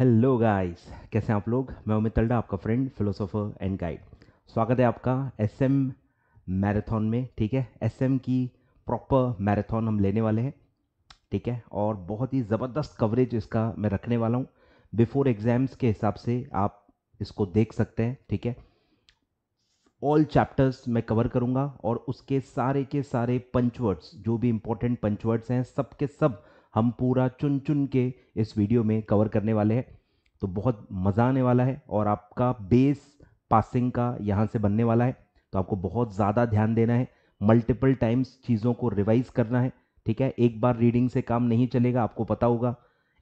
Hello guys कैसे हैं आप लोग मैं उमित तल्डा आपका फ्रेंड फिलोसोफर एंड गाइड स्वागत है आपका एस एम मैराथन में ठीक है एस एम की प्रॉपर मैराथन हम लेने वाले हैं ठीक है और बहुत ही ज़बरदस्त कवरेज इसका मैं रखने वाला हूँ बिफोर एग्ज़ाम्स के हिसाब से आप इसको देख सकते हैं ठीक है ऑल चैप्टर्स मैं कवर करूँगा और उसके सारे के सारे पंचवर्ड्स जो भी इंपॉर्टेंट पंचवर्ड्स हैं सब के सब हम पूरा चुन चुन के इस वीडियो में कवर करने वाले हैं तो बहुत मज़ा आने वाला है और आपका बेस पासिंग का यहाँ से बनने वाला है तो आपको बहुत ज़्यादा ध्यान देना है मल्टीपल टाइम्स चीज़ों को रिवाइज करना है ठीक है एक बार रीडिंग से काम नहीं चलेगा आपको पता होगा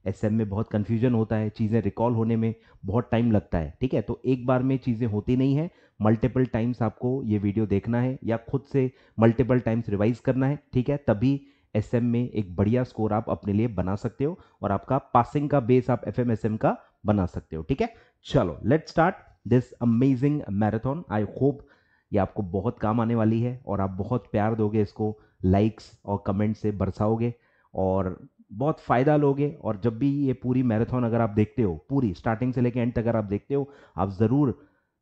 एस में बहुत कन्फ्यूजन होता है चीज़ें रिकॉल होने में बहुत टाइम लगता है ठीक है तो एक बार में चीज़ें होती नहीं है मल्टीपल टाइम्स आपको ये वीडियो देखना है या खुद से मल्टीपल टाइम्स रिवाइज करना है ठीक है तभी एस में एक बढ़िया स्कोर आप अपने लिए बना सकते हो और आपका पासिंग का बेस आप एफ का बना सकते हो ठीक है चलो let start this amazing marathon I hope ये आपको बहुत काम आने वाली है और आप बहुत प्यार दोगे इसको लाइक्स और कमेंट से बरसाओगे और बहुत फ़ायदा लोगे और जब भी ये पूरी मैराथन अगर आप देखते हो पूरी स्टार्टिंग से लेकर एंड तक अगर आप देखते हो आप ज़रूर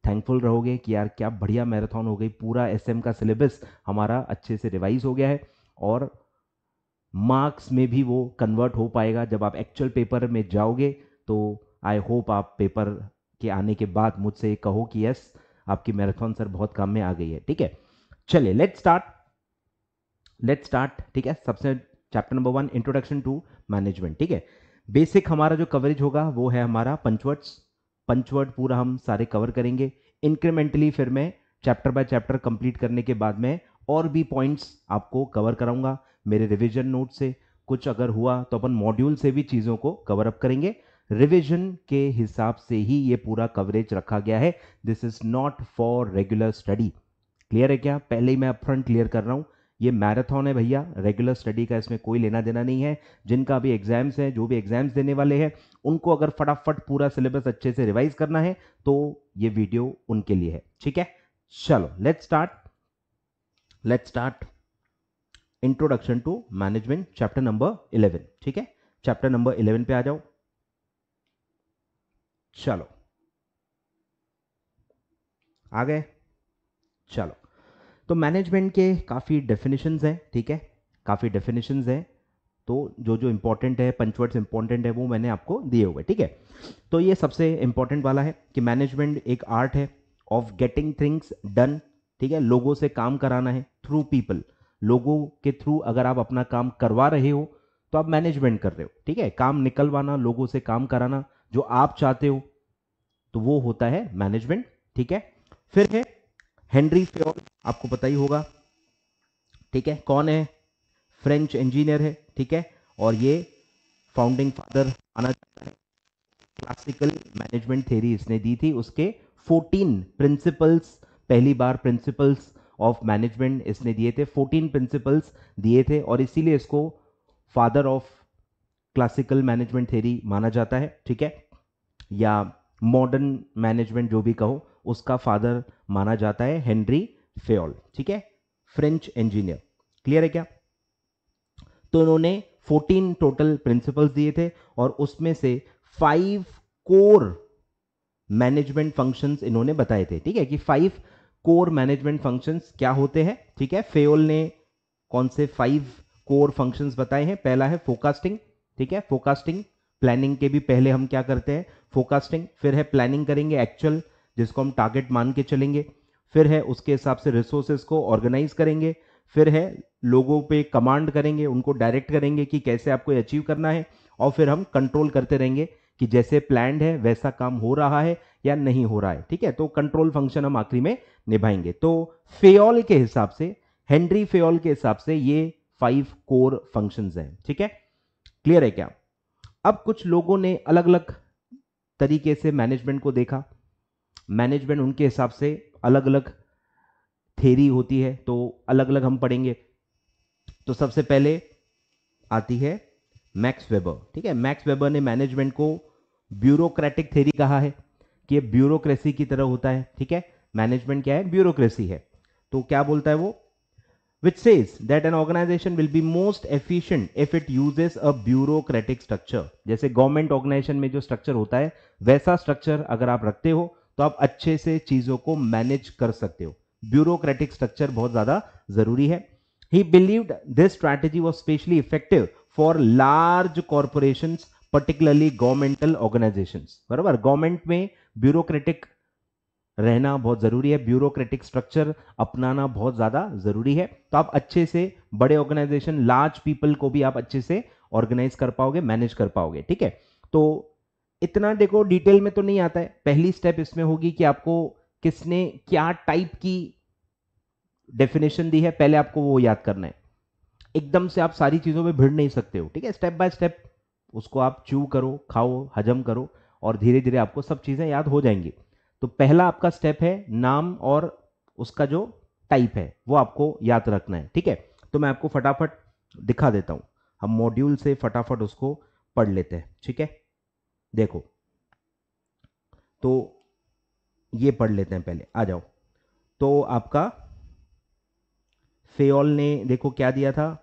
थैंकफुल रहोगे कि यार क्या बढ़िया मैराथन हो गई पूरा एसएम का सिलेबस हमारा अच्छे से रिवाइज हो गया है और मार्क्स में भी वो कन्वर्ट हो पाएगा जब आप एक्चुअल पेपर में जाओगे तो आई होप आप पेपर के आने के बाद मुझसे कहो कि यस आपकी मैराथन सर बहुत काम में आ गई है ठीक है चलिए लेट स्टार्ट लेट स्टार्ट ठीक है सबसे chapter number one introduction to management ठीक है बेसिक हमारा जो कवरेज होगा वो है हमारा पंचवर्ड्स पंचवर्ड पूरा हम सारे कवर करेंगे इंक्रीमेंटली फिर मैं चैप्टर बाय चैप्टर कंप्लीट करने के बाद में और भी पॉइंट्स आपको कवर कराऊंगा मेरे रिविजन नोट से कुछ अगर हुआ तो अपन मॉड्यूल से भी चीज़ों को कवर अप करेंगे रिविजन के हिसाब से ही ये पूरा कवरेज रखा गया है this is not for regular study clear है क्या पहले ही मैं अपफ्रंट क्लियर कर रहा हूँ ये मैराथन है भैया रेगुलर स्टडी का इसमें कोई लेना देना नहीं है जिनका अभी एग्जाम्स है जो भी एग्जाम्स देने वाले हैं उनको अगर फटाफट पूरा सिलेबस अच्छे से रिवाइज करना है तो ये वीडियो उनके लिए है ठीक है चलो let's start let's start introduction to management chapter number eleven ठीक है चैप्टर नंबर इलेवन पे आ जाओ चलो आ गए चलो तो मैनेजमेंट के काफ़ी डेफिनेशंस हैं ठीक है काफ़ी डेफिनेशंस हैं तो जो जो इंपॉर्टेंट है पंचवर्ड्स इंपॉर्टेंट है वो मैंने आपको दिए हुए ठीक है तो ये सबसे इंपॉर्टेंट वाला है कि मैनेजमेंट एक आर्ट है ऑफ गेटिंग थिंग्स डन ठीक है लोगों से काम कराना है थ्रू पीपल लोगों के थ्रू अगर आप अपना काम करवा रहे हो तो आप मैनेजमेंट कर रहे हो ठीक है काम निकलवाना लोगों से काम कराना जो आप चाहते हो तो वो होता है मैनेजमेंट ठीक है फिर है हेनरी फ्योल आपको पता ही होगा ठीक है कौन है फ्रेंच इंजीनियर है ठीक है और ये फाउंडिंग फादर माना जाता है क्लासिकल मैनेजमेंट थ्योरी इसने दी थी उसके 14 प्रिंसिपल्स पहली बार प्रिंसिपल्स ऑफ मैनेजमेंट इसने दिए थे फोर्टीन प्रिंसिपल्स दिए थे और इसीलिए इसको father of classical management theory माना जाता है ठीक है या मॉडर्न मैनेजमेंट जो भी कहो उसका फादर माना जाता है हेनरी फेल ठीक है फ्रेंच इंजीनियर क्लियर है क्या तो उन्होंने 14 टोटल प्रिंसिपल्स दिए थे और उसमें से फाइव कोर मैनेजमेंट फंक्शंस इन्होंने बताए थे ठीक है कि फाइव कोर मैनेजमेंट फंक्शंस क्या होते हैं ठीक है फेओल ने कौन से फाइव कोर फंक्शंस बताए हैं पहला है फोकास्टिंग ठीक है फोकास्टिंग प्लानिंग के भी पहले हम क्या करते हैं फोकास्टिंग फिर है प्लानिंग करेंगे एक्चुअल जिसको हम टारगेट मान के चलेंगे फिर है उसके हिसाब से रिसोर्सेस को ऑर्गेनाइज करेंगे फिर है लोगों पे कमांड करेंगे उनको डायरेक्ट करेंगे कि कैसे आपको अचीव करना है और फिर हम कंट्रोल करते रहेंगे कि जैसे प्लान है वैसा काम हो रहा है या नहीं हो रहा है ठीक है तो कंट्रोल फंक्शन हम आखिरी में निभाएंगे तो फेयल के हिसाब से हेनरी फेयल के हिसाब से ये फाइव कोर फंक्शंस हैं ठीक है क्लियर है क्या अब कुछ लोगों ने अलग अलग तरीके से मैनेजमेंट को देखा मैनेजमेंट उनके हिसाब से अलग अलग थेरी होती है तो अलग अलग हम पढ़ेंगे तो सबसे पहले आती है मैक्स वेबर ठीक है मैक्स वेबर ने मैनेजमेंट को ब्यूरोक्रेटिक थेरी कहा है कि ये ब्यूरोक्रेसी की तरह होता है ठीक है मैनेजमेंट क्या है ब्यूरोक्रेसी है तो क्या बोलता है वो which says that an organisation will be most efficient if it uses a bureaucratic structure जैसे गवर्नमेंट ऑर्गेनाइजेशन में जो स्ट्रक्चर होता है वैसा स्ट्रक्चर अगर आप रखते हो तो आप अच्छे से चीजों को मैनेज कर सकते हो ब्यूरोक्रेटिक स्ट्रक्चर बहुत ज्यादा जरूरी है he believe this strategy was specially effective for large corporation particularly governmental organisation बराबर गवर्नमेंट में ब्यूरोक्रेटिक रहना बहुत ज़रूरी है ब्यूरोक्रेटिक स्ट्रक्चर अपनाना बहुत ज़्यादा ज़रूरी है तो आप अच्छे से बड़े ऑर्गेनाइजेशन लार्ज पीपल को भी आप अच्छे से ऑर्गेनाइज कर पाओगे मैनेज कर पाओगे ठीक है तो इतना देखो डिटेल में तो नहीं आता है पहली स्टेप इसमें होगी कि आपको किसने क्या टाइप की डेफिनेशन दी है पहले आपको वो याद करना है एकदम से आप सारी चीज़ों में भिड़ नहीं सकते हो ठीक है स्टेप बाय स्टेप उसको आप चू करो खाओ हजम करो और धीरे धीरे आपको सब चीज़ें याद हो जाएंगी तो पहला आपका स्टेप है नाम और उसका जो टाइप है वो आपको याद रखना है ठीक है तो मैं आपको फटाफट दिखा देता हूँ हम मॉड्यूल से फटाफट उसको पढ़ लेते हैं ठीक है देखो तो ये पढ़ लेते हैं पहले आ जाओ तो आपका फेओल ने देखो क्या दिया था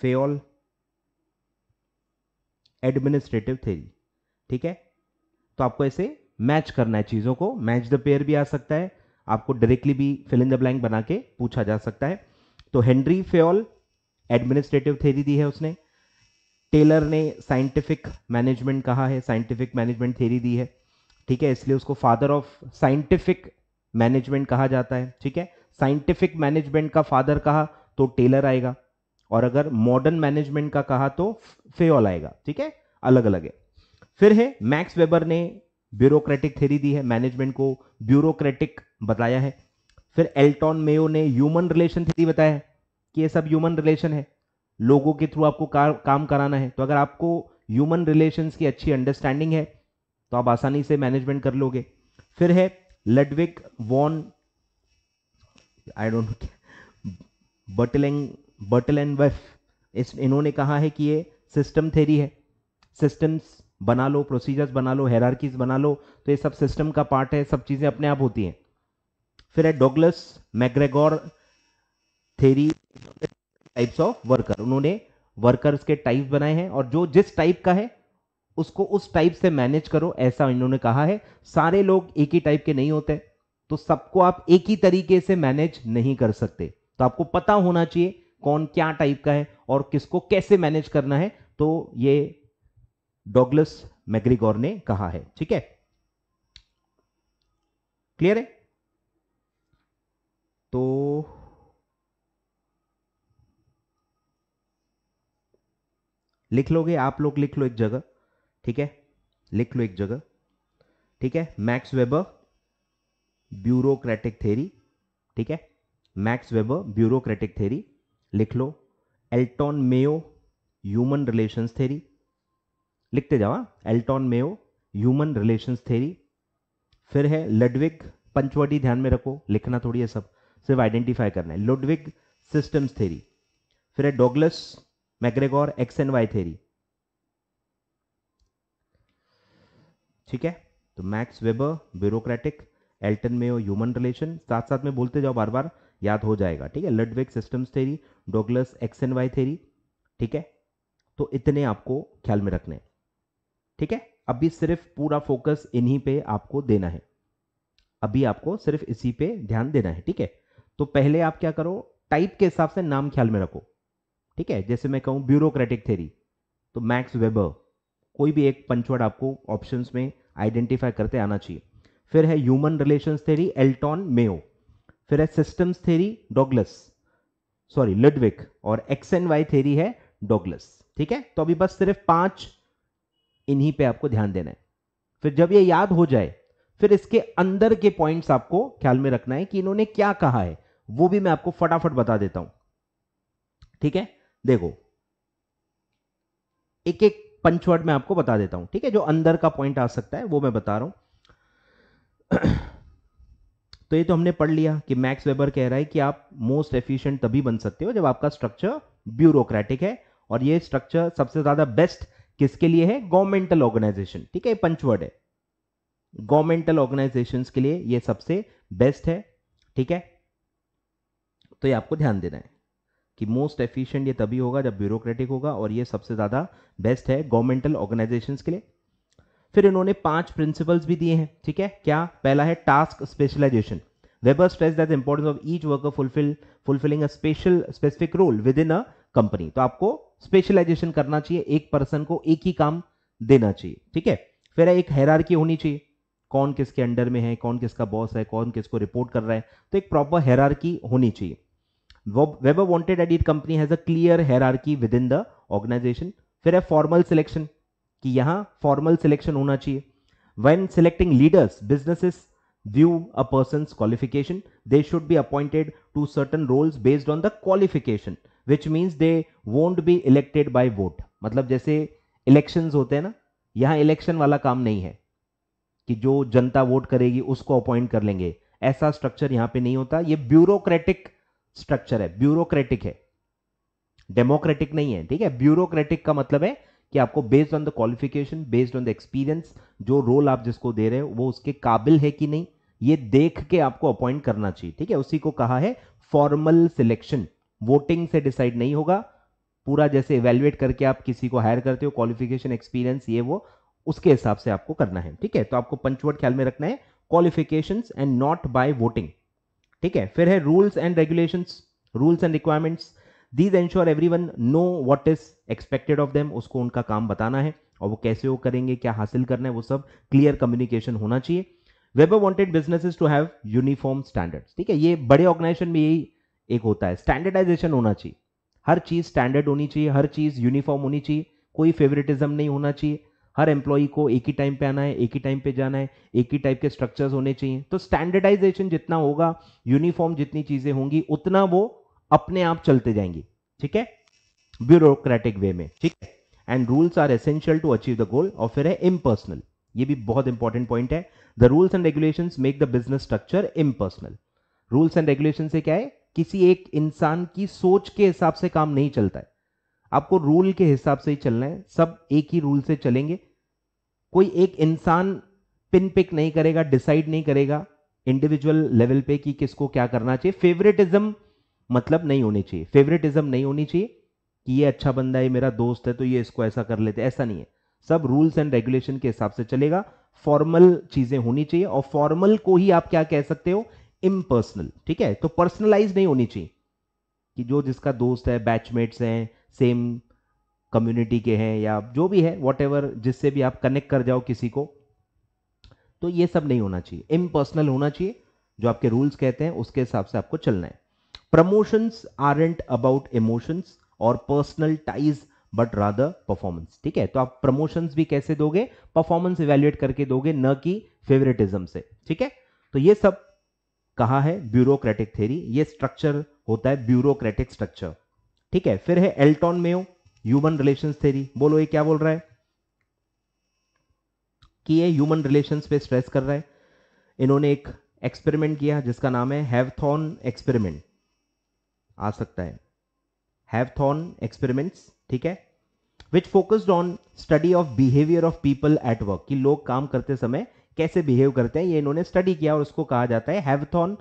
फेओल एडमिनिस्ट्रेटिव थे ठीक है तो आपको ऐसे मैच करना है चीज़ों को मैच द पेयर भी आ सकता है आपको डायरेक्टली भी फिल इन द ब्लैंक बना के पूछा जा सकता है तो हेनरी फेल एडमिनिस्ट्रेटिव थेरी दी है उसने टेलर ने साइंटिफिक मैनेजमेंट कहा है साइंटिफिक मैनेजमेंट थेरी दी है ठीक है इसलिए उसको फादर ऑफ साइंटिफिक मैनेजमेंट कहा जाता है ठीक है साइंटिफिक मैनेजमेंट का फादर कहा तो टेलर आएगा और अगर मॉडर्न मैनेजमेंट का कहा तो फेल आएगा ठीक है अलग अलग है फिर है मैक्स वेबर ने ब्यूरोक्रेटिक थेरी दी है मैनेजमेंट को ब्यूरोक्रेटिक बताया है फिर एल्टॉन मेयो ने ह्यूमन रिलेशन थे बताया है कि ये सब ह्यूमन रिलेशन है लोगों के थ्रू आपको का, काम कराना है तो अगर आपको ह्यूमन रिलेशंस की अच्छी अंडरस्टैंडिंग है तो आप आसानी से मैनेजमेंट कर लोगे फिर है लडविक वॉन आई डोंट बटलिंग बर्टल एंड वेफ इस इन्होंने कहा है कि ये सिस्टम थेरी है सिस्टम्स बना लो प्रोसीजर्स बना लो हेरारकीज बना लो तो ये सब सिस्टम का पार्ट है सब चीज़ें अपने आप होती हैं फिर है Douglas McGregor theory types of worker उन्होंने वर्कर्स के टाइप बनाए हैं और जो जिस टाइप का है उसको उस टाइप से मैनेज करो ऐसा इन्होंने कहा है सारे लोग एक ही टाइप के नहीं होते तो सबको आप एक ही तरीके से मैनेज नहीं कर सकते तो आपको पता होना चाहिए कौन क्या टाइप का है और किसको कैसे मैनेज करना है तो ये डॉगलस मैग्रीगोर ने कहा है ठीक है क्लियर है तो लिख लोगे आप लोग लिख लो एक जगह ठीक है लिख लो एक जगह ठीक है मैक्स वेबर ब्यूरोक्रेटिक थेरी ठीक है मैक्स वेबर ब्यूरोक्रेटिक थेरी लिख लो Elton Mayo human relations theory लिखते जाओ Elton Mayo human relations theory फिर है लडविक पंचवटी ध्यान में रखो लिखना थोड़ी है सब सिर्फ आइडेंटिफाई करना है लुडविक सिस्टम्स थेरी फिर है Douglas McGregor X and Y theory ठीक है तो Max Weber bureaucratic Elton Mayo human relation साथ साथ में बोलते जाओ बार बार याद हो जाएगा ठीक है Ludwig systems theory Douglas X and Y theory ठीक है तो इतने आपको ख्याल में रखने ठीक है अभी सिर्फ पूरा फोकस इन्हीं पे आपको देना है अभी आपको सिर्फ इसी पे ध्यान देना है ठीक है तो पहले आप क्या करो टाइप के हिसाब से नाम ख्याल में रखो ठीक है जैसे मैं कहूँ ब्यूरोक्रेटिक थेरी तो मैक्स वेबर कोई भी एक पंचवर्ड आपको ऑप्शंस में आइडेंटिफाई करते आना चाहिए फिर है human relations theory Elton Mayo फिर है systems theory Douglas sorry Ludwig और एक्स एंड वाई थेरी है डॉगलस ठीक है तो अभी बस सिर्फ पांच इन्हीं पे आपको ध्यान देना है फिर जब ये याद हो जाए फिर इसके अंदर के पॉइंट्स आपको ख्याल में रखना है कि इन्होंने क्या कहा है वो भी मैं आपको फटाफट बता देता हूं ठीक है देखो एक एक पंचवर्ड में आपको बता देता हूं ठीक है जो अंदर का पॉइंट आ सकता है वो मैं बता रहा हूं तो ये तो हमने पढ़ लिया कि मैक्स वेबर कह रहा है कि आप मोस्ट एफिशिएंट तभी बन सकते हो जब आपका स्ट्रक्चर ब्यूरोक्रेटिक है और ये स्ट्रक्चर सबसे ज्यादा बेस्ट किसके लिए है गवर्नमेंटल ऑर्गेनाइजेशन ठीक है पंचवर्ड है गवर्नमेंटल ऑर्गेनाइजेशन के लिए ये सबसे बेस्ट है ठीक है तो ये आपको ध्यान देना है कि मोस्ट एफिशिएंट ये तभी होगा जब ब्यूरोक्रेटिक होगा और ये सबसे ज़्यादा बेस्ट है गवर्नमेंटल ऑर्गेनाइजेशन के लिए फिर इन्होंने पांच प्रिंसिपल्स भी दिए हैं ठीक है क्या पहला है task specialisation Weber stress that importance of each worker fulfil fulfilling a special specific role within a company तो आपको स्पेशलाइजेशन करना चाहिए एक पर्सन को एक ही काम देना चाहिए ठीक है फिर एक हैरारकी होनी चाहिए कौन किसके अंडर में है कौन किसका बॉस है कौन किसको रिपोर्ट कर रहा है तो एक प्रॉपर हैरारकी होनी चाहिए Weber wanted edit company has a clear hierarchy within the organisation फिर है फॉर्मल सिलेक्शन कि यहां फॉर्मल सिलेक्शन होना चाहिए when selecting leaders business view a person qualification they should be appointed to certain roles based on the qualification which means they won't be elected by vote मतलब जैसे election होते हैं ना यहां इलेक्शन वाला काम नहीं है कि जो जनता वोट करेगी उसको अपॉइंट कर लेंगे ऐसा स्ट्रक्चर यहां पे नहीं होता ये ब्यूरोक्रेटिक स्ट्रक्चर है ब्यूरोक्रेटिक है डेमोक्रेटिक नहीं है ठीक है ब्यूरोक्रेटिक का मतलब है कि आपको based on the qualification based on the experience जो रोल आप जिसको दे रहे हो वो उसके काबिल है कि नहीं ये देख के आपको अपॉइंट करना चाहिए ठीक है उसी को कहा है फॉर्मल सिलेक्शन वोटिंग से डिसाइड नहीं होगा पूरा जैसे इवेल्युएट करके आप किसी को हायर करते हो क्वालिफिकेशन एक्सपीरियंस ये वो उसके हिसाब से आपको करना है ठीक है तो आपको पंचवर्ड ख्याल में रखना है qualification and not by voting ठीक है फिर है rules and regulation rules and requirements these ensure everyone know what is expected of them उसको उनका काम बताना है और वो कैसे वो करेंगे क्या हासिल करना है वो सब क्लियर कम्युनिकेशन होना चाहिए Weber wanted business to have uniform standards ठीक है ये बड़े ऑर्गेनाइजेशन में यही एक होता है स्टैंडर्डाइजेशन होना चाहिए हर चीज़ स्टैंडर्ड होनी चाहिए हर चीज़ यूनिफॉर्म होनी चाहिए कोई फेवरेटिज्म नहीं होना चाहिए हर एम्प्लॉई को एक ही टाइम पे आना है एक ही टाइम पे जाना है एक ही टाइप के स्ट्रक्चर्स होने चाहिए तो स्टैंडर्डाइजेशन जितना होगा यूनिफॉर्म जितनी चीज़ें होंगी उतना वो अपने आप चलते जाएंगे ठीक है ब्यूरोक्रेटिक वे में ठीक है and rules are essential to achieve the goal और फिर है इम्पर्सनल ये भी बहुत इंपॉर्टेंट पॉइंट है the rules and regulation make the business structure impersonal rules and regulation से क्या है किसी एक इंसान की सोच के हिसाब से काम नहीं चलता है आपको रूल के हिसाब से ही चलना है सब एक ही रूल से चलेंगे कोई एक इंसान पिन पिक नहीं करेगा डिसाइड नहीं करेगा इंडिविजुअल लेवल पे कि किसको क्या करना चाहिए फेवरेटिज्म मतलब नहीं होनी चाहिए फेवरेटिज्म नहीं होनी चाहिए कि ये अच्छा बंदा है मेरा दोस्त है तो ये इसको ऐसा कर लेते ऐसा नहीं है सब रूल्स एंड रेगुलेशन के हिसाब से चलेगा फॉर्मल चीजें होनी चाहिए और फॉर्मल को ही आप क्या कह सकते हो इम्पर्सनल ठीक है तो पर्सनलाइज नहीं होनी चाहिए कि जो जिसका दोस्त है बैचमेट्स हैं सेम कम्युनिटी के हैं या जो भी है वॉट जिससे भी आप कनेक्ट कर जाओ किसी को तो ये सब नहीं होना चाहिए इम्पर्सनल होना चाहिए जो आपके रूल्स कहते हैं उसके हिसाब से आपको चलना है promotions aren't about emotions और personal ties but rather performance ठीक है तो आप प्रमोशंस भी कैसे दोगे परफॉर्मेंस इवेल्युएट करके दोगे न कि फेवरेटिज्म से ठीक है तो ये सब कहा है ब्यूरोक्रेटिक थेरी ये स्ट्रक्चर होता है ब्यूरोक्रेटिक स्ट्रक्चर ठीक है फिर है Elton Mayo human relation theory बोलो ये क्या बोल रहा है कि ये ह्यूमन रिलेशंस पे स्ट्रेस कर रहा है इन्होंने एक एक्सपेरिमेंट किया जिसका नाम है हैवथॉन एक्सपेरिमेंट आ सकता है हैव हैवथॉर्न एक्सपेरिमेंट्स ठीक है which focused on study of behaviour of people at work कि लोग काम करते समय कैसे बिहेव करते हैं ये इन्होंने स्टडी किया और उसको कहा जाता है हैवथॉन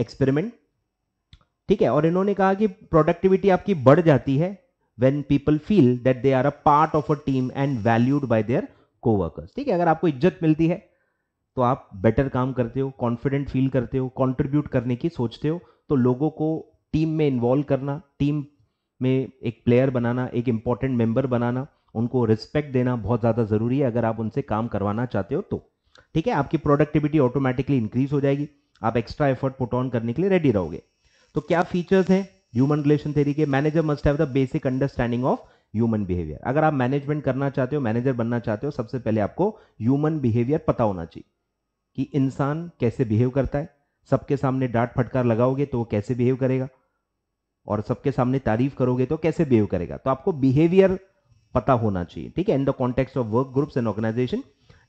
एक्सपेरिमेंट ठीक है और इन्होंने कहा कि प्रोडक्टिविटी आपकी बढ़ जाती है when people feel that they are a part of a team and valued by their coworkers ठीक है अगर आपको इज्जत मिलती है तो आप बेटर काम करते हो कॉन्फिडेंट फील करते हो कॉन्ट्रीब्यूट करने की सोचते हो तो लोगों को टीम में इन्वॉल्व करना टीम में एक प्लेयर बनाना एक इम्पॉर्टेंट मेंबर बनाना उनको रिस्पेक्ट देना बहुत ज़्यादा ज़रूरी है अगर आप उनसे काम करवाना चाहते हो तो ठीक है आपकी प्रोडक्टिविटी ऑटोमेटिकली इंक्रीज हो जाएगी आप एक्स्ट्रा एफर्ट पुट ऑन करने के लिए रेडी रहोगे तो क्या फीचर्स हैं ह्यूमन रिलेशन थेरी के manager must have the basic understanding of human behaviour अगर आप मैनेजमेंट करना चाहते हो मैनेजर बनना चाहते हो सबसे पहले आपको ह्यूमन बिहेवियर पता होना चाहिए कि इंसान कैसे बिहेव करता है सबके सामने डांट फटकार लगाओगे तो वो कैसे बिहेव करेगा और सबके सामने तारीफ करोगे तो कैसे बिहेव करेगा तो आपको बिहेवियर पता होना चाहिए ठीक है in the context of work groups and organisation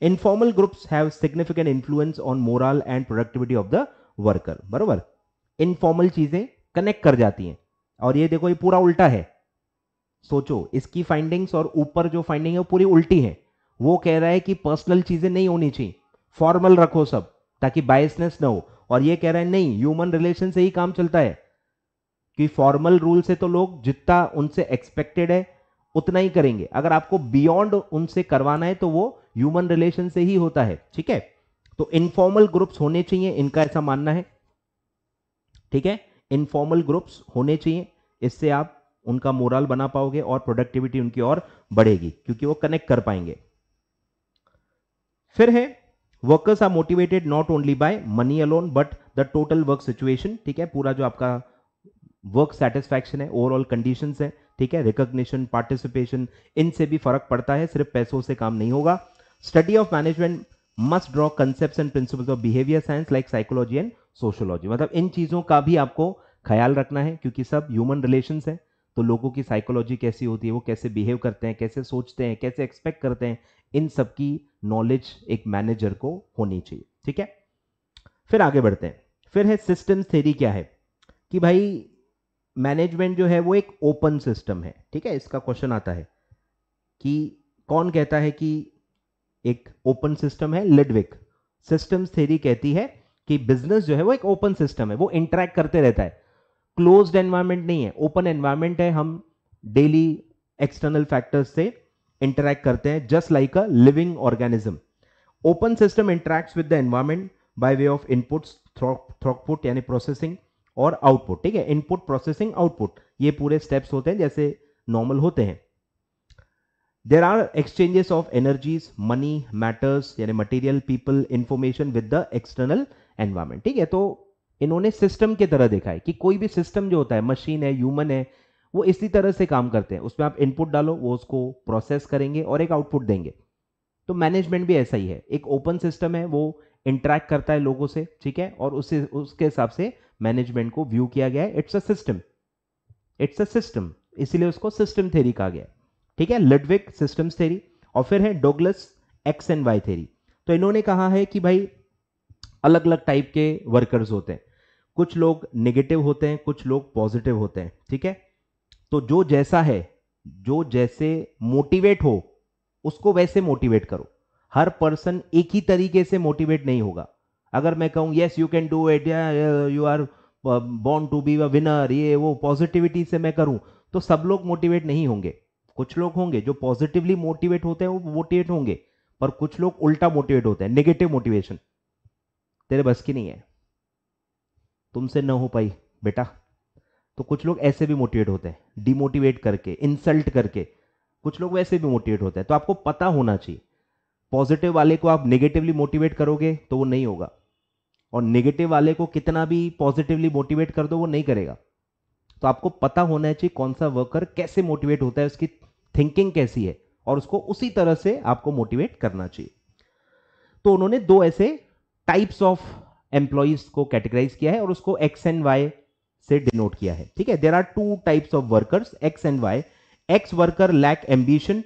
informal groups have significant influence on morale and productivity of the worker बरोबर इनफॉर्मल चीजें कनेक्ट कर जाती हैं और ये देखो ये पूरा उल्टा है सोचो इसकी फाइंडिंग्स और ऊपर जो फाइंडिंग है वो पूरी उल्टी है वो कह रहा है कि पर्सनल चीजें नहीं होनी चाहिए फॉर्मल रखो सब ताकि बायसनेस ना हो और ये कह रहा है नहीं ह्यूमन रिलेशन से ही काम चलता है कि फॉर्मल रूल से तो लोग जितना उनसे एक्सपेक्टेड है उतना ही करेंगे अगर आपको बियॉन्ड उनसे करवाना है तो वो ह्यूमन रिलेशन से ही होता है ठीक है तो इनफॉर्मल ग्रुप्स होने चाहिए इनका ऐसा मानना है ठीक है इनफॉर्मल ग्रुप्स होने चाहिए इससे आप उनका मोरल बना पाओगे और प्रोडक्टिविटी उनकी और बढ़ेगी क्योंकि वो कनेक्ट कर पाएंगे फिर है workers are motivated not only by money alone but the total work situation ठीक है पूरा जो आपका वर्क सेटिस्फैक्शन है ओवरऑल कंडीशन है ठीक है रिकॉग्निशन पार्टिसिपेशन इनसे भी फर्क पड़ता है सिर्फ पैसों से काम नहीं होगा study of management must draw concept and principle of behaviour science like psychology and sociology मतलब इन चीज़ों का भी आपको ख्याल रखना है क्योंकि सब ह्यूमन रिलेशन है तो लोगों की साइकोलॉजी कैसी होती है वो कैसे बिहेव करते हैं कैसे सोचते हैं कैसे एक्सपेक्ट करते हैं इन सब की नॉलेज एक मैनेजर को होनी चाहिए ठीक है फिर आगे बढ़ते हैं फिर है सिस्टम थेरी क्या है कि भाई मैनेजमेंट जो है वो एक ओपन सिस्टम है ठीक है इसका क्वेश्चन आता है कि कौन कहता है कि एक ओपन सिस्टम है लिडविक सिस्टम्स थेरी कहती है कि बिजनेस जो है वो एक ओपन सिस्टम है वो इंटरेक्ट करते रहता है क्लोज्ड एनवायरमेंट नहीं है ओपन एनवायरमेंट है हम डेली एक्सटर्नल फैक्टर्स से इंटरेक्ट करते हैं just like a living organism open system interacts with the environment by way of inputs throughput यानी प्रोसेसिंग और आउटपुट ठीक है इनपुट प्रोसेसिंग आउटपुट ये पूरे स्टेप्स होते हैं जैसे नॉर्मल होते हैं there are exchanges of energies money matters यानी material people information with the external environment ठीक है तो इन्होंने सिस्टम के तरह देखा है कि कोई भी सिस्टम जो होता है मशीन है ह्यूमन है वो इसी तरह से काम करते हैं उसमें आप इनपुट डालो वो उसको प्रोसेस करेंगे और एक आउटपुट देंगे तो मैनेजमेंट भी ऐसा ही है एक ओपन सिस्टम है वो इंटरेक्ट करता है लोगों से ठीक है और उसे उसके हिसाब से मैनेजमेंट को व्यू किया गया है it's a system it's a system इसीलिए उसको सिस्टम थेरी कहा गया ठीक है लडविक सिस्टम थेरी और फिर है Douglas X and Y theory तो इन्होंने कहा है कि भाई अलग अलग टाइप के वर्कर्स होते हैं कुछ लोग नेगेटिव होते हैं कुछ लोग पॉजिटिव होते हैं ठीक है तो जो जैसा है जो जैसे मोटिवेट हो उसको वैसे मोटिवेट करो हर पर्सन एक ही तरीके से मोटिवेट नहीं होगा अगर मैं कहूं yes you can do it you are born to be a winner ये वो पॉजिटिविटी से मैं करूं तो सब लोग मोटिवेट नहीं होंगे कुछ लोग होंगे जो पॉजिटिवली मोटिवेट होते हैं वो मोटिवेट होंगे पर कुछ लोग उल्टा मोटिवेट होते हैं नेगेटिव मोटिवेशन तेरे बस की नहीं है तुमसे न हो पाई बेटा तो कुछ लोग ऐसे भी मोटिवेट होते हैं डिमोटिवेट करके इंसल्ट करके कुछ लोग वैसे भी मोटिवेट होते हैं तो आपको पता होना चाहिए पॉजिटिव वाले को आप नेगेटिवली मोटिवेट करोगे तो वो नहीं होगा और नेगेटिव वाले को कितना भी पॉजिटिवली मोटिवेट कर दो वो नहीं करेगा तो आपको पता होना चाहिए कौन सा वर्कर कैसे मोटिवेट होता है उसकी थिंकिंग कैसी है और उसको उसी तरह से आपको मोटिवेट करना चाहिए तो उन्होंने दो ऐसे टाइप्स ऑफ एम्प्लॉज को कैटेगराइज किया है और उसको एक्स एंड वाई से डिनोट किया है ठीक है there are two types of workers X and Y X worker lack ambition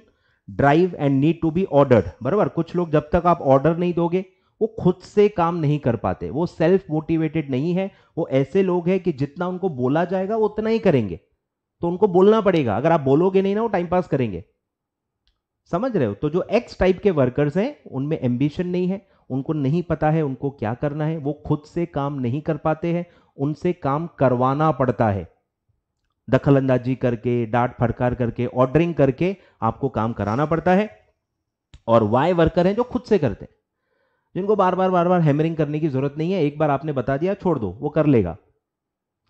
drive and need to be ordered बरबर कुछ लोग जब तक आप ऑर्डर नहीं दोगे वो खुद से काम नहीं कर पाते वो सेल्फ मोटिवेटेड नहीं है वो ऐसे लोग हैं कि जितना उनको बोला जाएगा उतना ही करेंगे तो उनको बोलना पड़ेगा अगर आप बोलोगे नहीं ना वो टाइम पास करेंगे समझ रहे हो तो जो एक्स टाइप के वर्कर्स हैं उनमें एम्बिशन नहीं है उनको नहीं पता है उनको क्या करना है वो खुद से काम नहीं कर पाते हैं उनसे काम करवाना पड़ता है दखल अंदाजी करके डांट फटकार करके ऑर्डरिंग करके आपको काम कराना पड़ता है और वाई वर्कर हैं जो खुद से करते हैं जिनको बार बार बार बार हैमरिंग करने की जरूरत नहीं है एक बार आपने बता दिया छोड़ दो वो कर लेगा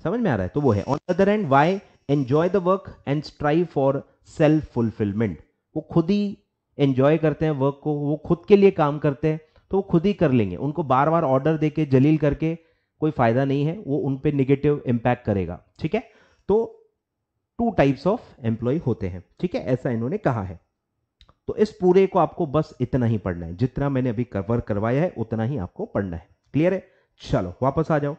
समझ में आ रहा है तो वो है on other hand Y enjoy the work and strive for self fulfilment वो खुद ही एंजॉय करते हैं वर्क को वो खुद के लिए काम करते हैं तो वो खुद ही कर लेंगे उनको बार बार ऑर्डर देके जलील करके कोई फायदा नहीं है वो उन पर निगेटिव इंपैक्ट करेगा ठीक है तो टू टाइप्स ऑफ एम्प्लॉय होते हैं ठीक है ऐसा इन्होंने कहा है तो इस पूरे को आपको बस इतना ही पढ़ना है जितना मैंने अभी कवर करवाया है उतना ही आपको पढ़ना है क्लियर है चलो वापस आ जाओ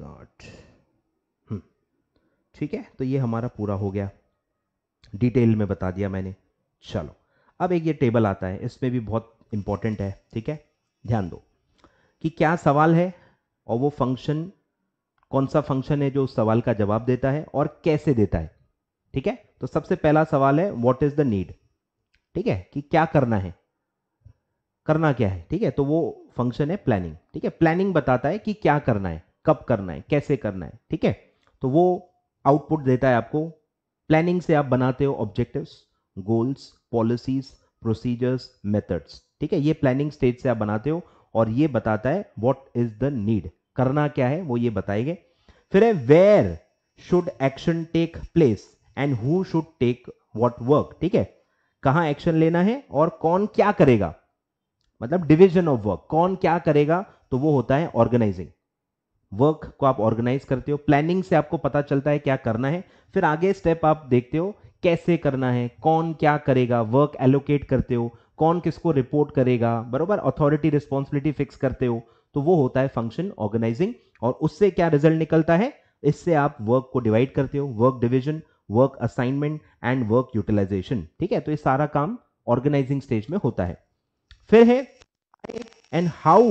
गॉड oh हम्म, ठीक है तो ये हमारा पूरा हो गया डिटेल में बता दिया मैंने चलो अब एक ये टेबल आता है इसमें भी बहुत इंपॉर्टेंट है ठीक है ध्यान दो कि क्या सवाल है और वो फंक्शन कौन सा फंक्शन है जो उस सवाल का जवाब देता है और कैसे देता है ठीक है तो सबसे पहला सवाल है व्हाट इज द नीड ठीक है कि क्या करना है करना क्या है ठीक है तो वो फंक्शन है प्लानिंग ठीक है प्लानिंग बताता है कि क्या करना है कब करना है कैसे करना है ठीक है तो वो आउटपुट देता है आपको प्लानिंग से आप बनाते हो objectives goals policies procedures methods ठीक है ये प्लानिंग स्टेज से आप बनाते हो और ये बताता है व्हाट इज द नीड करना क्या है वो ये बताएंगे फिर है where should action take place and who should take what work ठीक है कहां एक्शन लेना है और कौन क्या करेगा मतलब डिविजन ऑफ वर्क कौन क्या करेगा तो वो होता है ऑर्गेनाइजिंग वर्क को आप ऑर्गेनाइज करते हो प्लानिंग से आपको पता चलता है क्या करना है फिर आगे स्टेप आप देखते हो कैसे करना है कौन क्या करेगा वर्क एलोकेट करते हो कौन किसको रिपोर्ट करेगा बरोबर अथॉरिटी रिस्पॉन्सिबिलिटी फिक्स करते हो तो वो होता है फंक्शन ऑर्गेनाइजिंग और उससे क्या रिजल्ट निकलता है इससे आप वर्क को डिवाइड करते हो work division work assignment and work utilisation ठीक है तो ये सारा काम ऑर्गेनाइजिंग स्टेज में होता है फिर है and how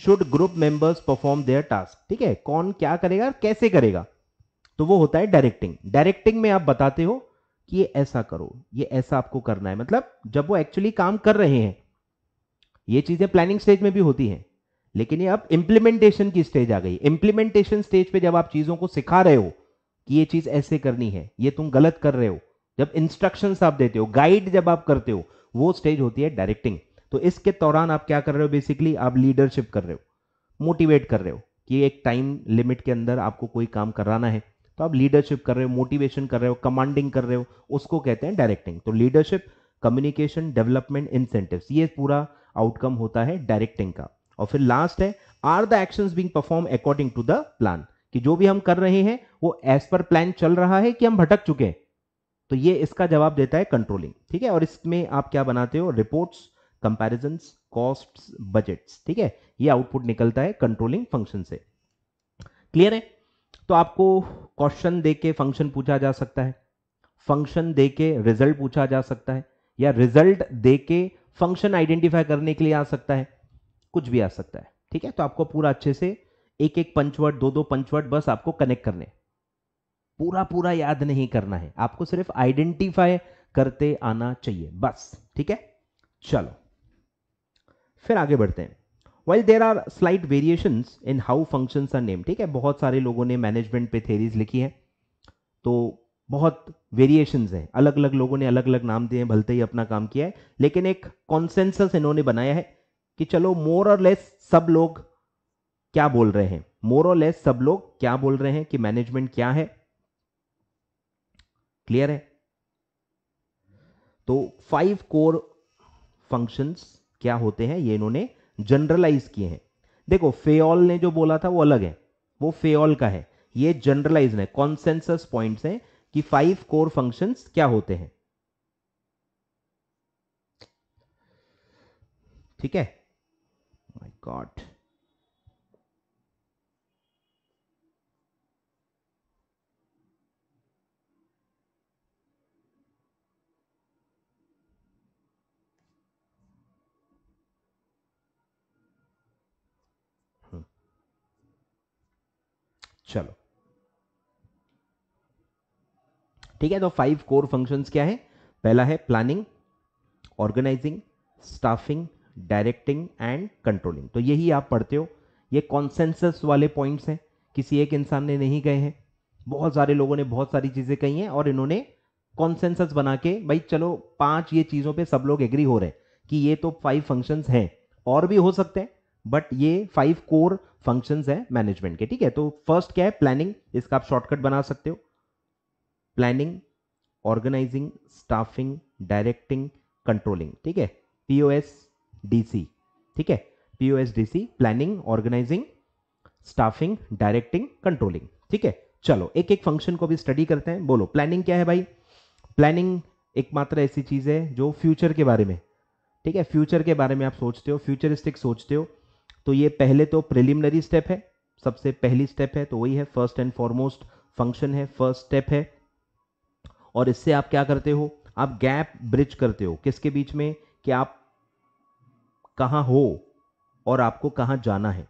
should group members perform their task ठीक है कौन क्या करेगा और कैसे करेगा तो वो होता है डायरेक्टिंग डायरेक्टिंग में आप बताते हो कि ये ऐसा करो ये ऐसा आपको करना है मतलब जब वो एक्चुअली काम कर रहे हैं ये चीजें प्लानिंग स्टेज में भी होती हैं लेकिन ये अब इंप्लीमेंटेशन की स्टेज आ गई इंप्लीमेंटेशन स्टेज पे जब आप चीजों को सिखा रहे हो कि ये चीज ऐसे करनी है ये तुम गलत कर रहे हो जब इंस्ट्रक्शंस आप देते हो गाइड जब आप करते हो वो स्टेज होती है डायरेक्टिंग तो इसके दौरान आप क्या कर रहे हो बेसिकली आप लीडरशिप कर रहे हो मोटिवेट कर रहे हो कि एक टाइम लिमिट के अंदर आपको कोई काम कराना है तो आप लीडरशिप कर रहे हो मोटिवेशन कर रहे हो कमांडिंग कर रहे हो उसको कहते हैं डायरेक्टिंग तो लीडरशिप कम्युनिकेशन डेवलपमेंट इंसेंटिव ये पूरा आउटकम होता है डायरेक्टिंग का और फिर लास्ट है are the action being perform according to the plan कि जो भी हम कर रहे हैं वो एज पर प्लान चल रहा है कि हम भटक चुके हैं तो ये इसका जवाब देता है कंट्रोलिंग ठीक है और इसमें आप क्या बनाते हो रिपोर्ट्स कंपेरिजन कॉस्ट बजट्स ठीक है ये आउटपुट निकलता है कंट्रोलिंग फंक्शन से क्लियर है तो आपको क्वेश्चन दे के फंक्शन पूछा जा सकता है फंक्शन दे के रिजल्ट पूछा जा सकता है या रिजल्ट दे के फंक्शन आइडेंटिफाई करने के लिए आ सकता है कुछ भी आ सकता है ठीक है तो आपको पूरा अच्छे से एक एक पंचवर्ड दो दो पंचवर्ड बस आपको कनेक्ट करने पूरा पूरा याद नहीं करना है आपको सिर्फ आइडेंटिफाई करते आना चाहिए बस ठीक है चलो फिर आगे बढ़ते हैं well there are slight variation in how function are name ठीक है बहुत सारे लोगों ने मैनेजमेंट पे थेरीज लिखी है तो बहुत वेरिएशन हैं अलग अलग लोगों ने अलग अलग नाम दिए भलते ही अपना काम किया है लेकिन एक कॉन्सेंसस इन्होंने बनाया है कि चलो मोर और लेस सब लोग क्या बोल रहे हैं मोर और लेस सब लोग क्या बोल रहे हैं कि मैनेजमेंट क्या है क्लियर है तो फाइव कोर फंक्शंस क्या होते हैं ये इन्होंने जनरलाइज किए हैं देखो फेऑल ने जो बोला था वो अलग है वो फेऑल का है ये जनरलाइज है कॉन्सेंसस पॉइंट्स हैं कि फाइव कोर फंक्शंस क्या होते हैं ठीक है माय गॉड चलो ठीक है तो फाइव कोर फंक्शंस क्या है पहला है planning organising staffing directing and controlling तो यही आप पढ़ते हो ये कॉन्सेंसस वाले पॉइंट्स हैं किसी एक इंसान ने नहीं गए हैं बहुत सारे लोगों ने बहुत सारी चीज़ें कही हैं और इन्होंने कॉन्सेंसस बना के भाई चलो पांच ये चीज़ों पे सब लोग एग्री हो रहे हैं कि ये तो फाइव फंक्शंस हैं और भी हो सकते हैं बट ये फाइव कोर फंक्शन है मैनेजमेंट के ठीक है तो फर्स्ट क्या है प्लानिंग इसका आप शॉर्टकट बना सकते हो planning organising staffing directing controlling ठीक है पीओएस डीसी ठीक है POS DC planning organising staffing directing controlling ठीक है चलो एक एक फंक्शन को भी स्टडी करते हैं बोलो प्लानिंग क्या है भाई प्लानिंग एकमात्र ऐसी चीज है जो फ्यूचर के बारे में ठीक है फ्यूचर के बारे में आप सोचते हो फ्यूचरिस्टिक सोचते हो तो ये पहले तो प्रिलिमिनरी स्टेप है सबसे पहली स्टेप है तो वही है फर्स्ट एंड फॉरमोस्ट फंक्शन है फर्स्ट स्टेप है और इससे आप क्या करते हो आप गैप ब्रिज करते हो किसके बीच में कि आप कहाँ हो और आपको कहाँ जाना है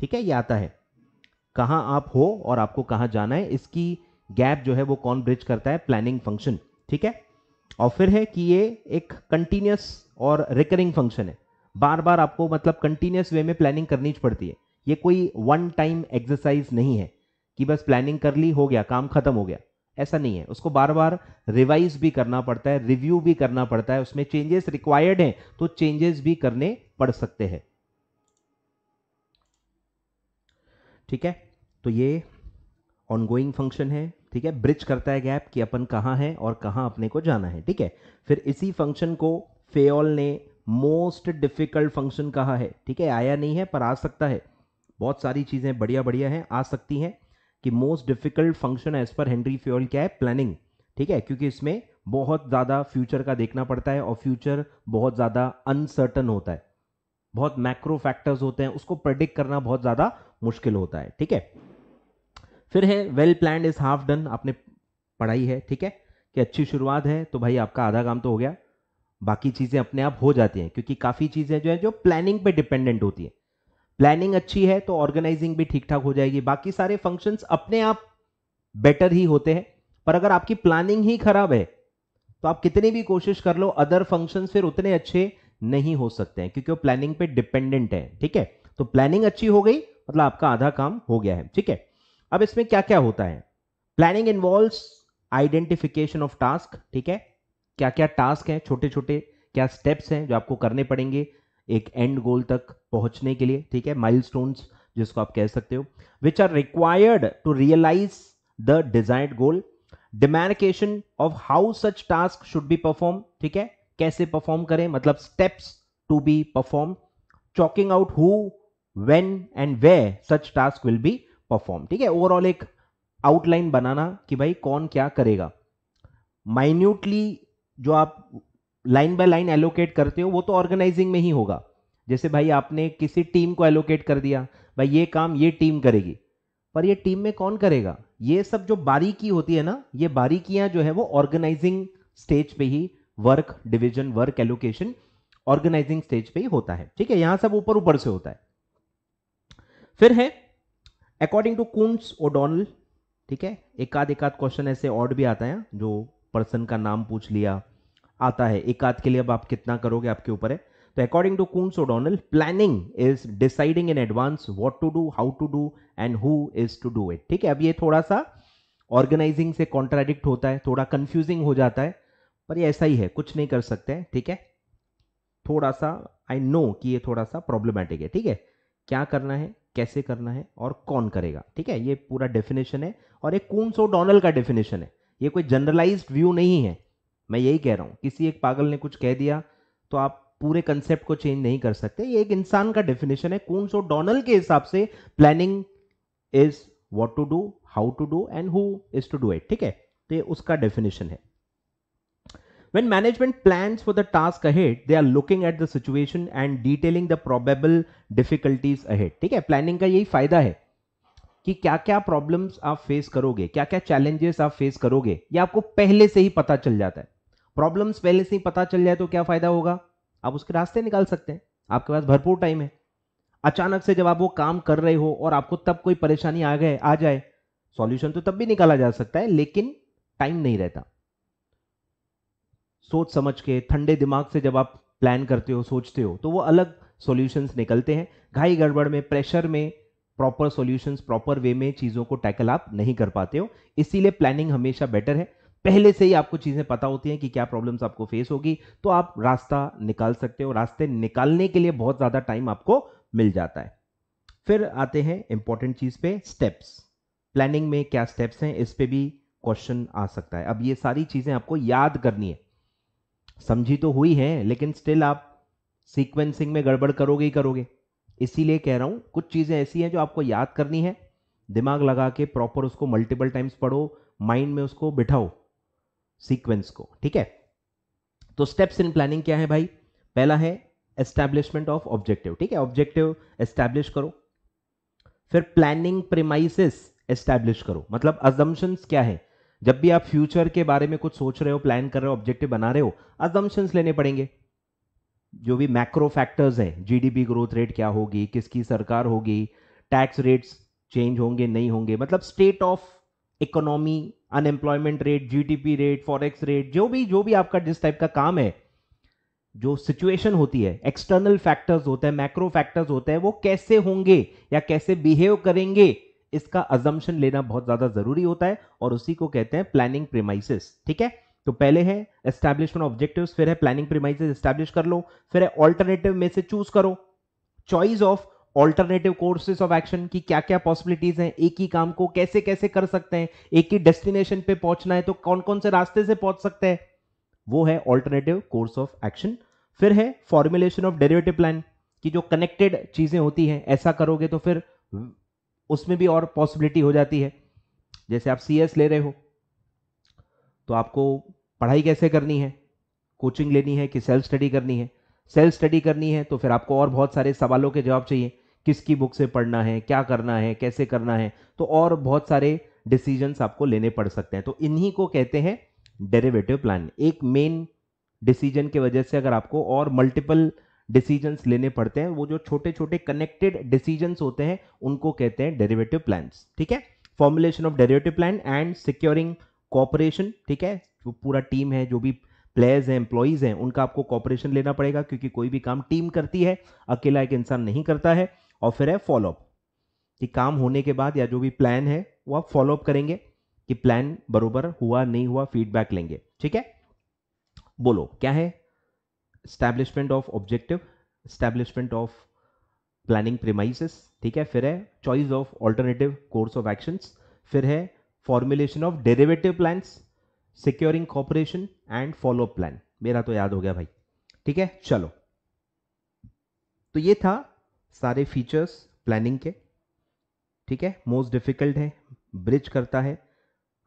ठीक है ये आता है कहाँ आप हो और आपको कहाँ जाना है इसकी गैप जो है वो कौन ब्रिज करता है प्लानिंग फंक्शन ठीक है और फिर है कि ये एक कंटिन्यूस और रिकरिंग फंक्शन है बार बार आपको मतलब कंटिन्यूस वे में प्लानिंग करनी पड़ती है ये कोई वन टाइम एक्सरसाइज नहीं है कि बस प्लानिंग कर ली हो गया काम खत्म हो गया ऐसा नहीं है उसको बार बार रिवाइज भी करना पड़ता है रिव्यू भी करना पड़ता है उसमें चेंजेस रिक्वायर्ड हैं तो चेंजेस भी करने पड़ सकते हैं ठीक है तो ये ऑनगोइंग फंक्शन है ठीक है ब्रिज करता है गैप कि अपन कहां है और कहां अपने को जाना है ठीक है फिर इसी फंक्शन को फेयल ने मोस्ट डिफिकल्ट फंक्शन कहाँ है ठीक है आया नहीं है पर आ सकता है बहुत सारी चीज़ें बढ़िया बढ़िया हैं आ सकती हैं कि most difficult function as per Henri Fayol क्या है प्लानिंग ठीक है क्योंकि इसमें बहुत ज़्यादा फ्यूचर का देखना पड़ता है और फ्यूचर बहुत ज़्यादा अनसर्टन होता है बहुत मैक्रो फैक्टर्स होते हैं उसको प्रडिक्ट करना बहुत ज़्यादा मुश्किल होता है ठीक है फिर है well plan is half done आपने पढ़ाई है ठीक है कि अच्छी शुरुआत है तो भाई आपका आधा काम तो हो गया बाकी चीज़ें अपने आप हो जाती हैं क्योंकि काफ़ी चीज़ें जो है जो प्लानिंग पे डिपेंडेंट होती है प्लानिंग अच्छी है तो ऑर्गेनाइजिंग भी ठीक ठाक हो जाएगी बाकी सारे फंक्शन अपने आप बेटर ही होते हैं पर अगर आपकी प्लानिंग ही खराब है तो आप कितनी भी कोशिश कर लो अदर फंक्शन फिर उतने अच्छे नहीं हो सकते हैं क्योंकि वो प्लानिंग पे डिपेंडेंट है ठीक है तो प्लानिंग अच्छी हो गई मतलब आपका आधा काम हो गया है ठीक है अब इसमें क्या क्या होता है planning involve identification of task ठीक है क्या क्या टास्क हैं छोटे छोटे क्या स्टेप्स हैं जो आपको करने पड़ेंगे एक एंड गोल तक पहुंचने के लिए ठीक है माइल जिसको आप कह सकते हो which are required to realise the desired goal demarcation of how such task should be perform ठीक है कैसे परफॉर्म करें मतलब steps to be perform chalking out who when and way such task will be perform ठीक है overall एक outline बनाना कि भाई कौन क्या करेगा माइन्यूटली जो आप लाइन बाय लाइन एलोकेट करते हो वो तो ऑर्गेनाइजिंग में ही होगा जैसे भाई आपने किसी टीम को एलोकेट कर दिया भाई ये काम ये टीम करेगी पर ये टीम में कौन करेगा ये सब जो बारीकी होती है ना ये बारीकियां जो है वो ऑर्गेनाइजिंग स्टेज पे ही work division work allocation organising stage पे ही होता है ठीक है यहां सब ऊपर ऊपर से होता है फिर है अकॉर्डिंग टू कूंस ओडोनल ठीक है एकाध एकाध क्वेश्चन ऐसे ऑड भी आता है जो पर्सन का नाम पूछ लिया आता है एक आध के लिए अब आप कितना करोगे आपके ऊपर है तो according to Koontz O'Donnell planning is deciding in advance what to do how to do and who is to do it ठीक है अब ये थोड़ा सा ऑर्गेनाइजिंग से कॉन्ट्राडिक्ट होता है थोड़ा कंफ्यूजिंग हो जाता है पर ये ऐसा ही है कुछ नहीं कर सकते हैं ठीक है थोड़ा सा आई नो कि ये थोड़ा सा प्रॉब्लमेटिक है ठीक है क्या करना है कैसे करना है और कौन करेगा ठीक है ये पूरा डेफिनेशन है और एक कून्स और डोनल का डेफिनेशन है ये कोई जनरलाइज्ड व्यू नहीं है मैं यही कह रहा हूँ किसी एक पागल ने कुछ कह दिया तो आप पूरे कंसेप्ट को चेंज नहीं कर सकते ये एक इंसान का डेफिनेशन है कौन सो डोनल के हिसाब से planning is what to do how to do and who is to do it ठीक है तो ये उसका डेफिनेशन है When management plans for the task ahead, they are looking at the situation and detailing the probable difficulties ahead. ठीक है planning का यही फायदा है कि क्या क्या प्रॉब्लम्स आप फेस करोगे क्या क्या चैलेंजेस आप फेस करोगे ये आपको पहले से ही पता चल जाता है प्रॉब्लम्स पहले से ही पता चल जाए तो क्या फ़ायदा होगा आप उसके रास्ते निकाल सकते हैं आपके पास भरपूर टाइम है अचानक से जब आप वो काम कर रहे हो और आपको तब कोई परेशानी आ गए आ जाए सॉल्यूशन तो तब भी निकाला जा सकता है लेकिन टाइम नहीं रहता सोच समझ के ठंडे दिमाग से जब आप प्लान करते हो सोचते हो तो वो अलग सॉल्यूशंस निकलते हैं घाई गड़बड़ में प्रेशर में प्रॉपर सॉल्यूशंस प्रॉपर वे में चीज़ों को टैकल आप नहीं कर पाते हो इसीलिए प्लानिंग हमेशा बेटर है पहले से ही आपको चीज़ें पता होती हैं कि क्या प्रॉब्लम्स आपको फेस होगी तो आप रास्ता निकाल सकते हो रास्ते निकालने के लिए बहुत ज़्यादा टाइम आपको मिल जाता है फिर आते हैं इंपॉर्टेंट चीज़ पे स्टेप्स प्लानिंग में क्या स्टेप्स हैं इस पर भी क्वेश्चन आ सकता है अब ये सारी चीज़ें आपको याद करनी है समझी तो हुई है लेकिन स्टिल आप सीक्वेंसिंग में गड़बड़ करोगे ही करोगे इसीलिए कह रहा हूँ कुछ चीज़ें ऐसी हैं जो आपको याद करनी है दिमाग लगा के प्रॉपर उसको मल्टीपल टाइम्स पढ़ो माइंड में उसको बिठाओ सीक्वेंस को ठीक है तो स्टेप्स इन प्लानिंग क्या है भाई पहला है एस्टैब्लिशमेंट ऑफ ऑब्जेक्टिव ठीक है ऑब्जेक्टिव एस्टैब्लिश करो फिर प्लानिंग प्रिमाइसिस एस्टैब्लिश करो मतलब अजम्पन्स क्या है जब भी आप फ्यूचर के बारे में कुछ सोच रहे हो प्लान कर रहे हो ऑब्जेक्टिव बना रहे हो अजम्पन्स लेने पड़ेंगे जो भी मैक्रो फैक्टर्स है जीडीपी ग्रोथ रेट क्या होगी किसकी सरकार होगी टैक्स रेट्स चेंज होंगे नहीं होंगे मतलब state of economy unemployment rate GDP rate forex rate जो भी जो भी आपका जिस टाइप का काम है जो सिचुएशन होती है एक्सटर्नल फैक्टर्स होते हैं मैक्रो फैक्टर्स होते हैं वो कैसे होंगे या कैसे बिहेव करेंगे इसका अजम्पन लेना बहुत ज्यादा जरूरी होता है और उसी को कहते हैं प्लानिंग प्रेमाइसिस ठीक है तो पहले है एस्टैब्लिशमेंट ऑब्जेक्टिव फिर है प्लानिंग प्रीमाइज एस्टैब्लिश कर लो फिर है ऑल्टरनेटिव में से चूज करो choice of alternative courses of action की क्या क्या पॉसिबिलिटीज हैं एक ही काम को कैसे कैसे कर सकते हैं एक ही डेस्टिनेशन पे पहुंचना है तो कौन कौन से रास्ते से पहुंच सकते हैं वो है ऑल्टरनेटिव कोर्स ऑफ एक्शन फिर है फॉर्मुलेशन ऑफ डेरिवेटिव प्लान कि जो कनेक्टेड चीजें होती हैं ऐसा करोगे तो फिर उसमें भी और पॉसिबिलिटी हो जाती है जैसे आप सी ले रहे हो तो आपको पढ़ाई कैसे करनी है कोचिंग लेनी है कि सेल्फ स्टडी करनी है सेल्फ स्टडी करनी है तो फिर आपको और बहुत सारे सवालों के जवाब चाहिए किसकी बुक से पढ़ना है क्या करना है कैसे करना है तो और बहुत सारे डिसीजंस आपको लेने पड़ सकते हैं तो इन्हीं को कहते हैं डेरिवेटिव प्लान एक मेन डिसीजन के वजह से अगर आपको और मल्टीपल डिसीजंस लेने पड़ते हैं वो जो छोटे छोटे कनेक्टेड डिसीजंस होते हैं उनको कहते हैं डेरिवेटिव प्लान्स ठीक है formulation of derivative plan and securing cooperation ठीक है जो पूरा टीम है जो भी प्लेयर्स हैं एम्प्लॉयज़ हैं उनका आपको कॉपरेशन लेना पड़ेगा क्योंकि कोई भी काम टीम करती है अकेला एक इंसान नहीं करता है और फिर है फॉलोअप कि काम होने के बाद या जो भी प्लान है वो आप फॉलोअप करेंगे कि प्लान बरोबर हुआ नहीं हुआ फीडबैक लेंगे ठीक है बोलो क्या है establishment of objective establishment of planning premises ठीक है फिर है choice of alternative course of actions फिर है formulation of derivative plan securing cooperation and follow up plan मेरा तो याद हो गया भाई ठीक है चलो तो ये था सारे फीचर्स प्लानिंग के ठीक है मोस्ट डिफिकल्ट है ब्रिज करता है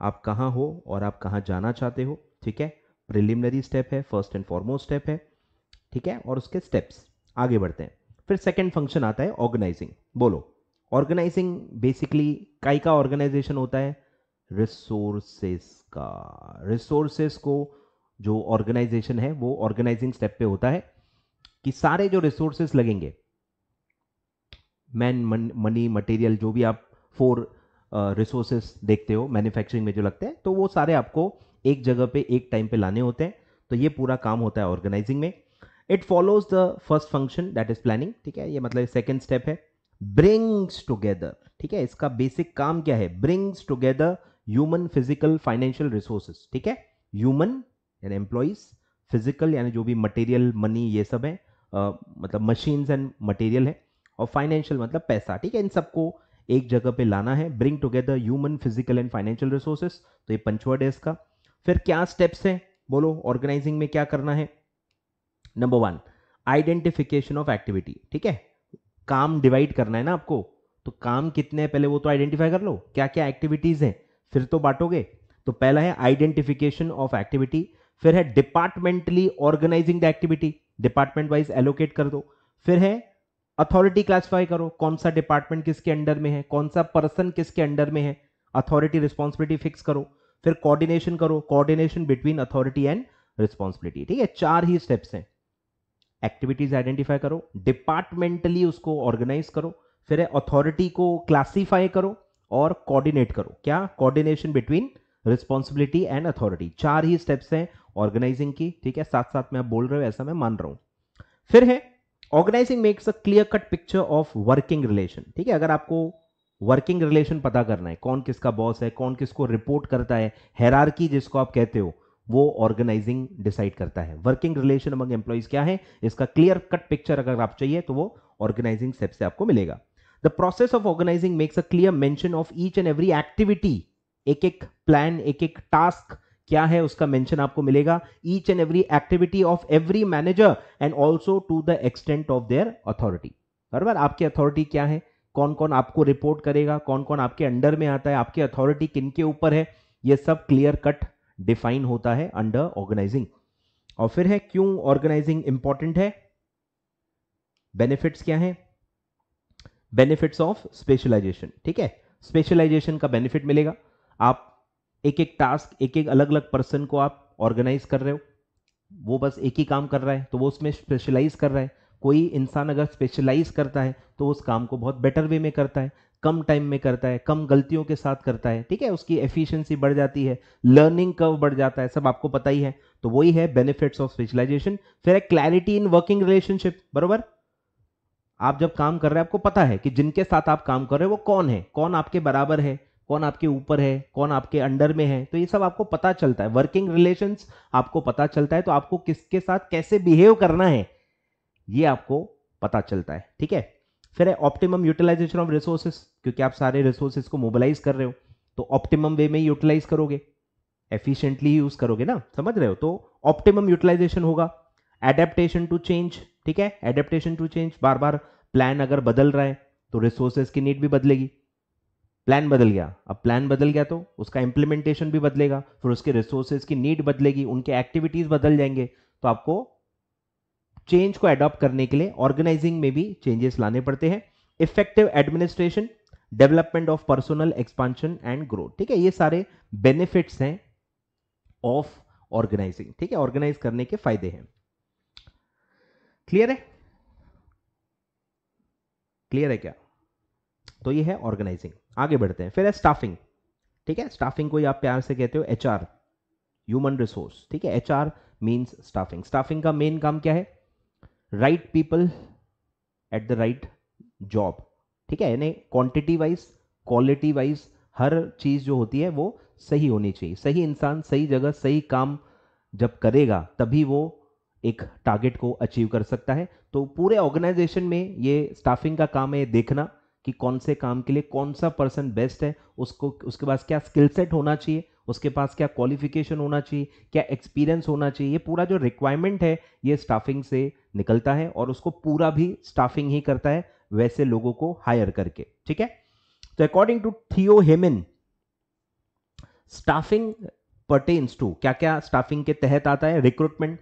आप कहाँ हो और आप कहाँ जाना चाहते हो ठीक है प्रिलिमिनरी स्टेप है फर्स्ट एंड फॉरमोस्ट स्टेप है ठीक है और उसके स्टेप्स आगे बढ़ते हैं फिर सेकंड फंक्शन आता है ऑर्गेनाइजिंग बोलो ऑर्गेनाइजिंग बेसिकली काई का ऑर्गेनाइजेशन होता है रिसोर्सेस का रिसोर्सेस को जो ऑर्गेनाइजेशन है वो ऑर्गेनाइजिंग स्टेप पे होता है कि सारे जो रिसोर्सेस लगेंगे मैन मनी मटेरियल जो भी आप फोर रिसोर्सेस uh, देखते हो मैन्युफैक्चरिंग में जो लगते हैं तो वो सारे आपको एक जगह पे एक टाइम पे लाने होते हैं तो ये पूरा काम होता है ऑर्गेनाइजिंग में it follows the first function that is planning ठीक है ये मतलब सेकेंड स्टेप है ब्रिंग्स टुगेदर ठीक है इसका बेसिक काम क्या है brings together human physical financial resources ठीक है ह्यूमन यानी एम्प्लॉयज फिजिकल यानी जो भी मटेरियल मनी ये सब है आ, मतलब मशीन्स एंड मटेरियल है और फाइनेंशियल मतलब पैसा ठीक है इन सबको एक जगह पे लाना है bring together human physical and financial resources तो ये पंचवर्ड है इसका फिर क्या स्टेप्स है बोलो ऑर्गेनाइजिंग में क्या करना है number one identification of activity ठीक है काम डिवाइड करना है ना आपको तो काम कितने हैं पहले वो तो आइडेंटिफाई कर लो क्या क्या एक्टिविटीज हैं फिर तो बांटोगे तो पहला है आइडेंटिफिकेशन ऑफ एक्टिविटी फिर है departmentally organising the activity department wise allocate कर दो फिर है अथॉरिटी क्लासिफाई करो कौन सा डिपार्टमेंट किसके अंडर में है कौन सा पर्सन किसके अंडर में है अथॉरिटी रिस्पॉन्सिबिलिटी फिक्स करो फिर कोऑर्डिनेशन करो coordination between authority and responsibility ठीक है चार ही स्टेप्स हैं एक्टिविटीज आइडेंटिफाई करो डिपार्टमेंटली उसको ऑर्गेनाइज करो फिर अथॉरिटी को क्लासीफाई करो और कोऑर्डिनेट करो क्या coordination between responsibility and authority चार ही स्टेप्स हैं ऑर्गेनाइजिंग की ठीक है साथ साथ में आप बोल रहे हो ऐसा मैं मान रहा हूं फिर है organising makes a clear cut picture of working relation ठीक है अगर आपको वर्किंग रिलेशन पता करना है कौन किसका बॉस है कौन किसको रिपोर्ट करता है हेरारकी जिसको आप कहते हो वो ऑर्गेनाइजिंग डिसाइड करता है वर्किंग रिलेशन अमंग एम्प्लॉयज क्या है इसका क्लियर कट पिक्चर अगर आप चाहिए तो वो ऑर्गेनाइजिंग स्टेप से आपको मिलेगा The process of organizing makes a clear mention of each and every activity. एक एक प्लान एक एक टास्क क्या है उसका मेंशन आपको मिलेगा each and every activity of every manager and also to the extent of their authority बराबर आपकी अथॉरिटी क्या है कौन कौन आपको रिपोर्ट करेगा कौन कौन आपके अंडर में आता है आपकी अथॉरिटी किन के ऊपर है ये सब क्लियर कट डिफाइन होता है अंडर ऑर्गेनाइजिंग और फिर है क्यों ऑर्गेनाइजिंग इंपॉर्टेंट है बेनिफिट्स क्या है बेनिफिट्स ऑफ स्पेशलाइजेशन ठीक है स्पेशलाइजेशन का बेनिफिट मिलेगा आप एक एक टास्क एक एक अलग अलग पर्सन को आप ऑर्गेनाइज कर रहे हो वो बस एक ही काम कर रहा है तो वो उसमें स्पेशलाइज कर रहा है कोई इंसान अगर स्पेशलाइज करता है तो उस काम को बहुत बेटर वे में करता है कम टाइम में करता है कम गलतियों के साथ करता है ठीक है उसकी एफिशिएंसी बढ़ जाती है लर्निंग कर्व बढ़ जाता है सब आपको पता ही है तो वही है बेनिफिट्स ऑफ स्पेशलाइजेशन फिर है क्लैरिटी इन वर्किंग रिलेशनशिप बरोबर आप जब काम कर रहे हैं आपको पता है कि जिनके साथ आप काम कर रहे हो वो कौन है कौन आपके बराबर है कौन आपके ऊपर है कौन आपके अंडर में है तो ये सब आपको पता चलता है वर्किंग रिलेशंस आपको पता चलता है तो आपको किसके साथ कैसे बिहेव करना है ये आपको पता चलता है ठीक है फिर है ऑप्टिमम यूटिलाइजेशन ऑफ रिसोर्सेस क्योंकि आप सारे रिसोर्सेज को मोबिलाइज कर रहे हो तो ऑप्टिमम वे में यूटिलाइज करोगे एफिशिएंटली यूज करोगे ना समझ रहे हो तो ऑप्टिमम यूटिलाइजेशन होगा एडेप्टेशन टू चेंज ठीक है एडेप्टेशन टू चेंज बार बार प्लान अगर बदल रहा है तो रिसोर्सेज की नीड भी बदलेगी प्लान बदल गया अब प्लान बदल गया तो उसका इंप्लीमेंटेशन भी बदलेगा फिर उसके रिसोर्सेज की नीड बदलेगी उनके एक्टिविटीज बदल जाएंगे तो आपको चेंज को एडॉप्ट करने के लिए ऑर्गेनाइजिंग में भी चेंजेस लाने पड़ते हैं effective administration development of personnel expansion and growth ठीक है ये सारे बेनिफिट्स हैं ऑफ ऑर्गेनाइजिंग ठीक है ऑर्गेनाइज करने के फायदे हैं क्लियर है क्लियर है क्या तो ये है ऑर्गेनाइजिंग आगे बढ़ते हैं फिर है स्टाफिंग ठीक है स्टाफिंग को आप प्यार से कहते हो एच ह्यूमन रिसोर्स ठीक है H R means staffing staffing का मेन काम क्या है right people at the right job ठीक है यानी क्वांटिटी वाइज क्वालिटी वाइज हर चीज़ जो होती है वो सही होनी चाहिए सही इंसान सही जगह सही काम जब करेगा तभी वो एक टारगेट को अचीव कर सकता है तो पूरे ऑर्गेनाइजेशन में ये स्टाफिंग का काम है देखना कि कौन से काम के लिए कौन सा पर्सन बेस्ट है उसको उसके पास क्या स्किल सेट होना चाहिए उसके पास क्या क्वालिफिकेशन होना चाहिए क्या एक्सपीरियंस होना चाहिए ये पूरा जो रिक्वायरमेंट है ये स्टाफिंग से निकलता है और उसको पूरा भी स्टाफिंग ही करता है वैसे लोगों को हायर करके ठीक है तो अकॉर्डिंग टू थियो हेमिन स्टाफिंग पर्टेन्स टू क्या क्या स्टाफिंग के तहत आता है रिक्रूटमेंट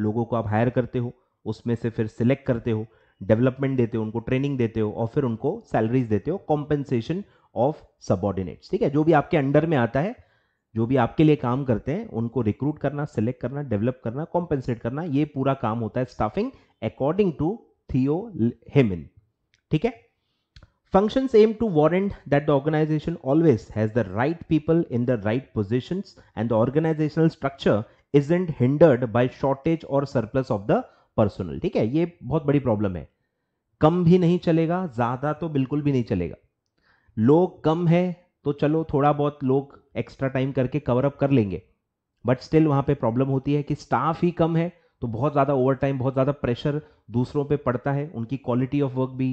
लोगों को आप हायर करते हो उसमें से फिर सिलेक्ट करते हो डेवलपमेंट देते हो उनको ट्रेनिंग देते हो और फिर उनको सैलरीज देते हो कॉम्पेंसेशन ऑफ सबॉर्डिनेट्स ठीक है जो भी आपके अंडर में आता है जो भी आपके लिए काम करते हैं उनको रिक्रूट करना सिलेक्ट करना डेवलप करना कॉम्पेंसेट करना ये पूरा काम होता है स्टाफिंग अकॉर्डिंग टू थियो हेमिन ठीक है functions aim to warrant that the organisation always has the right people in the right position and the organisational structure isn't hindered by shortage और सरप्लस ऑफ द पर्सनल ठीक है ये बहुत बड़ी प्रॉब्लम है कम भी नहीं चलेगा ज्यादा तो बिल्कुल भी नहीं चलेगा लोग कम है तो चलो थोड़ा बहुत लोग एक्स्ट्रा टाइम करके कवर अप कर लेंगे बट स्टिल वहां पे प्रॉब्लम होती है कि स्टाफ ही कम है तो बहुत ज़्यादा ओवर टाइम बहुत ज़्यादा प्रेशर दूसरों पे पड़ता है उनकी क्वालिटी ऑफ वर्क भी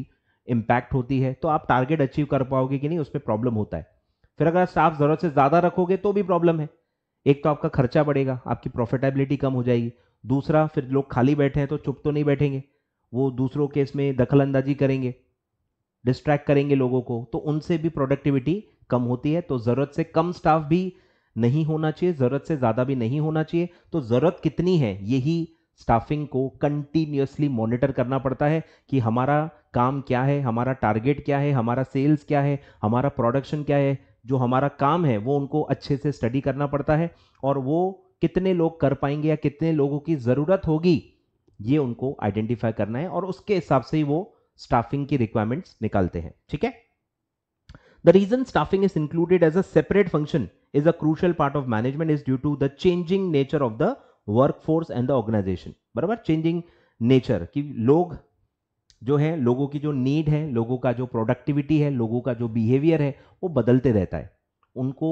इम्पैक्ट होती है तो आप टारगेट अचीव कर पाओगे कि नहीं उस पर प्रॉब्लम होता है फिर अगर स्टाफ ज़रूरत से ज़्यादा रखोगे तो भी प्रॉब्लम है एक तो आपका खर्चा बढ़ेगा आपकी प्रॉफिटेबिलिटी कम हो जाएगी दूसरा फिर लोग खाली बैठे हैं तो चुप तो नहीं बैठेंगे वो दूसरों के इसमें दखल अंदाजी करेंगे डिस्ट्रैक्ट करेंगे लोगों को तो उनसे भी प्रोडक्टिविटी कम होती है तो ज़रूरत से कम स्टाफ भी नहीं होना चाहिए ज़रूरत से ज़्यादा भी नहीं होना चाहिए तो ज़रूरत कितनी है यही स्टाफिंग को कंटिन्यूसली मॉनिटर करना पड़ता है कि हमारा काम क्या है हमारा टारगेट क्या है हमारा सेल्स क्या है हमारा प्रोडक्शन क्या है जो हमारा काम है वो उनको अच्छे से स्टडी करना पड़ता है और वो कितने लोग कर पाएंगे या कितने लोगों की ज़रूरत होगी ये उनको आइडेंटिफाई करना है और उसके हिसाब से ही वो स्टाफिंग की रिक्वायरमेंट्स निकालते हैं ठीक है the reason staffing is included as a separate function is a crucial part of management is due to the changing nature of the workforce and the organisation बराबर चेंजिंग नेचर कि लोग जो है लोगों की जो नीड है लोगों का जो प्रोडक्टिविटी है लोगों का जो बिहेवियर है वो बदलते रहता है उनको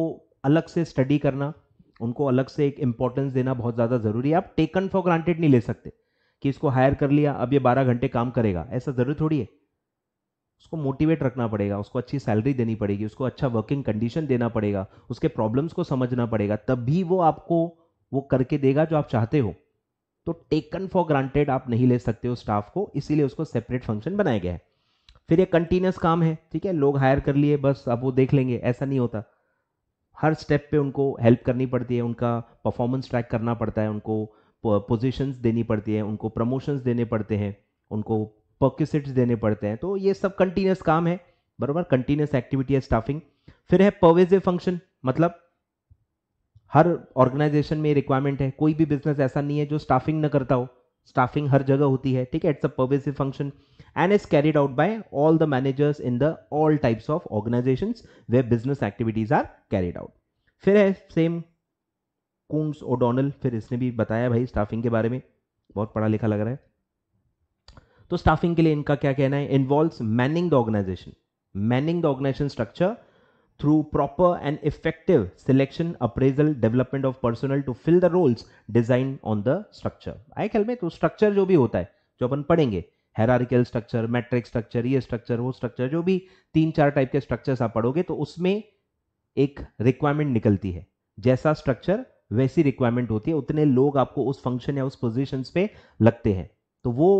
अलग से स्टडी करना उनको अलग से एक इम्पोर्टेंस देना बहुत ज़्यादा ज़रूरी है आप टेकन फॉर ग्रांटेड नहीं ले सकते कि इसको हायर कर लिया अब ये बारह घंटे काम करेगा ऐसा ज़रूरी थोड़ी है उसको मोटिवेट रखना पड़ेगा उसको अच्छी सैलरी देनी पड़ेगी उसको अच्छा वर्किंग कंडीशन देना पड़ेगा उसके प्रॉब्लम्स को समझना पड़ेगा तब भी वो आपको वो करके देगा जो आप चाहते हो तो टेकन फॉर ग्रांटेड आप नहीं ले सकते हो स्टाफ को इसीलिए उसको सेपरेट फंक्शन बनाया गया है फिर ये कंटिन्यूस काम है ठीक है लोग हायर कर लिए बस अब वो देख लेंगे ऐसा नहीं होता हर स्टेप पे उनको हेल्प करनी पड़ती है उनका परफॉर्मेंस ट्रैक करना पड़ता है उनको पोजीशंस देनी पड़ती है उनको प्रमोशंस देने पड़ते हैं उनको पर्क्यूसिट्स देने पड़ते हैं तो ये सब कंटिन्यूस काम है बरबर कंटिन्यूस एक्टिविटी है स्टाफिंग फिर है परवेजिव फंक्शन मतलब हर ऑर्गेनाइजेशन में रिक्वायरमेंट है कोई भी बिजनेस ऐसा नहीं है जो स्टाफिंग न करता हो स्टाफिंग हर जगह होती है ठीक है it's a pervasive function and is carried out by all the managers in the all types of organisation where business activities are carried out फिर है सेम कुंग्स ओडोनल फिर इसने भी बताया भाई स्टाफिंग के बारे में बहुत पढ़ा लिखा लग रहा है तो स्टाफिंग के लिए इनका क्या कहना है involve manning the organisation manning the organisation structure through proper and effective selection, appraisal, development of personnel to fill the roles designed on the structure. आए ख्याल में तो स्ट्रक्चर जो भी होता है जो अपन पढ़ेंगे हेरारिकल स्ट्रक्चर मैट्रिक स्ट्रक्चर ये स्ट्रक्चर वो स्ट्रक्चर जो भी तीन चार टाइप के स्ट्रक्चर्स आप पढ़ोगे तो उसमें एक रिक्वायरमेंट निकलती है जैसा स्ट्रक्चर वैसी रिक्वायरमेंट होती है उतने लोग आपको उस फंक्शन या उस पोजिशन पे लगते हैं तो वो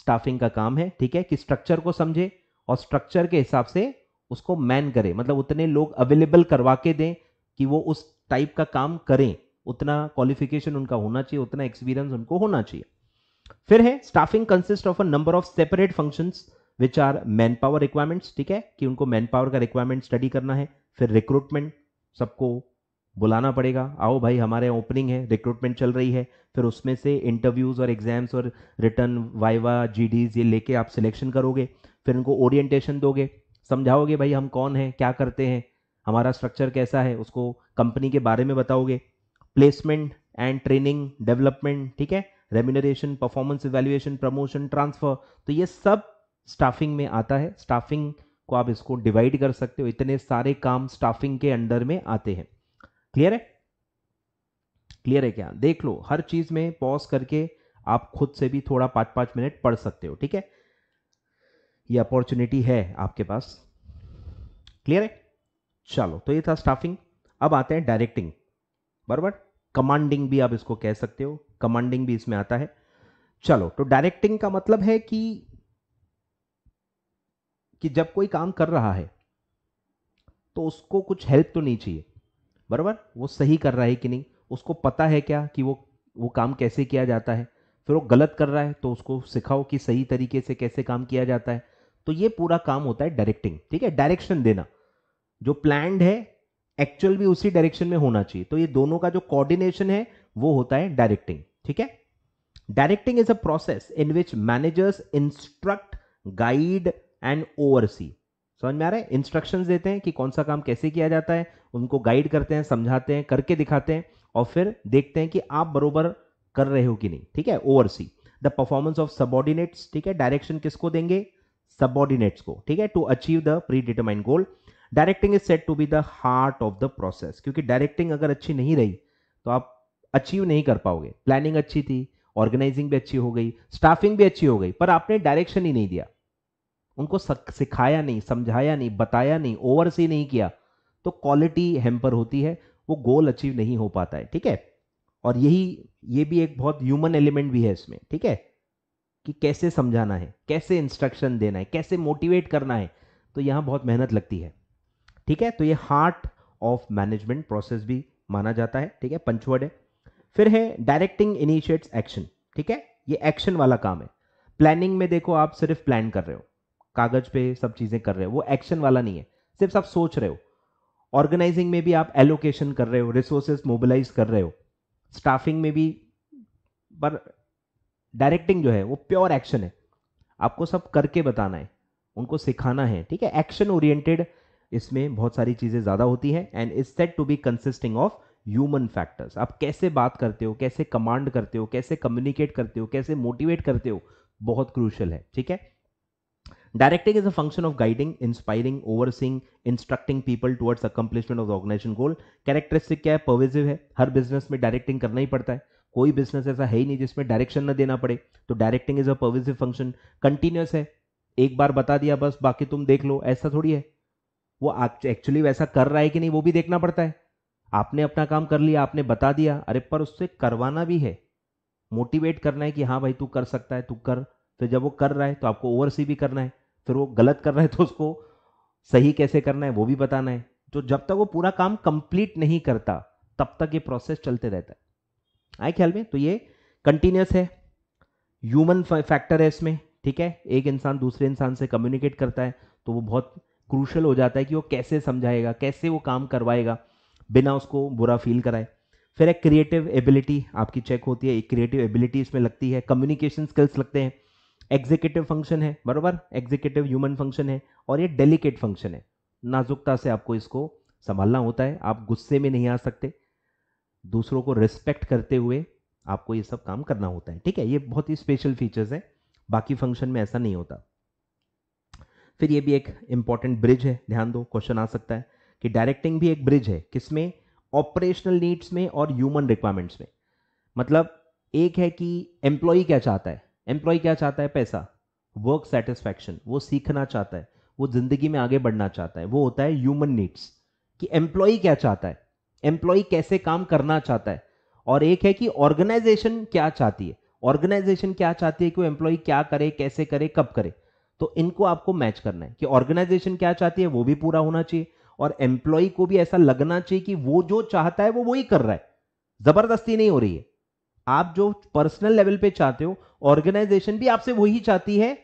स्टाफिंग का काम है ठीक है कि स्ट्रक्चर को समझे और स्ट्रक्चर के हिसाब से उसको मैन करें मतलब उतने लोग अवेलेबल करवा के दें कि वो उस टाइप का काम करें उतना क्वालिफिकेशन उनका होना चाहिए उतना एक्सपीरियंस उनको होना चाहिए फिर है staffing consist of a number of separate functions which are manpower requirements ठीक है कि उनको मैन पावर का रिक्वायरमेंट स्टडी करना है फिर रिक्रूटमेंट सबको बुलाना पड़ेगा आओ भाई हमारे यहाँ ओपनिंग है रिक्रूटमेंट चल रही है फिर उसमें से इंटरव्यूज़ और एग्जाम्स और रिटर्न वाइवा जी ये लेके आप सिलेक्शन करोगे फिर उनको ओरिएंटेशन दोगे समझाओगे भाई हम कौन हैं क्या करते हैं हमारा स्ट्रक्चर कैसा है उसको कंपनी के बारे में बताओगे प्लेसमेंट एंड ट्रेनिंग डेवलपमेंट ठीक है remuneration performance evaluation promotion transfer तो ये सब स्टाफिंग में आता है स्टाफिंग को आप इसको डिवाइड कर सकते हो इतने सारे काम स्टाफिंग के अंडर में आते हैं क्लियर है क्लियर है क्या देख लो हर चीज में पॉज करके आप खुद से भी थोड़ा पाँच पाँच मिनट पढ़ सकते हो ठीक है ये अपॉर्चुनिटी है आपके पास क्लियर है चलो तो ये था स्टाफिंग अब आते हैं डायरेक्टिंग बराबर कमांडिंग भी आप इसको कह सकते हो कमांडिंग भी इसमें आता है चलो तो डायरेक्टिंग का मतलब है कि कि जब कोई काम कर रहा है तो उसको कुछ हेल्प तो नहीं चाहिए बराबर वो सही कर रहा है कि नहीं उसको पता है क्या कि वो वो काम कैसे किया जाता है फिर वो गलत कर रहा है तो उसको सिखाओ कि सही तरीके से कैसे काम किया जाता है तो ये पूरा काम होता है डायरेक्टिंग ठीक है डायरेक्शन देना जो प्लैंड है एक्चुअल भी उसी डायरेक्शन में होना चाहिए तो ये दोनों का जो कोऑर्डिनेशन है वो होता है डायरेक्टिंग ठीक है directing is a process in which managers instruct guide and oversee समझ में आ रहा है इंस्ट्रक्शंस देते हैं कि कौन सा काम कैसे किया जाता है उनको गाइड करते हैं समझाते हैं करके दिखाते हैं और फिर देखते हैं कि आप बरोबर कर रहे हो कि नहीं ठीक है oversee the performance of subordinates ठीक है डायरेक्शन किसको देंगे सबॉर्डिनेट्स को ठीक है to achieve the predetermine goal directing is set to be the heart of the process क्योंकि डायरेक्टिंग अगर अच्छी नहीं रही तो आप अचीव नहीं कर पाओगे प्लानिंग अच्छी थी ऑर्गेनाइजिंग भी अच्छी हो गई स्टाफिंग भी अच्छी हो गई पर आपने डायरेक्शन ही नहीं दिया उनको सिखाया नहीं समझाया नहीं बताया नहीं ओवर से नहीं किया तो क्वालिटी हेम्पर होती है वो गोल अचीव नहीं हो पाता है ठीक है और यही ये भी एक बहुत ह्यूमन एलिमेंट भी है इसमें ठीक है कि कैसे समझाना है कैसे इंस्ट्रक्शन देना है कैसे मोटिवेट करना है तो यहाँ बहुत मेहनत लगती है ठीक है तो ये हार्ट ऑफ मैनेजमेंट प्रोसेस भी माना जाता है ठीक है पंचवर्ड है फिर है डायरेक्टिंग इनिशिएट्स एक्शन ठीक है ये एक्शन वाला काम है प्लानिंग में देखो आप सिर्फ प्लान कर रहे हो कागज पे सब चीज़ें कर रहे हो वो एक्शन वाला नहीं है सिर्फ आप सोच रहे हो ऑर्गेनाइजिंग में भी आप एलोकेशन कर रहे हो रिसोर्सेज मोबिलाइज कर रहे हो स्टाफिंग में भी पर डायरेक्टिंग जो है वो प्योर एक्शन है आपको सब करके बताना है उनको सिखाना है ठीक है एक्शन ओरिएंटेड इसमें बहुत सारी चीज़ें ज़्यादा होती है and is set to be consisting of human factors आप कैसे बात करते हो कैसे कमांड करते हो कैसे कम्युनिकेट करते हो कैसे मोटिवेट करते हो बहुत क्रूशल है ठीक है directing is a function of guiding inspiring overseeing instructing people towards accomplishment of the goal characteristic क्या है परवेजिव है हर बिजनेस में डायरेक्टिंग करना ही पड़ता है कोई बिजनेस ऐसा है ही नहीं जिसमें डायरेक्शन ना देना पड़े तो directing is a pervasive function continuous है एक बार बता दिया बस बाकी तुम देख लो ऐसा थोड़ी है वो एक्चुअली वैसा कर रहा है कि नहीं वो भी देखना पड़ता है आपने अपना काम कर लिया आपने बता दिया अरे पर उससे करवाना भी है मोटिवेट करना है कि हाँ भाई तू कर सकता है तू कर फिर जब वो कर रहा है तो आपको ओवरसी भी करना है फिर वो गलत कर रहा है तो उसको सही कैसे करना है वो भी बताना है तो जब तक वो पूरा काम कंप्लीट नहीं करता तब तक ये प्रोसेस चलते रहता है आए ख्याल में तो ये कंटिन्यूस है ह्यूमन फैक्टर है इसमें ठीक है एक इंसान दूसरे इंसान से कम्युनिकेट करता है तो वो बहुत क्रूशल हो जाता है कि वो कैसे समझाएगा कैसे वो काम करवाएगा बिना उसको बुरा फील कराए फिर एक क्रिएटिव एबिलिटी आपकी चेक होती है एक क्रिएटिव एबिलिटी इसमें लगती है कम्युनिकेशन स्किल्स लगते हैं एग्जीक्यूटिव फंक्शन है बराबर एग्जीक्यूटिव ह्यूमन फंक्शन है और ये डेलिकेट फंक्शन है नाजुकता से आपको इसको संभालना होता है आप गुस्से में नहीं आ सकते दूसरों को रिस्पेक्ट करते हुए आपको ये सब काम करना होता है ठीक है ये बहुत ही स्पेशल फीचर्स है बाकी फंक्शन में ऐसा नहीं होता फिर ये भी एक इंपॉर्टेंट ब्रिज है ध्यान दो क्वेश्चन आ सकता है कि डायरेक्टिंग भी एक ब्रिज है किसमें ऑपरेशनल नीड्स में और ह्यूमन रिक्वायरमेंट्स में मतलब एक है कि एम्प्लॉय क्या चाहता है एम्प्लॉय क्या चाहता है पैसा वर्क सेटिस्फैक्शन वो सीखना चाहता है वो जिंदगी में आगे बढ़ना चाहता है वो होता है ह्यूमन नीड्स कि एम्प्लॉय क्या चाहता है एम्प्लॉय कैसे काम करना चाहता है और एक है कि ऑर्गेनाइजेशन क्या चाहती है ऑर्गेनाइजेशन क्या चाहती है कि वो एम्प्लॉय क्या करे कैसे करे कब करे तो इनको आपको मैच करना है कि ऑर्गेनाइजेशन क्या चाहती है वो भी पूरा होना चाहिए और एम्प्लॉय को भी ऐसा लगना चाहिए कि वो जो चाहता है वो वही कर रहा है जबरदस्ती नहीं हो रही है आप जो पर्सनल लेवल पे चाहते हो ऑर्गेनाइजेशन भी आपसे वही चाहती है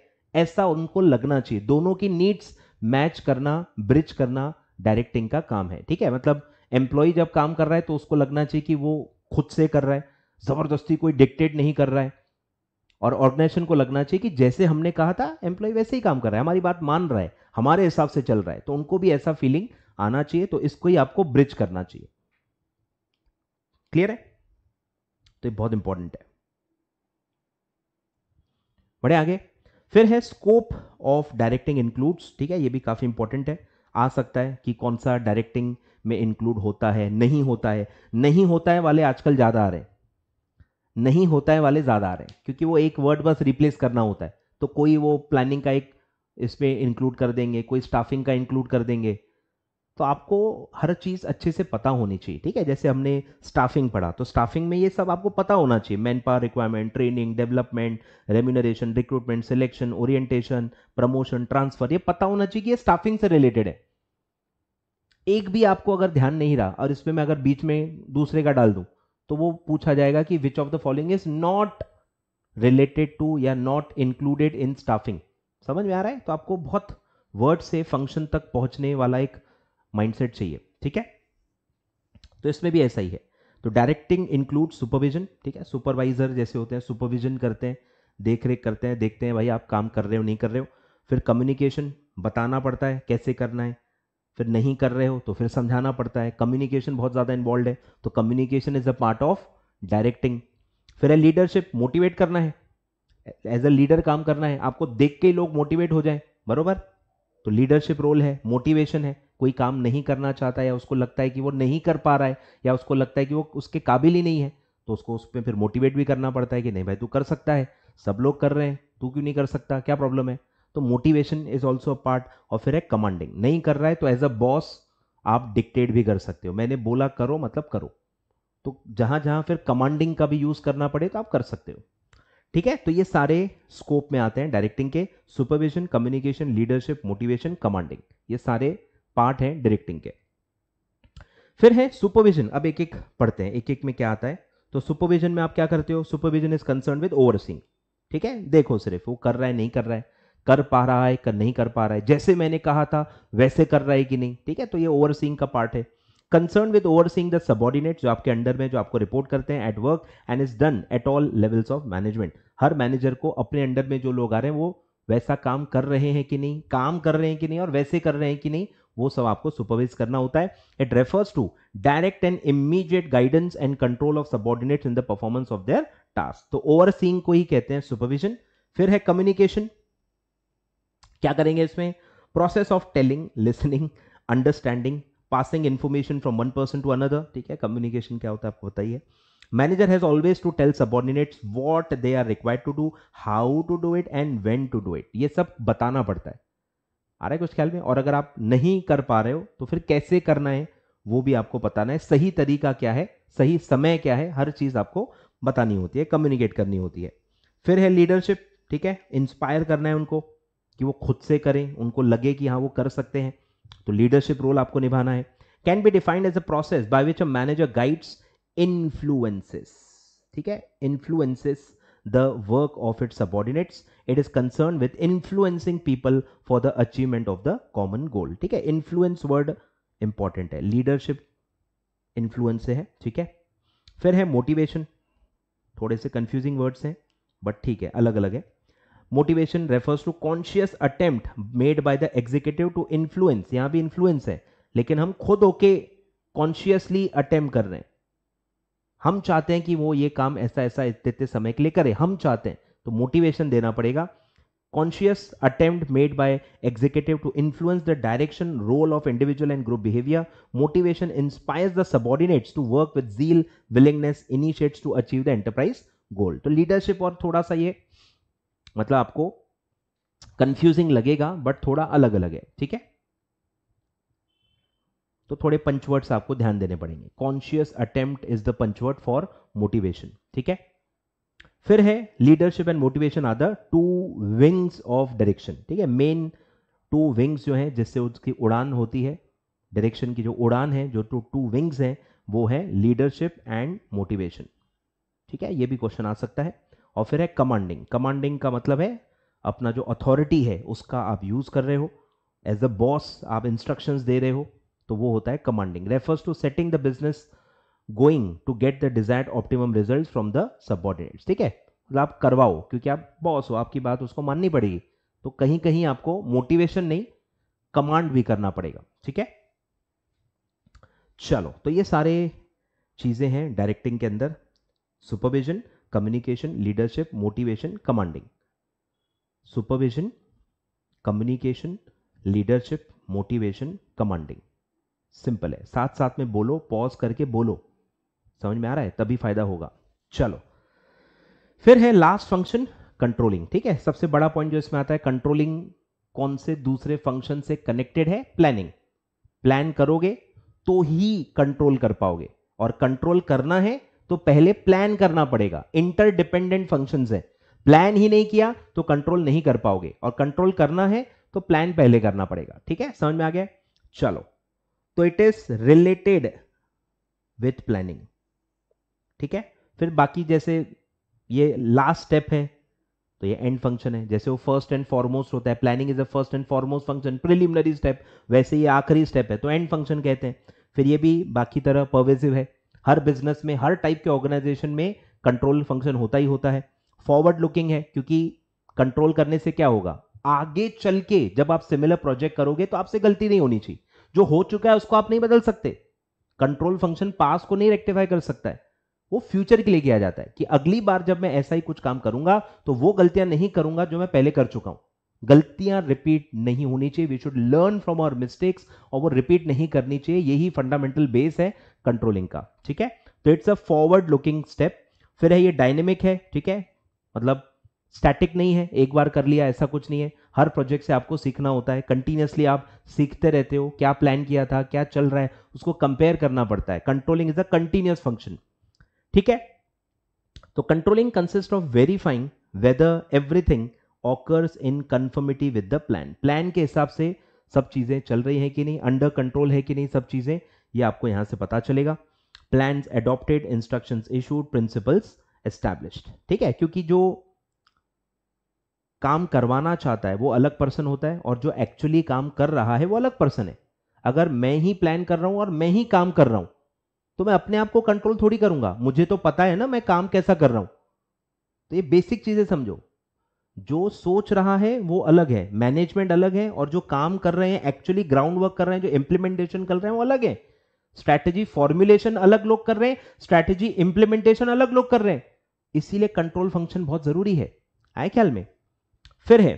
ऐसा उनको लगना चाहिए दोनों की नीड्स मैच करना ब्रिज करना डायरेक्टिंग का काम है ठीक है मतलब एम्प्लॉय जब काम कर रहा है तो उसको लगना चाहिए कि वो खुद से कर रहा है ज़बरदस्ती कोई डिक्टेट नहीं कर रहा है और ऑर्गेनाइजेशन को लगना चाहिए कि जैसे हमने कहा था एम्प्लॉय वैसे ही काम कर रहा है हमारी बात मान रहा है हमारे हिसाब से चल रहा है तो उनको भी ऐसा फीलिंग आना चाहिए तो इसको ही आपको ब्रिज करना चाहिए क्लियर है तो ये बहुत इंपॉर्टेंट है बड़े आगे फिर है स्कोप ऑफ डायरेक्टिंग इंक्लूड्स ठीक है ये भी काफी इंपॉर्टेंट है आ सकता है कि कौन सा डायरेक्टिंग में इंक्लूड होता है नहीं होता है नहीं होता है वाले आजकल ज़्यादा आ रहे नहीं होता है वाले ज़्यादा आ रहे हैं क्योंकि वो एक वर्ड बस रिप्लेस करना होता है तो कोई वो प्लानिंग का एक इसमें इंक्लूड कर देंगे कोई स्टाफिंग का इंक्लूड कर देंगे तो आपको हर चीज़ अच्छे से पता होनी चाहिए ठीक है जैसे हमने स्टाफिंग पढ़ा तो स्टाफिंग में ये सब आपको पता होना चाहिए manpower requirement training development remuneration recruitment selection orientation promotion transfer ये पता होना चाहिए कि ये स्टाफिंग से रिलेटेड है एक भी आपको अगर ध्यान नहीं रहा और इसमें मैं अगर बीच में दूसरे का डाल दूँ तो वो पूछा जाएगा कि which of the following is not related to या नॉट इंक्लूडेड इन स्टाफिंग समझ में आ रहा है तो आपको बहुत वर्ड से फंक्शन तक पहुंचने वाला एक माइंडसेट चाहिए ठीक है तो इसमें भी ऐसा ही है तो डायरेक्टिंग इंक्लूड सुपरविजन ठीक है सुपरवाइजर जैसे होते हैं सुपरविजन करते हैं देख रेख करते हैं देखते हैं भाई आप काम कर रहे हो नहीं कर रहे हो फिर कम्युनिकेशन बताना पड़ता है कैसे करना है फिर नहीं कर रहे हो तो फिर समझाना पड़ता है कम्युनिकेशन बहुत ज़्यादा इन्वॉल्व है तो communication is a part of directing फिर है लीडरशिप मोटिवेट करना है एज अ लीडर काम करना है आपको देख के लोग मोटिवेट हो जाए बरोबर तो लीडरशिप रोल है मोटिवेशन है कोई काम नहीं करना चाहता है या उसको लगता है कि वो नहीं कर पा रहा है या उसको लगता है कि वो उसके काबिल ही नहीं है तो उसको उसमें फिर मोटिवेट भी करना पड़ता है कि नहीं भाई तू कर सकता है सब लोग कर रहे हैं तू क्यों नहीं कर सकता क्या प्रॉब्लम है तो motivation is also a part और फिर है कमांडिंग नहीं कर रहा है तो एज अ बॉस आप डिक्टेट भी कर सकते हो मैंने बोला करो मतलब करो तो जहां जहां फिर कमांडिंग का भी यूज करना पड़े तो आप कर सकते हो ठीक है तो ये सारे स्कोप में आते हैं डायरेक्टिंग के supervision communication leadership motivation commanding ये सारे पार्ट है डायरेक्टिंग के फिर है सुपरविजन अब एक एक पढ़ते हैं एक एक में क्या आता है तो सुपरविजन में आप क्या करते हो supervision is concern with overseeing ठीक है देखो सिर्फ वो कर रहा है नहीं कर रहा है कर पा रहा है कर नहीं कर पा रहा है जैसे मैंने कहा था वैसे कर रहा है कि नहीं ठीक है तो ये ओवरसीइंग का पार्ट है concern with overseeing the subordinate जो आपके अंडर में जो आपको रिपोर्ट करते हैं at work and is done at all levels of management हर मैनेजर को अपने अंडर में जो लोग आ रहे हैं वो वैसा काम कर रहे हैं कि नहीं काम कर रहे हैं कि नहीं और वैसे कर रहे हैं कि नहीं वो सब आपको सुपरवाइज करना होता है it refers to direct and immediate guidance and control of subordinate in the performance of their task तो ओवर को ही कहते हैं सुपरविजन फिर है कम्युनिकेशन क्या करेंगे इसमें process of telling listening understanding passing information from one person to another ठीक है कम्युनिकेशन क्या होता है आपको बताइए manager has always to tell subordinates what they are required to do how to do it and when to do it ये सब बताना पड़ता है आ रहा है कुछ ख्याल में और अगर आप नहीं कर पा रहे हो तो फिर कैसे करना है वो भी आपको बताना है सही तरीका क्या है सही समय क्या है हर चीज़ आपको बतानी होती है कम्युनिकेट करनी होती है फिर है लीडरशिप ठीक है इंस्पायर करना है उनको कि वो खुद से करें उनको लगे कि हाँ वो कर सकते हैं तो लीडरशिप रोल आपको निभाना है can be defined as a process by which a manager guides influences ठीक है influences the work of its subordinates it is concern with influencing people for the achievement of the common goal ठीक है influence word important है leadership influence से है ठीक है फिर है मोटिवेशन थोड़े से कंफ्यूजिंग वर्ड्स हैं बट ठीक है अलग अलग है motivation refers to conscious attempt made by the executive to influence यहां भी इन्फ्लुएंस है लेकिन हम खुद होके कॉन्शियसली अटेम्प्ट कर रहे हैं हम चाहते हैं कि वो ये काम ऐसा ऐसा इतने इतने समय के लिए करे हम चाहते हैं तो मोटिवेशन देना पड़ेगा conscious attempt made by executive to influence the direction role of individual and group behaviour motivation inspires the subordinates to work with zeal willingness initiates to achieve the enterprise goal तो leadership और थोड़ा सा ये मतलब आपको confusing लगेगा but थोड़ा अलग अलग है ठीक है तो थोड़े पंचवर्ड्स आपको ध्यान देने पड़ेंगे conscious attempt is the punch word for motivation ठीक है फिर है leadership and motivation are the two wings of direction ठीक है मेन टू विंग्स जो है जिससे उसकी उड़ान होती है डायरेक्शन की जो उड़ान है जो टू टू विंग्स है वो है लीडरशिप एंड मोटिवेशन ठीक है ये भी क्वेश्चन आ सकता है और फिर है कमांडिंग कमांडिंग का मतलब है अपना जो अथॉरिटी है उसका आप यूज़ कर रहे हो एज अ बॉस आप इंस्ट्रक्शंस दे रहे हो तो वो होता है commanding refers to setting the business going to get the desired optimum result from the subordinates ठीक है मतलब आप करवाओ क्योंकि आप बॉस हो आपकी बात उसको माननी पड़ेगी तो कहीं कहीं आपको मोटिवेशन नहीं कमांड भी करना पड़ेगा ठीक है चलो तो ये सारे चीज़ें हैं डायरेक्टिंग के अंदर supervision communication leadership motivation commanding supervision communication leadership motivation commanding simple है साथ साथ में बोलो पॉज करके बोलो समझ में आ रहा है तभी फायदा होगा चलो फिर है लास्ट फंक्शन कंट्रोलिंग ठीक है सबसे बड़ा पॉइंट जो इसमें आता है कंट्रोलिंग कौन से दूसरे फंक्शन से कनेक्टेड है प्लानिंग प्लान करोगे तो ही कंट्रोल कर पाओगे और कंट्रोल करना है तो पहले प्लान करना पड़ेगा इंटरडिपेंडेंट फंक्शन है प्लान ही नहीं किया तो कंट्रोल नहीं कर पाओगे और कंट्रोल करना है तो प्लान पहले करना पड़ेगा ठीक है समझ में आ गया चलो तो it is related with planning ठीक है फिर बाकी जैसे ये लास्ट स्टेप है तो ये एंड फंक्शन है जैसे वो फर्स्ट एंड फॉरमोस्ट होता है planning is a first and foremost function preliminary step वैसे ये आखिरी स्टेप है तो एंड फंक्शन कहते हैं फिर ये भी बाकी तरह परवेसिव है हर बिजनेस में हर टाइप के ऑर्गेनाइजेशन में कंट्रोल फंक्शन होता ही होता है फॉरवर्ड लुकिंग है क्योंकि कंट्रोल करने से क्या होगा आगे चल के जब आप सिमिलर प्रोजेक्ट करोगे तो आपसे गलती नहीं होनी चाहिए जो हो चुका है उसको आप नहीं बदल सकते कंट्रोल फंक्शन पास को नहीं रेक्टिफाई कर सकता है वो फ्यूचर के लिए किया जाता है कि अगली बार जब मैं ऐसा ही कुछ काम करूंगा तो वो गलतियां नहीं करूंगा जो मैं पहले कर चुका हूं गलतियां रिपीट नहीं होनी चाहिए we should learn from our mistakes और वो रिपीट नहीं करनी चाहिए यही फंडामेंटल बेस है कंट्रोलिंग का ठीक है तो it's a forward looking step फिर है ये डायनेमिक है ठीक है मतलब स्टैटिक नहीं है एक बार कर लिया ऐसा कुछ नहीं है हर प्रोजेक्ट से आपको सीखना होता है कंटिन्यूसली आप सीखते रहते हो क्या प्लान किया था क्या चल रहा है उसको कंपेयर करना पड़ता है controlling is a continuous function ठीक है तो controlling consist of verifying whether everything occurs in conformity with the plan plan के हिसाब से सब चीज़ें चल रही हैं कि नहीं अंडर कंट्रोल है कि नहीं सब चीज़ें ये आपको यहां से पता चलेगा plan adopted instruction issued principles established ठीक है क्योंकि जो काम करवाना चाहता है वो अलग पर्सन होता है और जो एक्चुअली काम कर रहा है वो अलग पर्सन है अगर मैं ही प्लान कर रहा हूं और मैं ही काम कर रहा हूं तो मैं अपने आप को कंट्रोल थोड़ी करूंगा मुझे तो पता है ना मैं काम कैसा कर रहा हूं तो ये बेसिक चीजें समझो जो सोच रहा है वो अलग है मैनेजमेंट अलग है और जो काम कर रहे हैं एक्चुअली ग्राउंड वर्क कर रहे हैं जो इंप्लीमेंटेशन कर रहे हैं वो अलग है स्ट्रैटेजी फॉर्मुलेशन अलग लोग कर रहे हैं स्ट्रैटेजी इंप्लीमेंटेशन अलग लोग कर रहे हैं इसीलिए कंट्रोल फंक्शन बहुत जरूरी है आए ख्याल में फिर है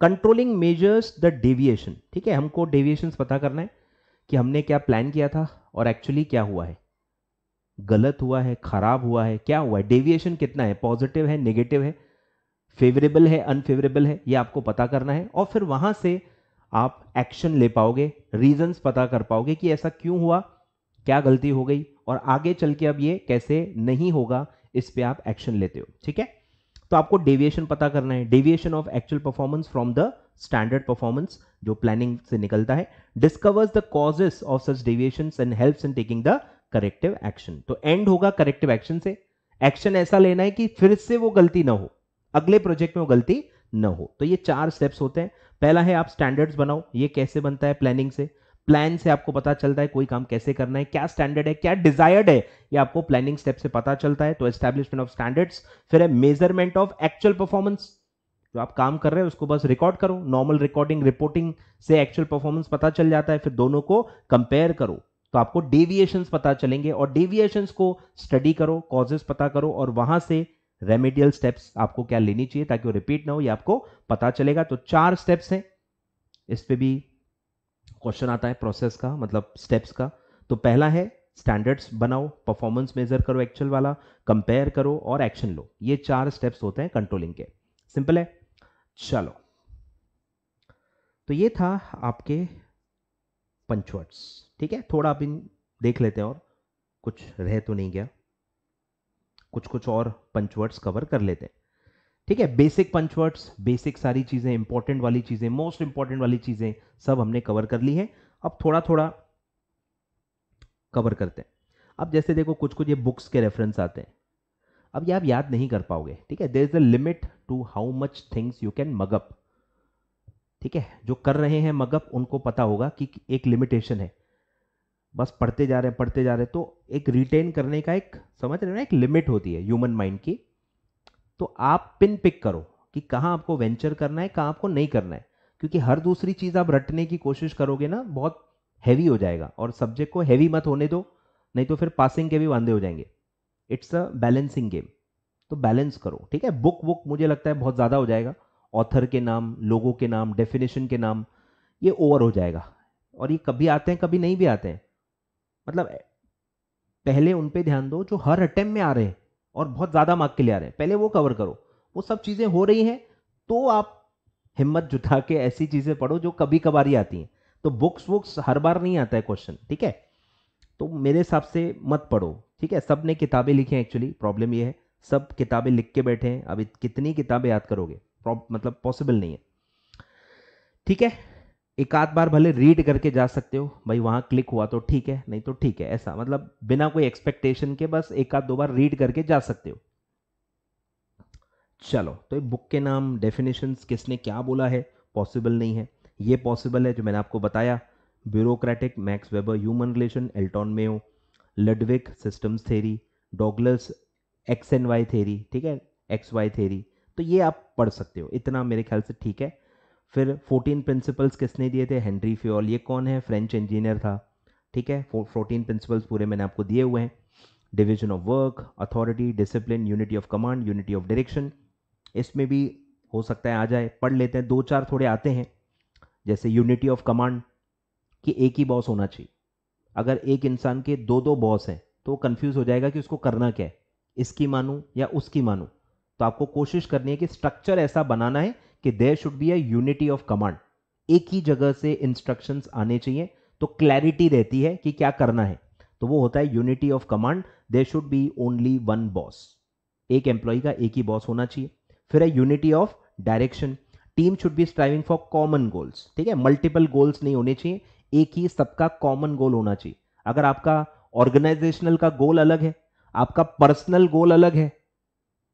कंट्रोलिंग मेजर्स द डेविएशन ठीक है हमको डेविएशन पता करना है कि हमने क्या प्लान किया था और एक्चुअली क्या हुआ है गलत हुआ है खराब हुआ है क्या हुआ है डेविएशन कितना है पॉजिटिव है नेगेटिव है फेवरेबल है अनफेवरेबल है ये आपको पता करना है और फिर वहां से आप एक्शन ले पाओगे रीजंस पता कर पाओगे कि ऐसा क्यों हुआ क्या गलती हो गई और आगे चल के अब ये कैसे नहीं होगा इस पे आप एक्शन लेते हो ठीक है तो आपको डेविएशन पता करना है deviation of actual performance from the standard performance जो प्लानिंग से निकलता है discovers the causes of such deviation and help in taking the corrective action तो एंड होगा करेक्टिव एक्शन से एक्शन ऐसा लेना है कि फिर से वो गलती ना हो अगले प्रोजेक्ट में वो गलती ना हो तो ये चार स्टेप्स होते हैं पहला है आप स्टैंडर्ड्स बनाओ ये कैसे बनता है प्लानिंग से प्लान से आपको पता चलता है कोई काम कैसे करना है क्या स्टैंडर्ड है क्या डिजायर्ड है ये आपको प्लानिंग स्टेप से पता चलता है तो एस्टेब्लिशमेंट ऑफ स्टैंडर्ड्स फिर है मेजरमेंट ऑफ एक्चुअल परफॉर्मेंस जो आप काम कर रहे हैं उसको बस रिकॉर्ड करो नॉर्मल रिकॉर्डिंग रिपोर्टिंग से एक्चुअल परफॉर्मेंस पता चल जाता है फिर दोनों को कंपेयर करो तो आपको डेविएशंस पता चलेंगे और डेविएशंस को स्टडी करो कॉजेस पता करो और वहां से रेमेडियल स्टेप्स आपको क्या लेनी चाहिए ताकि वो रिपीट ना हो ये आपको पता चलेगा तो चार स्टेप्स हैं इस पे भी क्वेश्चन आता है प्रोसेस का मतलब स्टेप्स का तो पहला है स्टैंडर्ड्स बनाओ परफॉर्मेंस मेजर करो एक्चुअल वाला कंपेयर करो और एक्शन लो ये चार स्टेप्स होते हैं कंट्रोलिंग के सिंपल है चलो तो ये था आपके पंचवर्ड्स ठीक है थोड़ा आप देख लेते हैं और कुछ रह तो नहीं गया कुछ कुछ और पंचवर्ड्स कवर कर लेते हैं ठीक है बेसिक पंचवर्ड्स बेसिक सारी चीज़ें इंपॉर्टेंट वाली चीज़ें मोस्ट इंपॉर्टेंट वाली चीज़ें सब हमने कवर कर ली है अब थोड़ा थोड़ा कवर करते हैं अब जैसे देखो कुछ कुछ ये बुक्स के रेफरेंस आते हैं अब ये आप याद नहीं कर पाओगे ठीक है there is a limit to how much things you can mug up ठीक है जो कर रहे हैं मगअप उनको पता होगा कि एक लिमिटेशन है बस पढ़ते जा रहे हैं पढ़ते जा रहे हैं तो एक रिटेन करने का एक समझ रहे हो ना एक लिमिट होती है ह्यूमन माइंड की तो आप पिन पिक करो कि कहा आपको वेंचर करना है कहां आपको नहीं करना है क्योंकि हर दूसरी चीज़ आप रटने की कोशिश करोगे ना बहुत हैवी हो जाएगा और सब्जेक्ट को हैवी मत होने दो नहीं तो फिर पासिंग के भी वांधे हो जाएंगे इट्स अ बैलेंसिंग गेम तो बैलेंस करो ठीक है बुक वुक मुझे लगता है बहुत ज़्यादा हो जाएगा ऑथर के नाम लोगों के नाम डेफिनेशन के नाम ये ओवर हो जाएगा और ये कभी आते हैं कभी नहीं भी आते हैं मतलब पहले उन पे ध्यान दो जो हर अटैम्प में आ रहे हैं और बहुत ज़्यादा मार्क के लिए आ रहे हैं पहले वो कवर करो वो सब चीज़ें हो रही हैं तो आप हिम्मत जुटा के ऐसी चीज़ें पढ़ो जो कभी कभार ही आती हैं तो बुक्स वुक्स हर बार नहीं आता है क्वेश्चन ठीक है तो मेरे हिसाब से मत पढ़ो ठीक है सब ने किताबें लिखी हैं एक्चुअली प्रॉब्लम ये है सब किताबें लिख के बैठे हैं अभी कितनी किताबें याद करोगे मतलब पॉसिबल नहीं है ठीक है एक आध बार भले रीड करके जा सकते हो भाई वहाँ क्लिक हुआ तो ठीक है नहीं तो ठीक है ऐसा मतलब बिना कोई एक्सपेक्टेशन के बस एक आध दो बार रीड करके जा सकते हो चलो तो ये बुक के नाम डेफिनेशन किसने क्या बोला है पॉसिबल नहीं है ये पॉसिबल है जो मैंने आपको बताया bureaucratic Max Weber human relation Elton Mayo Ludwig systems theory Douglas X and Y theory ठीक है एक्स वाई थेरी तो ये आप पढ़ सकते हो इतना मेरे ख्याल से ठीक है फिर फोर्टीन प्रिंसिपल्स किसने दिए थे हेनरी फ्योल ये कौन है फ्रेंच इंजीनियर था ठीक है फोर्टीन प्रिंसिपल्स पूरे मैंने आपको दिए हुए हैं division of work authority discipline unity of command unity of direction इसमें भी हो सकता है आ जाए पढ़ लेते हैं दो चार थोड़े आते हैं जैसे यूनिटी ऑफ कमांड कि एक ही बॉस होना चाहिए अगर एक इंसान के दो दो बॉस हैं तो वो कन्फ्यूज़ हो जाएगा कि उसको करना क्या है इसकी मानूँ या उसकी मानूँ तो आपको कोशिश करनी है कि स्ट्रक्चर ऐसा बनाना है कि there should be a unity of command एक ही जगह से इंस्ट्रक्शंस आने चाहिए तो क्लैरिटी रहती है कि क्या करना है तो वो होता है unity of command there should be only one boss एक एम्प्लॉय का एक ही बॉस होना चाहिए फिर है unity of direction team should be striving for common goals ठीक है मल्टीपल गोल्स नहीं होने चाहिए एक ही सबका कॉमन गोल होना चाहिए अगर आपका ऑर्गेनाइजेशनल का गोल अलग है आपका पर्सनल गोल अलग है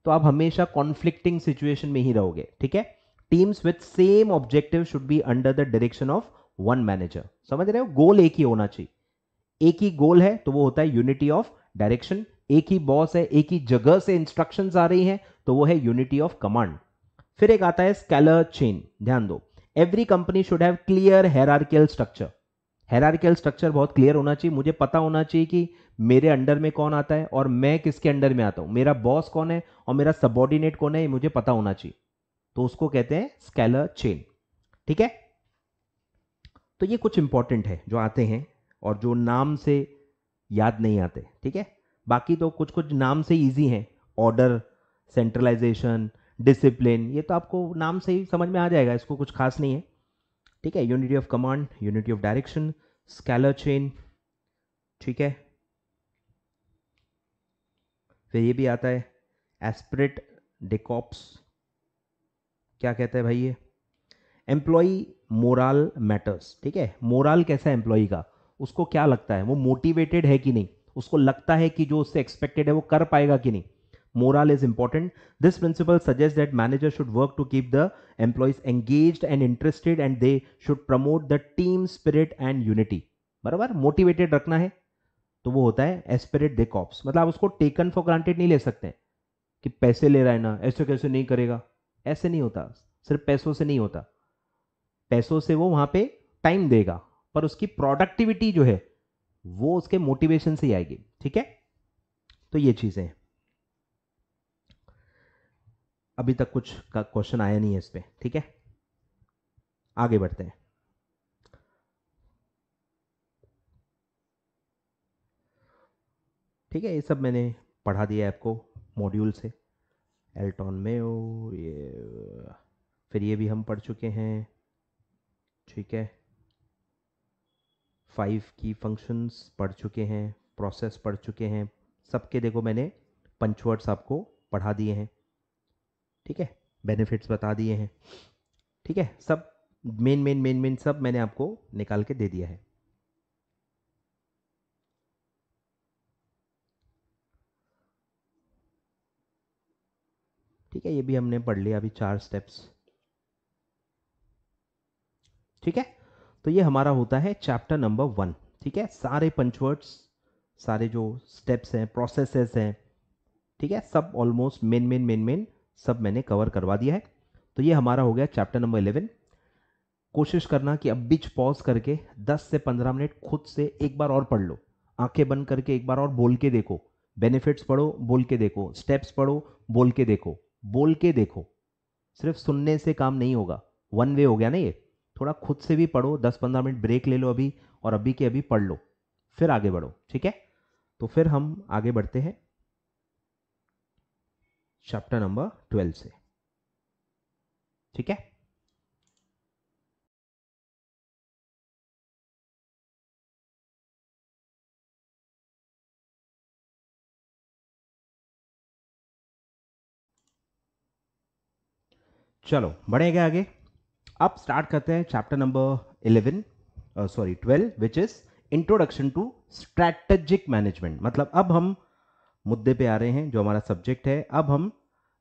तो आप हमेशा कॉन्फ्लिक्टिंग सिचुएशन में ही रहोगे ठीक है teams with same objective should be under the direction of one manager समझ रहे हो गोल एक ही होना चाहिए एक ही गोल है तो वो होता है यूनिटी ऑफ डायरेक्शन एक ही बॉस है एक ही जगह से इंस्ट्रक्शन आ रही है तो वो है यूनिटी ऑफ कमांड फिर एक आता है स्केलर चेन ध्यान दो every company should have clear hierarchical structure hierarchical structure बहुत क्लियर होना चाहिए मुझे पता होना चाहिए कि मेरे अंडर में कौन आता है और मैं किसके अंडर में आता हूं मेरा बॉस कौन है और मेरा सबॉर्डिनेट कौन है ये मुझे पता होना चाहिए तो उसको कहते हैं स्केलर चेन ठीक है तो ये कुछ इंपॉर्टेंट है जो आते हैं और जो नाम से याद नहीं आते ठीक है बाकी तो कुछ कुछ नाम से इजी हैं ऑर्डर सेंट्रलाइजेशन डिसिप्लिन ये तो आपको नाम से ही समझ में आ जाएगा इसको कुछ खास नहीं है ठीक है unity of command unity of direction scalar chain ठीक है फिर ये भी आता है एस्प्रिट डिकॉप्स क्या कहते हैं भाई ये एम्प्लॉई मोरल मैटर्स ठीक है मोरल कैसा है एम्प्लॉई का उसको क्या लगता है वो मोटिवेटेड है कि नहीं उसको लगता है कि जो उससे एक्सपेक्टेड है वो कर पाएगा कि नहीं morale is important this principle suggest that manager should work to keep the employees engage and interested and they should promote the team spirit and unity बराबर मोटिवेटेड रखना है तो वो होता है एस्पिरिट दे कॉप्स मतलब आप उसको टेकन फॉर ग्रांटेड नहीं ले सकते कि पैसे ले रहा है ना ऐसे कैसे नहीं करेगा ऐसे नहीं होता सिर्फ पैसों से नहीं होता पैसों से वो वहां पे टाइम देगा पर उसकी प्रोडक्टिविटी जो है वो उसके मोटिवेशन से ही आएगी ठीक है तो ये चीजें हैं अभी तक कुछ का क्वेश्चन आया नहीं है इस पर ठीक है आगे बढ़ते हैं ठीक है ये सब मैंने पढ़ा दिया है आपको मॉड्यूल से एल्टॉन मेयो ये फिर ये भी हम पढ़ चुके हैं ठीक है फाइव की फंक्शंस पढ़ चुके हैं प्रोसेस पढ़ चुके हैं सबके देखो मैंने पंचवर्ड्स आपको पढ़ा दिए हैं ठीक है बेनिफिट्स बता दिए हैं ठीक है सब मेन मेन मेन मेन सब मैंने आपको निकाल के दे दिया है ठीक है ये भी हमने पढ़ लिया अभी चार स्टेप्स ठीक है तो ये हमारा होता है चैप्टर नंबर वन ठीक है सारे पंचवर्ड्स सारे जो स्टेप्स हैं प्रोसेसेस हैं ठीक है सब almost main main main main सब मैंने कवर करवा दिया है तो ये हमारा हो गया चैप्टर नंबर इलेवन कोशिश करना कि अब बीच पॉज करके 10 से 15 मिनट खुद से एक बार और पढ़ लो आंखें बंद करके एक बार और बोल के देखो बेनिफिट्स पढ़ो बोल के देखो स्टेप्स पढ़ो बोल के देखो बोल के देखो सिर्फ सुनने से काम नहीं होगा वन वे हो गया ना ये थोड़ा खुद से भी पढ़ो दस पंद्रह मिनट ब्रेक ले लो अभी और अभी के अभी पढ़ लो फिर आगे बढ़ो ठीक है तो फिर हम आगे बढ़ते हैं चैप्टर नंबर ट्वेल्व से ठीक है चलो बढ़ेंगे आगे अब स्टार्ट करते हैं chapter number eleven sorry twelve which is introduction to strategic management मतलब अब हम मुद्दे पे आ रहे हैं जो हमारा सब्जेक्ट है अब हम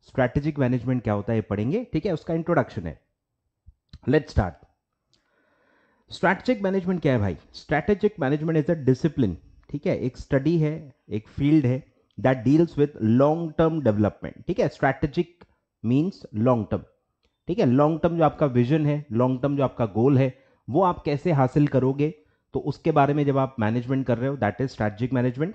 स्ट्रैटेजिक मैनेजमेंट क्या होता है पढ़ेंगे ठीक है उसका इंट्रोडक्शन है लेट स्टार्ट स्ट्रैटेजिक मैनेजमेंट क्या है भाई strategic management is a discipline ठीक है एक स्टडी है एक फील्ड है that deals with long term development ठीक है स्ट्रैटेजिक मीन्स लॉन्ग टर्म ठीक है लॉन्ग टर्म जो आपका विजन है लॉन्ग टर्म जो आपका गोल है वो आप कैसे हासिल करोगे तो उसके बारे में जब आप मैनेजमेंट कर रहे हो that is strategic management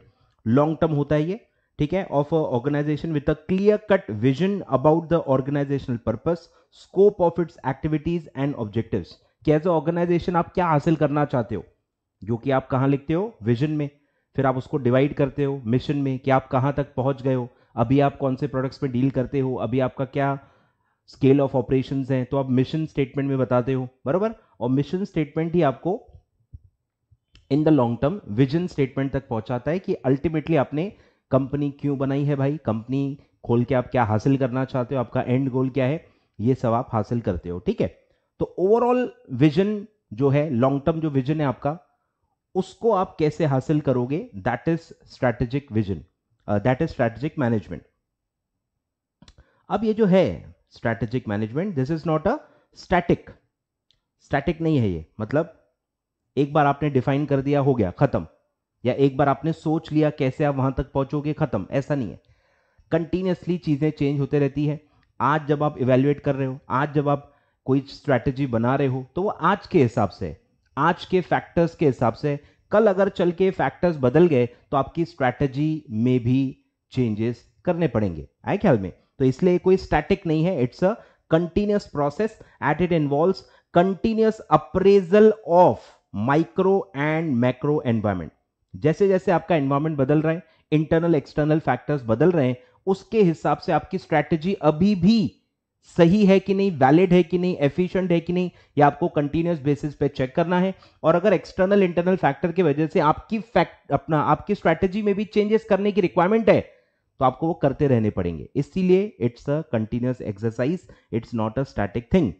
long term होता है ये ठीक है of a organisation with a clear cut vision about the organisational purpose scope of its activities and objectives कि एज अ ऑर्गेनाइजेशन आप क्या हासिल करना चाहते हो जो कि आप कहाँ लिखते हो विजन में फिर आप उसको डिवाइड करते हो मिशन में कि आप कहाँ तक पहुँच गए हो अभी आप कौन से प्रोडक्ट्स में डील करते हो अभी आपका क्या स्केल ऑफ ऑपरेशन है तो आप मिशन स्टेटमेंट में बताते हो बराबर और मिशन स्टेटमेंट ही आपको in the long term vision statement तक पहुंचाता है कि अल्टीमेटली आपने कंपनी क्यों बनाई है भाई कंपनी खोल के आप क्या हासिल करना चाहते हो आपका एंड गोल क्या है ये सब आप हासिल करते हो ठीक है तो ओवरऑल विजन जो है लॉन्ग टर्म जो विजन है आपका उसको आप कैसे हासिल करोगे that is strategic vision that is strategic management अब ये जो है strategic management this is not a static static नहीं है ये मतलब एक बार आपने डिफाइन कर दिया हो गया खत्म या एक बार आपने सोच लिया कैसे आप वहां तक पहुंचोगे खत्म ऐसा नहीं है कंटिन्यूसली चीजें चेंज होते रहती है आज जब आप इवेल्युएट कर रहे हो आज जब आप कोई स्ट्रैटेजी बना रहे हो तो वो आज के हिसाब से आज के फैक्टर्स के हिसाब से कल अगर चल के फैक्टर्स बदल गए तो आपकी स्ट्रैटेजी में भी चेंजेस करने पड़ेंगे आए ख्याल में तो इसलिए कोई स्टैटिक नहीं है it's a continuous process at it involve continuous appraisal of micro and macro environment जैसे जैसे आपका एनवायरमेंट बदल रहा है इंटरनल एक्सटर्नल फैक्टर्स बदल रहे हैं उसके हिसाब से आपकी स्ट्रैटेजी अभी भी सही है कि नहीं वैलिड है कि नहीं एफिशिएंट है कि नहीं ये आपको कंटिन्यूस बेसिस पे चेक करना है और अगर एक्सटर्नल इंटरनल फैक्टर की वजह से आपकी फैक्ट अपना आपकी स्ट्रैटेजी में भी चेंजेस करने की रिक्वायरमेंट है तो आपको वो करते रहने पड़ेंगे इसीलिए it's a continuous exercise it's not a static thing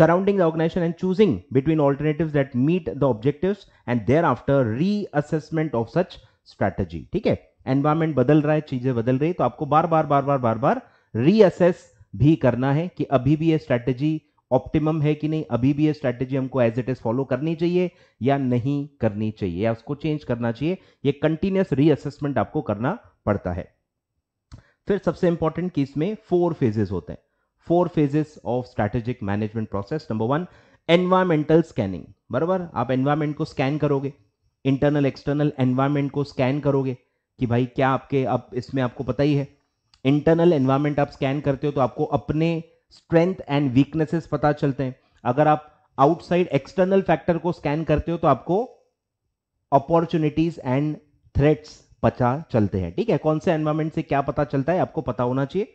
organisation and choosing between alternative that meet the objective and thereafter reassessment of such strategy ठीक है एनवायरमेंट बदल रहा है चीजें बदल रही है तो आपको बार बार बार बार बार बार रीअसेस भी करना है कि अभी भी ये स्ट्रैटेजी ऑप्टिमम है कि नहीं अभी भी ये स्ट्रैटेजी हमको एज इट इज फॉलो करनी चाहिए या नहीं करनी चाहिए या उसको चेंज करना चाहिए ये कंटिन्यूस रीअसेसमेंट आपको करना पड़ता है फिर सबसे इंपॉर्टेंट कि इसमें फोर फेजेस होते हैं four phases of strategic management process number one environmental scanning बराबर आप एनवायरमेंट को स्कैन करोगे इंटरनल एक्सटर्नल एनवायरमेंट को स्कैन करोगे कि भाई क्या आपके अब इसमें आपको पता ही है इंटरनल एनवायरमेंट आप स्कैन करते हो तो आपको अपने स्ट्रेंथ एंड वीकनेसेस पता चलते हैं अगर आप आउटसाइड एक्सटर्नल फैक्टर को स्कैन करते हो तो आपको अपॉर्चुनिटीज एंड थ्रेट्स पता चलते हैं ठीक है कौन से एनवायरमेंट से क्या पता चलता है आपको पता होना चाहिए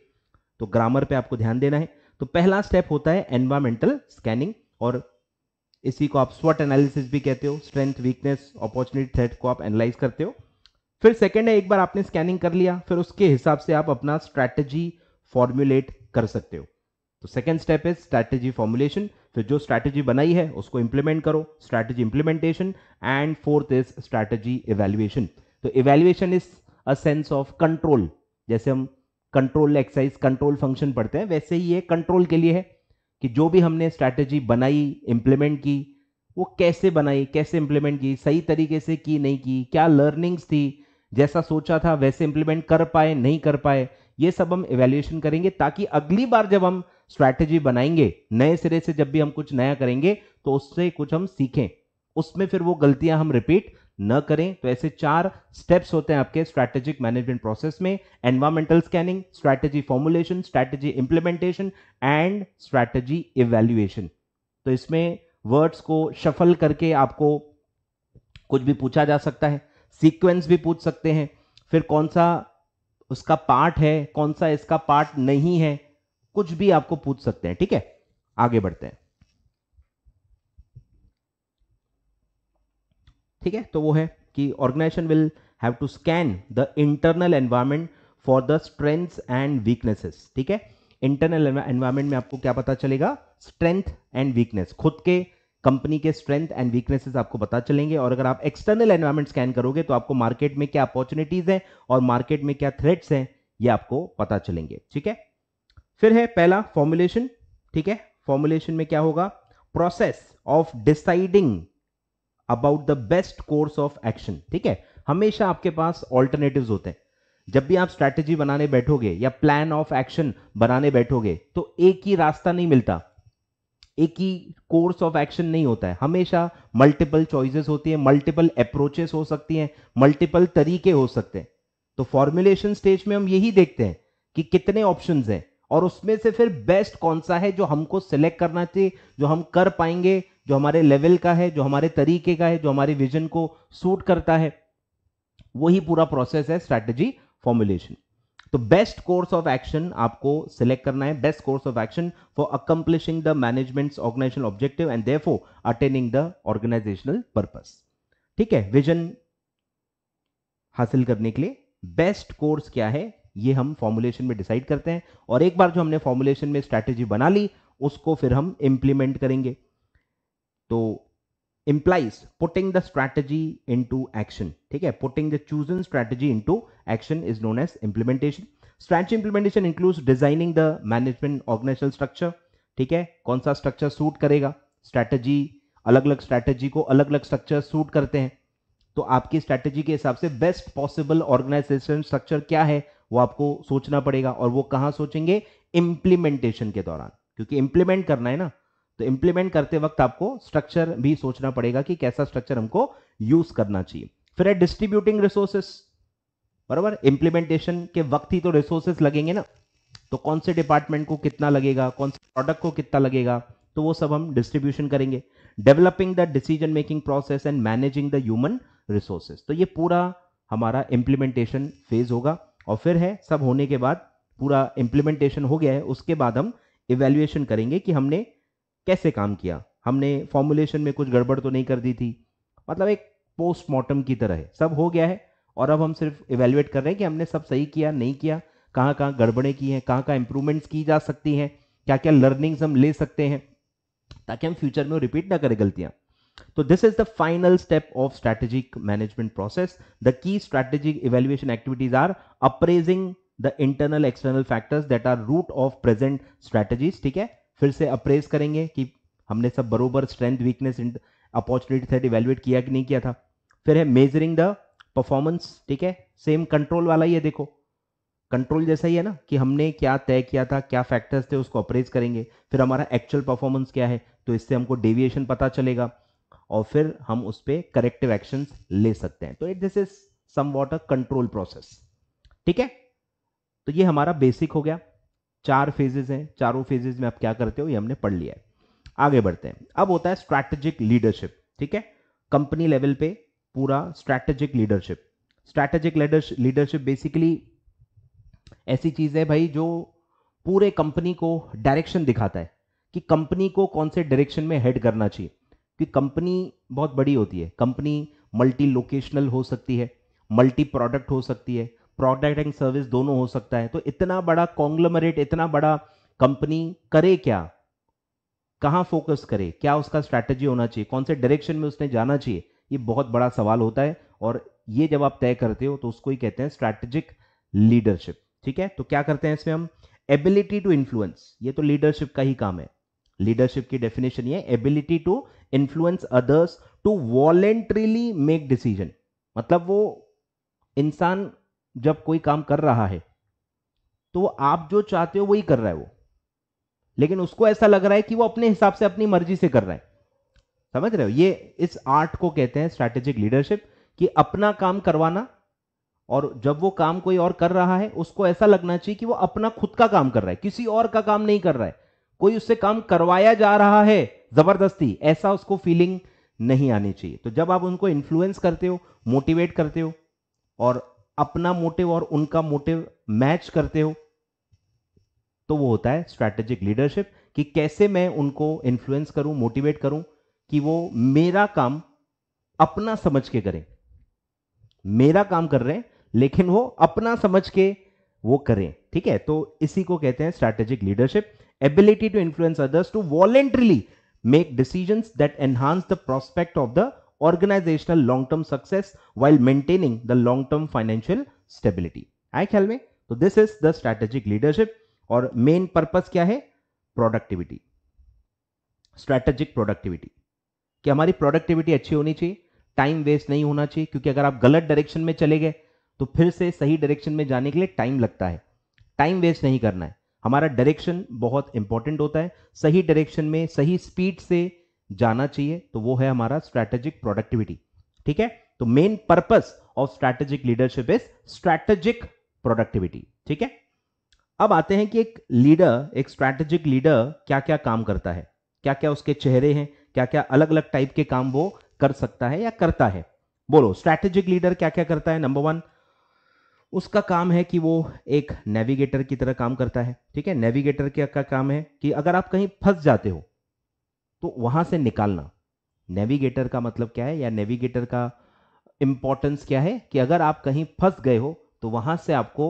तो ग्रामर पे आपको ध्यान देना है तो पहला स्टेप होता है एनवायरमेंटल स्कैनिंग और इसी को आप स्वट एनालिसिस भी कहते हो स्ट्रेंथ वीकनेस अपॉर्चुनिटी थ्रेट को आप एनालाइज करते हो फिर सेकेंड है एक बार आपने स्कैनिंग कर लिया फिर उसके हिसाब से आप अपना स्ट्रैटेजी फॉर्मुलेट कर सकते हो तो सेकेंड स्टेप है स्ट्रैटेजी फॉर्मुलेशन फिर जो स्ट्रैटेजी बनाई है उसको इंप्लीमेंट करो strategy implementation and fourth is strategy evaluation तो evaluation is a sense of control जैसे हम कंट्रोल एक्सरसाइज कंट्रोल फंक्शन पढ़ते हैं वैसे ही ये कंट्रोल के लिए है कि जो भी हमने स्ट्रैटेजी बनाई इम्प्लीमेंट की वो कैसे बनाई कैसे इम्प्लीमेंट की सही तरीके से की नहीं की क्या लर्निंग्स थी जैसा सोचा था वैसे इम्प्लीमेंट कर पाए नहीं कर पाए ये सब हम इवेल्युएशन करेंगे ताकि अगली बार जब हम स्ट्रैटेजी बनाएंगे नए सिरे से जब भी हम कुछ नया करेंगे तो उससे कुछ हम सीखें उसमें फिर वो गलतियां हम रिपीट न करें तो ऐसे चार स्टेप्स होते हैं आपके स्ट्रैटेजिक मैनेजमेंट प्रोसेस में environmental scanning strategy formulation strategy implementation and strategy evaluation तो इसमें वर्ड्स को शफल करके आपको कुछ भी पूछा जा सकता है सीक्वेंस भी पूछ सकते हैं फिर कौन सा उसका पार्ट है कौन सा इसका पार्ट नहीं है कुछ भी आपको पूछ सकते हैं ठीक है आगे बढ़ते हैं ठीक है तो वो है कि organisation will have to scan the internal environment for the strengths and weaknesses ठीक है इंटरनल एनवायरमेंट में आपको क्या पता चलेगा स्ट्रेंथ एंड वीकनेस खुद के कंपनी के स्ट्रेंथ एंड वीकनेसेस आपको पता चलेंगे और अगर आप एक्सटर्नल एनवायरमेंट स्कैन करोगे तो आपको मार्केट में क्या अपॉर्चुनिटीज हैं और मार्केट में क्या थ्रेट्स हैं ये आपको पता चलेंगे ठीक है फिर है पहला फॉर्मुलेशन ठीक है फॉर्मुलेशन में क्या होगा process of deciding about the best course of action ठीक है हमेशा आपके पास ऑल्टरनेटिव होते हैं जब भी आप स्ट्रैटेजी बनाने बैठोगे या प्लान ऑफ एक्शन बनाने बैठोगे तो एक ही रास्ता नहीं मिलता एक ही कोर्स ऑफ एक्शन नहीं होता है हमेशा मल्टीपल चॉइसेस होती है मल्टीपल अप्रोचेस हो सकती हैं मल्टीपल तरीके हो सकते हैं तो फॉर्मुलेशन स्टेज में हम यही देखते हैं कि कितने ऑप्शंस हैं और उसमें से फिर बेस्ट कौन सा है जो हमको सिलेक्ट करना चाहिए जो हम कर पाएंगे जो हमारे लेवल का है जो हमारे तरीके का है जो हमारे विजन को सूट करता है वही पूरा प्रोसेस है स्ट्रेटजी फॉर्मुलेशन तो बेस्ट कोर्स ऑफ एक्शन आपको सिलेक्ट करना है best course of action for accomplishing the management organisation objective and therefore attaining the organisational purpose ठीक है विजन हासिल करने के लिए बेस्ट कोर्स क्या है ये हम फॉर्मुलेशन में डिसाइड करते हैं और एक बार जो हमने फॉर्मुलेशन में स्ट्रैटेजी बना ली उसको फिर हम इंप्लीमेंट करेंगे तो implies putting the strategy in action ठीक है putting the chosen strategy in action is known as implementation strategy implementation includes designing the management organisation structure ठीक है कौन सा स्ट्रक्चर सूट करेगा स्ट्रैटेजी अलग अलग स्ट्रैटेजी को अलग अलग स्ट्रक्चर सूट करते हैं तो आपकी स्ट्रैटेजी के हिसाब से बेस्ट पॉसिबल ऑर्गेनाइजेशन स्ट्रक्चर क्या है वो आपको सोचना पड़ेगा और वो कहां सोचेंगे इंप्लीमेंटेशन के दौरान क्योंकि इंप्लीमेंट करना है ना तो इंप्लीमेंट करते वक्त आपको स्ट्रक्चर भी सोचना पड़ेगा कि कैसा स्ट्रक्चर हमको यूज करना चाहिए फिर है डिस्ट्रीब्यूटिंग रिसोर्सेस बराबर इंप्लीमेंटेशन के वक्त ही तो रिसोर्सेस लगेंगे ना तो कौन से डिपार्टमेंट को कितना लगेगा कौन से प्रोडक्ट को कितना लगेगा तो वो सब हम डिस्ट्रीब्यूशन करेंगे developing the decision making process and managing the human resources तो ये पूरा हमारा इंप्लीमेंटेशन फेज होगा और फिर है सब होने के बाद पूरा इम्प्लीमेंटेशन हो गया है उसके बाद हम इवेल्युएशन करेंगे कि हमने कैसे काम किया हमने फॉर्मुलेशन में कुछ गड़बड़ तो नहीं कर दी थी मतलब एक पोस्टमार्टम की तरह है सब हो गया है और अब हम सिर्फ इवेल्युएट कर रहे हैं कि हमने सब सही किया नहीं किया कहाँ कहाँ गड़बड़ें की हैं कहाँ कहाँ इंप्रूवमेंट्स की जा सकती हैं क्या क्या लर्निंग्स हम ले सकते हैं ताकि हम फ्यूचर में रिपीट ना करें गलतियाँ तो this is the final step of strategic management process the key strategic evaluation activities are appraising the internal external factors that are root of present strategies ठीक है फिर से अप्रेज करेंगे कि हमने सब बरोबर strength weakness opportunity threat evaluate किया कि नहीं किया था फिर है मेजरिंग द परफॉर्मेंस ठीक है सेम कंट्रोल वाला ही है देखो कंट्रोल जैसा ही है ना कि हमने क्या तय किया था क्या फैक्टर्स थे उसको अप्रेज करेंगे फिर हमारा एक्चुअल परफॉर्मेंस क्या है तो इससे हमको डेविएशन पता चलेगा और फिर हम उस पर करेक्टिव एक्शन ले सकते हैं तो it this is somewhat a control process ठीक है तो ये हमारा बेसिक हो गया चार फेजेज हैं चारों फेजेज में आप क्या करते हो ये हमने पढ़ लिया है आगे बढ़ते हैं अब होता है स्ट्रैटेजिक लीडरशिप ठीक है कंपनी लेवल पे पूरा strategic leadership strategic leadership basically ऐसी चीज है भाई जो पूरे कंपनी को डायरेक्शन दिखाता है कि कंपनी को कौन से डायरेक्शन में हेड करना चाहिए कि कंपनी बहुत बड़ी होती है कंपनी मल्टी लोकेशनल हो सकती है मल्टी प्रोडक्ट हो सकती है प्रोडक्ट एंड सर्विस दोनों हो सकता है तो इतना बड़ा कॉन्ग्लमरेट इतना बड़ा कंपनी करे क्या कहाँ फोकस करे क्या उसका स्ट्रैटेजी होना चाहिए कौन से डायरेक्शन में उसने जाना चाहिए ये बहुत बड़ा सवाल होता है और ये जब आप तय करते हो तो उसको ही कहते हैं स्ट्रैटेजिक लीडरशिप ठीक है तो क्या करते हैं इसमें हम एबिलिटी टू इन्फ्लुएंस ये तो लीडरशिप का ही काम है लीडरशिप की डेफिनेशन ये ability to influence others to voluntarily make decision मतलब वो इंसान जब कोई काम कर रहा है तो आप जो चाहते हो वही कर रहा है वो लेकिन उसको ऐसा लग रहा है कि वो अपने हिसाब से अपनी मर्जी से कर रहा है समझ रहे हो ये इस आर्ट को कहते हैं स्ट्रैटेजिक लीडरशिप कि अपना काम करवाना और जब वो काम कोई और कर रहा है उसको ऐसा लगना चाहिए कि वो अपना खुद का काम कर रहा है किसी और का काम नहीं कर रहा है कोई उससे काम करवाया जा रहा है जबरदस्ती ऐसा उसको फीलिंग नहीं आनी चाहिए तो जब आप उनको इन्फ्लुएंस करते हो मोटिवेट करते हो और अपना मोटिव और उनका मोटिव मैच करते हो तो वो होता है स्ट्रैटेजिक लीडरशिप कि कैसे मैं उनको इन्फ्लुएंस करूं मोटिवेट करूं कि वो मेरा काम अपना समझ के करें मेरा काम कर रहे हैं लेकिन वो अपना समझ के वो करें ठीक है तो इसी को कहते हैं strategic leadership ability to influence others to voluntarily make decisions that enhance the prospect of the organizational long-term success while maintaining the long-term financial stability. आए ख्याल में तो this is the strategic leadership और मेन पर्पस क्या है productivity strategic productivity कि हमारी productivity अच्छी होनी चाहिए टाइम वेस्ट नहीं होना चाहिए क्योंकि अगर आप गलत डायरेक्शन में चले गए तो फिर से सही डायरेक्शन में जाने के लिए टाइम लगता है टाइम वेस्ट नहीं करना है हमारा डायरेक्शन बहुत इंपॉर्टेंट होता है सही डायरेक्शन में सही स्पीड से जाना चाहिए तो वो है हमारा स्ट्रैटेजिक प्रोडक्टिविटी ठीक है तो main purpose of strategic leadership is strategic productivity ठीक है अब आते हैं कि एक लीडर एक स्ट्रैटेजिक लीडर क्या क्या काम करता है क्या क्या उसके चेहरे हैं क्या क्या अलग अलग टाइप के काम वो कर सकता है या करता है बोलो स्ट्रैटेजिक लीडर क्या क्या करता है नंबर वन उसका काम है कि वो एक नेविगेटर की तरह काम करता है ठीक है नेविगेटर के का काम है कि अगर आप कहीं फंस जाते हो तो वहां से निकालना नेविगेटर का मतलब क्या है या नेविगेटर का इंपॉर्टेंस क्या है कि अगर आप कहीं फंस गए हो तो वहां से आपको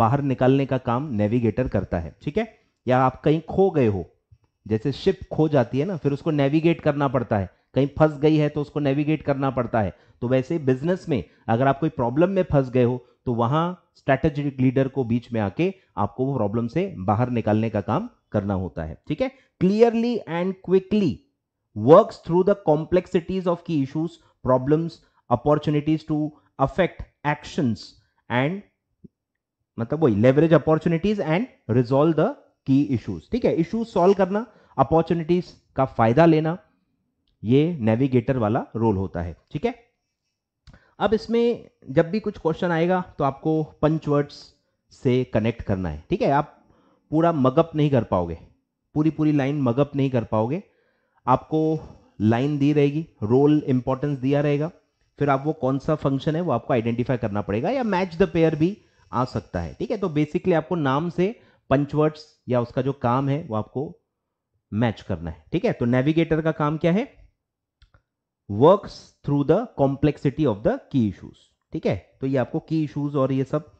बाहर निकालने का काम नेविगेटर करता है ठीक है या आप कहीं खो गए हो जैसे शिप खो जाती है ना फिर उसको नेविगेट करना पड़ता है कहीं फंस गई है तो उसको नेविगेट करना पड़ता है तो वैसे बिजनेस में अगर आप कोई प्रॉब्लम में फंस गए हो तो वहां स्ट्रैटेजिक लीडर को बीच में आके आपको वो प्रॉब्लम से बाहर निकालने का काम करना होता है ठीक है clearly and quickly work through the complexities of key issues problems opportunities to affect action and मतलब वही leverage opportunities and resolve the key issues ठीक है इश्यूज सॉल्व करना अपॉर्चुनिटीज का फायदा लेना ये नेविगेटर वाला रोल होता है ठीक है अब इसमें जब भी कुछ क्वेश्चन आएगा तो आपको पंचवर्ड्स से कनेक्ट करना है ठीक है आप पूरा मगअप नहीं कर पाओगे पूरी पूरी लाइन मगअप नहीं कर पाओगे आपको लाइन दी रहेगी रोल इंपॉर्टेंस दिया रहेगा फिर आप वो कौन सा फंक्शन है वो आपको आइडेंटिफाई करना पड़ेगा या मैच द पेयर भी आ सकता है ठीक है तो बेसिकली आपको नाम से पंचवर्ड्स या उसका जो काम है वो आपको मैच करना है ठीक है तो नेविगेटर का काम क्या है work through the complexity of the key issues ठीक है तो ये आपको की इशूज और ये सब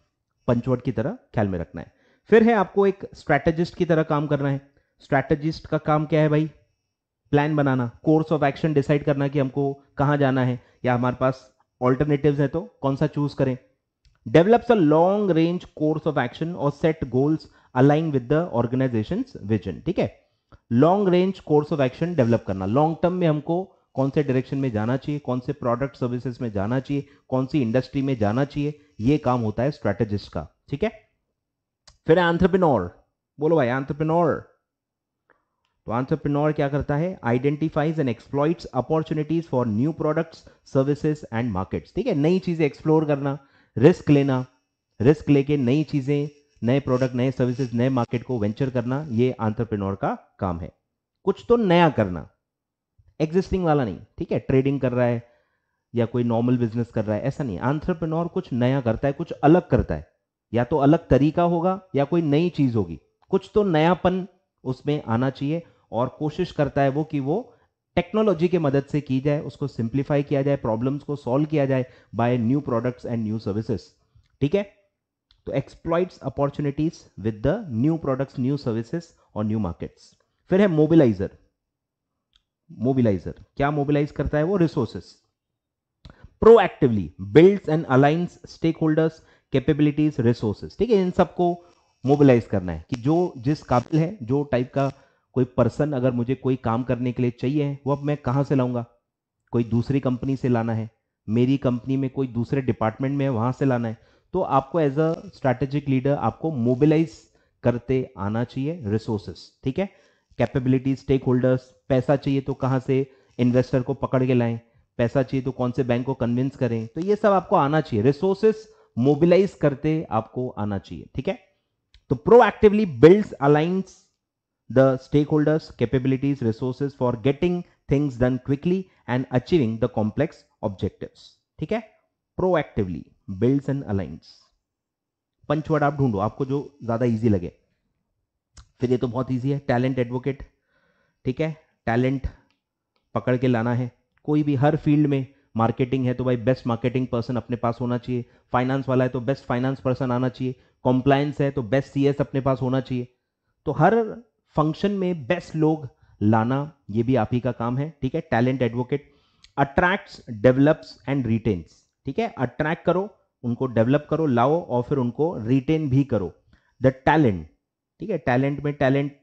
पंचवट की तरह ख्याल में रखना है फिर है आपको एक स्ट्रैटेजिस्ट की तरह काम करना है स्ट्रैटेजिस्ट का काम क्या है भाई प्लान बनाना कोर्स ऑफ एक्शन डिसाइड करना कि हमको कहां जाना है या हमारे पास ऑल्टरनेटिव है तो कौन सा चूज करें develops a long range course of action और set goals align with the organisation vision ठीक है long range course of action develop करना लॉन्ग टर्म में हमको कौन से डायरेक्शन में जाना चाहिए कौन से प्रोडक्ट सर्विसेज में जाना चाहिए कौन सी इंडस्ट्री में जाना चाहिए ये काम होता है स्ट्रेटेजिस्ट का ठीक है फिर एंथ्रप्रिनोर बोलो भाई एंथ्रप्रिनोर तो एंथ्रप्रिनोर क्या करता है identifies and exploits opportunities for new products services and markets ठीक है नई चीजें एक्सप्लोर करना रिस्क लेना रिस्क लेके नई चीजें नए प्रोडक्ट नए सर्विसेज नए मार्केट को वेंचर करना ये आंट्रप्रिनोर का काम है कुछ तो नया करना एग्जिस्टिंग वाला नहीं ठीक है ट्रेडिंग कर रहा है या कोई नॉर्मल बिजनेस कर रहा है ऐसा नहीं आंट्रप्रनोर कुछ नया करता है कुछ अलग करता है या तो अलग तरीका होगा या कोई नई चीज होगी कुछ तो नयापन उसमें आना चाहिए और कोशिश करता है वो कि वो टेक्नोलॉजी के मदद से की जाए उसको सिंप्लीफाई किया जाए प्रॉब्लम्स को सॉल्व किया जाए by new products and new services ठीक है तो exploits opportunities with the new products new services और न्यू मार्केट्स फिर है मोबिलाइजर मोबिलाइजर क्या मोबिलाइज करता है वो resources proactively builds and aligns stakeholders capabilities resources ठीक है इन सबको मोबिलाइज करना है कि जो जिस काबिल है जो टाइप का कोई पर्सन अगर मुझे कोई काम करने के लिए चाहिए वो अब मैं कहां से लाऊंगा कोई दूसरी कंपनी से लाना है मेरी कंपनी में कोई दूसरे डिपार्टमेंट में है वहां से लाना है तो आपको एज अ स्ट्रैटेजिक लीडर आपको मोबिलाइज करते आना चाहिए रिसोर्सेस ठीक है कैपेबिलिटी स्टेक होल्डर्स पैसा चाहिए तो कहाँ से इन्वेस्टर को पकड़ के लाएं पैसा चाहिए तो कौन से बैंक को कन्विंस करें तो ये सब आपको आना चाहिए रिसोर्सेस मोबिलाइज करते आपको आना चाहिए ठीक है तो proactively builds aligns the stakeholders capabilities resources for getting things done quickly and achieving the complex objective ठीक है proactively build and aligns punch word आप ढूंढो आपको जो ज्यादा इजी लगे फिर ये तो बहुत ईजी है टैलेंट एडवोकेट ठीक है टैलेंट पकड़ के लाना है कोई भी हर फील्ड में मार्केटिंग है तो भाई बेस्ट मार्केटिंग पर्सन अपने पास होना चाहिए फाइनेंस वाला है तो बेस्ट फाइनेंस पर्सन आना चाहिए कॉम्प्लायंस है तो बेस्ट सीएस अपने पास होना चाहिए तो हर फंक्शन में बेस्ट लोग लाना ये भी आप ही का काम है ठीक है talent advocate attracts develops and retains ठीक है अट्रैक्ट करो उनको डेवलप करो लाओ और फिर उनको रिटेन भी करो द टैलेंट ठीक है टैलेंट में टैलेंट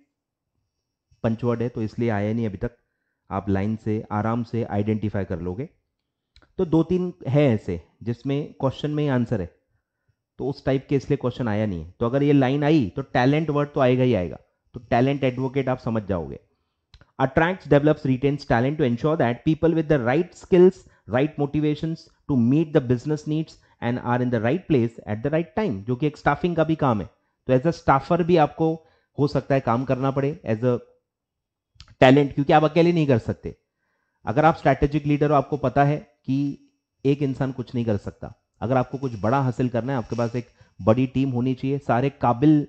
पंचवर्ड है तो इसलिए आया नहीं अभी तक आप लाइन से आराम से आइडेंटिफाई कर लोगे तो दो तीन है ऐसे जिसमें क्वेश्चन में ही आंसर है तो उस टाइप के इसलिए क्वेश्चन आया नहीं है तो अगर ये लाइन आई तो टैलेंट वर्ड तो आएगा ही आएगा तो टैलेंट एडवोकेट आप समझ जाओगे attract develops retains talent to ensure that people with the right skills right motivation to meet the business needs and are in the right place at the right time जो कि एक staffing का भी काम है तो एज अ staffer भी आपको हो सकता है काम करना पड़े एज अ टैलेंट क्योंकि आप अकेले नहीं कर सकते अगर आप स्ट्रैटेजिक लीडर हो आपको पता है कि एक इंसान कुछ नहीं कर सकता अगर आपको कुछ बड़ा हासिल करना है आपके पास एक बड़ी टीम होनी चाहिए सारे काबिल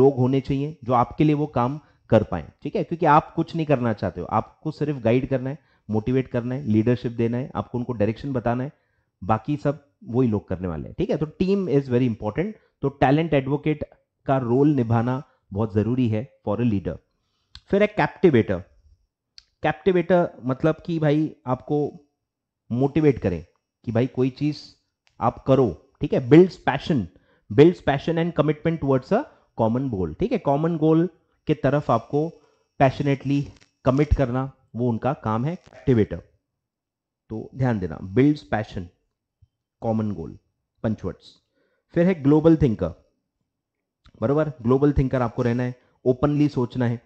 लोग होने चाहिए जो आपके लिए वो काम कर पाए ठीक है क्योंकि आप कुछ नहीं करना चाहते हो आपको सिर्फ गाइड करना है मोटिवेट करना है लीडरशिप देना है आपको उनको डायरेक्शन बताना है बाकी सब वही लोग करने वाले हैं ठीक है तो टीम इज वेरी इंपॉर्टेंट तो टैलेंट एडवोकेट का रोल निभाना बहुत जरूरी है फॉर अ लीडर फिर है कैप्टिवेटर कैप्टिवेटर मतलब कि भाई आपको मोटिवेट करे कि भाई कोई चीज आप करो ठीक है builds passion builds passion and commitment towards a common goal ठीक है कॉमन गोल के तरफ आपको पैशनेटली कमिट करना वो उनका काम है कैप्टिवेटर तो ध्यान देना builds passion common goal punch words फिर है ग्लोबल थिंकर बरोबर ग्लोबल थिंकर आपको रहना है ओपनली सोचना है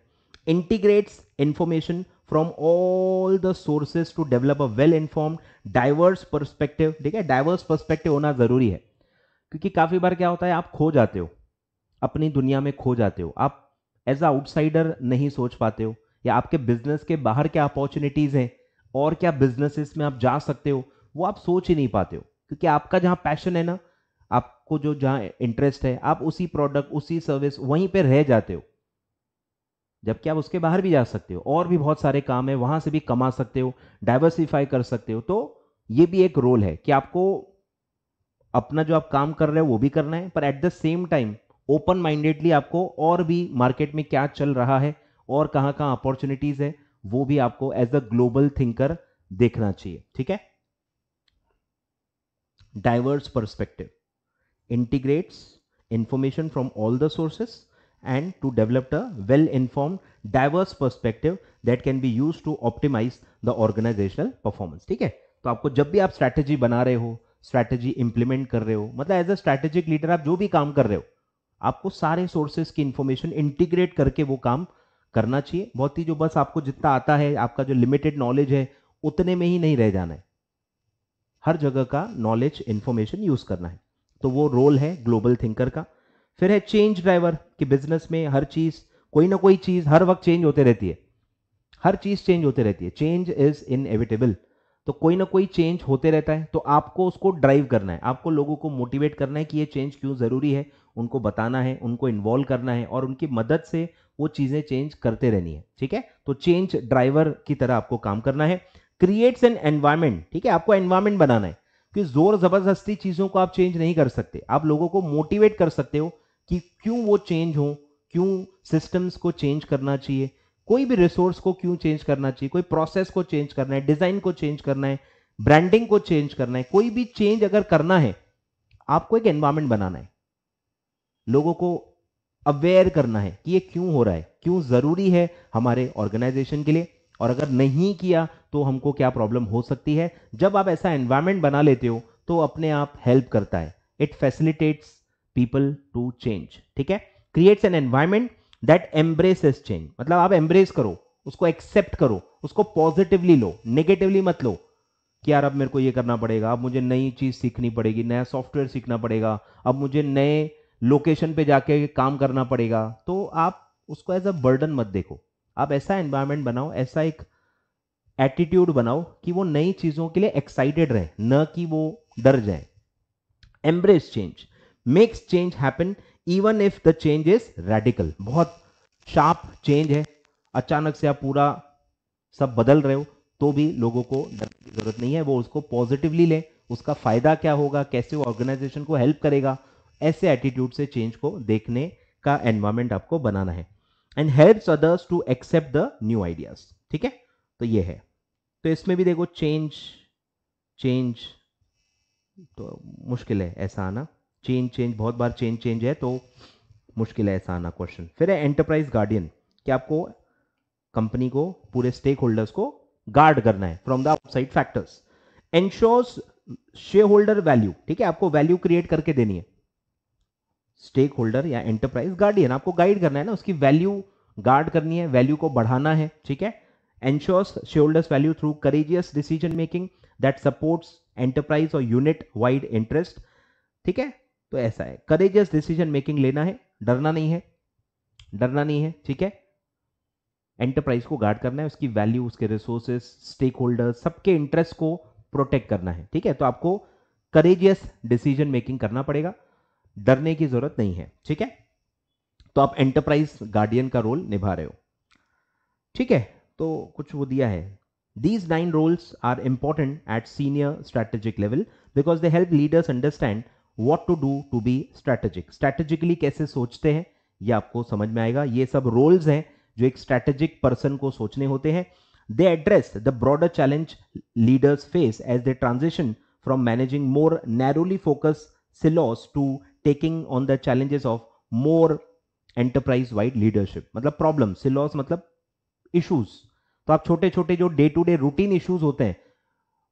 integrates information from all the sources to develop a well informed diverse perspective ठीक है डाइवर्स परस्पेक्टिव होना ज़रूरी है क्योंकि काफ़ी बार क्या होता है आप खो जाते हो अपनी दुनिया में खो जाते हो आप एज अ आउटसाइडर नहीं सोच पाते हो या आपके बिजनेस के बाहर क्या अपॉर्चुनिटीज़ हैं और क्या बिजनेसेस में आप जा सकते हो वो आप सोच ही नहीं पाते हो क्योंकि आपका जहाँ पैशन है ना आपको जो जहाँ इंटरेस्ट है आप उसी प्रोडक्ट उसी सर्विस वहीं पे रह जाते हो जबकि आप उसके बाहर भी जा सकते हो और भी बहुत सारे काम है वहां से भी कमा सकते हो डाइवर्सिफाई कर सकते हो तो ये भी एक रोल है कि आपको अपना जो आप काम कर रहे हो वो भी करना है पर at the same time open mindedly आपको और भी मार्केट में क्या चल रहा है और कहाँ कहाँ अपॉर्चुनिटीज है वो भी आपको एज अ ग्लोबल थिंकर देखना चाहिए ठीक है diverse perspective integrates information from all the sources and to develop a well-informed, diverse perspective that can be used to optimize the organizational performance. ठीक है तो आपको जब भी आप स्ट्रैटेजी बना रहे हो स्ट्रैटेजी इंप्लीमेंट कर रहे हो मतलब एज अ स्ट्रैटेजिक लीडर आप जो भी काम कर रहे हो आपको सारे सोर्सेज की इंफॉर्मेशन इंटीग्रेट करके वो काम करना चाहिए बहुत ही जो बस आपको जितना आता है आपका जो लिमिटेड नॉलेज है उतने में ही नहीं रह जाना है हर जगह का नॉलेज इंफॉर्मेशन यूज करना है तो वो रोल है ग्लोबल थिंकर का फिर है चेंज ड्राइवर कि बिजनेस में हर चीज कोई ना कोई चीज हर वक्त चेंज होते रहती है हर चीज चेंज होते रहती है चेंज इज इन तो कोई ना कोई चेंज होते रहता है तो आपको उसको ड्राइव करना है आपको लोगों को मोटिवेट करना है कि ये चेंज क्यों ज़रूरी है उनको बताना है उनको इन्वॉल्व करना है और उनकी मदद से वो चीज़ें चेंज करते रहनी है ठीक है तो चेंज ड्राइवर की तरह आपको काम करना है क्रिएट्स एन एनवायरमेंट ठीक है आपको एनवायरमेंट बनाना है कि जोर ज़बरदस्ती चीज़ों को आप चेंज नहीं कर सकते आप लोगों को मोटिवेट कर सकते हो कि क्यों वो चेंज हो क्यों सिस्टम्स को चेंज करना चाहिए कोई भी रिसोर्स को क्यों चेंज करना चाहिए कोई प्रोसेस को चेंज करना है डिजाइन को चेंज करना है ब्रांडिंग को चेंज करना है कोई भी चेंज अगर करना है आपको एक एनवायरमेंट बनाना है लोगों को अवेयर करना है कि ये क्यों हो रहा है क्यों जरूरी है हमारे ऑर्गेनाइजेशन के लिए और अगर नहीं किया तो हमको क्या प्रॉब्लम हो सकती है जब आप ऐसा एनवायरमेंट बना लेते हो तो अपने आप हेल्प करता है it facilitates people to change ठीक है creates an environment that embrace change मतलब आप एम्ब्रेस करो उसको एक्सेप्ट करो उसको पॉजिटिवली लो नेगेटिवली मत लो कि यार अब मेरे को ये करना पड़ेगा अब मुझे नई चीज़ सीखनी पड़ेगी नया सॉफ्टवेयर सीखना पड़ेगा अब मुझे नए लोकेशन पे जाके काम करना पड़ेगा तो आप उसको एज अ बर्डन मत देखो आप ऐसा एनवायरमेंट बनाओ ऐसा एक एटीट्यूड बनाओ कि वो नई चीज़ों के लिए एक्साइटेड रहे न कि वो डर जाए embrace change makes change happen even if the change is radical बहुत शार्प चेंज है अचानक से आप पूरा सब बदल रहे हो तो भी लोगों को डरने की जरूरत नहीं है वो उसको पॉजिटिवली लें उसका फायदा क्या होगा कैसे ऑर्गेनाइजेशन को हेल्प करेगा ऐसे एटीट्यूड से चेंज को देखने का एनवायरमेंट आपको बनाना है and helps others to accept the new ideas ठीक है तो ये है तो इसमें भी देखो चेंज चेंज तो मुश्किल है ऐसा आना चेंज चेंज बहुत बार चेंज चेंज है तो मुश्किल है ऐसा आना क्वेश्चन फिर है एंटरप्राइज गार्डियन कि आपको कंपनी को पूरे स्टेक होल्डर्स को गार्ड करना है from the outside factors ensures shareholder value ठीक है आपको वैल्यू क्रिएट करके देनी है स्टेक होल्डर या एंटरप्राइज गार्डियन आपको गाइड करना है ना उसकी वैल्यू गार्ड करनी है वैल्यू को बढ़ाना है ठीक है ensures shareholders value through courageous decision making that supports enterprise और यूनिट वाइड इंटरेस्ट ठीक है तो ऐसा है करेजियस डिसीजन मेकिंग लेना है डरना नहीं है डरना नहीं है ठीक है एंटरप्राइज को गार्ड करना है उसकी वैल्यू उसके रिसोर्सेस स्टेक होल्डर सबके इंटरेस्ट को प्रोटेक्ट करना है ठीक है तो आपको करेजियस डिसीजन मेकिंग करना पड़ेगा डरने की जरूरत नहीं है ठीक है तो आप एंटरप्राइज गार्डियन का रोल निभा रहे हो ठीक है तो कुछ वो दिया है these nine roles are important at senior strategic level because they help leaders understand what to do to be strategic strategically कैसे सोचते हैं ये आपको समझ में आएगा ये सब रोल्स हैं जो एक स्ट्रैटेजिक पर्सन को सोचने होते हैं they address the broader challenge leaders face as they transition from managing more narrowly focus silos to taking on the challenges of more enterprise wide leadership मतलब प्रॉब्लम सिलॉस मतलब issues तो आप छोटे छोटे जो day to day routine issues होते हैं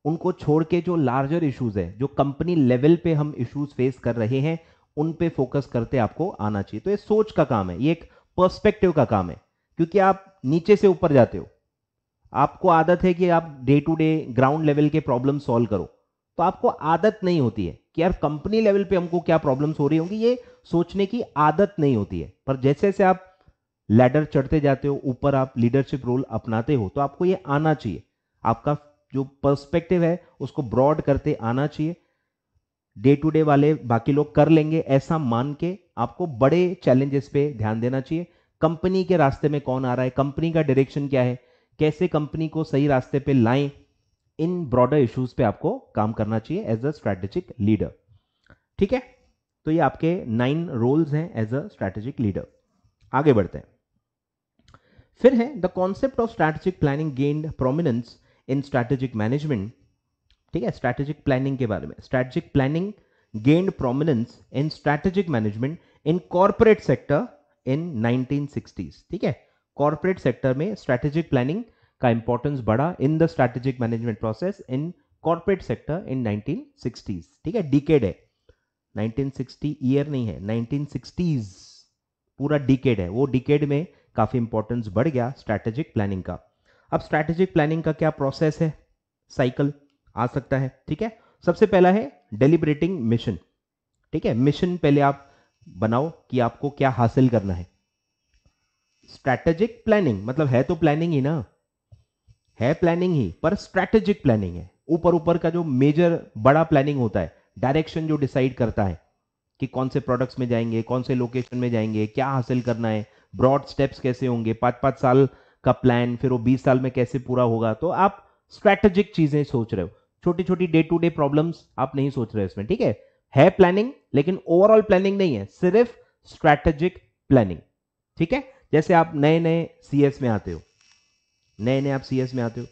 उनको छोड़ के जो लार्जर इश्यूज है जो कंपनी लेवल पे हम इश्यूज फेस कर रहे हैं उन पे फोकस करते आपको आना चाहिए तो ये सोच का काम है ये एक पर्सपेक्टिव का काम है क्योंकि आप नीचे से ऊपर जाते हो आपको आदत है कि आप day to day ground level के प्रॉब्लम सॉल्व करो तो आपको आदत नहीं होती है कि यार कंपनी लेवल पे हमको क्या प्रॉब्लम्स हो रही होंगी ये सोचने की आदत नहीं होती है पर जैसे जैसे आप लैडर चढ़ते जाते हो ऊपर आप लीडरशिप रोल अपनाते हो तो आपको ये आना चाहिए आपका जो पर्सपेक्टिव है उसको ब्रॉड करते आना चाहिए डे टू डे वाले बाकी लोग कर लेंगे ऐसा मान के आपको बड़े चैलेंजेस पे ध्यान देना चाहिए कंपनी के रास्ते में कौन आ रहा है कंपनी का डायरेक्शन क्या है कैसे कंपनी को सही रास्ते पे लाएं इन ब्रॉडर इश्यूज पे आपको काम करना चाहिए एज अ स्ट्रैटेजिक लीडर ठीक है तो ये आपके नाइन रोल्स हैं एज अ स्ट्रैटेजिक लीडर आगे बढ़ते हैं फिर है the concept of strategic planning gained prominence in strategic management ठीक है स्ट्रैटेजिक प्लानिंग के बारे में strategic planning gained prominence in strategic management in corporate sector in 1960s ठीक है कॉरपोरेट सेक्टर में स्ट्रैटेजिक प्लानिंग का इंपॉर्टेंस बढ़ा in the strategic management process in corporate sector in 1960s ठीक है डिकेड है 1960 ईयर नहीं है 1960s पूरा डिकेड है वो डिकेड में काफी इंपॉर्टेंस बढ़ गया स्ट्रैटेजिक प्लानिंग का अब स्ट्रैटेजिक प्लानिंग का क्या प्रोसेस है साइकिल आ सकता है ठीक है सबसे पहला है डेलिब्रेटिंग मिशन ठीक है मिशन पहले आप बनाओ कि आपको क्या हासिल करना है स्ट्रैटेजिक प्लानिंग मतलब है तो प्लानिंग ही ना है प्लानिंग ही पर स्ट्रैटेजिक प्लानिंग है ऊपर ऊपर का जो मेजर बड़ा प्लानिंग होता है डायरेक्शन जो डिसाइड करता है कि कौन से प्रोडक्ट्स में जाएंगे कौन से लोकेशन में जाएंगे क्या हासिल करना है ब्रॉड स्टेप्स कैसे होंगे पांच पांच साल का प्लान फिर वो बीस साल में कैसे पूरा होगा तो आप स्ट्रैटेजिक चीजें सोच रहे हो छोटी छोटी डे टू डे प्रॉब्लम्स आप नहीं सोच रहे हो इसमें ठीक है है प्लानिंग लेकिन ओवरऑल प्लानिंग नहीं है सिर्फ स्ट्रैटेजिक प्लानिंग ठीक है जैसे आप नए नए सीएस में आते हो नए नए आप सीएस में आते हो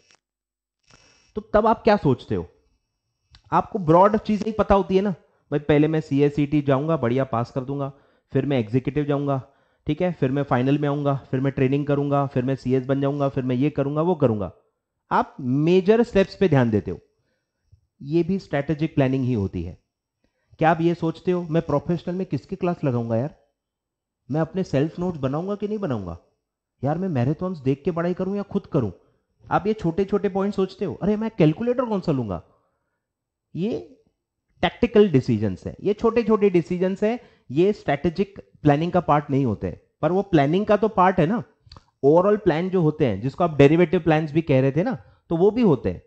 तो तब आप क्या सोचते हो आपको ब्रॉड चीज नहीं पता होती है ना भाई पहले मैं सी एस e जाऊंगा बढ़िया पास कर दूंगा फिर मैं एग्जीक्यूटिव जाऊंगा ठीक है फिर मैं फाइनल में आऊंगा फिर मैं ट्रेनिंग करूंगा फिर मैं सी बन जाऊंगा फिर मैं ये करूंगा वो करूंगा आप मेजर स्टेप्स पे ध्यान देते हो ये भी स्ट्रेटेजिक प्लानिंग ही होती है क्या आप ये सोचते हो मैं प्रोफेशनल में किसकी क्लास लगाऊंगा यार मैं अपने सेल्फ नोट्स बनाऊंगा कि नहीं बनाऊंगा यार मैं मैराथॉन्स देख के पढ़ाई करूं या खुद करूं आप ये छोटे छोटे पॉइंट सोचते हो अरे मैं कैलकुलेटर कौन सा लूंगा ये टैक्टिकल डिसीजंस है ये छोटे छोटे डिसीजंस है ये स्ट्रेटेजिक प्लानिंग का पार्ट नहीं होते पर वो प्लानिंग का तो पार्ट है ना ओवरऑल प्लान जो होते हैं जिसको आप डेरिवेटिव प्लान भी कह रहे थे ना तो वो भी होते हैं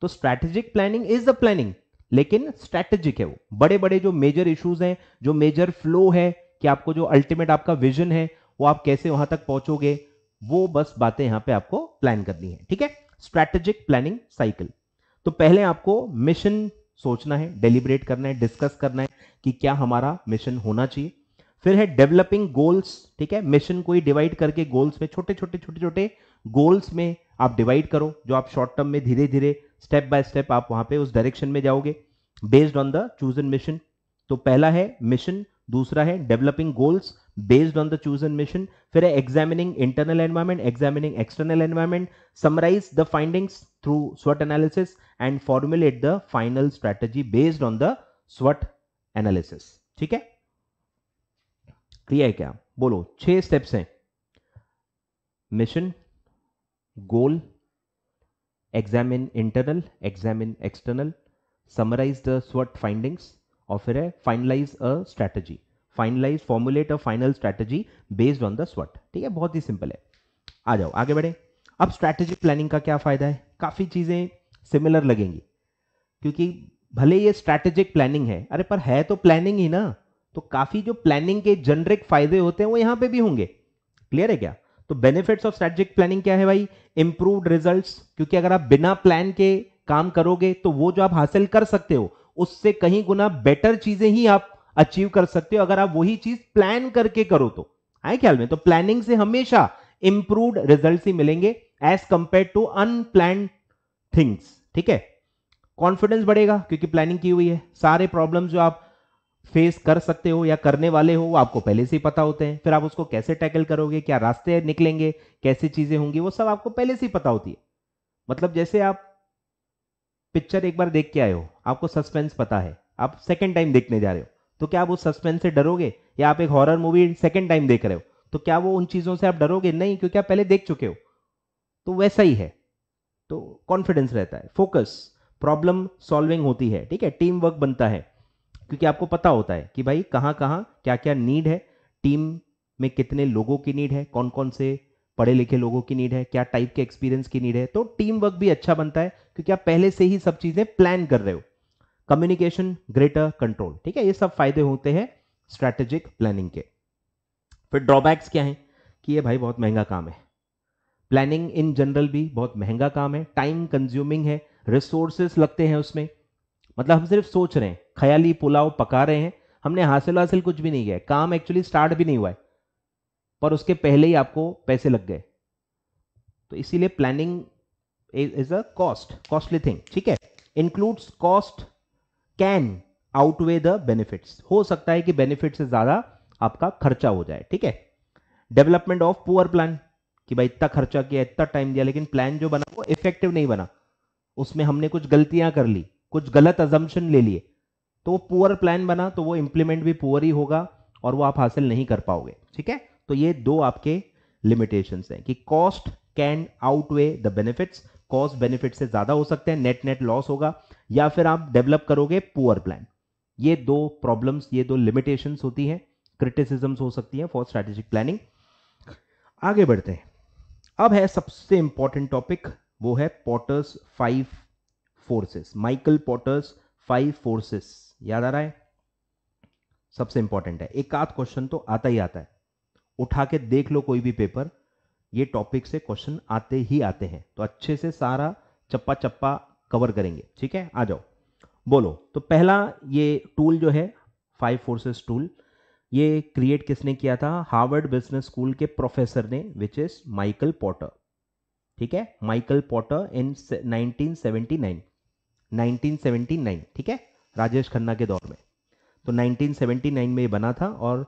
तो strategic planning is the planning लेकिन स्ट्रेटेजिक है वो बड़े बड़े जो मेजर इश्यूज हैं जो मेजर फ्लो है कि आपको जो अल्टीमेट आपका विजन है वो आप कैसे वहां तक पहुंचोगे वो बस बातें यहां पे आपको प्लान करनी है ठीक है स्ट्रेटेजिक प्लानिंग साइकिल तो पहले आपको मिशन सोचना है डेलिब्रेट करना है डिस्कस करना है कि क्या हमारा मिशन होना चाहिए फिर है डेवलपिंग गोल्स ठीक है मिशन को ही डिवाइड करके गोल्स में छोटे छोटे छोटे छोटे गोल्स में आप डिवाइड करो जो आप शॉर्ट टर्म में धीरे धीरे स्टेप बाय स्टेप आप वहां पे उस डायरेक्शन में जाओगे based on the choose mission तो पहला है मिशन दूसरा है developing goals based on the chosen mission फिर है examining internal environment examining external environment summarize the findings through SWOT analysis and formulate the final strategy based on the SWOT analysis ठीक है clear है क्या बोलो छह स्टेप्स हैं mission goal examine internal examine external summarise the स्वट findings और फिर है finalise a strategy finalise formulate a final strategy based on the स्वट ठीक है बहुत ही सिंपल है आ जाओ आगे बढ़े अब स्ट्रैटेजी प्लानिंग का क्या फायदा है काफ़ी चीज़ें सिमिलर लगेंगी क्योंकि भले ये स्ट्रैटेजिक प्लानिंग है अरे पर है तो प्लानिंग ही ना तो काफ़ी जो प्लानिंग के जनरिक फायदे होते हैं वो यहां पे भी होंगे क्लियर है क्या तो बेनिफिट्स ऑफ स्ट्रैटेजिक प्लानिंग क्या है भाई इंप्रूव्ड रिजल्ट्स क्योंकि अगर आप बिना प्लान के काम करोगे तो वो जो आप हासिल कर सकते हो उससे कहीं गुना बेटर चीजें ही आप अचीव कर सकते हो अगर आप वही चीज प्लान करके करो तो आए ख्याल में तो प्लानिंग से हमेशा इंप्रूव रिजल्ट ही मिलेंगे as compare to unplan things ठीक है कॉन्फिडेंस बढ़ेगा क्योंकि प्लानिंग की हुई है सारे प्रॉब्लम जो आप फेस कर सकते हो या करने वाले हो वो आपको पहले से ही पता होते हैं फिर आप उसको कैसे टैकल करोगे क्या रास्ते निकलेंगे कैसी चीजें होंगी वो सब आपको पहले से ही पता होती है मतलब जैसे आप पिक्चर एक बार देख के आए हो आपको सस्पेंस पता है आप सेकेंड टाइम देखने जा रहे हो तो क्या आप उस सस्पेंस से डरोगे या आप एक हॉरर मूवी सेकेंड टाइम देख रहे हो तो क्या वो उन चीज़ों से आप डरोगे नहीं क्योंकि आप पहले देख चुके हो तो वैसा ही है तो कॉन्फिडेंस रहता है फोकस प्रॉब्लम सॉल्विंग होती है ठीक है टीम वर्क बनता है क्योंकि आपको पता होता है कि भाई कहाँ कहाँ क्या क्या नीड है टीम में कितने लोगों की नीड है कौन कौन से पढ़े लिखे लोगों की नीड है क्या टाइप के एक्सपीरियंस की नीड है तो टीम वर्क भी अच्छा बनता है क्योंकि आप पहले से ही सब चीज़ें प्लान कर रहे हो कम्युनिकेशन ग्रेटर कंट्रोल ठीक है ये सब फायदे होते हैं स्ट्रैटेजिक प्लानिंग के फिर ड्रॉबैक्स क्या है कि ये भाई बहुत महंगा काम है प्लानिंग इन जनरल भी बहुत महंगा काम है टाइम कंज्यूमिंग है रिसोर्सेस लगते हैं उसमें मतलब हम सिर्फ सोच रहे हैं ख्याली पुलाव पका रहे हैं हमने हासिल हासिल कुछ भी नहीं किया काम एक्चुअली स्टार्ट भी नहीं हुआ है पर उसके पहले ही आपको पैसे लग गए तो इसीलिए planning is a cost costly thing ठीक है includes cost can outweigh the benefits हो सकता है कि बेनिफिट से ज्यादा आपका खर्चा हो जाए ठीक है डेवलपमेंट ऑफ पुअर प्लान कि भाई इतना खर्चा किया इतना टाइम दिया लेकिन प्लान जो बना वो इफेक्टिव नहीं बना उसमें हमने कुछ गलतियां कर ली कुछ गलत अजम्पन ले लिए तो वो पुअर प्लान बना तो वो इंप्लीमेंट भी पुअर ही होगा और वो आप हासिल नहीं कर पाओगे ठीक है तो ये दो आपके लिमिटेशन हैं कि cost can outweigh the benefits cost benefit से ज्यादा हो सकते हैं नेट नेट लॉस होगा या फिर आप डेवलप करोगे पुअर प्लान ये दो प्रॉब्लम्स ये दो लिमिटेशंस होती हैं क्रिटिसिजम्स हो सकती हैं फॉर स्ट्रेटेजिक प्लानिंग आगे बढ़ते हैं अब है सबसे इंपॉर्टेंट टॉपिक वो है Porter's five forces Michael Porter's five forces याद आ रहा है सबसे इंपॉर्टेंट है एक आध क्वेश्चन तो आता ही आता है उठा के देख लो कोई भी पेपर ये टॉपिक से क्वेश्चन आते ही आते हैं तो अच्छे से सारा चप्पा चप्पा कवर करेंगे ठीक है आ जाओ बोलो तो पहला ये टूल जो है फाइव फोर्सेस टूल ये क्रिएट किसने किया था हार्वर्ड बिजनेस स्कूल के प्रोफेसर ने विच इज माइकल पॉटर ठीक है माइकल पॉटर इन 1979 1979 ठीक है राजेश खन्ना के दौर में तो 1979 में ये बना था और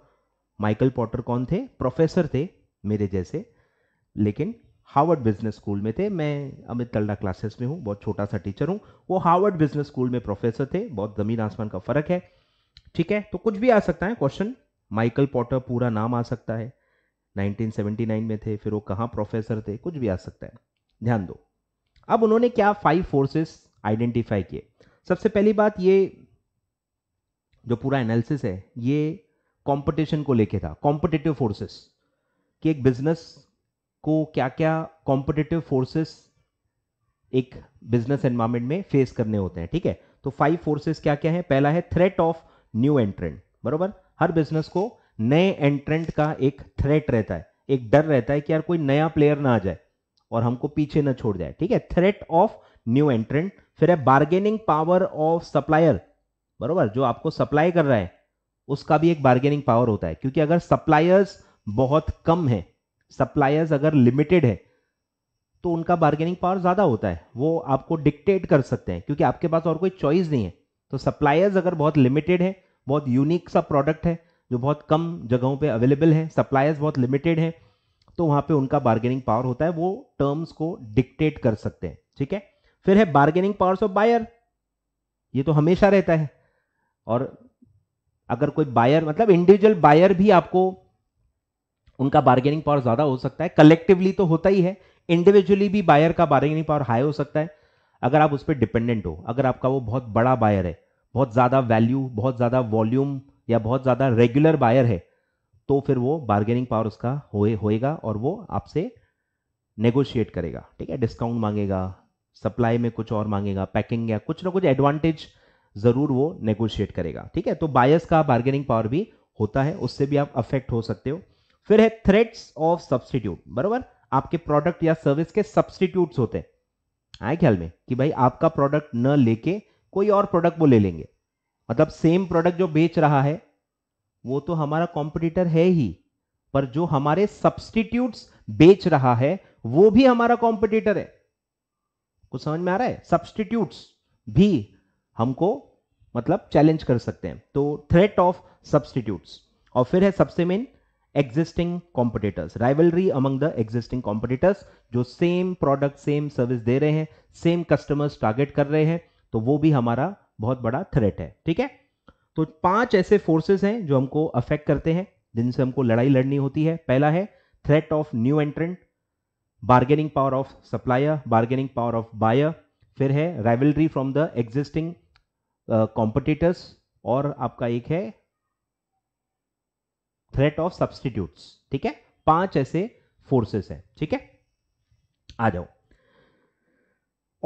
माइकल पॉटर कौन थे प्रोफेसर थे मेरे जैसे लेकिन हार्वर्ड बिजनेस स्कूल में थे मैं अमित तल्डा क्लासेस में हूँ बहुत छोटा सा टीचर हूँ वो हार्वर्ड बिजनेस स्कूल में प्रोफेसर थे बहुत ज़मीन आसमान का फ़र्क है ठीक है तो कुछ भी आ सकता है क्वेश्चन माइकल पॉटर पूरा नाम आ सकता है 1979 में थे फिर वो कहाँ प्रोफेसर थे कुछ भी आ सकता है ध्यान दो अब उन्होंने क्या फाइव फोर्सेस आइडेंटिफाई किए सबसे पहली बात ये जो पूरा एनालिसिस है ये कंपटीशन को लेके था कॉम्पिटेटिव फोर्सेस कि एक बिजनेस को क्या क्या कॉम्पिटेटिव फोर्सेस एक बिजनेस एनवायरमेंट में फेस करने होते हैं ठीक है तो फाइव फोर्सेस क्या क्या है पहला है थ्रेट ऑफ न्यू एंट्रेंट बरोबर हर बिजनेस को नए एंट्रेंट का एक थ्रेट रहता है एक डर रहता है कि यार कोई नया प्लेयर ना आ जाए और हमको पीछे ना छोड़ जाए ठीक है थ्रेट ऑफ न्यू एंट्रेंट फिर है बार्गेनिंग पावर ऑफ सप्लायर बरोबर जो आपको सप्लाई कर रहा है उसका भी एक बार्गेनिंग पावर होता है क्योंकि अगर सप्लायर्स बहुत कम है सप्लायर्स अगर लिमिटेड है तो उनका बार्गेनिंग पावर ज़्यादा होता है वो आपको डिक्टेट कर सकते हैं क्योंकि आपके पास और कोई चॉइस नहीं है तो सप्लायर्स अगर बहुत लिमिटेड है बहुत यूनिक सा प्रोडक्ट है जो बहुत कम जगहों पे अवेलेबल है सप्लायर्स बहुत लिमिटेड हैं तो वहाँ पे उनका बार्गेनिंग पावर होता है वो टर्म्स को डिक्टेट कर सकते हैं ठीक है फिर है बार्गेनिंग पावर्स ऑफ बायर ये तो हमेशा रहता है और अगर कोई बायर मतलब इंडिविजुअल बायर भी आपको उनका बार्गेनिंग पावर ज़्यादा हो सकता है कलेक्टिवली तो होता ही है इंडिविजुअली भी बायर का बार्गेनिंग पावर हाई हो सकता है अगर आप उस पर डिपेंडेंट हो अगर आपका वो बहुत बड़ा बायर है बहुत ज़्यादा वैल्यू बहुत ज़्यादा वॉल्यूम या बहुत ज़्यादा रेगुलर बायर है तो फिर वो बार्गेनिंग पावर उसका होए होएगा और वो आपसे नेगोशिएट करेगा ठीक है डिस्काउंट मांगेगा सप्लाई में कुछ और मांगेगा पैकिंग या कुछ ना कुछ एडवांटेज ज़रूर वो नेगोशिएट करेगा ठीक है तो बायर्स का बार्गेनिंग पावर भी होता है उससे भी आप अफेक्ट हो सकते हो फिर है थ्रेड्स ऑफ सब्सटीट्यूट बरोबर आपके प्रोडक्ट या सर्विस के सब्सटीट्यूट होते हैं आए ख्याल में कि भाई आपका प्रोडक्ट न लेके कोई और प्रोडक्ट वो ले लेंगे मतलब सेम प्रोडक्ट जो बेच रहा है वो तो हमारा कॉम्पिटिटर है ही पर जो हमारे सब्सटीट्यूट बेच रहा है वो भी हमारा कॉम्पिटिटर है कुछ समझ में आ रहा है सब्सटीट्यूट भी हमको मतलब चैलेंज कर सकते हैं तो थ्रेट ऑफ सब्सटीट्यूट और फिर है सबसे main existing competitors rivalry among the existing competitors जो सेम प्रोडक्ट सेम सर्विस दे रहे हैं सेम कस्टमर्स टारगेट कर रहे हैं तो वो भी हमारा बहुत बड़ा थ्रेट है ठीक है तो पांच ऐसे फोर्सेस हैं जो हमको अफेक्ट करते हैं जिनसे हमको लड़ाई लड़नी होती है पहला है threat of new entrant bargaining power of supplier bargaining power of buyer फिर है rivalry from the existing uh, competitors और आपका एक है थ्रेट ऑफ सब्सटीट्यूट्स ठीक है पांच ऐसे फोर्सेस है ठीक है आ जाओ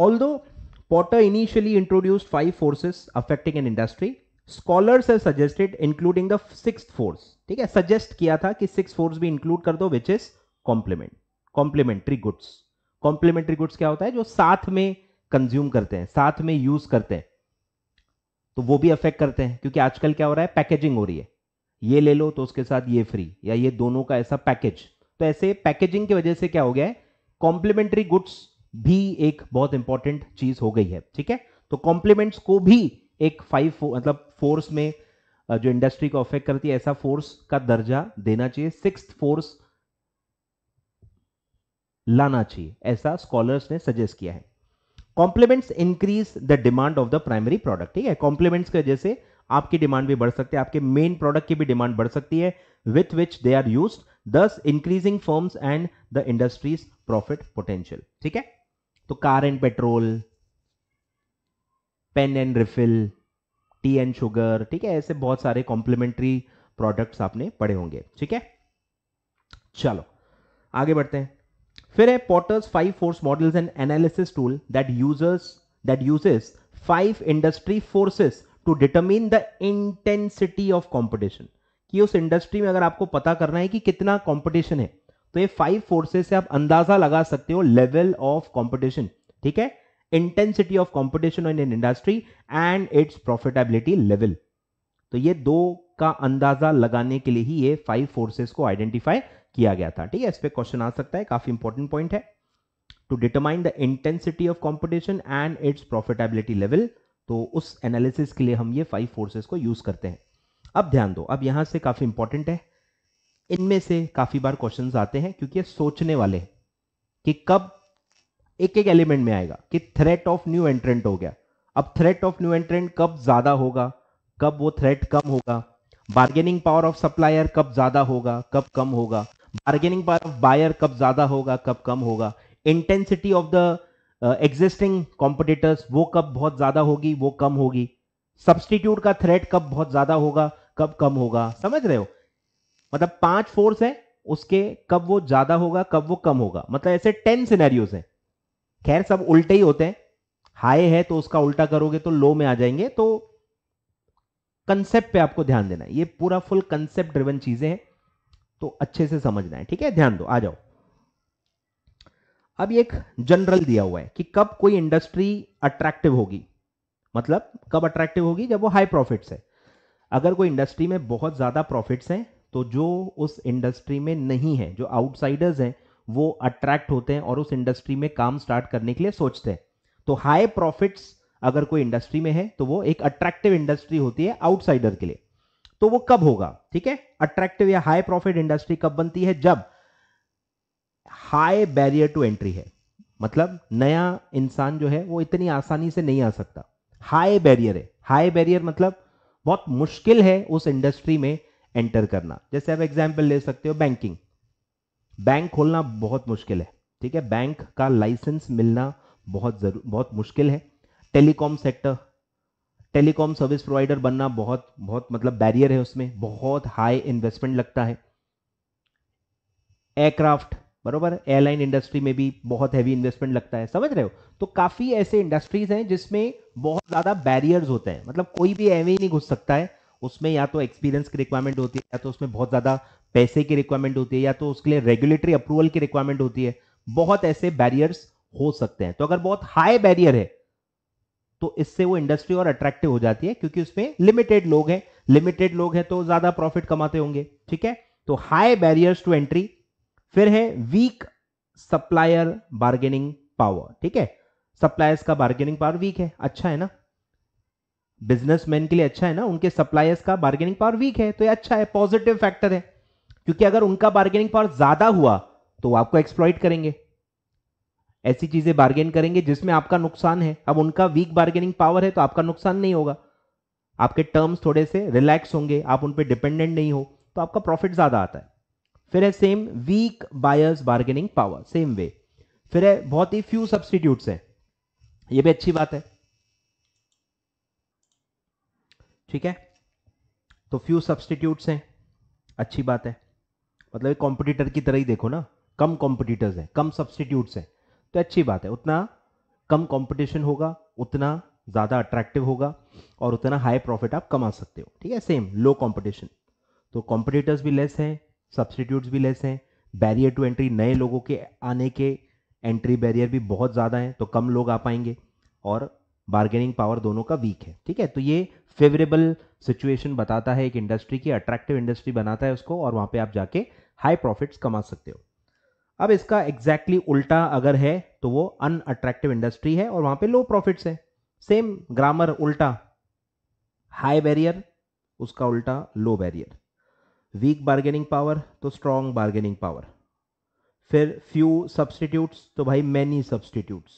although Porter initially introduced five forces affecting an industry scholars है suggested including the six force ठीक है सजेस्ट किया था कि सिक्स फोर्स भी इंक्लूड कर दो which is complement complementary goods complementary goods क्या होता है जो साथ में कंज्यूम करते हैं साथ में यूज करते हैं तो वो भी अफेक्ट करते हैं क्योंकि आजकल क्या हो रहा है पैकेजिंग हो रही है ये ले लो तो उसके साथ ये फ्री या ये दोनों का ऐसा पैकेज तो ऐसे पैकेजिंग की वजह से क्या हो गया है कॉम्प्लीमेंट्री गुड्स भी एक बहुत इंपॉर्टेंट चीज हो गई है ठीक है तो कॉम्प्लीमेंट्स को भी एक फाइव मतलब फोर्स में जो इंडस्ट्री को अफेक्ट करती है ऐसा फोर्स का दर्जा देना चाहिए सिक्स फोर्स लाना चाहिए ऐसा स्कॉलर्स ने सजेस्ट किया है complements increase the demand of the primary product ठीक है कॉम्प्लीमेंट्स की वजह से आपकी डिमांड भी बढ़ सकती है आपके मेन प्रोडक्ट की भी डिमांड बढ़ सकती है with which they are use thus increasing firms and the industries profit potential ठीक है तो car and petrol pen and refill tea and sugar ठीक है ऐसे बहुत सारे कॉम्प्लीमेंट्री प्रोडक्ट्स आपने पढ़े होंगे ठीक है चलो आगे बढ़ते हैं फिर है Porter's five force models and analysis tool that users that uses five industry forces to determine the intensity of competition कि उस इंडस्ट्री में अगर आपको पता करना है कि कितना कॉम्पिटिशन है तो ये फाइव फोर्सेस से आप अंदाजा लगा सकते हो लेवल ऑफ कॉम्पिटिशन ठीक है intensity of competition in an industry and its profitability level तो ये दो का अंदाजा लगाने के लिए ही ये फाइव फोर्सेस को आइडेंटिफाई किया गया था ठीक है इस पर क्वेश्चन आ सकता है काफी इंपॉर्टेंट पॉइंट है to determine the intensity of competition and its profitability level तो उस एनालिसिस के लिए हम ये फाइव फोर्सेस को यूज़ करते हैं अब ध्यान दो अब यहां से काफ़ी इंपॉर्टेंट है इनमें से काफ़ी बार क्वेश्चन आते हैं क्योंकि ये सोचने वाले हैं कि कब एक एक एलिमेंट में आएगा कि थ्रेट ऑफ न्यू एंट्रेंट हो गया अब थ्रेट ऑफ न्यू एंट्रेंट कब ज़्यादा होगा कब वो थ्रेट कम होगा बार्गेनिंग पावर ऑफ सप्लायर कब ज़्यादा होगा कब कम होगा बार्गेनिंग पावर ऑफ बायर कब ज़्यादा होगा कब कम होगा intensity of the existing uh, competitors वो कब बहुत ज़्यादा होगी वो कम होगी सब्सटीट्यूट का थ्रेट कब बहुत ज़्यादा होगा कब कम होगा समझ रहे हो मतलब पांच फोर्स है उसके कब वो ज़्यादा होगा कब वो कम होगा मतलब ऐसे टेन सिनेरियोस हैं खैर सब उल्टे ही होते हैं हाई है तो उसका उल्टा करोगे तो लो में आ जाएंगे तो कंसेप्ट पे आपको ध्यान देना ये पूरा फुल कंसेप्ट ड्रिवन चीज़ें हैं तो अच्छे से समझना है ठीक है ध्यान दो आ जाओ अब एक जनरल दिया हुआ है कि कब कोई इंडस्ट्री अट्रैक्टिव होगी मतलब कब अट्रैक्टिव होगी जब वो हाई प्रॉफिट्स है अगर कोई इंडस्ट्री में बहुत ज़्यादा प्रॉफिट्स हैं तो जो उस इंडस्ट्री में नहीं है जो आउटसाइडर्स हैं वो अट्रैक्ट होते हैं और उस इंडस्ट्री में काम स्टार्ट करने के लिए सोचते हैं तो हाई प्रॉफिट्स अगर कोई इंडस्ट्री में है तो वो एक अट्रैक्टिव इंडस्ट्री होती है आउटसाइडर के लिए तो वो कब होगा ठीक है अट्रैक्टिव या हाई प्रॉफिट इंडस्ट्री कब बनती है जब हाई बैरियर टू एंट्री है मतलब नया इंसान जो है वो इतनी आसानी से नहीं आ सकता हाई बैरियर है हाई बैरियर मतलब बहुत मुश्किल है उस इंडस्ट्री में एंटर करना जैसे आप एग्जाम्पल ले सकते हो बैंकिंग बैंक खोलना बहुत मुश्किल है ठीक है बैंक का लाइसेंस मिलना बहुत जरूर बहुत मुश्किल है telecom sector telecom service provider बनना बहुत बहुत मतलब बैरियर है उसमें बहुत हाई इन्वेस्टमेंट लगता है एयरक्राफ्ट बरोबर एयरलाइन इंडस्ट्री में भी बहुत हैवी इन्वेस्टमेंट लगता है समझ रहे हो तो काफ़ी ऐसे इंडस्ट्रीज हैं जिसमें बहुत ज़्यादा बैरियर्स होते हैं मतलब कोई भी एवे ही नहीं घुस सकता है उसमें या तो एक्सपीरियंस की रिक्वायरमेंट होती है या तो उसमें बहुत ज़्यादा पैसे की रिक्वायरमेंट होती है या तो उसके लिए रेगुलेटरी अप्रूवल की रिक्वायरमेंट होती है बहुत ऐसे बैरियर्स हो सकते हैं तो अगर बहुत हाई बैरियर है तो इससे वो इंडस्ट्री और अट्रैक्टिव हो जाती है क्योंकि उसमें लिमिटेड लोग हैं लिमिटेड लोग हैं तो ज़्यादा प्रॉफिट कमाते होंगे ठीक है तो हाई बैरियर्स टू एंट्री फिर है वीक सप्लायर बार्गेनिंग पावर ठीक है सप्लायर्स का बार्गेनिंग पावर वीक है अच्छा है ना बिजनेसमैन के लिए अच्छा है ना उनके सप्लायर्स का बार्गेनिंग पावर वीक है तो ये अच्छा है पॉजिटिव फैक्टर है क्योंकि अगर उनका बार्गेनिंग पावर ज्यादा हुआ तो वो आपको एक्सप्लॉइट करेंगे ऐसी चीजें बार्गेन करेंगे जिसमें आपका नुकसान है अब उनका वीक बार्गेनिंग पावर है तो आपका नुकसान नहीं होगा आपके टर्म्स थोड़े से रिलैक्स होंगे आप उन पर डिपेंडेंट नहीं हो तो आपका प्रॉफिट ज्यादा आता है फिर है same weak buyers bargaining power same way फिर है बहुत ही फ्यू सब्सटीट्यूट है ये भी अच्छी बात है ठीक है तो फ्यू सब्सटीट्यूट हैं अच्छी बात है मतलब कॉम्पिटिटर की तरह ही देखो ना कम कॉम्पिटिटर्स हैं कम सब्सटीट्यूट हैं तो अच्छी बात है उतना कम कंपटीशन होगा उतना ज़्यादा अट्रैक्टिव होगा और उतना हाई प्रॉफिट आप कमा सकते हो ठीक है सेम लो कंपटीशन तो कॉम्पिटिटर्स भी लेस हैं सब्सटीट्यूट्स भी लेस हैं बैरियर टू एंट्री नए लोगों के आने के एंट्री बैरियर भी बहुत ज़्यादा हैं तो कम लोग आ पाएंगे और बार्गेनिंग पावर दोनों का वीक है ठीक है तो ये फेवरेबल सिचुएशन बताता है एक इंडस्ट्री की अट्रैक्टिव इंडस्ट्री बनाता है उसको और वहाँ पे आप जाके हाई प्रॉफिट्स कमा सकते हो अब इसका एग्जैक्टली exactly उल्टा अगर है तो वो अनअट्रैक्टिव इंडस्ट्री है और वहाँ पे लो प्रॉफिट्स है सेम ग्रामर उल्टा हाई बैरियर उसका उल्टा low barrier weak bargaining power तो स्ट्रॉन्ग बार्गेनिंग पावर फिर फ्यू सब्सटीट्यूट्स तो भाई मैनी सब्सटीट्यूट्स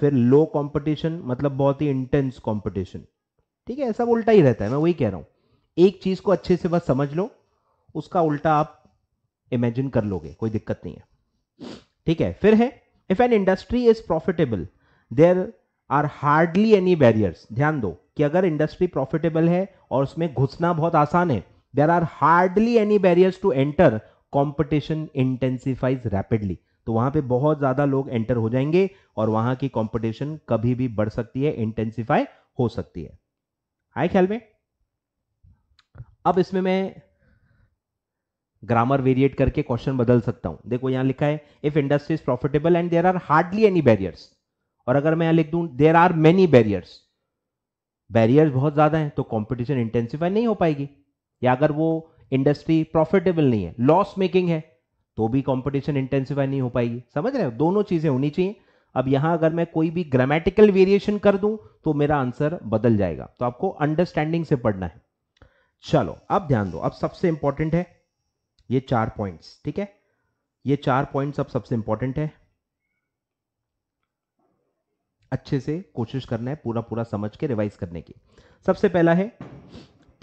फिर लो कंपटीशन मतलब बहुत ही इंटेंस कंपटीशन ठीक है सब उल्टा ही रहता है मैं वही कह रहा हूँ एक चीज़ को अच्छे से बस समझ लो उसका उल्टा आप इमेजिन कर लोगे कोई दिक्कत नहीं है ठीक है फिर है if an industry is profitable there are hardly any barriers ध्यान दो कि अगर इंडस्ट्री प्रॉफिटेबल है और उसमें घुसना बहुत आसान है there are hardly any barriers to enter competition intensifies rapidly तो वहां पे बहुत ज्यादा लोग एंटर हो जाएंगे और वहां की कॉम्पिटिशन कभी भी बढ़ सकती है इंटेंसिफाई हो सकती है आए ख्याल में अब इसमें मैं ग्रामर वेरिएट करके क्वेश्चन बदल सकता हूं देखो यहां लिखा है if industry is profitable and there are hardly any barriers और अगर मैं यहां लिख दूं there are many barriers barriers बहुत ज्यादा हैं तो कंपटीशन इंटेंसिफाई नहीं हो पाएगी या अगर वो इंडस्ट्री प्रॉफिटेबल नहीं है लॉस मेकिंग है तो भी कंपटीशन इंटेंसिफाई नहीं हो पाएगी समझ रहे हो दोनों चीजें होनी चाहिए अब यहां अगर मैं कोई भी ग्रामेटिकल वेरिएशन कर दूं तो मेरा आंसर बदल जाएगा तो आपको अंडरस्टैंडिंग से पढ़ना है चलो अब ध्यान दो अब सबसे इंपॉर्टेंट है ये चार पॉइंट्स ठीक है ये चार पॉइंट्स अब सबसे इंपॉर्टेंट है अच्छे से कोशिश करना है पूरा पूरा समझ के रिवाइज करने की सबसे पहला है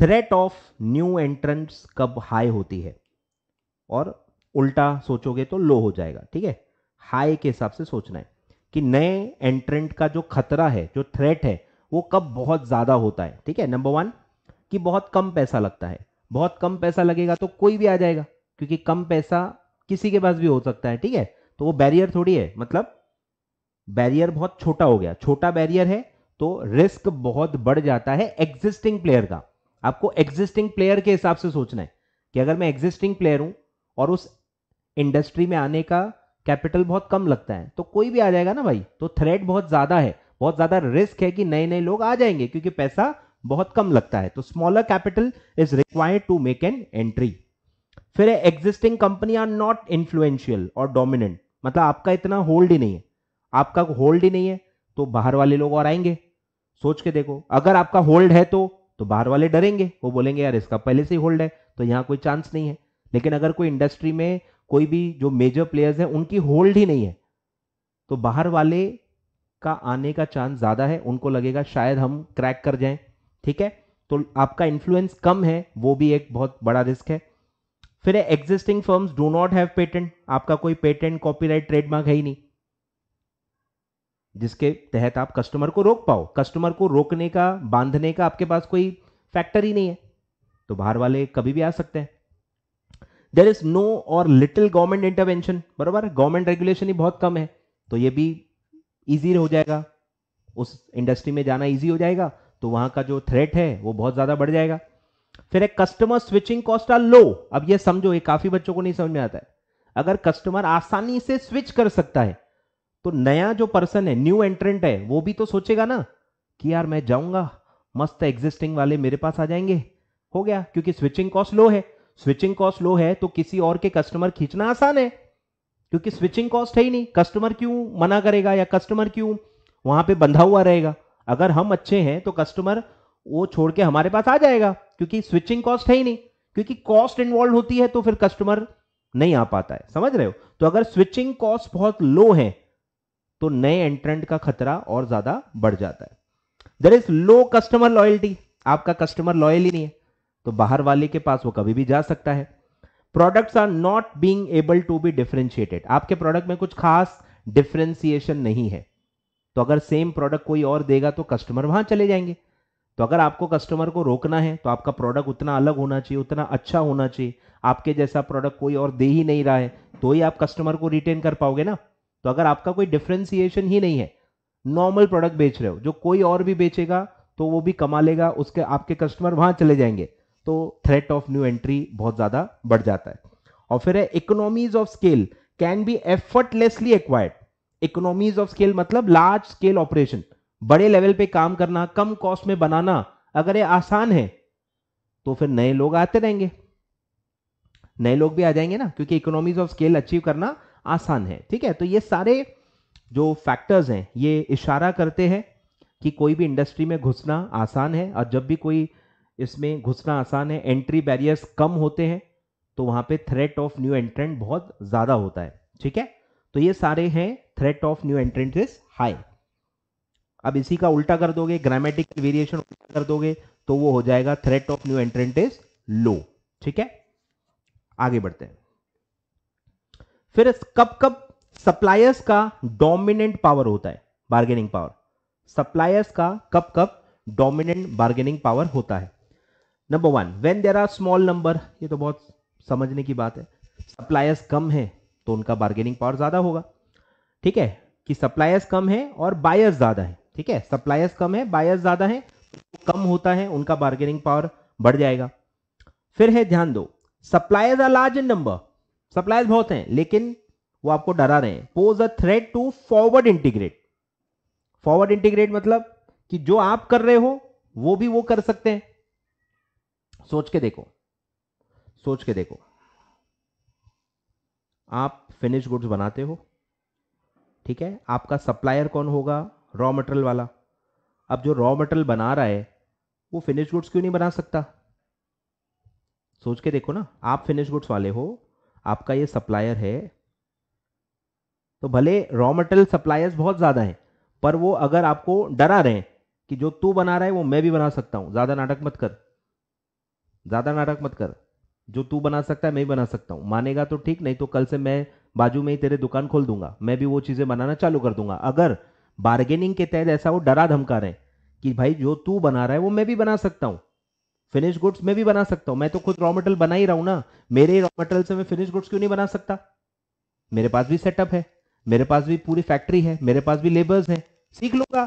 थ्रेट ऑफ न्यू एंट्रेंस कब हाई होती है और उल्टा सोचोगे तो लो हो जाएगा ठीक है हाई के हिसाब से सोचना है कि नए एंट्रेंट का जो खतरा है जो थ्रेट है वो कब बहुत ज़्यादा होता है ठीक है नंबर वन कि बहुत कम पैसा लगता है बहुत कम पैसा लगेगा तो कोई भी आ जाएगा क्योंकि कम पैसा किसी के पास भी हो सकता है ठीक है तो वो बैरियर थोड़ी है मतलब बैरियर बहुत छोटा हो गया छोटा बैरियर है तो रिस्क बहुत बढ़ जाता है एग्जिस्टिंग प्लेयर का आपको एग्जिस्टिंग प्लेयर के हिसाब से सोचना है कि अगर मैं एग्जिस्टिंग प्लेयर हूं और उस इंडस्ट्री में आने का कैपिटल बहुत कम लगता है तो कोई भी आ जाएगा ना भाई तो थ्रेड बहुत ज़्यादा है बहुत ज़्यादा रिस्क है कि नए नए लोग आ जाएंगे क्योंकि पैसा बहुत कम लगता है तो smaller capital is required to make an entry फिर existing company are not influential और डोमिनेंट मतलब आपका इतना होल्ड ही नहीं है आपका होल्ड ही नहीं है तो बाहर वाले लोग और आएंगे सोच के देखो अगर आपका होल्ड है तो तो बाहर वाले डरेंगे वो बोलेंगे यार इसका पहले से ही होल्ड है तो यहाँ कोई चांस नहीं है लेकिन अगर कोई इंडस्ट्री में कोई भी जो मेजर प्लेयर्स हैं उनकी होल्ड ही नहीं है तो बाहर वाले का आने का चांस ज़्यादा है उनको लगेगा शायद हम क्रैक कर जाएं ठीक है तो आपका इन्फ्लुएंस कम है वो भी एक बहुत बड़ा रिस्क है फिर existing firms do not have patent आपका कोई पेटेंट कॉपीराइट ट्रेडमार्क है ही नहीं जिसके तहत आप कस्टमर को रोक पाओ कस्टमर को रोकने का बांधने का आपके पास कोई फैक्टर ही नहीं है तो बाहर वाले कभी भी आ सकते हैं देर इज नो और लिटिल गवर्नमेंट इंटरवेंशन बराबर गवर्नमेंट रेगुलेशन ही बहुत कम है तो ये भी ईजी हो जाएगा उस इंडस्ट्री में जाना ईजी हो जाएगा तो वहां का जो थ्रेट है वो बहुत ज्यादा बढ़ जाएगा फिर एक customer switching cost are low अब ये समझो ये काफी बच्चों को नहीं समझ में आता है अगर कस्टमर आसानी से स्विच कर सकता है तो नया जो पर्सन है न्यू एंट्रेंट है वो भी तो सोचेगा ना कि यार मैं जाऊंगा मस्त एग्जिस्टिंग वाले मेरे पास आ जाएंगे हो गया क्योंकि स्विचिंग कॉस्ट लो है स्विचिंग कॉस्ट लो है तो किसी और के कस्टमर खींचना आसान है क्योंकि स्विचिंग कॉस्ट है ही नहीं कस्टमर क्यों मना करेगा या कस्टमर क्यों वहां पे बंधा हुआ रहेगा अगर हम अच्छे हैं तो कस्टमर वो छोड़ के हमारे पास आ जाएगा क्योंकि स्विचिंग कॉस्ट है ही नहीं क्योंकि कॉस्ट इन्वॉल्व होती है तो फिर कस्टमर नहीं आ पाता है समझ रहे हो तो अगर स्विचिंग कॉस्ट बहुत लो है तो नए एंट्रेंट का खतरा और ज्यादा बढ़ जाता है there is low customer loyalty आपका कस्टमर लॉयल ही नहीं है तो बाहर वाले के पास वो कभी भी जा सकता है products are not being able to be differentiated आपके प्रोडक्ट में कुछ खास डिफ्रेंसिएशन नहीं है तो अगर सेम प्रोडक्ट कोई और देगा तो कस्टमर वहां चले जाएंगे तो अगर आपको कस्टमर को रोकना है तो आपका प्रोडक्ट उतना अलग होना चाहिए उतना अच्छा होना चाहिए आपके जैसा प्रोडक्ट कोई और दे ही नहीं रहा है तो ही आप कस्टमर को रिटेन कर पाओगे ना तो अगर आपका कोई डिफ्रेंसिएशन ही नहीं है नॉर्मल प्रोडक्ट बेच रहे हो जो कोई और भी बेचेगा तो वो भी कमा लेगा उसके आपके कस्टमर वहां चले जाएंगे तो थ्रेट ऑफ न्यू एंट्री बहुत ज्यादा बढ़ जाता है और फिर है economies of scale can be effortlessly acquired economies of scale मतलब लार्ज स्केल ऑपरेशन बड़े लेवल पे काम करना कम कॉस्ट में बनाना अगर ये आसान है तो फिर नए लोग आते रहेंगे नए लोग भी आ जाएंगे ना क्योंकि इकोनॉमीज ऑफ स्केल अचीव करना आसान है ठीक है तो ये सारे जो फैक्टर्स हैं ये इशारा करते हैं कि कोई भी इंडस्ट्री में घुसना आसान है और जब भी कोई इसमें घुसना आसान है एंट्री बैरियर्स कम होते हैं तो वहाँ पे थ्रेट ऑफ न्यू एंट्रेंट बहुत ज़्यादा होता है ठीक है तो ये सारे हैं threat of new entrant is high अब इसी का उल्टा कर दोगे ग्रामेटिक वेरिएशन कर दोगे तो वो हो जाएगा threat of new entrant is low ठीक है आगे बढ़ते हैं फिर कब कब सप्लायर्स का डोमिनेंट पावर होता है बार्गेनिंग पावर सप्लायर्स का कब कब डोमिनेंट बार्गेनिंग पावर होता है number one when there are small number ये तो बहुत समझने की बात है सप्लायर्स कम है तो उनका बार्गेनिंग पावर ज्यादा होगा ठीक है कि सप्लायर्स कम है और बायर्स ज्यादा है ठीक है सप्लायर्स कम है बायर्स ज्यादा है कम होता है उनका बार्गेनिंग पावर बढ़ जाएगा फिर है ध्यान दो suppliers are large in number suppliers बहुत हैं लेकिन वो आपको डरा रहे हैं pose a threat to forward integrate forward integrate मतलब कि जो आप कर रहे हो वो भी वो कर सकते हैं सोच के देखो सोच के देखो आप फिनिश गुड्स बनाते हो ठीक है आपका सप्लायर कौन होगा रॉ मटेरियल वाला अब जो रॉ मटेरियल बना रहा है वो फिनिश गुड्स क्यों नहीं बना सकता सोच के देखो ना आप फिनिश गुड्स वाले हो आपका ये सप्लायर है तो भले रॉ मटेरियल सप्लायर्स बहुत ज़्यादा हैं पर वो अगर आपको डरा रहे हैं कि जो तू बना रहा है वो मैं भी बना सकता हूं ज़्यादा नाटक मत कर ज़्यादा नाटक मत कर जो तू बना सकता है मैं भी बना सकता हूं मानेगा तो ठीक नहीं तो कल से मैं बाजू में ही तेरे दुकान खोल दूंगा मैं भी वो चीज़ें बनाना चालू कर दूंगा अगर बार्गेनिंग के तहत ऐसा वो डरा धमका रहे हैं कि भाई जो तू बना रहा है वो मैं भी बना सकता हूं फिनिश गुड्स में भी बना सकता हूं मैं तो खुद रॉ मटेरियल बना ही रहा हूं ना मेरे रॉ मटेरियल से मैं फिनिश गुड्स क्यों नहीं बना सकता मेरे पास भी सेटअप है मेरे पास भी पूरी फैक्ट्री है मेरे पास भी लेबर्स है सीख लूंगा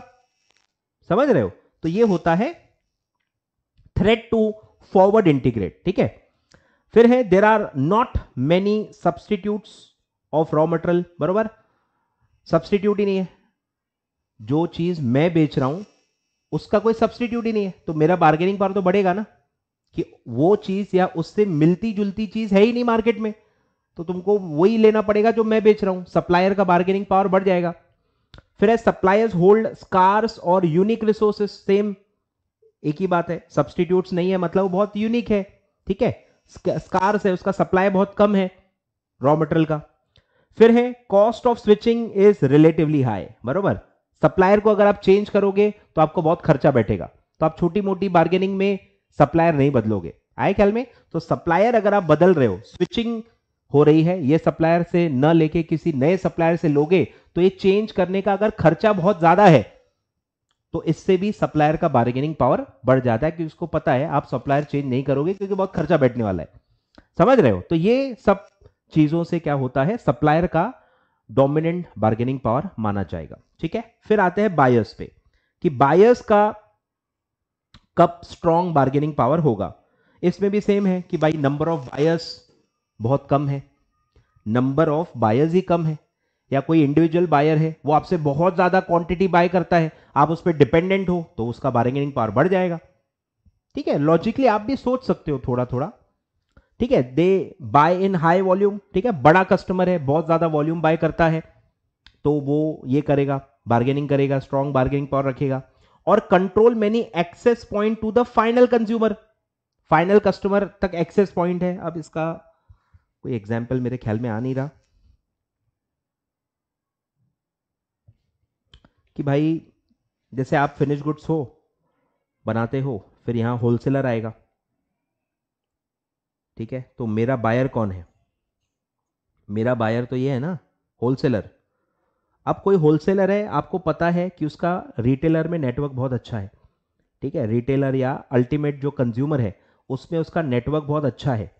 समझ रहे हो तो ये होता है थ्रेड टू फॉरवर्ड इंटीग्रेट ठीक है फिर है there are not many substitute of raw material बरोबर सब्सटीट्यूट ही नहीं है जो चीज मैं बेच रहा हूं उसका कोई सब्सटीट्यूट ही नहीं है तो मेरा बार्गेनिंग पावर तो बढ़ेगा ना कि वो चीज या उससे मिलती जुलती चीज है ही नहीं मार्केट में तो तुमको वही लेना पड़ेगा जो मैं बेच रहा हूं सप्लायर का बार्गेनिंग पावर बढ़ जाएगा फिर है सप्लायर्स होल्ड स्कार्स और यूनिक रिसोर्सेस सेम एक ही बात है सब्सटीट्यूट नहीं है मतलब बहुत यूनिक है ठीक है स्कार्स है उसका सप्लाई बहुत कम है रॉ मटेरियल का फिर है cost of switching is relatively high बरोबर सप्लायर को अगर आप चेंज करोगे तो आपको बहुत खर्चा बैठेगा तो आप छोटी मोटी बार्गेनिंग में सप्लायर नहीं बदलोगे आए ख्याल में तो सप्लायर अगर आप बदल रहे हो स्विचिंग हो रही है ये सप्लायर से न लेके किसी नए सप्लायर से लोगे तो ये चेंज करने का अगर खर्चा बहुत ज्यादा है तो इससे भी सप्लायर का बार्गेनिंग पावर बढ़ जाता है क्योंकि उसको पता है आप सप्लायर चेंज नहीं करोगे क्योंकि बहुत खर्चा बैठने वाला है समझ रहे हो तो ये सब चीजों से क्या होता है सप्लायर का डोमिनेंट बार्गेनिंग पावर माना जाएगा ठीक है फिर आते हैं बायर्स पे कि बायर्स का कब स्ट्रॉन्ग बार्गेनिंग पावर होगा इसमें भी सेम है कि भाई नंबर ऑफ बायर्स बहुत कम है नंबर ऑफ बायर्स ही कम है या कोई इंडिविजुअल बायर है वो आपसे बहुत ज़्यादा क्वांटिटी बाय करता है आप उस पर डिपेंडेंट हो तो उसका बार्गेनिंग पावर बढ़ जाएगा ठीक है लॉजिकली आप भी सोच सकते हो थोड़ा थोड़ा ठीक है they buy in high volume ठीक है बड़ा कस्टमर है बहुत ज़्यादा वॉल्यूम बाय करता है तो वो ये करेगा बार्गेनिंग करेगा स्ट्रॉन्ग बार्गेनिंग पावर रखेगा और control many access point to the final consumer final customer तक एक्सेस पॉइंट है अब इसका कोई एग्जाम्पल मेरे ख्याल में आ नहीं रहा कि भाई जैसे आप फिनिश गुड्स हो बनाते हो फिर यहां होलसेलर आएगा ठीक है तो मेरा बायर कौन है मेरा बायर तो ये है ना होलसेलर अब कोई होलसेलर है आपको पता है कि उसका रिटेलर में नेटवर्क बहुत अच्छा है ठीक है रिटेलर या अल्टीमेट जो कंज्यूमर है उसमें उसका नेटवर्क बहुत अच्छा है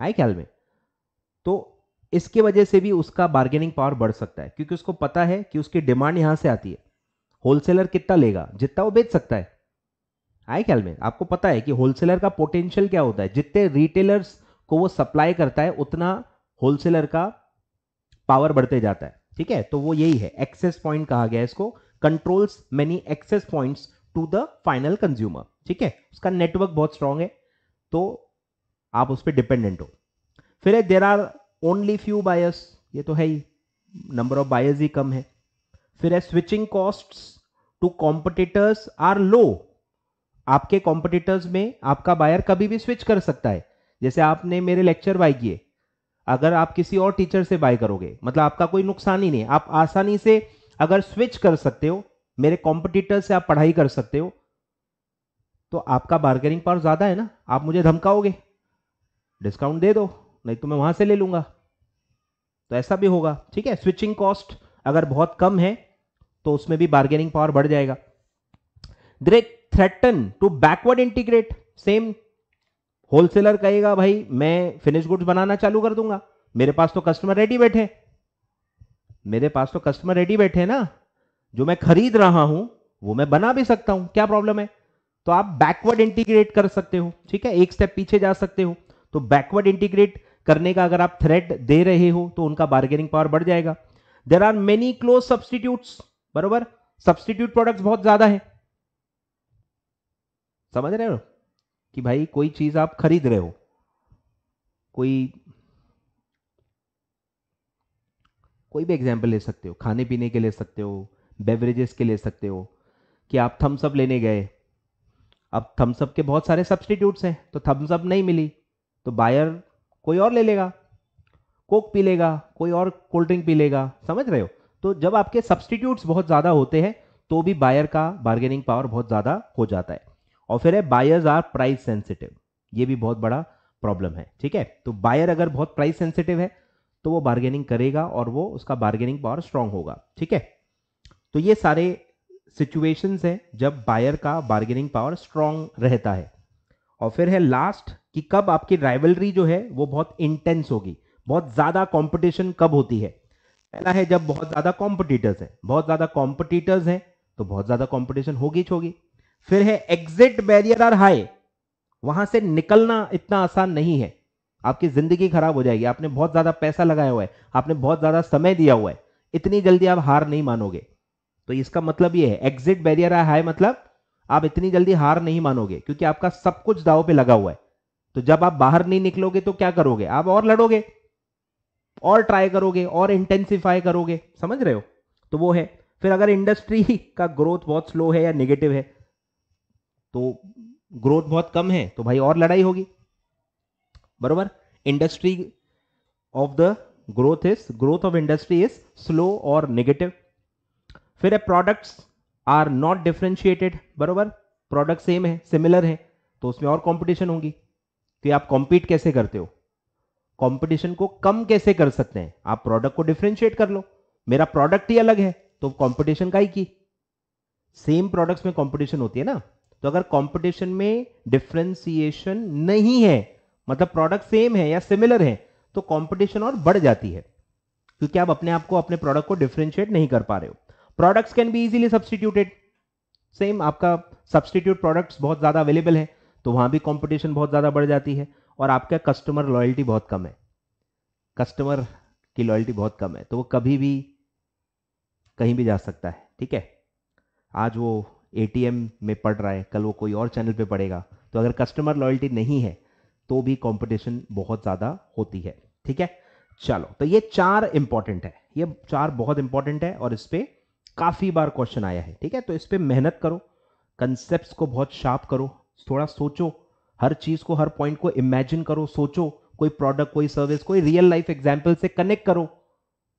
आए ख्याल में तो इसके वजह से भी उसका बार्गेनिंग पावर बढ़ सकता है क्योंकि उसको पता है कि उसकी डिमांड यहां से आती है होलसेलर कितना लेगा जितना वो बेच सकता है आए ख्याल में आपको पता है कि होलसेलर का पोटेंशियल क्या होता है जितने रिटेलर्स को वो सप्लाई करता है उतना होलसेलर का पावर बढ़ते जाता है ठीक है तो वो यही है एक्सेस पॉइंट कहा गया इसको controls many access points to the final consumer ठीक है उसका नेटवर्क बहुत स्ट्रांग है तो आप उस पर डिपेंडेंट हो फिर है there are only few buyers ये तो है ही नंबर ऑफ बायर्स ही कम है फिर है switching cost to competitors are low आपके कॉम्पिटिटर्स में आपका बायर कभी भी स्विच कर सकता है जैसे आपने मेरे लेक्चर बाय किए अगर आप किसी और टीचर से बाय करोगे मतलब आपका कोई नुकसान ही नहीं आप आसानी से अगर स्विच कर सकते हो मेरे कॉम्पिटिटर से आप पढ़ाई कर सकते हो तो आपका बार्गेनिंग पावर ज्यादा है ना आप मुझे धमकाओगे डिस्काउंट दे दो नहीं तो मैं वहां से ले लूंगा तो ऐसा भी होगा ठीक है स्विचिंग कॉस्ट अगर बहुत कम है तो उसमें भी बार्गेनिंग पावर बढ़ जाएगा great threaten to backward integrate same wholesaler कहेगा भाई मैं फिनिश गुड्स बनाना चालू कर दूंगा मेरे पास तो कस्टमर रेडी बैठे मेरे पास तो कस्टमर रेडी बैठे ना जो मैं खरीद रहा हूं वो मैं बना भी सकता हूं क्या प्रॉब्लम है तो आप बैकवर्ड इंटीग्रेट कर सकते हो ठीक है एक स्टेप पीछे जा सकते हो तो बैकवर्ड इंटीग्रेट करने का अगर आप थ्रेड दे रहे हो तो उनका बार्गेनिंग पावर बढ़ जाएगा there are many close substitute बरोबर सब्सटीट्यूट प्रोडक्ट्स बहुत ज्यादा है समझ रहे हो कि भाई कोई चीज़ आप खरीद रहे हो कोई कोई भी एग्जाम्पल ले सकते हो खाने पीने के ले सकते हो बेवरेजेस के ले सकते हो कि आप थम्स अप लेने गए अब थम्स अप के बहुत सारे सब्सटीट्यूट्स हैं तो थम्स अप नहीं मिली तो बायर कोई और ले लेगा कोक पी लेगा कोई और कोल्ड ड्रिंक पी लेगा समझ रहे हो तो जब आपके सब्सटीट्यूट्स बहुत ज़्यादा होते हैं तो भी बायर का बार्गेनिंग पावर बहुत ज़्यादा हो जाता है और फिर है बायर्स आर प्राइस सेंसिटिव ये भी बहुत बड़ा प्रॉब्लम है ठीक है तो बायर अगर बहुत प्राइस सेंसिटिव है तो वो बार्गेनिंग करेगा और वो उसका बार्गेनिंग पावर स्ट्रांग होगा ठीक है तो ये सारे सिचुएशंस हैं जब बायर का बार्गेनिंग पावर स्ट्रांग रहता है और फिर है लास्ट कि कब आपकी राइवलरी जो है वो बहुत इंटेंस होगी बहुत ज़्यादा कंपटीशन कब होती है पहला है जब बहुत ज़्यादा कॉम्पिटिटर्स है बहुत ज़्यादा कॉम्पिटिटर्स हैं तो बहुत ज़्यादा कॉम्पिटिशन होगी छोगी फिर है एग्जिट बैरियर आर हाई वहां से निकलना इतना आसान नहीं है आपकी जिंदगी खराब हो जाएगी आपने बहुत ज्यादा पैसा लगाया हुआ है आपने बहुत ज्यादा समय दिया हुआ है इतनी जल्दी आप हार नहीं मानोगे तो इसका मतलब यह है एग्जिट बैरियर आर हाई मतलब आप इतनी जल्दी हार नहीं मानोगे क्योंकि आपका सब कुछ दाव पे लगा हुआ है तो जब आप बाहर नहीं निकलोगे तो क्या करोगे आप और लड़ोगे और ट्राई करोगे और इंटेंसिफाई करोगे समझ रहे हो तो वो है फिर अगर इंडस्ट्री का ग्रोथ बहुत स्लो है या नेगेटिव है तो ग्रोथ बहुत कम है तो भाई और लड़ाई होगी बरोबर industry of the growth is growth of industry is slow और नेगेटिव फिर प्रोडक्ट्स आर नॉट डिफ्रेंशिएटेड बरोबर प्रोडक्ट सेम है सिमिलर है तो उसमें और कंपटीशन होगी कि तो आप कॉम्पीट कैसे करते हो कंपटीशन को कम कैसे कर सकते हैं आप प्रोडक्ट को डिफ्रेंशिएट कर लो मेरा प्रोडक्ट ही अलग है तो कंपटीशन का ही की सेम प्रोडक्ट्स में कंपटीशन होती है ना तो अगर कंपटीशन में डिफ्रेंसिएशन नहीं है मतलब प्रोडक्ट सेम है या सिमिलर है तो कंपटीशन और बढ़ जाती है क्योंकि आप अपने आप को अपने प्रोडक्ट को डिफ्रेंशिएट नहीं कर पा रहे हो products can be easily substituted same आपका सब्सटीट्यूट प्रोडक्ट्स बहुत ज़्यादा अवेलेबल है तो वहां भी कॉम्पिटिशन बहुत ज़्यादा बढ़ जाती है और आपका कस्टमर लॉयल्टी बहुत कम है कस्टमर की लॉयल्टी बहुत कम है तो वो कभी भी कहीं भी जा सकता है ठीक है आज वो एटीएम में पढ़ रहा है कल वो कोई और चैनल पे पढ़ेगा तो अगर कस्टमर लॉयल्टी नहीं है तो भी कंपटीशन बहुत ज़्यादा होती है ठीक है चलो तो ये चार इंपॉर्टेंट है ये चार बहुत इंपॉर्टेंट है और इस पर काफ़ी बार क्वेश्चन आया है ठीक है तो इस पर मेहनत करो कंसेप्ट को बहुत शार्प करो थोड़ा सोचो हर चीज़ को हर पॉइंट को इमेजिन करो सोचो कोई प्रोडक्ट कोई सर्विस कोई रियल लाइफ एग्जाम्पल से कनेक्ट करो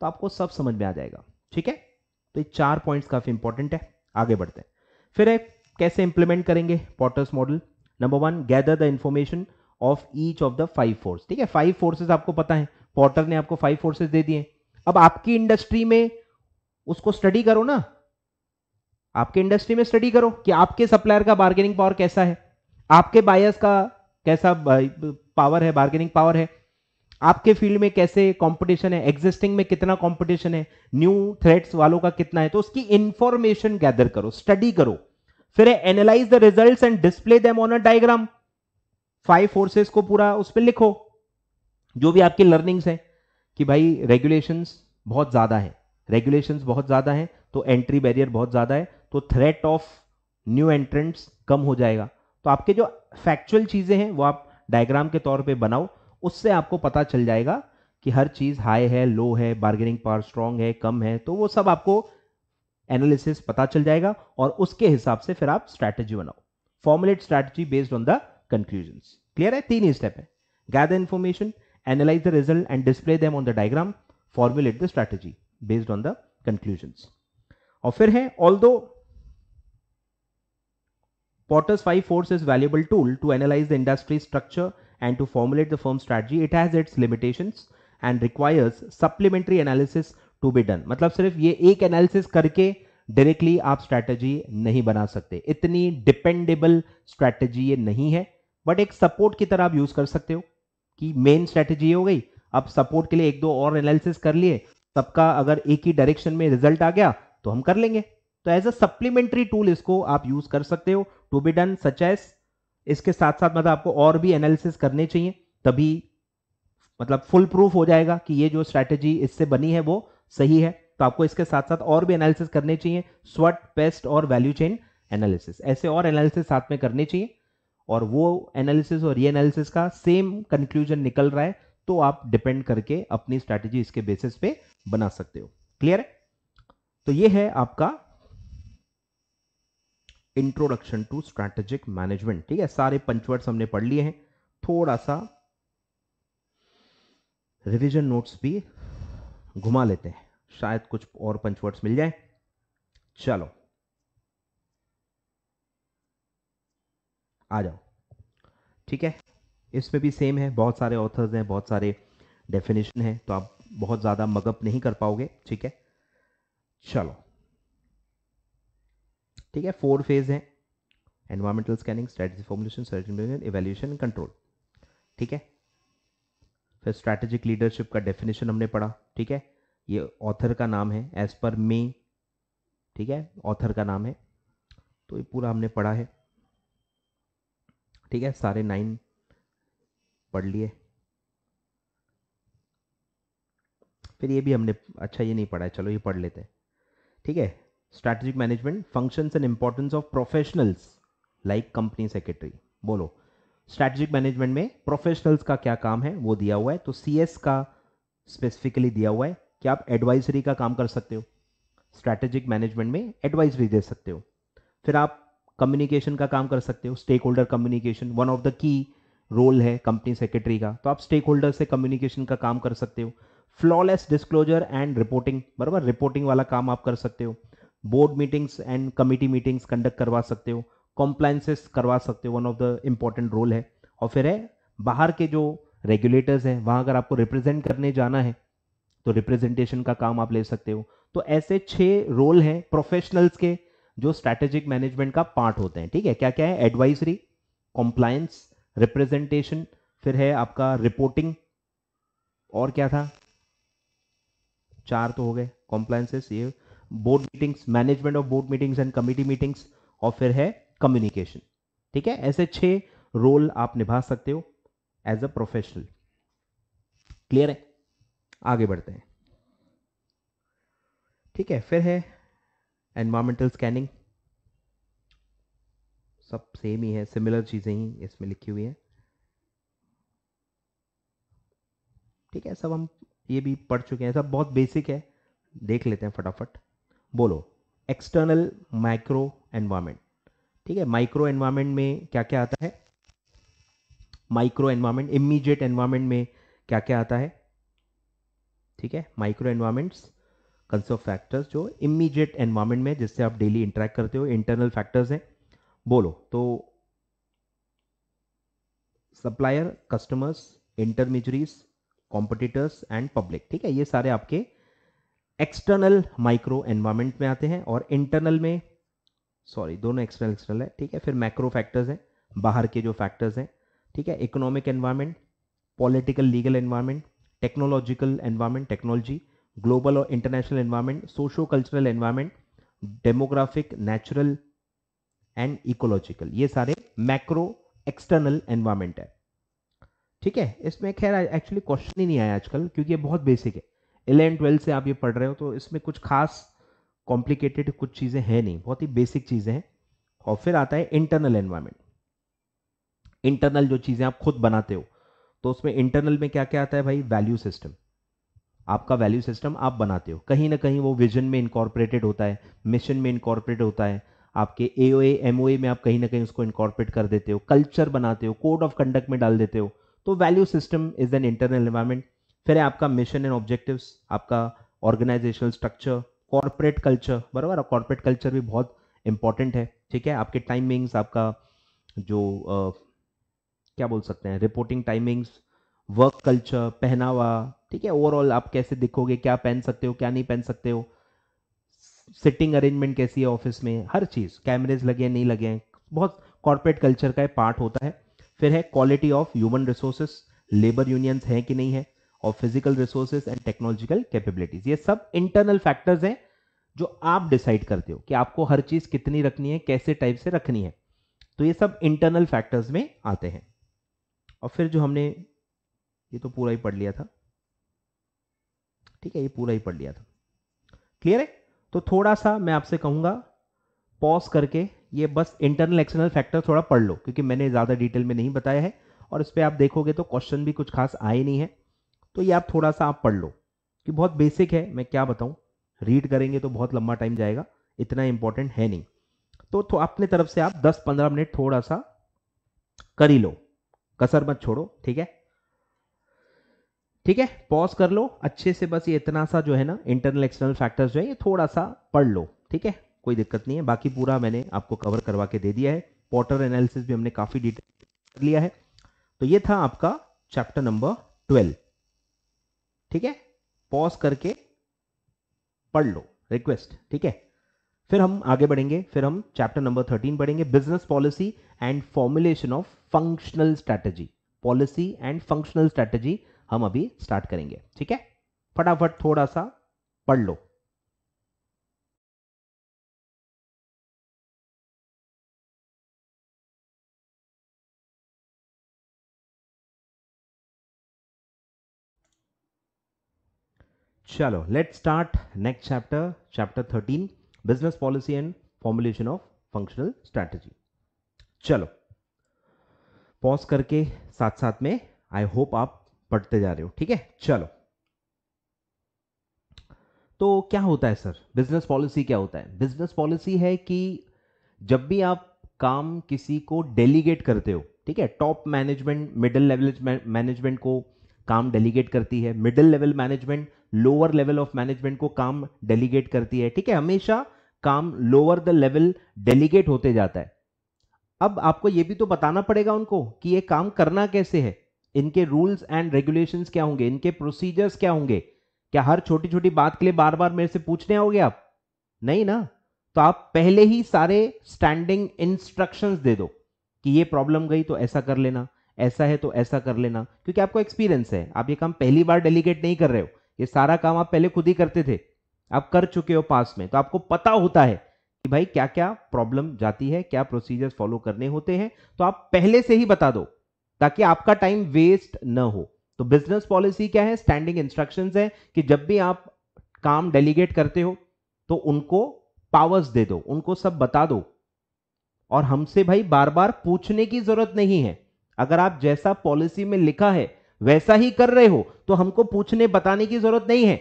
तो आपको सब समझ में आ जाएगा ठीक है तो ये चार पॉइंट्स काफ़ी इंपॉर्टेंट है आगे बढ़ते हैं फिर है कैसे इंप्लीमेंट करेंगे Porter's model number one gather the information of each of the five force ठीक है फाइव फोर्सेज आपको पता है पॉटर ने आपको फाइव फोर्सेज दे दिए अब आपकी इंडस्ट्री में उसको स्टडी करो ना आपके इंडस्ट्री में स्टडी करो कि आपके सप्लायर का बार्गेनिंग पावर कैसा है आपके बायर्स का कैसा पावर है बार्गेनिंग पावर है आपके फील्ड में कैसे कंपटीशन है एग्जिस्टिंग में कितना कंपटीशन है न्यू थ्रेड्स वालों का कितना है तो उसकी इंफॉर्मेशन गैदर करो स्टडी करो फिर analyse the result and display them on a diagram five forces को पूरा उस पर लिखो जो भी आपकी लर्निंग्स है कि भाई रेगुलेशन बहुत ज़्यादा है रेगुलेशन बहुत ज़्यादा तो है तो एंट्री बैरियर बहुत ज़्यादा है तो थ्रेट ऑफ न्यू एंट्रेंट्स कम हो जाएगा तो आपके जो फैक्चुअल चीज़ें हैं वो आप डायग्राम के तौर पे बनाओ उससे आपको पता चल जाएगा कि हर चीज़ हाई है लो है बार्गेनिंग पावर स्ट्रांग है कम है तो वो सब आपको एनालिसिस पता चल जाएगा और उसके हिसाब से फिर आप स्ट्रैटेजी बनाओ formulate strategy based on the conclusion clear है तीन ही स्टेप है gather information analyse the result and display them on the diagram formulate the strategy based on the conclusion और फिर है although Porter's five force is valuable tool to analyse the industry structure and to formulate the firm's strategy, it has its limitations and requires supplementary analysis to be done. मतलब सिर्फ ये एक analysis करके directly आप strategy नहीं बना सकते इतनी डिपेंडेबल स्ट्रैटेजी ये नहीं है बट एक सपोर्ट की तरह आप यूज कर सकते हो कि मेन स्ट्रैटेजी हो गई अब सपोर्ट के लिए एक दो और एनालिसिस कर लिए सबका अगर एक ही डायरेक्शन में रिजल्ट आ गया तो हम कर लेंगे तो एज अ सप्लीमेंट्री टूल इसको आप यूज कर सकते हो to be done such as इसके साथ साथ मतलब आपको और भी एनालिसिस करने चाहिए तभी मतलब फुल प्रूफ हो जाएगा कि ये जो स्ट्रैटेजी इससे बनी है वो सही है तो आपको इसके साथ साथ और भी एनालिसिस करने चाहिए स्वट पेस्ट और वैल्यू चेन एनालिसिस ऐसे और एनालिसिस साथ में करने चाहिए और वो एनालिसिस और रीएनालिसिस एनालिसिस का सेम कंक्लूजन निकल रहा है तो आप डिपेंड करके अपनी स्ट्रैटेजी इसके बेसिस पे बना सकते हो क्लियर है तो ये है आपका इंट्रोडक्शन टू स्ट्रैटेजिक मैनेजमेंट ठीक है सारे पंचवर्ड्स हमने पढ़ लिए हैं थोड़ा सा रिवीजन नोट्स भी घुमा लेते हैं शायद कुछ और पंचवर्ड्स मिल जाए चलो आ जाओ ठीक है इसमें भी सेम है बहुत सारे ऑथर्स हैं बहुत सारे डेफिनेशन हैं तो आप बहुत ज़्यादा मगअप नहीं कर पाओगे ठीक है चलो ठीक है फोर फेज हैं एनवायरमेंटल स्कैनिंग स्ट्रेटजी फॉर्मुलेशन सर्जन एवेल्यूशन कंट्रोल ठीक है फिर स्ट्रैटेजिक लीडरशिप का डेफिनेशन हमने पढ़ा ठीक है ये ऑथर का नाम है एज पर मे ठीक है ऑथर का नाम है तो ये पूरा हमने पढ़ा है ठीक है सारे नाइन पढ़ लिए फिर ये भी हमने अच्छा ये नहीं पढ़ा है चलो ये पढ़ लेते हैं ठीक है strategic management function and importance of professionals like company secretary बोलो स्ट्रैटेजिक मैनेजमेंट में प्रोफेशनल्स का क्या काम है वो दिया हुआ है तो एस का स्पेसिफिकली दिया हुआ है कि आप एडवाइजरी का काम कर सकते हो स्ट्रैटेजिक मैनेजमेंट में एडवाइजरी दे सकते हो फिर आप कम्युनिकेशन का काम कर सकते हो stakeholder communication one of the key role है कंपनी सेक्रेटरी का तो आप स्टेक होल्डर से कम्युनिकेशन का काम कर सकते हो फ्लॉलेस डिस्क्लोजर एंड रिपोर्टिंग बराबर रिपोर्टिंग वाला काम आप कर सकते हो board meetings and committee meetings conduct करवा सकते हो कॉम्प्लाइंसेस करवा सकते हो one of the important role है और फिर है बाहर के जो रेगुलेटर्स हैं वहाँ अगर आपको रिप्रेजेंट करने जाना है तो रिप्रेजेंटेशन का काम आप ले सकते हो तो ऐसे छः रोल हैं प्रोफेशनल्स के जो स्ट्रैटेजिक मैनेजमेंट का पार्ट होते हैं ठीक है क्या क्या है एडवाइजरी कॉम्प्लायंस रिप्रेजेंटेशन फिर है आपका रिपोर्टिंग और क्या था चार तो हो गए कॉम्प्लायंसेस ये board meetings management of board meetings and committee meetings और फिर है कम्युनिकेशन ठीक है ऐसे छह रोल आप निभा सकते हो एज अ प्रोफेशनल क्लियर है आगे बढ़ते हैं ठीक है फिर है एनवायरमेंटल स्कैनिंग सब सेम ही है सिमिलर चीज़ें ही इसमें लिखी हुई है ठीक है सब हम ये भी पढ़ चुके हैं सब बहुत बेसिक है देख लेते हैं फटाफट बोलो एक्सटर्नल माइक्रो एनवायरमेंट ठीक है माइक्रो एनवायरमेंट में क्या क्या आता है माइक्रो एनवायरमेंट इमीजिएट एनवायरमेंट में क्या क्या आता है ठीक है माइक्रो एनवायरमेंट्स कंसर्व फैक्टर्स जो इमीजिएट एनवायरमेंट में जिससे आप डेली इंटरेक्ट करते हो इंटरनल फैक्टर्स हैं बोलो तो supplier customers intermediaries competitors and public ठीक है ये सारे आपके एक्सटर्नल माइक्रो एनवायरमेंट में आते हैं और इंटरनल में सॉरी दोनों एक्सटर्नल एक्सटर्नल है ठीक है फिर मैक्रो फैक्टर्स हैं बाहर के जो फैक्टर्स हैं ठीक है economic environment political legal environment technological environment technology global और international environment socio cultural environment demographic natural and ecological ये सारे मैक्रो एक्सटर्नल एनवायरमेंट है ठीक है इसमें खैर एक्चुअली क्वेश्चन ही नहीं आया आजकल क्योंकि ये बहुत बेसिक है इलेवन ट्वेल्थ से आप ये पढ़ रहे हो तो इसमें कुछ खास कॉम्प्लिकेटेड कुछ चीज़ें हैं नहीं बहुत ही बेसिक चीज़ें हैं और फिर आता है इंटरनल एनवायरमेंट इंटरनल जो चीज़ें आप खुद बनाते हो तो उसमें इंटरनल में क्या क्या आता है भाई वैल्यू सिस्टम आपका वैल्यू सिस्टम आप बनाते हो कहीं ना कहीं वो विजन में इनकॉर्पोरेटेड होता है मिशन में इनकॉर्पोरेट होता है आपके ए ओ एम ओ ए में आप कहीं ना कहीं उसको इनकॉर्पोरेट कर देते हो कल्चर बनाते हो कोड ऑफ कंडक्ट में डाल देते हो तो value system is an internal environment फिर है आपका मिशन एंड ऑब्जेक्टिव्स आपका ऑर्गेनाइजेशनल स्ट्रक्चर कॉरपोरेट कल्चर बराबर कॉरपोरेट कल्चर भी बहुत इंपॉर्टेंट है ठीक है आपके टाइमिंग्स आपका जो uh, क्या बोल सकते हैं रिपोर्टिंग टाइमिंग्स वर्क कल्चर पहनावा ठीक है ओवरऑल आप कैसे दिखोगे क्या पहन सकते हो क्या नहीं पहन सकते हो सिटिंग अरेंजमेंट कैसी है ऑफिस में हर चीज़ कैमरेज लगे नहीं लगे हैं बहुत कॉरपोरेट कल्चर का पार्ट होता है फिर है quality of human resources labour unions हैं कि नहीं है और physical resources and technological capabilities ये सब इंटरनल फैक्टर्स हैं जो आप डिसाइड करते हो कि आपको हर चीज कितनी रखनी है कैसे टाइप से रखनी है तो ये सब इंटरनल फैक्टर्स में आते हैं और फिर जो हमने ये तो पूरा ही पढ़ लिया था ठीक है ये पूरा ही पढ़ लिया था क्लियर है तो थोड़ा सा मैं आपसे कहूंगा पॉज करके ये बस इंटरनल एक्सटर्नल फैक्टर थोड़ा पढ़ लो क्योंकि मैंने ज़्यादा डिटेल में नहीं बताया है और इस पर आप देखोगे तो क्वेश्चन भी कुछ खास आए नहीं है तो ये आप थोड़ा सा आप पढ़ लो कि बहुत बेसिक है मैं क्या बताऊं रीड करेंगे तो बहुत लंबा टाइम जाएगा इतना इंपॉर्टेंट है नहीं तो, तो अपने तरफ से आप 10-15 मिनट थोड़ा सा कर ही लो कसर मत छोड़ो ठीक है ठीक है पॉज कर लो अच्छे से बस ये इतना सा जो है ना इंटरनल एक्सटर्नल फैक्टर्स जो है ये थोड़ा सा पढ़ लो ठीक है कोई दिक्कत नहीं है बाकी पूरा मैंने आपको कवर करवा के दे दिया है पॉटर एनालिसिस भी हमने काफ़ी डिटेल कर लिया है तो ये था आपका चैप्टर नंबर ट्वेल्व ठीक है पॉज करके पढ़ लो रिक्वेस्ट ठीक है फिर हम आगे बढ़ेंगे फिर हम चैप्टर नंबर थर्टीन पढ़ेंगे business policy and formulation of functional strategy policy and functional strategy हम अभी स्टार्ट करेंगे ठीक है फटाफट थोड़ा सा पढ़ लो चलो let start next chapter chapter thirteen business policy and formulation of functional strategy चलो पॉज करके साथ साथ में आई होप आप पढ़ते जा रहे हो ठीक है चलो तो क्या होता है सर बिजनेस पॉलिसी क्या होता है बिजनेस पॉलिसी है कि जब भी आप काम किसी को डेलीगेट करते हो ठीक है top management middle level management को काम डेलीगेट करती है middle level management lower level of management को काम डेलीगेट करती है ठीक है हमेशा काम लोअर द लेवल डेलीगेट होते जाता है अब आपको यह भी तो बताना पड़ेगा उनको कि यह काम करना कैसे है इनके रूल्स एंड रेगुलेशंस क्या होंगे इनके प्रोसीजर्स क्या होंगे क्या हर छोटी छोटी बात के लिए बार बार मेरे से पूछने आओगे आप नहीं ना तो आप पहले ही सारे स्टैंडिंग इंस्ट्रक्शंस दे दो कि ये प्रॉब्लम गई तो ऐसा कर लेना ऐसा है तो ऐसा कर लेना क्योंकि आपको एक्सपीरियंस है आप ये काम पहली बार डेलीगेट नहीं कर रहे हो ये सारा काम आप पहले खुद ही करते थे आप कर चुके हो पास में तो आपको पता होता है कि भाई क्या क्या प्रॉब्लम जाती है क्या प्रोसीजर्स फॉलो करने होते हैं तो आप पहले से ही बता दो ताकि आपका टाइम वेस्ट न हो तो बिजनेस पॉलिसी क्या है स्टैंडिंग इंस्ट्रक्शन है कि जब भी आप काम डेलीगेट करते हो तो उनको पावर्स दे दो उनको सब बता दो और हमसे भाई बार बार पूछने की जरूरत नहीं है अगर आप जैसा पॉलिसी में लिखा है वैसा ही कर रहे हो तो हमको पूछने बताने की जरूरत नहीं है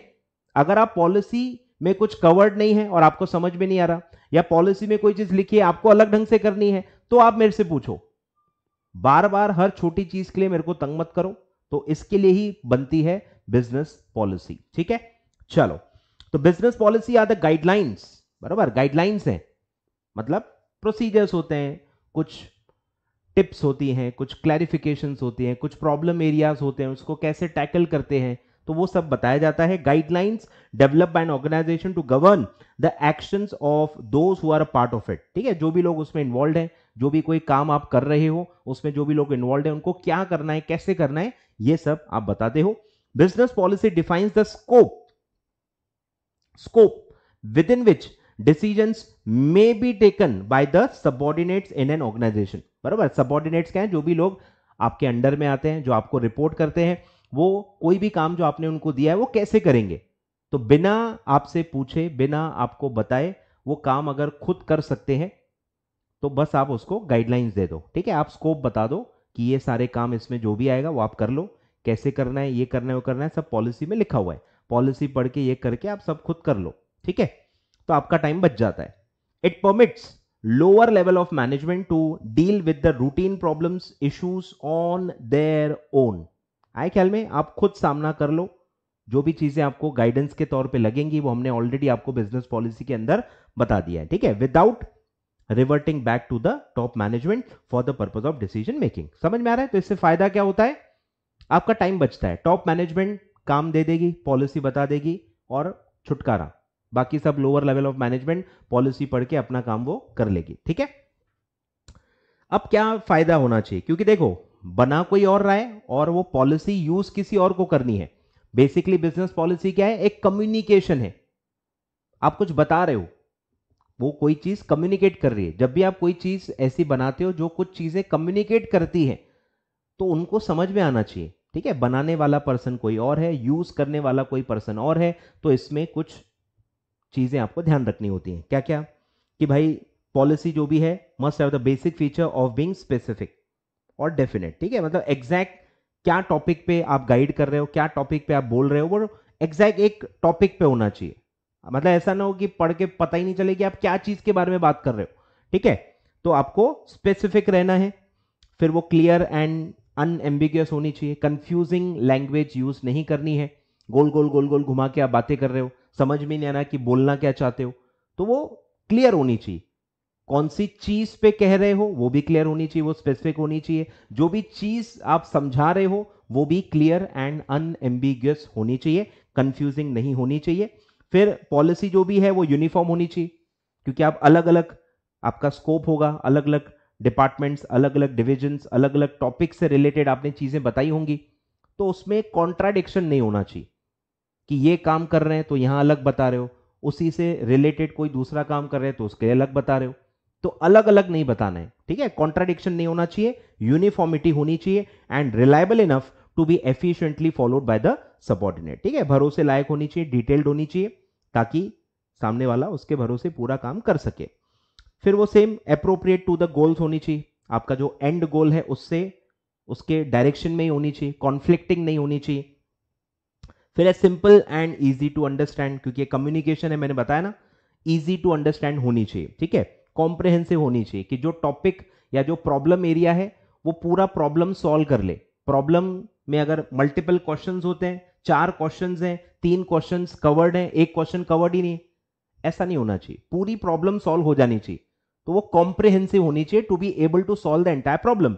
अगर आप पॉलिसी में कुछ कवर्ड नहीं है और आपको समझ में नहीं आ रहा या पॉलिसी में कोई चीज लिखी है आपको अलग ढंग से करनी है तो आप मेरे से पूछो बार बार हर छोटी चीज के लिए मेरे को तंग मत करो तो इसके लिए ही बनती है बिजनेस पॉलिसी ठीक है चलो तो business policy are the guidelines बराबर गाइडलाइंस है मतलब प्रोसीजर्स होते हैं कुछ टिप्स होती हैं कुछ क्लैरिफिकेशंस होती हैं कुछ प्रॉब्लम एरियाज होते हैं उसको कैसे टैकल करते हैं तो वो सब बताया जाता है guidelines develop by an organisation to govern the action of those who are part of it ठीक है जो भी लोग उसमें इन्वॉल्व है जो भी कोई काम आप कर रहे हो उसमें जो भी लोग इन्वॉल्व है उनको क्या करना है कैसे करना है ये सब आप बताते हो business policy defines the scope scope within which decision may be taken by the subordinates in an organisation बराबर सबॉर्डिनेट्स क्या हैं जो भी लोग आपके अंडर में आते हैं जो आपको रिपोर्ट करते हैं वो कोई भी काम जो आपने उनको दिया है वो कैसे करेंगे तो बिना आपसे पूछे बिना आपको बताए वो काम अगर खुद कर सकते हैं तो बस आप उसको गाइडलाइंस दे दो ठीक है आप स्कोप बता दो कि ये सारे काम इसमें जो भी आएगा वो आप कर लो कैसे करना है ये करना है वो करना है सब पॉलिसी में लिखा हुआ है पॉलिसी पढ़ के ये करके आप सब खुद कर लो ठीक है तो आपका टाइम बच जाता है it permits lower level of management to deal with the routine problems issues on their own आए ख्याल में आप खुद सामना कर लो जो भी चीजें आपको गाइडेंस के तौर पे लगेंगी वो हमने ऑलरेडी आपको बिजनेस पॉलिसी के अंदर बता दिया है ठीक है without reverting back to the top management for the purpose of decision making समझ में आ रहा है तो इससे फायदा क्या होता है आपका टाइम बचता है टॉप मैनेजमेंट काम दे देगी पॉलिसी बता देगी और छुटकारा बाकी सब lower level of management policy पढ़ के अपना काम वो कर लेगी ठीक है अब क्या फायदा होना चाहिए क्योंकि देखो बना कोई और रहा है और वो पॉलिसी यूज किसी और को करनी है बेसिकली बिजनेस पॉलिसी क्या है एक कम्युनिकेशन है आप कुछ बता रहे हो वो कोई चीज कम्युनिकेट कर रही है जब भी आप कोई चीज ऐसी बनाते हो जो कुछ चीजें कम्युनिकेट करती है तो उनको समझ में आना चाहिए ठीक है बनाने वाला पर्सन कोई और है यूज करने वाला कोई पर्सन और है तो इसमें कुछ चीज़ें आपको ध्यान रखनी होती हैं क्या क्या कि भाई पॉलिसी जो भी है must have the basic feature of being specific और डेफिनेट ठीक है मतलब एग्जैक्ट क्या टॉपिक पे आप गाइड कर रहे हो क्या टॉपिक पे आप बोल रहे हो वो एग्जैक्ट एक टॉपिक पे होना चाहिए मतलब ऐसा ना हो कि पढ़ के पता ही नहीं चले कि आप क्या चीज़ के बारे में बात कर रहे हो ठीक है तो आपको स्पेसिफिक रहना है फिर वो क्लियर एंड अनएम्बिगियस होनी चाहिए कंफ्यूजिंग लैंग्वेज यूज नहीं करनी है गोल गोल गोल गोल घुमा के आप बातें कर रहे हो समझ में नहीं आना कि बोलना क्या चाहते हो तो वो क्लियर होनी चाहिए कौन सी चीज पे कह रहे हो वो भी क्लियर होनी चाहिए वो स्पेसिफिक होनी चाहिए जो भी चीज आप समझा रहे हो वो भी क्लियर एंड अनएम्बिगियस होनी चाहिए कंफ्यूजिंग नहीं होनी चाहिए फिर पॉलिसी जो भी है वो यूनिफॉर्म होनी चाहिए क्योंकि आप अलग अलग आपका स्कोप होगा अलग अलग डिपार्टमेंट्स अलग अलग डिविजन्स अलग अलग टॉपिक से रिलेटेड आपने चीजें बताई होंगी तो उसमें कॉन्ट्राडिक्शन नहीं होना चाहिए कि ये काम कर रहे हैं तो यहाँ अलग बता रहे हो उसी से रिलेटेड कोई दूसरा काम कर रहे हैं तो उसके अलग बता रहे हो तो अलग अलग नहीं बताना है ठीक है कॉन्ट्राडिक्शन नहीं होना चाहिए यूनिफॉर्मिटी होनी चाहिए and reliable enough to be efficiently followed by the subordinate ठीक है भरोसे लायक होनी चाहिए डिटेल्ड होनी चाहिए ताकि सामने वाला उसके भरोसे पूरा काम कर सके फिर वो same appropriate to the goals होनी चाहिए आपका जो एंड गोल है उससे उसके डायरेक्शन में ही होनी चाहिए कॉन्फ्लिक्टिंग नहीं होनी चाहिए फिर है simple and easy to understand क्योंकि कम्युनिकेशन है मैंने बताया ना ईजी टू अंडरस्टैंड होनी चाहिए ठीक है कॉम्प्रेहेंसिव होनी चाहिए कि जो टॉपिक या जो प्रॉब्लम एरिया है वो पूरा प्रॉब्लम सॉल्व कर ले प्रॉब्लम में अगर मल्टीपल क्वेश्चन होते हैं चार क्वेश्चन हैं तीन क्वेश्चन कवर्ड हैं एक क्वेश्चन कवर्ड ही नहीं ऐसा नहीं होना चाहिए पूरी प्रॉब्लम सॉल्व हो जानी चाहिए तो वो कॉम्प्रिहेंसिव होनी चाहिए to be able to solve the entire problem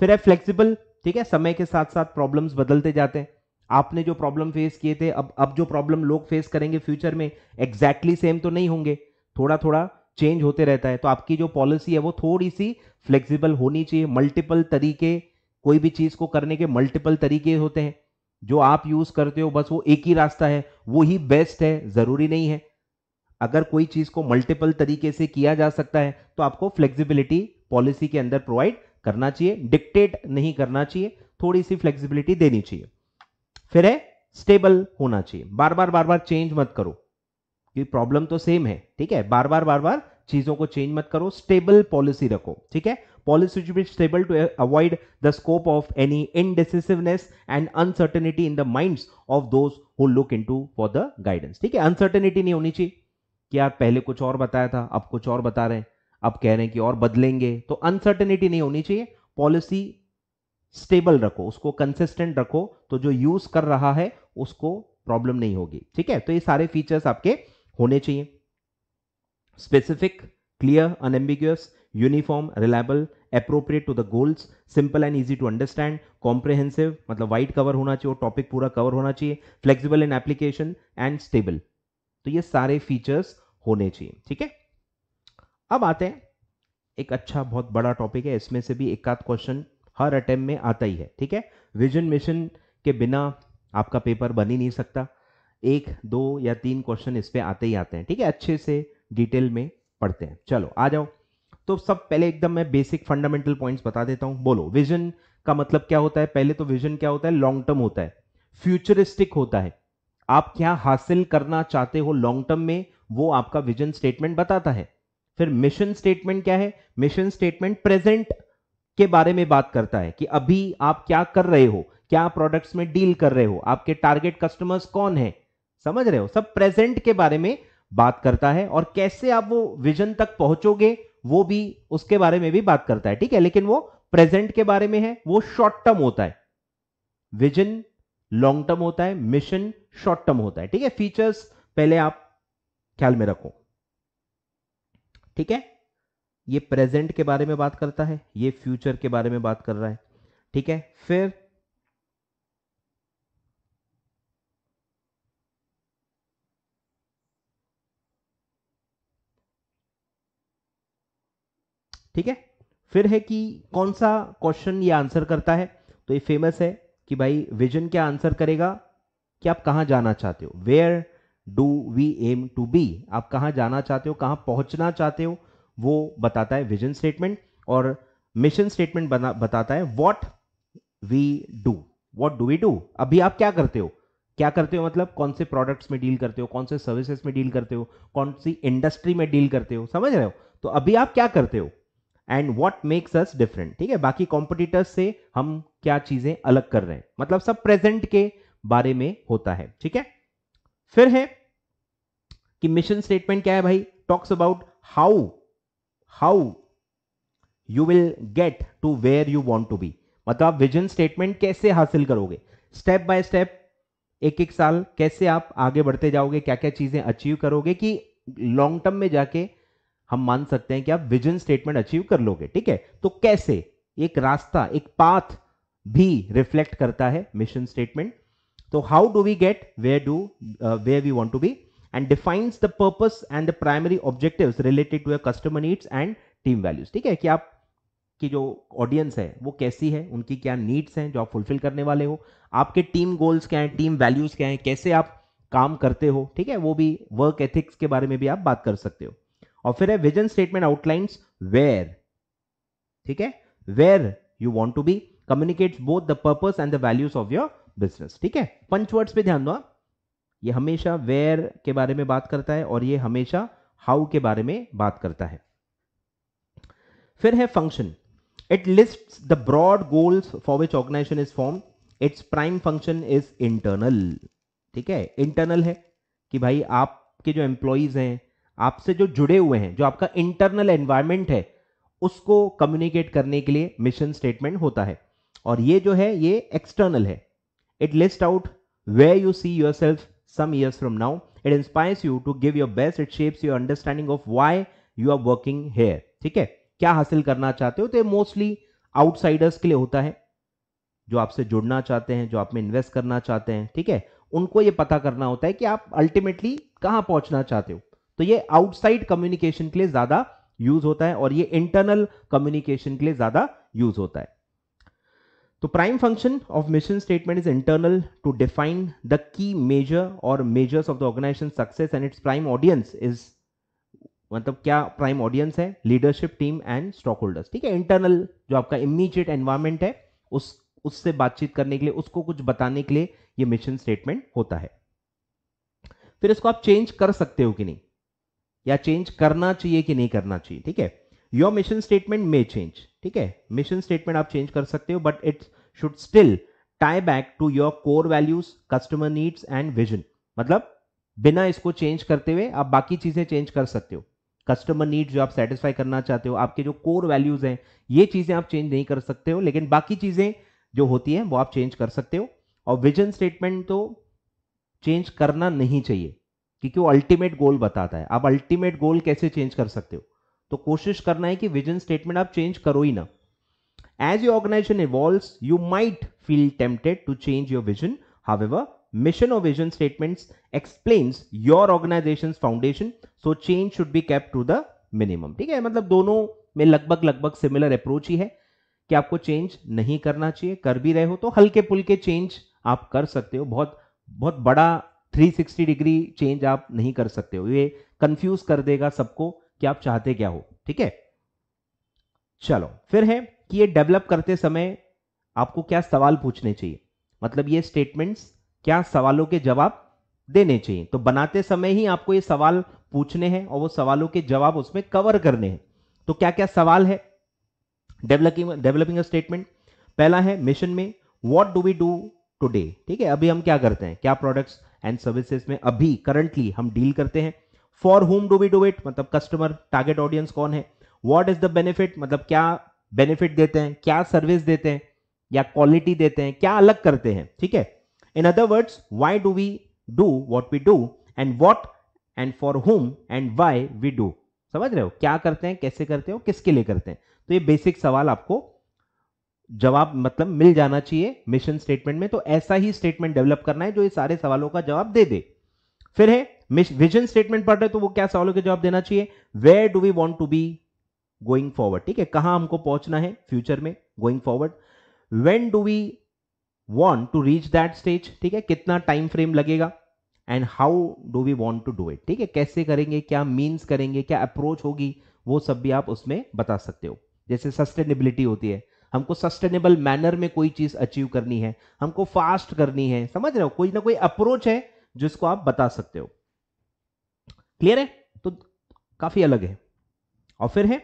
फिर है फ्लेक्सिबल ठीक है समय के साथ साथ प्रॉब्लम्स बदलते जाते हैं आपने जो प्रॉब्लम फेस किए थे अब अब जो प्रॉब्लम लोग फेस करेंगे फ्यूचर में एग्जैक्टली exactly सेम तो नहीं होंगे थोड़ा थोड़ा चेंज होते रहता है तो आपकी जो पॉलिसी है वो थोड़ी सी फ्लेक्सिबल होनी चाहिए मल्टीपल तरीके कोई भी चीज़ को करने के मल्टीपल तरीके होते हैं जो आप यूज़ करते हो बस वो एक ही रास्ता है वो ही बेस्ट है ज़रूरी नहीं है अगर कोई चीज़ को मल्टीपल तरीके से किया जा सकता है तो आपको फ्लेक्सिबिलिटी पॉलिसी के अंदर प्रोवाइड करना चाहिए डिक्टेट नहीं करना चाहिए थोड़ी सी फ्लेक्सिबिलिटी देनी चाहिए फिर है स्टेबल होना चाहिए बार बार बार बार चेंज मत करो ये प्रॉब्लम तो सेम है ठीक है बार बार बार बार चीजों को चेंज मत करो स्टेबल पॉलिसी रखो ठीक है policy be stable to avoid the scope of any any and uncertainty in the the of those who look look into for the ठीक है अनसर्टेनिटी नहीं होनी चाहिए कि यार पहले कुछ और बताया था अब कुछ और बता रहे हैं अब कह रहे हैं कि और बदलेंगे तो अनसर्टेनिटी नहीं होनी चाहिए पॉलिसी स्टेबल रखो उसको कंसिस्टेंट रखो तो जो यूज कर रहा है उसको प्रॉब्लम नहीं होगी ठीक है तो ये सारे फीचर्स आपके होने चाहिए specific clear unambiguous uniform reliable appropriate to the goals simple and easy to understand comprehensive मतलब वाइड कवर होना चाहिए टॉपिक पूरा कवर होना चाहिए flexible in application and stable तो ये सारे फीचर्स होने चाहिए ठीक है अब आते हैं एक अच्छा बहुत बड़ा टॉपिक है इसमें से भी एक आध क्वेश्चन हर अटेम्प में आता ही है ठीक है विजन मिशन के बिना आपका पेपर बन ही नहीं सकता एक दो या तीन क्वेश्चन इस पर आते ही आते हैं ठीक है अच्छे से डिटेल में पढ़ते हैं चलो आ जाओ तो सब पहले एकदम मैं बेसिक फंडामेंटल पॉइंट्स बता देता हूँ बोलो विजन का मतलब क्या होता है पहले तो विजन क्या होता है लॉन्ग टर्म होता है फ्यूचरिस्टिक होता है आप क्या हासिल करना चाहते हो लॉन्ग टर्म में वो आपका विजन स्टेटमेंट बताता है फिर मिशन स्टेटमेंट क्या है मिशन स्टेटमेंट प्रेजेंट के बारे में बात करता है कि अभी आप क्या कर रहे हो क्या प्रोडक्ट्स में डील कर रहे हो आपके टारगेट कस्टमर्स कौन है समझ रहे हो सब प्रेजेंट के बारे में बात करता है और कैसे आप वो विजन तक पहुंचोगे वो भी उसके बारे में भी बात करता है ठीक है लेकिन वो प्रेजेंट के बारे में है वो शॉर्ट टर्म होता है विजन लॉन्ग टर्म होता है मिशन शॉर्ट टर्म होता है ठीक है फीचर्स पहले आप ख्याल में रखो ठीक है ये प्रेजेंट के बारे में बात करता है ये फ्यूचर के बारे में बात कर रहा है ठीक है फिर ठीक है फिर है कि कौन सा क्वेश्चन ये आंसर करता है तो ये फेमस है कि भाई विजन क्या आंसर करेगा कि आप कहां जाना चाहते हो where do we aim to be आप कहां जाना चाहते हो कहां पहुंचना चाहते हो वो बताता है विजन स्टेटमेंट और मिशन स्टेटमेंट बताता है what we do what do we do अभी आप क्या करते हो क्या करते हो मतलब कौन से प्रोडक्ट्स में डील करते हो कौन से सर्विसेज में डील करते हो कौन सी इंडस्ट्री में डील करते हो समझ रहे हो तो अभी आप क्या करते हो and what makes us different ठीक है बाकी कॉम्पिटिटर्स से हम क्या चीजें अलग कर रहे हैं मतलब सब प्रेजेंट के बारे में होता है ठीक है फिर है कि मिशन स्टेटमेंट क्या है भाई talks about how how you will get to where you want to be मतलब आप विजन स्टेटमेंट कैसे हासिल करोगे स्टेप बाय स्टेप एक एक साल कैसे आप आगे बढ़ते जाओगे क्या क्या चीजें अचीव करोगे कि लॉन्ग टर्म में जाके हम मान सकते हैं कि आप विजन स्टेटमेंट अचीव कर लोगे ठीक है तो कैसे एक रास्ता एक पाथ भी रिफ्लेक्ट करता है मिशन स्टेटमेंट तो how do we get where do where we want to be and defines the purpose and the primary objectives related to customer needs and team values ठीक है कि आप की जो ऑडियंस है वो कैसी है उनकी क्या नीड्स हैं जो आप फुलफिल करने वाले हो आपके टीम गोल्स क्या हैं टीम वैल्यूज क्या हैं कैसे आप काम करते हो ठीक है वो भी वर्क एथिक्स के बारे में भी आप बात कर सकते हो और फिर है विजन स्टेटमेंट आउटलाइंस वेयर ठीक है where you want to be communicate both the purpose and the values of your business ठीक है पंचवर्ड्स पे ध्यान दो आप ये हमेशा वेयर के बारे में बात करता है और ये हमेशा हाउ के बारे में बात करता है फिर है function it list the broad goals for which organisation is form its prime function is internal ठीक है इंटरनल है कि भाई आपके जो एम्प्लॉयज हैं आपसे जो जुड़े हुए हैं जो आपका इंटरनल एनवायरमेंट है उसको कम्युनिकेट करने के लिए मिशन स्टेटमेंट होता है और ये जो है ये एक्सटर्नल है it list out way you see yourself some years from now. It inspires you to give your best. It shapes your understanding of why you are working here. ठीक है क्या हासिल करना चाहते हो तो ये मोस्टली आउटसाइडर्स के लिए होता है जो आपसे जुड़ना चाहते हैं जो आप में इन्वेस्ट करना चाहते हैं ठीक है उनको ये पता करना होता है कि आप अल्टीमेटली कहां पहुंचना चाहते हो तो ये आउटसाइड कम्युनिकेशन के लिए ज्यादा यूज होता है और ये इंटरनल कम्युनिकेशन के लिए ज्यादा यूज होता है तो prime function of mission statement is internal to define the key measure और measures of the organisation success and its prime audience is मतलब क्या प्राइम ऑडियंस है leadership team and stock holders ठीक है इंटरनल जो आपका इमीजिएट एनवायरमेंट है उस उससे बातचीत करने के लिए उसको कुछ बताने के लिए ये मिशन स्टेटमेंट होता है फिर इसको आप चेंज कर सकते हो कि नहीं या चेंज करना चाहिए कि नहीं करना चाहिए ठीक है your mission statement may change ठीक है मिशन स्टेटमेंट आप चेंज कर सकते हो but it's should still tie back to your core values customer needs and vision मतलब बिना इसको चेंज करते हुए आप बाकी चीजें चेंज कर सकते हो कस्टमर नीड जो आप सेटिस्फाई करना चाहते हो आपके जो कोर वैल्यूज हैं ये चीजें आप चेंज नहीं कर सकते हो लेकिन बाकी चीजें जो होती हैं वो आप चेंज कर सकते हो और विजन स्टेटमेंट तो चेंज करना नहीं चाहिए क्योंकि वो अल्टीमेट गोल बताता है आप अल्टीमेट गोल कैसे चेंज कर सकते हो तो कोशिश करना है कि विजन स्टेटमेंट आप चेंज करो ही ना As your organization evolves, you might feel tempted to change your vision. However, mission or vision statements explains your organization's foundation. So change should be kept to the minimum. ठीक है मतलब दोनों में लगभग लगभग सिमिलर अप्रोच ही है कि आपको चेंज नहीं करना चाहिए कर भी रहे हो तो हल्के पुल्के चेंज आप कर सकते हो बहुत बहुत बड़ा 360 डिग्री चेंज आप नहीं कर सकते हो ये कंफ्यूज कर देगा सबको कि आप चाहते क्या हो ठीक है चलो फिर है कि ये डेवलप करते समय आपको क्या सवाल पूछने चाहिए मतलब ये स्टेटमेंट्स क्या सवालों के जवाब देने चाहिए तो बनाते समय ही आपको ये सवाल पूछने हैं और वो सवालों के जवाब उसमें कवर करने हैं तो क्या क्या सवाल है डेवलपिंग डेवलपिंग स्टेटमेंट पहला है मिशन में what do we do today ठीक है अभी हम क्या करते हैं क्या प्रोडक्ट्स एंड सर्विसेज में अभी करंटली हम डील करते हैं for whom do we do it मतलब कस्टमर टारगेट ऑडियंस कौन है वॉट इज द बेनिफिट मतलब क्या बेनिफिट देते हैं क्या सर्विस देते हैं या क्वालिटी देते हैं क्या अलग करते हैं ठीक है in other words why do we do what we do and what and for whom and why we do समझ रहे हो क्या करते हैं कैसे करते हैं किसके लिए करते हैं तो ये बेसिक सवाल आपको जवाब मतलब मिल जाना चाहिए मिशन स्टेटमेंट में तो ऐसा ही स्टेटमेंट डेवलप करना है जो ये सारे सवालों का जवाब दे दे फिर है विजन स्टेटमेंट पढ़ रहे तो वो क्या सवालों के जवाब देना चाहिए where do we want to be going forward ठीक है कहां हमको पहुंचना है फ्यूचर में going forward when do we want to reach that stage ठीक है कितना टाइम फ्रेम लगेगा and how do we want to do it ठीक है कैसे करेंगे क्या मीन्स करेंगे क्या अप्रोच होगी वो सब भी आप उसमें बता सकते हो जैसे सस्टेनेबिलिटी होती है हमको सस्टेनेबल मैनर में कोई चीज अचीव करनी है हमको फास्ट करनी है समझ रहे हो कोई ना कोई अप्रोच है जिसको आप बता सकते हो क्लियर है तो काफी अलग है और फिर है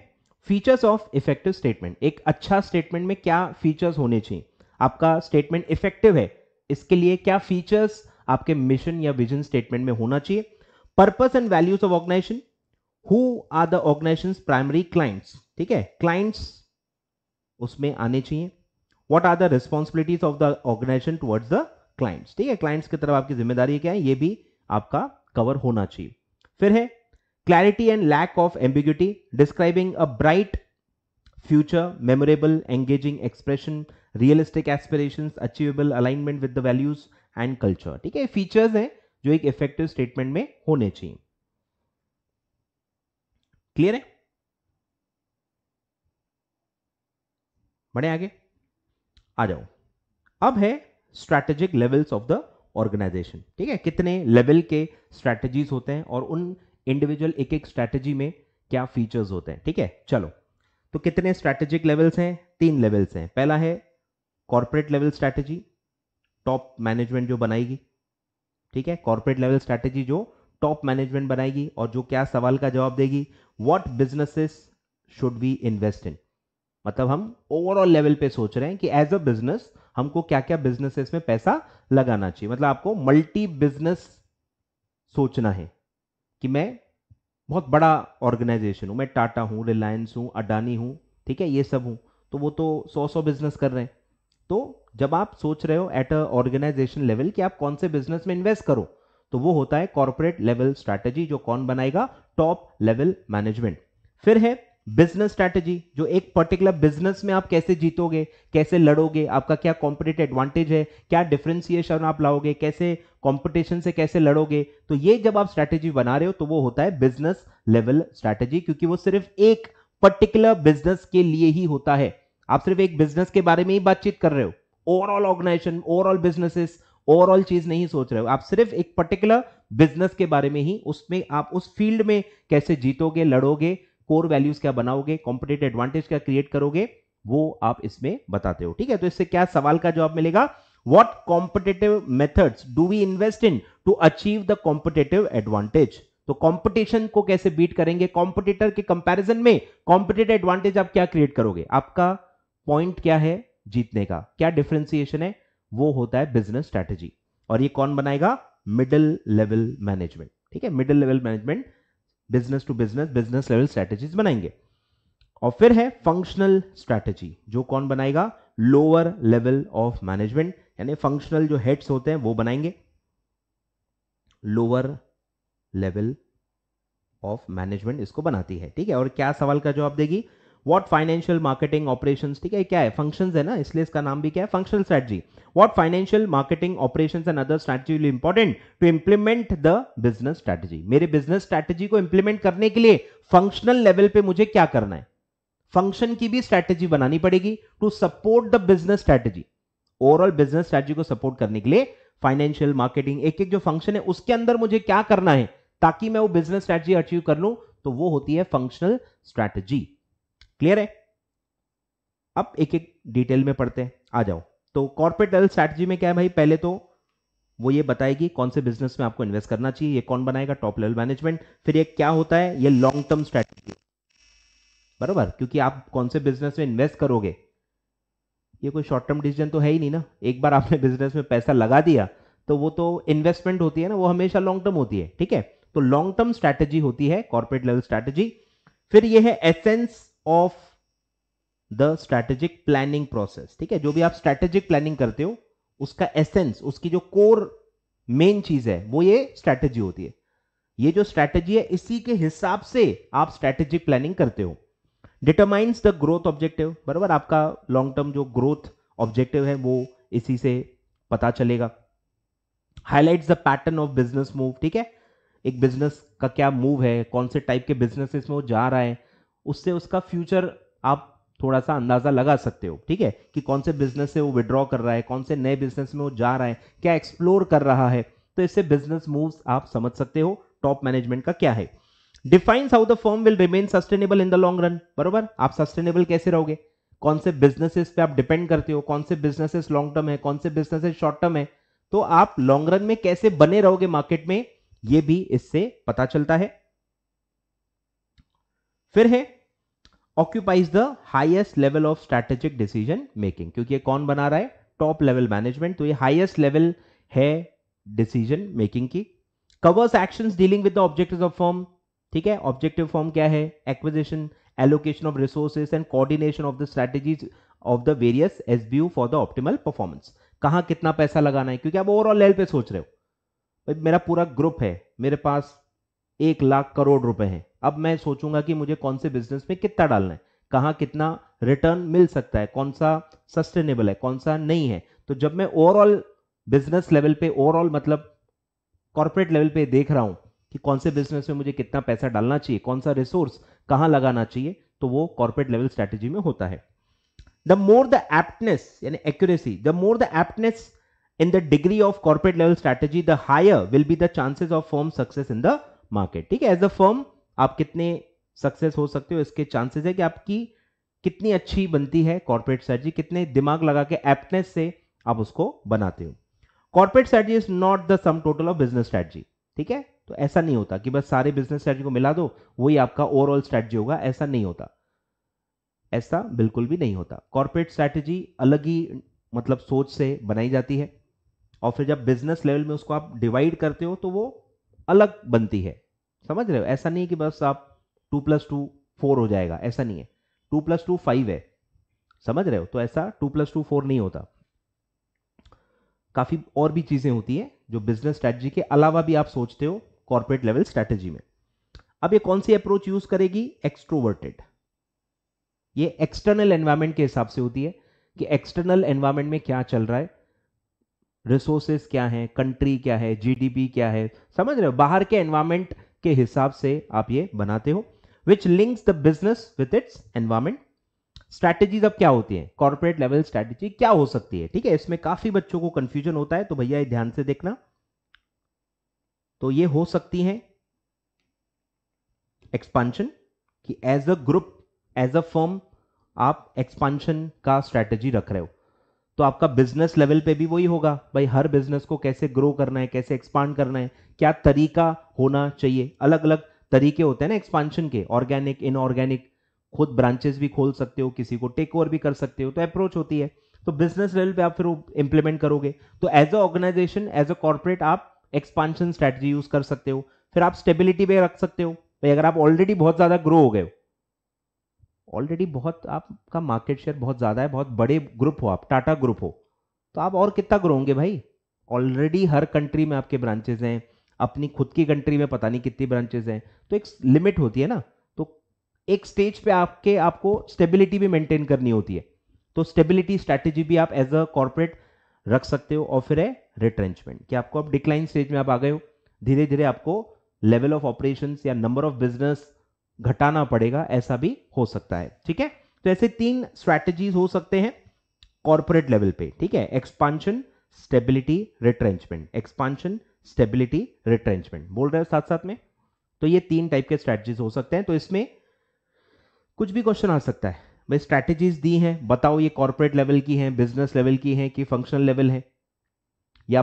फीचर्स ऑफ इफेक्टिव स्टेटमेंट एक अच्छा स्टेटमेंट में क्या फीचर्स होने चाहिए आपका स्टेटमेंट इफेक्टिव है इसके लिए क्या फीचर्स आपके मिशन या विजन स्टेटमेंट में होना चाहिए purpose and values of organisation who are the organisation primary clients ठीक है क्लाइंट्स उसमें आने चाहिए what are the responsibilities of the organisation towards the clients ठीक है क्लाइंट्स की तरफ आपकी जिम्मेदारी क्या है ये भी आपका कवर होना चाहिए फिर है Clarity and lack of ambiguity, describing a bright future, memorable, engaging expression, realistic aspirations achievable alignment with the values and culture ठीक है फीचर्स हैं जो एक इफेक्टिव स्टेटमेंट में होने चाहिए क्लियर है बढ़े आगे आ जाओ अब है strategic levels of the organisation ठीक है कितने लेवल के स्ट्रैटेजीज होते हैं और उन इंडिविजुअल एक एक स्ट्रैटेजी में क्या फीचर्स होते हैं ठीक है चलो तो कितने स्ट्रैटेजिक लेवल्स हैं तीन लेवल्स हैं पहला है corporate level strategy top management जो बनाएगी ठीक है कॉर्पोरेट लेवल स्ट्रैटेजी जो टॉप मैनेजमेंट बनाएगी और जो क्या सवाल का जवाब देगी what business should we invest in मतलब हम ओवरऑल लेवल पे सोच रहे हैं कि एज अ बिजनेस हमको क्या क्या बिजनेसेस में पैसा लगाना चाहिए मतलब आपको मल्टी बिजनेस सोचना है कि मैं बहुत बड़ा ऑर्गेनाइजेशन हूँ मैं टाटा हूँ रिलायंस हूँ अडानी हूँ ठीक है ये सब हूँ तो वो तो सौ सौ बिजनेस कर रहे हैं तो जब आप सोच रहे हो एट अ ऑर्गेनाइजेशन लेवल कि आप कौन से बिजनेस में इन्वेस्ट करो तो वो होता है कॉर्पोरेट लेवल स्ट्रैटेजी जो कौन बनाएगा टॉप लेवल मैनेजमेंट फिर है बिजनेस स्ट्रैटेजी जो एक पर्टिकुलर बिजनेस में आप कैसे जीतोगे कैसे लड़ोगे आपका क्या कॉम्पिटेटिव एडवांटेज है क्या डिफ्रेंसिएशन आप लाओगे कैसे कंपटीशन से कैसे लड़ोगे तो ये जब आप स्ट्रैटेजी बना रहे हो तो वो होता है बिजनेस लेवल स्ट्रैटेजी क्योंकि वो सिर्फ एक पर्टिकुलर बिजनेस के लिए ही होता है आप सिर्फ एक बिजनेस के बारे में ही बातचीत कर रहे हो overall organisation overall businesses overall चीज नहीं सोच रहे हो आप सिर्फ एक पर्टिकुलर बिजनेस के बारे में ही उसमें आप उस फील्ड में कैसे जीतोगे लड़ोगे कोर वैल्यूज क्या बनाओगे कॉम्पिटेटिव एडवांटेज क्या क्रिएट करोगे वो आप इसमें बताते हो ठीक है तो इससे क्या सवाल का जवाब मिलेगा What competitive methods do we invest in to achieve the competitive advantage? तो कंपटीशन को कैसे बीट करेंगे कॉम्पिटिटर के कंपैरिजन में कॉम्पिटेटिव एडवांटेज आप क्या क्रिएट करोगे आपका पॉइंट क्या है जीतने का क्या डिफ्रेंसिएशन है वो होता है बिजनेस स्ट्रैटेजी और ये कौन बनाएगा मिडिल लेवल मैनेजमेंट ठीक है middle level management business to business business level strategy बनाएंगे और फिर है फंक्शनल स्ट्रैटेजी जो कौन बनाएगा लोअर लेवल ऑफ मैनेजमेंट यानी फंक्शनल जो हेड्स होते हैं वो बनाएंगे लोअर लेवल ऑफ मैनेजमेंट इसको बनाती है ठीक है और क्या सवाल का जवाब देगी वॉट फाइनेंशियल मार्केटिंग ऑपरेशन ठीक है क्या है फंक्शन है ना इसलिए इसका नाम भी क्या है functional strategy what financial marketing operation and other strategy will important to implement the business strategy मेरे बिजनेस स्ट्रैटेजी को इंप्लीमेंट करने के लिए फंक्शनल लेवल पे मुझे क्या करना है फंक्शन की भी स्ट्रैटेजी बनानी पड़ेगी to support the business strategy overall business strategy को सपोर्ट करने के लिए फाइनेंशियल मार्केटिंग एक एक जो फंक्शन है उसके अंदर मुझे क्या करना है ताकि मैं वो बिजनेस स्ट्रेटजी अचीव कर लूं तो वो होती है फंक्शनल स्ट्रेटजी क्लियर है अब एक एक डिटेल में पढ़ते हैं आ जाओ तो कॉर्पोरेट लेवल स्ट्रेटजी में क्या है भाई पहले तो वो ये बताएगी कौन से बिजनेस में आपको इन्वेस्ट करना चाहिए ये कौन बनाएगा टॉप लेवल मैनेजमेंट फिर ये क्या होता है ये लॉन्ग टर्म स्ट्रेटजी बरोबर क्योंकि आप कौन से बिजनेस में इन्वेस्ट करोगे ये कोई शॉर्ट टर्म डिसीजन तो है ही नहीं ना एक बार आपने बिजनेस में पैसा लगा दिया तो वो तो इन्वेस्टमेंट होती है ना वो हमेशा लॉन्ग टर्म होती है ठीक है तो लॉन्ग टर्म स्ट्रैटेजी होती है कॉर्पोरेट लेवल स्ट्रैटेजी फिर ये है essence of the strategic planning process ठीक है जो भी आप स्ट्रैटेजिक प्लानिंग करते हो उसका एसेंस उसकी जो कोर मेन चीज है वो ये स्ट्रैटेजी होती है ये जो स्ट्रैटेजी है इसी के हिसाब से आप स्ट्रैटेजिक प्लानिंग करते हो डिटरमाइंस द ग्रोथ ऑब्जेक्टिव बराबर आपका लॉन्ग टर्म जो ग्रोथ ऑब्जेक्टिव है वो इसी से पता चलेगा highlight the pattern of business move ठीक है एक बिजनेस का क्या मूव है कौन से टाइप के बिजनेस में वो जा रहा है उससे उसका फ्यूचर आप थोड़ा सा अंदाजा लगा सकते हो ठीक है कि कौन से बिजनेस से वो विड्रॉ कर रहा है कौन से नए बिजनेस में वो जा रहा है क्या एक्सप्लोर कर रहा है तो इससे बिजनेस मूव्स आप समझ सकते हो टॉप मैनेजमेंट का क्या है defines how the firm will remain sustainable in the long run बरोबर आप सस्टेनेबल कैसे रहोगे कौन से बिजनेसेस पे आप डिपेंड करते हो कौन से बिजनेसेस लॉन्ग टर्म है कौन से बिजनेसेस शॉर्ट टर्म है तो आप लॉन्ग रन में कैसे बने रहोगे मार्केट में ये भी इससे पता चलता है फिर है occupies the highest level of strategic decision making क्योंकि ये कौन बना रहा है टॉप लेवल मैनेजमेंट तो ये हाइएस्ट लेवल है डिसीजन मेकिंग की covers actions dealing with the of firm ठीक है ऑब्जेक्टिव फॉर्म क्या है acquisition allocation of resources and coordination of the strategies of the various S for the optimal performance कहाँ कितना पैसा लगाना है क्योंकि आप ओवरऑल लेवल पे सोच रहे हो मेरा पूरा ग्रुप है मेरे पास एक लाख करोड़ रुपए हैं अब मैं सोचूंगा कि मुझे कौन से बिजनेस में कितना डालना है कहाँ कितना रिटर्न मिल सकता है कौन सा सस्टेनेबल है कौन सा नहीं है तो जब मैं ओवरऑल बिजनेस लेवल पे ओवरऑल मतलब कॉर्पोरेट लेवल पे देख रहा हूं कि कौन से बिजनेस में मुझे कितना पैसा डालना चाहिए कौन सा रिसोर्स कहाँ लगाना चाहिए तो वो कॉर्पोरेट लेवल स्ट्रैटेजी में होता है द मोर द एप्टनेस यानी accuracy the more the aptness in the degree of corporate level strategy the higher will be the chances of firm success in the market ठीक है as a firm आप कितने success हो सकते हो इसके chances है कि आपकी कितनी अच्छी बनती है कॉर्पोरेट स्ट्रैटेजी कितने दिमाग लगा के एप्टनेस से आप उसको बनाते हो corporate strategy is not the sum total of business strategy ठीक है तो ऐसा नहीं होता कि बस सारे बिजनेस स्ट्रैटेजी को मिला दो वही आपका ओवरऑल स्ट्रैटी होगा ऐसा नहीं होता ऐसा बिल्कुल भी नहीं होता कॉर्पोरेट स्ट्रैटेजी अलग ही मतलब सोच से बनाई जाती है और फिर जब बिजनेस लेवल में उसको आप डिवाइड करते हो तो वो अलग बनती है समझ रहे हो ऐसा नहीं कि बस आप टू प्लस टू फोर हो जाएगा ऐसा नहीं है टू प्लस टू फाइव है समझ रहे हो तो ऐसा टू प्लस टू फोर नहीं होता काफ़ी और भी चीज़ें होती है जो बिजनेस स्ट्रैटेजी के अलावा भी आप सोचते हो कॉर्पोरेट लेवल स्ट्रेटेजी में अब ये कौन सी अप्रोच यूज करेगी एक्सट्रोवर्टेड ये एक्सटर्नल एनवायरमेंट के हिसाब से होती है कि एक्सटर्नल एनवायरमेंट में क्या चल रहा है रिसोर्सेस क्या है कंट्री क्या है जीडीपी क्या है समझ रहे हो बाहर के एनवायरमेंट के हिसाब से आप ये बनाते हो which links the business with its environment strategies अब क्या होती है कॉर्पोरेट लेवल स्ट्रैटेजी क्या हो सकती है ठीक है इसमें काफी बच्चों को कंफ्यूजन होता है तो भैया ध्यान से देखना तो ये हो सकती हैं एक्सपांशन कि as a group as a firm आप एक्सपांशन का स्ट्रेटजी रख रहे हो तो आपका बिजनेस लेवल पे भी वही होगा भाई हर बिजनेस को कैसे ग्रो करना है कैसे एक्सपांड करना है क्या तरीका होना चाहिए अलग अलग तरीके होते हैं ना एक्सपांशन के ऑर्गेनिक इनऑर्गेनिक खुद ब्रांचेस भी खोल सकते हो किसी को टेक ओवर भी कर सकते हो तो अप्रोच होती है तो बिजनेस लेवल पे आप फिर इंप्लीमेंट करोगे तो as a organisation as a corporate आप एक्सपांशन स्ट्रैटेजी यूज कर सकते हो फिर आप स्टेबिलिटी पे रख सकते हो भाई अगर आप ऑलरेडी बहुत ज्यादा ग्रो हो गए हो ऑलरेडी बहुत आपका मार्केट शेयर बहुत ज्यादा है बहुत बड़े ग्रुप हो आप टाटा ग्रुप हो तो आप और कितना ग्रो होंगे भाई ऑलरेडी हर कंट्री में आपके ब्रांचेज हैं अपनी खुद की कंट्री में पता नहीं कितनी ब्रांचेज हैं तो एक लिमिट होती है ना तो एक स्टेज पे आपके आपको स्टेबिलिटी भी मेंटेन करनी होती है तो स्टेबिलिटी स्ट्रैटेजी भी आप एज अ कॉर्पोरेट रख सकते हो और फिर है रिट्रेंचमेंट कि आपको अब डिक्लाइन स्टेज में आप आ गए हो धीरे धीरे आपको लेवल ऑफ ऑपरेशन या नंबर ऑफ बिजनेस घटाना पड़ेगा ऐसा भी हो सकता है ठीक है तो ऐसे तीन स्ट्रैटेजीज हो सकते हैं कॉर्पोरेट लेवल पे ठीक है expansion stability retrenchment expansion stability retrenchment बोल रहे हो साथ साथ में तो ये तीन टाइप के स्ट्रैटेजीज हो सकते हैं तो इसमें कुछ भी क्वेश्चन आ सकता है मैं स्ट्रैटेजीज दी हैं बताओ ये कॉरपोरेट लेवल की हैं बिजनेस लेवल की हैं कि फंक्शनल लेवल है या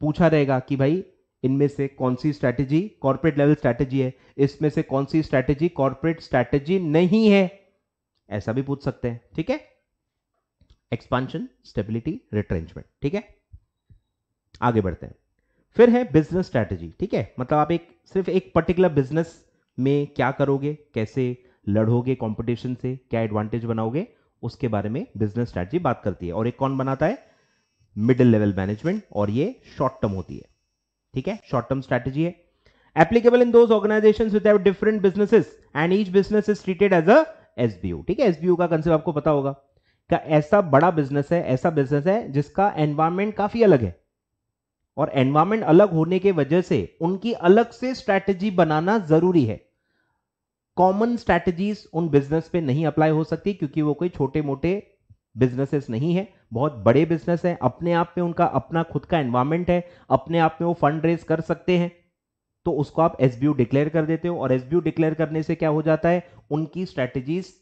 पूछा रहेगा कि भाई इनमें से कौन सी स्ट्रैटेजी कॉरपोरेट लेवल स्ट्रैटेजी है इसमें से कौन सी स्ट्रैटेजी कॉरपोरेट स्ट्रैटेजी नहीं है ऐसा भी पूछ सकते हैं ठीक है एक्सपांशन स्टेबिलिटी रिट्रेंचमेंट ठीक है आगे बढ़ते हैं फिर है बिजनेस स्ट्रैटेजी ठीक है मतलब आप एक सिर्फ एक पर्टिकुलर बिजनेस में क्या करोगे कैसे लड़ोगे कंपटीशन से क्या एडवांटेज बनाओगे उसके बारे में बिजनेस स्ट्रैटेजी बात करती है और एक कौन बनाता है मिडिल लेवल मैनेजमेंट और ये शॉर्ट टर्म होती है ठीक है शॉर्ट टर्म स्ट्रैटेजी है applicable in those organisation with different businesses and each business is treated as a SBU ठीक है एसबीयू का कंसेप्ट आपको पता होगा का ऐसा बड़ा बिजनेस है ऐसा बिजनेस है जिसका एनवायरमेंट काफी अलग है और एनवायरमेंट अलग होने के वजह से उनकी अलग से स्ट्रैटेजी बनाना जरूरी है कॉमन स्ट्रैटेजीज उन बिजनेस पे नहीं अप्लाई हो सकती क्योंकि वो कोई छोटे मोटे बिजनेसेस नहीं है बहुत बड़े बिजनेस हैं अपने आप में उनका अपना खुद का एनवायरमेंट है अपने आप में वो फंड रेज कर सकते हैं तो उसको आप एस डिक्लेयर कर देते हो और एस डिक्लेयर करने से क्या हो जाता है उनकी स्ट्रैटेजीज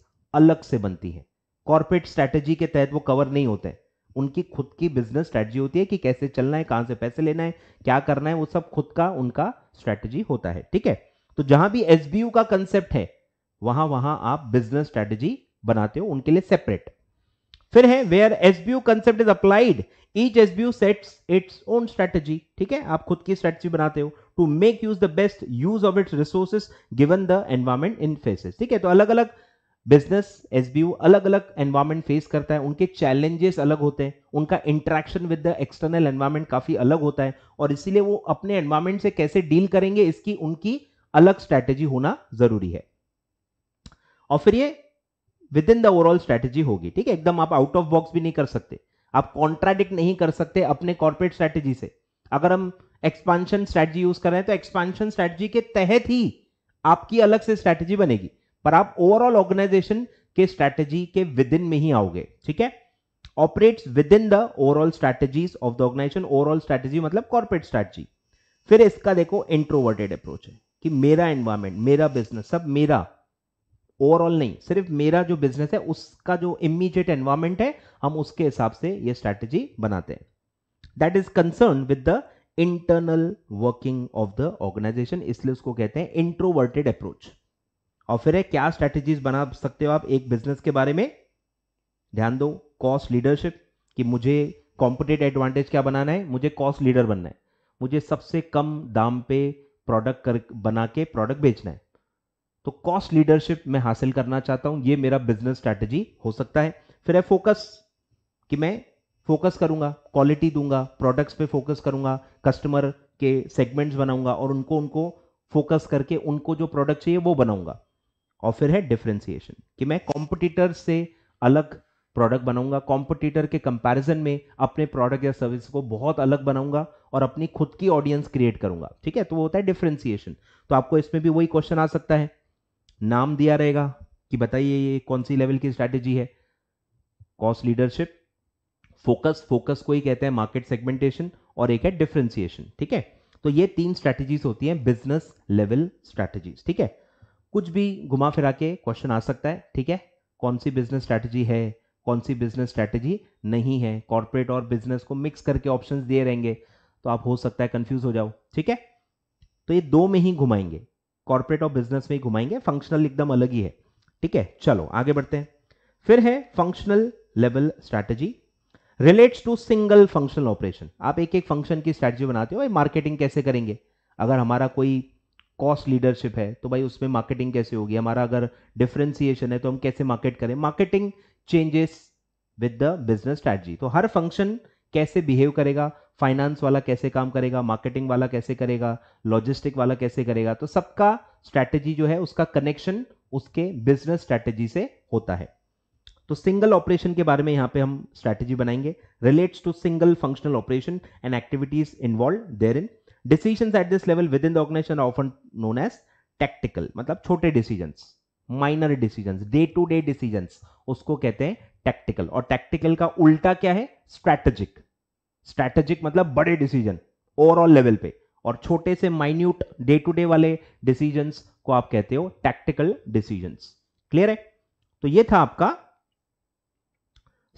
अलग से बनती है कॉर्पोरेट स्ट्रैटेजी के तहत वो कवर नहीं होते हैं उनकी खुद की बिजनेस स्ट्रैटेजी होती है कि कैसे चलना है कहां से पैसे लेना है क्या करना है वो सब खुद का उनका स्ट्रैटेजी होता है ठीक है तो जहां भी एस का कंसेप्ट है वहां वहां आप बिजनेस स्ट्रेटेजी बनाते हो उनके लिए सेपरेट फिर है where S B concept is applied each S B sets its own strategy ठीक है आप खुद की स्ट्रेटेजी बनाते हो to make use the best use of its resources given the environment in faces ठीक है तो अलग अलग बिजनेस एस अलग अलग एनवायरमेंट फेस करता है उनके चैलेंजेस अलग होते हैं उनका interaction with the external environment काफी अलग होता है और इसीलिए वो अपने एनवायरमेंट से कैसे डील करेंगे इसकी उनकी अलग स्ट्रैटेजी होना जरूरी है और फिर ये within the overall strategy होगी ठीक है एकदम आप आउट ऑफ बॉक्स भी नहीं कर सकते आप कॉन्ट्राडिक्ट नहीं कर सकते अपने कॉर्पोरेट स्ट्रैटेजी से अगर हम एक्सपांशन स्ट्रैटेजी यूज कर रहे हैं तो एक्सपांशन स्ट्रैटेजी के तहत ही आपकी अलग से स्ट्रैटेजी बनेगी पर आप ओवरऑल ऑर्गेनाइजेशन के स्ट्रैटेजी के विद इन में ही आओगे ठीक है operate within the overall strategies of the organisation overall strategy मतलब कॉर्पोरेट स्ट्रैटेजी फिर इसका देखो इंट्रोवर्टेड अप्रोच है कि मेरा एनवायरमेंट मेरा बिजनेस सब मेरा ओवरऑल नहीं सिर्फ मेरा जो बिजनेस है उसका जो इमीजिएट एनवायरमेंट है हम उसके हिसाब से ये स्ट्रेटजी बनाते हैं that is concern with the internal working of the organisation इसलिए उसको कहते हैं इंट्रोवर्टेड अप्रोच और फिर है क्या स्ट्रैटेजीज बना सकते हो आप एक बिजनेस के बारे में ध्यान दो कॉस्ट लीडरशिप कि मुझे कॉम्पिटेटिव एडवांटेज क्या बनाना है मुझे कॉस्ट लीडर बनना है मुझे सबसे कम दाम पे प्रोडक्ट कर बना के प्रोडक्ट बेचना है तो कॉस्ट लीडरशिप मैं हासिल करना चाहता हूं ये मेरा बिजनेस स्ट्रैटेजी हो सकता है फिर है फोकस कि मैं फोकस करूंगा क्वालिटी दूंगा प्रोडक्ट्स पे फोकस करूंगा कस्टमर के सेगमेंट्स बनाऊंगा और उनको उनको फोकस करके उनको जो प्रोडक्ट चाहिए वो बनाऊंगा और फिर है डिफ्रेंसिएशन कि मैं कॉम्पिटिटर से अलग प्रोडक्ट बनाऊंगा कॉम्पिटिटर के कंपैरिजन में अपने प्रोडक्ट या सर्विस को बहुत अलग बनाऊंगा और अपनी खुद की ऑडियंस क्रिएट करूंगा ठीक है तो वो होता है डिफ्रेंसिएशन तो आपको इसमें भी वही क्वेश्चन आ सकता है नाम दिया रहेगा कि बताइए ये कौन सी लेवल की स्ट्रैटेजी है कॉस्ट लीडरशिप फोकस फोकस को ही कहते हैं मार्केट सेगमेंटेशन और एक है डिफ्रेंसिएशन ठीक है तो ये तीन स्ट्रैटेजीज होती हैं बिजनेस लेवल स्ट्रैटेजीज ठीक है कुछ भी घुमा फिरा के क्वेश्चन आ सकता है ठीक है कौन सी बिजनेस स्ट्रैटेजी है कौन सी बिजनेस स्ट्रैटेजी नहीं है कॉर्पोरेट और बिजनेस को मिक्स करके ऑप्शंस दिए रहेंगे तो आप हो सकता है कंफ्यूज हो जाओ ठीक है तो ये दो में ही घुमाएंगे कॉर्पोरेट और बिजनेस में ही घुमाएंगे फंक्शनल एकदम अलग ही है ठीक है चलो आगे बढ़ते हैं फिर है functional level strategy relates to single functional operation आप एक एक फंक्शन की स्ट्रैटेजी बनाते हो भाई मार्केटिंग कैसे करेंगे अगर हमारा कोई कॉस्ट लीडरशिप है तो भाई उसमें मार्केटिंग कैसे होगी हमारा अगर डिफ्रेंसिएशन है तो हम कैसे मार्केट करें marketing changes with the business strategy तो हर फंक्शन कैसे बिहेव करेगा फाइनेंस वाला कैसे काम करेगा मार्केटिंग वाला कैसे करेगा लॉजिस्टिक वाला कैसे करेगा तो सबका स्ट्रैटेजी जो है उसका कनेक्शन उसके बिजनेस स्ट्रैटेजी से होता है तो सिंगल ऑपरेशन के बारे में यहाँ पे हम स्ट्रैटेजी बनाएंगे relates to single functional operation and activities involve there in decision at this level within the organisation often known as tactical मतलब छोटे decision minor decision day to day decision उसको कहते हैं टैक्टिकल और tactical का उल्टा क्या है स्ट्रैटेजिक स्ट्रैटेजिक मतलब बड़े डिसीजन ओवरऑल लेवल पे और छोटे से माइन्यूट डे टू डे वाले डिसीजन को आप कहते हो टैक्टिकल डिसीजन क्लियर है तो ये था आपका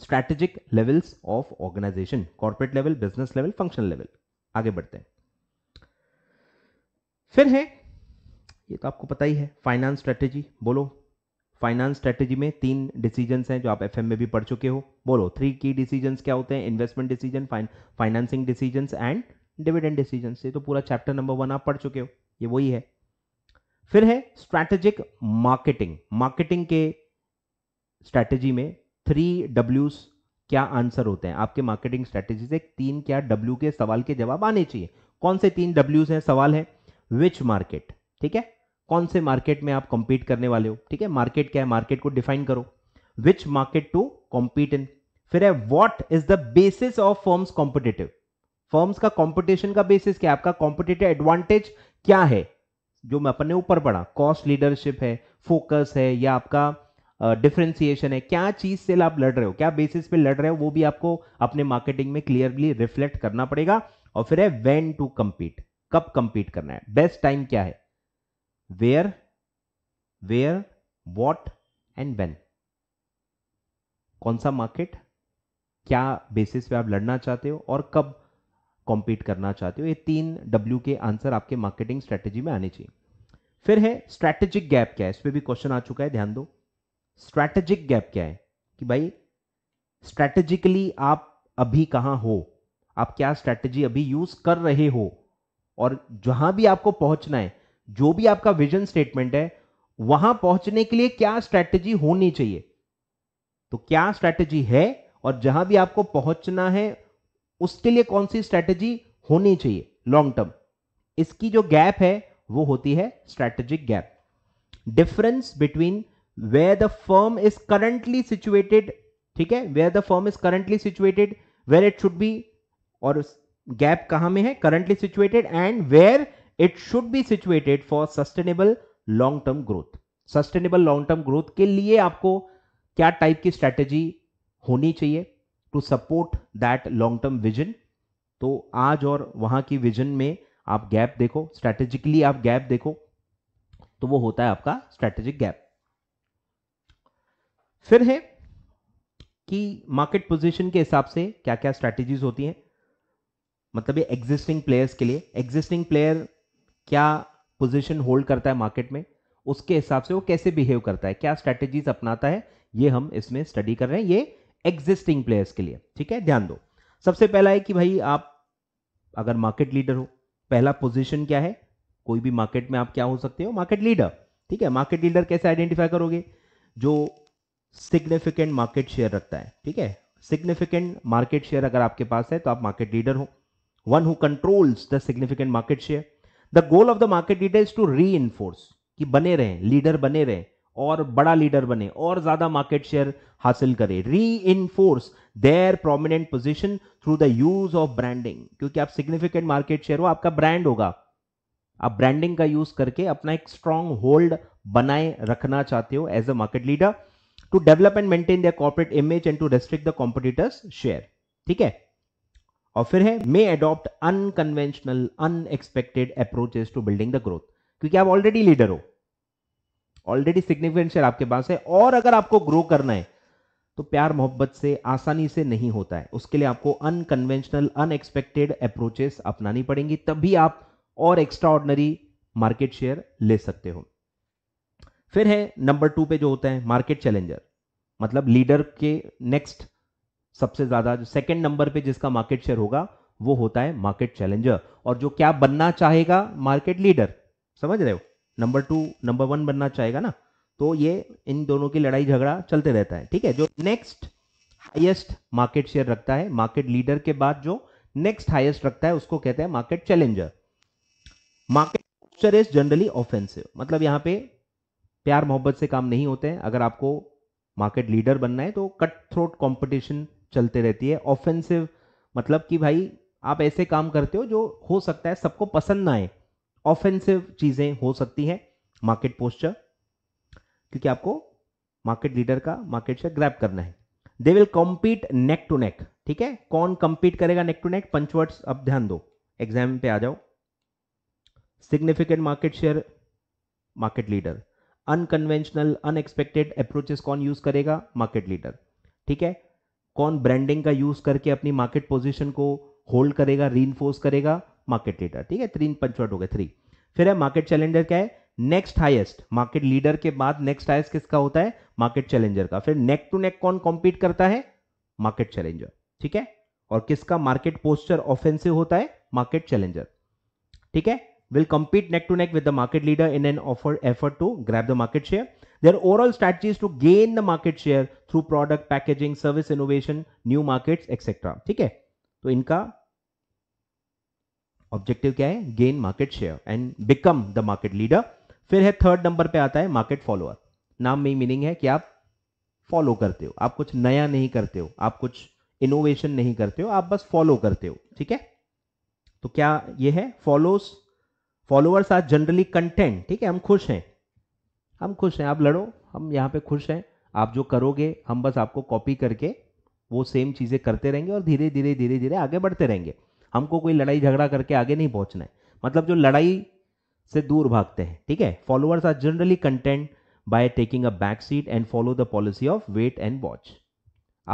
strategic levels of organisation corporate level business level function level आगे बढ़ते हैं फिर है ये तो आपको पता ही है फाइनेंस स्ट्रेटेजी बोलो फाइनेंस स्ट्रेटेजी में तीन डिसीजंस हैं जो आप एफएम में भी पढ़ चुके हो बोलो थ्री की डिसीजंस क्या होते हैं investment decision financing decisions and dividend decision ये तो पूरा चैप्टर नंबर वन आप पढ़ चुके हो ये वही है फिर है स्ट्रैटेजिक मार्केटिंग मार्केटिंग के स्ट्रैटेजी में थ्री डब्ल्यूज क्या आंसर होते हैं आपके मार्केटिंग स्ट्रैटेजी से तीन क्या डब्ल्यू के सवाल के जवाब आने चाहिए कौन से तीन डब्ल्यूज हैं सवाल है विच मार्केट ठीक है कौन से मार्केट में आप कॉम्पीट करने वाले हो ठीक है मार्केट क्या है मार्केट को डिफाइन करो which market to compete in फिर है what is the basis of firms competitive firms का कॉम्पिटिशन का बेसिस क्या है आपका कॉम्पिटेटिव एडवांटेज क्या है जो मैं अपने ऊपर पढ़ा कॉस्ट लीडरशिप है फोकस है या आपका डिफ्रेंसिएशन uh, है क्या चीज से आप लड़ रहे हो क्या बेसिस पे लड़ रहे हो वो भी आपको अपने मार्केटिंग में क्लियरली रिफ्लेक्ट करना पड़ेगा और फिर है वेन टू कंपीट कब कंपीट करना है बेस्ट टाइम क्या है where, where, what and when. कौन सा मार्केट क्या बेसिस पे आप लड़ना चाहते हो और कब कॉम्पीट करना चाहते हो ये तीन डब्ल्यू के आंसर आपके मार्केटिंग स्ट्रेटेजी में आने चाहिए फिर है स्ट्रैटेजिक गैप क्या है इस पर भी क्वेश्चन आ चुका है ध्यान दो स्ट्रैटेजिक गैप क्या है कि भाई स्ट्रैटेजिकली आप अभी कहाँ हो आप क्या स्ट्रैटेजी अभी यूज कर रहे हो और जहां भी आपको पहुंचना है जो भी आपका विजन स्टेटमेंट है वहां पहुंचने के लिए क्या स्ट्रैटेजी होनी चाहिए तो क्या स्ट्रैटेजी है और जहां भी आपको पहुंचना है उसके लिए कौन सी स्ट्रैटेजी होनी चाहिए लॉन्ग टर्म इसकी जो गैप है वो होती है strategic gap difference between where the firm is currently situated ठीक है where the firm is currently situated where it should be और गैप कहां में है currently situated and where it should be situated for sustainable long term growth sustainable long term growth के लिए आपको क्या टाइप की स्ट्रेटेजी होनी चाहिए to support that long term vision तो आज और वहां की विजन में आप गैप देखो स्ट्रैटेजिकली आप गैप देखो तो वो होता है आपका स्ट्रैटेजिक गैप फिर है कि मार्केट पोजीशन के हिसाब से क्या क्या स्ट्रेटेजीज होती हैं मतलब ये एग्जिस्टिंग प्लेयर्स के लिए एग्जिस्टिंग प्लेयर क्या पोजीशन होल्ड करता है मार्केट में उसके हिसाब से वो कैसे बिहेव करता है क्या स्ट्रेटेजीज अपनाता है ये हम इसमें स्टडी कर रहे हैं ये एग्जिस्टिंग प्लेयर्स के लिए ठीक है ध्यान दो सबसे पहला है कि भाई आप अगर मार्केट लीडर हो पहला पोजिशन क्या है कोई भी मार्केट में आप क्या हो सकते हो मार्केट लीडर ठीक है मार्केट लीडर कैसे आइडेंटिफाई करोगे जो सिग्निफिकेंट मार्केट शेयर रखता है ठीक है सिग्निफिकेंट मार्केट शेयर अगर आपके पास है तो आप मार्केट लीडर हो one who controls the significant market share the goal of the market leader is to reinforce कि बने रहे लीडर बने रहे और बड़ा लीडर बने और ज्यादा मार्केट शेयर हासिल करे reinforce their prominent position through the use of branding क्योंकि आप सिग्निफिकेंट मार्केट शेयर हो आपका ब्रांड होगा आप ब्रांडिंग का यूज करके अपना एक स्ट्रॉन्ग होल्ड बनाए रखना चाहते हो as a market leader to develop and maintain their corporate image and to restrict the competitors share ठीक है और फिर है may adopt unconventional unexpected approaches to building the growth क्योंकि आप ऑलरेडी लीडर हो ऑलरेडी सिग्निफिकेंट शेयर आपके पास है और अगर आपको ग्रो करना है तो प्यार मोहब्बत से आसानी से नहीं होता है उसके लिए आपको अनकन्वेंशनल अनएक्सपेक्टेड अप्रोचेस अपनानी पड़ेंगी तभी आप और एक्स्ट्रा ऑर्डनरी मार्केट शेयर ले सकते हो फिर है नंबर टू पे जो होता है मार्केट चैलेंजर मतलब लीडर के नेक्स्ट सबसे ज्यादा जो सेकंड नंबर पे जिसका मार्केट शेयर होगा वो होता है मार्केट चैलेंजर और जो क्या बनना चाहेगा मार्केट लीडर समझ रहे हो नंबर टू नंबर वन बनना चाहेगा ना तो ये इन दोनों की लड़ाई झगड़ा चलते रहता है ठीक है जो नेक्स्ट हाईएस्ट मार्केट शेयर रखता है मार्केट लीडर के बाद जो नेक्स्ट हाईएस्ट रखता है उसको कहते हैं market challenger market is generally offensive मतलब यहां पे प्यार मोहब्बत से काम नहीं होते हैं अगर आपको मार्केट लीडर बनना है तो कट थ्रोट कॉम्पिटिशन चलते रहती है ऑफेंसिव मतलब कि भाई आप ऐसे काम करते हो जो हो सकता है सबको पसंद ना आए ऑफेंसिव चीज़ें हो सकती हैं मार्केट पोस्चर क्योंकि आपको मार्केट लीडर का मार्केट शेयर ग्रैप करना है they will compete neck to neck ठीक है कौन कंपीट करेगा नेक टू नेक पंचवर्ड्स अब ध्यान दो एग्जाम पे आ जाओ significant market share market leader unconventional unexpected approaches कौन यूज करेगा मार्केट लीडर ठीक है कौन ब्रांडिंग का यूज करके अपनी मार्केट पोजिशन को होल्ड करेगा री करेगा मार्केट लीडर ठीक है तीन पंचवर्ट हो गए थ्री फिर है मार्केट चैलेंजर क्या है नेक्स्ट हाईएस्ट मार्केट लीडर के बाद नेक्स्ट हाईएस्ट किसका होता है मार्केट चैलेंजर का फिर नेक टू नेक कौन कॉम्पीट करता है मार्केट चैलेंजर ठीक है और किसका मार्केट पोस्टर ऑफेंसिव होता है मार्केट चैलेंजर ठीक है will compete neck to neck with the market leader in an offer effort to grab the market share. Their overall strategy is to gain the market share through product packaging, service innovation, new markets, etc. ठीक है तो इनका objective क्या है gain market share and become the market leader फिर है third number पे आता है मार्केट फॉलोअर नाम में ही मीनिंग है कि आप फॉलो करते हो आप कुछ नया नहीं करते हो आप कुछ इनोवेशन नहीं करते हो आप बस फॉलो करते हो ठीक है तो क्या ये है follows followers are generally content ठीक है हम खुश हैं हम खुश हैं आप लड़ो हम यहाँ पे खुश हैं आप जो करोगे हम बस आपको कॉपी करके वो सेम चीज़ें करते रहेंगे और धीरे धीरे धीरे धीरे आगे बढ़ते रहेंगे हमको कोई लड़ाई झगड़ा करके आगे नहीं पहुँचना है मतलब जो लड़ाई से दूर भागते हैं ठीक है followers are generally content by taking a back seat and follow the policy of wait and watch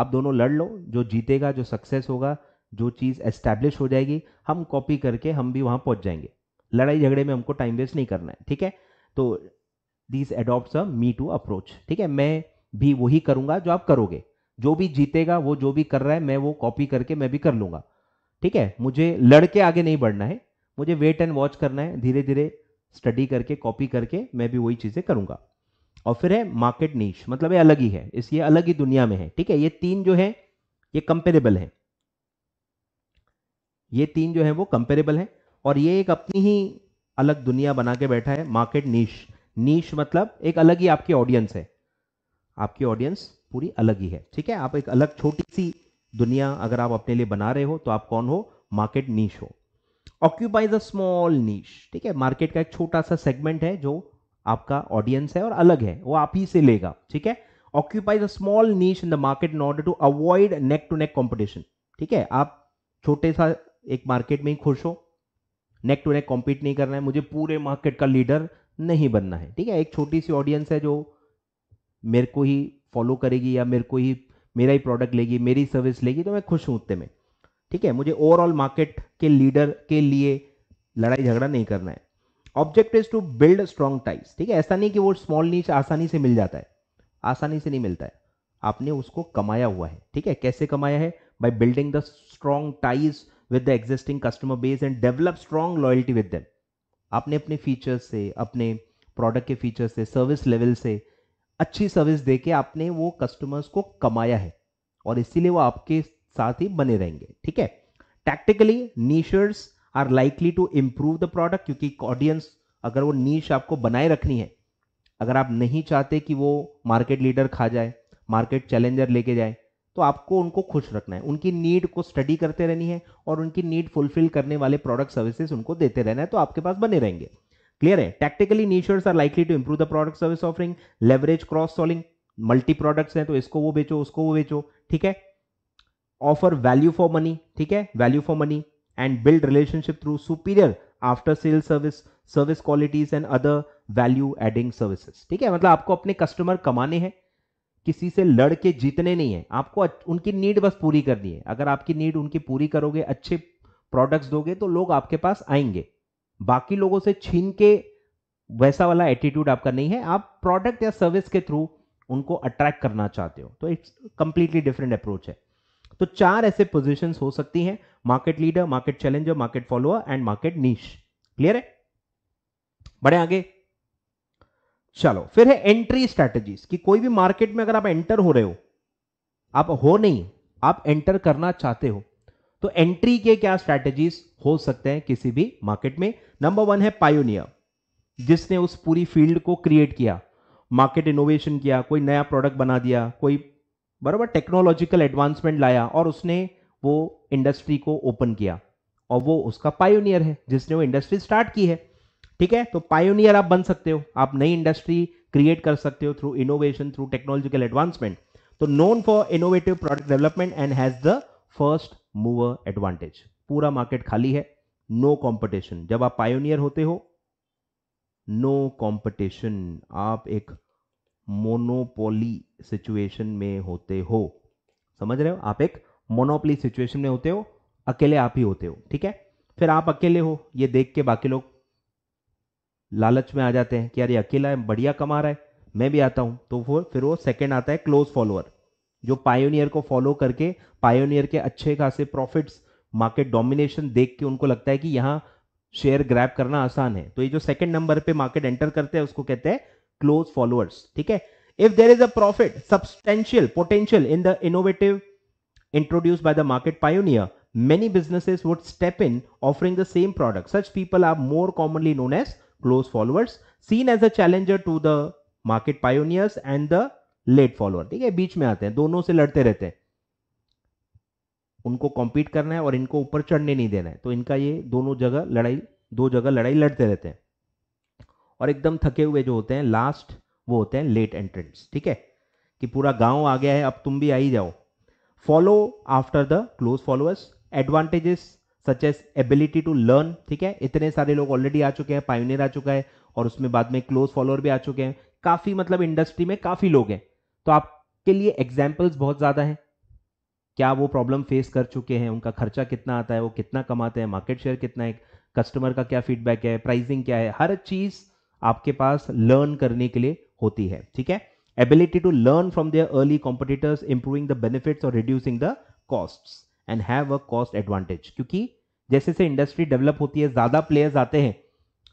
आप दोनों लड़ लो जो जीतेगा जो सक्सेस होगा जो चीज़ एस्टैब्लिश हो जाएगी हम कॉपी करके हम भी वहाँ पहुँच जाएंगे लड़ाई झगड़े में हमको टाइम वेस्ट नहीं करना है ठीक है तो this adopt me to approach ठीक है मैं भी वही करूंगा जो आप करोगे जो भी जीतेगा वो जो भी कर रहा है मैं वो कॉपी करके मैं भी कर लूंगा ठीक है मुझे लड़के आगे नहीं बढ़ना है मुझे वेट एंड वॉच करना है धीरे धीरे स्टडी करके कॉपी करके मैं भी वही चीज़ें करूंगा और फिर है मार्केट नीच मतलब ये अलग ही है इस ये अलग ही दुनिया में है ठीक है ये तीन जो है ये कंपेरेबल है ये तीन जो है वो कंपेरेबल है और ये एक अपनी ही अलग दुनिया बना के बैठा है मार्केट नीश नीश मतलब एक अलग ही आपकी ऑडियंस है आपकी ऑडियंस पूरी अलग ही है ठीक है आप एक अलग छोटी सी दुनिया अगर आप अपने लिए बना रहे हो तो आप कौन हो मार्केट नीश हो ऑक्यूपाइज अ स्मॉल नीश ठीक है मार्केट का एक छोटा सा सेगमेंट है जो आपका ऑडियंस है और अलग है वो आप ही से लेगा ठीक है occupies a small niche in the market in order to avoid neck to neck competition ठीक है आप छोटे सा एक मार्केट में ही खुश हो नेक टू नेक कॉम्पीट नहीं करना है मुझे पूरे मार्केट का लीडर नहीं बनना है ठीक है एक छोटी सी ऑडियंस है जो मेरे को ही फॉलो करेगी या मेरे को ही मेरा ही प्रोडक्ट लेगी मेरी सर्विस लेगी तो मैं खुश हूँ उतने में ठीक है मुझे ओवरऑल मार्केट के लीडर के लिए लड़ाई झगड़ा नहीं करना है object is to build strong ties ठीक है ऐसा नहीं कि वो स्मॉल नीच आसानी से मिल जाता है आसानी से नहीं मिलता है आपने उसको कमाया हुआ है ठीक है कैसे कमाया है by building the strong ties with the existing customer base and develop strong loyalty with them आपने अपने फीचर्स से अपने प्रोडक्ट के फीचर्स से सर्विस लेवल से अच्छी सर्विस दे के आपने वो कस्टमर्स को कमाया है और इसीलिए वो आपके साथ ही बने रहेंगे ठीक है tactically nichers are likely to improve the product क्योंकि ऑडियंस अगर वो नीश आपको बनाए रखनी है अगर आप नहीं चाहते कि वो मार्केट लीडर खा जाए मार्केट चैलेंजर लेके जाए तो आपको उनको खुश रखना है उनकी नीड को स्टडी करते रहनी है और उनकी नीड फुलफिल करने वाले प्रोडक्ट सर्विसेज उनको देते रहना है तो आपके पास बने रहेंगे क्लियर है tactically nichers are likely to improve the product service offering leverage cross selling multi products हैं तो इसको वो बेचो उसको वो बेचो ठीक है ऑफर वैल्यू फॉर मनी ठीक है value for money and build relationship through superior after sale service service qualities and other value adding services ठीक है मतलब आपको अपने कस्टमर कमाने हैं किसी से लड़ के जीतने नहीं है आपको उनकी नीड बस पूरी करनी है अगर आपकी नीड उनकी पूरी करोगे अच्छे प्रोडक्ट्स दोगे तो लोग आपके पास आएंगे बाकी लोगों से छीन के वैसा वाला एटीट्यूड आपका नहीं है आप प्रोडक्ट या सर्विस के थ्रू उनको अट्रैक्ट करना चाहते हो तो इट्स कंप्लीटली डिफरेंट अप्रोच है तो चार ऐसे पोजिशन हो सकती हैं market leader market challenger market follower and market niche clear है बड़े आगे चलो फिर है एंट्री स्ट्रैटेजीज कि कोई भी मार्केट में अगर आप एंटर हो रहे हो आप हो नहीं आप एंटर करना चाहते हो तो एंट्री के क्या स्ट्रेटेजी हो सकते हैं किसी भी मार्केट में नंबर वन है पायोनियर जिसने उस पूरी फील्ड को क्रिएट किया मार्केट इनोवेशन किया कोई नया प्रोडक्ट बना दिया कोई बराबर टेक्नोलॉजिकल एडवांसमेंट लाया और उसने वो इंडस्ट्री को ओपन किया और वो उसका पायोनियर है जिसने वो इंडस्ट्री स्टार्ट की है ठीक है तो पायोनियर आप बन सकते हो आप नई इंडस्ट्री क्रिएट कर सकते हो through innovation through technological advancement तो known for innovative product development and has the first mover advantage पूरा मार्केट खाली है नो no कॉम्पिटिशन जब आप पायोनियर होते हो नो no कॉम्पिटिशन आप एक मोनोपोली सिचुएशन में होते हो समझ रहे हो आप एक मोनोपोली सिचुएशन में होते हो अकेले आप ही होते हो ठीक है फिर आप अकेले हो ये देख के बाकी लोग लालच में आ जाते हैं कि यार ये अकेला है बढ़िया कमा रहा है मैं भी आता हूँ तो वो फिर वो सेकेंड आता है क्लोज फॉलोअर जो पायोनियर को फॉलो करके पायोनियर के अच्छे खासे प्रॉफिट्स मार्केट डोमिनेशन देख के उनको लगता है कि यहाँ शेयर ग्रैप करना आसान है तो ये जो सेकेंड नंबर पे मार्केट एंटर करते हैं उसको कहते हैं क्लोज फॉलोअर्स ठीक है if there is a profit substantial potential in the innovative introduce by the market pioneer many businesses would step in offering the same product such people are more commonly known as close followers seen as a challenger to the market pioneers and the late follower ठीक है बीच में आते हैं दोनों से लड़ते रहते हैं उनको कॉम्पीट करना है और इनको ऊपर चढ़ने नहीं देना है तो इनका ये दोनों जगह लड़ाई दो जगह लड़ाई लड़ते रहते हैं और एकदम थके हुए जो होते हैं लास्ट वो होते हैं लेट एंट्रेंस ठीक है कि पूरा गांव आ गया है अब तुम भी आ ही जाओ follow after the close followers advantages such as ability to learn ठीक है इतने सारे लोग ऑलरेडी आ चुके हैं पायोनियर आ चुका है और उसमें बाद में क्लोज फॉलोअर भी आ चुके हैं काफी मतलब इंडस्ट्री में काफी लोग हैं तो आपके लिए एग्जाम्पल्स बहुत ज्यादा हैं क्या वो प्रॉब्लम फेस कर चुके हैं उनका खर्चा कितना आता है वो कितना कमाते हैं मार्केट शेयर कितना है कस्टमर का क्या फीडबैक है प्राइसिंग क्या है हर चीज आपके पास लर्न करने के लिए होती है ठीक है ability to learn from their early competitors improving the benefits और reducing the costs and have a cost advantage क्योंकि जैसे जैसे इंडस्ट्री डेवलप होती है ज़्यादा प्लेयर्स आते हैं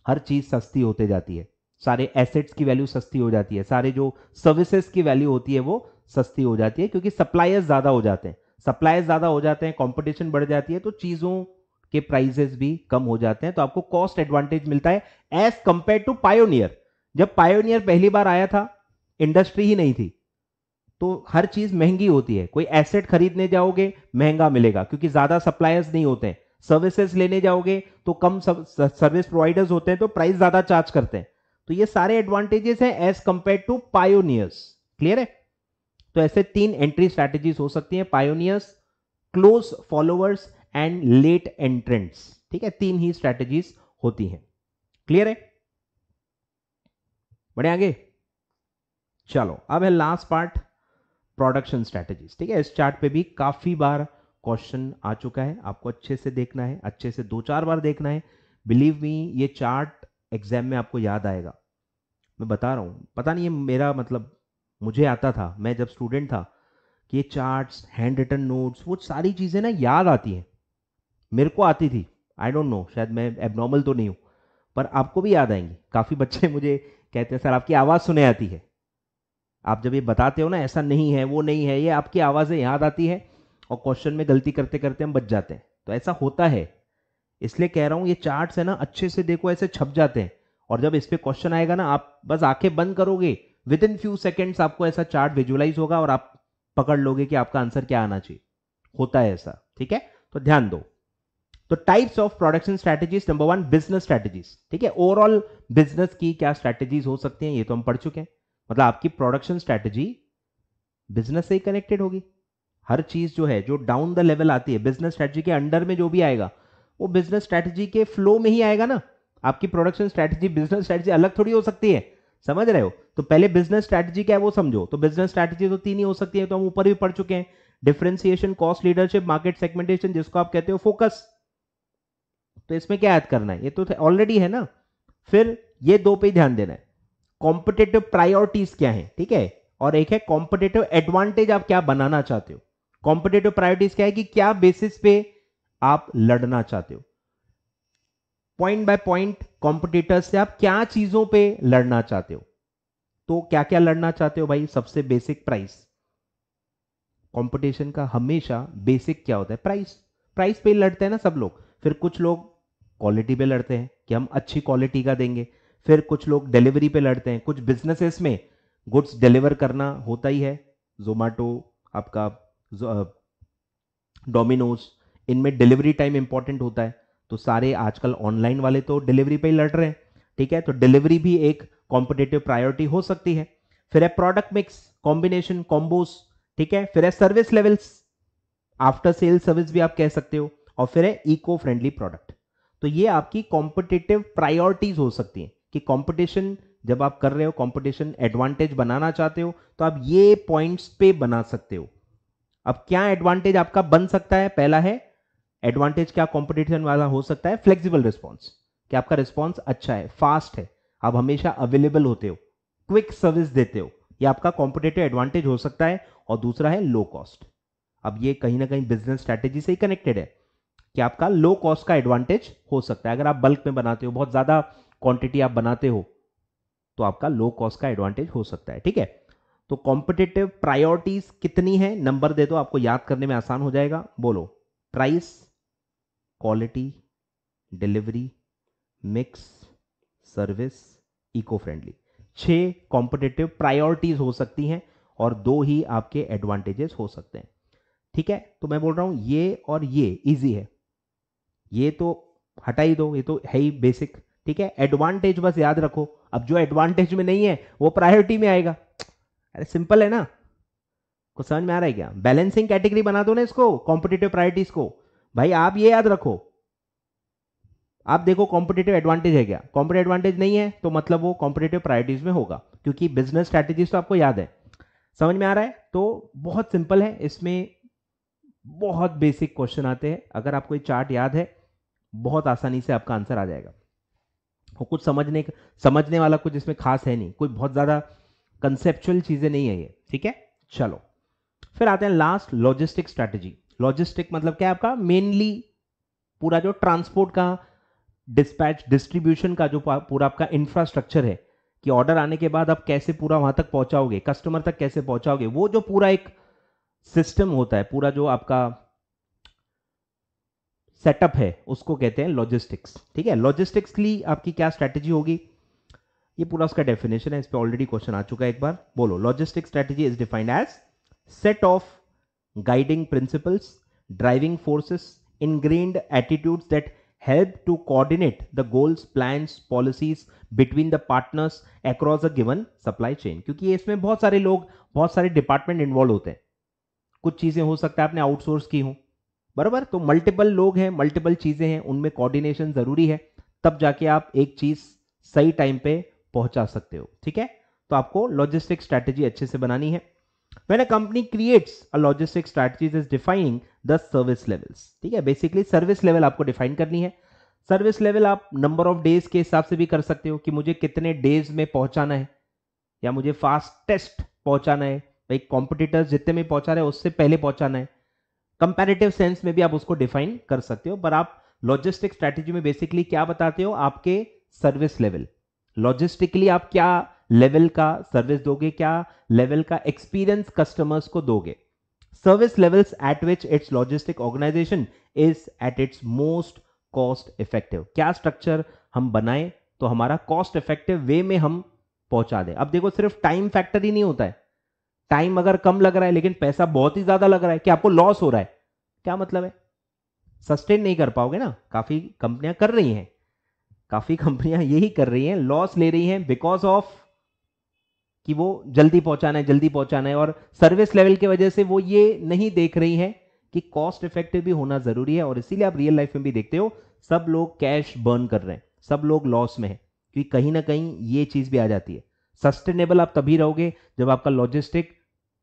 हर चीज़ सस्ती होते जाती है सारे एसेट्स की वैल्यू सस्ती हो जाती है सारे जो सर्विसेज की वैल्यू होती है वो सस्ती हो जाती है क्योंकि सप्लायर्स ज़्यादा हो जाते हैं सप्लायर्स ज़्यादा हो जाते हैं कॉम्पिटिशन बढ़ जाती है तो चीज़ों के प्राइजेस भी कम हो जाते हैं तो आपको कॉस्ट एडवांटेज मिलता है एज कंपेयर टू पायोनियर जब पायोनियर पहली बार आया था इंडस्ट्री ही नहीं थी तो हर चीज महंगी होती है कोई एसेट खरीदने जाओगे महंगा मिलेगा क्योंकि ज्यादा सप्लायर्स नहीं होते हैं सर्विसेज लेने जाओगे तो कम सर्विस प्रोवाइडर्स होते हैं तो प्राइस ज्यादा चार्ज करते हैं तो ये सारे एडवांटेजेस हैं as compare to pioneers clear है तो ऐसे तीन एंट्री स्ट्रैटेजीज हो सकती हैं pioneers close followers and late entrants ठीक है तीन ही स्ट्रैटेजीज होती हैं क्लियर है बढ़े आगे चलो अब है लास्ट पार्ट प्रोडक्शन स्ट्रैटेजीज ठीक है इस चार्ट पे भी काफ़ी बार क्वेश्चन आ चुका है आपको अच्छे से देखना है अच्छे से दो चार बार देखना है बिलीव मी ये चार्ट एग्जाम में आपको याद आएगा मैं बता रहा हूँ पता नहीं ये मेरा मतलब मुझे आता था मैं जब स्टूडेंट था कि ये चार्ट्स हैंड रिटन नोट्स वो सारी चीज़ें ना याद आती हैं मेरे को आती थी आई डोंट नो शायद मैं एबनॉर्मल तो नहीं हूँ पर आपको भी याद आएंगी काफ़ी बच्चे मुझे कहते हैं सर आपकी आवाज़ सुने आती है आप जब ये बताते हो ना ऐसा नहीं है वो नहीं है ये आपकी आवाज़ें याद आती है और क्वेश्चन में गलती करते करते हम बच जाते हैं तो ऐसा होता है इसलिए कह रहा हूँ ये चार्ट्स है ना अच्छे से देखो ऐसे छप जाते हैं और जब इस पर क्वेश्चन आएगा ना आप बस आंखें बंद करोगे विद इन फ्यू सेकेंड्स आपको ऐसा चार्ट विजुअलाइज होगा और आप पकड़ लोगे कि आपका आंसर क्या आना चाहिए होता है ऐसा ठीक है तो ध्यान दो तो types of production strategies number one business strategies ठीक है ओवरऑल बिजनेस की क्या स्ट्रैटेजीज हो सकती हैं ये तो हम पढ़ चुके हैं मतलब आपकी प्रोडक्शन स्ट्रैटेजी बिजनेस से ही कनेक्टेड होगी हर चीज जो है जो डाउन द लेवल आती है बिजनेस स्ट्रेटजी के अंडर में जो भी आएगा वो बिजनेस स्ट्रेटजी के फ्लो में ही आएगा ना आपकी प्रोडक्शन स्ट्रेटजी बिजनेस स्ट्रेटजी अलग थोड़ी हो सकती है समझ रहे हो तो पहले बिजनेस स्ट्रैटेजी क्या है वो समझो तो बिजनेस स्ट्रैटेजी तो तीन ही हो सकती है तो हम ऊपर भी पढ़ चुके हैं differentiation cost leadership market segmentation जिसको आप कहते हो फोकस तो इसमें क्या ऐड करना है ये तो ऑलरेडी है ना फिर ये दो पे ही ध्यान देना है कॉम्पिटेटिव प्रायोरिटीज क्या है ठीक है और एक है कॉम्पिटेटिव एडवांटेज आप क्या बनाना चाहते हो कॉम्पिटेटिव प्रायोरिटीज क्या है कि क्या बेसिस पे आप लड़ना चाहते हो पॉइंट बाय पॉइंट कॉम्पिटिटर्स से आप क्या चीजों पे लड़ना चाहते हो तो क्या क्या लड़ना चाहते हो भाई सबसे बेसिक प्राइस कंपटीशन का हमेशा बेसिक क्या होता है प्राइस प्राइस पे लड़ते हैं ना सब लोग फिर कुछ लोग क्वालिटी पे लड़ते हैं कि हम अच्छी क्वालिटी का देंगे फिर कुछ लोग डिलीवरी पे लड़ते हैं कुछ बिजनेसेस में गुड्स डिलीवर करना होता ही है जोमेटो आपका डोमिनोज इनमें डिलीवरी टाइम इंपॉर्टेंट होता है तो सारे आजकल ऑनलाइन वाले तो डिलीवरी पे ही लड़ रहे हैं ठीक है तो डिलीवरी भी एक कॉम्पिटेटिव प्रायोरिटी हो सकती है फिर है प्रोडक्ट मिक्स कॉम्बिनेशन कॉम्बोस ठीक है फिर है service levels after sale service भी आप कह सकते हो और फिर है इको फ्रेंडली प्रोडक्ट तो ये आपकी कॉम्पिटेटिव प्रायोरिटीज हो सकती हैं कि कंपटीशन जब आप कर रहे हो कंपटीशन एडवांटेज बनाना चाहते हो तो आप ये पॉइंट्स पे बना सकते हो अब क्या एडवांटेज आपका बन सकता है पहला है एडवांटेज क्या कंपटीशन वाला हो सकता है फ्लेक्सिबल रिस्पॉन्स कि आपका रिस्पॉन्स अच्छा है फास्ट है आप हमेशा अवेलेबल होते हो क्विक सर्विस देते हो ये आपका कॉम्पिटेटिव एडवांटेज हो सकता है और दूसरा है लो कॉस्ट अब ये कहीं ना कहीं बिजनेस स्ट्रैटेजी से ही कनेक्टेड है कि आपका लो कॉस्ट का एडवांटेज हो सकता है अगर आप बल्क में बनाते हो बहुत ज़्यादा क्वांटिटी आप बनाते हो तो आपका लो कॉस्ट का एडवांटेज हो सकता है ठीक है तो कॉम्पिटेटिव प्रायोरिटीज कितनी है नंबर दे दो आपको याद करने में आसान हो जाएगा बोलो price quality delivery mix service eco friendly छह कॉम्पिटेटिव प्रायोरिटीज हो सकती हैं और दो ही आपके एडवांटेजेस हो सकते हैं ठीक है तो मैं बोल रहा हूं ये और ये इजी है ये तो हटा ही दो ये तो है ही बेसिक ठीक है एडवांटेज बस याद रखो अब जो एडवांटेज में नहीं है वो प्रायोरिटी में आएगा अरे सिंपल है ना कुछ समझ में आ रहा है क्या बैलेंसिंग कैटेगरी बना दो ना इसको कॉम्पिटेटिव प्रायोरिटीज को भाई आप ये याद रखो आप देखो कॉम्पिटेटिव एडवांटेज है क्या कॉम्पिटेटिव एडवांटेज नहीं है तो मतलब वो कॉम्पिटेटिव प्रायोरिटीज में होगा क्योंकि बिजनेस स्ट्रैटेजीज तो आपको याद है समझ में आ रहा है तो बहुत सिंपल है इसमें बहुत बेसिक क्वेश्चन आते हैं अगर आपको ये चार्ट याद है बहुत आसानी से आपका आंसर आ जाएगा और कुछ समझने समझने वाला कुछ इसमें खास है नहीं कोई बहुत ज़्यादा कंसेप्चुअल चीज़ें नहीं है ये ठीक है चलो फिर आते हैं लास्ट लॉजिस्टिक स्ट्रेटेजी लॉजिस्टिक मतलब क्या है आपका मेनली पूरा जो ट्रांसपोर्ट का डिस्पैच डिस्ट्रीब्यूशन का जो पूरा आपका इंफ्रास्ट्रक्चर है कि ऑर्डर आने के बाद आप कैसे पूरा वहां तक पहुंचाओगे कस्टमर तक कैसे पहुंचाओगे वो जो पूरा एक सिस्टम होता है पूरा जो आपका सेटअप है उसको कहते हैं लॉजिस्टिक्स ठीक है लॉजिस्टिक्स आपकी क्या स्ट्रैटेजी होगी ये पूरा उसका डेफिनेशन है इस पर ऑलरेडी क्वेश्चन आ चुका है एक बार बोलो logistic strategy is defined as set of guiding principles driving forces ingrained attitudes that help to coordinate the goals plan policies between the partners across a given supply chain क्योंकि इसमें बहुत सारे लोग बहुत सारे डिपार्टमेंट इन्वॉल्व होते हैं कुछ चीजें हो सकता है आपने आउटसोर्स की हूं बराबर तो मल्टीपल लोग हैं मल्टीपल चीज़ें हैं उनमें कोऑर्डिनेशन ज़रूरी है तब जाके आप एक चीज़ सही टाइम पे पहुंचा सकते हो ठीक है तो आपको लॉजिस्टिक स्ट्रैटेजी अच्छे से बनानी है when a company creates a logistic strategies is defining the service levels ठीक है बेसिकली सर्विस लेवल आपको डिफाइन करनी है सर्विस लेवल आप नंबर ऑफ डेज के हिसाब से भी कर सकते हो कि मुझे कितने डेज में पहुंचाना है या मुझे फास्टेस्ट पहुंचाना है भाई कॉम्पिटिटर्स जितने में पहुंचा रहे हैं उससे पहले पहुंचाना है कंपेरेटिव सेंस में भी आप उसको डिफाइन कर सकते हो पर आप लॉजिस्टिक स्ट्रेटेजी में बेसिकली क्या बताते हो आपके सर्विस लेवल लॉजिस्टिकली आप क्या लेवल का सर्विस दोगे क्या लेवल का एक्सपीरियंस कस्टमर्स को दोगे service levels at which it's logistic organisation is at its most cost effective क्या स्ट्रक्चर हम बनाए तो हमारा कॉस्ट इफेक्टिव वे में हम पहुंचा दें अब देखो सिर्फ टाइम फैक्टर ही नहीं होता है टाइम अगर कम लग रहा है लेकिन पैसा बहुत ही ज्यादा लग रहा है कि आपको लॉस हो रहा है क्या मतलब है सस्टेन नहीं कर पाओगे ना काफी कंपनियां कर रही हैं काफी कंपनियां यही कर रही हैं लॉस ले रही हैं बिकॉज ऑफ कि वो जल्दी पहुंचाना है जल्दी पहुंचाना है और सर्विस लेवल की वजह से वो ये नहीं देख रही हैं कि कॉस्ट इफेक्टिव भी होना जरूरी है और इसीलिए आप रियल लाइफ में भी देखते हो सब लोग कैश बर्न कर रहे हैं सब लोग लॉस में है क्योंकि कहीं ना कहीं ये चीज भी आ जाती है सस्टेनेबल आप तभी रहोगे जब आपका लॉजिस्टिक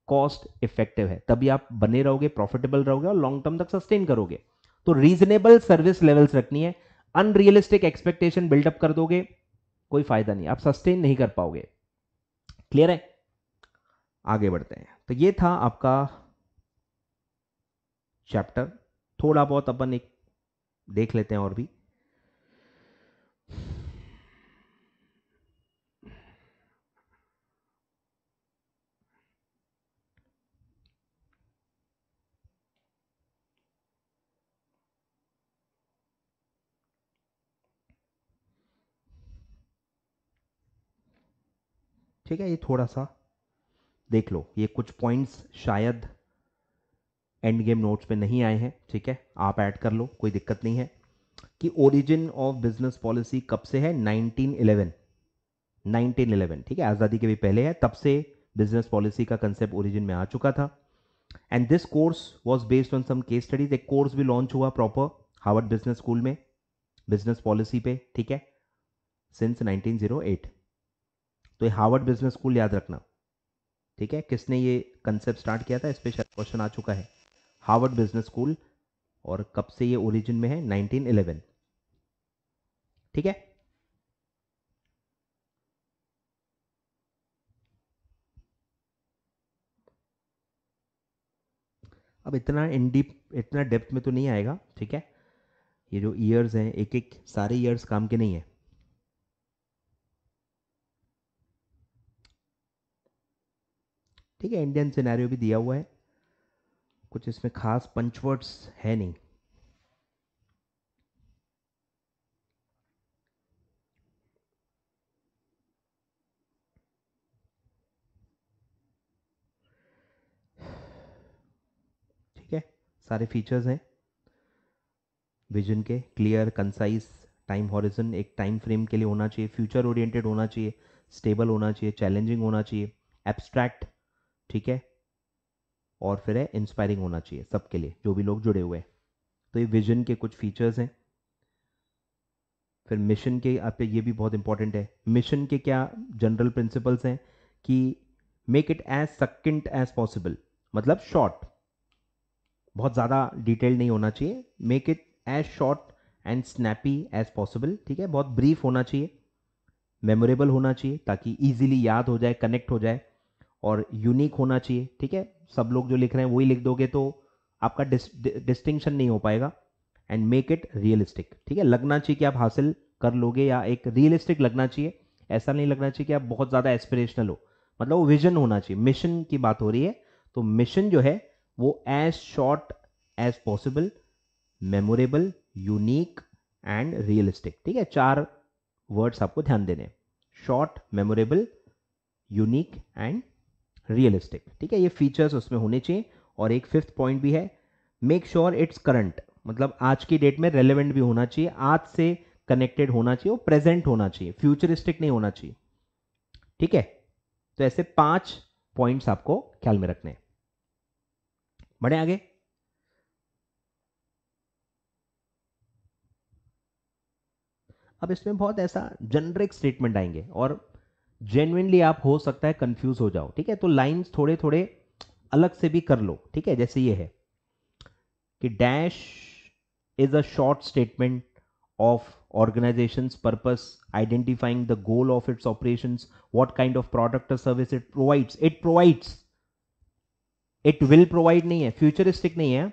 कॉस्ट इफेक्टिव है तभी आप बने रहोगे प्रॉफिटेबल रहोगे और लॉन्ग टर्म तक सस्टेन करोगे तो रीजनेबल सर्विस लेवल्स रखनी है अनरियलिस्टिक एक्सपेक्टेशन बिल्डअप कर दोगे कोई फायदा नहीं आप सस्टेन नहीं कर पाओगे क्लियर है आगे बढ़ते हैं तो ये था आपका चैप्टर थोड़ा बहुत अपन एक देख लेते हैं और भी ठीक है ये थोड़ा सा देख लो ये कुछ पॉइंट्स शायद एंड गेम नोट्स में नहीं आए हैं ठीक है आप ऐड कर लो कोई दिक्कत नहीं है कि ओरिजिन ऑफ बिजनेस पॉलिसी कब से है 1911 1911 ठीक है आज़ादी के भी पहले है तब से बिजनेस पॉलिसी का कंसेप्ट ओरिजिन में आ चुका था and this course was based on some case studies एक कोर्स भी लॉन्च हुआ प्रॉपर हार्वर्ड बिजनेस स्कूल में बिजनेस पॉलिसी पे ठीक है सिंस 1908 तो हार्वर्ड बिजनेस स्कूल याद रखना ठीक है किसने ये कंसेप्ट स्टार्ट किया था इस पर क्वेश्चन आ चुका है हार्वर्ड बिजनेस स्कूल और कब से ये ओरिजिन में है 1911 ठीक है अब इतना इन डीप इतना डेप्थ में तो नहीं आएगा ठीक है ये जो ईयर्स हैं एक एक सारे ईयर्स काम के नहीं है ठीक है इंडियन सिनेरियो भी दिया हुआ है कुछ इसमें खास पंचवर्ड्स है नहीं ठीक है सारे फीचर्स हैं विजन के क्लियर कंसाइज टाइम हॉरिजन एक टाइम फ्रेम के लिए होना चाहिए फ्यूचर ओरिएंटेड होना चाहिए स्टेबल होना चाहिए चैलेंजिंग होना चाहिए एब्स्ट्रैक्ट ठीक है और फिर है इंस्पायरिंग होना चाहिए सबके लिए जो भी लोग जुड़े हुए हैं तो ये विजन के कुछ फीचर्स हैं फिर मिशन के आप ये भी बहुत इंपॉर्टेंट है मिशन के क्या जनरल प्रिंसिपल्स हैं कि make it as succinct as possible मतलब शॉर्ट बहुत ज़्यादा डिटेल नहीं होना चाहिए make it as short and snappy as possible ठीक है बहुत ब्रीफ होना चाहिए मेमोरेबल होना चाहिए ताकि ईजिली याद हो जाए कनेक्ट हो जाए और यूनिक होना चाहिए ठीक है सब लोग जो लिख रहे हैं वही लिख दोगे तो आपका डिस्टिंक्शन नहीं हो पाएगा एंड मेक इट रियलिस्टिक ठीक है लगना चाहिए कि आप हासिल कर लोगे या एक रियलिस्टिक लगना चाहिए ऐसा नहीं लगना चाहिए कि आप बहुत ज़्यादा एस्पिरेशनल हो मतलब वो विजन होना चाहिए मिशन की बात हो रही है तो मिशन जो है वो as short as possible memorable unique and realistic ठीक है चार वर्ड्स आपको ध्यान देने short memorable unique and realistic ठीक है ये फीचर्स उसमें होने चाहिए और एक फिफ्थ पॉइंट भी है मेक श्योर इट्स करंट मतलब आज की डेट में रेलिवेंट भी होना चाहिए आज से कनेक्टेड होना चाहिए और प्रेजेंट होना चाहिए फ्यूचरिस्टिक नहीं होना चाहिए ठीक है तो ऐसे पांच पॉइंट्स आपको ख्याल में रखने हैं बढ़े आगे अब इसमें बहुत ऐसा जनरिक स्टेटमेंट आएंगे और जेनुनली आप हो सकता है कंफ्यूज हो जाओ ठीक है तो लाइन थोड़े थोड़े अलग से भी कर लो ठीक है जैसे ये है कि dash is a short statement of organisation purpose identifying the goal of its operation what kind of product service it provide it provide it will provide नहीं है फ्यूचरिस्टिक नहीं है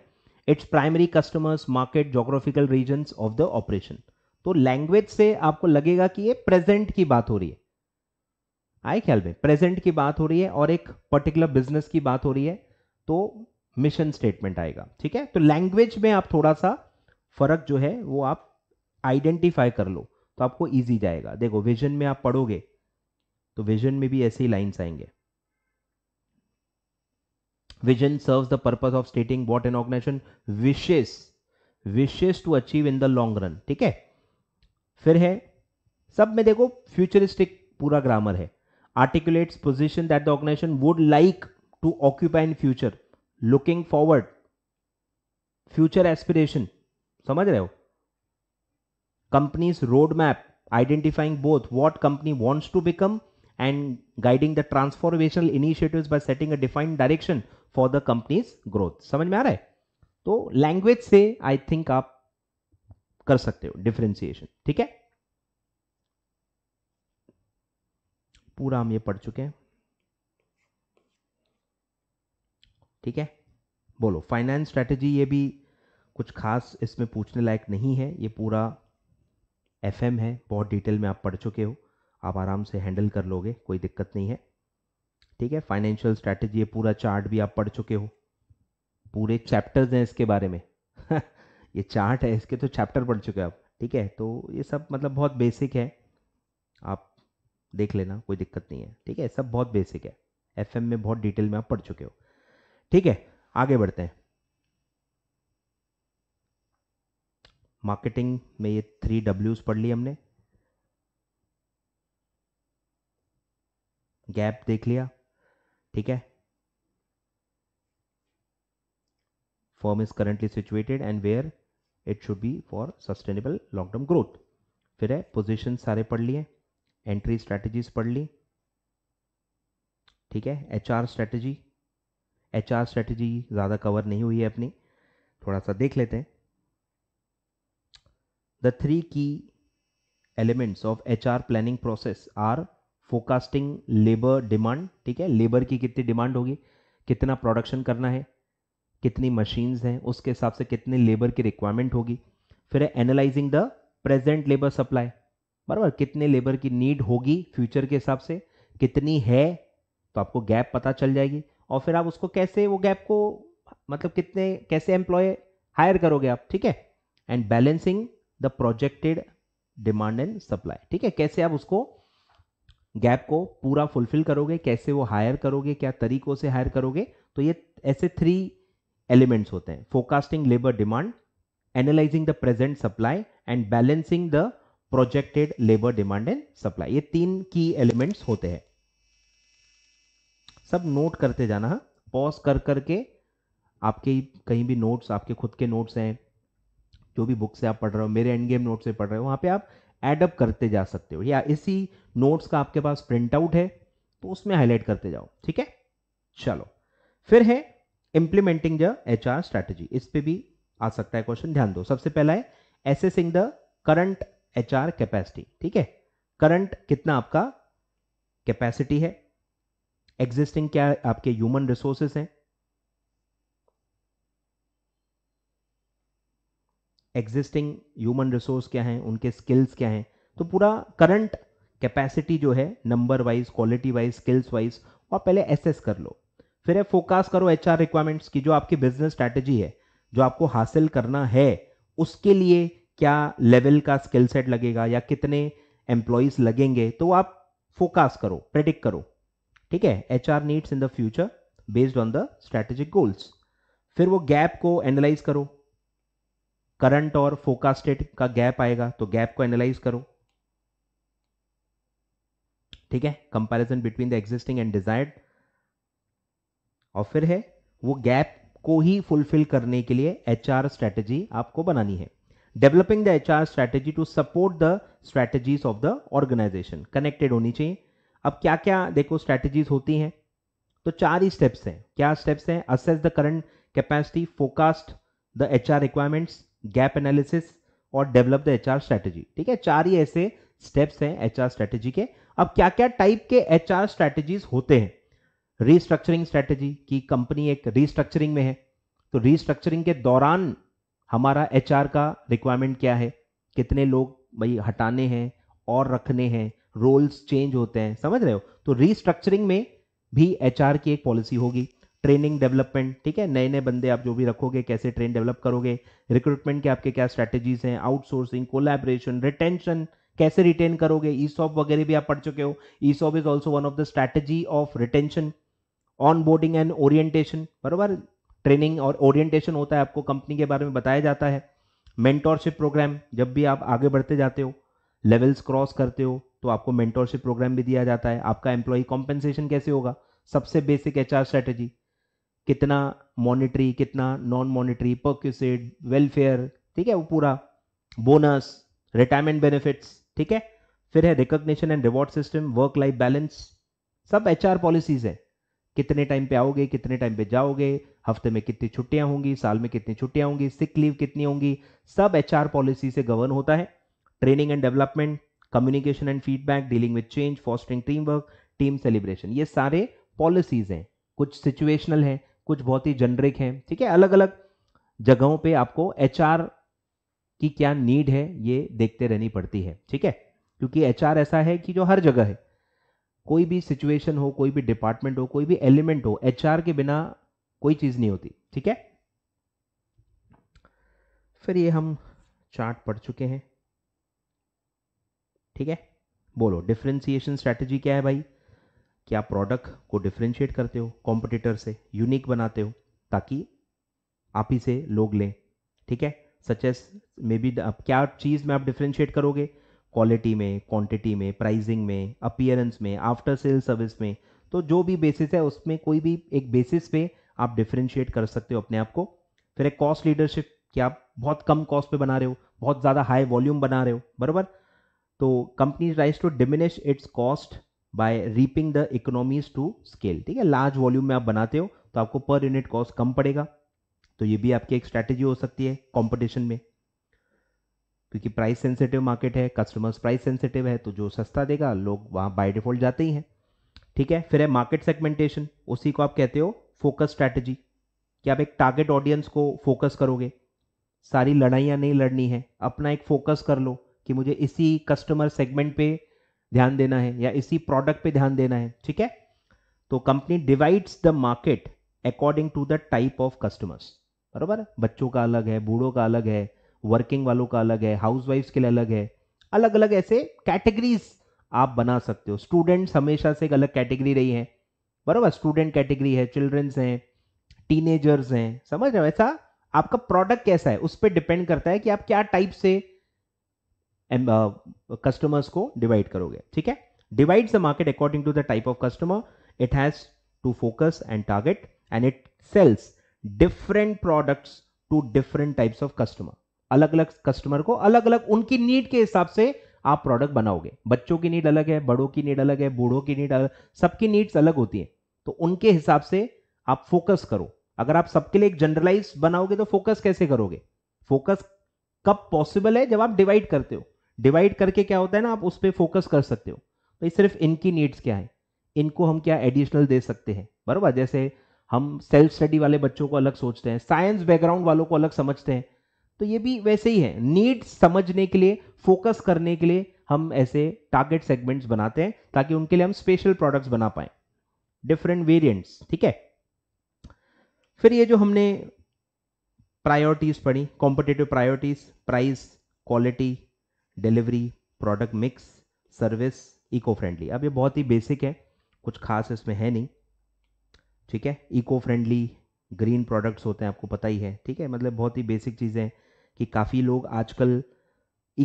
its primary customers market geographical region of the operation तो language से आपको लगेगा कि ये प्रेजेंट की बात हो रही है आए ख्याल में प्रेजेंट की बात हो रही है और एक पर्टिकुलर बिजनेस की बात हो रही है तो मिशन स्टेटमेंट आएगा ठीक है तो लैंग्वेज में आप थोड़ा सा फर्क जो है वो आप आइडेंटिफाई कर लो तो आपको ईजी जाएगा देखो विजन में आप पढ़ोगे तो विजन में भी ऐसे ही लाइन्स आएंगे vision serve the purpose of stating what an organisation wishes wishes to achieve in the long run ठीक है फिर है सब में देखो फ्यूचरिस्टिक पूरा ग्रामर है articulates position that the organization would like to occupy in future looking forward future aspiration समझ रहे हो company's road map identifying both what company wants to become and guiding the transformational initiatives by setting a defined direction for the company's growth समझ में आ रहा है तो language से I think आप कर सकते हो डिफ्रेंसिएशन ठीक है पूरा हम ये पढ़ चुके हैं ठीक है बोलो फाइनेंस स्ट्रेटजी ये भी कुछ खास इसमें पूछने लायक नहीं है ये पूरा एफ है बहुत डिटेल में आप पढ़ चुके हो आप आराम से हैंडल कर लोगे कोई दिक्कत नहीं है ठीक है फाइनेंशियल स्ट्रैटेजी ये पूरा चार्ट भी आप पढ़ चुके हो पूरे चैप्टर्स हैं इसके बारे में ये चार्ट है इसके तो चैप्टर पढ़ चुके हो आप ठीक है तो ये सब मतलब बहुत बेसिक है आप देख लेना कोई दिक्कत नहीं है ठीक है सब बहुत बेसिक है एफ में बहुत डिटेल में आप पढ़ चुके हो ठीक है आगे बढ़ते हैं मार्केटिंग में ये थ्री डब्ल्यूज पढ़ ली हमने गैप देख लिया ठीक है firm is currently situated and where it should be for sustainable long term growth फिर है पोजीशन सारे पढ़ लिए एंट्री स्ट्रैटेजीज पढ़ ली ठीक है H R strategy H R strategy ज़्यादा कवर नहीं हुई है अपनी थोड़ा सा देख लेते हैं the three key elements of H R planning process are forecasting labour demand ठीक है लेबर की कितनी डिमांड होगी कितना प्रोडक्शन करना है कितनी मशीन्स हैं उसके हिसाब से कितने लेबर की रिक्वायरमेंट होगी फिर है analysing the present labour supply बराबर कितने लेबर की नीड होगी फ्यूचर के हिसाब से कितनी है तो आपको गैप पता चल जाएगी और फिर आप उसको कैसे वो गैप को मतलब कितने कैसे एम्प्लॉय हायर करोगे आप ठीक है and balancing the projected demand and supply ठीक है कैसे आप उसको गैप को पूरा फुलफिल करोगे कैसे वो हायर करोगे क्या तरीकों से हायर करोगे तो ये ऐसे थ्री एलिमेंट्स होते हैं forecasting labour demand analysing the present supply and balancing the projected labour demand and supply ये तीन की एलिमेंट्स होते हैं सब नोट करते जाना है हाँ। पॉज कर करके आपके कहीं भी नोट्स आपके खुद के नोट्स हैं जो भी बुक से आप पढ़ रहे हो मेरे एंड गेम नोट से पढ़ रहे हो वहां पे आप एडअप करते जा सकते हो या इसी नोट्स का आपके पास प्रिंट आउट है तो उसमें हाईलाइट करते जाओ ठीक है चलो फिर है implementing the H R strategy इस पर भी आ सकता है क्वेश्चन ध्यान दो सबसे पहला है assessing the current H R capacity ठीक है करंट कितना आपका कैपेसिटी है एग्जिस्टिंग क्या आपके ह्यूमन रिसोर्सेस हैं एग्जिस्टिंग ह्यूमन रिसोर्स क्या हैं उनके स्किल्स क्या हैं तो पूरा करंट कैपेसिटी जो है number wise quality wise skills wise और पहले एसेस कर लो फिर फोकस करो एच आर रिक्वायरमेंट्स की जो आपकी बिजनेस स्ट्रेटेजी है जो आपको हासिल करना है उसके लिए क्या लेवल का स्किल सेट लगेगा या कितने एम्प्लॉयज लगेंगे तो आप फोकास करो प्रेडिक्ट करो ठीक है H R needs in the future based on the strategic goals फिर वो गैप को एनालाइज करो करंट और फोकास्टेड का गैप आएगा तो गैप को एनालाइज करो ठीक है comparison between the existing and desired और फिर है वो गैप को ही फुलफिल करने के लिए एचआर स्ट्रेटजी आपको बनानी है developing the H R strategy to support the strategies of the organisation connected होनी चाहिए अब क्या क्या देखो स्ट्रैटेजीज होती हैं तो चार ही स्टेप्स हैं क्या स्टेप्स हैं assess the current capacity forecast the H R requirements gap analysis और develop the H R strategy ठीक है चार ही ऐसे स्टेप्स हैं एच आर स्ट्रैटेजी के अब क्या क्या टाइप के एच आर स्ट्रैटेजीज होते हैं रीस्ट्रक्चरिंग स्ट्रैटेजी की कंपनी एक रीस्ट्रक्चरिंग में है तो रीस्ट्रक्चरिंग के दौरान हमारा एच का रिक्वायरमेंट क्या है कितने लोग भाई हटाने हैं और रखने हैं रोल्स चेंज होते हैं समझ रहे हो तो रीस्ट्रक्चरिंग में भी एच की एक पॉलिसी होगी ट्रेनिंग डेवलपमेंट ठीक है नए नए बंदे आप जो भी रखोगे कैसे ट्रेन डेवलप करोगे रिक्रूटमेंट के आपके क्या स्ट्रैटेजीज हैं आउटसोर्सिंग कोलैबोरेशन रिटेंशन कैसे रिटेन करोगे ई सॉप वगैरह भी आप पढ़ चुके हो ESOP is also one of the strategy of retention onboarding and orientation बरबर ट्रेनिंग और ओरिएंटेशन होता है आपको कंपनी के बारे में बताया जाता है मेंटोरशिप प्रोग्राम जब भी आप आगे बढ़ते जाते हो लेवल्स क्रॉस करते हो तो आपको मेंटोरशिप प्रोग्राम भी दिया जाता है आपका एम्प्लॉई कॉम्पेंसेशन कैसे होगा सबसे बेसिक एच स्ट्रेटेजी कितना मॉनिटरी कितना नॉन मॉनिटरी पर्क्यूसेड वेलफेयर ठीक है वो पूरा बोनस रिटायरमेंट बेनिफिट्स ठीक है फिर है recognition and reward system work life balance सब एच पॉलिसीज है कितने टाइम पे आओगे कितने टाइम पे जाओगे हफ्ते में कितनी छुट्टियां होंगी साल में कितनी छुट्टियां होंगी सिक लीव कितनी होंगी सब एच पॉलिसी से गवर्न होता है training and development communication and feedback dealing with change fostering team work team celebration ये सारे पॉलिसीज हैं कुछ सिचुएशनल हैं कुछ बहुत ही जनरिक हैं ठीक है अलग अलग जगहों पे आपको एच की क्या नीड है ये देखते रहनी पड़ती है ठीक है क्योंकि एच ऐसा है कि जो हर जगह है कोई भी सिचुएशन हो कोई भी डिपार्टमेंट हो कोई भी एलिमेंट हो एच के बिना कोई चीज़ नहीं होती ठीक है फिर ये हम चार्ट पढ़ चुके हैं ठीक है बोलो डिफ्रेंसिएशन स्ट्रेटेजी क्या है भाई क्या प्रोडक्ट को डिफ्रेंशिएट करते हो कॉम्पिटिटर से यूनिक बनाते हो ताकि आप ही से लोग लें ठीक है एस मे बी क्या चीज़ में आप डिफ्रेंशिएट करोगे क्वालिटी में क्वांटिटी में प्राइसिंग में अपियरेंस में आफ्टर सेल सर्विस में तो जो भी बेसिस है उसमें कोई भी एक बेसिस पे आप डिफ्रेंशिएट कर सकते हो अपने आप को फिर एक कॉस्ट लीडरशिप कि आप बहुत कम कॉस्ट पे बना रहे हो बहुत ज़्यादा हाई वॉल्यूम बना रहे हो बरबर तो company tries to diminish its cost by reaping the economies to scale ठीक है लार्ज वॉल्यूम में आप बनाते हो तो आपको पर यूनिट कॉस्ट कम पड़ेगा तो ये भी आपकी एक स्ट्रैटेजी हो सकती है कॉम्पिटिशन में क्योंकि प्राइस सेंसिटिव मार्केट है कस्टमर्स प्राइस सेंसिटिव है तो जो सस्ता देगा लोग वहाँ बाय डिफॉल्ट जाते ही हैं ठीक है फिर है मार्केट सेगमेंटेशन उसी को आप कहते हो फोकस स्ट्रैटेजी कि आप एक टारगेट ऑडियंस को फोकस करोगे सारी लड़ाइयाँ नहीं लड़नी है अपना एक फोकस कर लो कि मुझे इसी कस्टमर सेगमेंट पे ध्यान देना है या इसी प्रोडक्ट पे ध्यान देना है ठीक है तो company divides the market according to the type of customers बरोबर बच्चों का अलग है बूढ़ों का अलग है वर्किंग वालों का अलग है हाउसवाइफ्स के लिए अलग है अलग अलग ऐसे कैटेगरीज आप बना सकते हो स्टूडेंट्स हमेशा से एक अलग कैटेगरी रही है बराबर स्टूडेंट कैटेगरी है चिल्ड्रंस हैं टीनेजर्स हैं समझ रहे हो ऐसा आपका प्रोडक्ट कैसा है उस पर डिपेंड करता है कि आप क्या टाइप से कस्टमर्स uh, को डिवाइड करोगे ठीक है divide the market according to the type of customer it has to focus and target and it sells different products to different types of customer अलग अलग कस्टमर को अलग अलग उनकी नीड के हिसाब से आप प्रोडक्ट बनाओगे बच्चों की नीड अलग है बड़ों की नीड अलग है बूढ़ों की नीड अलग सबकी नीड्स अलग होती है तो उनके हिसाब से आप फोकस करो अगर आप सबके लिए एक जनरलाइज बनाओगे तो फोकस कैसे करोगे फोकस कब पॉसिबल है जब आप डिवाइड करते हो डिवाइड करके क्या होता है ना आप उस पर फोकस कर सकते हो तो सिर्फ इनकी नीड्स क्या है इनको हम क्या एडिशनल दे सकते हैं बरबर जैसे हम सेल्फ स्टडी वाले बच्चों को अलग सोचते हैं साइंस बैकग्राउंड वालों को अलग समझते हैं तो ये भी वैसे ही है नीड्स समझने के लिए फोकस करने के लिए हम ऐसे टारगेट सेगमेंट्स बनाते हैं ताकि उनके लिए हम स्पेशल प्रोडक्ट्स बना पाएं डिफरेंट वेरियंट्स ठीक है फिर ये जो हमने प्रायोरिटीज़ पढ़ी competitive priorities price quality delivery product mix service eco friendly अब ये बहुत ही बेसिक है कुछ खास इसमें है नहीं ठीक है इको फ्रेंडली ग्रीन प्रोडक्ट्स होते हैं आपको पता ही है ठीक है मतलब बहुत ही बेसिक चीज़ें हैं कि काफ़ी लोग आजकल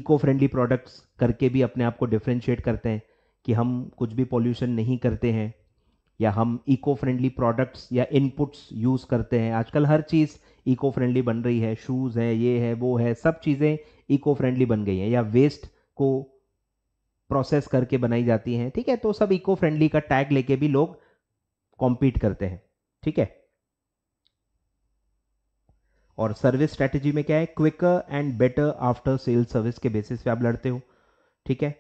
इको फ्रेंडली प्रोडक्ट्स करके भी अपने आप को डिफ्रेंशिएट करते हैं कि हम कुछ भी पॉल्यूशन नहीं करते हैं या हम इको फ्रेंडली प्रोडक्ट्स या इनपुट्स यूज़ करते हैं आजकल हर चीज़ इको फ्रेंडली बन रही है शूज़ है ये है वो है सब चीज़ें इको फ्रेंडली बन गई हैं या वेस्ट को प्रोसेस करके बनाई जाती हैं ठीक है तो सब इको फ्रेंडली का टैग लेके भी लोग कॉम्पीट करते हैं ठीक है और सर्विस स्ट्रेटेजी में क्या है quicker and better after sale service के बेसिस पे आप लड़ते हो ठीक है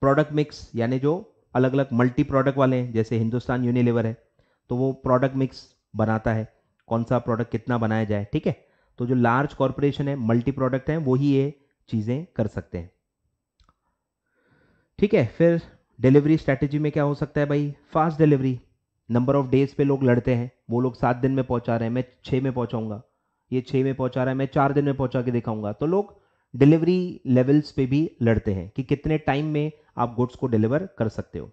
प्रोडक्ट मिक्स यानी जो अलग अलग मल्टी प्रोडक्ट वाले हैं जैसे हिंदुस्तान यूनिलीवर है तो वो प्रोडक्ट मिक्स बनाता है कौन सा प्रोडक्ट कितना बनाया जाए ठीक है तो जो लार्ज कॉरपोरेशन है मल्टी प्रोडक्ट हैं वही ये चीज़ें कर सकते हैं ठीक है फिर डिलीवरी स्ट्रैटेजी में क्या हो सकता है भाई fast delivery number of days पे लोग लड़ते हैं वो लोग सात दिन में पहुंचा रहे हैं मैं छः में पहुंचाऊंगा ये छः में पहुंचा रहा है मैं चार दिन में पहुंचा के दिखाऊंगा तो लोग डिलीवरी लेवल्स पे भी लड़ते हैं कि कितने टाइम में आप गुड्स को डिलीवर कर सकते हो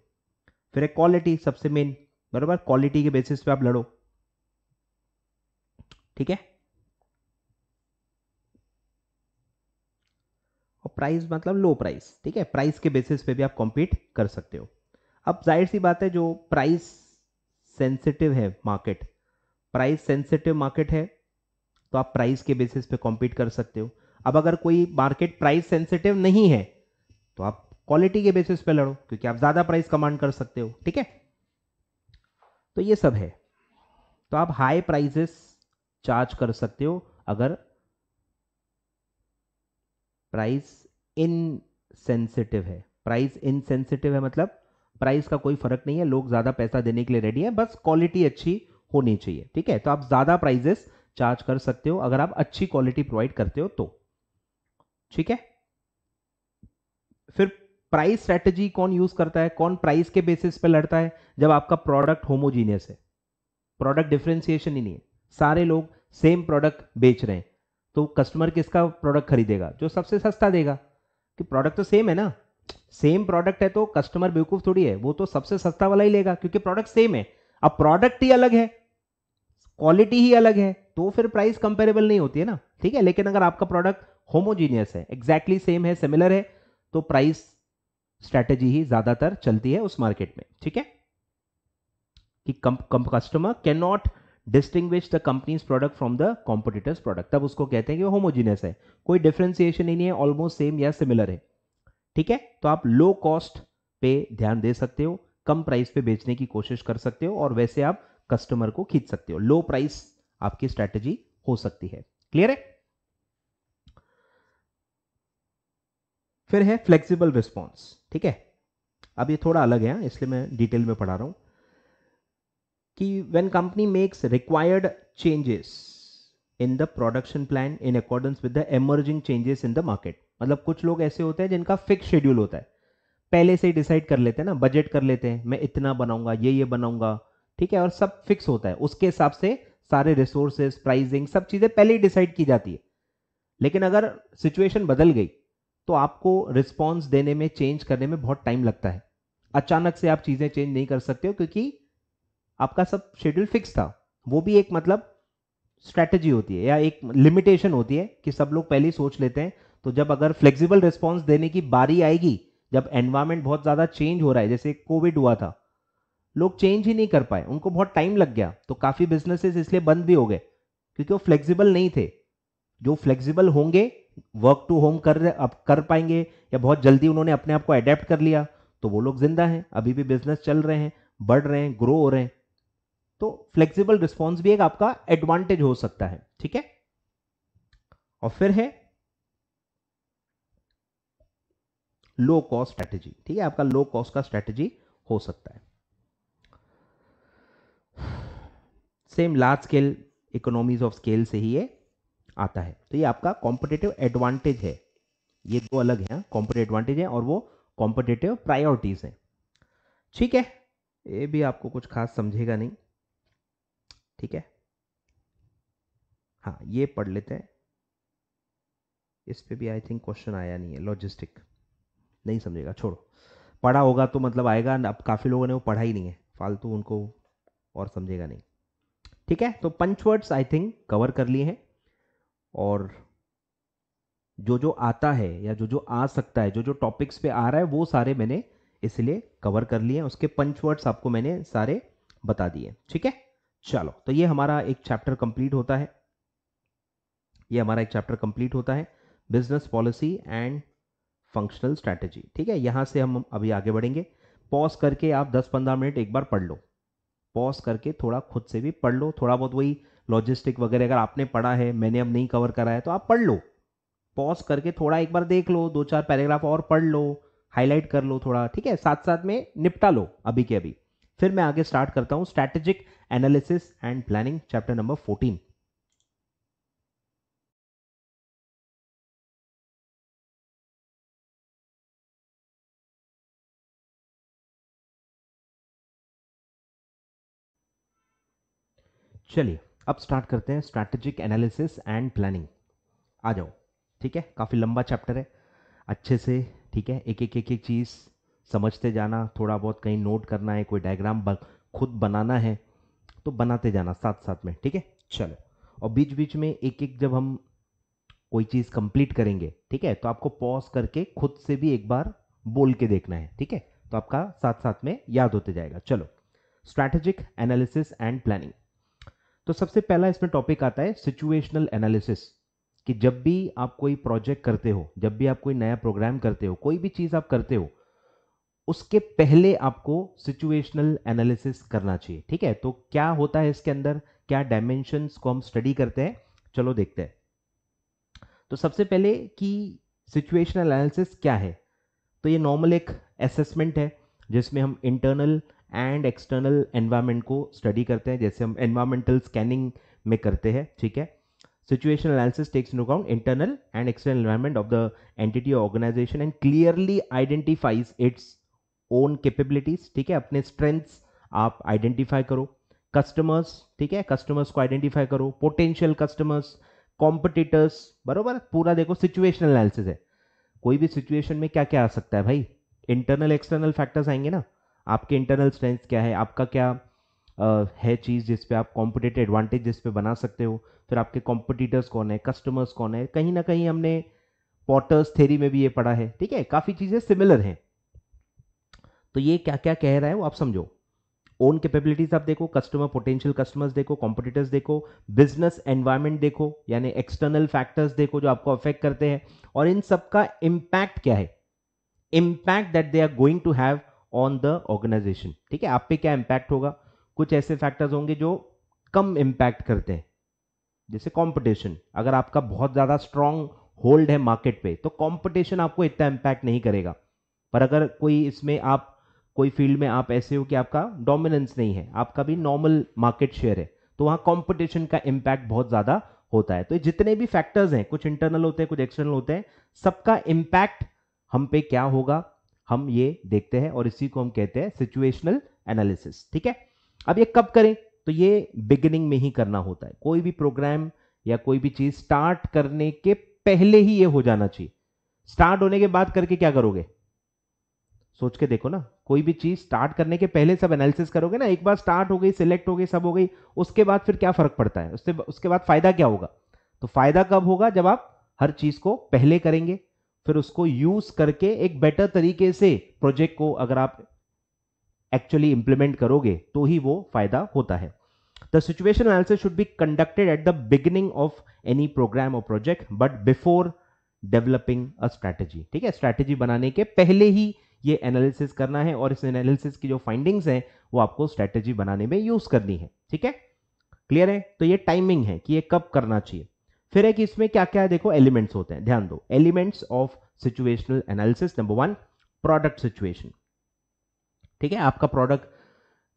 फिर क्वालिटी सबसे मेन बराबर क्वालिटी के बेसिस पे आप लड़ो ठीक है और प्राइस मतलब लो प्राइस ठीक है प्राइस के बेसिस पे भी आप कॉम्पीट कर सकते हो अब जाहिर सी बात है जो प्राइस सेंसिटिव है मार्केट प्राइस सेंसिटिव मार्केट है तो आप प्राइस के बेसिस पे कॉम्पीट कर सकते हो अब अगर कोई मार्केट प्राइस सेंसिटिव नहीं है तो आप क्वालिटी के बेसिस पे लड़ो क्योंकि आप ज्यादा प्राइस कमांड कर सकते हो ठीक है तो ये सब है तो आप हाई प्राइजेस चार्ज कर सकते हो अगर प्राइस इनसेंसिटिव है प्राइस इनसेंसिटिव है मतलब प्राइस का कोई फर्क नहीं है लोग ज्यादा पैसा देने के लिए रेडी है बस क्वालिटी अच्छी होनी चाहिए ठीक है तो आप ज्यादा प्राइजेस चार्ज कर सकते हो अगर आप अच्छी क्वालिटी प्रोवाइड करते हो तो ठीक है फिर प्राइस स्ट्रेटजी कौन यूज करता है कौन प्राइस के बेसिस पे लड़ता है जब आपका प्रोडक्ट होमोजीनियस है प्रोडक्ट डिफ्रेंसिएशन ही नहीं है सारे लोग सेम प्रोडक्ट बेच रहे हैं तो कस्टमर किसका प्रोडक्ट खरीदेगा जो सबसे सस्ता देगा कि प्रोडक्ट तो सेम है ना सेम प्रोडक्ट है तो कस्टमर बेवकूफ थोड़ी है वो तो सबसे सस्ता वाला ही लेगा क्योंकि प्रोडक्ट सेम है अब प्रोडक्ट ही अलग है क्वालिटी ही अलग है तो फिर प्राइस कंपेरेबल नहीं होती है ना ठीक है लेकिन अगर आपका प्रोडक्ट होमोजीनियस है एग्जैक्टली exactly सेम है सिमिलर है तो प्राइस स्ट्रैटेजी ही ज़्यादातर चलती है उस मार्केट में ठीक है कि customer can not distinguish the company's product from the competitor's product तब उसको कहते हैं कि वो होमोजीनियस है कोई डिफ्रेंसिएशन ही नहीं है ऑलमोस्ट सेम या सिमिलर है ठीक है तो आप लो कॉस्ट पे ध्यान दे सकते हो कम प्राइस पे बेचने की कोशिश कर सकते हो और वैसे आप कस्टमर को खींच सकते हो लो प्राइस आपकी स्ट्रैटेजी हो सकती है क्लियर है फिर है फ्लेक्सिबल रिस्पॉन्स ठीक है अब ये थोड़ा अलग है हाँ, इसलिए मैं डिटेल में पढ़ा रहा हूं कि when company makes required changes in the production plan in accordance with the emerging changes in the market मतलब कुछ लोग ऐसे होते हैं जिनका फिक्स शेड्यूल होता है पहले से ही डिसाइड कर लेते हैं ना बजट कर लेते हैं मैं इतना बनाऊंगा ये ये बनाऊंगा ठीक है और सब फिक्स होता है उसके हिसाब से सारे रिसोर्सेस प्राइसिंग सब चीज़ें पहले ही डिसाइड की जाती है लेकिन अगर सिचुएशन बदल गई तो आपको रिस्पॉन्स देने में चेंज करने में बहुत टाइम लगता है अचानक से आप चीज़ें चेंज नहीं कर सकते हो क्योंकि आपका सब शेड्यूल फिक्स था वो भी एक मतलब स्ट्रैटेजी होती है या एक लिमिटेशन होती है कि सब लोग पहले ही सोच लेते हैं तो जब अगर फ्लेक्सिबल रिस्पॉन्स देने की बारी आएगी जब एनवायरमेंट बहुत ज़्यादा चेंज हो रहा है जैसे कोविड हुआ था लोग चेंज ही नहीं कर पाए उनको बहुत टाइम लग गया तो काफ़ी बिजनेसेस इसलिए बंद भी हो गए क्योंकि वो फ्लेक्सिबल नहीं थे जो फ्लेक्सिबल होंगे वर्क टू होम कर अब कर पाएंगे या बहुत जल्दी उन्होंने अपने आप को अडेप्ट कर लिया तो वो लोग जिंदा हैं अभी भी बिजनेस चल रहे हैं बढ़ रहे हैं ग्रो हो रहे हैं तो फ्लेक्सिबल रिस्पॉन्स भी एक आपका एडवांटेज हो सकता है ठीक है और फिर है लो कॉस्ट स्ट्रैटेजी ठीक है आपका लो कॉस्ट का स्ट्रैटेजी हो सकता है same large scale economies of scale से ही ये आता है तो ये आपका कॉम्पिटेटिव एडवांटेज है ये दो अलग हैं कॉम्पिटेटिव एडवांटेज है और वो कॉम्पिटेटिव प्रायोरिटीज़ हैं ठीक है ये भी आपको कुछ खास समझेगा नहीं ठीक है हाँ ये पढ़ लेते हैं इस पे भी आई थिंक क्वेश्चन आया नहीं है लॉजिस्टिक नहीं समझेगा छोड़ो पढ़ा होगा तो मतलब आएगा अब काफ़ी लोगों ने वो पढ़ा ही नहीं है फालतू उनको और समझेगा नहीं ठीक है तो punch words I think cover कर लिए हैं और जो जो आता है या जो जो आ सकता है जो जो टॉपिक्स पे आ रहा है वो सारे मैंने इसलिए कवर कर लिए उसके पंच वर्ड्स आपको मैंने सारे बता दिए ठीक है चलो तो ये हमारा एक चैप्टर कंप्लीट होता है ये हमारा एक चैप्टर कंप्लीट होता है business policy and functional strategy ठीक है यहां से हम अभी आगे बढ़ेंगे पॉज करके आप 10-15 मिनट एक बार पढ़ लो पॉज करके थोड़ा खुद से भी पढ़ लो थोड़ा बहुत वही लॉजिस्टिक वगैरह अगर आपने पढ़ा है मैंने अब नहीं कवर करा है तो आप पढ़ लो पॉज करके थोड़ा एक बार देख लो दो चार पैराग्राफ और पढ़ लो हाईलाइट कर लो थोड़ा ठीक है साथ साथ में निपटा लो अभी के अभी फिर मैं आगे स्टार्ट करता हूँ strategic analysis and planning chapter number fourteen चलिए अब स्टार्ट करते हैं स्ट्रैटेजिक एनालिसिस एंड प्लानिंग आ जाओ ठीक है काफ़ी लंबा चैप्टर है अच्छे से ठीक है एक एक एक एक चीज़ समझते जाना थोड़ा बहुत कहीं नोट करना है कोई डायग्राम बन, खुद बनाना है तो बनाते जाना साथ साथ में ठीक है चलो और बीच बीच में एक एक जब हम कोई चीज़ कंप्लीट करेंगे ठीक है तो आपको पॉज करके खुद से भी एक बार बोल के देखना है ठीक है तो आपका साथ साथ में याद होते जाएगा चलो स्ट्रैटेजिक एनालिसिस एंड प्लानिंग तो सबसे पहला इसमें टॉपिक आता है सिचुएशनल एनालिसिस कि जब भी आप कोई प्रोजेक्ट करते हो जब भी आप कोई नया प्रोग्राम करते हो कोई भी चीज़ आप करते हो उसके पहले आपको सिचुएशनल एनालिसिस करना चाहिए ठीक है तो क्या होता है इसके अंदर क्या डायमेंशंस को हम स्टडी करते हैं चलो देखते हैं तो सबसे पहले कि सिचुएशनल एनालिसिस क्या है तो ये नॉर्मल एक असेसमेंट है जिसमें हम इंटरनल एंड एक्सटर्नल एनवायरमेंट को स्टडी करते हैं जैसे हम एनवायरमेंटल स्कैनिंग में करते हैं ठीक है situation analysis takes into account internal and external environment of the entity organisation and clearly identifies its own capabilities ठीक है अपने स्ट्रेंथ्स आप आइडेंटिफाई करो कस्टमर्स ठीक है कस्टमर्स को आइडेंटिफाई करो पोटेंशियल कस्टमर्स कॉम्पिटिटर्स बराबर पूरा देखो सिचुएशनल एनालिसिस है कोई भी सिचुएशन में क्या क्या आ सकता है भाई इंटरनल एक्सटर्नल फैक्टर्स आएंगे ना आपके इंटरनल स्ट्रेंथ क्या है आपका क्या uh, है चीज़ जिस पे आप कॉम्पिटेटिव एडवांटेज जिस पे बना सकते हो फिर आपके कॉम्पिटिटर्स कौन है कस्टमर्स कौन है कहीं ना कहीं हमने पॉटर्स थेरी में भी ये पढ़ा है ठीक है काफ़ी चीज़ें सिमिलर हैं तो ये क्या क्या कह रहा है वो आप समझो ओन कैपेबिलिटीज आप देखो कस्टमर पोटेंशियल कस्टमर्स देखो कॉम्पिटिटर्स देखो बिजनेस एनवायरमेंट देखो यानी एक्सटर्नल फैक्टर्स देखो जो आपको अफेक्ट करते हैं और इन सब का इम्पैक्ट क्या है impact that they are going to have on the organisation ठीक है आप पे क्या इंपैक्ट होगा कुछ ऐसे फैक्टर्स होंगे जो कम इंपैक्ट करते हैं जैसे कंपटीशन अगर आपका बहुत ज़्यादा स्ट्रांग होल्ड है मार्केट पे तो कंपटीशन आपको इतना इंपैक्ट नहीं करेगा पर अगर कोई इसमें आप कोई फील्ड में आप ऐसे हो कि आपका डोमिनेंस नहीं है आपका भी नॉर्मल मार्केट शेयर है तो वहां कंपटीशन का इंपैक्ट बहुत ज़्यादा होता है तो जितने भी फैक्टर्स हैं कुछ इंटरनल होते हैं कुछ एक्सटर्नल होते हैं सबका इंपैक्ट हम पे क्या होगा हम ये देखते हैं और इसी को हम कहते हैं सिचुएशनल एनालिसिस ठीक है अब ये कब करें तो ये बिगिनिंग में ही करना होता है कोई भी प्रोग्राम या कोई भी चीज स्टार्ट करने के पहले ही ये हो जाना चाहिए स्टार्ट होने के बाद करके क्या करोगे सोच के देखो ना कोई भी चीज स्टार्ट करने के पहले सब एनालिसिस करोगे ना एक बार स्टार्ट हो गई सिलेक्ट हो गई सब हो गई उसके बाद फिर क्या फर्क पड़ता है उसके बाद फायदा क्या होगा तो फायदा कब होगा जब आप हर चीज को पहले करेंगे फिर उसको यूज करके एक बेटर तरीके से प्रोजेक्ट को अगर आप एक्चुअली इंप्लीमेंट करोगे तो ही वो फायदा होता है the situation analysis should be conducted at the beginning of any programme और project but before developing a strategy ठीक है स्ट्रैटेजी बनाने के पहले ही ये एनालिसिस करना है और इस एनालिसिस की जो फाइंडिंग्स हैं वो आपको स्ट्रैटेजी बनाने में यूज करनी है ठीक है क्लियर है तो ये टाइमिंग है कि ये कब करना चाहिए फिर है कि इसमें क्या क्या है देखो एलिमेंट्स होते हैं ध्यान दो elements of situational analysis number one product situation ठीक है आपका प्रोडक्ट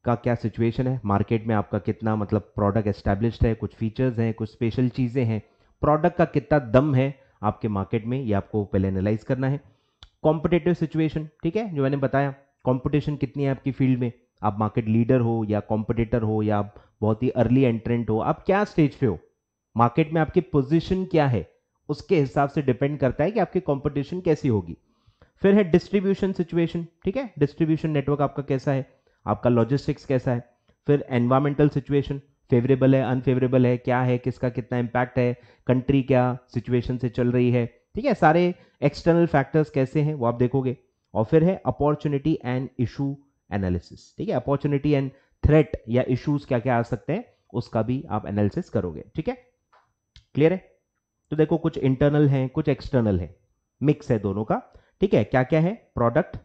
का क्या सिचुएशन है मार्केट में आपका कितना मतलब प्रोडक्ट एस्टेब्लिश है कुछ फीचर्स हैं कुछ स्पेशल चीज़ें हैं प्रोडक्ट का कितना दम है आपके मार्केट में ये आपको पहले एनालाइज करना है कॉम्पिटेटिव सिचुएशन ठीक है जो मैंने बताया कॉम्पिटिशन कितनी है आपकी फील्ड में आप मार्केट लीडर हो या कॉम्पिटेटर हो या आप बहुत ही अर्ली एंट्रेंट हो आप क्या स्टेज पे हो मार्केट में आपकी पोजीशन क्या है उसके हिसाब से डिपेंड करता है कि आपकी कंपटीशन कैसी होगी फिर है डिस्ट्रीब्यूशन सिचुएशन ठीक है डिस्ट्रीब्यूशन नेटवर्क आपका कैसा है आपका लॉजिस्टिक्स कैसा है फिर एनवायरमेंटल सिचुएशन फेवरेबल है अनफेवरेबल है क्या है किसका कितना इम्पैक्ट है कंट्री क्या सिचुएशन से चल रही है ठीक है सारे एक्सटर्नल फैक्टर्स कैसे हैं वो आप देखोगे और फिर है अपॉर्चुनिटी एंड इशू एनालिसिस ठीक है अपॉर्चुनिटी एंड थ्रेट या इश्यूज क्या क्या आ सकते हैं उसका भी आप एनालिसिस करोगे ठीक है क्लियर है तो देखो कुछ इंटरनल है कुछ एक्सटर्नल है मिक्स है दोनों का ठीक है क्या क्या है product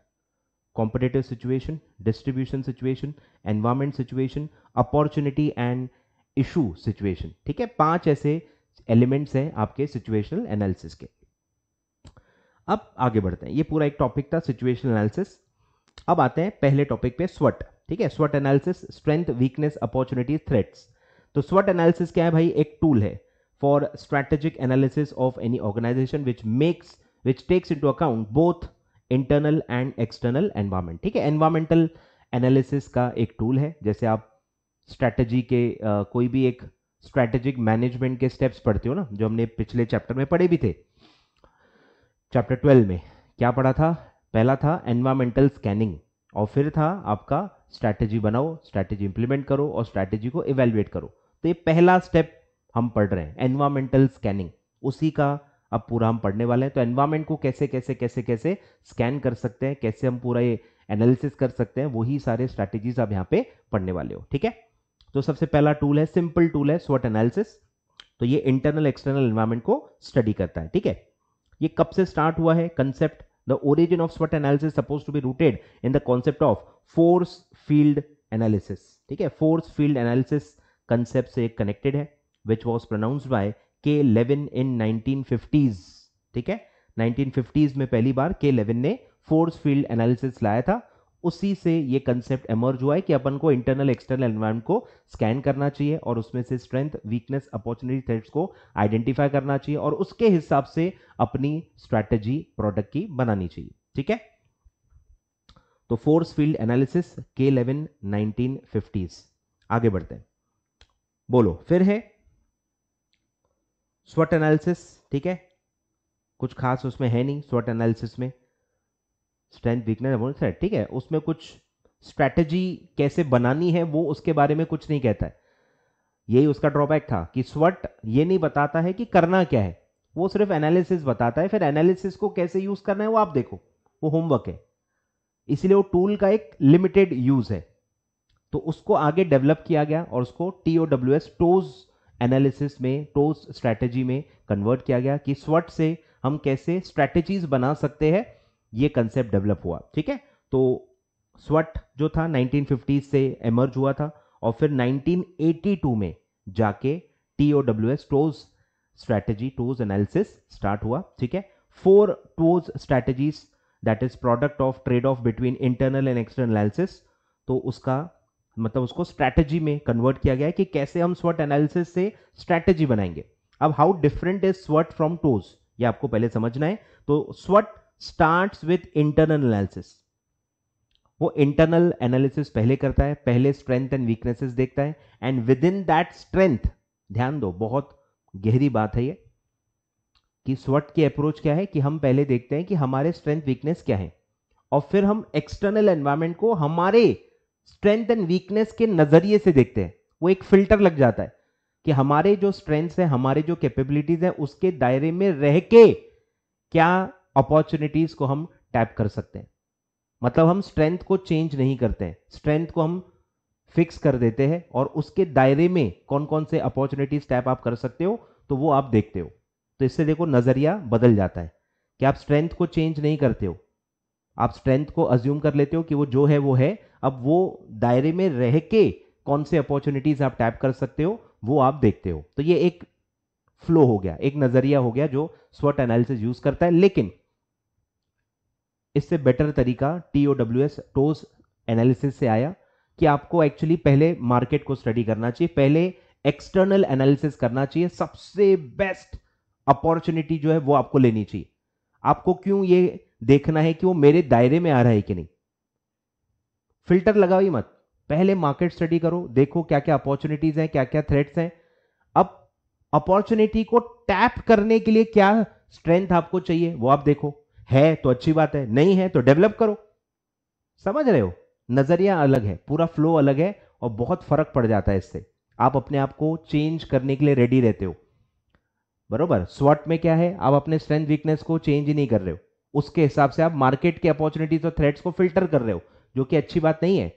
competitive situation distribution situation environment situation opportunity and issue situation ठीक है पांच ऐसे एलिमेंट्स हैं आपके सिचुएशनल एनालिसिस के अब आगे बढ़ते हैं ये पूरा एक टॉपिक था सिचुएशनल एनालिसिस अब आते हैं पहले टॉपिक पे स्वट ठीक है स्वट analysis strength weakness opportunity threats तो स्वट एनालिसिस क्या है भाई एक टूल है for strategic analysis of any organization which makes which takes into account both internal and external environment ठीक है एनवायरमेंटल एनालिसिस का एक टूल है जैसे आप स्ट्रैटेजी के आ, कोई भी एक स्ट्रैटेजिक मैनेजमेंट के स्टेप्स पढ़ते हो ना जो हमने पिछले चैप्टर में पढ़े भी थे चैप्टर ट्वेल्व में क्या पढ़ा था पहला था एनवायरमेंटल स्कैनिंग और फिर था आपका स्ट्रैटेजी बनाओ स्ट्रैटेजी इंप्लीमेंट करो और स्ट्रैटेजी को इवेल्युएट करो तो ये पहला स्टेप हम पढ़ रहे हैं एनवामेंटल स्कैनिंग उसी का अब पूरा हम पढ़ने वाले हैं तो एनवायरमेंट को कैसे कैसे कैसे कैसे स्कैन कर सकते हैं कैसे हम पूरा ये एनालिसिस कर सकते हैं वही सारे स्ट्रैटेजीज आप यहाँ पे पढ़ने वाले हो ठीक है तो सबसे पहला टूल है सिंपल टूल है स्वट एनालिसिस तो ये इंटरनल एक्सटर्नल एनवायरमेंट को स्टडी करता है ठीक है ये कब से स्टार्ट हुआ है कंसेप्ट द ओरिजिन ऑफ स्वट analysis suppose to be rooted in the concept of force field analysis ठीक है फोर्स फील्ड एनालिसिस कंसेप्ट से कनेक्टेड है विच वॉज pronounced by K Lewin in 1950s ठीक है 1950s में पहली बार के लेविन ने फोर्स फील्ड एनालिसिस लाया था उसी से ये कंसेप्ट एमर्ज हुआ है कि अपन को इंटरनल एक्सटर्नल एनवायरमेंट को स्कैन करना चाहिए और उसमें से स्ट्रेंथ वीकनेस अपॉर्चुनिटी थ्रेट्स को आइडेंटिफाई करना चाहिए और उसके हिसाब से अपनी स्ट्रैटेजी प्रोडक्ट की बनानी चाहिए ठीक है तो फोर्स फील्ड एनालिसिस के लेवन नाइनटीन आगे बढ़ते हैं बोलो फिर है स्वट एनालिसिस ठीक है कुछ खास उसमें है नहीं स्वट एनालिसिस में स्ट्रेंथ वीकनेस अबोन थ्रेट ठीक है उसमें कुछ स्ट्रेटजी कैसे बनानी है वो उसके बारे में कुछ नहीं कहता है यही उसका ड्रॉबैक था कि स्वट ये नहीं बताता है कि करना क्या है वो सिर्फ एनालिसिस बताता है फिर एनालिसिस को कैसे यूज करना है वो आप देखो वो होमवर्क है इसलिए वो टूल का एक लिमिटेड यूज है तो उसको आगे डेवलप किया गया और उसको T O W S TOWS analysis में टोस स्ट्रैटेजी में कन्वर्ट किया गया कि स्वट से हम कैसे स्ट्रैटेजीज बना सकते हैं ये कंसेप्ट डेवलप हुआ ठीक है तो स्वट जो था 1950s से एमर्ज हुआ था और फिर 1982 में जाके T O W S TOWS strategy TOWS analysis start हुआ ठीक है four TOWS strategies that is product of trade off between internal and external analysis तो उसका मतलब उसको स्ट्रैटेजी में कन्वर्ट किया गया है कि कैसे हम स्वट एनालिसिस से स्ट्रैटेजी बनाएंगे अब हाउ डिफरेंट इज स्वट फ्रॉम टोज ये आपको पहले समझना है तो स्वट स्टार्ट विथ इंटरनल एनालिसिस वो इंटरनल एनालिसिस पहले करता है पहले स्ट्रेंथ एंड वीकनेसेस देखता है and within that strength ध्यान दो बहुत गहरी बात है ये कि स्वट की अप्रोच क्या है कि हम पहले देखते हैं कि हमारे स्ट्रेंथ वीकनेस क्या है और फिर हम एक्सटर्नल एनवायरमेंट को हमारे स्ट्रेंथ एंड वीकनेस के नज़रिए से देखते हैं वो एक फिल्टर लग जाता है कि हमारे जो स्ट्रेंथ्स हैं हमारे जो कैपेबिलिटीज हैं उसके दायरे में रह के क्या अपॉर्चुनिटीज को हम टैप कर सकते हैं मतलब हम स्ट्रेंथ को चेंज नहीं करते हैं स्ट्रेंथ को हम फिक्स कर देते हैं और उसके दायरे में कौन कौन से अपॉर्चुनिटीज टैप आप कर सकते हो तो वो आप देखते हो तो इससे देखो नज़रिया बदल जाता है कि आप स्ट्रेंथ को चेंज नहीं करते हो आप स्ट्रेंथ को अज्यूम कर लेते हो कि वो जो है वो है अब वो दायरे में रह के कौन से अपॉर्चुनिटीज आप टैप कर सकते हो वो आप देखते हो तो ये एक फ्लो हो गया एक नजरिया हो गया जो स्वट एनालिसिस यूज करता है लेकिन इससे बेटर तरीका T O W W S TOWS analysis से आया कि आपको एक्चुअली पहले मार्केट को स्टडी करना चाहिए पहले एक्सटर्नल एनालिसिस करना चाहिए सबसे बेस्ट अपॉर्चुनिटी जो है वो आपको लेनी चाहिए आपको क्यों ये देखना है कि वो मेरे दायरे में आ रहा है कि नहीं फिल्टर लगाओ ही मत पहले मार्केट स्टडी करो देखो क्या क्या अपॉर्चुनिटीज हैं क्या क्या थ्रेट्स हैं अब अपॉर्चुनिटी को टैप करने के लिए क्या स्ट्रेंथ आपको चाहिए वो आप देखो है तो अच्छी बात है नहीं है तो डेवलप करो समझ रहे हो नजरिया अलग है पूरा फ्लो अलग है और बहुत फर्क पड़ जाता है इससे आप अपने आप को चेंज करने के लिए रेडी रहते हो बरोबर स्वॉट में क्या है आप अपने स्ट्रेंथ वीकनेस को चेंज ही नहीं कर रहे हो उसके हिसाब से आप मार्केट के अपॉर्चुनिटीज और थ्रेड्स को फिल्टर कर रहे हो जो कि अच्छी बात नहीं है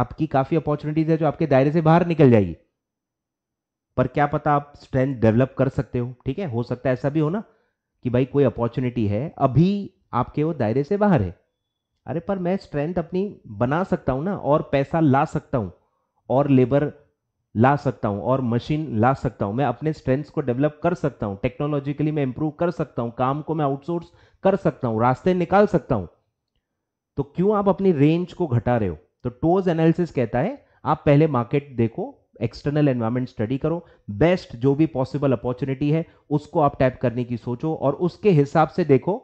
आपकी काफ़ी अपॉर्चुनिटीज है जो आपके दायरे से बाहर निकल जाएगी पर क्या पता आप स्ट्रेंथ डेवलप कर सकते हो ठीक है हो सकता है ऐसा भी हो ना कि भाई कोई अपॉर्चुनिटी है अभी आपके वो दायरे से बाहर है अरे पर मैं स्ट्रेंथ अपनी बना सकता हूं ना और पैसा ला सकता हूं और लेबर ला सकता हूं और मशीन ला सकता हूं मैं अपने स्ट्रेंथ्स को डेवलप कर सकता हूं टेक्नोलॉजिकली मैं इंप्रूव कर सकता हूँ काम को मैं आउटसोर्स कर सकता हूँ रास्ते निकाल सकता हूँ तो क्यों आप अपनी रेंज को घटा रहे हो तो टोज एनालिसिस कहता है आप पहले मार्केट देखो एक्सटर्नल एनवायरमेंट स्टडी करो बेस्ट जो भी पॉसिबल अपॉर्चुनिटी है उसको आप टैप करने की सोचो और उसके हिसाब से देखो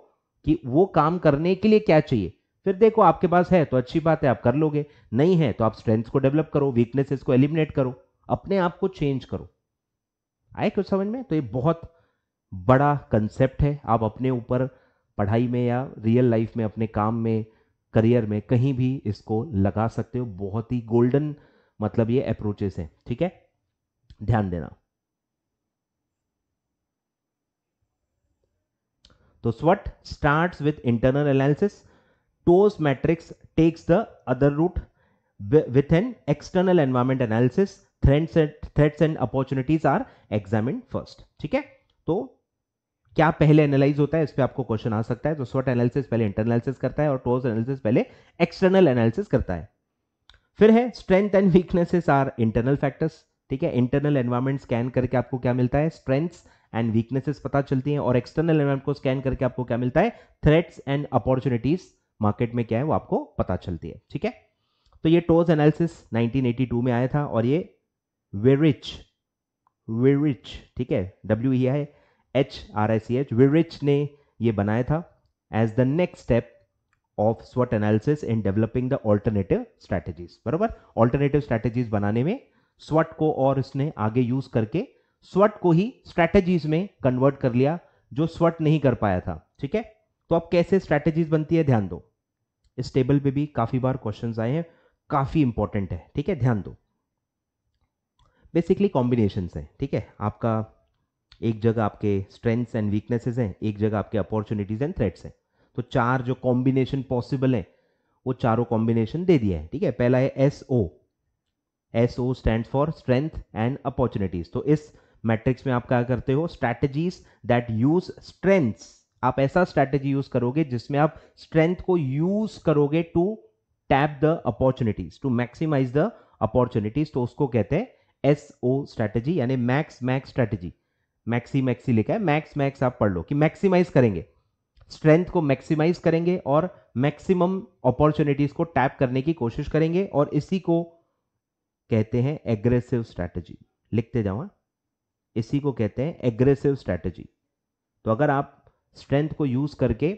कि वो काम करने के लिए क्या चाहिए फिर देखो आपके पास है तो अच्छी बात है आप कर लोगे नहीं है तो आप स्ट्रेंथ को डेवलप करो वीकनेसेस को एलिमिनेट करो अपने आप को चेंज करो आए कुछ समझ में तो ये बहुत बड़ा कंसेप्ट है आप अपने ऊपर पढ़ाई में या रियल लाइफ में अपने काम में करियर में कहीं भी इसको लगा सकते हो बहुत ही गोल्डन मतलब ये अप्रोचेस हैं ठीक है ध्यान देना तो स्वट start with internal analysis TOWS matrix takes the other route with an external environment analysis threats and threats and opportunities are examined ठीक है तो क्या पहले एनालाइज होता है इस पर आपको क्वेश्चन आ सकता है तो स्वट एनालिसिस पहले इंटरनल एनालिसिस करता है और टोज एनालिसिस पहले एक्सटर्नल एनालिसिस करता है फिर है strength and weaknesses are internal factors ठीक है इंटरनल एनवायरमेंट स्कैन करके आपको क्या मिलता है स्ट्रेंथ्स एंड वीकनेसेस पता चलती हैं और एक्सटर्नल एनवायरमेंट को स्कैन करके आपको क्या मिलता है थ्रेट्स एंड अपॉर्चुनिटीज मार्केट में क्या है वो आपको पता चलती है ठीक है तो ये टोज एनालिसिस 1982 में आया था और ये वेरिच वेरिच ठीक है डब्ल्यू ही है H R I C H Weihrich ने ये बनाया था as the next step of स्वट analysis in developing the alternative strategies बरबर ऑल्टरनेटिव स्ट्रैटेजीज बनाने में स्वट को और इसने आगे यूज करके स्वट को ही स्ट्रैटेजीज में कन्वर्ट कर लिया जो स्वट नहीं कर पाया था ठीक है तो अब कैसे स्ट्रैटेजीज बनती है ध्यान दो इस टेबल पे भी काफी बार क्वेश्चन आए हैं काफी इंपॉर्टेंट है ठीक है ध्यान दो बेसिकली कॉम्बिनेशन है ठीक है आपका एक जगह आपके स्ट्रेंथ्स एंड वीकनेसेस हैं एक जगह आपके अपॉर्चुनिटीज एंड थ्रेट्स हैं तो चार जो कॉम्बिनेशन पॉसिबल है वो चारों कॉम्बिनेशन दे दिया है ठीक है पहला है S O S O stand for strength and opportunities तो इस मैट्रिक्स में आप क्या करते हो स्ट्रैटेजीज दैट यूज स्ट्रेंथ्स आप ऐसा स्ट्रैटेजी यूज करोगे जिसमें आप स्ट्रेंथ को यूज करोगे to tap the opportunities to maximize the opportunities तो उसको कहते हैं एस ओ स्ट्रैटेजी यानी max max strategy maxi maxi लिखा है मैक्स मैक्स आप पढ़ लो कि मैक्सिमाइज करेंगे स्ट्रेंथ को मैक्सिमाइज करेंगे और मैक्सिमम अपॉर्चुनिटीज को टैप करने की कोशिश करेंगे और इसी को कहते हैं एग्रेसिव स्ट्रैटेजी लिखते जाओ हाँ। इसी को कहते हैं एग्रेसिव स्ट्रैटेजी तो अगर आप स्ट्रेंथ को यूज करके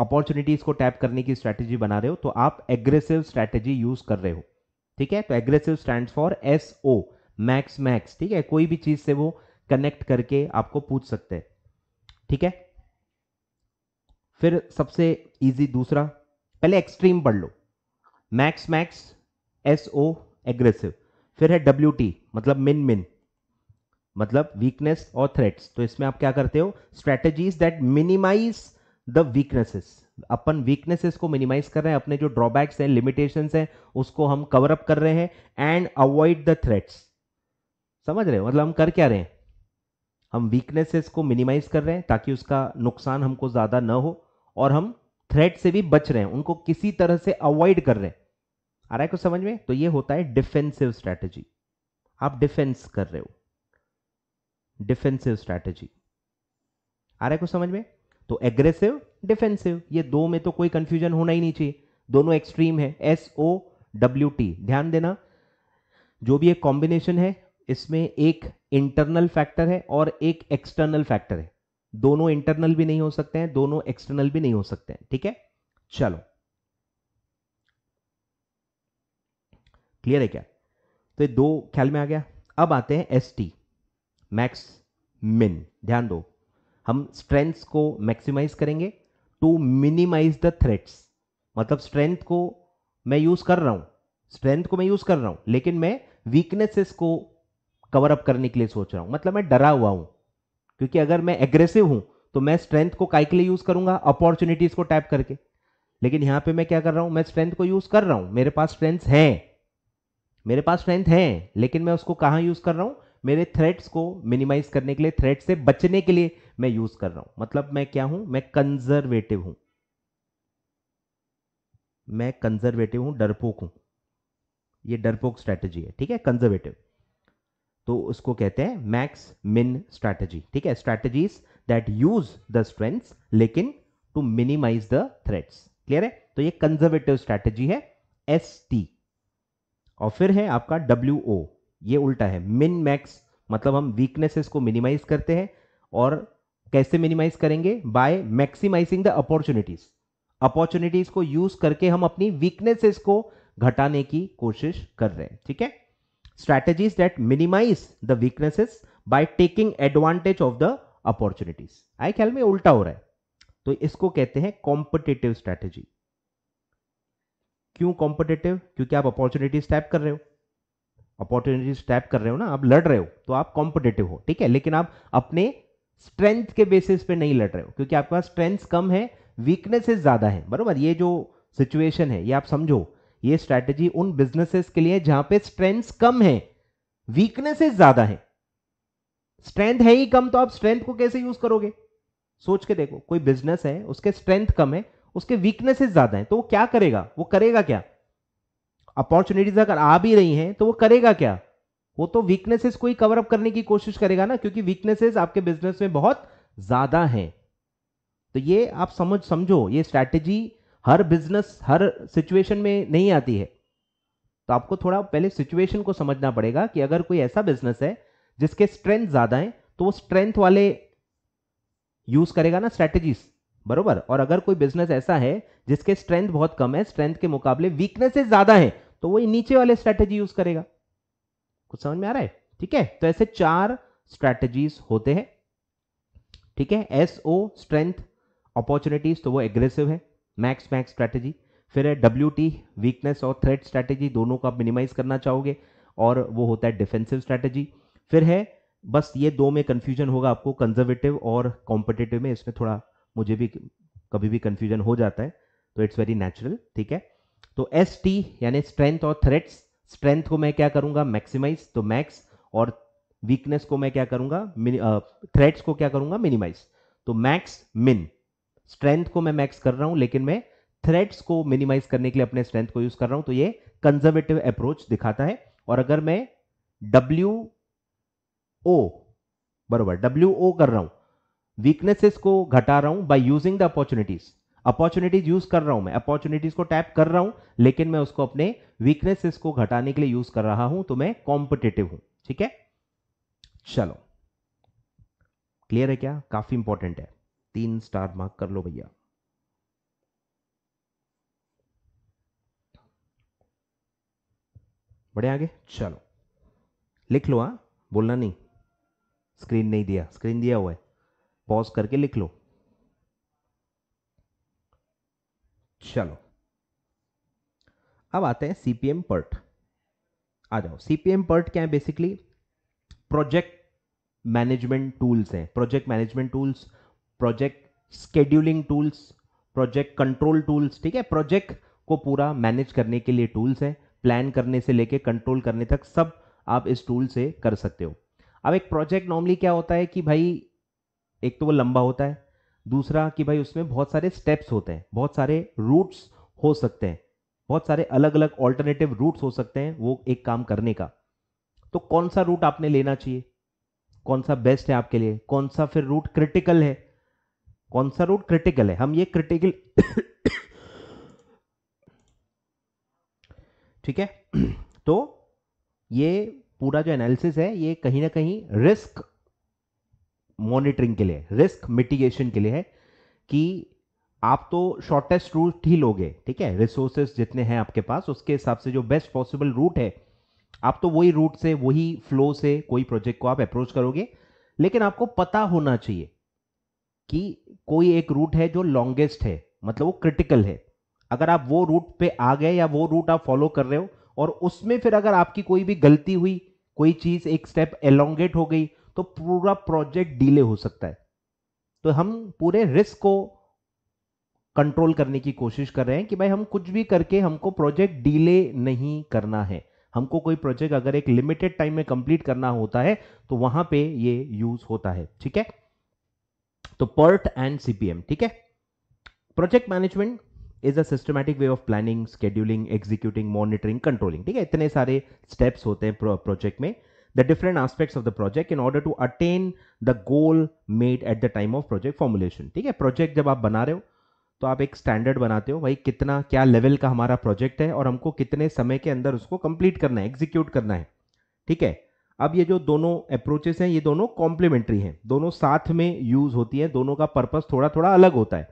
अपॉर्चुनिटीज को टैप करने की स्ट्रैटेजी बना रहे हो तो आप एग्रेसिव स्ट्रैटेजी यूज कर रहे हो ठीक है तो aggressive stand for S O max max ठीक है कोई भी चीज से वो कनेक्ट करके आपको पूछ सकते हैं ठीक है फिर सबसे इजी दूसरा पहले एक्सट्रीम पढ़ लो max max S O aggressive फिर है डब्ल्यू टी मतलब मिन मिन मतलब वीकनेस और थ्रेट्स तो इसमें आप क्या करते हो strategies that minimize the weaknesses अपन वीकनेसेस को मिनिमाइज कर रहे हैं अपने जो ड्रॉबैक्स हैं लिमिटेशंस हैं उसको हम कवर अप कर रहे हैं एंड अवॉइड द थ्रेट्स समझ रहे हो मतलब हम कर क्या रहे हैं हम वीकनेसेस को मिनिमाइज कर रहे हैं ताकि उसका नुकसान हमको ज़्यादा न हो और हम थ्रेट से भी बच रहे हैं उनको किसी तरह से अवॉइड कर रहे हैं आ रहा है कुछ समझ में तो ये होता है डिफेंसिव स्ट्रैटेजी आप डिफेंस कर रहे हो डिफेंसिव स्ट्रैटेजी आ रहा है कुछ समझ में तो एग्रेसिव डिफेंसिव ये दो में तो कोई कंफ्यूजन होना ही नहीं चाहिए दोनों एक्सट्रीम है एस ओ डब्ल्यू टी ध्यान देना जो भी एक कॉम्बिनेशन है इसमें एक इंटरनल फैक्टर है और एक एक्सटर्नल फैक्टर है दोनों इंटरनल भी नहीं हो सकते हैं दोनों एक्सटर्नल भी नहीं हो सकते हैं ठीक है चलो क्लियर है क्या तो ये दो ख्याल में आ गया अब आते हैं एस टी मैक्स मिन ध्यान दो हम स्ट्रेंथ्स को मैक्सिमाइज करेंगे टू मिनिमाइज द थ्रेट्स मतलब स्ट्रेंथ को मैं यूज कर रहा हूं स्ट्रेंथ को मैं यूज कर रहा हूं लेकिन मैं वीकनेसेस को कवर अप करने के लिए सोच रहा हूं मतलब मैं डरा हुआ हूं क्योंकि अगर मैं एग्रेसिव हूं तो मैं स्ट्रेंथ को काय के लिए यूज करूंगा अपॉर्चुनिटीज को टैप करके लेकिन यहां पे मैं क्या कर रहा हूं मैं स्ट्रेंथ को यूज कर रहा हूं मेरे पास स्ट्रेंथ हैं मेरे पास स्ट्रेंथ हैं लेकिन मैं उसको कहां यूज कर रहा हूं मेरे थ्रेट्स को मिनिमाइज करने के लिए थ्रेट से बचने के लिए मैं यूज कर रहा हूं मतलब मैं क्या हूं मैं कंजर्वेटिव हूं मैं कंजर्वेटिव हूं डरपोक हूं ये डरपोक स्ट्रेटेजी है ठीक है कंजर्वेटिव तो उसको कहते हैं मैक्स मिन स्ट्रैटेजी ठीक है strategies that use the strengths लेकिन to minimize the threats clear है तो ये कंजर्वेटिव स्ट्रैटेजी है एस टी और फिर है आपका डब्ल्यू ओ ये उल्टा है मिन मैक्स मतलब हम वीकनेसेस को मिनिमाइज करते हैं और कैसे मिनिमाइज करेंगे by maximizing the opportunities opportunities को यूज करके हम अपनी वीकनेसेस को घटाने की कोशिश कर रहे हैं ठीक है strategies that minimize the weaknesses by taking advantage of the opportunities आई ख्याल में उल्टा हो रहा है तो इसको कहते हैं कॉम्पिटेटिव स्ट्रैटेजी क्यों कॉम्पिटेटिव क्योंकि आप अपॉर्चुनिटीज टैप कर रहे हो अपॉर्चुनिटीज टैप कर रहे हो ना आप लड़ रहे हो तो आप कॉम्पिटेटिव हो ठीक है लेकिन आप अपने स्ट्रेंथ के बेसिस पे नहीं लड़ रहे हो क्योंकि आपके पास स्ट्रेंथ कम है वीकनेसेस ज्यादा है बरबर ये जो सिचुएशन है ये आप समझो ये स्ट्रैटेजी उन बिजनेसेस के लिए जहां पे स्ट्रेंथ्स कम है वीकनेसेस ज्यादा है स्ट्रेंथ है ही कम तो आप स्ट्रेंथ को कैसे यूज करोगे सोच के देखो कोई बिजनेस है उसके स्ट्रेंथ कम है उसके वीकनेसेस ज्यादा है तो वो क्या करेगा वो करेगा क्या अपॉर्चुनिटीज अगर आ भी रही हैं तो वो करेगा क्या वो तो वीकनेसेस को ही कवर अप करने की कोशिश करेगा ना क्योंकि वीकनेसेस आपके बिजनेस में बहुत ज्यादा हैं तो ये आप समझ समझो ये स्ट्रैटेजी हर बिजनेस हर सिचुएशन में नहीं आती है तो आपको थोड़ा पहले सिचुएशन को समझना पड़ेगा कि अगर कोई ऐसा बिजनेस है जिसके स्ट्रेंथ ज़्यादा है तो वो स्ट्रेंथ वाले यूज़ करेगा ना स्ट्रैटेजीज बरोबर और अगर कोई बिजनेस ऐसा है जिसके स्ट्रेंथ बहुत कम है स्ट्रेंथ के मुकाबले वीकनेसेस ज़्यादा है तो वो नीचे वाले स्ट्रैटेजी यूज़ करेगा कुछ समझ में आ रहा है ठीक है तो ऐसे चार स्ट्रैटेजीज होते हैं ठीक है एस ओ स्ट्रेंथ अपॉर्चुनिटीज तो वो एग्रेसिव है मैक्स मैक्स स्ट्रैटेजी फिर है डब्ल्यू टी वीकनेस और थ्रेट स्ट्रैटेजी दोनों को आप मिनिमाइज करना चाहोगे और वो होता है डिफेंसिव स्ट्रैटेजी फिर है बस ये दो में कन्फ्यूजन होगा आपको कंजर्वेटिव और कॉम्पिटेटिव में इसमें थोड़ा मुझे भी कभी भी कन्फ्यूजन हो जाता है तो इट्स वेरी नेचुरल ठीक है तो एस टी यानी स्ट्रेंथ और थ्रेट्स स्ट्रेंथ को मैं क्या करूंगा मैक्सिमाइज तो मैक्स और वीकनेस को मैं क्या करूंगा थ्रेट्स को क्या करूंगा मिनिमाइज तो मैक्स मिन स्ट्रेंथ को मैं मैक्स कर रहा हूं लेकिन मैं थ्रेड्स को मिनिमाइज करने के लिए अपने स्ट्रेंथ को यूज कर रहा हूं तो ये कंजर्वेटिव अप्रोच दिखाता है और अगर मैं डब्ल्यू ओ बरोबर डब्ल्यू ओ कर रहा हूं वीकनेसेस को घटा रहा हूं by using the opportunities opportunities use कर रहा हूं मैं अपॉर्चुनिटीज को टैप कर रहा हूं लेकिन मैं उसको अपने वीकनेसेस को घटाने के लिए यूज कर रहा हूं तो मैं कॉम्पिटेटिव हूं ठीक है चलो क्लियर है क्या काफी इंपॉर्टेंट है तीन स्टार मार्क कर लो भैया बड़े आगे चलो लिख लो हाँ बोलना नहीं स्क्रीन नहीं दिया स्क्रीन दिया हुआ है पॉज करके लिख लो चलो अब आते हैं सीपीएम पर्ट e आ जाओ सीपीएम पर्ट e क्या है बेसिकली प्रोजेक्ट मैनेजमेंट टूल्स हैं project management tools project scheduling tools project control tools ठीक है प्रोजेक्ट को पूरा मैनेज करने के लिए टूल्स हैं प्लान करने से लेके कंट्रोल करने तक सब आप इस टूल से कर सकते हो अब एक प्रोजेक्ट नॉर्मली क्या होता है कि भाई एक तो वो लंबा होता है दूसरा कि भाई उसमें बहुत सारे स्टेप्स होते हैं बहुत सारे रूट्स हो सकते हैं बहुत सारे अलग अलग ऑल्टरनेटिव रूट्स हो सकते हैं वो एक काम करने का तो कौन सा रूट आपने लेना चाहिए कौन सा बेस्ट है आपके लिए कौन सा फिर रूट क्रिटिकल है कौन सा रूट क्रिटिकल है हम ये क्रिटिकल ठीक है तो ये पूरा जो एनालिसिस है ये कहीं ना कहीं रिस्क मॉनिटरिंग के लिए रिस्क मिटिगेशन के लिए है कि आप तो शॉर्टेस्ट रूट ही लोगे ठीक है रिसोर्सेस जितने हैं आपके पास उसके हिसाब से जो बेस्ट पॉसिबल रूट है आप तो वही रूट से वही फ्लो से कोई प्रोजेक्ट को आप अप्रोच करोगे लेकिन आपको पता होना चाहिए कि कोई एक रूट है जो लॉन्गेस्ट है मतलब वो क्रिटिकल है अगर आप वो रूट पे आ गए या वो रूट आप फॉलो कर रहे हो और उसमें फिर अगर आपकी कोई भी गलती हुई कोई चीज़ एक स्टेप एलोंगेट हो गई तो पूरा प्रोजेक्ट डिले हो सकता है तो हम पूरे रिस्क को कंट्रोल करने की कोशिश कर रहे हैं कि भाई हम कुछ भी करके हमको प्रोजेक्ट डिले नहीं करना है हमको कोई प्रोजेक्ट अगर एक लिमिटेड टाइम में कंप्लीट करना होता है तो वहां पे ये यूज होता है ठीक है तो पर्ट एंड सीपीएम ठीक है project management is a systematic way of planning scheduling executing monitoring controlling ठीक है इतने सारे स्टेप्स होते हैं प्रोजेक्ट में the different aspects of the project in order to attain the goal made at the time of project formulation ठीक है project जब आप बना रहे हो तो आप एक स्टैंडर्ड बनाते हो भाई कितना क्या लेवल का हमारा प्रोजेक्ट है और हमको कितने समय के अंदर उसको कंप्लीट करना है एग्जीक्यूट करना है ठीक है अब ये जो दोनों अप्रोचेस हैं ये दोनों कॉम्प्लीमेंट्री हैं दोनों साथ में यूज़ होती हैं दोनों का पर्पस थोड़ा थोड़ा अलग होता है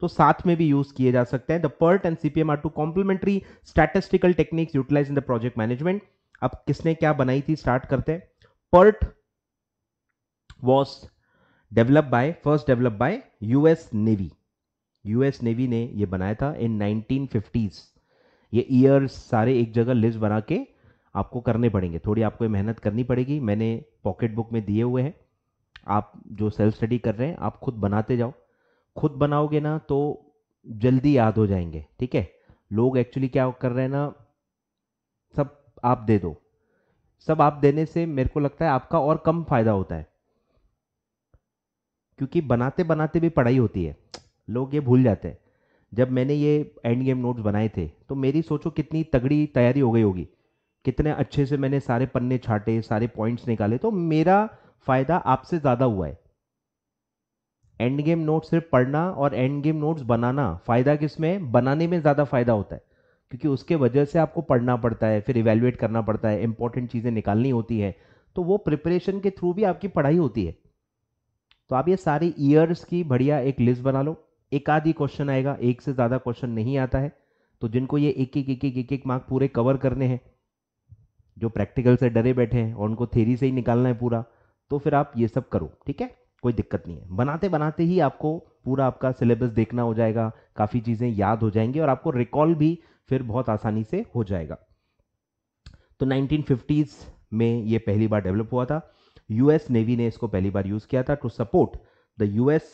तो साथ में भी यूज़ किए जा सकते हैं the PERT and CPM are two complementary statistical techniques utilize in the project management अब किसने क्या बनाई थी स्टार्ट करते हैं PERT was develop by first develop by US Navy US Navy ने यह बनाया था इन 1950s ये ईयर सारे एक जगह लिस्ट बना के आपको करने पड़ेंगे थोड़ी आपको मेहनत करनी पड़ेगी मैंने पॉकेट बुक में दिए हुए हैं आप जो सेल्फ स्टडी कर रहे हैं आप खुद बनाते जाओ खुद बनाओगे ना तो जल्दी याद हो जाएंगे ठीक है लोग एक्चुअली क्या कर रहे हैं ना सब आप दे दो सब आप देने से मेरे को लगता है आपका और कम फायदा होता है क्योंकि बनाते बनाते भी पढ़ाई होती है लोग ये भूल जाते हैं जब मैंने ये एंड गेम नोट्स बनाए थे तो मेरी सोचो कितनी तगड़ी तैयारी हो गई होगी कितने अच्छे से मैंने सारे पन्ने छाटे सारे पॉइंट्स निकाले तो मेरा फायदा आपसे ज़्यादा हुआ है एंड गेम नोट सिर्फ पढ़ना और एंड गेम नोट्स बनाना फ़ायदा किस में बनाने में ज़्यादा फ़ायदा होता है क्योंकि उसके वजह से आपको पढ़ना पड़ता है फिर इवेल्युएट करना पड़ता है इंपॉर्टेंट चीज़ें निकालनी होती है तो वो प्रिपरेशन के थ्रू भी आपकी पढ़ाई होती है तो आप ये सारे ईयर्स की बढ़िया एक लिस्ट बना लो एक आधी क्वेश्चन आएगा एक से ज़्यादा क्वेश्चन नहीं आता है तो जिनको ये एक एक एक एक, एक मार्क पूरे कवर करने हैं जो प्रैक्टिकल से डरे बैठे हैं और उनको थेरी से ही निकालना है पूरा तो फिर आप ये सब करो ठीक है कोई दिक्कत नहीं है बनाते बनाते ही आपको पूरा आपका सिलेबस देखना हो जाएगा काफ़ी चीज़ें याद हो जाएंगी और आपको रिकॉल भी फिर बहुत आसानी से हो जाएगा तो नाइनटीन में ये पहली बार डेवलप हुआ था यूएस नेवी ने इसको पहली बार यूज़ किया था to support the US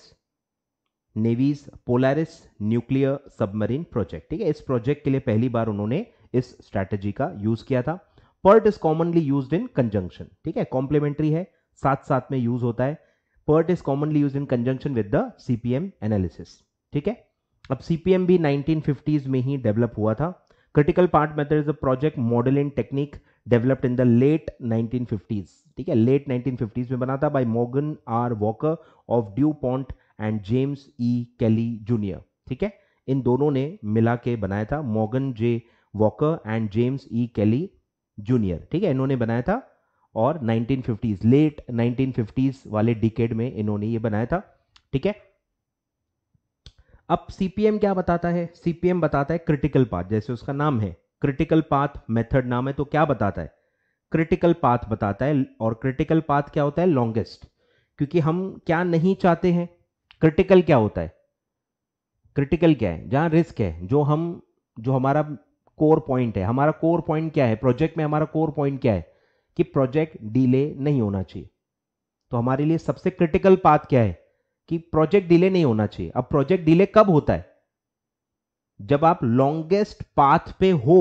Navy's Polaris nuclear submarine project ठीक है इस प्रोजेक्ट के लिए पहली बार उन्होंने इस स्ट्रैटेजी का यूज़ किया था PERT is commonly use in conjunction ठीक है कॉम्प्लीमेंट्री है साथ साथ में यूज होता है PERT is commonly use in conjunction with the CPM analysis ठीक है अब सीपीएम भी 1950s में ही डेवलप हुआ था critical path method is a project model in technique developed in the late 1950s ठीक है लेट 1950s में बना था by Morgan R Walker of DuPont and James E Kelly junior ठीक है इन दोनों ने मिला के बनाया था Morgan J Walker and James E Kelly junior ठीक है इन्होंने बनाया था और 1950s लेट 1950s वाले डिकेड में इन्होंने ये बनाया था ठीक है अब सीपीएम क्या बताता है सीपीएम बताता है क्रिटिकल पाथ जैसे उसका नाम है क्रिटिकल पाथ मेथड नाम है तो क्या बताता है क्रिटिकल पाथ बताता है और क्रिटिकल पाथ क्या होता है लॉन्गेस्ट क्योंकि हम क्या नहीं चाहते हैं क्रिटिकल क्या होता है क्रिटिकल क्या है जहां रिस्क है जो हम जो हमारा कोर पॉइंट है हमारा कोर पॉइंट क्या है प्रोजेक्ट में हमारा कोर पॉइंट क्या है कि प्रोजेक्ट डिले नहीं होना चाहिए तो हमारे लिए सबसे क्रिटिकल बात क्या है कि प्रोजेक्ट डिले नहीं होना चाहिए अब प्रोजेक्ट डिले कब होता है जब आप लॉन्गेस्ट पाथ पे हो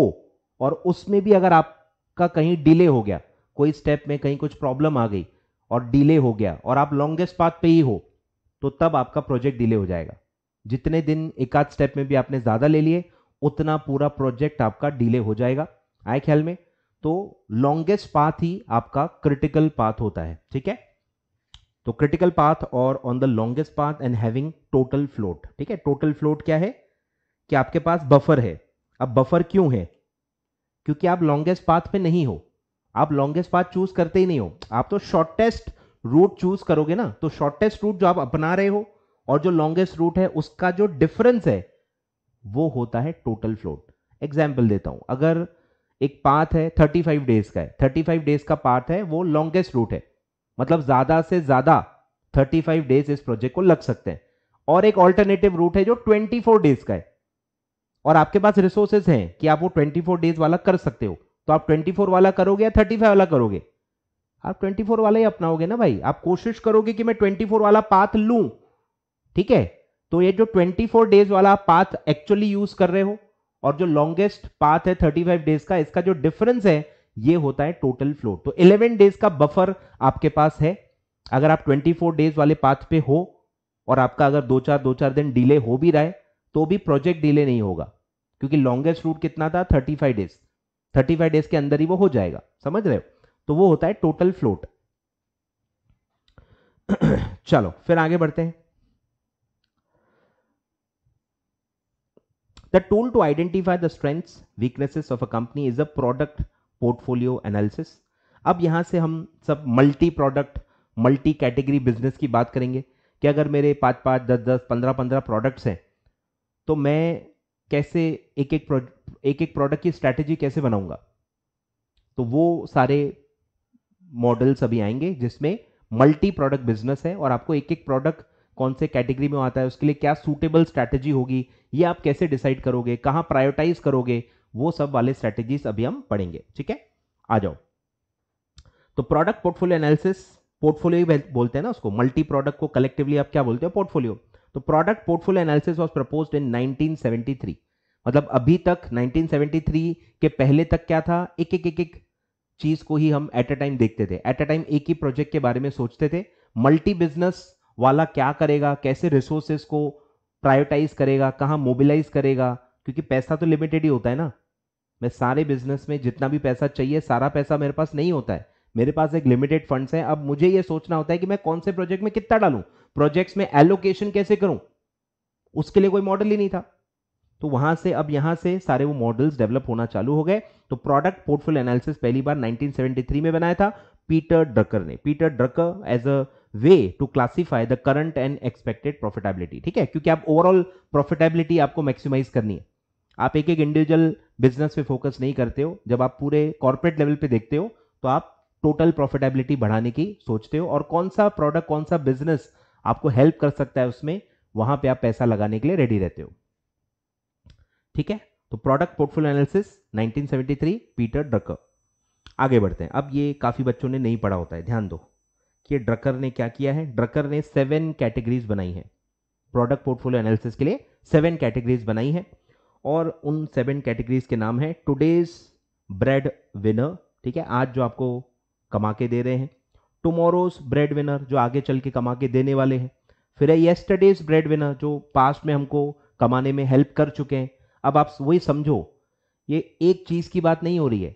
और उसमें भी अगर आपका कहीं डिले हो गया कोई स्टेप में कहीं कुछ प्रॉब्लम आ गई और डिले हो गया और आप लॉन्गेस्ट पाथ पे ही हो तो तब आपका प्रोजेक्ट डिले हो जाएगा जितने दिन एक आध स्टेप में भी आपने ज्यादा ले लिए उतना पूरा प्रोजेक्ट आपका डिले हो जाएगा आए ख्याल में तो लॉन्गेस्ट पाथ ही आपका क्रिटिकल पाथ होता है ठीक है तो क्रिटिकल पाथ और on the longest path and having total float ठीक है टोटल फ्लोट क्या है कि आपके पास बफर है अब बफर क्यों है क्योंकि आप लॉन्गेस्ट पाथ पे नहीं हो आप लॉन्गेस्ट पाथ चूज करते ही नहीं हो आप तो शॉर्टेस्ट रूट चूज करोगे ना तो शॉर्टेस्ट रूट जो आप अपना रहे हो और जो लॉन्गेस्ट रूट है उसका जो डिफरेंस है वो होता है टोटल फ्लोट एग्जाम्पल देता हूं अगर एक पाथ है 35 डेज का है 35 डेज का पाथ है वो लॉन्गेस्ट रूट है मतलब ज्यादा से ज्यादा 35 डेज इस प्रोजेक्ट को लग सकते हैं और एक ऑल्टरनेटिव रूट है जो 24 डेज का है और आपके पास रिसोर्सेज हैं कि आप वो 24 डेज वाला कर सकते हो तो आप 24 वाला करोगे या 35 वाला करोगे आप 24 वाला ही अपनाओगे ना भाई आप कोशिश करोगे कि मैं 24 वाला पाथ लू ठीक है तो ये जो 24 डेज वाला पाथ एक्चुअली यूज कर रहे हो और जो लॉन्गेस्ट पाथ है 35 डेज का इसका जो डिफरेंस है ये होता है टोटल फ्लो तो 11 डेज का बफर आपके पास है अगर आप 24 डेज वाले पाथ पे हो और आपका अगर दो चार दो चार दिन डिले हो भी रहा है तो भी प्रोजेक्ट डिले नहीं होगा क्योंकि लॉन्गेस्ट रूट कितना था थर्टी डेज थर्टी डेज के अंदर ही वो हो जाएगा समझ रहे हो तो वो होता है टोटल फ्लोट चलो फिर आगे बढ़ते हैं The tool to identify the strengths, weaknesses of a company is a product portfolio analysis. अब यहां से हम सब multi product multi category business की बात करेंगे कि अगर मेरे पाँच पाँच दस दस पंद्रह पंद्रह प्रोडक्ट्स हैं तो मैं कैसे एक एक एक एक प्रोडक्ट की स्ट्रैटेजी कैसे बनाऊंगा तो वो सारे मॉडल्स अभी आएंगे जिसमें मल्टी प्रोडक्ट बिजनेस है और आपको एक एक प्रोडक्ट कौन से कैटेगरी में आता है उसके लिए क्या सूटेबल स्ट्रैटेजी होगी ये आप कैसे डिसाइड करोगे कहाँ प्रायोरिटाइज करोगे वो सब वाले स्ट्रैटेजीज अभी हम पढ़ेंगे ठीक है आ जाओ तो प्रोडक्ट पोर्टफोलियो एनालिसिस पोर्टफोलियो ही बोलते हैं ना उसको मल्टी प्रोडक्ट को कलेक्टिवली आप क्या बोलते हो पोर्टफोलियो तो product portfolio analysis was propose in 1973 मतलब अभी तक 1973 के पहले तक क्या था एक एक एक एक चीज को ही हम एट अ टाइम देखते थे एट अ टाइम एक ही प्रोजेक्ट के बारे में सोचते थे मल्टी बिजनेस वाला क्या करेगा कैसे रिसोर्सेस को प्रायोटाइज करेगा कहाँ मोबिलाइज करेगा क्योंकि पैसा तो लिमिटेड ही होता है ना मैं सारे बिजनेस में जितना भी पैसा चाहिए सारा पैसा मेरे पास नहीं होता है मेरे पास एक लिमिटेड फंड्स है अब मुझे ये सोचना होता है कि मैं कौन से प्रोजेक्ट में कितना डालूं प्रोजेक्ट्स में एलोकेशन कैसे करूं उसके लिए कोई मॉडल ही नहीं था तो वहां से अब यहां से सारे वो मॉडल्स डेवलप होना चालू हो गए तो प्रोडक्ट पोर्टफोलियो एनालिसिस पहली बार 1973 में बनाया था पीटर ड्रकर ने Peter Drucker as a way to classify the current and expected profitability ठीक है क्योंकि आप ओवरऑल प्रॉफिटेबिलिटी आपको मैक्सिमाइज करनी है आप एक एक इंडिविजुअल बिजनेस पे फोकस नहीं करते हो जब आप पूरे कॉर्पोरेट लेवल पे देखते हो तो आप टोटल प्रॉफिटेबिलिटी बढ़ाने की सोचते हो और कौन सा प्रोडक्ट कौन सा बिजनेस आपको हेल्प कर सकता है उसमें वहां पे आप पैसा लगाने के लिए रेडी रहते हो ठीक है तो product portfolio analysis 1973 Peter Drucker आगे बढ़ते हैं अब ये काफी बच्चों ने नहीं पढ़ा होता है ध्यान दो कि ड्रकर ने क्या किया है ड्रकर ने सेवन कैटेगरीज बनाई है प्रोडक्ट पोर्टफोलियो एनालिसिस के लिए सेवन कैटेगरीज बनाई है और उन सेवन कैटेगरीज के नाम है टुडेज ब्रेड विनर ठीक है आज जो आपको कमा के दे रहे हैं टुमोरोज ब्रेड विनर जो आगे चल के कमा के देने वाले हैं फिर है येस्टरडेज ब्रेड विनर जो पास्ट में हमको कमाने में हेल्प कर चुके हैं अब आप वही समझो ये एक चीज़ की बात नहीं हो रही है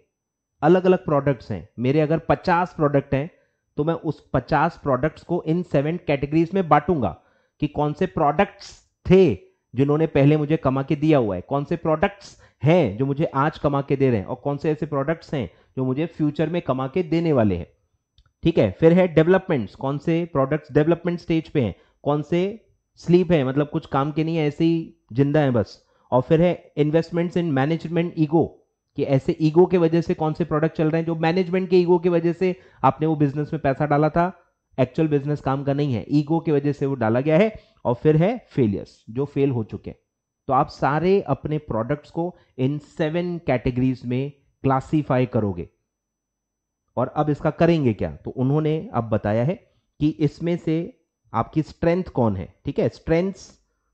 अलग अलग प्रोडक्ट्स हैं मेरे अगर 50 प्रोडक्ट हैं तो मैं उस पचास प्रोडक्ट्स को इन सेवन कैटेगरीज में बांटूंगा कि कौन से प्रोडक्ट्स थे जिन्होंने पहले मुझे कमा के दिया हुआ है कौन से प्रोडक्ट्स हैं जो मुझे आज कमा के दे रहे हैं और कौन से ऐसे प्रोडक्ट्स हैं जो मुझे फ्यूचर में कमा के देने वाले हैं ठीक है फिर है डेवलपमेंट्स कौन से प्रोडक्ट्स डेवलपमेंट स्टेज पे हैं कौन से स्लीप है मतलब कुछ काम के नहीं है ऐसे ही जिंदा है बस और फिर है इन्वेस्टमेंट्स इन मैनेजमेंट ईगो कि ऐसे ईगो के वजह से कौन से प्रोडक्ट चल रहे हैं जो मैनेजमेंट के ईगो के वजह से आपने वो बिजनेस में पैसा डाला था एक्चुअल बिजनेस काम का नहीं है ईगो की वजह से वो डाला गया है और फिर है फेलियर्स जो फेल हो चुके हैं तो आप सारे अपने प्रोडक्ट्स को इन सेवन कैटेगरीज में क्लासीफाई करोगे और अब इसका करेंगे क्या तो उन्होंने अब बताया है कि इसमें से आपकी स्ट्रेंथ कौन है ठीक है स्ट्रेंथ्स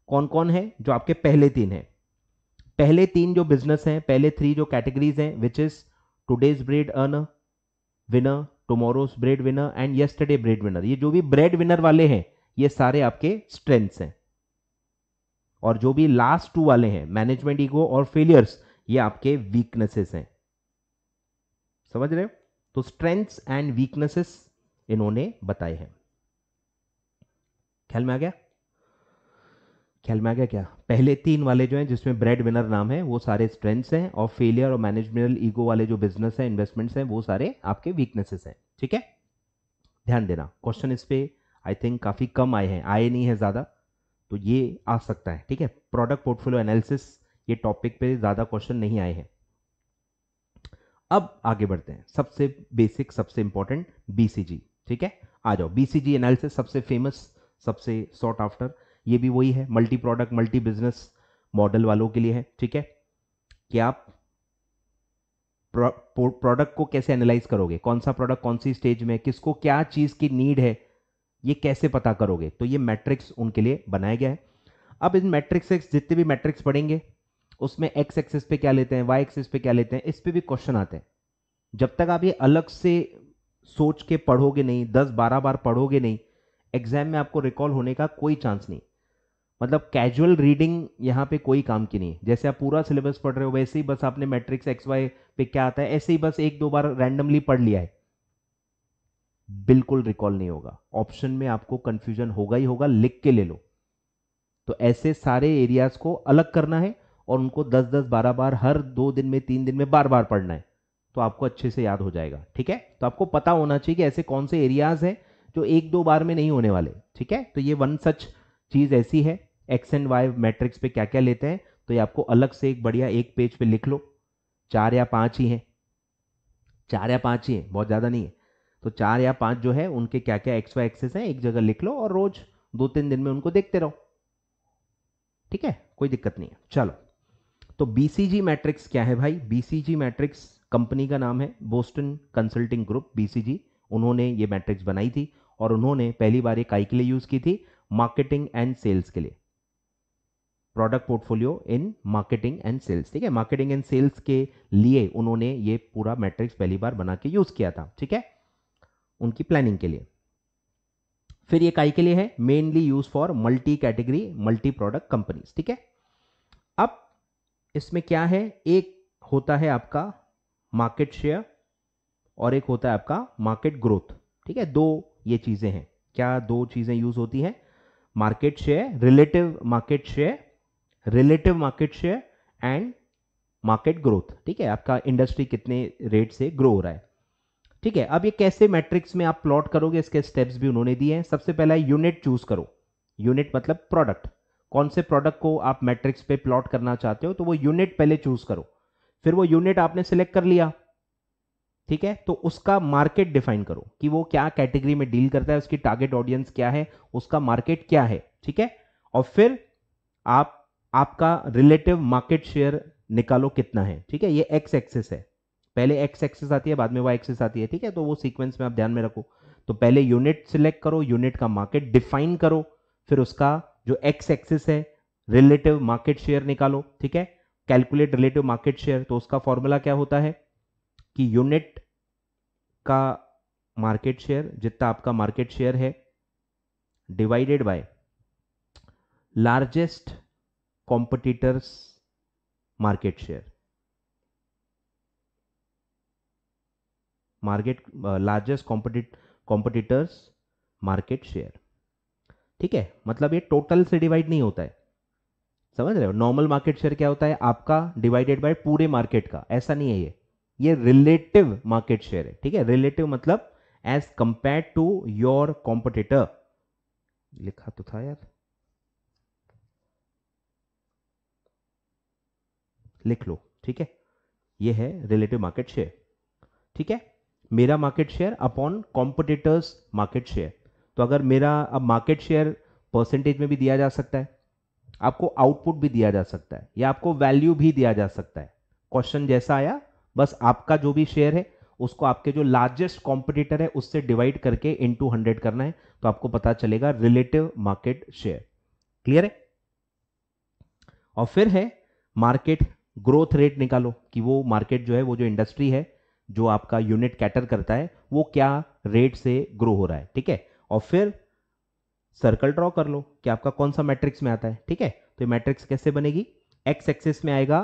कौन कौन है जो आपके पहले तीन है पहले तीन जो बिजनेस हैं पहले थ्री जो कैटेगरीज हैं which is today's bread earn winner tomorrow's breadwinner and yesterday breadwinner ये जो भी ब्रेड विनर वाले हैं ये सारे आपके स्ट्रेंथ्स हैं और जो भी लास्ट टू वाले हैं मैनेजमेंट ईगो और फेलियर्स ये आपके वीकनेसेस हैं समझ रहे हो तो स्ट्रेंथ्स एंड वीकनेसेस इन्होंने बताए हैं ख्याल में आ गया ख्याल में आ गया क्या पहले तीन वाले जो हैं जिसमें ब्रेड विनर नाम है वो सारे स्ट्रेंथ्स हैं और फेलियर और मैनेजमेंटल ईगो वाले जो बिजनेस हैं इन्वेस्टमेंट्स हैं वो सारे आपके वीकनेसेस हैं ठीक है ध्यान देना क्वेश्चन इस पर आई थिंक काफ़ी कम आए हैं आए नहीं है ज़्यादा तो ये आ सकता है ठीक है प्रोडक्ट पोर्टफोलियो एनालिसिस ये टॉपिक पे ज़्यादा क्वेश्चन नहीं आए हैं अब आगे बढ़ते हैं सबसे बेसिक सबसे इंपॉर्टेंट बीसीजी ठीक है आ जाओ बीसीजी एनालिसिस सबसे फेमस सबसे सॉर्ट आफ्टर ये भी वही है multi product multi business model वालों के लिए है ठीक है कि आप प्रोडक्ट को कैसे एनालाइज करोगे कौन सा प्रोडक्ट कौन सी स्टेज में किसको क्या चीज़ की नीड है ये कैसे पता करोगे तो ये मैट्रिक्स उनके लिए बनाया गया है अब इन मैट्रिक्स जितने भी मैट्रिक्स पढ़ेंगे उसमें एक्स एक्सेस पे क्या लेते हैं वाई एक्सेस पे क्या लेते हैं इस पर भी क्वेश्चन आते हैं जब तक आप ये अलग से सोच के पढ़ोगे नहीं दस बारह बार पढ़ोगे नहीं एग्जाम में आपको रिकॉल होने का कोई चांस नहीं मतलब कैजुअल रीडिंग यहाँ पे कोई काम की नहीं है जैसे आप पूरा सिलेबस पढ़ रहे हो वैसे ही बस आपने मैट्रिक्स एक्स वाई पे क्या आता है ऐसे ही बस एक दो बार रैंडमली पढ़ लिया है बिल्कुल रिकॉल नहीं होगा ऑप्शन में आपको कंफ्यूजन होगा ही होगा लिख के ले लो तो ऐसे सारे एरियाज को अलग करना है और उनको 10 10 12 बार हर दो दिन में तीन दिन में बार बार पढ़ना है तो आपको अच्छे से याद हो जाएगा ठीक है तो आपको पता होना चाहिए कि ऐसे कौन से एरियाज हैं जो एक दो बार में नहीं होने वाले ठीक है तो ये वन सच चीज़ ऐसी है एक्स एंड वाई मैट्रिक्स पे क्या क्या लेते हैं तो ये आपको अलग से एक बढ़िया एक पेज पे लिख लो चार या पांच ही हैं चार या पांच ही हैं बहुत ज़्यादा नहीं है तो चार या पांच जो है उनके क्या क्या एक्स वाई एक्सेस हैं एक जगह लिख लो और रोज दो तीन दिन में उनको देखते रहो ठीक है कोई दिक्कत नहीं है चलो तो बीसीजी मैट्रिक्स क्या है भाई बीसीजी मैट्रिक्स कंपनी का नाम है बोस्टन कंसल्टिंग ग्रुप बीसीजी उन्होंने ये मैट्रिक्स बनाई थी और उन्होंने पहली बार ये काई के लिए यूज़ की थी मार्केटिंग एंड सेल्स के लिए product portfolio in marketing and sales ठीक है मार्केटिंग एंड सेल्स के लिए उन्होंने ये पूरा मैट्रिक्स पहली बार बना के यूज किया था ठीक है उनकी प्लानिंग के लिए फिर ये काई के लिए है mainly use for multi category multi product companies ठीक है अब इसमें क्या है एक होता है आपका मार्केट शेयर और एक होता है आपका मार्केट ग्रोथ ठीक है दो ये चीजें हैं क्या दो चीजें यूज होती हैं market share relative market share relative market share and market growth ठीक है आपका इंडस्ट्री कितने रेट से ग्रो हो रहा है ठीक है अब ये कैसे मैट्रिक्स में आप प्लॉट करोगे इसके स्टेप्स भी उन्होंने दिए हैं सबसे पहला यूनिट चूज करो यूनिट मतलब प्रोडक्ट कौन से प्रोडक्ट को आप मैट्रिक्स पे प्लॉट करना चाहते हो तो वो यूनिट पहले चूज करो फिर वो यूनिट आपने सेलेक्ट कर लिया ठीक है तो उसका मार्केट डिफाइन करो कि वो क्या कैटेगरी में डील करता है उसकी टारगेट ऑडियंस क्या है उसका मार्केट क्या है ठीक है और फिर आप आपका रिलेटिव मार्केट शेयर निकालो कितना है ठीक है ये एक्स एक्सेस है पहले एक्स एक्सेस आती है बाद में वाई एक्सेस आती है ठीक है तो वो सीक्वेंस में आप ध्यान में रखो तो पहले यूनिट सिलेक्ट करो यूनिट का मार्केट डिफाइन करो फिर उसका जो एक्स एक्सेस है रिलेटिव मार्केट शेयर निकालो ठीक है कैलकुलेट रिलेटिव मार्केट शेयर तो उसका फॉर्मूला क्या होता है कि यूनिट का मार्केट शेयर जितना आपका मार्केट शेयर है डिवाइडेड बाय लार्जेस्ट competitors' market share. Market largest कॉम्पिटिट कॉम्पिटिटर्स मार्केट शेयर ठीक है मतलब ये टोटल से डिवाइड नहीं होता है समझ रहे हो नॉर्मल मार्केट शेयर क्या होता है आपका डिवाइडेड बाय पूरे मार्केट का ऐसा नहीं है ये ये रिलेटिव मार्केट शेयर है ठीक है रिलेटिव मतलब as compare to your competitor लिखा तो था यार लिख लो ठीक है ये है रिलेटिव मार्केट शेयर ठीक है मेरा market share upon competitors' market share तो अगर मेरा अब मार्केट शेयर परसेंटेज में भी दिया जा सकता है आपको आउटपुट भी दिया जा सकता है या आपको वैल्यू भी दिया जा सकता है क्वेश्चन जैसा आया बस आपका जो भी शेयर है उसको आपके जो लार्जेस्ट कॉम्पिटिटर है उससे डिवाइड करके इन टू हंड्रेड करना है तो आपको पता चलेगा रिलेटिव मार्केट शेयर क्लियर है और फिर है मार्केट ग्रोथ रेट निकालो कि वो मार्केट जो है वो जो इंडस्ट्री है जो आपका यूनिट कैटर करता है वो क्या रेट से ग्रो हो रहा है ठीक है और फिर सर्कल ड्रॉ कर लो कि आपका कौन सा मैट्रिक्स में आता है ठीक है तो ये मैट्रिक्स कैसे बनेगी एक्स एक्सेस में आएगा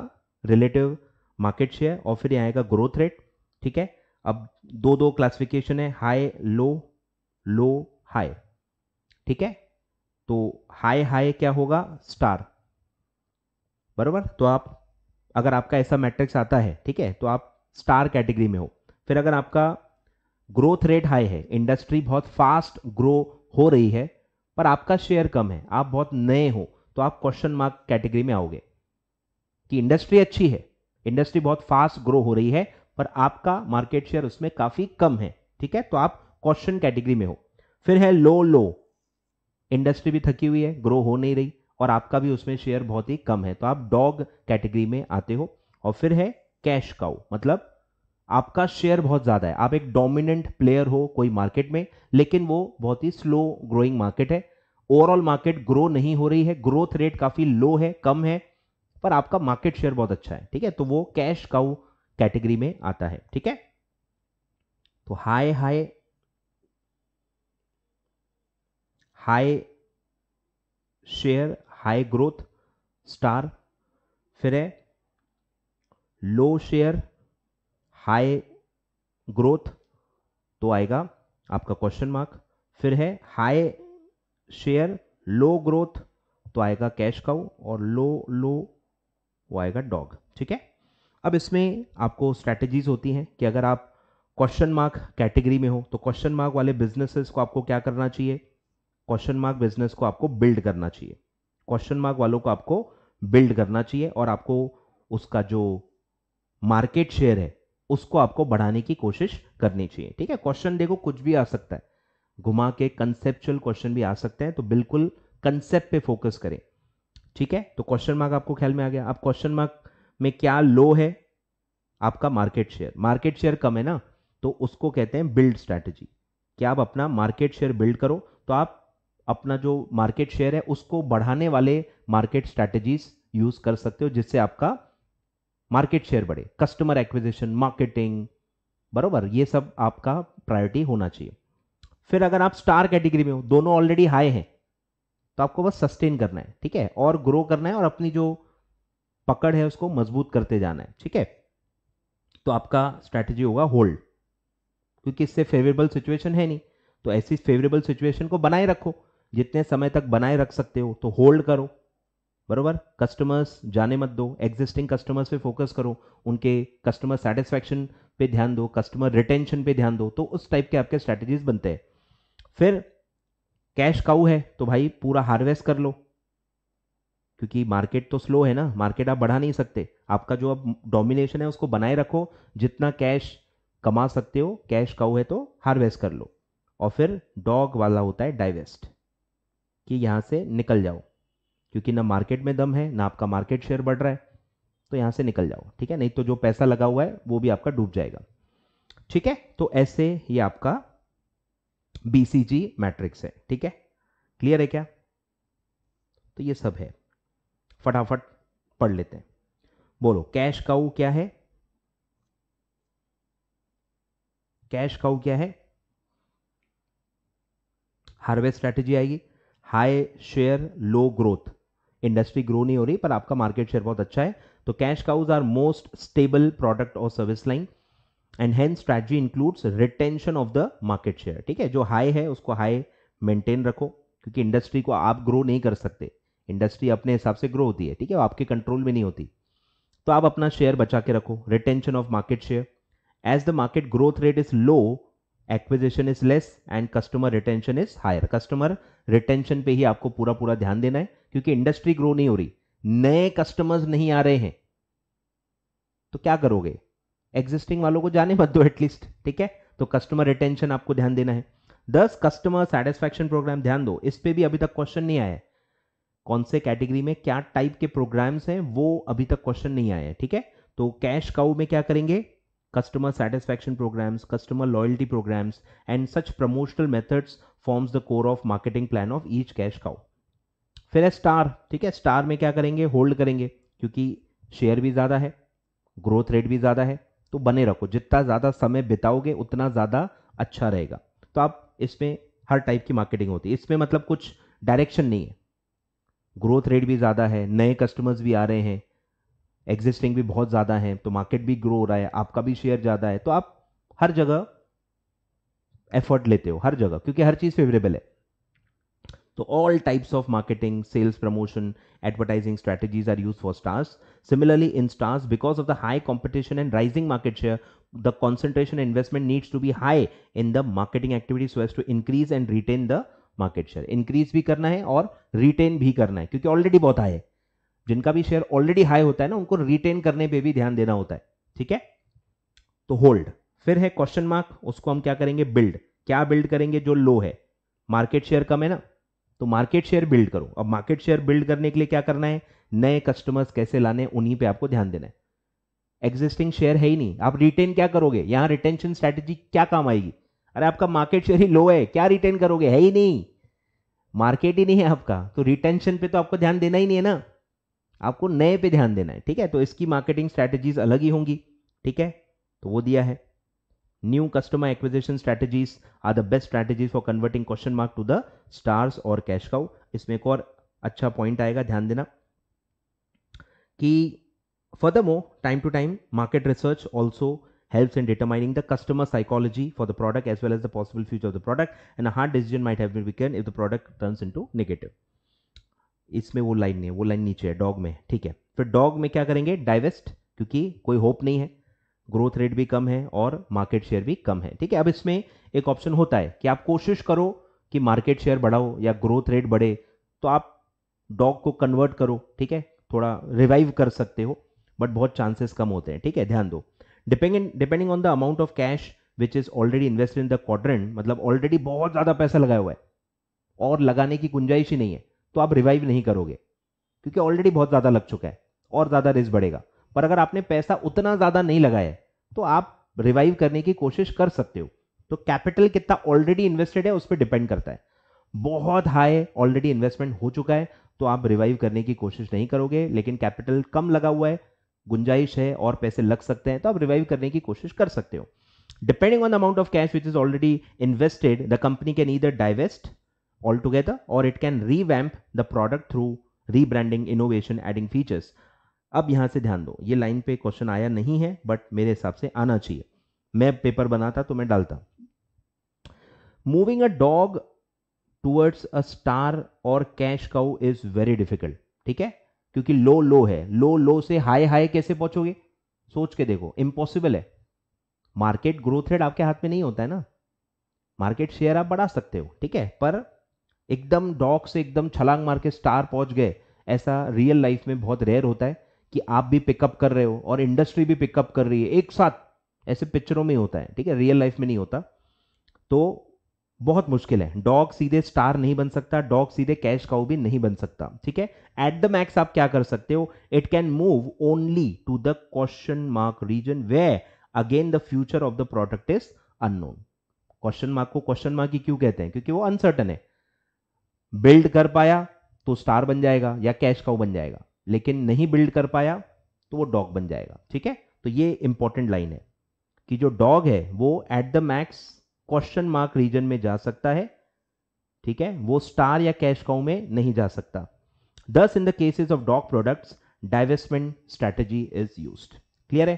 रिलेटिव मार्केट शेयर और फिर आएगा ग्रोथ रेट ठीक है अब दो दो क्लासिफिकेशन है हाई लो लो हाई ठीक है तो हाई हाई क्या होगा स्टार बराबर तो आप अगर आपका ऐसा मैट्रिक्स आता है ठीक है तो आप स्टार कैटेगरी में हो फिर अगर आपका ग्रोथ रेट हाई है इंडस्ट्री बहुत फास्ट ग्रो हो रही है पर आपका शेयर कम है आप बहुत नए हो तो आप क्वेश्चन मार्क कैटेगरी में आओगे कि इंडस्ट्री अच्छी है इंडस्ट्री बहुत फास्ट ग्रो हो रही है पर आपका मार्केट शेयर उसमें काफी कम है ठीक है तो आप क्वेश्चन कैटेगरी में हो फिर है लो लो इंडस्ट्री भी थकी हुई है ग्रो हो नहीं रही और आपका भी उसमें शेयर बहुत ही कम है तो आप डॉग कैटेगरी में आते हो और फिर है कैश काउ मतलब आपका शेयर बहुत ज़्यादा है आप एक डोमिनेंट प्लेयर हो कोई मार्केट में लेकिन वो बहुत ही स्लो ग्रोइंग मार्केट है ओवरऑल मार्केट ग्रो नहीं हो रही है ग्रोथ रेट काफ़ी लो है कम है पर आपका मार्केट शेयर बहुत अच्छा है ठीक है तो वो कैश काउ कैटेगरी में आता है ठीक है तो high high high share high growth star फिर है लो शेयर हाई ग्रोथ तो आएगा आपका क्वेश्चन मार्क फिर है हाई शेयर लो ग्रोथ तो आएगा कैश काउ और लो लो वो आएगा डॉग ठीक है अब इसमें आपको स्ट्रैटेजीज होती हैं कि अगर आप क्वेश्चन मार्क कैटेगरी में हो तो क्वेश्चन मार्क वाले बिजनेसेस को आपको क्या करना चाहिए क्वेश्चन मार्क बिजनेस को आपको बिल्ड करना चाहिए क्वेश्चन मार्क वालों को आपको बिल्ड करना चाहिए और आपको उसका जो मार्केट शेयर है उसको आपको बढ़ाने की कोशिश करनी चाहिए ठीक है क्वेश्चन देखो कुछ भी आ सकता है घुमा के कंसेप्चुअल क्वेश्चन भी आ सकते हैं तो बिल्कुल कंसेप्ट पे फोकस करें ठीक है तो क्वेश्चन मार्क आपको ख्याल में आ गया आप क्वेश्चन मार्क में क्या लो है आपका मार्केट शेयर मार्केट शेयर कम है ना तो उसको कहते हैं बिल्ड स्ट्रैटेजी क्या आप अपना मार्केट शेयर बिल्ड करो तो आप अपना जो मार्केट शेयर है उसको बढ़ाने वाले मार्केट स्ट्रैटेजीज यूज कर सकते हो जिससे आपका मार्केट शेयर बढ़े कस्टमर एक्विजिशन मार्केटिंग बरोबर ये सब आपका प्रायोरिटी होना चाहिए फिर अगर आप स्टार कैटेगरी में हो दोनों ऑलरेडी हाई हैं तो आपको बस सस्टेन करना है ठीक है और ग्रो करना है और अपनी जो पकड़ है उसको मजबूत करते जाना है ठीक है तो आपका स्ट्रैटेजी होगा होल्ड क्योंकि इससे फेवरेबल सिचुएशन है नहीं तो ऐसी फेवरेबल सिचुएशन को बनाए रखो जितने समय तक बनाए रख सकते हो तो होल्ड करो बरोबर कस्टमर्स जाने मत दो एग्जिस्टिंग कस्टमर्स पे फोकस करो उनके कस्टमर सेटिस्फैक्शन पे ध्यान दो कस्टमर रिटेंशन पे ध्यान दो तो उस टाइप के आपके स्ट्रैटेजीज बनते हैं फिर कैश काउ है तो भाई पूरा हार्वेस्ट कर लो क्योंकि मार्केट तो स्लो है ना मार्केट आप बढ़ा नहीं सकते आपका जो अब डोमिनेशन है उसको बनाए रखो जितना कैश कमा सकते हो कैश काउ है तो हार्वेस्ट कर लो और फिर डॉग वाला होता है डाइवेस्ट कि यहाँ से निकल जाओ क्योंकि ना मार्केट में दम है ना आपका मार्केट शेयर बढ़ रहा है तो यहाँ से निकल जाओ ठीक है नहीं तो जो पैसा लगा हुआ है वो भी आपका डूब जाएगा ठीक है तो ऐसे ये आपका बीसीजी मैट्रिक्स है ठीक है क्लियर है क्या तो ये सब है फटाफट पढ़ लेते हैं बोलो कैश काउ क्या है कैश काउ क्या है हार्वेस्ट स्ट्रेटेजी आएगी high share low growth industry grow नहीं हो रही पर आपका मार्केट शेयर बहुत अच्छा है तो cash cows are most stable product और service line and hand strategy includes retention of the market share ठीक है जो हाई है उसको हाई मेंटेन रखो क्योंकि इंडस्ट्री को आप ग्रो नहीं कर सकते इंडस्ट्री अपने हिसाब से ग्रो होती है ठीक है आपके कंट्रोल में नहीं होती तो आप अपना शेयर बचा के रखो retention of market share as the market growth rate is low acquisition is less and customer retention is higher customer retention पे ही आपको पूरा पूरा ध्यान देना है क्योंकि इंडस्ट्री ग्रो नहीं हो रही नए कस्टमर्स नहीं आ रहे हैं तो क्या करोगे एग्जिस्टिंग वालों को जाने मत दो एटलीस्ट ठीक है तो कस्टमर रिटेंशन आपको ध्यान देना है दस कस्टमर सेटिस्फैक्शन प्रोग्राम ध्यान दो इस पर भी अभी तक क्वेश्चन नहीं आया है कौन से कैटेगरी में क्या टाइप के प्रोग्राम्स हैं वो अभी तक क्वेश्चन नहीं आया है ठीक है तो कैश काउ में क्या करेंगे customer satisfaction programs, customer loyalty programs, and such promotional methods forms the core of marketing plan of each cash cow. फिर है स्टार ठीक है स्टार में क्या करेंगे होल्ड करेंगे क्योंकि शेयर भी ज़्यादा है ग्रोथ रेट भी ज़्यादा है तो बने रखो जितना ज़्यादा समय बिताओगे उतना ज़्यादा अच्छा रहेगा तो आप इसमें हर टाइप की मार्केटिंग होती है इसमें मतलब कुछ डायरेक्शन नहीं है ग्रोथ रेट भी ज़्यादा है नए कस्टमर्स भी आ रहे हैं एग्जिस्टिंग भी बहुत ज़्यादा है तो मार्केट भी ग्रो हो रहा है आपका भी शेयर ज़्यादा है तो आप हर जगह एफर्ट लेते हो हर जगह क्योंकि हर चीज़ फेवरेबल है तो all types of marketing sales promotion advertising strategies are use for stars similarly in stars because of the high competition and rising market share the concentration investment needs to be high in the marketing activities to as and retain the market share increase भी करना है और retain भी करना है क्योंकि already बहुत high है जिनका भी शेयर ऑलरेडी हाई होता है ना उनको रिटेन करने पे भी ध्यान देना होता है ठीक है तो होल्ड फिर है क्वेश्चन मार्क उसको हम क्या करेंगे बिल्ड क्या बिल्ड करेंगे जो लो है मार्केट शेयर कम है ना तो मार्केट शेयर बिल्ड करो अब मार्केट शेयर बिल्ड करने के लिए क्या करना है नए कस्टमर्स कैसे लाने उन्हीं पे आपको ध्यान देना है एग्जिस्टिंग शेयर है ही नहीं आप रिटेन क्या करोगे यहां रिटेंशन स्ट्रेटेजी क्या काम आएगी अरे आपका मार्केट शेयर ही लो है क्या रिटेन करोगे है ही नहीं मार्केट ही नहीं है आपका तो रिटेंशन पे तो आपको ध्यान देना ही नहीं है ना आपको नए पे ध्यान देना है ठीक है तो इसकी मार्केटिंग स्ट्रैटेजीज अलग ही होंगी ठीक है तो वो दिया है new customer acquisition strategies are the best strategies for converting question mark to the stars और कैश काउ इसमें एक और अच्छा पॉइंट आएगा ध्यान देना कि furthermore time to time market research also helps in determining the customer psychology for the product as well as the possible future of the product and hard decision might have been if the product negative इसमें वो line नहीं है वो line नीचे है dog में ठीक है फिर डॉग में क्या करेंगे डाइवेस्ट क्योंकि कोई होप नहीं है ग्रोथ रेट भी कम है और मार्केट शेयर भी कम है ठीक है अब इसमें एक ऑप्शन होता है कि आप कोशिश करो कि मार्केट शेयर बढ़ाओ या ग्रोथ रेट बढ़े तो आप डॉग को कन्वर्ट करो ठीक है थोड़ा रिवाइव कर सकते हो बट बहुत चांसेस कम होते हैं ठीक है ध्यान दो depending depending on the amount of cash which is already invested in the quadrant मतलब ऑलरेडी बहुत ज़्यादा पैसा लगाया हुआ है और लगाने की गुंजाइश ही नहीं है तो आप रिवाइव नहीं करोगे क्योंकि ऑलरेडी बहुत ज़्यादा लग चुका है और ज़्यादा रिस्क बढ़ेगा पर अगर आपने पैसा उतना ज़्यादा नहीं लगाया तो आप रिवाइव करने की कोशिश कर सकते हो तो कैपिटल कितना ऑलरेडी इन्वेस्टेड है उस पर डिपेंड करता है बहुत हाई ऑलरेडी इन्वेस्टमेंट हो चुका है तो आप रिवाइव करने की कोशिश नहीं करोगे लेकिन कैपिटल कम लगा हुआ है गुंजाइश है और पैसे लग सकते हैं तो आप रिवाइव करने की कोशिश कर सकते हो depending on the amount of cash which is already invested the company can either divest altogether or it can revamp the product through rebranding, innovation, adding features. अब यहां से ध्यान दो ये लाइन पे क्वेश्चन आया नहीं है बट मेरे हिसाब से आना चाहिए मैं पेपर बनाता तो मैं डालता moving a dog towards a star और cash cow is very difficult ठीक है क्योंकि लो लो है लो लो से हाई हाई कैसे पहुंचोगे सोच के देखो इम्पॉसिबल है मार्केट ग्रोथ रेट आपके हाथ में नहीं होता है ना मार्केट शेयर आप बढ़ा सकते हो ठीक है पर एकदम डॉक से एकदम छलांग मार के स्टार पहुंच गए ऐसा रियल लाइफ में बहुत रेयर होता है कि आप भी पिकअप कर रहे हो और इंडस्ट्री भी पिकअप कर रही है एक साथ ऐसे पिक्चरों में होता है ठीक है रियल लाइफ में नहीं होता तो बहुत मुश्किल है डॉग सीधे स्टार नहीं बन सकता डॉग सीधे कैश काउ भी नहीं बन सकता ठीक है एट द मैक्स आप क्या कर सकते हो it can move only to the question mark region way again the future of the product is unknown question mark को क्वेश्चन मार्क ही क्यों कहते हैं क्योंकि वो अनसर्टन है बिल्ड कर पाया तो स्टार बन जाएगा या कैश काउ बन जाएगा लेकिन नहीं बिल्ड कर पाया तो वो डॉग बन जाएगा ठीक है तो ये इंपॉर्टेंट लाइन है कि जो डॉग है वो at the max question mark region में जा सकता है ठीक है वो स्टार या कैश काउ में नहीं जा सकता thus in the cases of dog products divestment strategy is use clear है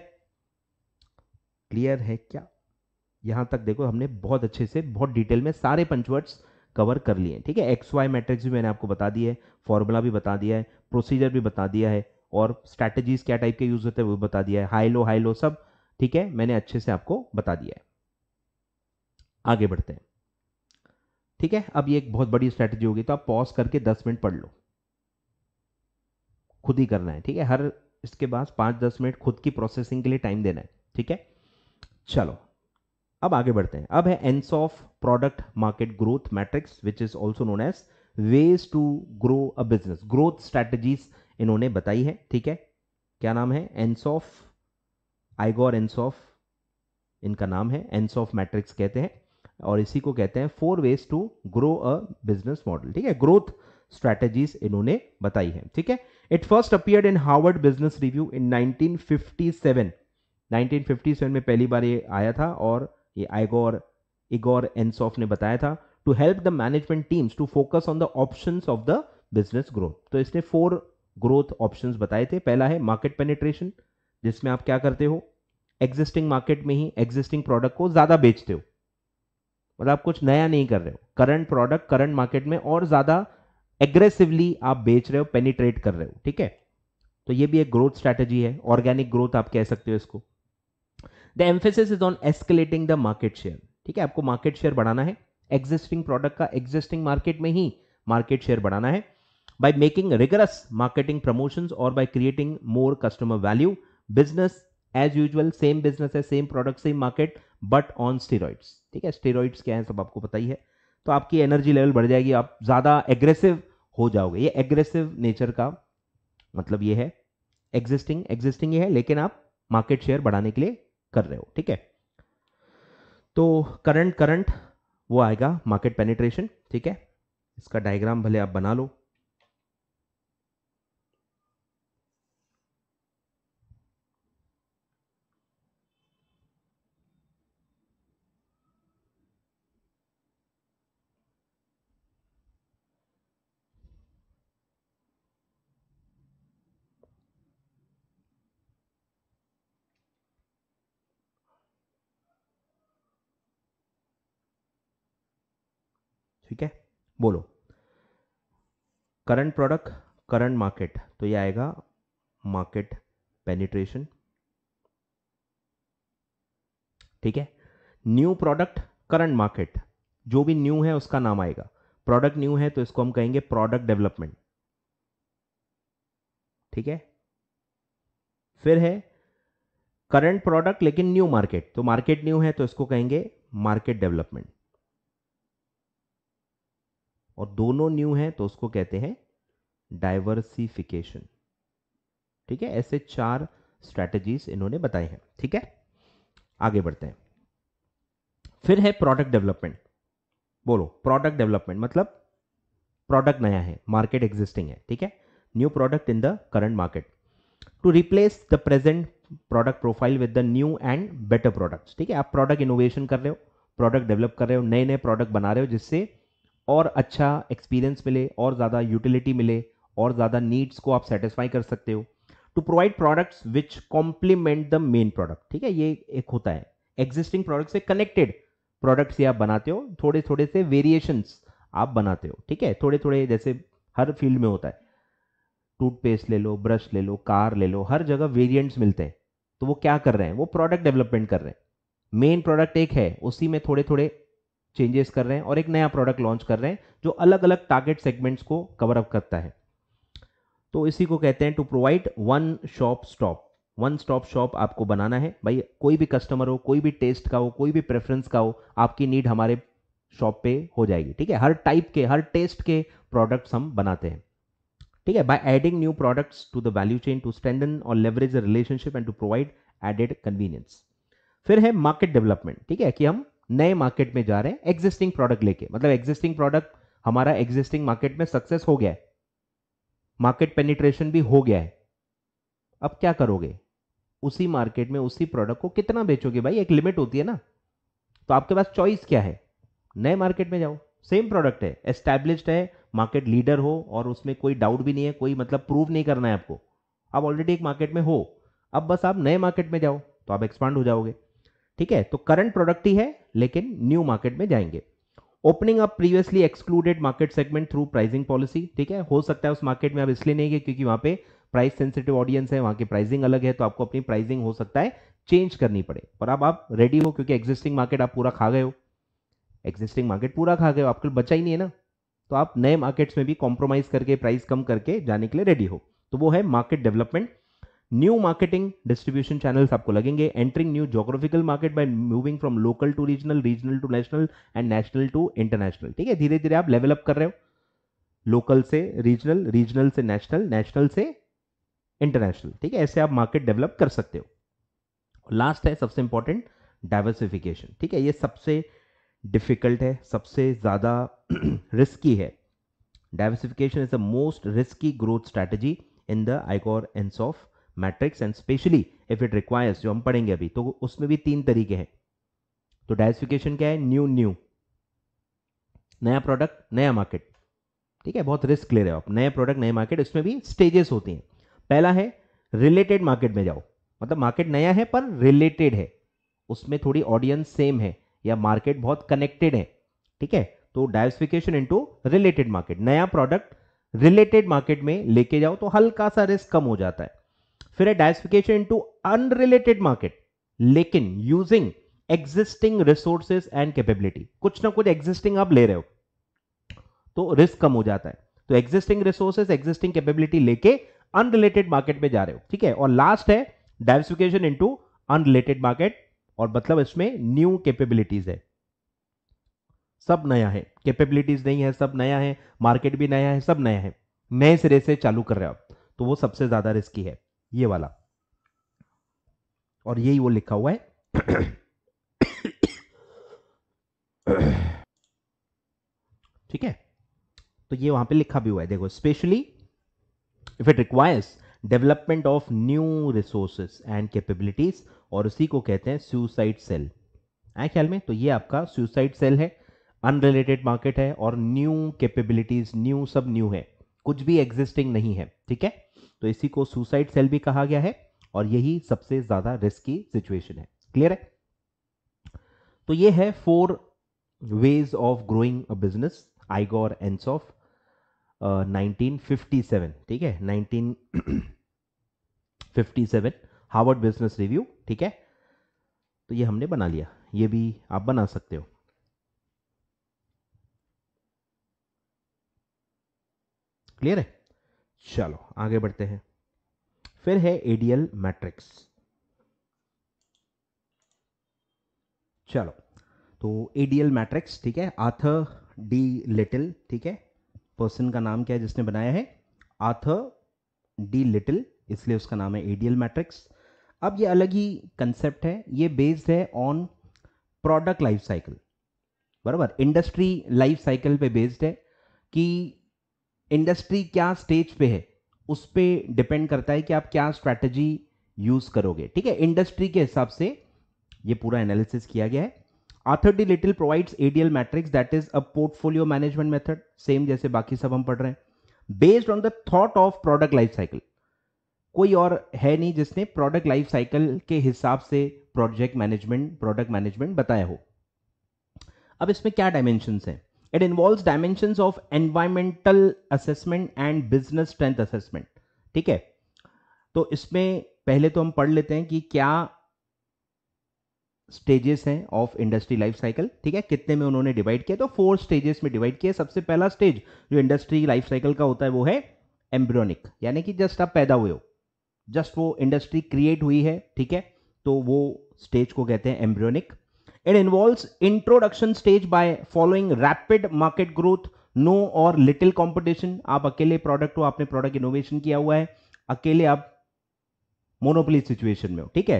क्लियर है क्या यहां तक देखो हमने बहुत अच्छे से बहुत डिटेल में सारे पंचवर्ड्स कवर कर लिए ठीक है एक्स वाई मैट्रिक्स भी मैंने आपको बता दिया है फॉर्मूला भी बता दिया है प्रोसीजर भी बता दिया है और स्ट्रैटेजीज क्या टाइप के यूज होते हैं वो बता दिया है हाई लो हाई लो सब ठीक है मैंने अच्छे से आपको बता दिया है आगे बढ़ते हैं ठीक है अब ये एक बहुत बड़ी स्ट्रैटेजी होगी तो आप पॉज करके दस मिनट पढ़ लो खुद ही करना है ठीक है हर इसके बाद पांच दस मिनट खुद की प्रोसेसिंग के लिए टाइम देना है ठीक है चलो अब आगे बढ़ते हैं अब है Ansoff product market growth matrix which is also known as ways to grow a business growth strategies इन्होंने बताई है ठीक है क्या नाम है एंस ऑफ आईगोर एंस ऑफ इनका नाम है एंस ऑफ मैट्रिक्स कहते हैं और इसी को कहते हैं four ways to grow a business model ठीक है ग्रोथ स्ट्रैटेजीज इन्होंने बताई है ठीक है it first appeared in Harvard business Review in 1957 1957 में पहली बार ये आया था और ये आइगोर इगोर एनसॉफ ने बताया था to help the management teams to focus on the option of the business growth तो इसने फोर ग्रोथ ऑप्शन बताए थे पहला है मार्केट पेनिट्रेशन जिसमें आप क्या करते हो एग्जिस्टिंग मार्केट में ही एग्जिस्टिंग प्रोडक्ट को ज़्यादा बेचते हो मतलब आप कुछ नया नहीं कर रहे हो करंट प्रोडक्ट करंट मार्केट में और ज़्यादा एग्रेसिवली आप बेच रहे हो पेनिट्रेट कर रहे हो ठीक है तो ये भी एक ग्रोथ स्ट्रैटेजी है ऑर्गेनिक ग्रोथ आप कह सकते हो इसको the emphasis is on escalating the market share ठीक है आपको मार्केट शेयर बढ़ाना है एग्जिस्टिंग प्रोडक्ट का एग्जिस्टिंग मार्केट में ही मार्केट शेयर बढ़ाना है by making rigorous marketing promotions और by creating more customer value business as usual same business है same product same market but on steroids ठीक है स्टेरॉइड्स क्या है सब आपको पता ही है तो आपकी एनर्जी लेवल बढ़ जाएगी आप ज़्यादा एग्रेसिव हो जाओगे ये एग्रेसिव नेचर का मतलब ये है एग्जिस्टिंग एग्जिस्टिंग ये है लेकिन आप मार्केट शेयर बढ़ाने के लिए कर रहे हो ठीक है तो करंट करंट वो आएगा मार्केट पेनिट्रेशन ठीक है इसका डायग्राम भले आप बना लो बोलो करंट प्रोडक्ट करंट मार्केट तो ये आएगा मार्केट पेनिट्रेशन ठीक है न्यू प्रोडक्ट करंट मार्केट जो भी न्यू है उसका नाम आएगा प्रोडक्ट न्यू है तो इसको हम कहेंगे प्रोडक्ट डेवलपमेंट ठीक है फिर है करंट प्रोडक्ट लेकिन न्यू मार्केट तो मार्केट न्यू है तो इसको कहेंगे मार्केट डेवलपमेंट और दोनों न्यू हैं तो उसको कहते हैं डाइवर्सिफिकेशन ठीक है ऐसे चार स्ट्रेटजीज इन्होंने बताए हैं ठीक है आगे बढ़ते हैं फिर है प्रोडक्ट डेवलपमेंट बोलो प्रोडक्ट डेवलपमेंट मतलब प्रोडक्ट नया है मार्केट एग्जिस्टिंग है ठीक है new product in the current market to replace the present product profile with the new and better products ठीक है आप प्रोडक्ट इनोवेशन कर रहे हो प्रोडक्ट डेवलप कर रहे हो नए नए प्रोडक्ट बना रहे हो जिससे और अच्छा एक्सपीरियंस मिले और ज़्यादा यूटिलिटी मिले और ज़्यादा नीड्स को आप सेटिस्फाई कर सकते हो to provide products which complement the main product ठीक है ये एक होता है एग्जिस्टिंग प्रोडक्ट से कनेक्टेड प्रोडक्ट्स ये आप बनाते हो थोड़े थोड़े से वेरिएशंस आप बनाते हो ठीक है थोड़े थोड़े जैसे हर फील्ड में होता है टूथपेस्ट ले लो ब्रश ले लो कार ले लो हर जगह वेरिएंट्स मिलते हैं तो वो क्या कर रहे हैं वो प्रोडक्ट डेवलपमेंट कर रहे हैं मेन प्रोडक्ट एक है उसी में थोड़े थोड़े चेंजेस कर रहे हैं और एक नया प्रोडक्ट लॉन्च कर रहे हैं जो अलग अलग टारगेट सेगमेंट्स को कवर अप करता है तो इसी को कहते हैं to provide one shop stop one stop shop आपको बनाना है भाई कोई भी कस्टमर हो कोई भी टेस्ट का हो कोई भी प्रेफरेंस का हो आपकी नीड हमारे शॉप पे हो जाएगी ठीक है हर टाइप के हर टेस्ट के प्रोडक्ट्स हम बनाते हैं ठीक है by adding new products to the value chain to strengthen और leverage the relationship and to provide added convenience फिर है मार्केट डेवलपमेंट ठीक है कि हम नए मार्केट में जा रहे हैं एग्जिस्टिंग प्रोडक्ट लेके मतलब एग्जिस्टिंग प्रोडक्ट हमारा एग्जिस्टिंग मार्केट में सक्सेस हो गया है मार्केट पेनिट्रेशन भी हो गया है अब क्या करोगे उसी मार्केट में उसी प्रोडक्ट को कितना बेचोगे भाई एक लिमिट होती है ना तो आपके पास चॉइस क्या है नए मार्केट में जाओ सेम प्रोडक्ट है एस्टैब्लिश्ड है मार्केट लीडर हो और उसमें कोई डाउट भी नहीं है कोई मतलब प्रूव नहीं करना है आपको आप ऑलरेडी एक मार्केट में हो अब बस आप नए मार्केट में जाओ तो आप एक्सपांड हो जाओगे ठीक है तो करंट प्रोडक्ट ही है लेकिन न्यू मार्केट में जाएंगे opening up previously excluded market segment through pricing policy ठीक है हो सकता है उस मार्केट में आप इसलिए नहीं गए क्योंकि वहां पे प्राइस सेंसिटिव ऑडियंस है वहां की प्राइसिंग अलग है तो आपको अपनी प्राइसिंग हो सकता है चेंज करनी पड़े पर अब आप रेडी हो क्योंकि एग्जिस्टिंग मार्केट आप पूरा खा गए हो एग्जिस्टिंग मार्केट पूरा खा गए हो आपको बचा ही नहीं है ना तो आप नए मार्केट्स में भी कॉम्प्रोमाइज करके प्राइस कम करके जाने के लिए रेडी हो तो वो है market development new marketing distribution channels आपको लगेंगे entering new geographical market by moving from local to regional regional to national and national to international ठीक है धीरे धीरे आप लेवल अप कर रहे हो लोकल से रीजनल रीजनल से नेशनल नेशनल से इंटरनेशनल ठीक है ऐसे आप मार्केट डेवलप कर सकते हो लास्ट है सबसे इंपॉर्टेंट डाइवर्सिफिकेशन ठीक है ये सबसे डिफिकल्ट है सबसे ज़्यादा रिस्की है diversification is the most risky growth strategy in the Igor Ansoff matrix and specially if it requires जो हम पढ़ेंगे अभी तो उसमें भी तीन तरीके हैं तो डायसिफिकेशन क्या है न्यू न्यू नया प्रोडक्ट नया मार्केट ठीक है बहुत रिस्क ले रहे हो आप नए प्रोडक्ट नए मार्केट इसमें भी स्टेजेस होती हैं पहला है रिलेटेड मार्केट में जाओ मतलब मार्केट नया है पर रिलेटेड है उसमें थोड़ी ऑडियंस सेम है या मार्केट बहुत कनेक्टेड है ठीक है तो डायवर्सिफिकेशन इनटू रिलेटेड मार्केट नया प्रोडक्ट रिलेटेड मार्केट में लेके जाओ तो हल्का सा रिस्क कम हो जाता है फिर है डायसिफिकेशन इनटू अनरिलेटेड मार्केट लेकिन using existing resources and capability कुछ ना कुछ एग्जिस्टिंग आप ले रहे हो तो रिस्क कम हो जाता है तो एग्जिस्टिंग रिसोर्सेज एग्जिस्टिंग कैपेबिलिटी लेके अनरिलेटेड मार्केट में जा रहे हो ठीक है और लास्ट है डायवर्सिफिकेशन इनटू अनरिलेटेड मार्केट और मतलब इसमें न्यू कैपेबिलिटीज है सब नया है कैपेबिलिटीज नहीं है सब नया है मार्केट भी नया है सब नया है नए सिरे से चालू कर रहे हो आप तो वो सबसे ज्यादा रिस्की है ये वाला और यही वो लिखा हुआ है ठीक है तो ये वहां पे लिखा भी हुआ है देखो specially if it requires development of new resources and capabilities और उसी को कहते हैं सुसाइड सेल आए ख्याल में तो ये आपका सुसाइड सेल है अनरिलेटेड मार्केट है और न्यू कैपेबिलिटीज न्यू सब न्यू है कुछ भी एग्जिस्टिंग नहीं है ठीक है तो इसी को सुसाइड सेल भी कहा गया है और यही सबसे ज्यादा रिस्की सिचुएशन है क्लियर है तो ये है four ways of growing a business Igor of nineteen fifty seven ठीक है nineteen fifty seven Harvard business review ठीक है तो ये हमने बना लिया ये भी आप बना सकते हो क्लियर है चलो आगे बढ़ते हैं फिर है एडियल मैट्रिक्स चलो तो एडियल मैट्रिक्स ठीक है आथर डी लिटिल ठीक है पर्सन का नाम क्या है जिसने बनाया है आथर डी लिटिल इसलिए उसका नाम है एडियल मैट्रिक्स अब ये अलग ही कंसेप्ट है ये बेस्ड है ऑन प्रोडक्ट लाइफ साइकिल बराबर इंडस्ट्री लाइफ साइकिल पे बेस्ड है कि इंडस्ट्री क्या स्टेज पे है उस पर डिपेंड करता है कि आप क्या स्ट्रैटेजी यूज करोगे ठीक है इंडस्ट्री के हिसाब से ये पूरा एनालिसिस किया गया है Arthur D Little provides ADL matrix that is a portfolio management method same जैसे बाकी सब हम पढ़ रहे हैं based on the thought of product life cycle कोई और है नहीं जिसने प्रोडक्ट लाइफ साइकिल के हिसाब से प्रोजेक्ट मैनेजमेंट प्रोडक्ट मैनेजमेंट बताया हो अब इसमें क्या डायमेंशन हैं It involves dimensions of environmental assessment and business strength assessment. ठीक है तो इसमें पहले तो हम पढ़ लेते हैं कि क्या स्टेजेस हैं ऑफ इंडस्ट्री लाइफ साइकिल ठीक है कितने में उन्होंने डिवाइड किया तो फोर स्टेजेस में डिवाइड किया सबसे पहला स्टेज जो इंडस्ट्री लाइफ साइकिल का होता है वो है एम्ब्रियोनिक यानी कि जस्ट आप पैदा हुए हो जस्ट वो इंडस्ट्री क्रिएट हुई है ठीक है तो वो स्टेज को कहते हैं embryonic It involves introduction stage by following rapid market growth, no और little competition. आप अकेले प्रोडक्ट हो आपने प्रोडक्ट इनोवेशन किया हुआ है अकेले आप मोनोपोली सिचुएशन में हो ठीक है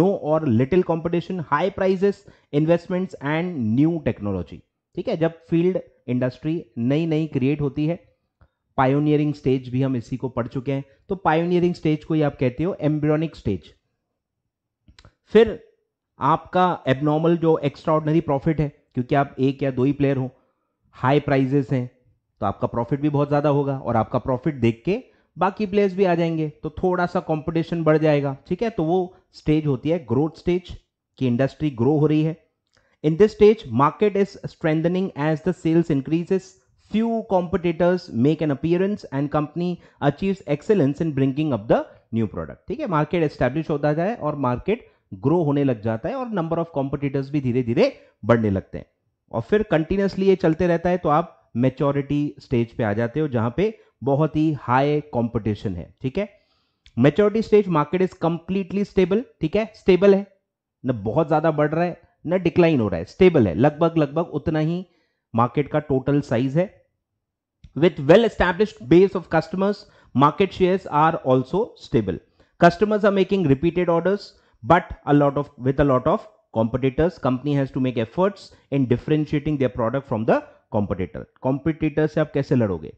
नो और little competition high prices investments and new technology ठीक है जब फील्ड इंडस्ट्री नई नई क्रिएट होती है पायोनियरिंग स्टेज भी हम इसी को पढ़ चुके हैं तो पायोनियरिंग स्टेज को ही आप कहते हो एम्ब्रियोनिक स्टेज फिर आपका एबनॉर्मल जो एक्स्ट्राऑर्डनरी प्रॉफिट है क्योंकि आप एक या दो ही प्लेयर हो हाई प्राइजेस हैं तो आपका प्रॉफिट भी बहुत ज़्यादा होगा और आपका प्रॉफिट देख के बाकी प्लेयर्स भी आ जाएंगे तो थोड़ा सा कंपटीशन बढ़ जाएगा ठीक है तो वो स्टेज होती है ग्रोथ स्टेज की इंडस्ट्री ग्रो हो रही है in this stage market is strengthening as the sales increases few competitors make an appearance and company achieve excellence in bringing up the new product ठीक है मार्केट एस्टैब्लिश होता जाए और market grow होने लग जाता है और नंबर ऑफ कॉम्पिटिटर्स भी धीरे धीरे बढ़ने लगते हैं और फिर कंटिन्यूसली ये चलते रहता है तो आप मेचोरिटी स्टेज पे आ जाते हो जहां पे बहुत ही हाई कॉम्पिटिशन है ठीक है maturity stage market is completely stable ठीक है स्टेबल है न बहुत ज़्यादा बढ़ रहा है न डिक्लाइन हो रहा है स्टेबल है लगभग लगभग उतना ही मार्केट का टोटल साइज है with well establish base of customers market shares are also stable customers are making repeated orders but a lot of with a lot of competitors company has to make efforts in differentiating their product from the competitor competitor से आप कैसे लड़ोगे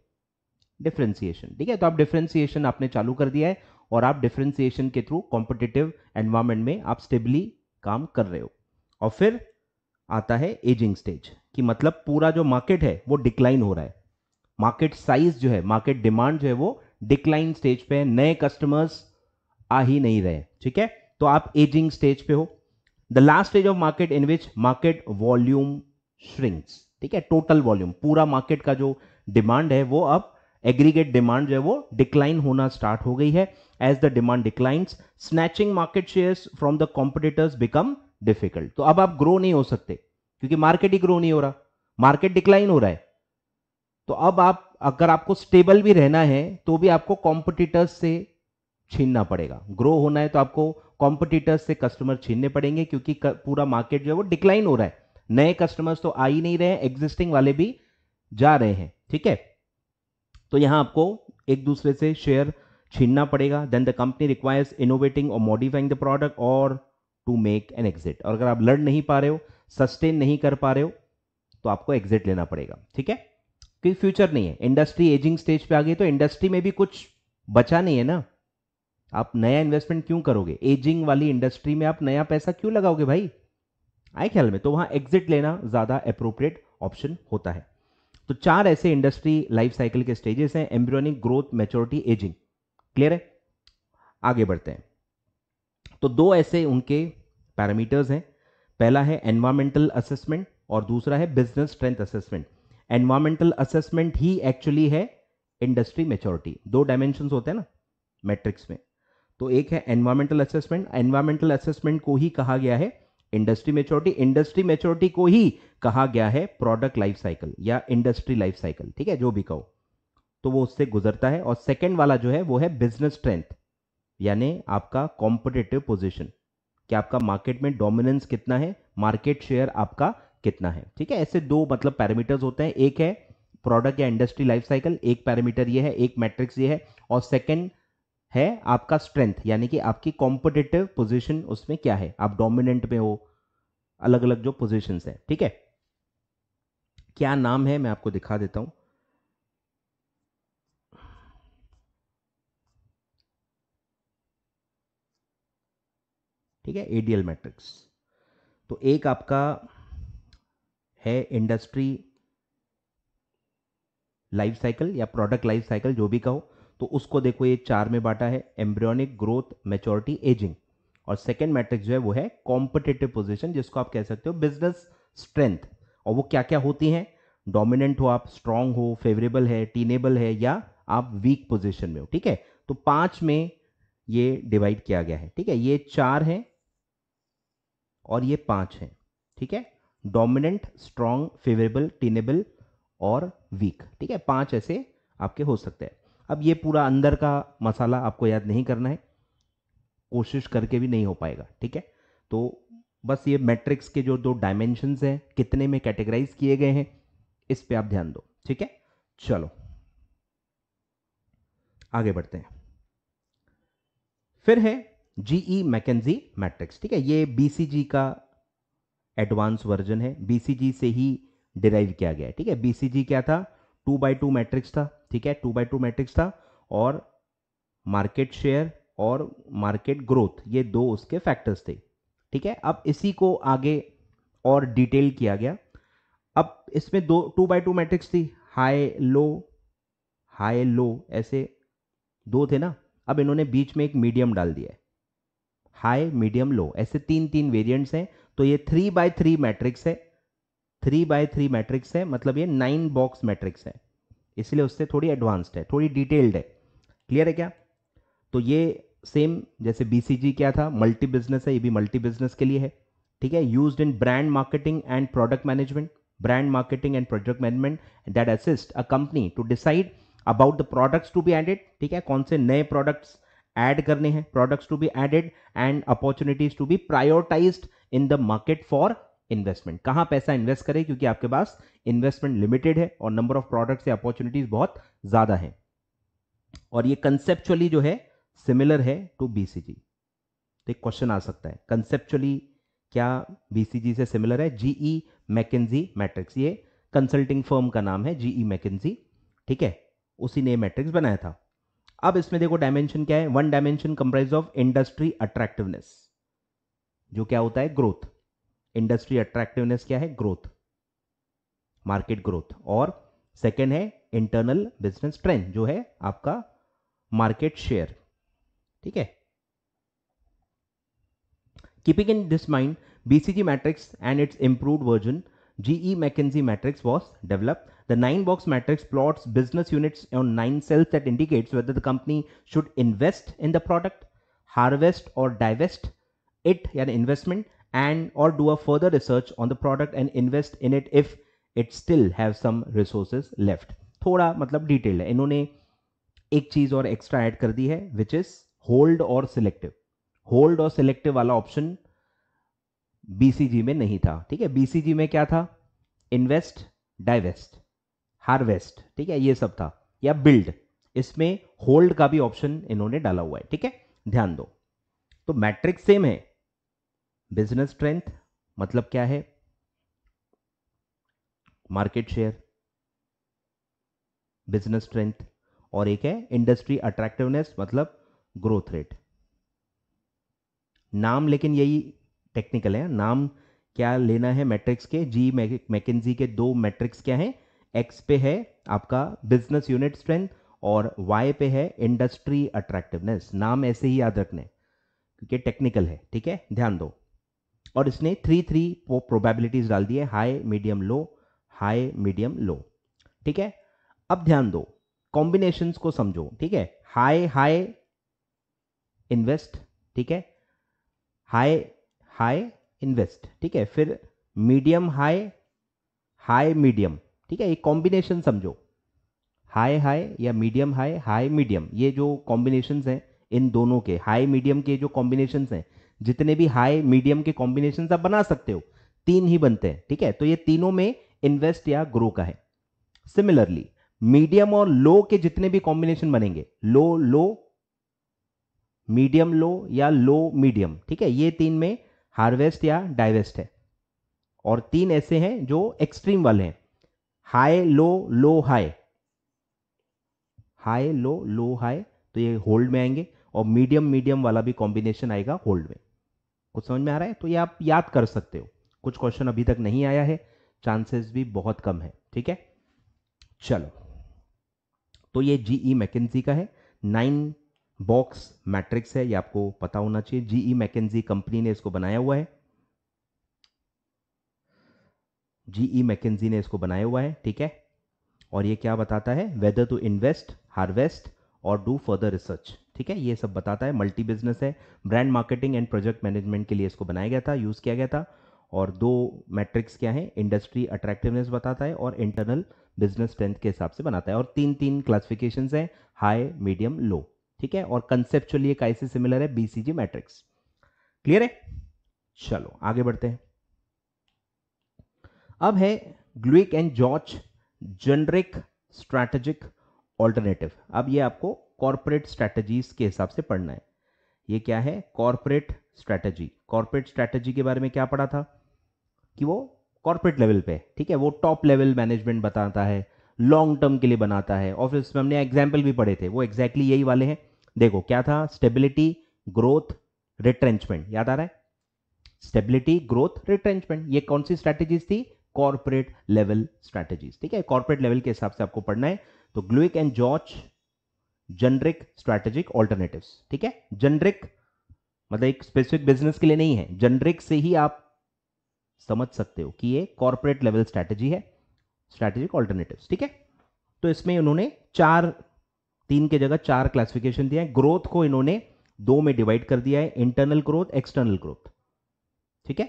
differentiation ठीक है तो आप differentiation आपने चालू कर दिया है और आप डिफ्रेंसिएशन के थ्रू कॉम्पिटिटिव एनवायरमेंट में आप स्टेबली काम कर रहे हो और फिर आता है एजिंग स्टेज कि मतलब पूरा जो मार्केट है वो डिक्लाइन हो रहा है मार्केट साइज जो है मार्केट डिमांड जो है वो डिक्लाइन स्टेज पे है नए कस्टमर्स आ ही नहीं रहे ठीक है तो आप एजिंग स्टेज पे हो the last stage of market in which market volume shrinks ठीक है टोटल वॉल्यूम पूरा मार्केट का जो डिमांड है वो अब एग्रीगेट डिमांड जो है वो डिक्लाइन होना स्टार्ट हो गई है as the demand declines snatching market shares from the competitors become difficult तो अब आप ग्रो नहीं हो सकते क्योंकि मार्केट ही ग्रो नहीं हो रहा मार्केट डिक्लाइन हो रहा है तो अब आप अगर आपको स्टेबल भी रहना है तो भी आपको कॉम्पिटिटर्स से छीनना पड़ेगा ग्रो होना है तो आपको कॉम्पिटिटर्स से कस्टमर छीनने पड़ेंगे क्योंकि पूरा मार्केट जो है वो डिक्लाइन हो रहा है नए कस्टमर्स तो आ ही नहीं रहे एग्जिस्टिंग वाले भी जा रहे हैं ठीक है तो यहां आपको एक दूसरे से शेयर छीनना पड़ेगा then the company requires innovating और मॉडिफाइंग द प्रोडक्ट और टू मेक एन एग्जिट और अगर आप लड़ नहीं पा रहे हो सस्टेन नहीं कर पा रहे हो तो आपको एग्जिट लेना पड़ेगा ठीक है क्योंकि फ्यूचर नहीं है इंडस्ट्री एजिंग स्टेज पे आ गई तो इंडस्ट्री में भी कुछ बचा नहीं है ना आप नया इन्वेस्टमेंट क्यों करोगे एजिंग वाली इंडस्ट्री में आप नया पैसा क्यों लगाओगे भाई आए ख्याल में तो वहां एग्जिट लेना ज्यादा अप्रोप्रिएट ऑप्शन होता है तो चार ऐसे इंडस्ट्री लाइफ साइकिल के स्टेजेस हैं embryonic growth maturity ageing clear है आगे बढ़ते हैं तो दो ऐसे उनके पैरामीटर्स हैं पहला है एनवायरमेंटल असेसमेंट और दूसरा है business strength assessment environmental assessment ही एक्चुअली है इंडस्ट्री मेच्योरिटी दो डायमेंशन होते हैं ना मैट्रिक्स में तो एक है एनवायरमेंटल असेसमेंट एनवायरमेंटल असेसमेंट को ही कहा गया है इंडस्ट्री मेच्योरिटी इंडस्ट्री मेच्योरिटी को ही कहा गया है प्रोडक्ट लाइफ साइकिल या इंडस्ट्री लाइफ साइकिल ठीक है जो भी कहो तो वो उससे गुजरता है और सेकेंड वाला जो है वो है बिजनेस स्ट्रेंथ यानी आपका कॉम्पिटेटिव पोजिशन कि आपका मार्केट में डोमिनेंस कितना है मार्केट शेयर आपका कितना है ठीक है ऐसे दो मतलब पैरामीटर्स होते हैं एक है प्रोडक्ट या इंडस्ट्री लाइफ साइकिल एक पैरामीटर ये है एक मैट्रिक्स ये है और सेकंड है आपका स्ट्रेंथ यानी कि आपकी कॉम्पिटेटिव पोजिशन उसमें क्या है आप डोमिनेंट में हो अलग अलग जो पोजिशन है ठीक है क्या नाम है मैं आपको दिखा देता हूं ठीक है एडीएल मैट्रिक्स तो एक आपका है इंडस्ट्री लाइफ साइकिल या प्रोडक्ट लाइफ साइकिल जो भी कहो तो उसको देखो ये चार में बांटा है एम्ब्रियोनिक ग्रोथ मेच्योरिटी एजिंग और सेकेंड मैट्रिक्स जो है वो है कॉम्पिटेटिव पोजिशन जिसको आप कह सकते हो बिजनेस स्ट्रेंथ और वो क्या क्या होती हैं डोमिनेंट हो आप स्ट्रांग हो फेवरेबल है टीनेबल है या आप वीक पोजिशन में हो ठीक है तो पांच में ये डिवाइड किया गया है ठीक है ये चार है और ये पांच है ठीक है डोमिनेंट स्ट्रांग फेवरेबल टीनेबल और वीक ठीक है पांच ऐसे आपके हो सकते हैं अब ये पूरा अंदर का मसाला आपको याद नहीं करना है कोशिश करके भी नहीं हो पाएगा ठीक है तो बस ये मैट्रिक्स के जो दो डायमेंशंस हैं कितने में कैटेगराइज किए गए हैं इस पे आप ध्यान दो ठीक है चलो आगे बढ़ते हैं फिर है जीई मैकेजी मैट्रिक्स ठीक है ये बीसीजी का एडवांस वर्जन है बीसीजी से ही डिराइव किया गया है ठीक है बीसीजी क्या था टू बाई टू मैट्रिक्स था ठीक है टू बाई टू मैट्रिक्स था और मार्केट शेयर और मार्केट ग्रोथ ये दो उसके फैक्टर्स थे ठीक है अब इसी को आगे और डिटेल किया गया अब इसमें दो टू बाई टू मैट्रिक्स थी हाई लो हाई लो ऐसे दो थे ना अब इन्होंने बीच में एक मीडियम डाल दिया है हाई मीडियम लो ऐसे तीन तीन वेरिएंट्स हैं तो ये थ्री बाय थ्री मैट्रिक्स है थ्री बाय थ्री मैट्रिक्स है मतलब ये नाइन बॉक्स मैट्रिक्स है इसलिए उससे थोड़ी एडवांस्ड है थोड़ी डिटेल्ड है क्लियर है क्या तो ये सेम जैसे बीसीजी क्या था मल्टी बिजनेस है ये भी मल्टी बिजनेस के लिए है ठीक है use in brand marketing and product management brand marketing and product management that assist a company to decide about the products to be added ठीक है कौन से नए प्रोडक्ट्स एड करने हैं products to be added and opportunities to be prioritise in the market for investment कहाँ पैसा invest करें क्योंकि आपके पास इन्वेस्टमेंट लिमिटेड है और नंबर ऑफ प्रोडक्ट्स या अपॉर्चुनिटीज बहुत ज़्यादा है और ये कंसेप्चुअली जो है सिमिलर है टू बीसीजी तो एक क्वेश्चन आ सकता है कंसेप्चुअली क्या बीसीजी से सिमिलर है जीई मैकेजी मैट्रिक्स ये कंसल्टिंग फर्म का नाम है जीई मैकेजी e ठीक है उसी ने मैट्रिक्स बनाया था अब इसमें देखो डायमेंशन क्या है one dimension comprise of industry attractiveness जो क्या होता है ग्रोथ इंडस्ट्री अट्रैक्टिवनेस क्या है ग्रोथ मार्केट ग्रोथ और सेकेंड है इंटरनल बिजनेस ट्रेंड जो है आपका मार्केट शेयर ठीक है keeping in this mind BCG matrix and its improve version GE McKinsey matrix was develop the nine box matrix plot business units and nine cells that indicates whether the company should invest in the product harvest और divest it यानी investment and or do a further research on the product and invest in it if it still have some resources left थोड़ा मतलब detail है इन्होंने एक चीज और extra add कर दी है विच इज होल्ड और सिलेक्टिव होल्ड और सिलेक्टिव वाला ऑप्शन बीसीजी में नहीं था ठीक है बीसीजी में क्या था इन्वेस्ट डाइवेस्ट हार्वेस्ट ठीक है ये सब था या बिल्ड इसमें होल्ड का भी ऑप्शन इन्होंने डाला हुआ है ठीक है ध्यान दो तो मैट्रिक्स सेम है बिजनेस स्ट्रेंथ मतलब क्या है मार्केट शेयर बिजनेस स्ट्रेंथ और एक है इंडस्ट्री अट्रैक्टिवनेस मतलब ग्रोथ रेट नाम लेकिन यही टेक्निकल है नाम क्या लेना है मैट्रिक्स के जी मैकेजी के दो मैट्रिक्स क्या हैं एक्स पे है आपका बिजनेस यूनिट स्ट्रेंथ और वाई पे है इंडस्ट्री अट्रैक्टिवनेस नाम ऐसे ही याद रखने क्योंकि टेक्निकल है ठीक है ध्यान दो और इसने थ्री थ्री प्रोबेबिलिटीज डाल दी है high medium low high medium low ठीक है अब ध्यान दो कॉम्बिनेशन को समझो ठीक है हाई हाई इन्वेस्ट ठीक है हाई हाई इन्वेस्ट ठीक है फिर मीडियम हाई हाई मीडियम ठीक है ये कॉम्बिनेशन समझो हाई हाई या मीडियम हाई हाई मीडियम ये जो कॉम्बिनेशन हैं इन दोनों के हाई मीडियम के जो कॉम्बिनेशन हैं जितने भी हाई मीडियम के कॉम्बिनेशन आप बना सकते हो तीन ही बनते हैं ठीक है तो ये तीनों में इन्वेस्ट या ग्रो का है सिमिलरली मीडियम और लो के जितने भी कॉम्बिनेशन बनेंगे लो लो मीडियम लो या लो मीडियम ठीक है ये तीन में हार्वेस्ट या डाइवेस्ट है और तीन ऐसे हैं जो एक्सट्रीम वाले हैं high low low high high low low high तो ये होल्ड में आएंगे और मीडियम मीडियम वाला भी कॉम्बिनेशन आएगा होल्ड में कुछ समझ में आ रहा है तो ये आप याद कर सकते हो कुछ क्वेश्चन अभी तक नहीं आया है चांसेस भी बहुत कम है ठीक है चलो तो ये जीई मैकेजी e का है नाइन बॉक्स मैट्रिक्स है ये आपको पता होना चाहिए जीई मैकेजी कंपनी ने इसको बनाया हुआ है जीई मैकेजी e ने इसको बनाया हुआ है ठीक है और ये क्या बताता है वेदर टू इन्वेस्ट हार्वेस्ट और डू फर्दर रिसर्च ठीक है ये सब बताता है मल्टी बिजनेस है brand marketing and project management के लिए इसको बनाया गया था यूज़ किया गया था और दो मैट्रिक्स क्या है इंडस्ट्री अट्रैक्टिवनेस बताता है और इंटरनल बिजनेस स्ट्रेंथ के हिसाब से बनाता है और तीन तीन क्लासिफिकेशन है हाई मीडियम लो ठीक है और कंसेप्चुअली एक सिमिलर है बीसीजी मैट्रिक्स क्लियर है चलो आगे बढ़ते हैं अब है ग्लुक एंड जॉर्ज जेनरिक स्ट्रैटेजिक ऑल्टरनेटिव अब ये आपको कॉरपोरेट स्ट्रैटेजीज के हिसाब से पढ़ना है ये क्या है कॉरपोरेट स्ट्रैटेजी कॉरपोरेट स्ट्रैटेजी के बारे में क्या पढ़ा था कि वो कॉरपोरेट लेवल पे ठीक है वो टॉप लेवल मैनेजमेंट बताता है लॉन्ग टर्म के लिए बनाता है और फिर हमने एग्जाम्पल भी पढ़े थे वो एग्जैक्टली exactly यही वाले हैं देखो क्या था स्टेबिलिटी ग्रोथ रिट्रेंचमेंट याद आ रहा है स्टेबिलिटी ग्रोथ रिट्रेंचमेंट ये कौन सी स्ट्रैटेजीज थी कॉर्पोरेट लेवल स्ट्रैटेजीज ठीक है कॉर्पोरेट लेवल के हिसाब से आपको पढ़ना है तो ग्लुक एंड जॉर्ज जनरिक स्ट्रैटेजिक ऑल्टरनेटिव ठीक है जनरिक मतलब एक स्पेसिफिक बिजनेस के लिए नहीं है जनरिक से ही आप समझ सकते हो कि ये कॉरपोरेट लेवल स्ट्रैटेजी है स्ट्रैटेजिक ऑल्टरनेटिव ठीक है तो इसमें उन्होंने चार तीन के जगह चार क्लासिफिकेशन दिया है ग्रोथ को इन्होंने दो में डिवाइड कर दिया है इंटरनल ग्रोथ एक्सटर्नल ग्रोथ ठीक है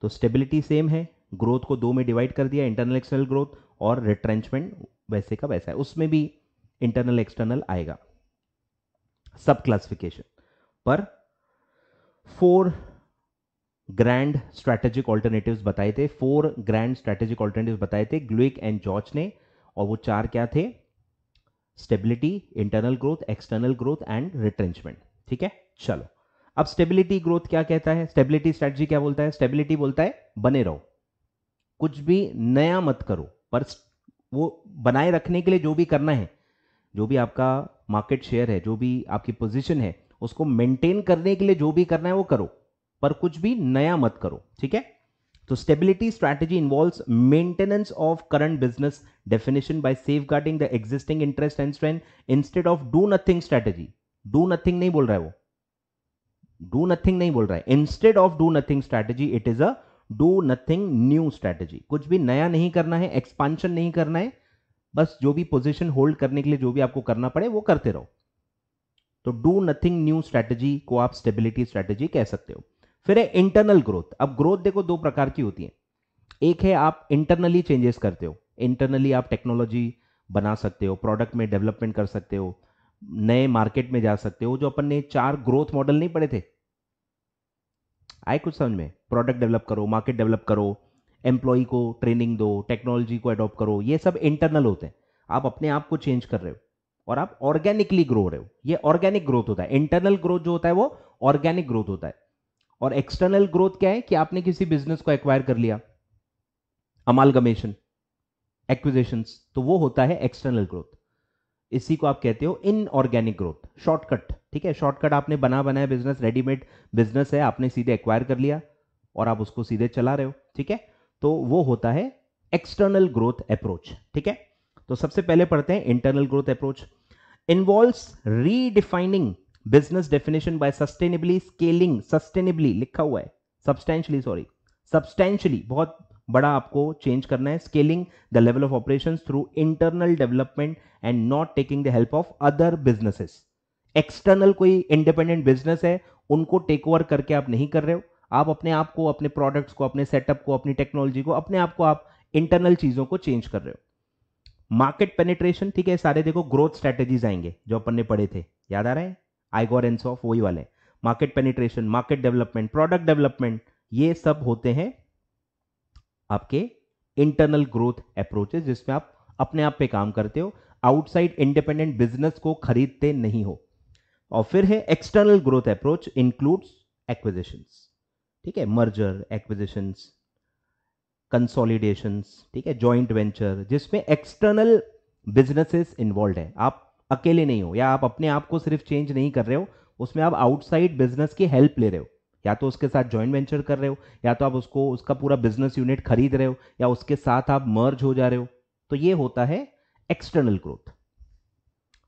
तो स्टेबिलिटी सेम है ग्रोथ को दो में डिवाइड कर दिया इंटरनल एक्सटर्नल ग्रोथ और रिट्रेंचमेंट वैसे का वैसा है उसमें भी इंटरनल एक्सटर्नल आएगा सब क्लासिफिकेशन पर फोर ग्रैंड स्ट्रैटेजिक ऑल्टरनेटिव्स बताए थे फोर ग्रैंड स्ट्रैटेजिक ऑल्टरनेटिव्स बताए थे ग्लुइक एंड जॉर्ज ने और वो चार क्या थे stability internal growth external growth and retrenchment ठीक है चलो अब स्टेबिलिटी ग्रोथ क्या कहता है स्टेबिलिटी स्ट्रेटजी क्या बोलता है स्टेबिलिटी बोलता है बने रहो कुछ भी नया मत करो पर वो बनाए रखने के लिए जो भी करना है जो भी आपका मार्केट शेयर है जो भी आपकी पोजीशन है उसको मेंटेन करने के लिए जो भी करना है वो करो पर कुछ भी नया मत करो ठीक है तो stability strategy involve maintenance of current business definition by safeguarding the existing interest and strength instead of do nothing strategy do nothing नहीं बोल रहा है वो डू नथिंग नहीं बोल रहा है instead of do nothing strategy it is a do nothing new strategy कुछ भी नया नहीं करना है एक्सपांशन नहीं करना है बस जो भी पोजीशन होल्ड करने के लिए जो भी आपको करना पड़े वो करते रहो तो डू नथिंग न्यू स्ट्रैटेजी को आप स्टेबिलिटी स्ट्रैटेजी कह सकते हो फिर है इंटरनल ग्रोथ अब ग्रोथ देखो दो प्रकार की होती है एक है आप इंटरनली चेंजेस करते हो इंटरनली आप टेक्नोलॉजी बना सकते हो प्रोडक्ट में डेवलपमेंट कर सकते हो नए मार्केट में जा सकते हो जो अपन ने चार ग्रोथ मॉडल नहीं पढ़े थे आए कुछ समझ में प्रोडक्ट डेवलप करो मार्केट डेवलप करो एम्प्लॉय को ट्रेनिंग दो टेक्नोलॉजी को अडॉप्ट करो ये सब इंटरनल होते हैं आप अपने आप को चेंज कर रहे हो और आप ऑर्गेनिकली ग्रो रहे हो ये ऑर्गेनिक ग्रोथ होता है इंटरनल ग्रोथ जो होता है वो ऑर्गेनिक ग्रोथ होता है और एक्सटर्नल ग्रोथ क्या है कि आपने किसी बिजनेस को एक्वायर कर लिया अमालगमेशन एक्विजेशन तो वो होता है एक्सटर्नल ग्रोथ इसी को आप कहते हो इनऑर्गेनिक ग्रोथ शॉर्टकट ठीक है शॉर्टकट आपने बना बनाया बिजनेस रेडीमेड बिजनेस है आपने सीधे एक्वायर कर लिया और आप उसको सीधे चला रहे हो ठीक है तो वो होता है एक्सटर्नल ग्रोथ अप्रोच ठीक है तो सबसे पहले पढ़ते हैं internal growth approach involve redefining business definition by sustainably scaling sustainably लिखा हुआ है सब्सटैंशली सॉरी सब्सटैंशली बहुत बड़ा आपको चेंज करना है scaling the level of operation through internal development and not taking the help of other businesses external कोई independent business है उनको टेक ओवर करके आप नहीं कर रहे हो आप अपने आप को अपने प्रोडक्ट्स को अपने सेटअप को अपनी टेक्नोलॉजी को अपने आप को आप इंटरनल चीज़ों को चेंज कर रहे हो मार्केट पेनिट्रेशन ठीक है सारे देखो ग्रोथ स्ट्रेटेजीज आएंगे जो अपन ने पढ़े थे याद आ हैं आई आईगोर एंस ऑफ वही वाले market penetration market development product development ये सब होते हैं आपके इंटरनल ग्रोथ अप्रोचेस जिसमें आप अपने आप पे काम करते हो आउटसाइड इंडिपेंडेंट बिजनेस को खरीदते नहीं हो और फिर है external growth approach includes acquisitions ठीक है मर्जर एक्विजिशंस कंसोलिडेशंस ठीक है जॉइंट वेंचर जिसमें एक्सटर्नल बिजनेसेस इन्वॉल्व है आप अकेले नहीं हो या आप अपने आप को सिर्फ चेंज नहीं कर रहे हो उसमें आप आउटसाइड बिजनेस की हेल्प ले रहे हो या तो उसके साथ जॉइंट वेंचर कर रहे हो या तो आप उसको उसका पूरा बिजनेस यूनिट खरीद रहे हो या उसके साथ आप मर्ज हो जा रहे हो तो ये होता है एक्सटर्नल ग्रोथ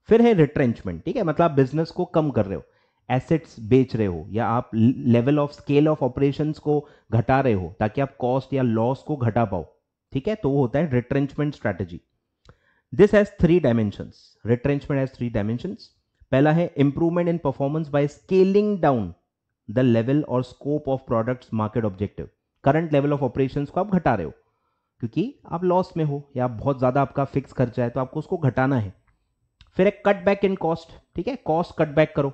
फिर है रिट्रेंचमेंट ठीक है मतलब आप बिजनेस को कम कर रहे हो एसेट्स बेच रहे हो या आप level of scale of operation को घटा रहे हो ताकि आप कॉस्ट या लॉस को घटा पाओ ठीक है तो वो होता है retrenchment strategy this has three dimension retrenchment has three dimension पहला है improvement in performance by scaling down the level और scope of products market objective current level of operation को आप घटा रहे हो क्योंकि आप लॉस में हो या बहुत ज़्यादा आपका फिक्स खर्चा है तो आपको उसको घटाना है फिर एक कट बैक इन कॉस्ट ठीक है कॉस्ट कट बैक करो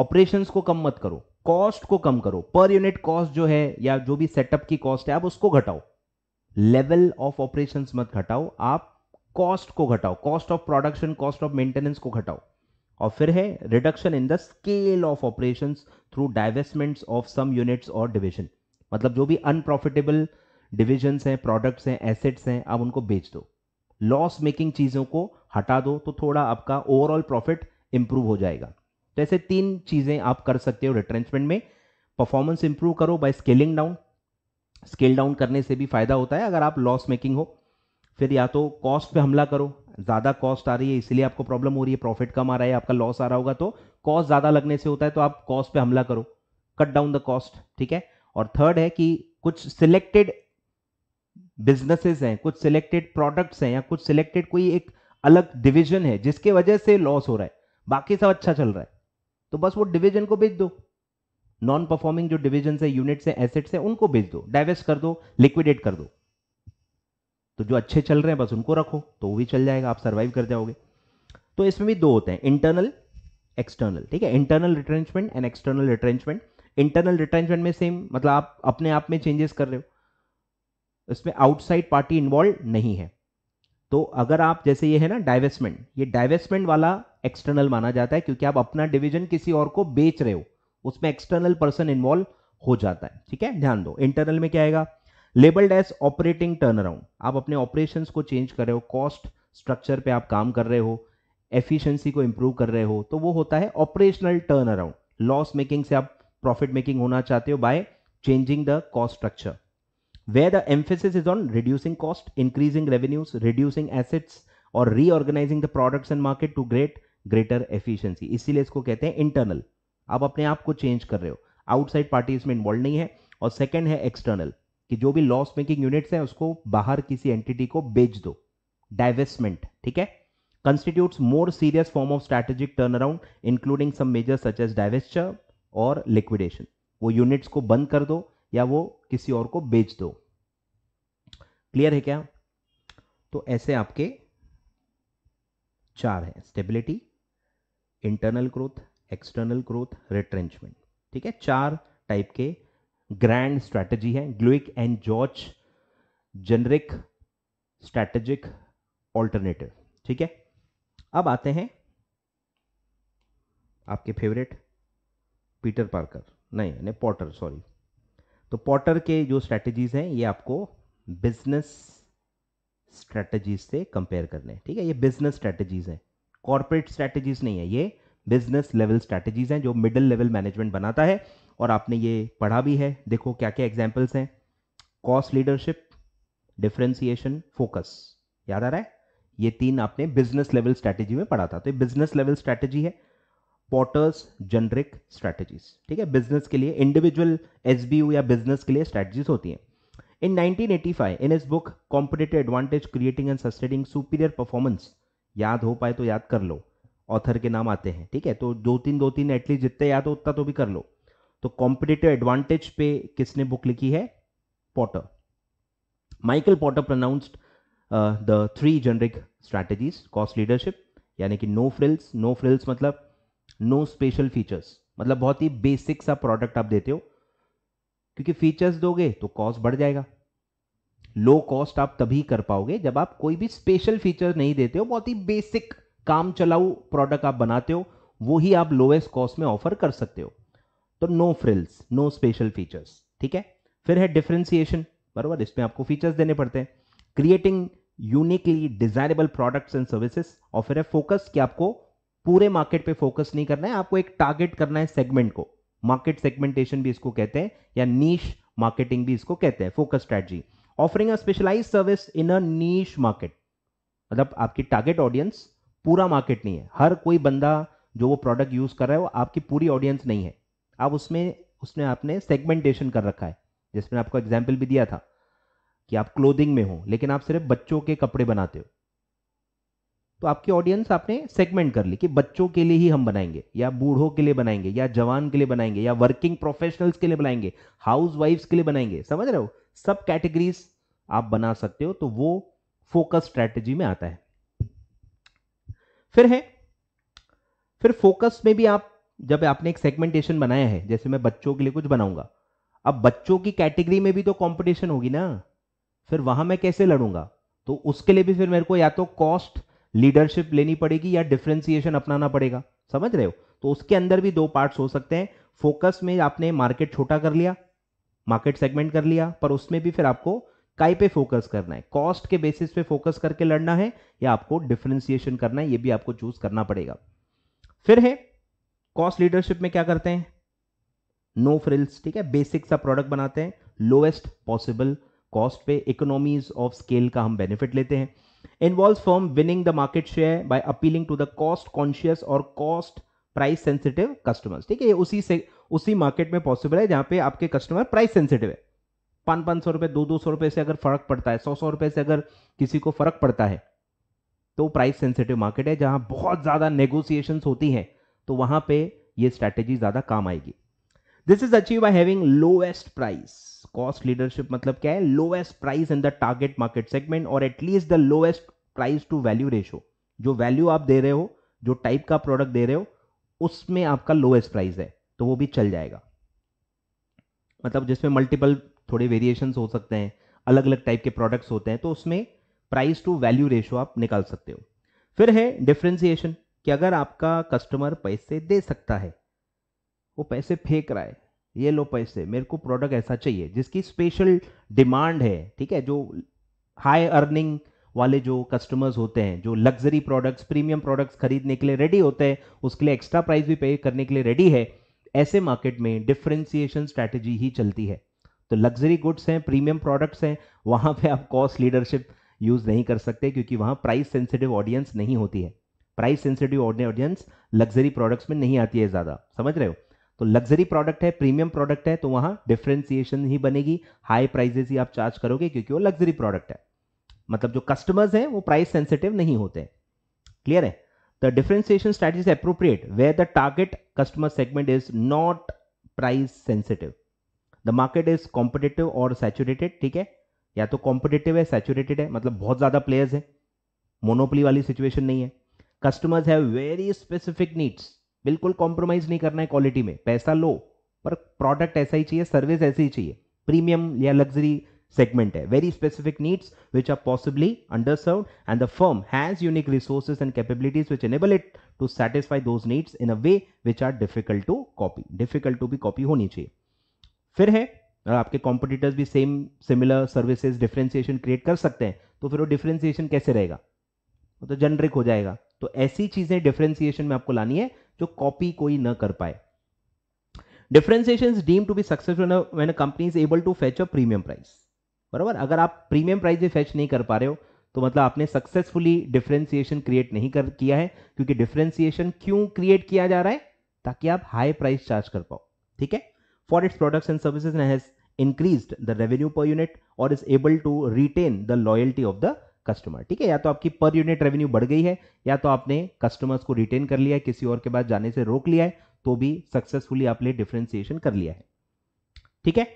ऑपरेशंस को कम मत करो कॉस्ट को कम करो पर यूनिट कॉस्ट जो है या जो भी सेटअप की कॉस्ट है आप उसको घटाओ लेवल ऑफ ऑपरेशंस मत घटाओ आप कॉस्ट को घटाओ cost of production cost of maintenance को घटाओ और फिर है reduction in the scale of operation through divestments of some units और डिविजन मतलब जो भी अनप्रॉफिटेबल डिविजन्स हैं प्रोडक्ट्स हैं एसेट्स हैं आप उनको बेच दो लॉस मेकिंग चीज़ों को हटा दो तो थोड़ा आपका ओवरऑल प्रॉफिट इंप्रूव हो जाएगा तो ऐसे तीन चीज़ें आप कर सकते हो रिट्रेंचमेंट में परफॉर्मेंस इंप्रूव करो by scaling down scale down करने से भी फ़ायदा होता है अगर आप लॉस मेकिंग हो फिर या तो कॉस्ट पे हमला करो ज़्यादा कॉस्ट आ रही है इसलिए आपको प्रॉब्लम हो रही है प्रॉफिट कम आ रहा है आपका लॉस आ रहा होगा तो कॉस्ट ज़्यादा लगने से होता है तो आप कॉस्ट पे हमला करो कट डाउन द कॉस्ट ठीक है और थर्ड है कि कुछ सिलेक्टेड बिजनेसेस हैं कुछ सिलेक्टेड प्रोडक्ट्स हैं या कुछ सिलेक्टेड कोई एक अलग डिविजन है जिसके वजह से लॉस हो रहा है बाकी सब अच्छा चल रहा है तो बस वो डिवीजन को बेच दो नॉन परफॉर्मिंग जो डिवीजन है यूनिट्स है एसेट्स है उनको बेच दो डाइवेस्ट कर दो लिक्विडेट कर दो तो जो अच्छे चल रहे हैं बस उनको रखो तो वो भी चल जाएगा आप सर्वाइव कर जाओगे तो इसमें भी दो होते हैं इंटरनल एक्सटर्नल ठीक है internal retrenchment and external retrenchment internal retrenchment में सेम मतलब आप अपने आप में चेंजेस कर रहे हो इसमें आउटसाइड पार्टी इन्वॉल्व नहीं है तो अगर आप जैसे ये है ना डाइवेस्टमेंट ये डाइवेस्टमेंट वाला एक्सटर्नल माना जाता है क्योंकि आप अपना डिवीजन किसी और को बेच रहे हो उसमें एक्सटर्नल पर्सन इन्वॉल्व हो जाता है ठीक है ध्यान दो इंटरनल में क्या आएगा labelled as operating turn around आप अपने ऑपरेशंस को चेंज कर रहे हो कॉस्ट स्ट्रक्चर पे आप काम कर रहे हो एफिशिएंसी को इंप्रूव कर रहे हो तो वो होता है operational turn around loss making से आप प्रॉफिट मेकिंग होना चाहते हो by changing the cost structure where the emphasis is on reducing cost increasing revenues reducing assets और reorganising the products and market to great greater efficiency इसीलिए इसको कहते हैं इंटरनल आप अपने आप को चेंज कर रहे हो आउटसाइड पार्टी इसमें इन्वॉल्व नहीं है और सेकेंड है एक्सटर्नल कि जो भी लॉस मेकिंग यूनिट्स हैं उसको बाहर किसी एंटिटी को बेच दो डाइवेस्टमेंट ठीक है more serious form of of turn around including some major such as divester और लिक्विडेशन वो यूनिट्स को बंद कर दो या वो किसी और को बेच दो क्लियर है क्या तो ऐसे आपके चार हैं stability internal growth external growth retrenchment ठीक है चार टाइप के ग्रैंड स्ट्रैटेजी है ग्लोइक एंड जॉर्ज जेनरिक स्ट्रैटेजिक ऑल्टरनेटिव ठीक है अब आते हैं आपके फेवरेट पीटर पार्कर नहीं नहीं पॉटर सॉरी तो पॉटर के जो स्ट्रैटेजीज हैं ये आपको बिजनेस स्ट्रैटेजीज से कंपेयर करने ठीक है ये बिजनेस स्ट्रैटेजीज हैं कॉर्पोरेट स्ट्रैटेजीज नहीं है ये बिजनेस लेवल स्ट्रैटेजीज हैं जो मिडिल लेवल मैनेजमेंट बनाता है और आपने ये पढ़ा भी है देखो क्या क्या एग्जाम्पल्स हैं कॉस्ट लीडरशिप डिफ्रेंसिएशन फोकस याद आ रहा है ये तीन आपने बिजनेस लेवल स्ट्रैटेजी में पढ़ा था तो बिजनेस लेवल स्ट्रैटेजी है पॉटर्स जनरिक स्ट्रैटेजीज ठीक है बिजनेस के लिए इंडिविजुअल एस या बिजनेस के लिए स्ट्रैटेजीज होती हैं इन 1985 इन इस book competitive advantage creating and sustaining superior performance याद हो पाए तो याद कर लो ऑथर के नाम आते हैं ठीक है तो दो तीन दो तीन एटलीस्ट जितने याद हो उतना तो भी कर लो तो कॉम्पिटेटिव एडवांटेज पे किसने बुक लिखी है Porter Michael Porter pronounced the three generic strategies cost leadership यानी कि नो फ्रिल्स नो फ्रिल्स मतलब नो स्पेशल फीचर्स मतलब बहुत ही बेसिक सा प्रोडक्ट आप देते हो क्योंकि फीचर्स दोगे तो कॉस्ट बढ़ जाएगा लो कॉस्ट आप तभी कर पाओगे जब आप कोई भी स्पेशल फीचर नहीं देते हो बहुत ही बेसिक काम चलाऊ प्रोडक्ट आप बनाते हो वो ही आप लोएस्ट कॉस्ट में ऑफर कर सकते हो तो no frills no special features ठीक है फिर है डिफ्रेंसिएशन बरबर इसमें आपको फीचर्स देने पड़ते हैं creating uniquely desirable products and services और फिर है फोकस कि आपको पूरे मार्केट पे फोकस नहीं करना है आपको एक टारगेट करना है सेगमेंट को मार्केट सेगमेंटेशन भी इसको कहते हैं या नीश मार्केटिंग भी इसको कहते हैं focus strategy offering a specialise service in a niche market मतलब आपकी टारगेट ऑडियंस पूरा मार्केट नहीं है हर कोई बंदा जो वो प्रोडक्ट यूज कर रहा है वो आपकी पूरी ऑडियंस नहीं है आप उसमें उसने आपने सेगमेंटेशन कर रखा है जिसमें आपको एग्जाम्पल भी दिया था कि आप क्लोदिंग में हो लेकिन आप सिर्फ बच्चों के कपड़े बनाते हो तो आपकी ऑडियंस आपने सेगमेंट कर ली कि बच्चों के लिए ही हम बनाएंगे या बूढ़ों के लिए बनाएंगे या जवान के लिए बनाएंगे या वर्किंग प्रोफेशनल्स के लिए बनाएंगे हाउस वाइफ्स के लिए बनाएंगे समझ रहे हो सब कैटेगरीज आप बना सकते हो तो वो फोकस स्ट्रेटेजी में आता है फिर है फिर फोकस में भी आप जब आपने एक सेगमेंटेशन बनाया है जैसे मैं बच्चों के लिए कुछ बनाऊंगा अब बच्चों की कैटेगरी में भी तो कंपटीशन होगी ना फिर वहां मैं कैसे लड़ूंगा तो उसके लिए भी फिर मेरे को या तो कॉस्ट लीडरशिप लेनी पड़ेगी या डिफ्रेंसिएशन अपनाना पड़ेगा समझ रहे हो तो उसके अंदर भी दो पार्ट्स हो सकते हैं फोकस में आपने मार्केट छोटा कर लिया मार्केट सेगमेंट कर लिया पर उसमें भी फिर आपको काई पे फोकस करना है कॉस्ट के बेसिस पे फोकस करके लड़ना है या आपको डिफ्रेंसिएशन करना है ये भी आपको चूज करना पड़ेगा फिर है कॉस्ट लीडरशिप में क्या करते हैं नो फ्रिल्स ठीक है बेसिक सा प्रोडक्ट बनाते हैं लोएस्ट पॉसिबल कॉस्ट पे इकोनॉमीज ऑफ स्केल का हम बेनिफिट लेते हैं involve firm winning the market share by appealing to the cost conscious और कॉस्ट प्राइस सेंसिटिव कस्टमर्स ठीक है ये उसी से उसी मार्केट में पॉसिबल है जहां पे आपके कस्टमर प्राइस सेंसिटिव है पांच पांच सौ रुपए दो दो सौ रुपए से अगर फर्क पड़ता है सौ सौ रुपए से अगर किसी को फर्क पड़ता है तो प्राइस सेंसिटिव मार्केट है जहां बहुत ज़्यादा नेगोसिएशन होती हैं तो वहां पे ये स्ट्रैटेजी ज़्यादा काम आएगी this is achieve by having lowest price cost leadership मतलब क्या है lowest price in the target market segment और at least the lowest price to value ratio जो वैल्यू आप दे रहे हो जो टाइप का प्रोडक्ट दे रहे हो उसमें आपका लोएस्ट प्राइस है तो वो भी चल जाएगा मतलब जिसमें मल्टीपल थोड़े वेरिएशंस हो सकते हैं अलग अलग टाइप के प्रोडक्ट्स होते हैं तो उसमें प्राइस टू वैल्यू रेशो आप निकाल सकते हो फिर है डिफ्रेंसिएशन कि अगर आपका कस्टमर पैसे दे सकता है वो पैसे फेंक रहा है ये लो पैसे मेरे को प्रोडक्ट ऐसा चाहिए जिसकी स्पेशल डिमांड है ठीक है जो हाई अर्निंग वाले जो कस्टमर्स होते हैं जो लग्जरी प्रोडक्ट्स प्रीमियम प्रोडक्ट्स खरीदने के लिए रेडी होते हैं उसके लिए एक्स्ट्रा प्राइस भी पे करने के लिए रेडी है ऐसे मार्केट में डिफ्रेंसिएशन स्ट्रैटेजी ही चलती है तो लग्जरी गुड्स हैं प्रीमियम प्रोडक्ट्स हैं वहाँ पे आप कॉस्ट लीडरशिप यूज़ नहीं कर सकते क्योंकि वहाँ प्राइस सेंसिटिव ऑडियंस नहीं होती है price sensitive audience luxury products में नहीं आती है ज़्यादा समझ रहे हो तो लग्जरी प्रोडक्ट है प्रीमियम प्रोडक्ट है तो वहाँ डिफ्रेंसिएशन ही बनेगी हाई प्राइजेस ही आप चार्ज करोगे क्योंकि वो लग्जरी प्रोडक्ट है मतलब जो कस्टमर्स हैं वो प्राइस सेंसिटिव नहीं होते क्लियर है the differentiation strategy is appropriate where the target customer segment is not price sensitive the market is competitive or saturated ठीक है या तो competitive है saturated है मतलब बहुत ज़्यादा players हैं monopoly वाली situation नहीं है customers have very specific needs बिल्कुल compromise नहीं करना है quality में पैसा लो पर product ऐसा ही चाहिए service ऐसी ही चाहिए प्रीमियम या luxury segment है very specific needs which are possibly underserved and the firm has unique resources and capabilities which enable it to satisfy those needs in a way which are difficult to copy difficult to be copy होनी चाहिए फिर है आपके competitors भी same similar services differentiation create कर सकते हैं तो फिर वो डिफ्रेंसिएशन कैसे रहेगा वो तो जनरिक हो जाएगा तो ऐसी चीजें डिफ्रेंसिएशन में आपको लानी है जो कॉपी कोई ना कर पाए differentiation deem to be successful when a company is able to fetch a premium price बराबर अगर आप प्रीमियम प्राइस में फैच नहीं कर पा रहे हो तो मतलब आपने सक्सेसफुली डिफ्रेंसिएशन क्रिएट नहीं कर किया है क्योंकि डिफ्रेंसिएशन क्यों क्रिएट किया जा रहा है ताकि आप हाई प्राइस चार्ज कर पाओ ठीक है for its products and services has increased the revenue per unit और is able to retain the loyalty of the customer ठीक है या तो आपकी पर यूनिट रेवेन्यू बढ़ गई है या तो आपने कस्टमर्स को रिटेन कर लिया है किसी और के पास जाने से रोक लिया है तो भी सक्सेसफुली आपने डिफ्रेंसिएशन कर लिया है ठीक है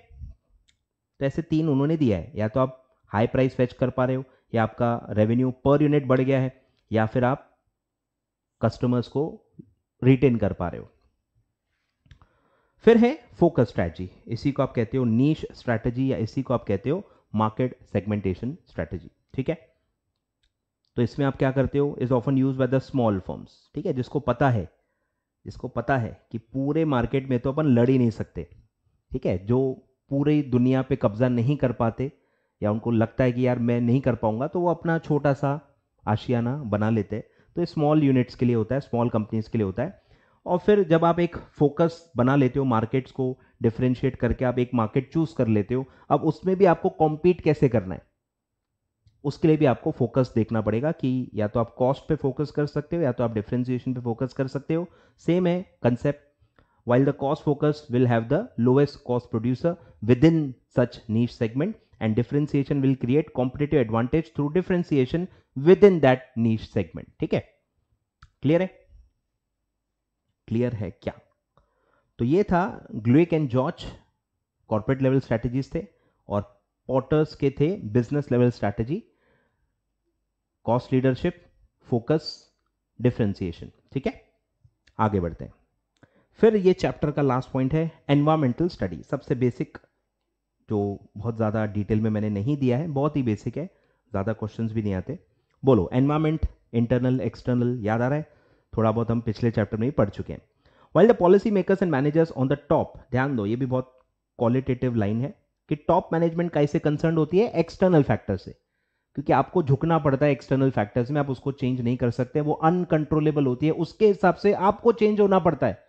तो ऐसे तीन उन्होंने दिया है या तो आप हाई प्राइस फेच कर पा रहे हो या आपका रेवेन्यू पर यूनिट बढ़ गया है या फिर आप कस्टमर्स को रिटेन कर पा रहे हो फिर है फोकस स्ट्रैटी इसी को आप कहते हो नीच स्ट्रैटेजी या इसी को आप कहते हो मार्केट सेगमेंटेशन स्ट्रैटेजी ठीक है तो इसमें आप क्या करते हो is often use by the small firms ठीक है जिसको पता है जिसको पता है कि पूरे मार्केट में तो अपन लड़ ही नहीं सकते ठीक है जो पूरी दुनिया पे कब्जा नहीं कर पाते या उनको लगता है कि यार मैं नहीं कर पाऊंगा तो वो अपना छोटा सा आशियाना बना लेते हैं तो स्मॉल यूनिट्स के लिए होता है स्मॉल कंपनीज के लिए होता है और फिर जब आप एक फोकस बना लेते हो मार्केट्स को डिफ्रेंशिएट करके आप एक मार्केट चूज कर लेते हो अब उसमें भी आपको कॉम्पीट कैसे करना है उसके लिए भी आपको फोकस देखना पड़ेगा कि या तो आप कॉस्ट पे फोकस कर सकते हो या तो आप डिफ्रेंसिएशन पे फोकस कर सकते हो सेम है concept while the cost focus will have the lowest cost producer within such niche segment and differentiation will create competitive advantage through differentiation within that niche segment ठीक है क्लियर है clear है क्या तो ये था ग्लुएक एंड जॉर्ज corporate level strategies थे और पॉटर्स के थे business level strategy cost leadership focus differentiation ठीक है आगे बढ़ते हैं फिर ये चैप्टर का लास्ट पॉइंट है एनवायरमेंटल स्टडी सबसे बेसिक जो बहुत ज़्यादा डिटेल में मैंने नहीं दिया है बहुत ही बेसिक है ज़्यादा क्वेश्चंस भी नहीं आते बोलो एनवायरमेंट इंटरनल एक्सटर्नल याद आ रहा है थोड़ा बहुत हम पिछले चैप्टर में ही पढ़ चुके हैं while the policy makers and managers on the top ध्यान दो ये भी बहुत क्वालिटेटिव लाइन है कि टॉप मैनेजमेंट कैसे कंसर्न होती है एक्सटर्नल फैक्टर से क्योंकि आपको झुकना पड़ता है एक्सटर्नल फैक्टर्स में आप उसको चेंज नहीं कर सकते वो अनकंट्रोलेबल होती है उसके हिसाब से आपको चेंज होना पड़ता है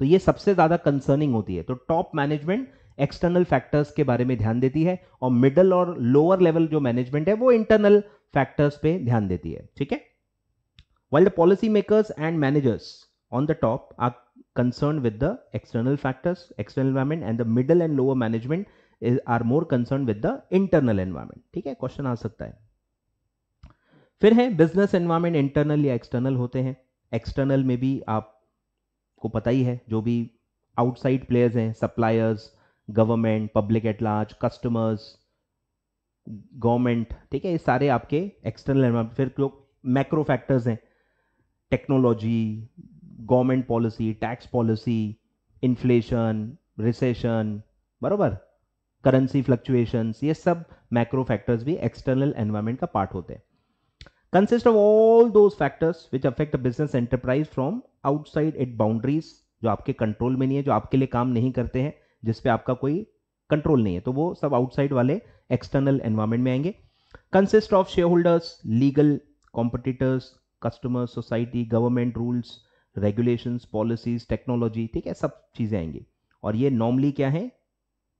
तो ये सबसे ज्यादा कंसर्निंग होती है तो टॉप मैनेजमेंट एक्सटर्नल फैक्टर्स के बारे में ध्यान देती है और मिडल और लोअर लेवल जो मैनेजमेंट है वो इंटरनल फैक्टर्स पे ध्यान देती है ठीक है well the policy makers and managers on the top are concern with the external factors external environment and the middle and lower management are more concern with the internal environment ठीक है question आ सकता है फिर है business environment internal या external होते हैं एक्सटर्नल में भी आप को पता ही है जो भी आउटसाइड प्लेयर्स हैं suppliers government public at large customers government ठीक है ये सारे आपके एक्सटर्नल फिर लोग मैक्रो फैक्टर्स हैं technology government policy tax policy inflation recession बरोबर करेंसी फ्लक्चुएशंस ये सब मैक्रो फैक्टर्स भी एक्सटर्नल एनवायरनमेंट का पार्ट होते हैं consist of all those factors which affect a business enterprise from outside it boundaries जो आपके कंट्रोल में नहीं है जो आपके लिए काम नहीं करते हैं जिसपे आपका कोई कंट्रोल नहीं है तो वो सब आउटसाइड वाले एक्सटर्नल एनवायरमेंट में आएंगे consist of shareholders legal competitors customers society government rules regulation policies technology ठीक है सब चीज़ें आएंगी और ये नॉर्मली क्या है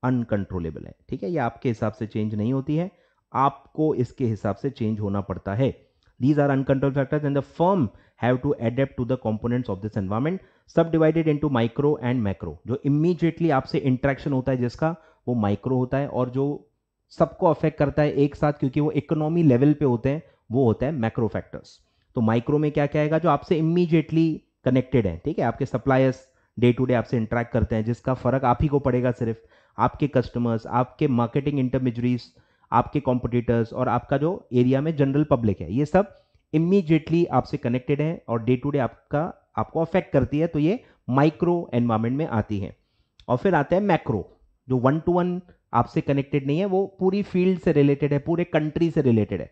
अनकंट्रोलेबल है ठीक है ये आपके हिसाब से चेंज नहीं होती है आपको इसके हिसाब से चेंज होना पड़ता है These are uncontrolled factors and the firm have to adapt to the components of this environment subdivided into micro and macro. जो immediately आपसे interaction होता है जिसका वो micro होता है और जो सबको अफेक्ट करता है एक साथ क्योंकि वो इकोनॉमी लेवल पे होते हैं वो होता है मैक्रो फैक्टर्स तो माइक्रो में क्या क्या आएगा जो आपसे इमीडिएटली कनेक्टेड है ठीक है आपके सप्लायर्स डे टू डे आपसे इंटरेक्ट करते हैं जिसका फर्क आप ही को पड़ेगा सिर्फ आपके कस्टमर्स आपके मार्केटिंग इंटरमिजरीज़ आपके कॉम्पिटिटर्स और आपका जो एरिया में जनरल पब्लिक है ये सब इमीजिएटली आपसे कनेक्टेड है और डे टू डे आपका आपको अफेक्ट करती है तो ये माइक्रो एनवायरमेंट में आती है और फिर आता है मैक्रो जो वन टू वन आपसे कनेक्टेड नहीं है वो पूरी फील्ड से रिलेटेड है पूरे कंट्री से रिलेटेड है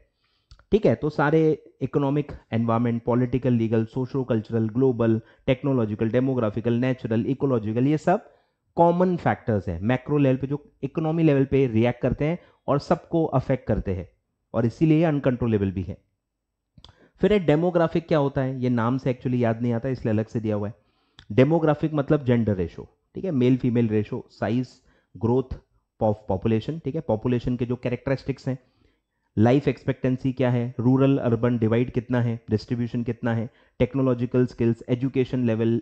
ठीक है तो सारे economic environment political legal socio cultural global technological demographical natural ecological ये सब कॉमन फैक्टर्स है मैक्रो लेवल पे जो इकोनॉमी लेवल पे रिएक्ट करते हैं और सबको अफेक्ट करते हैं और इसीलिए अनकंट्रोलेबल भी है फिर है डेमोग्राफिक क्या होता है ये नाम से एक्चुअली याद नहीं आता इसलिए अलग से दिया हुआ है डेमोग्राफिक मतलब जेंडर रेशो ठीक है male female ratio size growth population ठीक है पॉपुलेशन के जो कैरेक्टरिस्टिक्स हैं लाइफ एक्सपेक्टेंसी क्या है रूरल अर्बन डिवाइड कितना है डिस्ट्रीब्यूशन कितना है technological skills education level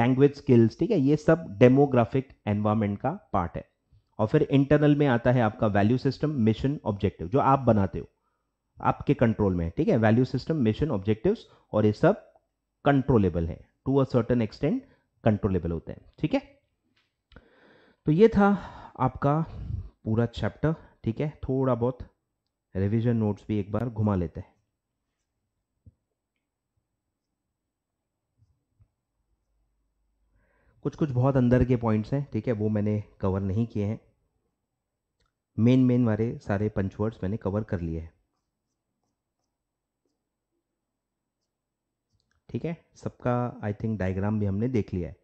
language skills ठीक है ये सब डेमोग्राफिक एनवायरमेंट का पार्ट है और फिर इंटरनल में आता है आपका वैल्यू सिस्टम मिशन ऑब्जेक्टिव जो आप बनाते हो आपके कंट्रोल में ठीक है वैल्यू सिस्टम मिशन ऑब्जेक्टिव्स और ये सब कंट्रोलेबल है to a certain extent controllable होते हैं ठीक है तो ये था आपका पूरा चैप्टर ठीक है थोड़ा बहुत रिविजन नोट्स भी एक बार घुमा लेते हैं कुछ कुछ बहुत अंदर के पॉइंट्स हैं ठीक है वो मैंने कवर नहीं किए हैं मेन मेन वाले सारे पंचवर्ड्स मैंने कवर कर लिए हैं ठीक है सबका आई थिंक डायग्राम भी हमने देख लिया है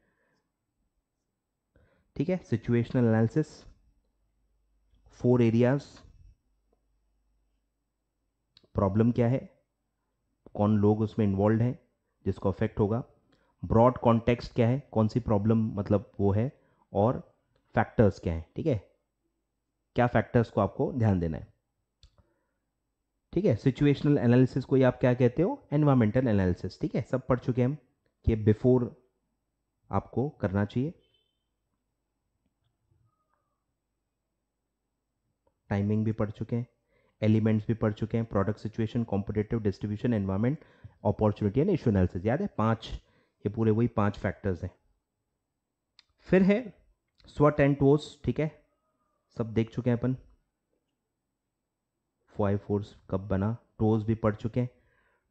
ठीक है situational analysis four areas problem क्या है कौन लोग उसमें इन्वॉल्व हैं जिसको अफेक्ट होगा ब्रॉड कॉन्टेक्स्ट क्या है कौन सी प्रॉब्लम मतलब वो है और फैक्टर्स क्या हैं ठीक है क्या फैक्टर्स को आपको ध्यान देना है ठीक है सिचुएशनल एनालिसिस को ये आप क्या कहते हो एनवायरमेंटल एनालिसिस ठीक है सब पढ़ चुके हम कि बिफोर आपको करना चाहिए टाइमिंग भी पढ़ चुके हैं एलिमेंट्स भी पढ़ चुके हैं product situation competitive distribution environment opportunity and issue analysis याद है पांच ये पूरे वही पांच फैक्टर्स हैं फिर है स्वट एंड टोस ठीक है सब देख चुके हैं अपन फाइव फोर्स कब बना टोस भी पढ़ चुके हैं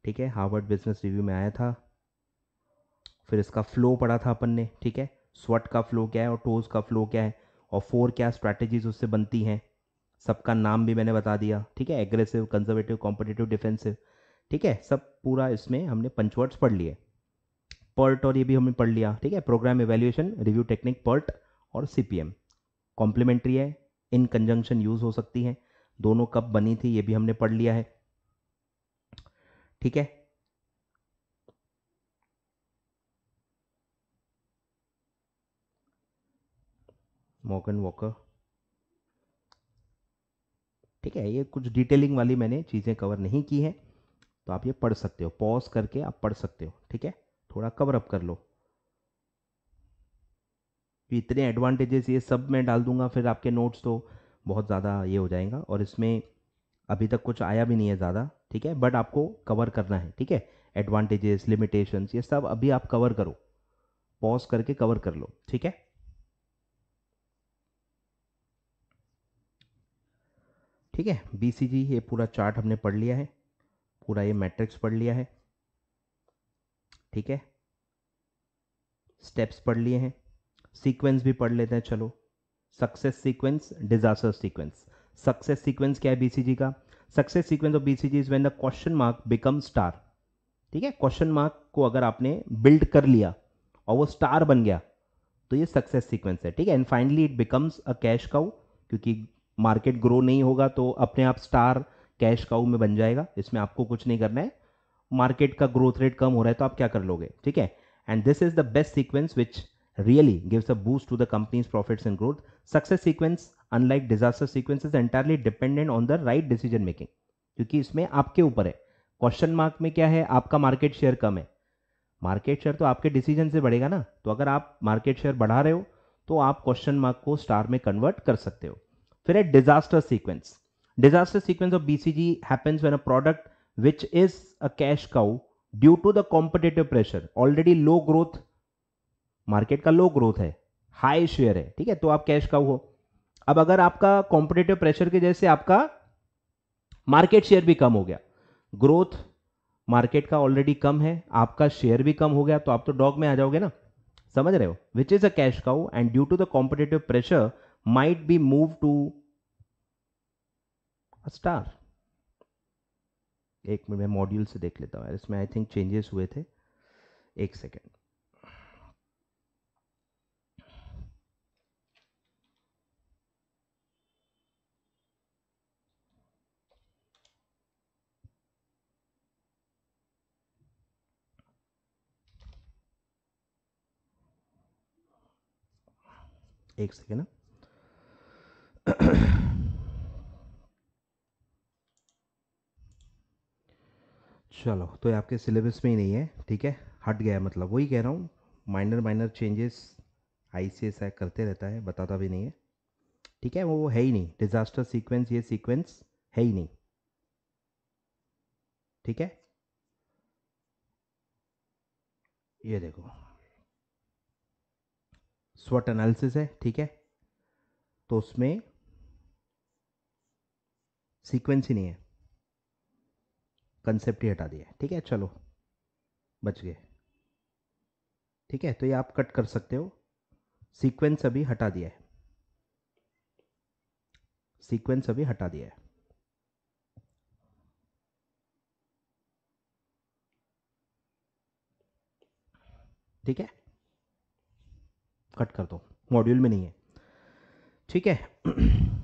ठीक है हार्वर्ड बिजनेस रिव्यू में आया था फिर इसका फ्लो पढ़ा था अपन ने ठीक है स्वट का फ्लो क्या है और टोज का फ्लो क्या है और फोर क्या स्ट्रैटेजीज उससे बनती हैं सबका नाम भी मैंने बता दिया ठीक है एग्रेसिव कंजर्वेटिव कॉम्पिटेटिव डिफेंसिव ठीक है सब पूरा इसमें हमने पंचवर्ड्स पढ़ लिए पर्ट और ये भी हमने पढ़ लिया ठीक है programme evaluation review technique PERT और सीपीएम कॉम्प्लीमेंट्री है इन कंजंक्शन यूज हो सकती है दोनों कब बनी थी ये भी हमने पढ़ लिया है ठीक है मॉर्गन वॉकर ठीक है ये कुछ डिटेलिंग वाली मैंने चीज़ें कवर नहीं की है तो आप ये पढ़ सकते हो पॉज करके आप पढ़ सकते हो ठीक है थोड़ा कवर अप कर लो इतने एडवांटेजेस ये सब मैं डाल दूंगा फिर आपके नोट्स तो बहुत ज़्यादा ये हो जाएगा और इसमें अभी तक कुछ आया भी नहीं है ज़्यादा ठीक है बट आपको कवर करना है ठीक है एडवांटेजेस लिमिटेशंस ये सब अभी आप कवर करो पॉज करके कवर कर लो ठीक है ठीक है बीसीजी ये पूरा चार्ट हमने पढ़ लिया है पूरा ये मैट्रिक्स पढ़ लिया है ठीक है स्टेप्स पढ़ लिए हैं सीक्वेंस भी पढ़ लेते हैं चलो success sequence disaster sequence success sequence क्या है बीसीजी का success sequence of BCG is when the question mark become star ठीक है क्वेश्चन मार्क को अगर आपने बिल्ड कर लिया और वो स्टार बन गया तो ये सक्सेस सीक्वेंस है ठीक है and finally it becomes a cash cow क्योंकि मार्केट ग्रो नहीं होगा तो अपने आप स्टार कैश काउ में बन जाएगा इसमें आपको कुछ नहीं करना है मार्केट का ग्रोथ रेट कम हो रहा है तो आप क्या कर लोगे ठीक है and this is the best sequence which really gives a boost to the company's profits and growth success sequence unlike disaster sequence is entirely dependent on the right decision making क्योंकि इसमें आपके ऊपर है क्वेश्चन मार्क में क्या है आपका market share कम है मार्केट शेयर तो आपके डिसीजन से बढ़ेगा ना तो अगर आप मार्केट शेयर बढ़ा रहे हो तो आप क्वेश्चन मार्क को स्टार में कन्वर्ट कर सकते हो फिर है disaster sequence disaster sequence of G happens when a product which is a cash cow due to the competitive pressure already low growth market का लो ग्रोथ है हाई शेयर है ठीक है तो आप कैश काउ हो अब अगर आपका कॉम्पिटेटिव प्रेशर के जैसे आपका मार्केट शेयर भी कम हो गया ग्रोथ मार्केट का ऑलरेडी कम है आपका शेयर भी कम हो गया तो आप तो डॉग में आ जाओगे ना समझ रहे हो which is a cash cow and due to the competitive pressure might be move to star एक मिनट मैं मॉड्यूल से देख लेता हूँ इसमें आई थिंक चेंजेस हुए थे एक सेकेंड एक सेकेंड चलो तो ये आपके सिलेबस में ही नहीं है ठीक है हट गया मतलब वही कह रहा हूँ minor minor changes I C S I करते रहता है बताता भी नहीं है ठीक है वो है ही नहीं डिज़ास्टर सीक्वेंस ये सीक्वेंस है ही नहीं ठीक है ये देखो स्वट एनालिसिस है ठीक है तो उसमें सीक्वेंस ही नहीं है कंसेप्ट ही हटा दिया ठीक है चलो बच गए ठीक है तो ये आप कट कर सकते हो सीक्वेंस अभी हटा दिया है सीक्वेंस अभी हटा दिया है ठीक है कट कर दो मॉड्यूल में नहीं है ठीक है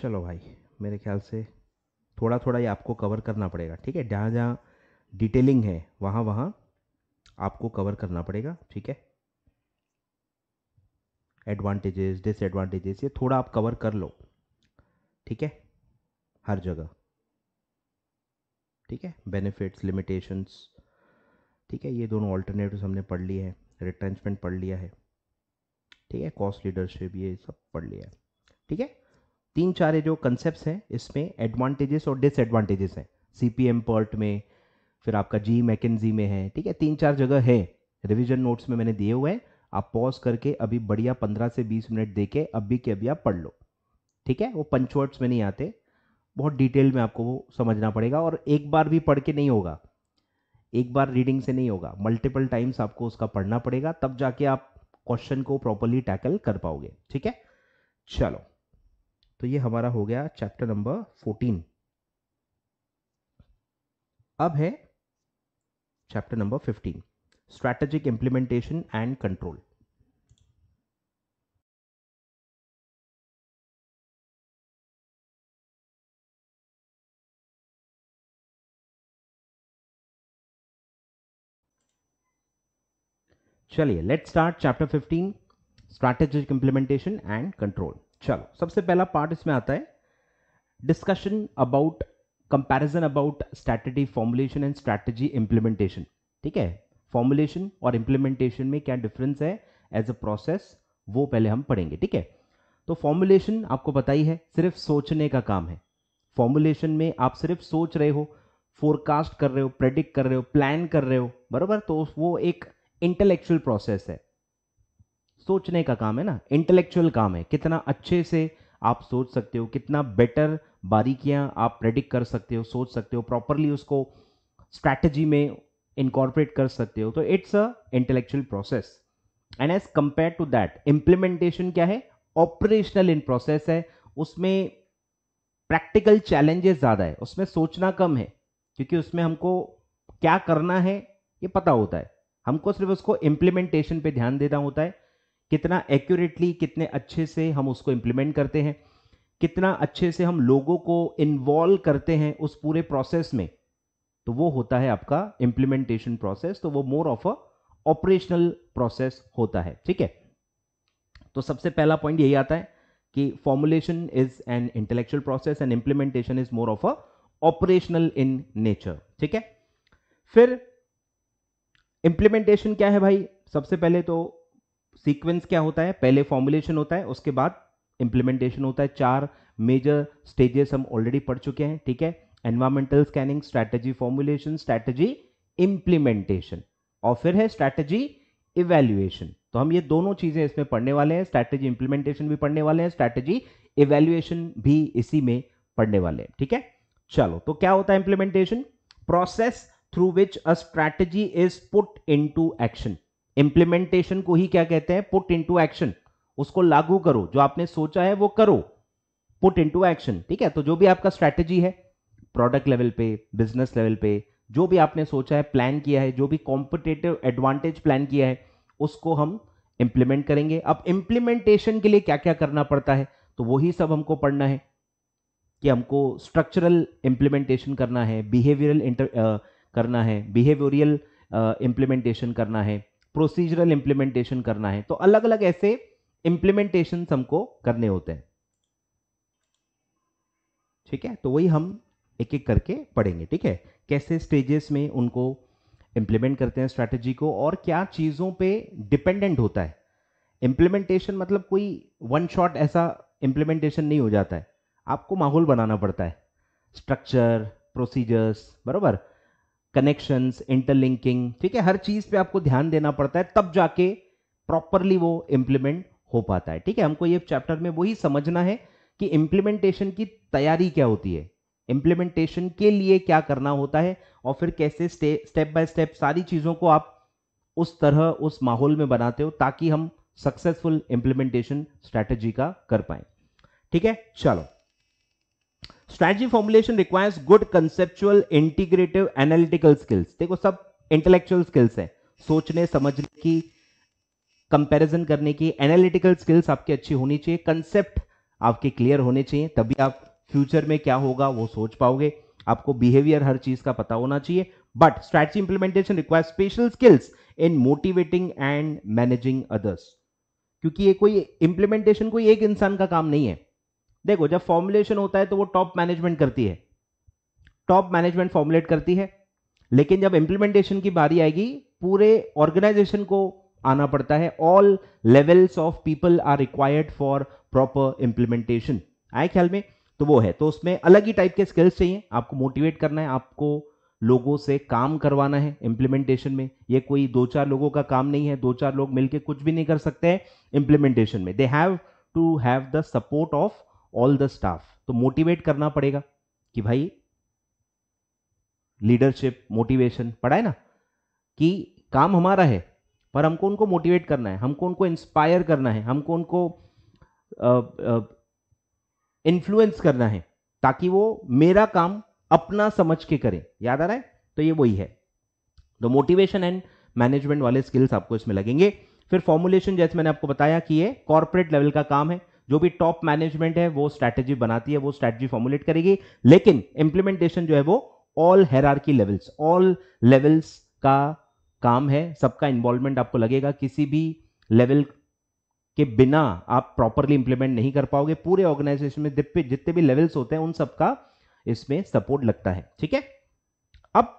चलो भाई मेरे ख्याल से थोड़ा थोड़ा ये आपको कवर करना पड़ेगा ठीक है जहाँ जहाँ डिटेलिंग है वहाँ वहाँ आपको कवर करना पड़ेगा ठीक है एडवांटेजेस डिसएडवांटेजेस ये थोड़ा आप कवर कर लो ठीक है हर जगह ठीक है बेनिफिट्स लिमिटेशंस ठीक है ये दोनों ऑल्टरनेटिव हमने पढ़ लिए हैं रिट्रेंचमेंट पढ़ लिया है ठीक है कॉस्ट लीडरशिप ये सब पढ़ लिया है ठीक है तीन चार जो कंसेप्ट हैं इसमें एडवांटेजेस और डिसएडवांटेजेस हैं सी पी एम पर्ट में फिर आपका जी मैकेजी में है ठीक है तीन चार जगह है रिविजन नोट्स में मैंने दिए हुए हैं आप पॉज करके अभी बढ़िया पंद्रह से बीस मिनट दे के अभी के अभी आप पढ़ लो ठीक है वो पंचवर्ड्स में नहीं आते बहुत डिटेल में आपको वो समझना पड़ेगा और एक बार भी पढ़ के नहीं होगा एक बार रीडिंग से नहीं होगा मल्टीपल टाइम्स आपको उसका पढ़ना पड़ेगा तब जाके आप क्वेश्चन को प्रॉपरली टैकल कर पाओगे ठीक है चलो तो ये हमारा हो गया चैप्टर नंबर फोर्टीन अब है chapter number fifteen strategic implementation and control चलिए let start chapter 15 strategic implementation and control चलो सबसे पहला पार्ट इसमें आता है discussion about comparison about strategy formulation and strategy implementation ठीक है फॉर्मुलेशन और इंप्लीमेंटेशन में क्या डिफरेंस है एज अ प्रोसेस वो पहले हम पढ़ेंगे ठीक है तो फॉर्मुलेशन आपको पता ही है सिर्फ सोचने का काम है फॉर्मुलेशन में आप सिर्फ सोच रहे हो फोरकास्ट कर रहे हो प्रेडिक्ट कर रहे हो प्लान कर रहे हो बरबर तो वो एक इंटेलेक्चुअल प्रोसेस है सोचने का काम है ना इंटेलेक्चुअल काम है कितना अच्छे से आप सोच सकते हो कितना बेटर बारीकियां आप प्रेडिक्ट कर सकते हो सोच सकते हो प्रॉपरली उसको स्ट्रैटेजी में इनकॉर्पोरेट कर सकते हो तो it's a intellectual process and as compare to that implementation क्या है ऑपरेशनल इन प्रोसेस है उसमें प्रैक्टिकल चैलेंजेस ज़्यादा है उसमें सोचना कम है क्योंकि उसमें हमको क्या करना है ये पता होता है हमको सिर्फ उसको इम्प्लीमेंटेशन पे ध्यान देना होता है कितना एक्यूरेटली कितने अच्छे से हम उसको इम्प्लीमेंट करते हैं कितना अच्छे से हम लोगों को इन्वॉल्व करते हैं उस पूरे प्रोसेस में तो वो होता है आपका इम्प्लीमेंटेशन प्रोसेस तो वो more of a operational process होता है ठीक है तो सबसे पहला पॉइंट यही आता है कि formulation is an intellectual process and implementation is more of a operational in nature ठीक है फिर इंप्लीमेंटेशन क्या है भाई सबसे पहले तो सीक्वेंस क्या होता है पहले फॉर्मुलेशन होता है उसके बाद इंप्लीमेंटेशन होता है चार मेजर स्टेजेस हम ऑलरेडी पढ़ चुके हैं ठीक है environmental scanning strategy formulation strategy implementation और फिर है स्ट्रैटेजी इवेल्युएशन तो हम ये दोनों चीजें इसमें पढ़ने वाले हैं स्ट्रैटेजी इंप्लीमेंटेशन भी पढ़ने वाले हैं स्ट्रैटेजी इवेल्युएशन भी इसी में पढ़ने वाले हैं ठीक है चलो तो क्या होता है implementation process through which a strategy is put into action implementation को ही क्या कहते हैं पुट इनटू एक्शन उसको लागू करो जो आपने सोचा है वो करो पुट इनटू एक्शन ठीक है तो जो भी आपका स्ट्रैटेजी है प्रोडक्ट लेवल पे बिजनेस लेवल पे जो भी आपने सोचा है प्लान किया है जो भी कॉम्पिटेटिव एडवांटेज प्लान किया है उसको हम इंप्लीमेंट करेंगे अब इंप्लीमेंटेशन के लिए क्या क्या करना पड़ता है तो वही सब हमको पढ़ना है कि हमको स्ट्रक्चरल इंप्लीमेंटेशन करना है बिहेवियरल करना है बिहेवियरियल इंप्लीमेंटेशन करना है प्रोसीजरल इंप्लीमेंटेशन करना है तो अलग अलग ऐसे इंप्लीमेंटेशन हमको करने होते हैं ठीक है तो वही हम एक एक करके पढ़ेंगे ठीक है कैसे स्टेजेस में उनको इंप्लीमेंट करते हैं स्ट्रैटेजी को और क्या चीज़ों पे डिपेंडेंट होता है इंप्लीमेंटेशन मतलब कोई वन शॉट ऐसा इंप्लीमेंटेशन नहीं हो जाता है आपको माहौल बनाना पड़ता है स्ट्रक्चर प्रोसीजर्स बराबर कनेक्शंस इंटरलिंकिंग ठीक है हर चीज पे आपको ध्यान देना पड़ता है तब जाके प्रॉपरली वो इंप्लीमेंट हो पाता है ठीक है हमको ये चैप्टर में वही समझना है कि इंप्लीमेंटेशन की तैयारी क्या होती है इंप्लीमेंटेशन के लिए क्या करना होता है और फिर कैसे स्टेप बाय स्टेप सारी चीज़ों को आप उस तरह उस माहौल में बनाते हो ताकि हम सक्सेसफुल इंप्लीमेंटेशन स्ट्रैटेजी का कर पाए ठीक है चलो strategy formulation requires good conceptual integrative analytical skills देखो सब इंटेलेक्चुअल स्किल्स है सोचने समझने की कंपैरिजन करने की एनालिटिकल स्किल्स आपकी अच्छी होनी चाहिए कंसेप्ट आपके क्लियर होने चाहिए तभी आप फ्यूचर में क्या होगा वो सोच पाओगे आपको बिहेवियर हर चीज का पता होना चाहिए but strategy implementation require special skills in motivating and managing others क्योंकि ये कोई इंप्लीमेंटेशन कोई एक इंसान का काम नहीं है देखो जब फॉर्मुलेशन होता है तो वो टॉप मैनेजमेंट करती है टॉप मैनेजमेंट फॉर्मुलेट करती है लेकिन जब इंप्लीमेंटेशन की बारी आएगी पूरे ऑर्गेनाइजेशन को आना पड़ता है all levels of people are required for proper implementation आए ख्याल में तो वो है तो उसमें अलग ही टाइप के स्किल्स चाहिए आपको मोटिवेट करना है आपको लोगों से काम करवाना है इंप्लीमेंटेशन में ये कोई दो चार लोगों का काम नहीं है दो चार लोग मिलके कुछ भी नहीं कर सकते हैं इंप्लीमेंटेशन में they have to have the support of all the staff तो मोटिवेट करना पड़ेगा कि भाई लीडरशिप मोटिवेशन पढ़ा है ना कि काम हमारा है पर हमको उनको मोटिवेट करना है हमको उनको इंस्पायर करना है हमको उनको इन्फ्लुएंस करना है ताकि वो मेरा काम अपना समझ के करें याद आ रहा है तो ये वही है तो मोटिवेशन एंड मैनेजमेंट वाले स्किल्स आपको इसमें लगेंगे फिर फॉर्मुलेशन जैसे मैंने आपको बताया कि ये कॉर्पोरेट लेवल का काम है जो भी टॉप मैनेजमेंट है वो स्ट्रैटेजी बनाती है वो स्ट्रैटेजी फॉर्मुलेट करेगी लेकिन इंप्लीमेंटेशन जो है वो all hierarchy levels all levels का काम है सबका इन्वॉल्वमेंट आपको लगेगा किसी भी लेवल के बिना आप प्रॉपरली इंप्लीमेंट नहीं कर पाओगे पूरे ऑर्गेनाइजेशन में जितने भी लेवल्स होते हैं उन सबका इसमें सपोर्ट लगता है ठीक है अब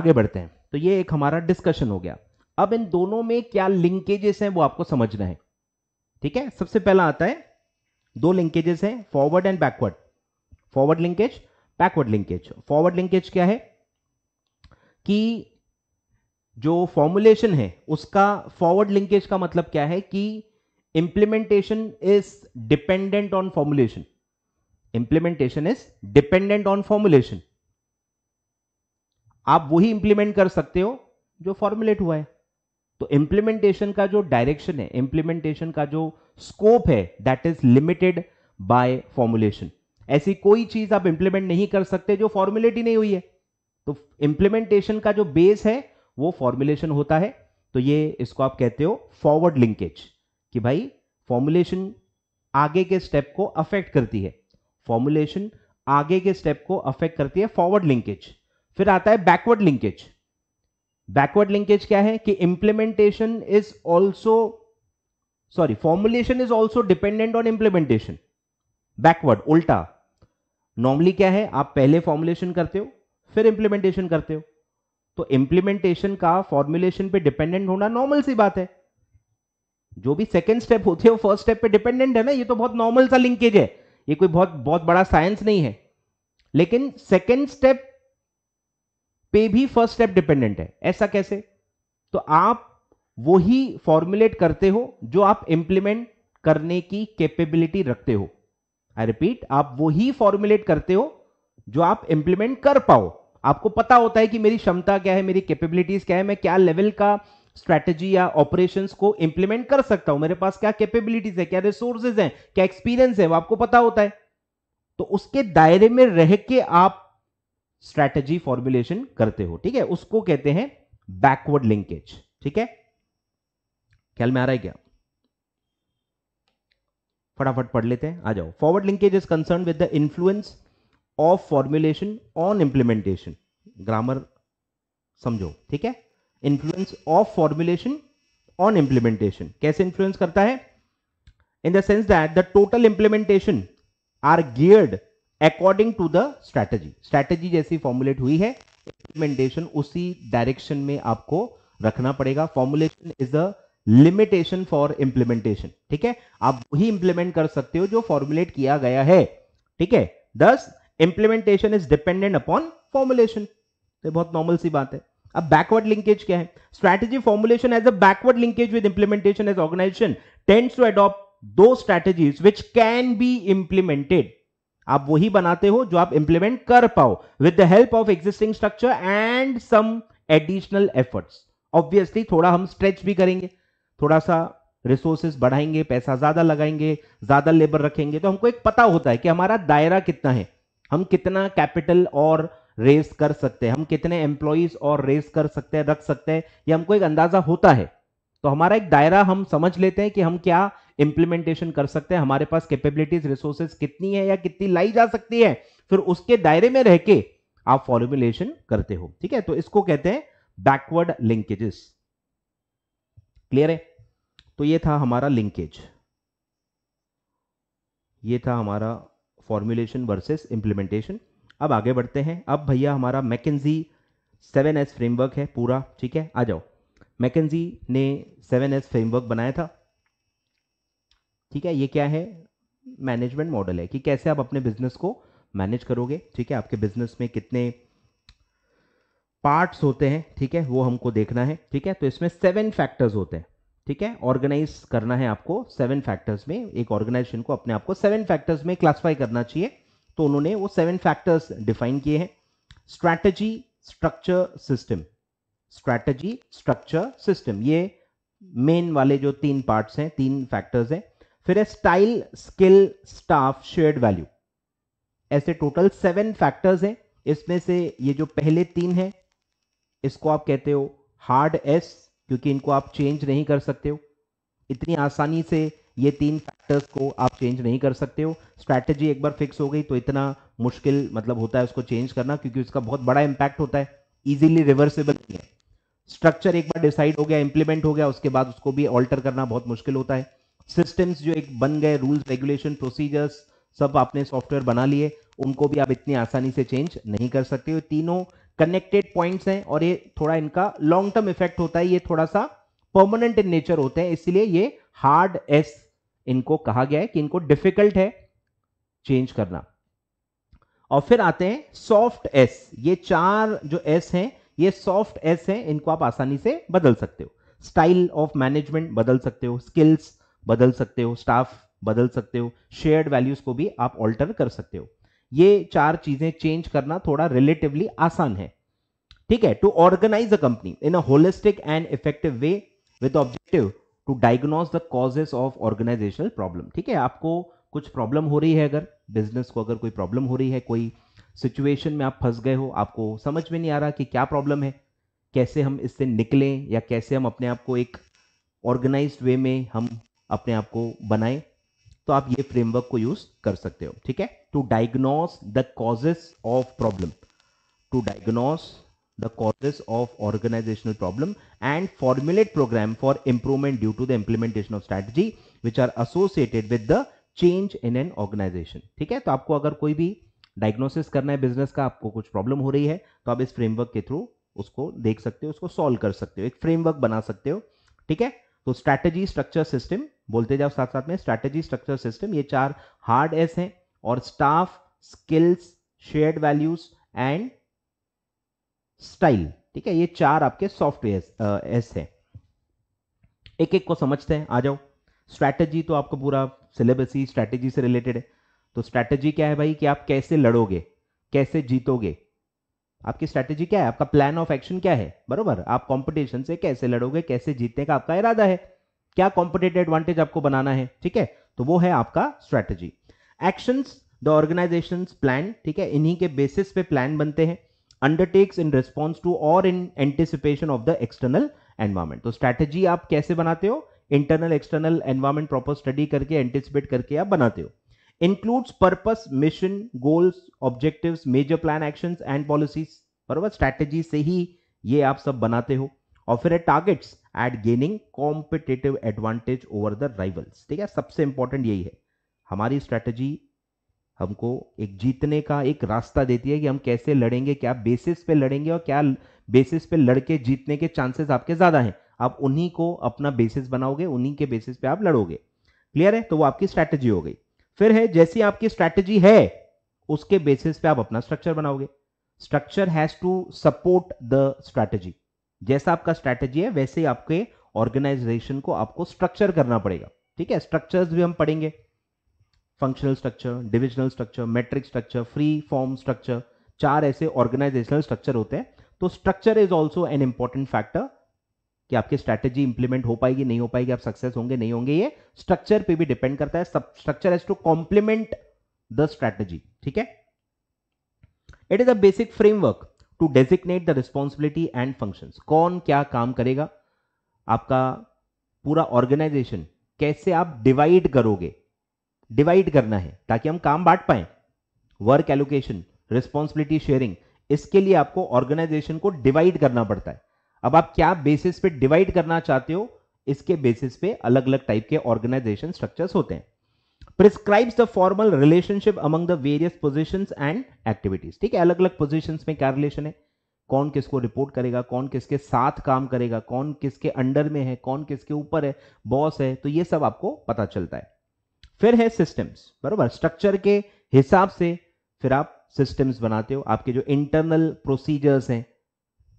आगे बढ़ते हैं तो ये एक हमारा डिस्कशन हो गया अब इन दोनों में क्या लिंकेजेस हैं वो आपको समझना है ठीक है सबसे पहला आता है दो लिंकेजेस हैं forward and backward forward linkage backward linkage forward linkage क्या है कि जो फॉर्मुलेशन है उसका फॉरवर्ड लिंकेज का मतलब क्या है कि implementation is dependent on formulation implementation is dependent on formulation आप वही इंप्लीमेंट कर सकते हो जो फॉर्मुलेट हुआ है तो इम्प्लीमेंटेशन का जो डायरेक्शन है इम्प्लीमेंटेशन का जो स्कोप है that is limited by formulation ऐसी कोई चीज आप इंप्लीमेंट नहीं कर सकते जो फॉर्मुलेट ही नहीं हुई है तो इंप्लीमेंटेशन का जो बेस है वो फॉर्मुलेशन होता है तो ये इसको आप कहते हो फॉरवर्ड लिंकेज कि भाई फॉर्मुलेशन आगे के स्टेप को अफेक्ट करती है फॉर्मुलेशन आगे के स्टेप को अफेक्ट करती है फॉरवर्ड लिंकेज फिर आता है बैकवर्ड लिंकेज बैकवर्ड लिंकेज क्या है कि implementation is also sorry formulation is also dependent on implementation backward उल्टा नॉर्मली क्या है आप पहले फॉर्मुलेशन करते हो फिर इंप्लीमेंटेशन करते हो तो इंप्लीमेंटेशन का फॉर्मुलेशन पे डिपेंडेंट होना नॉर्मल सी बात है जो भी सेकेंड स्टेप होते हो फर्स्ट स्टेप पे डिपेंडेंट है ना ये तो बहुत नॉर्मल सा लिंकेज है ये कोई बहुत बहुत बड़ा साइंस नहीं है लेकिन सेकेंड स्टेप पे भी फर्स्ट स्टेप डिपेंडेंट है ऐसा कैसे तो आप वही फॉर्मुलेट करते हो जो आप इंप्लीमेंट करने की कैपेबिलिटी रखते हो आई रिपीट आप वही फॉर्मुलेट करते हो जो आप इंप्लीमेंट कर पाओ आपको पता होता है कि मेरी क्षमता क्या है मेरी कैपेबिलिटीज क्या है मैं क्या लेवल का स्ट्रेटजी या ऑपरेशन को इंप्लीमेंट कर सकता हूं मेरे पास क्या कैपेबिलिटीज है क्या रिसोर्सेज हैं क्या एक्सपीरियंस है वो आपको पता होता है तो उसके दायरे में रह के आप स्ट्रैटेजी फॉर्मुलेशन करते हो ठीक है उसको कहते हैं बैकवर्ड लिंकेज ठीक है ख्याल में आ रहा है क्या फटाफट पढ़ लेते हैं आ जाओ forward linkage is concern with the influence of formulation on implementation grammar समझो ठीक है influence of formulation on implementation कैसे इंफ्लुएंस करता है in the sense that the total implementation are geared according to the strategy strategy जैसी formulate हुई है implementation उसी डायरेक्शन में आपको रखना पड़ेगा formulation is the limitation for implementation ठीक है आप वही इंप्लीमेंट कर सकते हो जो फॉर्मुलेट किया गया है ठीक है thus implementation is dependent upon formulation तो बहुत नॉर्मल सी बात है अब बैकवर्ड लिंकेज क्या है strategy formulation as a backward linkage with implementation as organization tends to adopt those strategies which can be implemented आप वही बनाते हो जो आप इंप्लीमेंट कर पाओ with the help of existing structure and some additional efforts obviously थोड़ा हम स्ट्रेच भी करेंगे थोड़ा सा रिसोर्सेस बढ़ाएंगे पैसा ज्यादा लगाएंगे ज्यादा लेबर रखेंगे तो हमको एक पता होता है कि हमारा दायरा कितना है हम कितना कैपिटल और रेस कर सकते हैं हम कितने एम्प्लॉयज और रेस कर सकते हैं रख सकते हैं ये हमको एक अंदाजा होता है तो हमारा एक दायरा हम समझ लेते हैं कि हम क्या इंप्लीमेंटेशन कर सकते हैं हमारे पास कैपेबिलिटीज रिसोर्सेज कितनी है या कितनी लाई जा सकती है फिर उसके दायरे में रह के आप फॉर्मुलेशन करते हो ठीक है तो इसको कहते हैं बैकवर्ड लिंकेजेस क्लियर है तो ये था हमारा लिंकेज ये था हमारा फॉर्मुलेशन वर्सेस इंप्लीमेंटेशन अब आगे बढ़ते हैं अब भैया हमारा मैकेजी सेवन एस फ्रेमवर्क है पूरा ठीक है आ जाओ मैकेजी ने सेवन एस फ्रेमवर्क बनाया था ठीक है ये क्या है मैनेजमेंट मॉडल है कि कैसे आप अपने बिजनेस को मैनेज करोगे ठीक है आपके बिजनेस में कितने पार्ट्स होते हैं ठीक है वो हमको देखना है ठीक है तो इसमें सेवन फैक्टर्स होते हैं ठीक है ऑर्गेनाइज करना है आपको सेवन फैक्टर्स में एक ऑर्गेनाइजेशन को अपने आप को सेवन फैक्टर्स में क्लासिफाई करना चाहिए तो उन्होंने वो सेवन फैक्टर्स डिफाइन किए हैं strategy structure system strategy structure system ये मेन वाले जो तीन पार्ट्स हैं तीन फैक्टर्स हैं फिर है style skill staff shared value ऐसे टोटल सेवन फैक्टर्स हैं इसमें से ये जो पहले तीन हैं इसको आप कहते हो हार्ड एस क्योंकि इनको आप चेंज नहीं कर सकते हो इतनी आसानी से ये तीन फैक्टर्स को आप चेंज नहीं कर सकते हो स्ट्रैटेजी एक बार फिक्स हो गई तो इतना मुश्किल मतलब होता है उसको चेंज करना क्योंकि उसका बहुत बड़ा इंपैक्ट होता है इजीली रिवर्सेबल नहीं है स्ट्रक्चर एक बार डिसाइड हो गया इंप्लीमेंट हो गया उसके बाद उसको भी ऑल्टर करना बहुत मुश्किल होता है सिस्टम्स जो एक बन गए रूल्स रेगुलेशन प्रोसीजर्स सब आपने सॉफ्टवेयर बना लिए उनको भी आप इतनी आसानी से चेंज नहीं कर सकते तीनों कनेक्टेड पॉइंट्स हैं और ये थोड़ा इनका लॉन्ग टर्म इफेक्ट होता है ये थोड़ा सा परमानेंट इन नेचर होते हैं इसलिए ये हार्ड एस इनको कहा गया है कि इनको डिफिकल्ट है चेंज करना और फिर आते हैं सॉफ्ट एस ये चार जो एस हैं ये सॉफ्ट एस हैं इनको आप आसानी से बदल सकते हो स्टाइल ऑफ मैनेजमेंट बदल सकते हो स्किल्स बदल सकते हो स्टाफ बदल सकते हो शेयर्ड वैल्यूज को भी आप ऑल्टर कर सकते हो ये चार चीजें चेंज करना थोड़ा रिलेटिवली आसान है ठीक है to organize a company in a holistic and effective way with objective to diagnose the causes of organizational problem ठीक है आपको कुछ प्रॉब्लम हो रही है अगर बिजनेस को अगर कोई प्रॉब्लम हो रही है कोई सिचुएशन में आप फंस गए हो आपको समझ में नहीं आ रहा कि क्या प्रॉब्लम है कैसे हम इससे निकलें या कैसे हम अपने आप को एक ऑर्गेनाइज्ड वे में हम अपने आप को बनाए तो आप ये फ्रेमवर्क को यूज कर सकते हो ठीक है to diagnose the causes of problem to diagnose the causes of organizational problem and formulate programme for improvement due to the implementation of strategy which are associated with the change in an organization ठीक है तो आपको अगर कोई भी diagnosis करना है business का आपको कुछ प्रॉब्लम हो रही है तो आप इस फ्रेमवर्क के थ्रू उसको देख सकते हो उसको सॉल्व कर सकते हो एक फ्रेमवर्क बना सकते हो ठीक है तो स्ट्रैटेजी स्ट्रक्चर सिस्टम बोलते जाओ साथ साथ में स्ट्रैटेजी स्ट्रक्चर सिस्टम ये चार हार्ड एस हैं और staff skills shared values and style ठीक है ये चार आपके सॉफ्टवेयर एस uh, हैं एक एक को समझते हैं आ जाओ स्ट्रैटेजी तो आपको पूरा सिलेबस ही स्ट्रैटेजी से रिलेटेड है तो स्ट्रैटेजी क्या है भाई कि आप कैसे लड़ोगे कैसे जीतोगे आपकी स्ट्रैटेजी क्या है आपका प्लान ऑफ एक्शन क्या है बरोबर आप कॉम्पिटिशन से कैसे लड़ोगे कैसे जीतने का आपका इरादा है क्या कॉम्पिटेटिव एडवांटेज आपको बनाना है ठीक है तो वो है आपका strategy action the organization plan ठीक है इन्हीं के बेसिस पे प्लान बनते हैं अंडरटेक्स इन रिस्पॉन्स टू और in anticipation of the external environment तो स्ट्रैटेजी आप कैसे बनाते हो internal external environment proper study करके एंटिसिपेट करके आप बनाते हो includes purpose mission goals objectives major plan actions and policies बरबर स्ट्रैटेजी से ही ये आप सब बनाते हो और फिर targets at gaining competitive advantage over the rivals ठीक है सबसे इंपॉर्टेंट यही है हमारी स्ट्रैटेजी हमको एक जीतने का एक रास्ता देती है कि हम कैसे लड़ेंगे क्या बेसिस पे लड़ेंगे और क्या बेसिस पे लड़के जीतने के चांसेस आपके ज़्यादा हैं आप उन्हीं को अपना बेसिस बनाओगे उन्हीं के बेसिस पे आप लड़ोगे क्लियर है तो वो आपकी स्ट्रैटेजी हो गई फिर है जैसी आपकी स्ट्रैटेजी है उसके बेसिस पे आप अपना स्ट्रक्चर बनाओगे structure has to support the strategy जैसा आपका स्ट्रैटेजी है वैसे ही आपके ऑर्गेनाइजेशन को आपको स्ट्रक्चर करना पड़ेगा ठीक है स्ट्रक्चर्स भी हम पढ़ेंगे functional structure divisional structure matrix structure free form structure चार ऐसे ऑर्गेनाइजेशनल स्ट्रक्चर होते हैं तो structure is also an important factor कि आपकी स्ट्रैटेजी इंप्लीमेंट हो पाएगी नहीं हो पाएगी आप सक्सेस होंगे नहीं होंगे ये स्ट्रक्चर पे भी डिपेंड करता है सब structure has to complement the strategy ठीक है it is a basic framework to designate the responsibility and function कौन क्या काम करेगा आपका पूरा ऑर्गेनाइजेशन कैसे आप डिवाइड करोगे डिवाइड करना है ताकि हम काम बांट पाए वर्क एलोकेशन रिस्पॉन्सिबिलिटी शेयरिंग इसके लिए आपको ऑर्गेनाइजेशन को डिवाइड करना पड़ता है अब आप क्या बेसिस पे डिवाइड करना चाहते हो इसके बेसिस पे अलग अलग टाइप के ऑर्गेनाइजेशन स्ट्रक्चर्स होते हैं prescribes the formal relationship among the various position and activities ठीक है अलग अलग पोजिशन में क्या रिलेशन है कौन किसको रिपोर्ट करेगा कौन किसके साथ काम करेगा कौन किसके अंडर में है कौन किसके ऊपर है बॉस है तो ये सब आपको पता चलता है फिर है सिस्टम्स बरोबर स्ट्रक्चर के हिसाब से फिर आप सिस्टम्स बनाते हो आपके जो इंटरनल प्रोसीजर्स हैं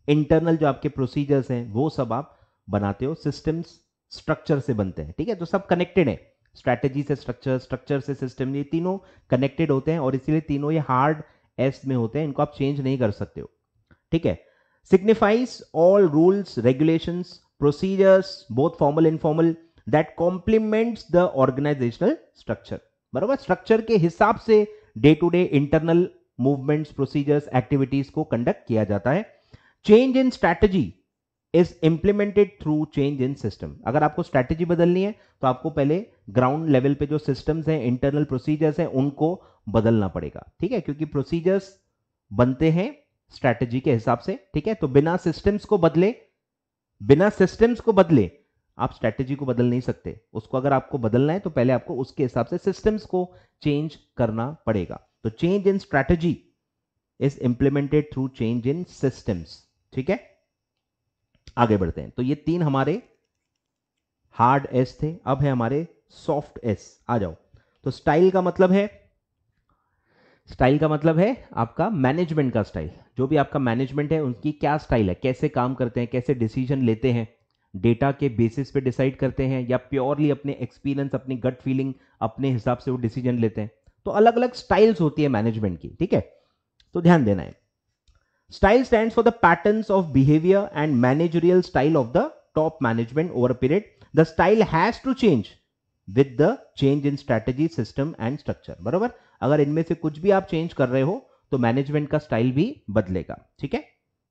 इंटरनल जो आपके प्रोसीजर्स हैं वो सब आप बनाते हो सिस्टम्स स्ट्रक्चर से बनते हैं ठीक है तो सब कनेक्टेड है स्ट्रैटेजी से स्ट्रक्चर स्ट्रक्चर से सिस्टम ये तीनों कनेक्टेड होते हैं और इसीलिए तीनों ये हार्ड एस में होते हैं इनको आप चेंज नहीं कर सकते हो ठीक है signifies all rules regulation procedures बहुत formal informal that complement the organisational structure बराबर स्ट्रक्चर के हिसाब से day to day internal movements procedures activities को कंडक्ट किया जाता है change in strategy is implemented through change in system अगर आपको स्ट्रैटेजी बदलनी है तो आपको पहले ग्राउंड लेवल पे जो सिस्टम्स हैं इंटरनल प्रोसीजर्स हैं उनको बदलना पड़ेगा ठीक है क्योंकि प्रोसीजर्स बनते हैं स्ट्रैटेजी के हिसाब से ठीक है तो बिना सिस्टम्स को बदले बिना सिस्टम्स को बदले आप स्ट्रैटेजी को बदल नहीं सकते उसको अगर आपको बदलना है तो पहले आपको उसके हिसाब से सिस्टम्स को चेंज करना पड़ेगा तो change in strategy is implemented through change in systems ठीक है आगे बढ़ते हैं तो ये तीन हमारे हार्ड एस थे अब है हमारे सॉफ्ट एस आ जाओ तो स्टाइल का मतलब है स्टाइल का मतलब है आपका मैनेजमेंट का स्टाइल जो भी आपका मैनेजमेंट है उनकी क्या स्टाइल है कैसे काम करते हैं कैसे डिसीजन लेते हैं डेटा के बेसिस पे डिसाइड करते हैं या प्योरली अपने एक्सपीरियंस अपनी गट फीलिंग अपने हिसाब से वो डिसीजन लेते हैं तो अलग अलग स्टाइल्स होती है मैनेजमेंट की ठीक है तो ध्यान देना है Style stands for the patterns of behavior and managerial style of the top management over a period. The style has to change with the change in strategy system and structure बराबर अगर इनमें से कुछ भी आप चेंज कर रहे हो तो मैनेजमेंट का स्टाइल भी बदलेगा ठीक है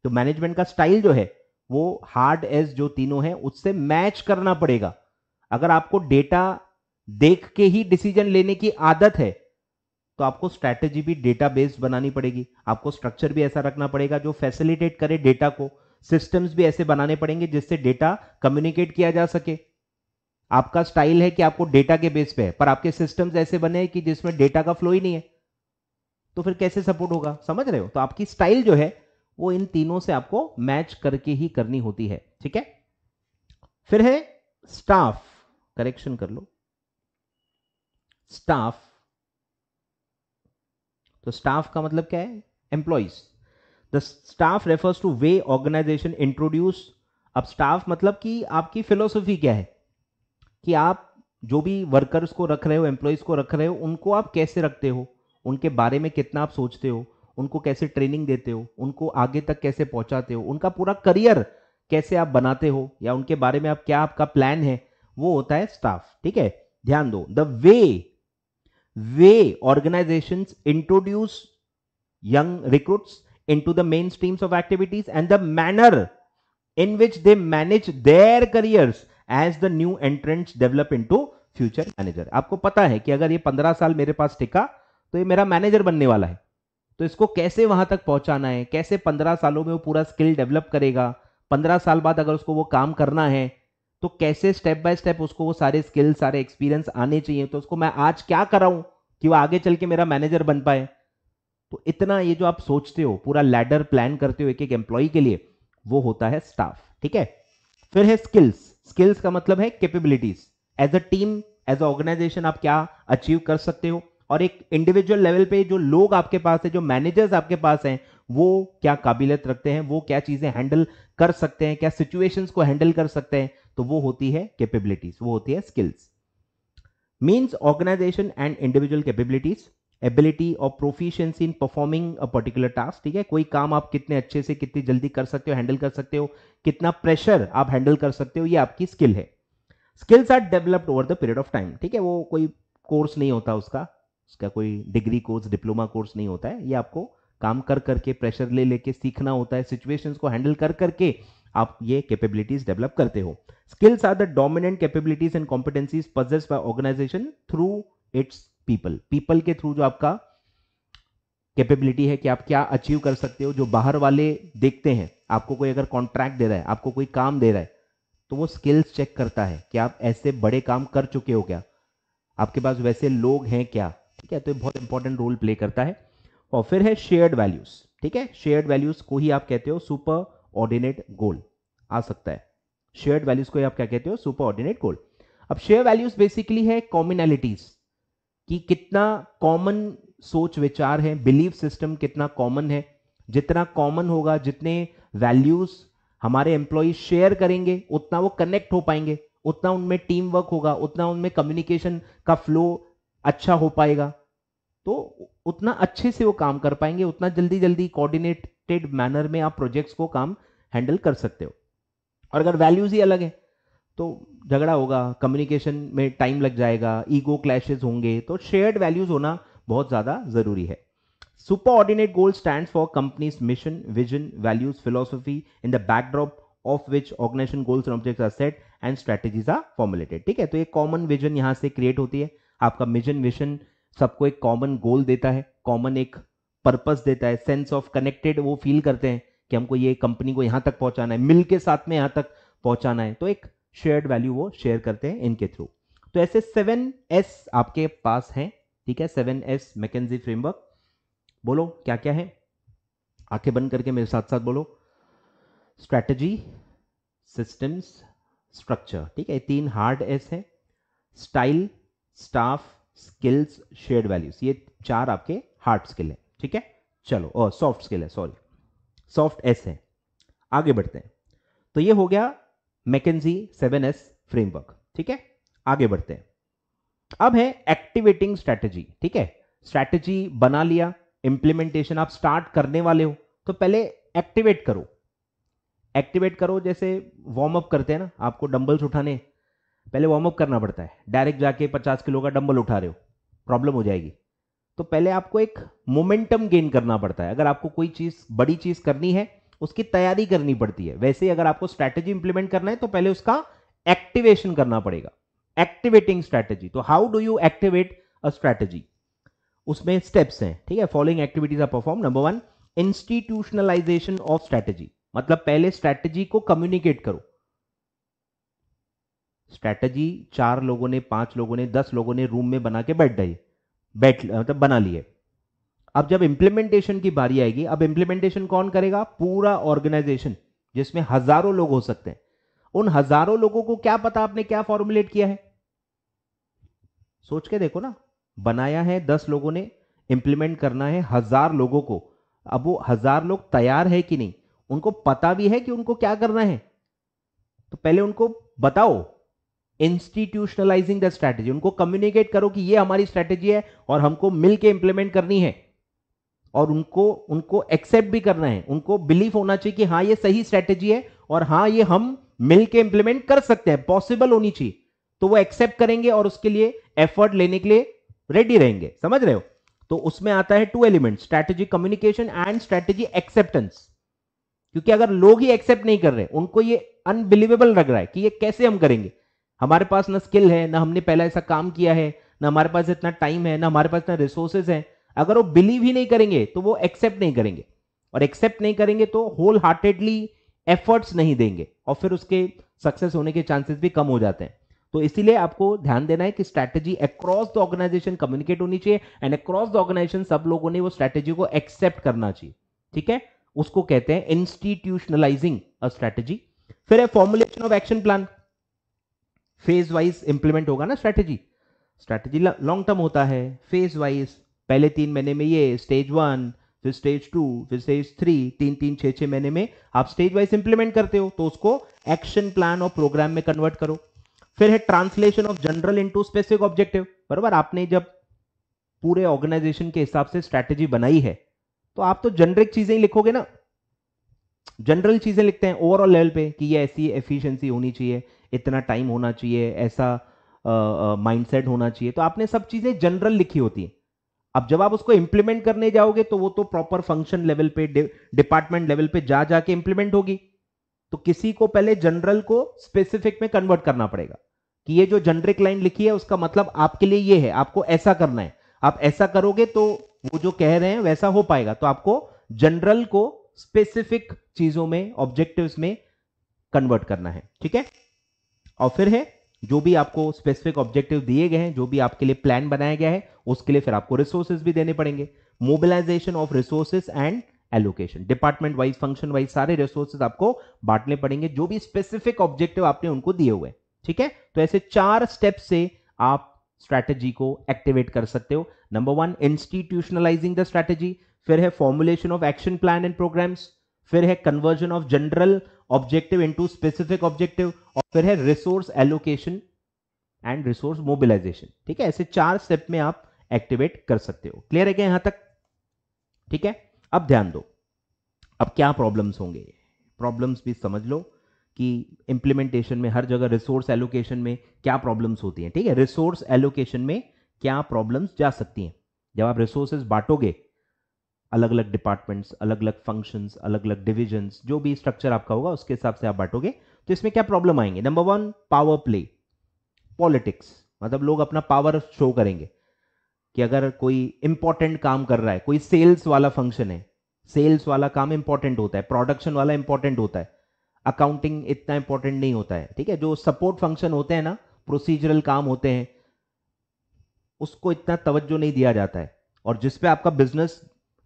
तो मैनेजमेंट का स्टाइल जो है वो हार्ड एज जो तीनों है उससे मैच करना पड़ेगा अगर आपको डेटा देख के ही डिसीजन लेने की आदत है तो आपको स्ट्रैटेजी भी डेटा बेस्ड बनानी पड़ेगी आपको स्ट्रक्चर भी ऐसा रखना पड़ेगा जो फैसिलिटेट करे डेटा को सिस्टम्स भी ऐसे बनाने पड़ेंगे जिससे डेटा कम्युनिकेट किया जा सके आपका स्टाइल है कि आपको डेटा के बेस पे है पर आपके सिस्टम्स ऐसे बने कि जिसमें डेटा का फ्लो ही नहीं है तो फिर कैसे सपोर्ट होगा समझ रहे हो तो आपकी स्टाइल जो है वो इन तीनों से आपको मैच करके ही करनी होती है ठीक है फिर है स्टाफ करेक्शन कर लो स्टाफ तो स्टाफ का मतलब क्या है employees the staff refers to way organization introduce अब स्टाफ मतलब कि आपकी फिलोसफी क्या है कि आप जो भी वर्कर्स को रख रहे हो एम्प्लॉयज़ को रख रहे हो उनको आप कैसे रखते हो उनके बारे में कितना आप सोचते हो उनको कैसे ट्रेनिंग देते हो उनको आगे तक कैसे पहुंचाते हो उनका पूरा करियर कैसे आप बनाते हो या उनके बारे में आप क्या आपका प्लान है वो होता है स्टाफ ठीक है ध्यान दो the way way organizations introduce young recruits into the mainstreams of activities and the manner in which they manage their careers as the new entrants develop into future manager आपको पता है कि अगर ये पंद्रह साल मेरे पास टिका तो ये मेरा मैनेजर बनने वाला है तो इसको कैसे वहां तक पहुंचाना है कैसे पंद्रह सालों में वो पूरा स्किल डेवलप करेगा पंद्रह साल बाद अगर उसको वो काम करना है तो कैसे स्टेप बाय स्टेप उसको वो सारे स्किल सारे एक्सपीरियंस आने चाहिए तो उसको मैं आज क्या कराऊं कि वो आगे चल के मेरा मैनेजर बन पाए तो इतना ये जो आप सोचते हो पूरा लैडर प्लान करते हो एक एक एम्प्लॉय के लिए वो होता है स्टाफ ठीक है फिर है स्किल्स स्किल्स का मतलब है capabilities as a team as a organisation आप क्या अचीव कर सकते हो और एक इंडिविजुअल लेवल पे जो लोग आपके पास है जो मैनेजर्स आपके पास हैं वो क्या काबिलियत रखते हैं वो क्या चीज़ें हैंडल कर सकते हैं क्या सिचुएशंस को हैंडल कर सकते हैं तो वो होती है कैपेबिलिटीज वो होती है skills means organization and individual capabilities ability और proficiency in performing a particular task ठीक है कोई काम आप कितने अच्छे से कितनी जल्दी कर सकते हो हैंडल कर सकते हो कितना प्रेशर आप हैंडल कर सकते हो ये आपकी स्किल है skills are developed over the period of time ठीक है वो कोई कोर्स नहीं होता उसका उसका कोई डिग्री कोर्स डिप्लोमा कोर्स नहीं होता है ये आपको काम कर करके प्रेशर ले लेके सीखना होता है सिचुएशंस को हैंडल कर करके आप ये कैपेबिलिटीज डेवलप करते हो skills are the dominant capabilities and competencies possess by organization through its people people के थ्रू जो आपका कैपेबिलिटी है कि आप क्या अचीव कर सकते हो जो बाहर वाले देखते हैं आपको कोई अगर कॉन्ट्रैक्ट दे रहा है आपको कोई काम दे रहा है तो वो स्किल्स चेक करता है कि आप ऐसे बड़े काम कर चुके हो क्या आपके पास वैसे लोग हैं क्या ठीक है तो ये बहुत इंपॉर्टेंट रोल प्ले करता है और फिर है शेयर्ड वैल्यूज ठीक है शेयर्ड वैल्यूज को ही आप कहते हो सुपर ऑर्डिनेट गोल आ सकता है शेयर्ड वैल्यूज को आप क्या कहते हो सुपर ऑर्डिनेट गोल अब शेयर वैल्यूज बेसिकली है कॉमनैलिटीज कि कितना कॉमन सोच विचार है बिलीफ सिस्टम कितना कॉमन है जितना कॉमन होगा जितने वैल्यूज हमारे एम्प्लॉज शेयर करेंगे उतना वो कनेक्ट हो पाएंगे उतना उनमें टीम वर्क होगा उतना उनमें कम्युनिकेशन का फ्लो अच्छा हो पाएगा तो उतना अच्छे से वो काम कर पाएंगे उतना जल्दी जल्दी कोऑर्डिनेटेड मैनर में आप प्रोजेक्ट्स को काम हैंडल कर सकते हो और अगर वैल्यूज ही अलग है तो झगड़ा होगा कम्युनिकेशन में टाइम लग जाएगा ईगो क्लैशेज होंगे तो शेयर्ड वैल्यूज होना बहुत ज़्यादा ज़रूरी है ordinate goal stand for company's mission vision values philosophy in the backdrop of which organization goals and objectives are set and strategies are formulated. ठीक है तो एक कॉमन विजन यहां से क्रिएट होती है आपका मिशन विजन सबको एक कॉमन गोल देता है कॉमन एक पर्पस देता है सेंस ऑफ कनेक्टेड वो फील करते हैं कि हमको ये कंपनी को यहां तक पहुंचाना है मिल के साथ में यहां तक पहुंचाना है तो एक शेयर्ड वैल्यू वो शेयर करते हैं इनके थ्रू तो ऐसे सेवन एस आपके पास हैं ठीक है सेवन एस मैकेजी फ्रेमवर्क बोलो क्या क्या है आंखें बंद करके मेरे साथ साथ बोलो स्ट्रैटेजी सिस्टम्स स्ट्रक्चर ठीक है तीन हार्ड एस है style staff skills share values ये चार आपके हार्ड स्किल है ठीक है चलो और सॉफ्ट स्किल है सॉरी सॉफ्ट एस है आगे बढ़ते हैं तो ये हो गया मैकेजी सेवन एस फ्रेमवर्क ठीक है आगे बढ़ते हैं अब है एक्टिवेटिंग स्ट्रैटेजी ठीक है स्ट्रैटेजी बना लिया इंप्लीमेंटेशन आप स्टार्ट करने वाले हो तो पहले एक्टिवेट करो एक्टिवेट करो जैसे वार्म अप करते हैं ना आपको डंबल्स उठाने पहले वार्म अप करना पड़ता है डायरेक्ट जाके पचास किलो का डंबल उठा रहे हो प्रॉब्लम हो जाएगी तो पहले आपको एक मोमेंटम गेन करना पड़ता है अगर आपको कोई चीज़ बड़ी चीज़ करनी है उसकी तैयारी करनी पड़ती है वैसे अगर आपको स्ट्रैटेजी इंप्लीमेंट करना है तो पहले उसका एक्टिवेशन करना पड़ेगा एक्टिवेटिंग स्ट्रैटेजी तो how do you activate a strategy उसमें स्टेप्स हैं ठीक है following activities are perform number one institutionalization of strategy मतलब पहले स्ट्रैटेजी को कम्युनिकेट करो स्ट्रैटेजी चार लोगों ने पांच लोगों ने दस लोगों ने रूम में बना के बैठ गए बैठ मतलब बना लिए अब जब इंप्लीमेंटेशन की बारी आएगी अब इंप्लीमेंटेशन कौन करेगा पूरा ऑर्गेनाइजेशन जिसमें हजारों लोग हो सकते हैं उन हजारों लोगों को क्या पता आपने क्या फॉर्मुलेट किया है सोच के देखो ना बनाया है दस लोगों ने इंप्लीमेंट करना है हजार लोगों को अब वो हजार लोग तैयार है कि नहीं उनको पता भी है कि उनको क्या करना है तो पहले उनको बताओ इंस्टीट्यूशनलाइजिंग द स्ट्रैटेजी उनको कम्युनिकेट करो कि ये हमारी स्ट्रैटेजी है और हमको मिलके इंप्लीमेंट करनी है और उनको उनको एक्सेप्ट भी करना है उनको बिलीव होना चाहिए कि हाँ ये सही स्ट्रैटेजी है और हाँ ये हम मिलके इंप्लीमेंट कर सकते हैं पॉसिबल होनी चाहिए तो वो एक्सेप्ट करेंगे और उसके लिए एफर्ट लेने के लिए रेडी रहेंगे समझ रहे हो तो उसमें आता है two element strategy communication and strategy acceptance क्योंकि अगर लोग ही एक्सेप्ट नहीं कर रहे उनको ये अनबिलीवेबल लग रहा है कि ये कैसे हम करेंगे हमारे पास ना स्किल है ना हमने पहला ऐसा काम किया है ना हमारे पास इतना टाइम है ना हमारे पास इतना रिसोर्सेज है अगर वो बिलीव ही नहीं करेंगे तो वो एक्सेप्ट नहीं करेंगे और एक्सेप्ट नहीं करेंगे तो होल हार्टेडली एफर्ट्स नहीं देंगे और फिर उसके सक्सेस होने के चांसेस भी कम हो जाते हैं तो इसीलिए आपको ध्यान देना है कि strategy across the organisation communicate होनी चाहिए एंड अक्रॉस द ऑर्गेनाइजेशन सब लोगों ने वो स्ट्रैटेजी को एक्सेप्ट करना चाहिए ठीक है उसको कहते हैं इंस्टीट्यूशनलाइजिंग अ स्ट्रैटेजी फिर है formulation of action plan phase wise implement होगा ना स्ट्रैटेजी स्ट्रैटेजी लॉन्ग टर्म होता है फेज वाइज पहले तीन महीने में ये स्टेज वन फिर स्टेज टू फिर स्टेज थ्री तीन तीन छः छः महीने में आप स्टेज वाइज इंप्लीमेंट करते हो तो उसको एक्शन प्लान और प्रोग्राम में कन्वर्ट करो फिर है translation of general into specific objective बरबर आपने जब पूरे ऑर्गेनाइजेशन के हिसाब से स्ट्रैटेजी बनाई है तो आप तो जनरिक चीजें ही लिखोगे ना जनरल चीजें लिखते हैं ओवरऑल लेवल पे कि ये ऐसी एफिशिएंसी होनी चाहिए इतना टाइम होना चाहिए ऐसा माइंडसेट होना चाहिए तो आपने सब चीज़ें जनरल लिखी होती हैं अब जब आप उसको इंप्लीमेंट करने जाओगे तो वो तो प्रॉपर फंक्शन लेवल पे डिपार्टमेंट लेवल पे जा जाके इंप्लीमेंट होगी तो किसी को पहले जनरल को स्पेसिफिक में कन्वर्ट करना पड़ेगा कि ये जो जनरिक लाइन लिखी है उसका मतलब आपके लिए ये है आपको ऐसा करना है आप ऐसा करोगे तो वो जो कह रहे हैं वैसा हो पाएगा तो आपको जनरल को स्पेसिफिक चीजों में ऑब्जेक्टिव्स में कन्वर्ट करना है ठीक है और फिर है जो भी आपको स्पेसिफिक ऑब्जेक्टिव दिए गए हैं जो भी आपके लिए प्लान बनाया गया है उसके लिए फिर आपको रिसोर्सेज भी देने पड़ेंगे mobilisation of resources and allocation department wise function wise सारे रिसोर्सेज आपको बांटने पड़ेंगे जो भी स्पेसिफिक ऑब्जेक्टिव आपने उनको दिए हुए ठीक है तो ऐसे चार स्टेप से आप स्ट्रैटेजी को एक्टिवेट कर सकते हो number one institutionalising the strategy फिर है formulation of action plan and programs फिर है conversion of general objective into specific objective और फिर है resource allocation and resource mobilisation ठीक है ऐसे चार स्टेप में आप एक्टिवेट कर सकते हो क्लियर है क्या यहां तक ठीक है अब ध्यान दो अब क्या प्रॉब्लम्स होंगे प्रॉब्लम्स भी समझ लो कि इंप्लीमेंटेशन में हर जगह रिसोर्स एलोकेशन में क्या प्रॉब्लम्स होती हैं ठीक है रिसोर्स एलोकेशन में क्या प्रॉब्लम्स जा सकती हैं जब आप रिसोर्सेज बांटोगे अलग अलग डिपार्टमेंट्स अलग अलग फंक्शंस अलग अलग डिविजन्स जो भी स्ट्रक्चर आपका होगा उसके हिसाब से आप बांटोगे तो इसमें क्या प्रॉब्लम आएंगे number one power play politics मतलब लोग अपना पावर शो करेंगे कि अगर कोई इंपॉर्टेंट काम कर रहा है कोई सेल्स वाला फंक्शन है सेल्स वाला काम इंपॉर्टेंट होता है प्रोडक्शन वाला इंपॉर्टेंट होता है अकाउंटिंग इतना इंपॉर्टेंट नहीं होता है ठीक है जो सपोर्ट फंक्शन होते हैं ना प्रोसीजरल काम होते हैं उसको इतना तवज्जो नहीं दिया जाता है और जिस पे आपका बिजनेस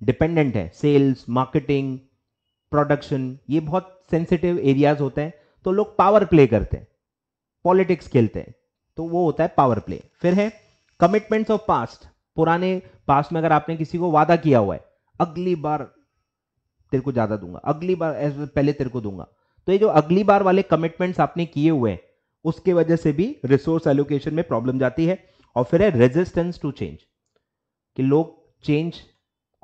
डिपेंडेंट है सेल्स मार्केटिंग प्रोडक्शन ये बहुत सेंसिटिव एरियाज होते हैं तो लोग पावर प्ले करते हैं पॉलिटिक्स खेलते हैं तो वो होता है पावर प्ले फिर है कमिटमेंट्स ऑफ पास्ट पुराने पास्ट में अगर आपने किसी को वादा किया हुआ है अगली बार तेरे को ज्यादा दूंगा अगली बार पहले तेरे को दूंगा तो ये जो अगली बार वाले कमिटमेंट्स आपने किए हुए हैं उसके वजह से भी रिसोर्स एलोकेशन में प्रॉब्लम जाती है और फिर है रेजिस्टेंस टू चेंज कि लोग चेंज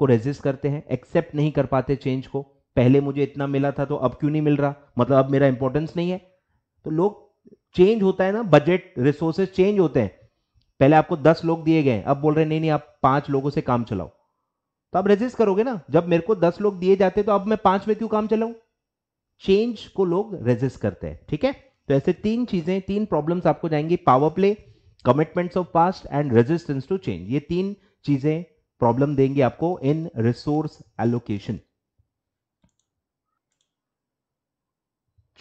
को रेजिस्ट करते हैं एक्सेप्ट नहीं कर पाते चेंज को पहले मुझे इतना मिला था तो अब क्यों नहीं मिल रहा मतलब अब मेरा इंपॉर्टेंस नहीं है तो लोग चेंज होता है ना बजट रिसोर्सेज चेंज होते हैं पहले आपको दस लोग दिए गए अब बोल रहे नहीं नहीं आप पांच लोगों से काम चलाओ तो आप रेजिस्ट करोगे ना जब मेरे को दस लोग दिए जाते तो अब मैं पांच में क्यों काम चलाऊ चेंज को लोग रेजिस्ट करते हैं ठीक है तो ऐसे तीन चीजें तीन प्रॉब्लम्स आपको जाएंगी power play commitments of past and resistance to change ये तीन चीजें प्रॉब्लम देंगे आपको इन रिसोर्स एलोकेशन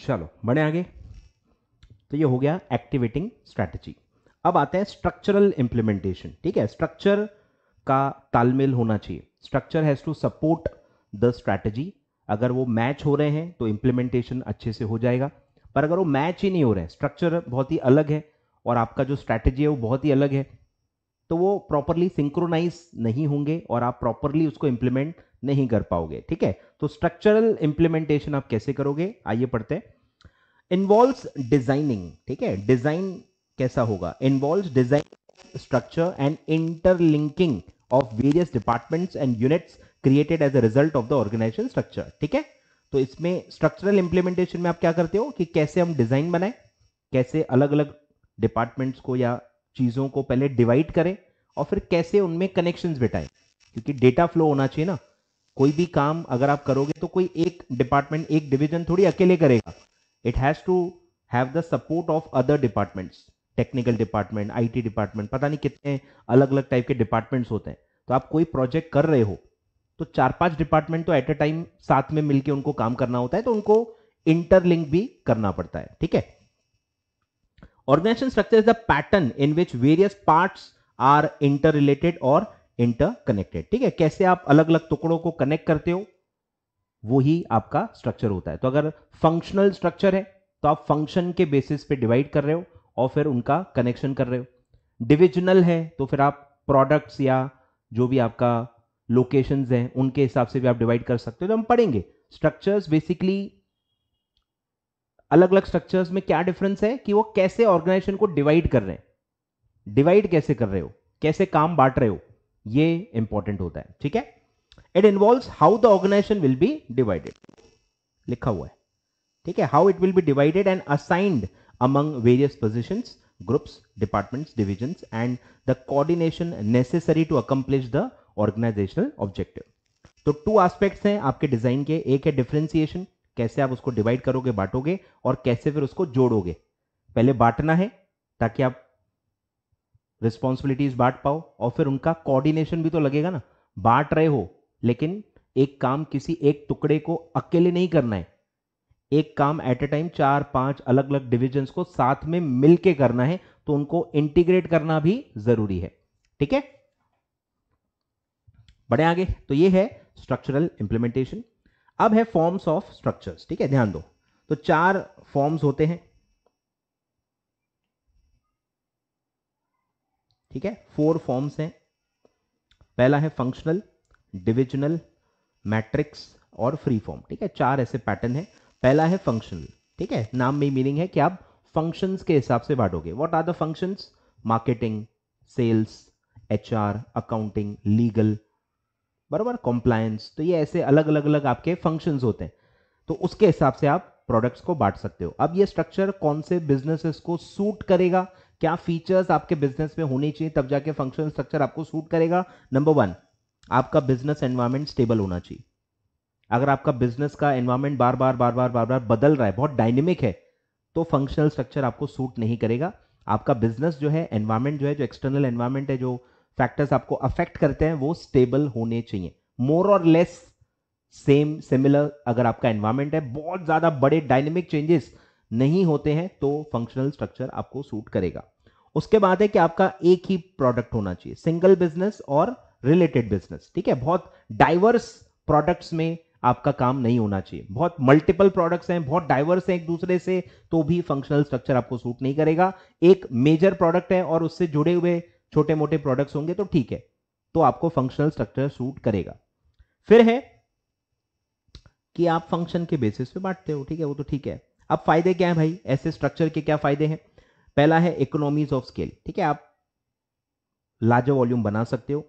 चलो बढ़े आगे तो ये हो गया एक्टिवेटिंग स्ट्रैटेजी अब आते हैं स्ट्रक्चरल इंप्लीमेंटेशन ठीक है स्ट्रक्चर का तालमेल होना चाहिए structure has to support the strategy अगर वो मैच हो रहे हैं तो इंप्लीमेंटेशन अच्छे से हो जाएगा पर अगर वो मैच ही नहीं हो रहे स्ट्रक्चर बहुत ही अलग है और आपका जो स्ट्रैटेजी है वो बहुत ही अलग है तो वो प्रॉपरली सिंक्रोनाइज नहीं होंगे और आप प्रॉपरली उसको इंप्लीमेंट नहीं कर पाओगे ठीक है तो स्ट्रक्चरल इंप्लीमेंटेशन आप कैसे करोगे आइए पढ़ते इन्वॉल्व डिजाइनिंग ठीक है डिजाइन कैसा होगा involve design structure and interlinking of various departments and units created as a result of the organisation structure ठीक है तो इसमें स्ट्रक्चरल इंप्लीमेंटेशन में आप क्या करते हो कि कैसे हम डिजाइन बनाए कैसे अलग अलग डिपार्टमेंट्स को या चीज़ों को पहले डिवाइड करें और फिर कैसे उनमें कनेक्शंस बिठाएं क्योंकि डेटा फ्लो होना चाहिए ना कोई भी काम अगर आप करोगे तो कोई एक डिपार्टमेंट एक डिवीजन थोड़ी अकेले करेगा it has to have the support of other departments technical department IT department पता नहीं कितने अलग अलग टाइप के डिपार्टमेंट्स होते हैं तो आप कोई प्रोजेक्ट कर रहे हो तो चार पांच डिपार्टमेंट तो एट अ टाइम साथ में मिलकर उनको काम करना होता है तो उनको इंटरलिंक भी करना पड़ता है ठीक है Organization structure is the pattern in which various parts are interrelated or interconnected. ठीक है कैसे आप अलग अलग टुकड़ों को कनेक्ट करते हो वो ही आपका स्ट्रक्चर होता है तो अगर फंक्शनल स्ट्रक्चर है तो आप फंक्शन के बेसिस पे डिवाइड कर रहे हो और फिर उनका कनेक्शन कर रहे हो डिविजनल है तो फिर आप प्रोडक्ट्स या जो भी आपका लोकेशंस हैं उनके हिसाब से भी आप डिवाइड कर सकते हो तो हम पढ़ेंगे स्ट्रक्चर्स बेसिकली अलग अलग स्ट्रक्चर्स में क्या डिफरेंस है कि वो कैसे ऑर्गेनाइजेशन को डिवाइड कर रहे हैं डिवाइड कैसे कर रहे हो कैसे काम बांट रहे हो ये इंपॉर्टेंट होता है ठीक है it involve how the organisation will be divided लिखा हुआ है ठीक है how it will be divided and assigned among various position groups departments, divisions, and the coordination necessary to accomplish the organisational objective तो टू एस्पेक्ट्स हैं आपके design के एक है डिफ्रेंसिएशन कैसे आप उसको डिवाइड करोगे बांटोगे और कैसे फिर उसको जोड़ोगे पहले बांटना है ताकि आप रिस्पॉन्सिबिलिटीज बांट पाओ और फिर उनका कोऑर्डिनेशन भी तो लगेगा ना बांट रहे हो लेकिन एक काम किसी एक टुकड़े को अकेले नहीं करना है एक काम एट ए टाइम चार पांच अलग अलग डिविजन्स को साथ में मिलके करना है तो उनको इंटीग्रेट करना भी जरूरी है ठीक है बड़े आगे तो ये है स्ट्रक्चरल इंप्लीमेंटेशन अब है फॉर्म्स ऑफ स्ट्रक्चर्स ठीक है ध्यान दो तो चार फॉर्म्स होते हैं ठीक है फोर फॉर्म्स हैं पहला है फंक्शनल डिविजनल मैट्रिक्स और फ्री फॉर्म ठीक है चार ऐसे पैटर्न है पहला है फंक्शनल ठीक है नाम में मीनिंग है कि आप फंक्शंस के हिसाब से बांटोगे what are the functions marketing sales HR accounting legal बराबर कॉम्प्लायंस तो ये ऐसे अलग अलग अलग आपके फंक्शन होते हैं तो उसके हिसाब से आप प्रोडक्ट्स को बांट सकते हो अब ये स्ट्रक्चर कौन से बिजनेसेस को सूट करेगा क्या फीचर्स आपके बिजनेस में होने चाहिए तब जाके फंक्शनल स्ट्रक्चर आपको सूट करेगा नंबर वन आपका बिजनेस एनवायरमेंट स्टेबल होना चाहिए अगर आपका बिजनेस का एनवायरमेंट बार बार बार बार बार बार बदल रहा है बहुत डायनेमिक है तो फंक्शनल स्ट्रक्चर आपको सूट नहीं करेगा आपका बिजनेस जो है एनवायरमेंट जो है जो एक्सटर्नल एनवायरमेंट है जो फैक्टर्स आपको अफेक्ट करते हैं वो स्टेबल होने चाहिए मोर और लेस सेम सिमिलर अगर आपका एनवायरमेंट है बहुत ज़्यादा बड़े डायनेमिक चेंजेस नहीं होते हैं तो फंक्शनल स्ट्रक्चर आपको सूट करेगा उसके बाद है कि आपका एक ही प्रोडक्ट होना चाहिए सिंगल बिजनेस और रिलेटेड बिजनेस ठीक है बहुत डाइवर्स प्रोडक्ट्स में आपका काम नहीं होना चाहिए बहुत मल्टीपल प्रोडक्ट्स हैं बहुत डाइवर्स हैं एक दूसरे से तो भी फंक्शनल स्ट्रक्चर आपको सूट नहीं करेगा एक मेजर प्रोडक्ट है और उससे जुड़े हुए छोटे मोटे प्रोडक्ट्स होंगे तो ठीक है तो आपको फंक्शनल स्ट्रक्चर सूट करेगा फिर है कि आप फंक्शन के बेसिस पे बांटते हो ठीक है वो तो ठीक है अब फायदे क्या है भाई ऐसे स्ट्रक्चर के क्या फायदे हैं पहला है इकोनॉमीज ऑफ स्केल ठीक है आप लार्जर वॉल्यूम बना सकते हो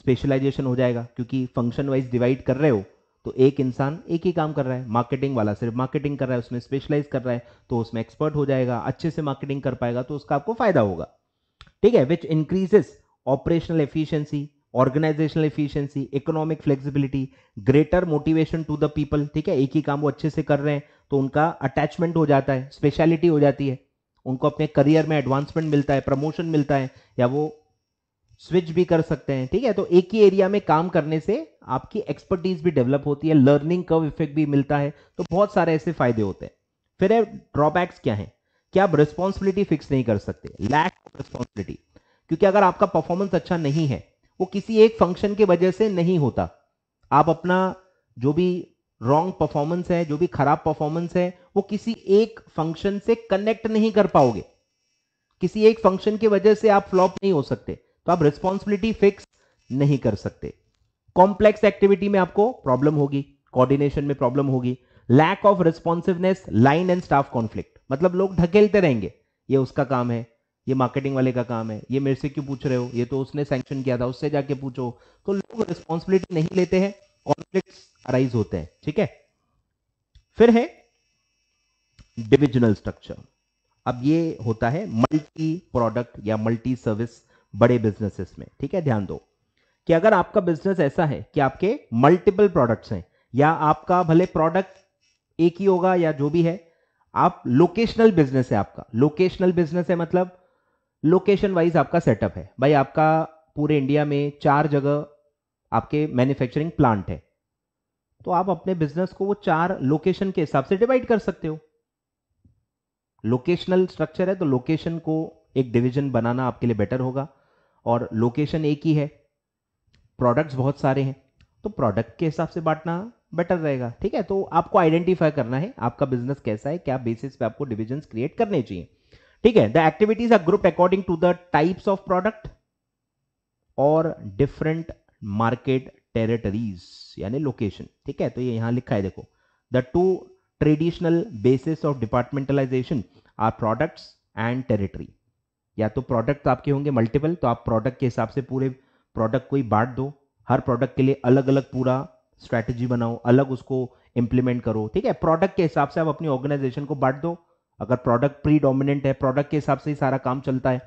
स्पेशलाइजेशन हो जाएगा क्योंकि फंक्शन वाइज डिवाइड कर रहे हो तो एक इंसान एक ही काम कर रहा है मार्केटिंग वाला सिर्फ मार्केटिंग कर रहा है उसमें स्पेशलाइज कर रहा है तो उसमें एक्सपर्ट हो जाएगा अच्छे से मार्केटिंग कर पाएगा तो उसका आपको फायदा होगा ठीक है which increases operational efficiency organisational efficiency economic flexibility greater motivation to the people ठीक है एक ही काम वो अच्छे से कर रहे हैं तो उनका अटैचमेंट हो जाता है स्पेशलिटी हो जाती है उनको अपने करियर में एडवांसमेंट मिलता है प्रमोशन मिलता है या वो स्विच भी कर सकते हैं ठीक है तो एक ही एरिया में काम करने से आपकी एक्सपर्टीज भी डेवलप होती है लर्निंग कर्व इफेक्ट भी मिलता है तो बहुत सारे ऐसे फायदे होते हैं फिर ड्रॉबैक्स क्या है कि आप रिस्पॉन्सिबिलिटी फिक्स नहीं कर सकते लैक ऑफ रिस्पॉन्सिबिलिटी क्योंकि अगर आपका परफॉर्मेंस अच्छा नहीं है वो किसी एक फंक्शन के वजह से नहीं होता आप अपना जो भी रॉन्ग परफॉर्मेंस है जो भी खराब परफॉर्मेंस है वो किसी एक फंक्शन से कनेक्ट नहीं कर पाओगे किसी एक फंक्शन की वजह से आप फ्लॉप नहीं हो सकते तो आप रिस्पॉन्सिबिलिटी फिक्स नहीं कर सकते कॉम्प्लेक्स एक्टिविटी में आपको प्रॉब्लम होगी कोऑर्डिनेशन में प्रॉब्लम होगी lack of responsiveness line and staff conflict मतलब लोग ढकेलते रहेंगे ये उसका काम है ये मार्केटिंग वाले का काम है ये मेरे से क्यों पूछ रहे हो ये तो उसने सैंक्शन किया था उससे जाके पूछो तो लोग रिस्पॉन्सिबिलिटी नहीं लेते हैं कॉन्फ्लिक्ट अराइज होते हैं ठीक है फिर है डिविजनल स्ट्रक्चर अब ये होता है मल्टी प्रोडक्ट या मल्टी सर्विस बड़े बिजनेसेस में ठीक है ध्यान दो कि अगर आपका बिजनेस ऐसा है कि आपके मल्टीपल प्रोडक्ट्स हैं या आपका भले प्रोडक्ट एक ही होगा या जो भी है आप लोकेशनल बिजनेस है आपका लोकेशनल बिजनेस है मतलब लोकेशन वाइज आपका सेटअप है भाई आपका पूरे इंडिया में चार जगह आपके मैन्युफैक्चरिंग प्लांट है तो आप अपने बिजनेस को वो चार लोकेशन के हिसाब से डिवाइड कर सकते हो लोकेशनल स्ट्रक्चर है तो लोकेशन को एक डिवीजन बनाना आपके लिए बेटर होगा और लोकेशन एक ही है प्रोडक्ट्स बहुत सारे हैं तो प्रोडक्ट के हिसाब से बांटना बेटर रहेगा ठीक है तो आपको आइडेंटिफाई करना है आपका बिजनेस कैसा है क्या बेसिस पे आपको डिविजन क्रिएट करने चाहिए ठीक है the activities are group according to the types of product और डिफरेंट मार्केट टेरिटरीज यानी लोकेशन ठीक है तो ये यहां लिखा है देखो the two traditional basis of departmentalisation are products and territory या तो प्रोडक्ट तो आपके होंगे मल्टीपल तो आप प्रोडक्ट के हिसाब से पूरे प्रोडक्ट को ही बांट दो हर प्रोडक्ट के लिए अलग अलग पूरा स्ट्रैटेजी बनाओ अलग उसको इंप्लीमेंट करो ठीक है प्रोडक्ट के हिसाब से आप अपनी ऑर्गेनाइजेशन को बांट दो अगर प्रोडक्ट प्री डोमिनेंट है प्रोडक्ट के हिसाब से ही सारा काम चलता है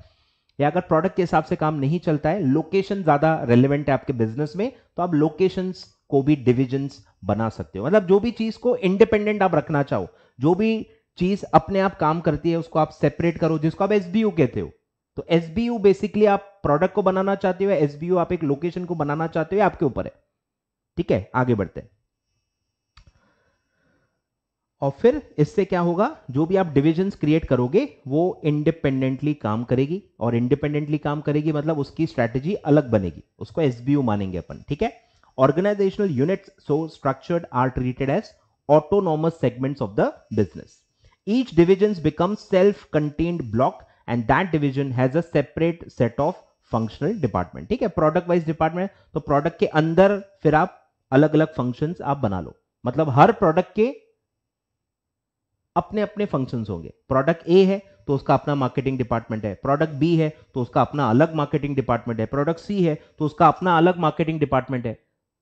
या अगर प्रोडक्ट के हिसाब से काम नहीं चलता है लोकेशन ज़्यादा रेलिवेंट है आपके बिजनेस में तो आप लोकेशन को भी डिविजन्स बना सकते हो मतलब जो भी चीज़ को इंडिपेंडेंट आप रखना चाहो जो भी चीज़ अपने आप काम करती है उसको आप सेपरेट करो जिसको आप एसबीयू कहते हो तो एसबीयू बेसिकली आप प्रोडक्ट को बनाना चाहते हो एसबीयू आप एक लोकेशन को बनाना चाहते हो आपके ऊपर है ठीक है आगे बढ़ते हैं और फिर इससे क्या होगा जो भी आप डिविजन क्रिएट करोगे वो इंडिपेंडेंटली काम करेगी और इंडिपेंडेंटली काम करेगी मतलब उसकी स्ट्रेटेजी अलग बनेगी उसको एसबीओ मानेंगे अपन ठीक है organisational unit so structured are treated as autonomous segment of the business each division become self contained block and that division has a separate set of functional department ठीक है प्रोडक्ट वाइज डिपार्टमेंट तो product के अंदर फिर आप अलग अलग functions आप बना लो मतलब हर प्रोडक्ट के अपने अपने फंक्शंस होंगे प्रोडक्ट ए है तो उसका अपना मार्केटिंग डिपार्टमेंट है प्रोडक्ट बी है तो उसका अपना अलग मार्केटिंग डिपार्टमेंट है प्रोडक्ट सी है तो उसका अपना अलग मार्केटिंग डिपार्टमेंट है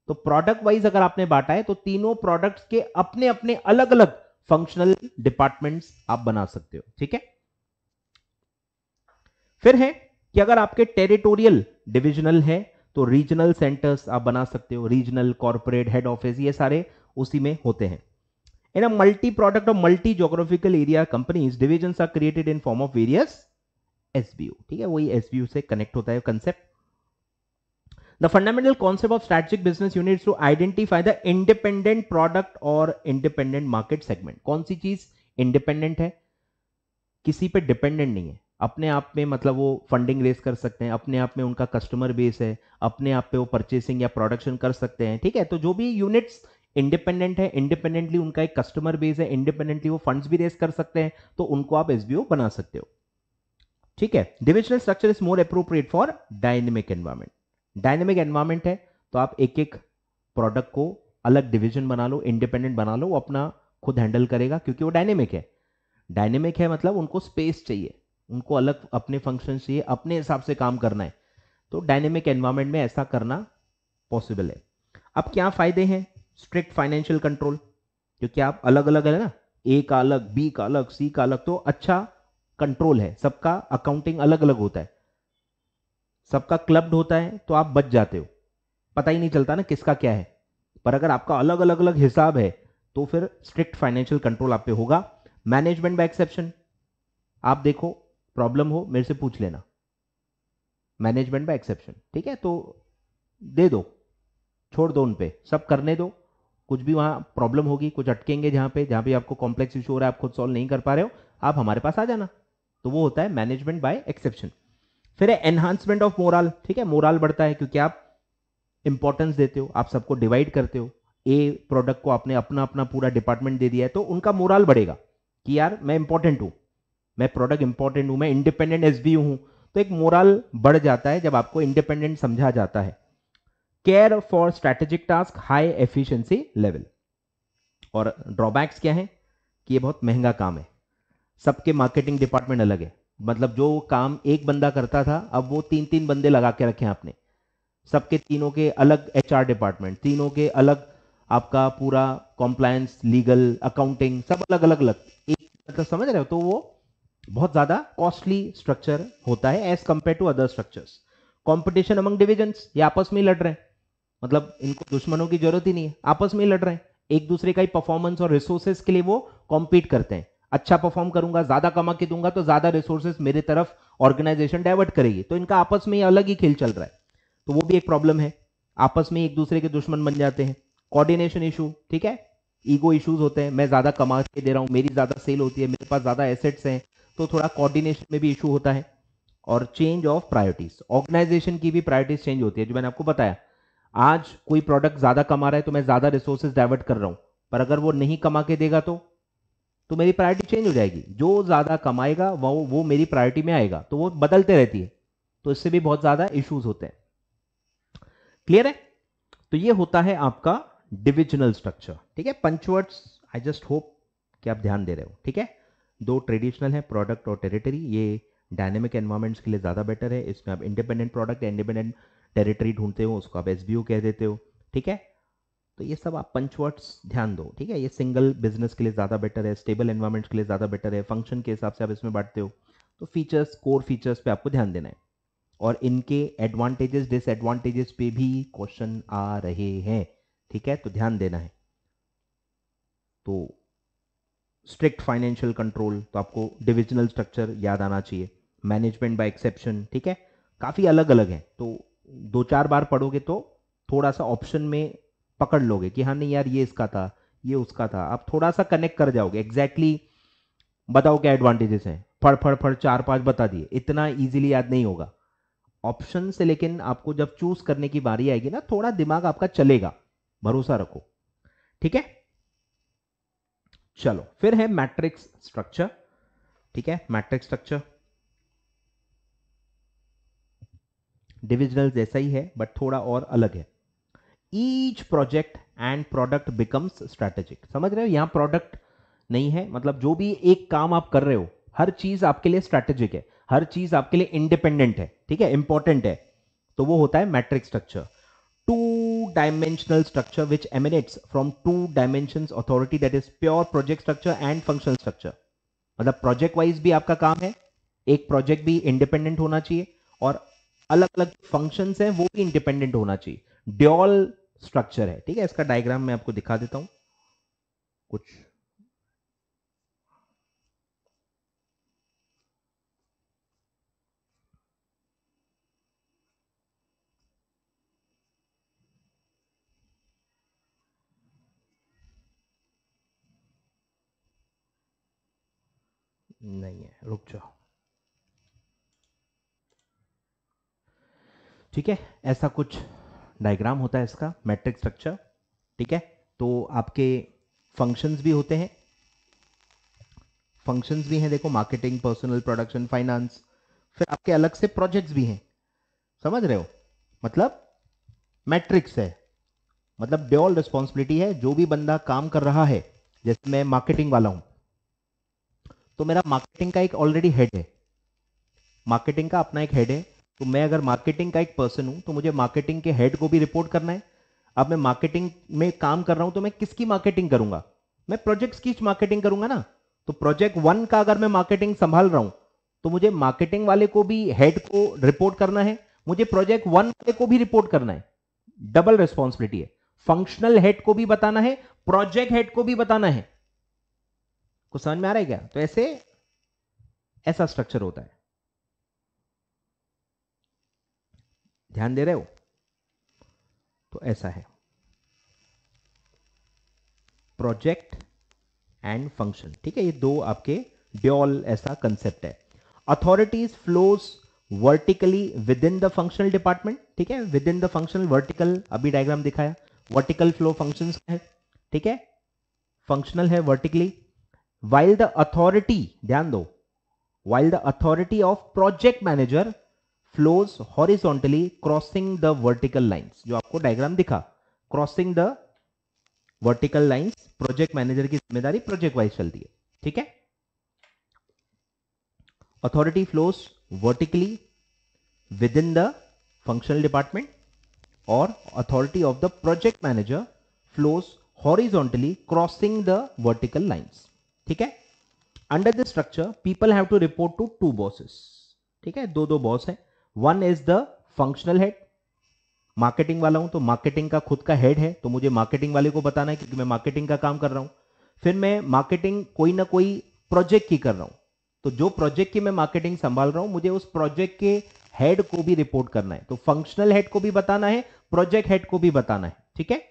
तो प्रोडक्ट वाइज अगर आपने बांटा है तो तीनों प्रोडक्ट्स के अपने अपने अलग अलग फंक्शनल डिपार्टमेंट्स आप बना सकते हो ठीक है फिर है कि अगर आपके टेरिटोरियल डिविजनल है तो रीजनल सेंटर्स आप बना सकते हो रीजनल कॉरपोरेट हेड ऑफिस ये सारे उसी में होते हैं इन अ मल्टी प्रोडक्ट और multi geographical area companies division are created in form of various S ठीक है वही एस से कनेक्ट होता है concept the fundamental concept of strategic business unit to identify the independent product और independent market segment कौन सी चीज इंडिपेंडेंट है किसी पे डिपेंडेंट नहीं है अपने आप में मतलब वो फंडिंग रेस कर सकते हैं अपने आप में उनका कस्टमर बेस है अपने आप पे वो परचेसिंग या प्रोडक्शन कर सकते हैं ठीक है तो जो भी यूनिट्स इंडिपेंडेंट है इंडिपेंडेंटली उनका एक कस्टमर बेस है इंडिपेंडेंटली वो फंड्स भी रेस कर सकते हैं तो उनको आप एस बना सकते हो ठीक है divisional structure is more appropriate for dynamic environment dynamic environment है तो आप एक एक प्रोडक्ट को अलग डिविजन बना लो इंडिपेंडेंट बना लो वो अपना खुद हैंडल करेगा क्योंकि वो डायनेमिक है डायनेमिक है मतलब उनको स्पेस चाहिए उनको अलग अपने फंक्शन चाहिए अपने हिसाब से काम करना है तो डायनेमिक एनवायरमेंट में ऐसा करना पॉसिबल है अब क्या फायदे हैं स्ट्रिक्ट फाइनेंशियल कंट्रोल क्योंकि आप अलग अलग है ना ए का अलग बी का अलग सी का अलग तो अच्छा कंट्रोल है सबका अकाउंटिंग अलग अलग होता है सबका क्लब्ड होता है तो आप बच जाते हो पता ही नहीं चलता ना किसका क्या है पर अगर आपका अलग अलग अलग हिसाब है तो फिर स्ट्रिक्ट फाइनेंशियल कंट्रोल आप पे होगा मैनेजमेंट बाय एक्सेप्शन आप देखो प्रॉब्लम हो मेरे से पूछ लेना मैनेजमेंट बाय एक्सेप्शन ठीक है तो दे दो छोड़ दो उन पे सब करने दो कुछ भी वहां प्रॉब्लम होगी कुछ अटकेंगे जहां पे जहां पे आपको कॉम्प्लेक्स इशू हो रहा है आप खुद सॉल्व नहीं कर पा रहे हो आप हमारे पास आ जाना तो वो होता है मैनेजमेंट बाय एक्सेप्शन फिर है एनहांसमेंट ऑफ मोरल ठीक है मोरल बढ़ता है क्योंकि आप इंपॉर्टेंस देते हो आप सबको डिवाइड करते हो ए प्रोडक्ट को आपने अपना अपना पूरा डिपार्टमेंट दे दिया है तो उनका मोरल बढ़ेगा कि यार मैं इंपॉर्टेंट हूं मैं प्रोडक्ट इंपॉर्टेंट हूं मैं इंडिपेंडेंट एस हूं तो एक मोरल बढ़ जाता है जब आपको इंडिपेंडेंट समझा जाता है care for strategic task high efficiency level और ड्रॉबैक्स क्या है कि ये बहुत महंगा काम है सबके मार्केटिंग डिपार्टमेंट अलग है मतलब जो काम एक बंदा करता था अब वो तीन तीन बंदे लगा के रखे हैं आपने सबके तीनों के अलग एचआर डिपार्टमेंट तीनों के अलग आपका पूरा कॉम्प्लायंस लीगल अकाउंटिंग सब अलग अलग अलग एक मतलब समझ रहे हो तो वो बहुत ज्यादा कॉस्टली स्ट्रक्चर होता है as compare to other structures competition among divisions ये आपस में लड़ रहे हैं मतलब इनको दुश्मनों की जरूरत ही नहीं है आपस में लड़ रहे हैं एक दूसरे का ही परफॉर्मेंस और रिसोर्सेस के लिए वो कॉम्पीट करते हैं अच्छा परफॉर्म करूंगा ज्यादा कमा के दूंगा तो ज्यादा रिसोर्सेज मेरे तरफ ऑर्गेनाइजेशन डाइवर्ट करेगी तो इनका आपस में ही अलग ही खेल चल रहा है तो वो भी एक प्रॉब्लम है आपस में एक दूसरे के दुश्मन बन जाते हैं कोऑर्डिनेशन इशू ठीक है ईगो इश्यूज होते हैं मैं ज्यादा कमा के दे रहा हूं मेरी ज्यादा सेल होती है मेरे पास ज्यादा एसेट्स हैं तो थोड़ा कोऑर्डिनेशन में भी इशू होता है और चेंज ऑफ प्रायोरिटीज ऑर्गेनाइजेशन की भी प्रायोरिटीज चेंज होती है जो मैंने आपको बताया आज कोई प्रोडक्ट ज्यादा कमा रहा है तो मैं ज्यादा रिसोर्सेज डाइवर्ट कर रहा हूं पर अगर वो नहीं कमा के देगा तो तो मेरी प्रायोरिटी चेंज हो जाएगी जो ज्यादा कमाएगा वो वो मेरी प्रायोरिटी में आएगा तो वो बदलते रहती है तो इससे भी बहुत ज्यादा इश्यूज होते हैं क्लियर है तो ये होता है आपका डिविजनल स्ट्रक्चर ठीक है पंचवर्ड्स आई जस्ट होप कि आप ध्यान दे रहे हो ठीक है दो ट्रेडिशनल है प्रोडक्ट और टेरिटरी ये डायनेमिक एनवायरमेंट्स के लिए ज़्यादा बेटर है इसमें आप इंडिपेंडेंट प्रोडक्ट इंडिपेंडेंट टेरिटरी ढूंढते हो उसको आप एस कह देते हो ठीक है तो ये सब आप पंचवर्ड्स ध्यान दो ठीक है ये सिंगल बिजनेस के लिए ज़्यादा बेटर है स्टेबल एनवायरमेंट्स के लिए ज़्यादा बेटर है फंक्शन के हिसाब से आप इसमें बांटते हो तो फीचर्स कोर फीचर्स पे आपको ध्यान देना है और इनके एडवांटेजेस डिसएडवांटेजेस पे भी क्वेश्चन आ रहे हैं ठीक है तो ध्यान देना है तो स्ट्रिक्ट फाइनेंशियल कंट्रोल तो आपको डिविजनल स्ट्रक्चर याद आना चाहिए मैनेजमेंट बाय एक्सेप्शन ठीक है काफ़ी अलग अलग है तो दो चार बार पढ़ोगे तो थोड़ा सा ऑप्शन में पकड़ लोगे कि हाँ नहीं यार ये इसका था ये उसका था आप थोड़ा सा कनेक्ट कर जाओगे एग्जैक्टली exactly बताओ क्या एडवांटेजेस हैं फड़ फड़ फड़ चार पांच बता दिए इतना इजीली याद नहीं होगा ऑप्शन से लेकिन आपको जब चूज करने की बारी आएगी ना थोड़ा दिमाग आपका चलेगा भरोसा रखो ठीक है चलो फिर है मैट्रिक्स स्ट्रक्चर ठीक है मैट्रिक्स स्ट्रक्चर डिविजनल जैसा ही है बट थोड़ा और अलग है each project and product becomes strategic समझ रहे हो यहां प्रोडक्ट नहीं है मतलब जो भी एक काम आप कर रहे हो हर चीज आपके लिए स्ट्रैटेजिक है हर चीज आपके लिए इंडिपेंडेंट है ठीक है इंपॉर्टेंट है तो वो होता है matrix structure two-dimensional structure which emanates from two dimensions authority that is pure project structure and functional structure मतलब प्रोजेक्ट वाइज भी आपका काम है एक प्रोजेक्ट भी इंडिपेंडेंट होना चाहिए और अलग अलग फंक्शन हैं वो भी इंडिपेंडेंट होना चाहिए ड्योल स्ट्रक्चर है ठीक है इसका डायग्राम मैं आपको दिखा देता हूं कुछ नहीं है रुक जाओ ठीक है ऐसा कुछ डायग्राम होता है इसका मैट्रिक स्ट्रक्चर ठीक है तो आपके फंक्शंस भी होते हैं फंक्शंस भी हैं देखो मार्केटिंग पर्सनल प्रोडक्शन फाइनेंस फिर आपके अलग से प्रोजेक्ट्स भी हैं समझ रहे हो मतलब मैट्रिक्स है मतलब ड्योल रिस्पॉन्सिबिलिटी है जो भी बंदा काम कर रहा है जैसे मैं मार्केटिंग वाला हूं तो मेरा मार्केटिंग का एक ऑलरेडी हेड है मार्केटिंग का अपना एक हेड है तो मैं अगर मार्केटिंग का एक पर्सन हूं तो मुझे मार्केटिंग के हेड को भी रिपोर्ट करना है अब मैं मार्केटिंग में काम कर रहा हूं तो मैं किसकी मार्केटिंग करूंगा मैं प्रोजेक्ट की मार्केटिंग करूंगा ना तो प्रोजेक्ट वन का अगर मैं मार्केटिंग संभाल रहा हूं तो मुझे मार्केटिंग वाले को भी हेड को रिपोर्ट करना है मुझे प्रोजेक्ट वन वाले को भी रिपोर्ट करना है डबल रिस्पॉन्सिबिलिटी है फंक्शनल हेड को भी बताना है प्रोजेक्ट हेड को भी बताना है आपको समझ में आ रहा है क्या तो ऐसे ऐसा स्ट्रक्चर होता है ध्यान दे रहे हो तो ऐसा है प्रोजेक्ट एंड फंक्शन ठीक है ये दो आपके ड्योल ऐसा कंसेप्ट है authorities flows vertically within the functional department ठीक है within the functional vertical अभी डायग्राम दिखाया वर्टिकल फ्लो फंक्शन है ठीक है फंक्शनल है वर्टिकली while the authority ध्यान दो while the authority of project manager flows horizontally crossing the vertical lines जो आपको डायग्राम दिखा crossing the vertical lines project manager की जिम्मेदारी project wise चलती है ठीक है authority flows vertically within the functional department or authority of the project manager flows horizontally crossing the vertical lines ठीक है under the structure people have to report to two bosses ठीक है दो दो बॉस है one is the functional head marketing वाला हूं तो मार्केटिंग का खुद का हेड है तो मुझे मार्केटिंग वाले को बताना है क्योंकि मैं मार्केटिंग का काम कर रहा हूं फिर मैं मार्केटिंग कोई ना कोई प्रोजेक्ट की कर रहा हूं तो जो प्रोजेक्ट की मैं मार्केटिंग संभाल रहा हूं मुझे उस प्रोजेक्ट के हेड को भी रिपोर्ट करना है तो फंक्शनल हेड को भी बताना है प्रोजेक्ट हेड को भी बताना है ठीक है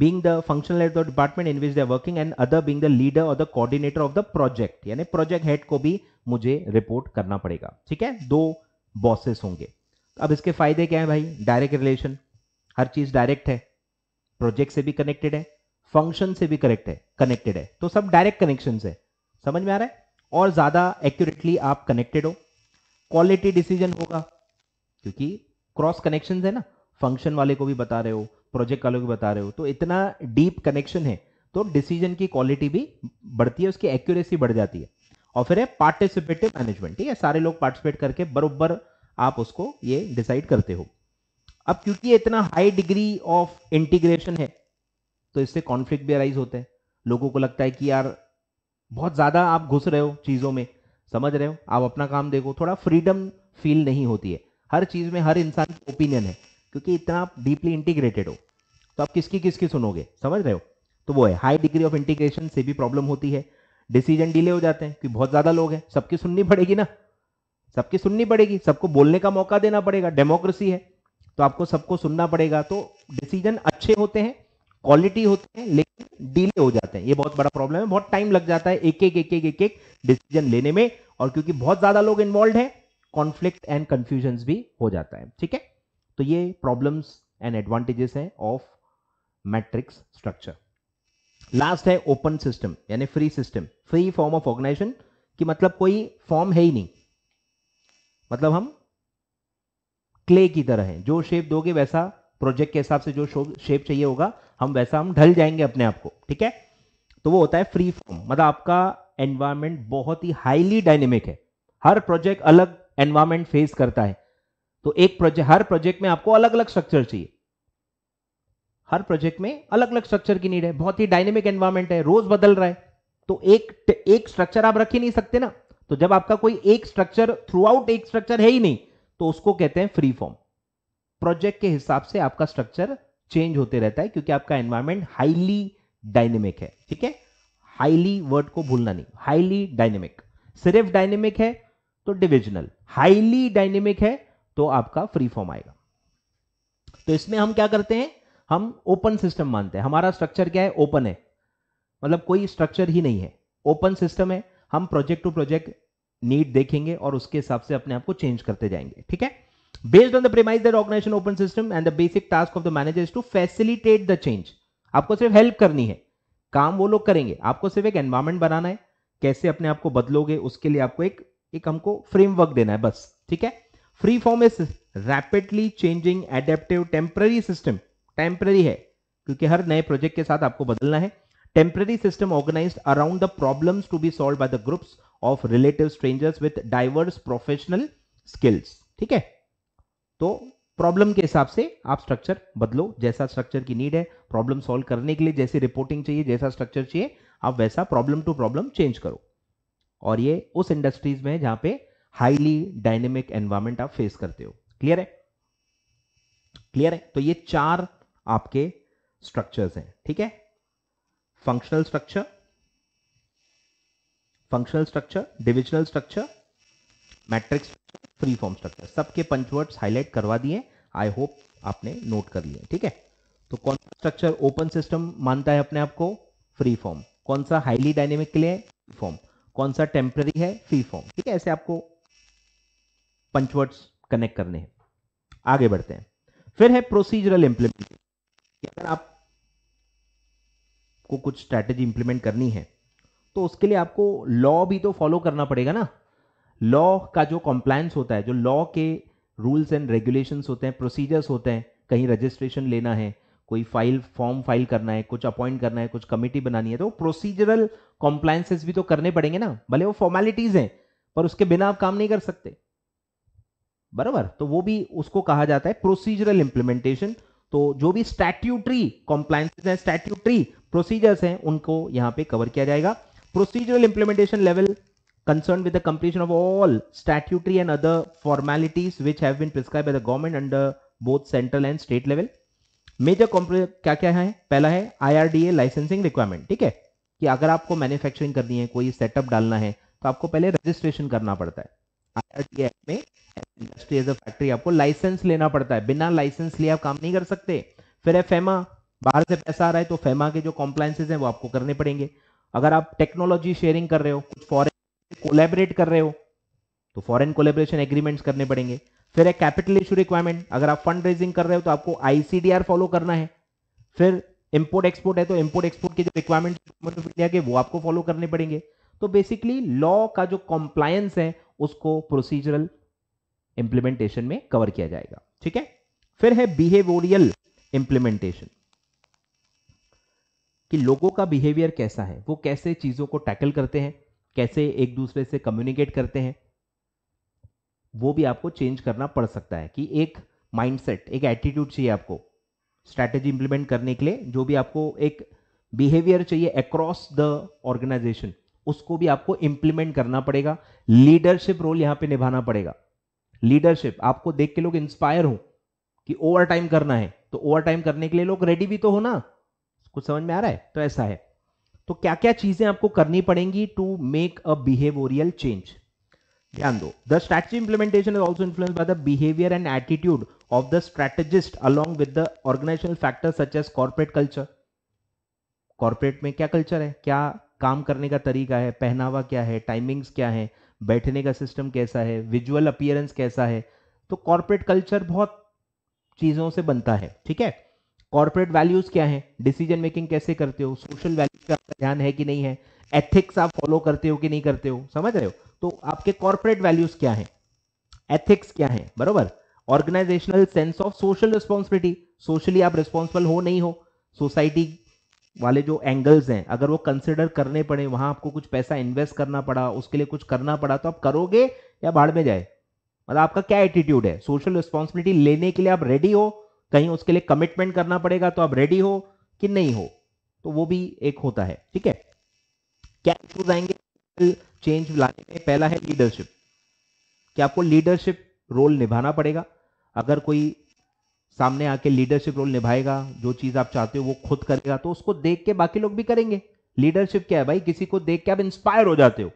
being the functional head of the department in which they are working and other being the leader or the coordinator of the project यानी project head को भी मुझे report करना पड़ेगा ठीक है दो bosses होंगे अब इसके फायदे क्या है भाई डायरेक्ट रिलेशन हर चीज डायरेक्ट है प्रोजेक्ट से भी कनेक्टेड है फंक्शन से भी करेक्ट है कनेक्टेड है तो सब डायरेक्ट कनेक्शन है समझ में आ रहा है और ज्यादा एक्यूरेटली आप कनेक्टेड हो क्वालिटी डिसीजन होगा क्योंकि क्रॉस कनेक्शन है ना फंक्शन वाले को भी बता रहे हो प्रोजेक्ट वालों को बता रहे हो तो इतना डीप कनेक्शन है तो डिसीजन की क्वालिटी भी बढ़ती है उसकी एक्यूरेसी बढ़ जाती है और फिर है पार्टिसिपेटिव मैनेजमेंट ठीक है सारे लोग पार्टिसिपेट करके बरोबर आप उसको ये डिसाइड करते हो अब क्योंकि इतना हाई डिग्री ऑफ इंटीग्रेशन है तो इससे कॉन्फ्लिक्ट भी अराइज होते हैं लोगों को लगता है कि यार बहुत ज़्यादा आप घुस रहे हो चीज़ों में समझ रहे हो आप अपना काम देखो थोड़ा फ्रीडम फील नहीं होती है हर चीज़ में हर इंसान की ओपिनियन है क्योंकि इतना आप डीपली इंटीग्रेटेड हो तो आप किसकी किसकी सुनोगे समझ रहे हो तो वो है हाई डिग्री ऑफ इंटीग्रेशन से भी प्रॉब्लम होती है डिसीजन डिले हो जाते हैं क्योंकि बहुत ज़्यादा लोग हैं सबकी सुननी पड़ेगी ना सबकी सुननी पड़ेगी सबको बोलने का मौका देना पड़ेगा डेमोक्रेसी है तो आपको सबको सुनना पड़ेगा तो डिसीजन अच्छे होते हैं क्वालिटी होते हैं लेकिन डिले हो जाते हैं ये बहुत बड़ा प्रॉब्लम है बहुत टाइम लग जाता है एक एक एक एक एक एक डिसीजन लेने में और क्योंकि बहुत ज़्यादा लोग इन्वॉल्व हैं कॉन्फ्लिक्ट एंड कंफ्यूजन भी हो जाता है ठीक है तो ये प्रॉब्लम्स एंड एडवांटेजेस हैं ऑफ मैट्रिक्स स्ट्रक्चर लास्ट है ओपन सिस्टम यानी free system free form of organisation कि मतलब कोई फॉर्म है ही नहीं मतलब हम क्ले की तरह है जो शेप दोगे वैसा प्रोजेक्ट के हिसाब से जो शेप चाहिए होगा हम वैसा हम ढल जाएंगे अपने आप को ठीक है तो वो होता है फ्री फॉर्म मतलब आपका एनवायरमेंट बहुत ही हाईली डायनेमिक है हर प्रोजेक्ट अलग एनवायरमेंट फेस करता है तो एक प्रोजेक्ट हर प्रोजेक्ट में आपको अलग अलग स्ट्रक्चर चाहिए हर प्रोजेक्ट में अलग अलग स्ट्रक्चर की नीड है बहुत ही डायनेमिक एनवायरमेंट है रोज बदल रहा है तो एक एक स्ट्रक्चर आप रख ही नहीं सकते ना तो जब आपका कोई एक स्ट्रक्चर थ्रू आउट एक स्ट्रक्चर है ही नहीं तो उसको कहते हैं फ्री फॉर्म प्रोजेक्ट के हिसाब से आपका स्ट्रक्चर चेंज होते रहता है क्योंकि आपका एनवायरमेंट हाईली डायनेमिक है ठीक है हाईली वर्ड को भूलना नहीं हाईली डायनेमिक सिर्फ डायनेमिक है तो डिविजनल हाईली डायनेमिक है तो आपका फ्री फॉर्म आएगा तो इसमें हम क्या करते हैं हम ओपन सिस्टम मानते हैं हमारा स्ट्रक्चर क्या है ओपन है मतलब कोई स्ट्रक्चर ही नहीं है ओपन सिस्टम है हम प्रोजेक्ट टू प्रोजेक्ट नीड देखेंगे और उसके हिसाब से अपने आप को चेंज करते जाएंगे ठीक है based on the premise organisation open system and the basic task of the manager manager is to facilitate आपको सिर्फ हेल्प करनी है काम वो लोग करेंगे आपको सिर्फ एक एनवायरमेंट बनाना है कैसे अपने आप को बदलोगे उसके लिए आपको एक एक हमको फ्रेमवर्क देना है बस ठीक है free form is rapidly changing adaptive temporary system temporary है क्योंकि हर नए प्रोजेक्ट के साथ आपको बदलना है temporary system organise around the problem to be solve by the groups of relative strangers with diverse professional skills ठीक है तो प्रॉब्लम के हिसाब से आप स्ट्रक्चर बदलो जैसा स्ट्रक्चर की नीड है प्रॉब्लम सॉल्व करने के लिए जैसी रिपोर्टिंग चाहिए जैसा स्ट्रक्चर चाहिए आप वैसा प्रॉब्लम टू प्रॉब्लम चेंज करो और ये उस इंडस्ट्रीज में जहां पे हाईली डायनेमिक एनवायरमेंट आप फेस करते हो क्लियर है क्लियर है तो ये चार आपके स्ट्रक्चर्स हैं ठीक है functional structure functional structure divisional structure matrix free form structure सबके पंचवर्ड्स हाईलाइट करवा दिए आई होप आपने नोट कर लिए ठीक है तो कौन सा स्ट्रक्चर ओपन सिस्टम मानता है अपने आप को फ्री फॉर्म कौन सा हाईली डायनेमिक के लिए फॉर्म कौन सा टेम्पररी है फ्री फॉर्म ठीक है ऐसे आपको पंचवर्ड्स कनेक्ट करने हैं आगे बढ़ते हैं फिर है प्रोसीजरल इंप्लीमेंटेशन अगर आप को कुछ स्ट्रैटेजी इंप्लीमेंट करनी है तो उसके लिए आपको लॉ भी तो फॉलो करना पड़ेगा ना लॉ का जो कॉम्प्लायंस होता है जो लॉ के रूल्स एंड रेगुलेशंस होते हैं प्रोसीजर्स होते हैं कहीं रजिस्ट्रेशन लेना है कोई फाइल फॉर्म फाइल करना है कुछ अपॉइंट करना है कुछ कमेटी बनानी है तो प्रोसीजरल कॉम्प्लायंसेस भी तो करने पड़ेंगे ना भले वो फॉर्मेलिटीज हैं पर उसके बिना आप काम नहीं कर सकते बराबर तो वो भी उसको कहा जाता है प्रोसीजरल इंप्लीमेंटेशन तो जो भी स्टैट्यूटरी कॉम्प्लाइंस है स्टैट्यूटरी प्रोसीजर्स हैं उनको यहां पे कवर किया जाएगा procedural implementation level concern with the completion of all statutory and other formalities which have been prescribe by the government under both central and state level major क्या क्या है पहला है आईआरडीए लाइसेंसिंग रिक्वायरमेंट ठीक है कि अगर आपको मैन्युफैक्चरिंग करनी है कोई सेटअप डालना है तो आपको पहले रजिस्ट्रेशन करना पड़ता है आईआरटी एक्ट में इंडस्ट्री एज अ फैक्ट्री आपको लाइसेंस लेना पड़ता है बिना लाइसेंस लिए आप काम नहीं कर सकते फिर है फेमा बाहर से पैसा आ रहा है तो फेमा के जो कॉम्प्लाइंसेज हैं वो आपको करने पड़ेंगे अगर आप टेक्नोलॉजी शेयरिंग कर रहे हो कुछ फॉरेन कोलेबरेट कर रहे हो तो फॉरेन कोलेबरेशन एग्रीमेंट्स करने पड़ेंगे फिर है कैपिटल इशू रिक्वायरमेंट अगर आप फंड रेजिंग कर रहे हो तो आपको आईसीडीआर फॉलो करना है फिर इम्पोर्ट एक्सपोर्ट है तो इम्पोर्ट एक्सपोर्ट के जो रिक्वायरमेंट ऑफ इंडिया के वो आपको फॉलो करने पड़ेंगे तो बेसिकली लॉ का जो कॉम्प्लायंस है उसको प्रोसीजरल इंप्लीमेंटेशन में कवर किया जाएगा ठीक है फिर है बिहेवियरियल इंप्लीमेंटेशन कि लोगों का बिहेवियर कैसा है वो कैसे चीज़ों को टैकल करते हैं कैसे एक दूसरे से कम्युनिकेट करते हैं वो भी आपको चेंज करना पड़ सकता है कि एक माइंडसेट एक एटीट्यूड चाहिए आपको स्ट्रैटेजी इंप्लीमेंट करने के लिए जो भी आपको एक बिहेवियर चाहिए अक्रॉस द ऑर्गेनाइजेशन उसको भी आपको इंप्लीमेंट करना पड़ेगा लीडरशिप रोल यहां पे निभाना पड़ेगा लीडरशिप आपको देख के लोग इंस्पायर हो कि ओवर टाइम करना है तो ओवर टाइम करने के लिए लोग रेडी भी तो हो ना कुछ समझ में आ रहा है तो ऐसा है तो क्या क्या चीजें आपको करनी पड़ेंगी to make a behavioural change ध्यान दो the strategy implementation is also influence by the behaviour and attitude of the strategist along with the organisational factor such as corporate culture corporate में क्या कल्चर है क्या काम करने का तरीका है पहनावा क्या है टाइमिंग्स क्या है बैठने का सिस्टम कैसा है विजुअल अपियरेंस कैसा है तो कॉरपोरेट कल्चर बहुत चीज़ों से बनता है ठीक है कॉरपोरेट वैल्यूज़ क्या है डिसीजन मेकिंग कैसे करते हो सोशल वैल्यूज का आपका ध्यान है कि नहीं है एथिक्स आप फॉलो करते हो कि नहीं करते हो समझ रहे हो तो आपके कॉरपोरेट वैल्यूज़ क्या है एथिक्स क्या है बरोबर organisational sense of social responsibility socially आप रिस्पॉन्सिबल हो नहीं हो सोसाइटी वाले जो एंगल्स हैं अगर वो कंसिडर करने पड़े वहां आपको कुछ पैसा इन्वेस्ट करना पड़ा उसके लिए कुछ करना पड़ा तो आप करोगे या बाढ़ में जाए मतलब आपका क्या एटीट्यूड है सोशल रिस्पॉन्सिबिलिटी लेने के लिए आप रेडी हो कहीं उसके लिए कमिटमेंट करना पड़ेगा तो आप रेडी हो कि नहीं हो तो वो भी एक होता है ठीक है क्या इश्यूज आएंगे चेंज लाने में पहला है लीडरशिप क्या आपको लीडरशिप रोल निभाना पड़ेगा अगर कोई सामने आके लीडरशिप रोल निभाएगा जो चीज आप चाहते हो वो खुद करेगा तो उसको देख के बाकी लोग भी करेंगे लीडरशिप क्या है भाई किसी को देख के आप इंस्पायर हो जाते हो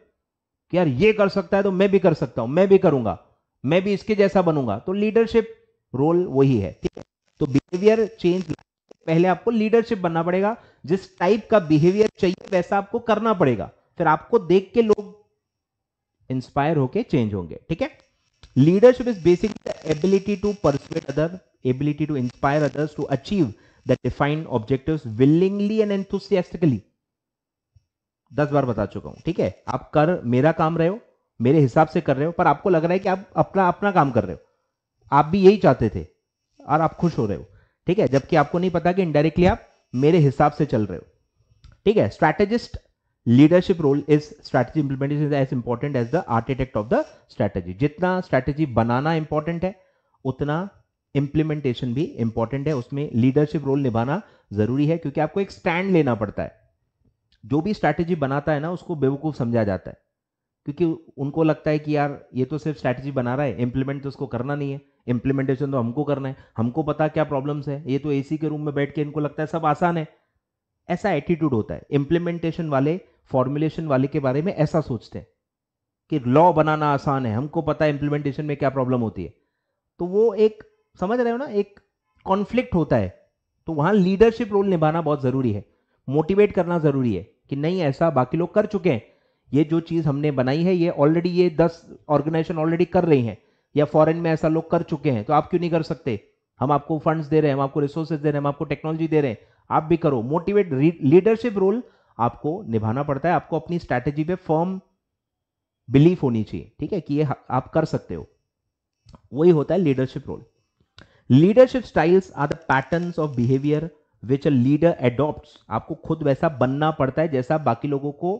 कि यार ये कर सकता है तो मैं भी कर सकता हूं मैं भी करूंगा मैं भी इसके जैसा बनूंगा तो लीडरशिप रोल वही है ठीक है तो बिहेवियर चेंज पहले आपको लीडरशिप बनना पड़ेगा जिस टाइप का बिहेवियर चाहिए वैसा आपको करना पड़ेगा फिर आपको देख के लोग इंस्पायर होके चेंज होंगे ठीक है Leadership is basically the ability to persuade others, ability to inspire others to achieve the defined objectives willingly and enthusiastically. दस बार बता चुका हूं ठीक है आप कर मेरा काम रहे हो मेरे हिसाब से कर रहे हो पर आपको लग रहा है कि आप अपना अपना काम कर रहे हो आप भी यही चाहते थे और आप खुश हो रहे हो ठीक है जबकि आपको नहीं पता कि इनडायरेक्टली आप मेरे हिसाब से चल रहे हो ठीक है strategist leadership role is strategy implementation as important as the architect of the strategy जितना स्ट्रैटेजी बनाना इंपॉर्टेंट है उतना इंप्लीमेंटेशन भी इंपॉर्टेंट है उसमें लीडरशिप रोल निभाना जरूरी है क्योंकि आपको एक स्टैंड लेना पड़ता है जो भी स्ट्रैटेजी बनाता है ना उसको बेवकूफ़ समझा जाता है क्योंकि उनको लगता है कि यार ये तो सिर्फ स्ट्रैटेजी बना रहा है इंप्लीमेंट तो उसको करना नहीं है इंप्लीमेंटेशन तो हमको करना है हमको पता क्या प्रॉब्लम्स है ये तो एसी के रूम में बैठ के इनको लगता है सब आसान है ऐसा एटीट्यूड होता है इंप्लीमेंटेशन वाले फॉर्मुलेशन वाले के बारे में ऐसा सोचते हैं कि लॉ बनाना आसान है हमको पता है इंप्लीमेंटेशन में क्या प्रॉब्लम होती है तो वो एक समझ रहे हो ना एक कॉन्फ्लिक्ट होता है तो वहां लीडरशिप रोल निभाना बहुत ज़रूरी है मोटिवेट करना ज़रूरी है कि नहीं ऐसा बाकी लोग कर चुके हैं ये जो चीज़ हमने बनाई है ये ऑलरेडी ये दस ऑर्गेनाइजेशन ऑलरेडी कर रही हैं या फॉरेन में ऐसा लोग कर चुके हैं तो आप क्यों नहीं कर सकते हम आपको फंड्स दे रहे हैं हम आपको रिसोर्सेज दे रहे हैं हम आपको टेक्नोलॉजी दे रहे हैं आप भी करो मोटिवेट लीडरशिप रोल आपको निभाना पड़ता है आपको अपनी स्ट्रैटेजी पे फर्म बिलीफ होनी चाहिए ठीक है कि ये आप कर सकते हो वही होता है leadership role leadership styles are the pattern of behaviour which a leader adopt आपको खुद वैसा बनना पड़ता है जैसा बाकी लोगों को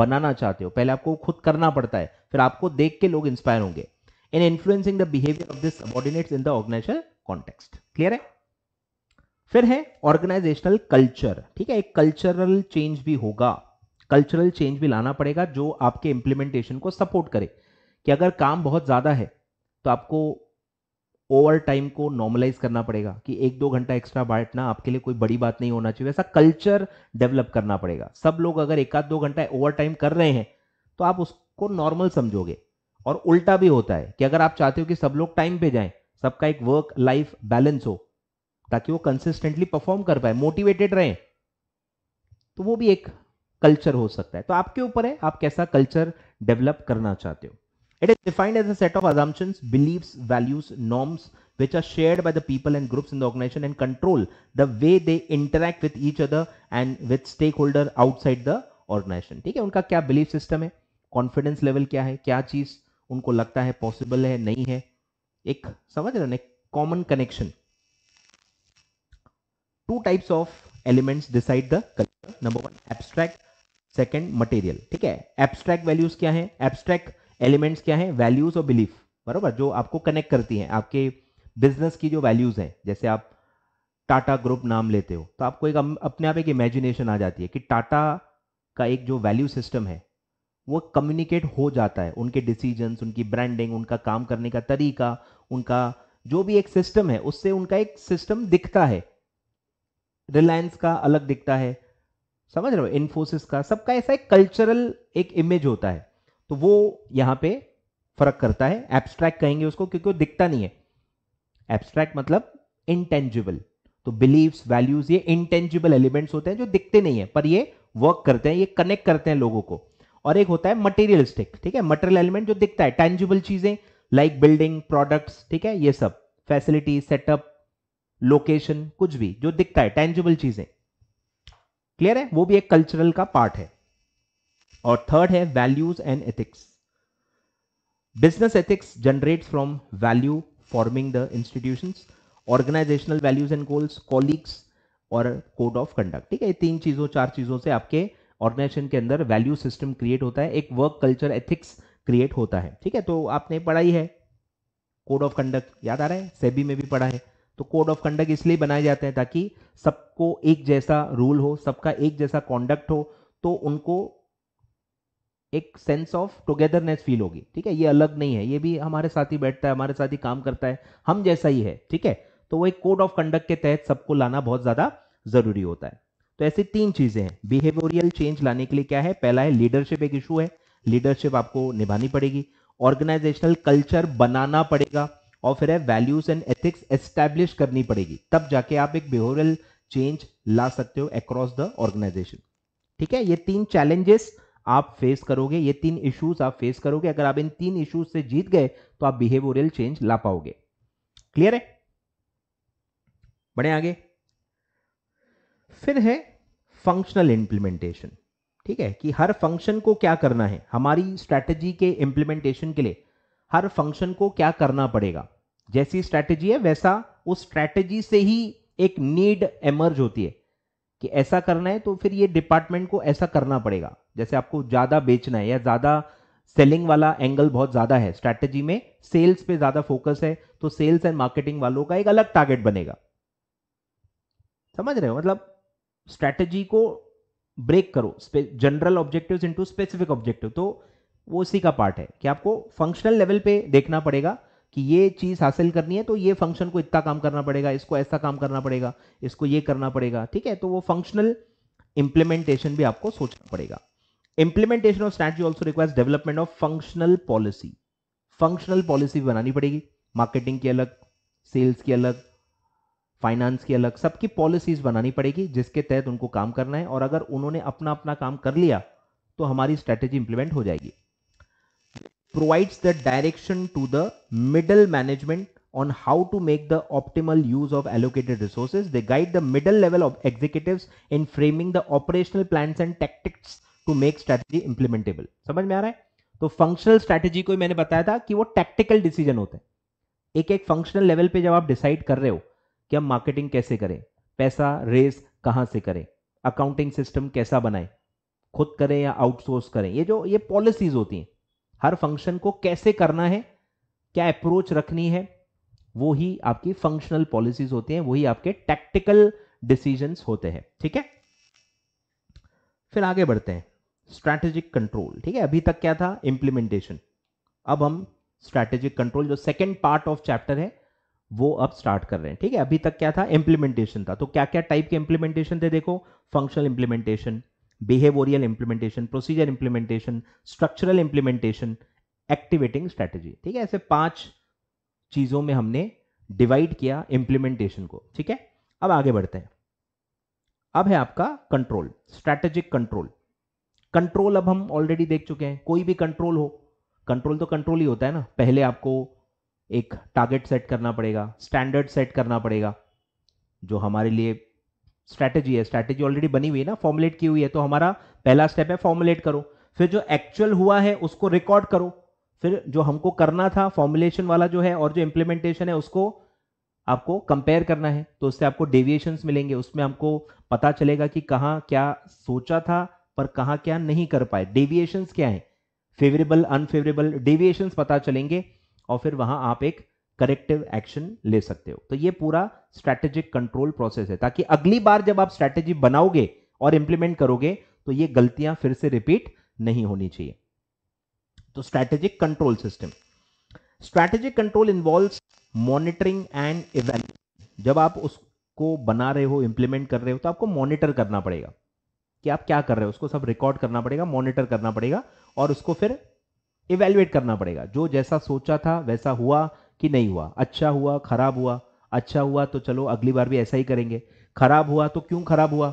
बनाना चाहते हो पहले आपको खुद करना पड़ता है फिर आपको देख के लोग इंस्पायर होंगे in influencing the behaviour of this subordinates in the organisation context clear है फिर है ऑर्गेनाइजेशनल कल्चर ठीक है एक कल्चरल चेंज भी होगा कल्चरल चेंज भी लाना पड़ेगा जो आपके इम्प्लीमेंटेशन को सपोर्ट करे कि अगर काम बहुत ज़्यादा है तो आपको ओवर टाइम को नॉर्मलाइज करना पड़ेगा कि एक दो घंटा एक्स्ट्रा बांटना आपके लिए कोई बड़ी बात नहीं होना चाहिए ऐसा कल्चर डेवलप करना पड़ेगा सब लोग अगर एक आध दो घंटा ओवर टाइम कर रहे हैं तो आप उसको नॉर्मल समझोगे और उल्टा भी होता है कि अगर आप चाहते हो कि सब लोग टाइम पे जाएं सबका एक वर्क लाइफ बैलेंस हो ताकि वो कंसिस्टेंटली परफॉर्म कर पाए मोटिवेटेड रहे तो वो भी एक कल्चर हो सकता है तो आपके ऊपर है आप कैसा कल्चर डेवलप करना चाहते हो it is defined as a set of assumption believe values norms which are shared by the people and groups in the organisation and control the way they interact with each other and with stakeholder outside the organisation ठीक है उनका क्या belief system है confidence level क्या है क्या चीज उनको लगता है पॉसिबल है नहीं है एक समझ रहे common connection two types of elements decide the colour number one abstract second material ठीक है एब्स्ट्रैक्ट वैल्यूज क्या है एब्स्ट्रैक्ट एलिमेंट्स क्या है वैल्यूज और बिलीफ बरोबर जो आपको कनेक्ट करती है आपके बिजनेस की जो वैल्यूज हैं जैसे आप टाटा ग्रुप नाम लेते हो तो आपको एक अपने आप एक इमेजिनेशन आ जाती है कि टाटा का एक जो वैल्यू सिस्टम है वो कम्युनिकेट हो जाता है उनके डिसीजंस उनकी ब्रांडिंग उनका काम करने का तरीका उनका जो भी एक सिस्टम है उससे उनका एक सिस्टम दिखता है रिलायंस का अलग दिखता है समझ रहे हो इन्फोसिस का सबका ऐसा एक कल्चरल एक इमेज होता है तो वो यहां पे फर्क करता है एब्स्ट्रैक्ट कहेंगे उसको क्योंकि वो दिखता नहीं है एब्स्ट्रैक्ट मतलब इंटेंजिबल तो बिलीव्स वैल्यूज ये इंटेंजिबल एलिमेंट्स होते हैं जो दिखते नहीं है पर ये वर्क करते हैं ये कनेक्ट करते हैं लोगों को और एक होता है मटेरियलिस्टिक ठीक है मटेरियल एलिमेंट जो दिखता है टेंजिबल चीजें लाइक बिल्डिंग प्रोडक्ट्स ठीक है ये सब फैसिलिटी सेटअप लोकेशन कुछ भी जो दिखता है टेंजिबल चीजें क्लियर है वो भी एक कल्चरल का पार्ट है और थर्ड है values and ethics business ethics generate from value forming the institution organisational values and goals colleagues और कोड ऑफ कंडक्ट ठीक है ये तीन चीजों चार चीजों से आपके ऑर्गेनाइजेशन के अंदर वैल्यू सिस्टम क्रिएट होता है एक वर्क कल्चर एथिक्स क्रिएट होता है ठीक है तो आपने पढ़ाई है कोड ऑफ कंडक्ट याद आ रहा है सेबी में भी पढ़ा है तो कोड ऑफ कंडक्ट इसलिए बनाए जाते हैं ताकि सबको एक जैसा रूल हो सबका एक जैसा कॉन्डक्ट हो तो उनको एक सेंस ऑफ टुगेदरनेस फील होगी ठीक है ये अलग नहीं है ये भी हमारे साथ ही बैठता है हमारे साथ ही काम करता है हम जैसा ही है ठीक है तो वो एक कोड ऑफ कंडक्ट के तहत सबको लाना बहुत ज़्यादा ज़रूरी होता है तो ऐसी तीन चीज़ें हैं बिहेवियरियल चेंज लाने के लिए क्या है पहला है लीडरशिप एक इशू है लीडरशिप आपको निभानी पड़ेगी ऑर्गेनाइजेशनल कल्चर बनाना पड़ेगा और फिर है वैल्यूज एंड एथिक्स एस्टैब्लिश करनी पड़ेगी तब जाके आप एक बिहेवियरल चेंज ला सकते हो अक्रॉस द ऑर्गेनाइजेशन ठीक है ये तीन चैलेंजेस आप फेस करोगे ये तीन इश्यूज आप फेस करोगे अगर आप इन तीन इश्यूज से जीत गए तो आप बिहेवियरल चेंज ला पाओगे क्लियर है बढ़े आगे फिर है फंक्शनल इंप्लीमेंटेशन ठीक है कि हर फंक्शन को क्या करना है हमारी स्ट्रेटजी के इंप्लीमेंटेशन के लिए हर फंक्शन को क्या करना पड़ेगा जैसी स्ट्रैटेजी है वैसा उस स्ट्रैटेजी से ही एक नीड एमर्ज होती है कि ऐसा करना है तो फिर ये डिपार्टमेंट को ऐसा करना पड़ेगा जैसे आपको ज़्यादा बेचना है या ज़्यादा सेलिंग वाला एंगल बहुत ज़्यादा है स्ट्रैटेजी में सेल्स पे ज़्यादा फोकस है तो सेल्स एंड मार्केटिंग वालों का एक अलग टारगेट बनेगा समझ रहे हो मतलब स्ट्रैटेजी को ब्रेक करो general objectives into specific objective तो वो उसी का पार्ट है कि आपको फंक्शनल लेवल पे देखना पड़ेगा कि ये चीज़ हासिल करनी है तो ये फंक्शन को इतना काम करना पड़ेगा इसको ऐसा काम करना पड़ेगा इसको ये करना पड़ेगा ठीक है तो वो फंक्शनल इंप्लीमेंटेशन भी आपको सोचना पड़ेगा implementation of strategy also requires development of functional policy functional policy बनानी पड़ेगी मार्केटिंग की अलग सेल्स की अलग फाइनेंस की अलग सबकी पॉलिसीज बनानी पड़ेगी जिसके तहत उनको काम करना है और अगर उन्होंने अपना अपना काम कर लिया तो हमारी स्ट्रैटेजी इंप्लीमेंट हो जाएगी provides the direction to the middle management on how to make the optimal use of allocated resources. They guide the middle level of executives in framing the operational plans and tactics to make strategy implementable. समझ में आ रहा है तो functional strategy को मैंने बताया था कि वो tactical decision होते हैं एक एक functional level पे जब आप decide कर रहे हो कि हम marketing कैसे करें पैसा raise कहाँ से करें accounting system कैसा बनाए खुद करें या outsource करें ये जो ये policies होती हैं हर फंक्शन को कैसे करना है क्या अप्रोच रखनी है वो ही आपकी फंक्शनल पॉलिसीज होती हैं वही आपके टैक्टिकल डिसीजंस होते हैं ठीक है फिर आगे बढ़ते हैं स्ट्रैटेजिक कंट्रोल ठीक है अभी तक क्या था इंप्लीमेंटेशन अब हम स्ट्रैटेजिक कंट्रोल जो सेकेंड पार्ट ऑफ चैप्टर है वो अब स्टार्ट कर रहे हैं ठीक है अभी तक क्या था इंप्लीमेंटेशन था तो क्या क्या टाइप के इंप्लीमेंटेशन थे देखो functional implementation behavioral implementation procedure implementation structural implementation activating strategy ठीक है ऐसे पांच चीजों में हमने डिवाइड किया इंप्लीमेंटेशन को ठीक है अब आगे बढ़ते हैं अब है आपका कंट्रोल स्ट्रैटेजिक कंट्रोल कंट्रोल अब हम ऑलरेडी देख चुके हैं कोई भी कंट्रोल हो कंट्रोल तो कंट्रोल ही होता है ना पहले आपको एक टारगेट सेट करना पड़ेगा स्टैंडर्ड सेट करना पड़ेगा जो हमारे लिए स्ट्रैटेजी है स्ट्रैटेजी ऑलरेडी बनी हुई है ना फॉर्मुलेट की हुई है तो हमारा पहला स्टेप है फॉर्मुलेट करो फिर जो एक्चुअल हुआ है उसको रिकॉर्ड करो फिर जो हमको करना था फॉर्मुलेशन वाला जो है और जो इम्प्लीमेंटेशन है उसको आपको कंपेयर करना है तो उससे आपको डेविएशंस मिलेंगे उसमें हमको पता चलेगा कि कहाँ क्या सोचा था पर कहाँ क्या नहीं कर पाए डेविएशंस क्या है फेवरेबल अनफेवरेबल डेविएशंस पता चलेंगे और फिर वहां आप एक करेक्टिव एक्शन ले सकते हो तो ये पूरा स्ट्रैटेजिक कंट्रोल प्रोसेस है ताकि अगली बार जब आप स्ट्रैटेजी बनाओगे और इंप्लीमेंट करोगे तो ये गलतियां फिर से रिपीट नहीं होनी चाहिए तो strategic control system strategic control involve monitoring and event जब आप उसको बना रहे हो इंप्लीमेंट कर रहे हो तो आपको मॉनिटर करना पड़ेगा कि आप क्या कर रहे हो उसको सब रिकॉर्ड करना पड़ेगा मॉनिटर करना पड़ेगा और उसको फिर इवेल्युएट करना पड़ेगा जो जैसा सोचा था वैसा हुआ कि नहीं हुआ अच्छा हुआ खराब हुआ अच्छा हुआ तो चलो अगली बार भी ऐसा ही करेंगे खराब हुआ तो क्यों खराब हुआ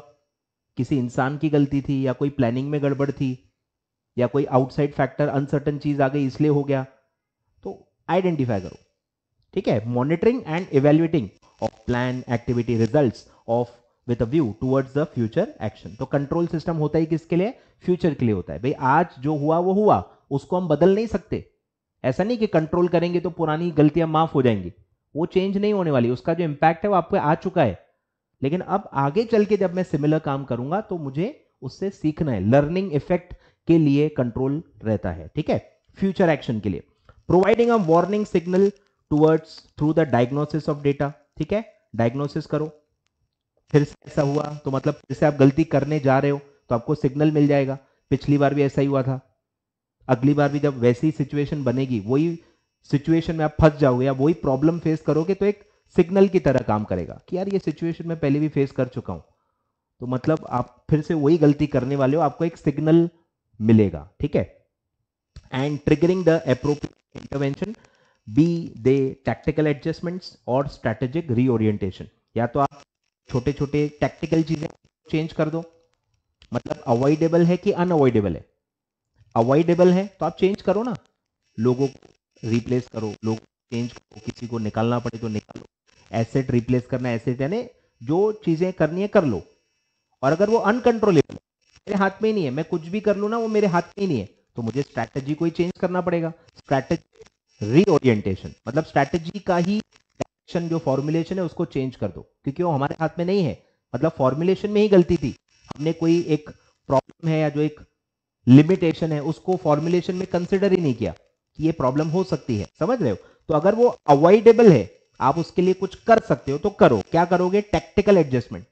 किसी इंसान की गलती थी या कोई प्लानिंग में गड़बड़ थी या कोई आउटसाइड फैक्टर अनसर्टन चीज आ गई इसलिए हो गया तो आइडेंटिफाई करो ठीक है monitoring and evaluating of plan activity result of with a view towards the future action तो कंट्रोल सिस्टम होता ही किसके लिए फ्यूचर के लिए होता है भाई आज जो हुआ वो हुआ उसको हम बदल नहीं सकते ऐसा नहीं कि कंट्रोल करेंगे तो पुरानी गलतियां माफ हो जाएंगी वो चेंज नहीं होने वाली उसका जो इम्पैक्ट है वो आपको आ चुका है लेकिन अब आगे चल के जब मैं सिमिलर काम करूंगा तो मुझे उससे सीखना है लर्निंग इफेक्ट के लिए कंट्रोल रहता है ठीक है फ्यूचर एक्शन के लिए providing a warning signal towards through the diagnosis of data ठीक है डायग्नोसिस करो फिर से ऐसा हुआ तो मतलब फिर से आप गलती करने जा रहे हो तो आपको सिग्नल मिल जाएगा पिछली बार भी ऐसा ही हुआ था अगली बार भी जब वैसी सिचुएशन बनेगी वही सिचुएशन में आप फंस जाओगे या वही प्रॉब्लम फेस करोगे तो एक सिग्नल की तरह काम करेगा कि यार ये सिचुएशन मैं पहले भी फेस कर चुका हूं तो मतलब आप फिर से वही गलती करने वाले हो आपको एक सिग्नल मिलेगा ठीक है and triggering the appropriate intervention be they tactical adjustments और स्ट्रेटेजिक रीओरिएंटेशन या तो आप छोटे छोटे टैक्टिकल चीजें चेंज कर दो मतलब अवॉइडेबल है कि अनअवॉइडेबल है अवॉइडेबल है तो आप चेंज करो ना लोगों को रिप्लेस करो लोग चेंज करो किसी को निकालना पड़े तो निकालो एसेट रिप्लेस करना एसेट यानी जो चीजें करनी है कर लो और अगर वो अनकंट्रोलेबल मेरे हाथ में ही नहीं है मैं कुछ भी कर लू ना वो मेरे हाथ में ही नहीं है तो मुझे स्ट्रैटेजी को ही चेंज करना पड़ेगा स्ट्रैटेजी रीओरिएंटेशन मतलब स्ट्रैटेजी का ही डायरेक्शन जो फॉर्मुलेशन है उसको चेंज कर दो क्योंकि वो हमारे हाथ में नहीं है मतलब फॉर्मुलेशन में ही गलती थी हमने कोई एक प्रॉब्लम है या जो एक लिमिटेशन है उसको फॉर्मुलेशन में कंसिडर ही नहीं किया कि ये प्रॉब्लम हो सकती है समझ रहे हो तो अगर वो अवॉइडेबल है आप उसके लिए कुछ कर सकते हो तो करो क्या करोगे टेक्टिकल एडजस्टमेंट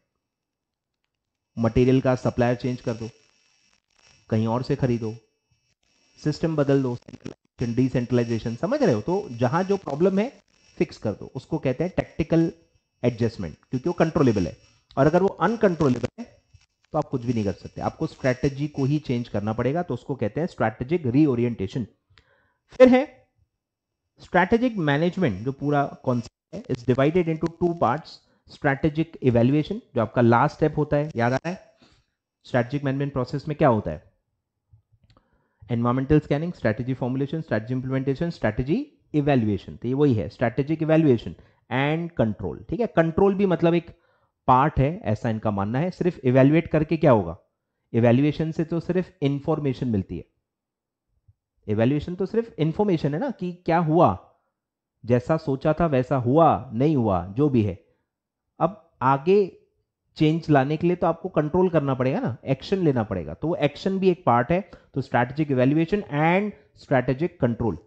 मटेरियल का सप्लायर चेंज कर दो कहीं और से खरीदो सिस्टम बदल दो डिसेंट्रलाइजेशन समझ रहे हो तो जहां जो प्रॉब्लम है फिक्स कर दो उसको कहते हैं टेक्टिकल एडजस्टमेंट क्योंकि वो कंट्रोलेबल है और अगर वो अनकंट्रोलेबल है तो आप कुछ भी नहीं कर सकते आपको स्ट्रैटेजी को ही चेंज करना पड़ेगा तो उसको कहते हैं स्ट्रैटेजिक रीओरिएंटेशन फिर है स्ट्रैटेजिक मैनेजमेंट जो पूरा कॉन्सेप्ट है is divided into two parts strategic evaluation जो आपका लास्ट स्टेप होता है याद आ रहा है स्ट्रैटेजिक मैनेजमेंट प्रोसेस में क्या होता है environmental scanning strategy formulation strategy implementation strategy evaluation तो ये वही है स्ट्रैटेजिक इवेल्युएशन एंड कंट्रोल ठीक है कंट्रोल भी मतलब एक पार्ट है ऐसा इनका मानना है सिर्फ इवेल्युएट करके क्या होगा इवेल्युएशन से तो सिर्फ इंफॉर्मेशन मिलती है इवेल्युएशन तो सिर्फ इंफॉर्मेशन है ना कि क्या हुआ जैसा सोचा था वैसा हुआ नहीं हुआ जो भी है अब आगे चेंज लाने के लिए तो आपको कंट्रोल करना पड़ेगा ना एक्शन लेना पड़ेगा तो वो एक्शन भी एक पार्ट है तो strategic evaluation and strategic control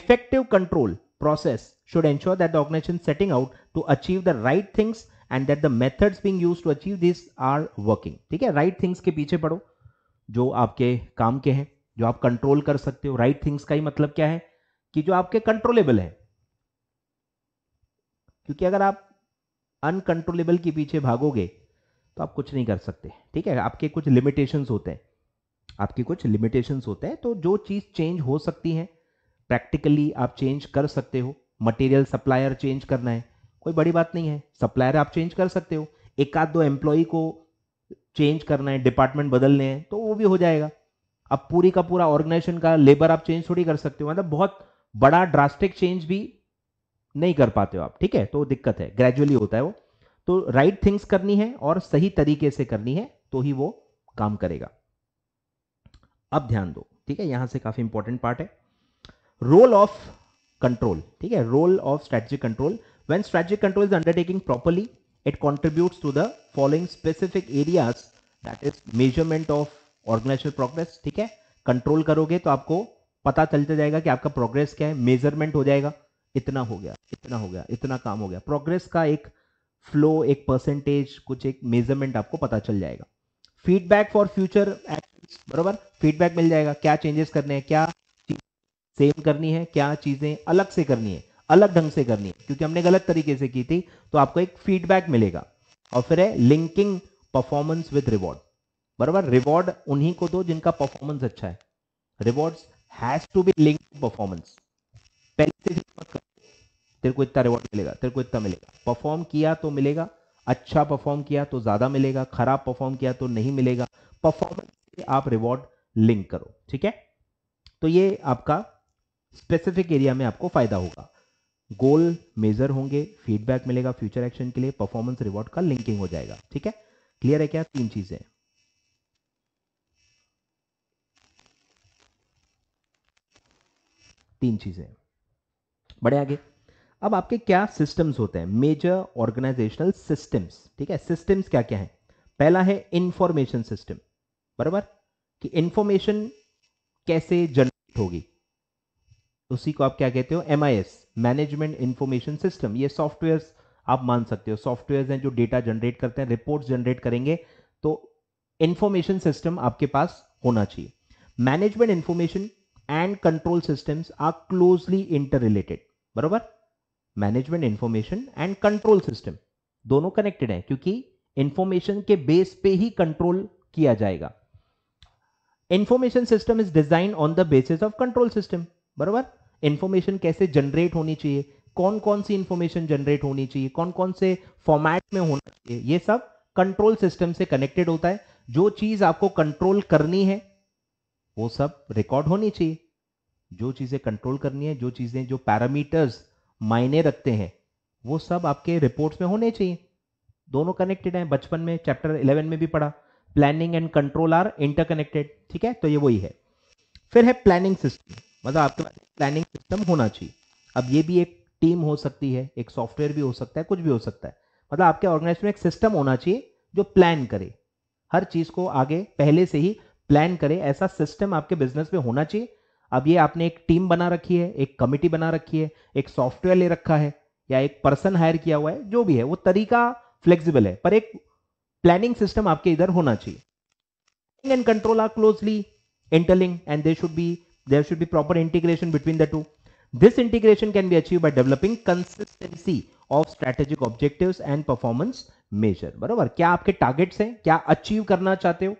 effective control process should ensure that the setting out to achieve the right things and that the methods being use to achieve this are working ठीक है right things के पीछे पढ़ो जो आपके काम के हैं जो आप कंट्रोल कर सकते हो राइट थिंग्स का ही मतलब क्या है कि जो आपके कंट्रोलेबल है क्योंकि अगर आप अनकंट्रोलेबल के पीछे भागोगे तो आप कुछ नहीं कर सकते ठीक है आपके कुछ लिमिटेशंस होते हैं आपके कुछ लिमिटेशंस होते हैं तो जो चीज़ चेंज हो सकती है प्रैक्टिकली आप चेंज कर सकते हो मटेरियल सप्लायर चेंज करना है कोई बड़ी बात नहीं है सप्लायर आप चेंज कर सकते हो एक आध दो एम्प्लॉय को चेंज करना है डिपार्टमेंट बदलने हैं तो वो भी हो जाएगा अब पूरी का पूरा ऑर्गेनाइजेशन का लेबर आप चेंज थोड़ी कर सकते हो मतलब बहुत बड़ा ड्रास्टिक चेंज भी नहीं कर पाते हो आप ठीक है तो दिक्कत है ग्रेजुअली होता है वो तो राइट right थिंग्स करनी है और सही तरीके से करनी है तो ही वो काम करेगा अब ध्यान दो ठीक है यहां से काफी इंपॉर्टेंट पार्ट है रोल ऑफ कंट्रोल ठीक है role of strategic control When strategic control is undertaken properly, it contributes to the following specific areas that is measurement of organizational progress theek hai control karoge to aapko pata chalta jayega ki aapka progress kya hai measurement ho jayega itna ho gaya itna ho gaya itna kaam ho gaya progress ka ek flow एक percentage कुछ एक measurement आपको पता चल जाएगा feedback for future बराबर feedback मिल जाएगा क्या चेंजेस करने हैं क्या सेम करनी है क्या चीजें अलग से करनी है अलग ढंग से करनी है क्योंकि हमने गलत तरीके से की थी तो आपको एक फीडबैक मिलेगा और फिर है लिंकिंग परफॉर्मेंस विद रिवॉर्ड बराबर रिवॉर्ड उन्हीं को दो जिनका परफॉर्मेंस अच्छा है reward has to be link performance पहले से तेरे को इतना रिवॉर्ड मिलेगा तेरे को इतना मिलेगा परफॉर्म किया तो मिलेगा अच्छा परफॉर्म किया तो ज्यादा मिलेगा खराब परफॉर्म किया तो नहीं मिलेगा परफॉर्मेंस से आप रिवॉर्ड लिंक करो ठीक है तो ये आपका स्पेसिफिक एरिया में आपको फायदा होगा गोल मेजर होंगे फीडबैक मिलेगा फ्यूचर एक्शन के लिए परफॉर्मेंस रिवॉर्ड का लिंकिंग हो जाएगा ठीक है क्लियर है क्या तीन चीजें तीन चीजें बड़े आगे अब आपके क्या सिस्टम्स होते हैं मेजर ऑर्गेनाइजेशनल सिस्टम्स ठीक है सिस्टम्स क्या क्या है पहला है इंफॉर्मेशन सिस्टम बराबर कि इंफॉर्मेशन कैसे जनरेट होगी उसी को आप क्या कहते हो M I S management information system ये सॉफ्टवेयर आप मान सकते हो सॉफ्टवेयर हैं जो डेटा जनरेट करते हैं रिपोर्ट जनरेट करेंगे तो इन्फॉर्मेशन सिस्टम आपके पास होना चाहिए management information and control systems are closely interrelated बरोबर management information and control system दोनों कनेक्टेड हैं क्योंकि इंफॉर्मेशन के बेस पे ही कंट्रोल किया जाएगा information system is design on the basis of control system बरोबर इन्फॉर्मेशन कैसे जनरेट होनी चाहिए कौन कौन सी इन्फॉर्मेशन जनरेट होनी चाहिए कौन कौन से फॉर्मेट में होना चाहिए ये सब कंट्रोल सिस्टम से कनेक्टेड होता है जो चीज आपको कंट्रोल करनी है वो सब रिकॉर्ड होनी चाहिए जो चीजें कंट्रोल करनी है जो चीजें जो पैरामीटर्स मायने रखते हैं वो सब आपके रिपोर्ट्स में होने चाहिए दोनों कनेक्टेड हैं बचपन में चैप्टर 11 में भी पढ़ा planning and control are interconnected ठीक है तो ये वही है फिर है प्लानिंग सिस्टम मतलब आपके पास प्लानिंग सिस्टम होना चाहिए अब ये भी एक टीम हो सकती है एक सॉफ्टवेयर भी हो सकता है कुछ भी हो सकता है मतलब आपके ऑर्गेनाइजेशन में एक सिस्टम होना चाहिए जो प्लान करे हर चीज को आगे पहले से ही प्लान करे ऐसा सिस्टम आपके बिजनेस में होना चाहिए अब ये आपने एक टीम बना रखी है एक कमिटी बना रखी है एक सॉफ्टवेयर ले रखा है या एक पर्सन हायर किया हुआ है जो भी है वो तरीका फ्लेक्सिबल है पर एक प्लानिंग सिस्टम आपके इधर होना चाहिए and control are closely interlinked and they should be there should be proper integration between the two. This integration can be achieved by developing consistency of strategic objectives and performance measure. बराबर क्या आपके targets हैं क्या achieve करना चाहते हो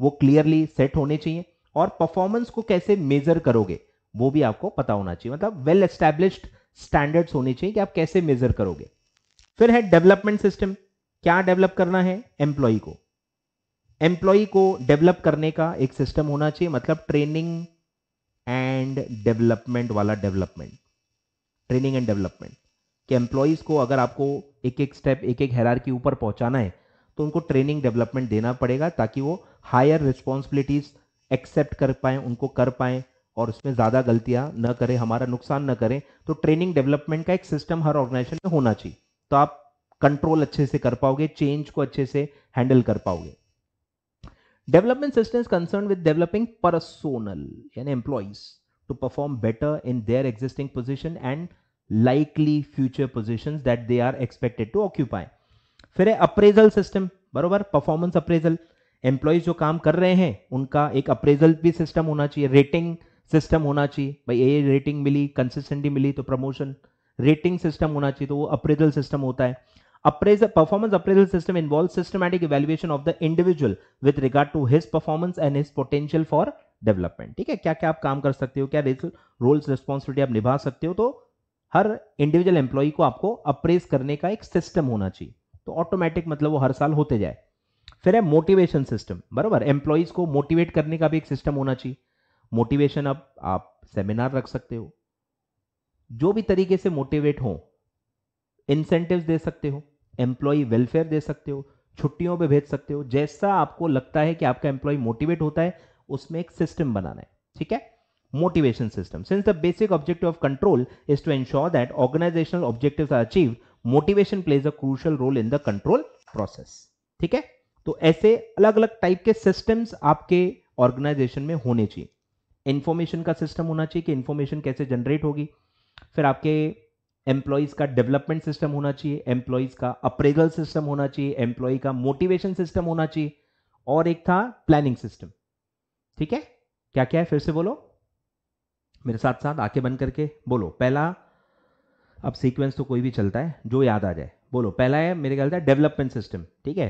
वो clearly set होने चाहिए और परफॉर्मेंस को कैसे मेजर करोगे वो भी आपको पता होना चाहिए मतलब वेल एस्टेब्लिश्ड स्टैंडर्ड्स होने चाहिए कि आप कैसे मेजर करोगे फिर है डेवलपमेंट सिस्टम क्या डेवलप करना है एम्प्लॉय को एम्प्लॉय को डेवलप करने का एक सिस्टम होना चाहिए मतलब ट्रेनिंग एंड डेवलपमेंट वाला डेवलपमेंट ट्रेनिंग एंड डेवलपमेंट कि एम्प्लॉयज़ को अगर आपको एक एक स्टेप एक एक हैरार के ऊपर पहुंचाना है तो उनको ट्रेनिंग डेवलपमेंट देना पड़ेगा ताकि वो हायर रिस्पॉन्सिबिलिटीज एक्सेप्ट कर पाए उनको कर पाए और उसमें ज़्यादा गलतियां न करें हमारा नुकसान न करें तो ट्रेनिंग डेवलपमेंट का एक सिस्टम हर ऑर्गेनाइजेशन में होना चाहिए तो आप कंट्रोल अच्छे से कर पाओगे चेंज को अच्छे से हैंडल कर पाओगे development system concern with developing personnel यानी employees to perform better in their existing position and likely future position that they are expected to occupy फिर है अप्रेजल सिस्टम बरबर परफॉर्मेंस अप्रेजल एम्प्लॉयज जो काम कर रहे हैं उनका एक अप्रेजल भी सिस्टम होना चाहिए रेटिंग सिस्टम होना चाहिए भाई ए रेटिंग मिली कंसिस्टेंटली मिली तो प्रमोशन रेटिंग सिस्टम होना चाहिए तो वो अप्रेजल सिस्टम होता है Appraisal, performance appraisal system involves systematic evaluation of the individual with regard to his performance and his potential for development ठीक है क्या क्या आप काम कर सकते हो क्या रोल्स रिस्पॉन्सिबिलिटी आप निभा सकते हो तो हर इंडिविजुअल एम्प्लॉय को आपको अप्रेज करने का एक सिस्टम होना चाहिए तो ऑटोमेटिक मतलब वो हर साल होते जाए फिर है मोटिवेशन सिस्टम बराबर एम्प्लॉयज़ को मोटिवेट करने का भी एक सिस्टम होना चाहिए मोटिवेशन अब आप सेमिनार रख सकते हो जो भी तरीके से मोटिवेट हो इंसेंटिव्स दे सकते हो एम्प्लॉई वेलफेयर दे सकते हो छुट्टियों पे भेज सकते हो जैसा आपको लगता है कि आपका एम्प्लॉई मोटिवेट होता है उसमें एक सिस्टम बनाना है ठीक है motivation system since the basic objective of control is to ensure that organisational objective are achieve motivation plays a crucial role in the control process ठीक है तो ऐसे अलग अलग टाइप के सिस्टम्स आपके ऑर्गेनाइजेशन में होने चाहिए इन्फॉर्मेशन का सिस्टम होना चाहिए कि इन्फॉर्मेशन कैसे जनरेट होगी फिर आपके एम्प्लॉयज का डेवलपमेंट सिस्टम होना चाहिए एम्प्लॉयज का अप्रेजल सिस्टम होना चाहिए एम्प्लॉय का मोटिवेशन सिस्टम होना चाहिए और एक था प्लानिंग सिस्टम ठीक है क्या क्या है फिर से बोलो मेरे साथ साथ आके बन करके बोलो पहला अब सीक्वेंस तो कोई भी चलता है जो याद आ जाए बोलो पहला है मेरे ख्याल से डेवलपमेंट सिस्टम ठीक है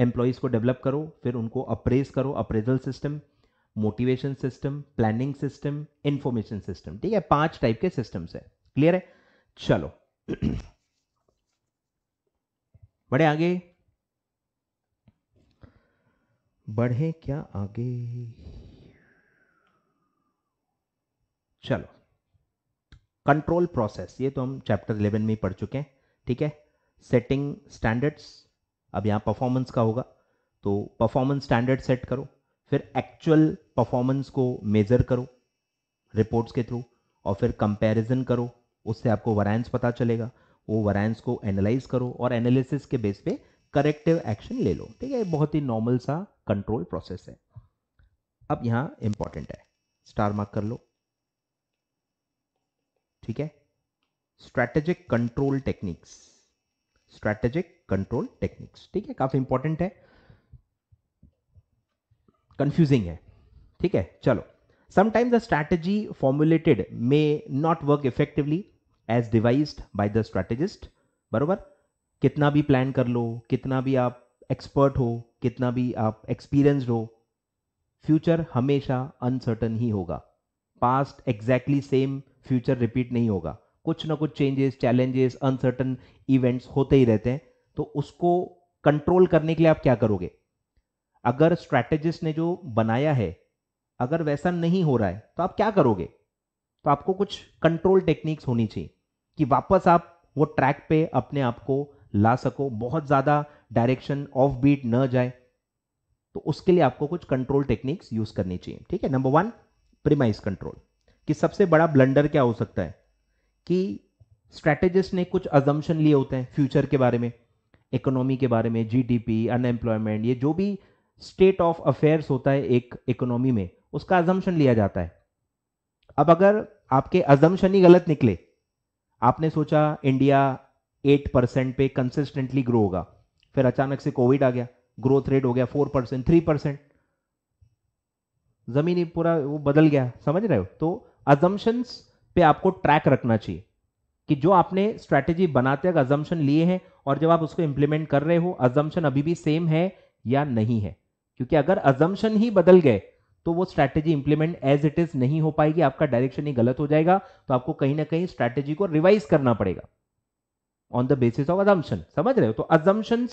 एम्प्लॉयज़ को डेवलप करो फिर उनको अप्रेज करो appraisal system motivation system planning system information system ठीक है पांच टाइप के सिस्टम्स है क्लियर है चलो बढ़े आगे बढ़े क्या आगे चलो कंट्रोल प्रोसेस ये तो हम चैप्टर 11 में ही पढ़ चुके हैं ठीक है सेटिंग स्टैंडर्ड्स अब यहां परफॉर्मेंस का होगा तो परफॉर्मेंस स्टैंडर्ड सेट करो फिर एक्चुअल परफॉर्मेंस को मेज़र करो रिपोर्ट्स के थ्रू और फिर कंपैरिजन करो उससे आपको वरायंस पता चलेगा वो वरायंस को एनालाइज करो और एनालिसिस के बेस पे करेक्टिव एक्शन ले लो ठीक है बहुत ही नॉर्मल सा कंट्रोल प्रोसेस है अब यहां इंपॉर्टेंट है स्टार मार्क कर लो ठीक है strategic control techniques strategic control techniques ठीक है काफी इंपॉर्टेंट है कंफ्यूजिंग है ठीक है चलो sometimes the strategy formulated may not work effectively as devised by the strategist बरोबर कितना भी प्लान कर लो कितना भी आप एक्सपर्ट हो कितना भी आप एक्सपीरियंसड हो फ्यूचर हमेशा अनसर्टन ही होगा past exactly same future repeat नहीं होगा कुछ ना कुछ चेंजेस चैलेंजेस अनसर्टन इवेंट्स होते ही रहते हैं तो उसको कंट्रोल करने के लिए आप क्या करोगे अगर स्ट्रैटेजिस्ट ने जो बनाया है अगर वैसा नहीं हो रहा है तो आप क्या करोगे तो आपको कुछ कंट्रोल टेक्निक्स होनी चाहिए कि वापस आप वो ट्रैक पे अपने आप को ला सको बहुत ज़्यादा डायरेक्शन ऑफ बीट न जाए तो उसके लिए आपको कुछ कंट्रोल टेक्निक्स यूज करनी चाहिए ठीक है नंबर वन प्रिमाइज कंट्रोल कि सबसे बड़ा ब्लंडर क्या हो सकता है कि स्ट्रेटेजिस्ट ने कुछ अजम्पन लिए होते हैं फ्यूचर के बारे में इकोनॉमी के बारे में जीडीपी अनएम्प्लॉयमेंट ये जो भी स्टेट ऑफ अफेयर्स होता है एक इकोनॉमी में उसका अजम्पन लिया जाता है अब अगर आपके अजम्पन ही गलत निकले आपने सोचा इंडिया एट परसेंट पे कंसिस्टेंटली ग्रो होगा फिर अचानक से कोविड आ गया ग्रोथ रेट हो गया फोर परसेंट थ्री परसेंट जमीन पूरा वो बदल गया समझ रहे हो तो अजम्पन्स पे आपको ट्रैक रखना चाहिए कि जो आपने स्ट्रैटेजी बनाते वक्त अजम्पन लिए हैं और जब आप उसको इंप्लीमेंट कर रहे हो अजम्पन अभी भी सेम है या नहीं है क्योंकि अगर अजम्पन ही बदल गए तो वो strategy implement as it is नहीं हो पाएगी आपका डायरेक्शन ही गलत हो जाएगा तो आपको कहीं ना कहीं स्ट्रैटेजी को रिवाइज करना पड़ेगा on the basis of assumption समझ रहे हो तो अजम्पन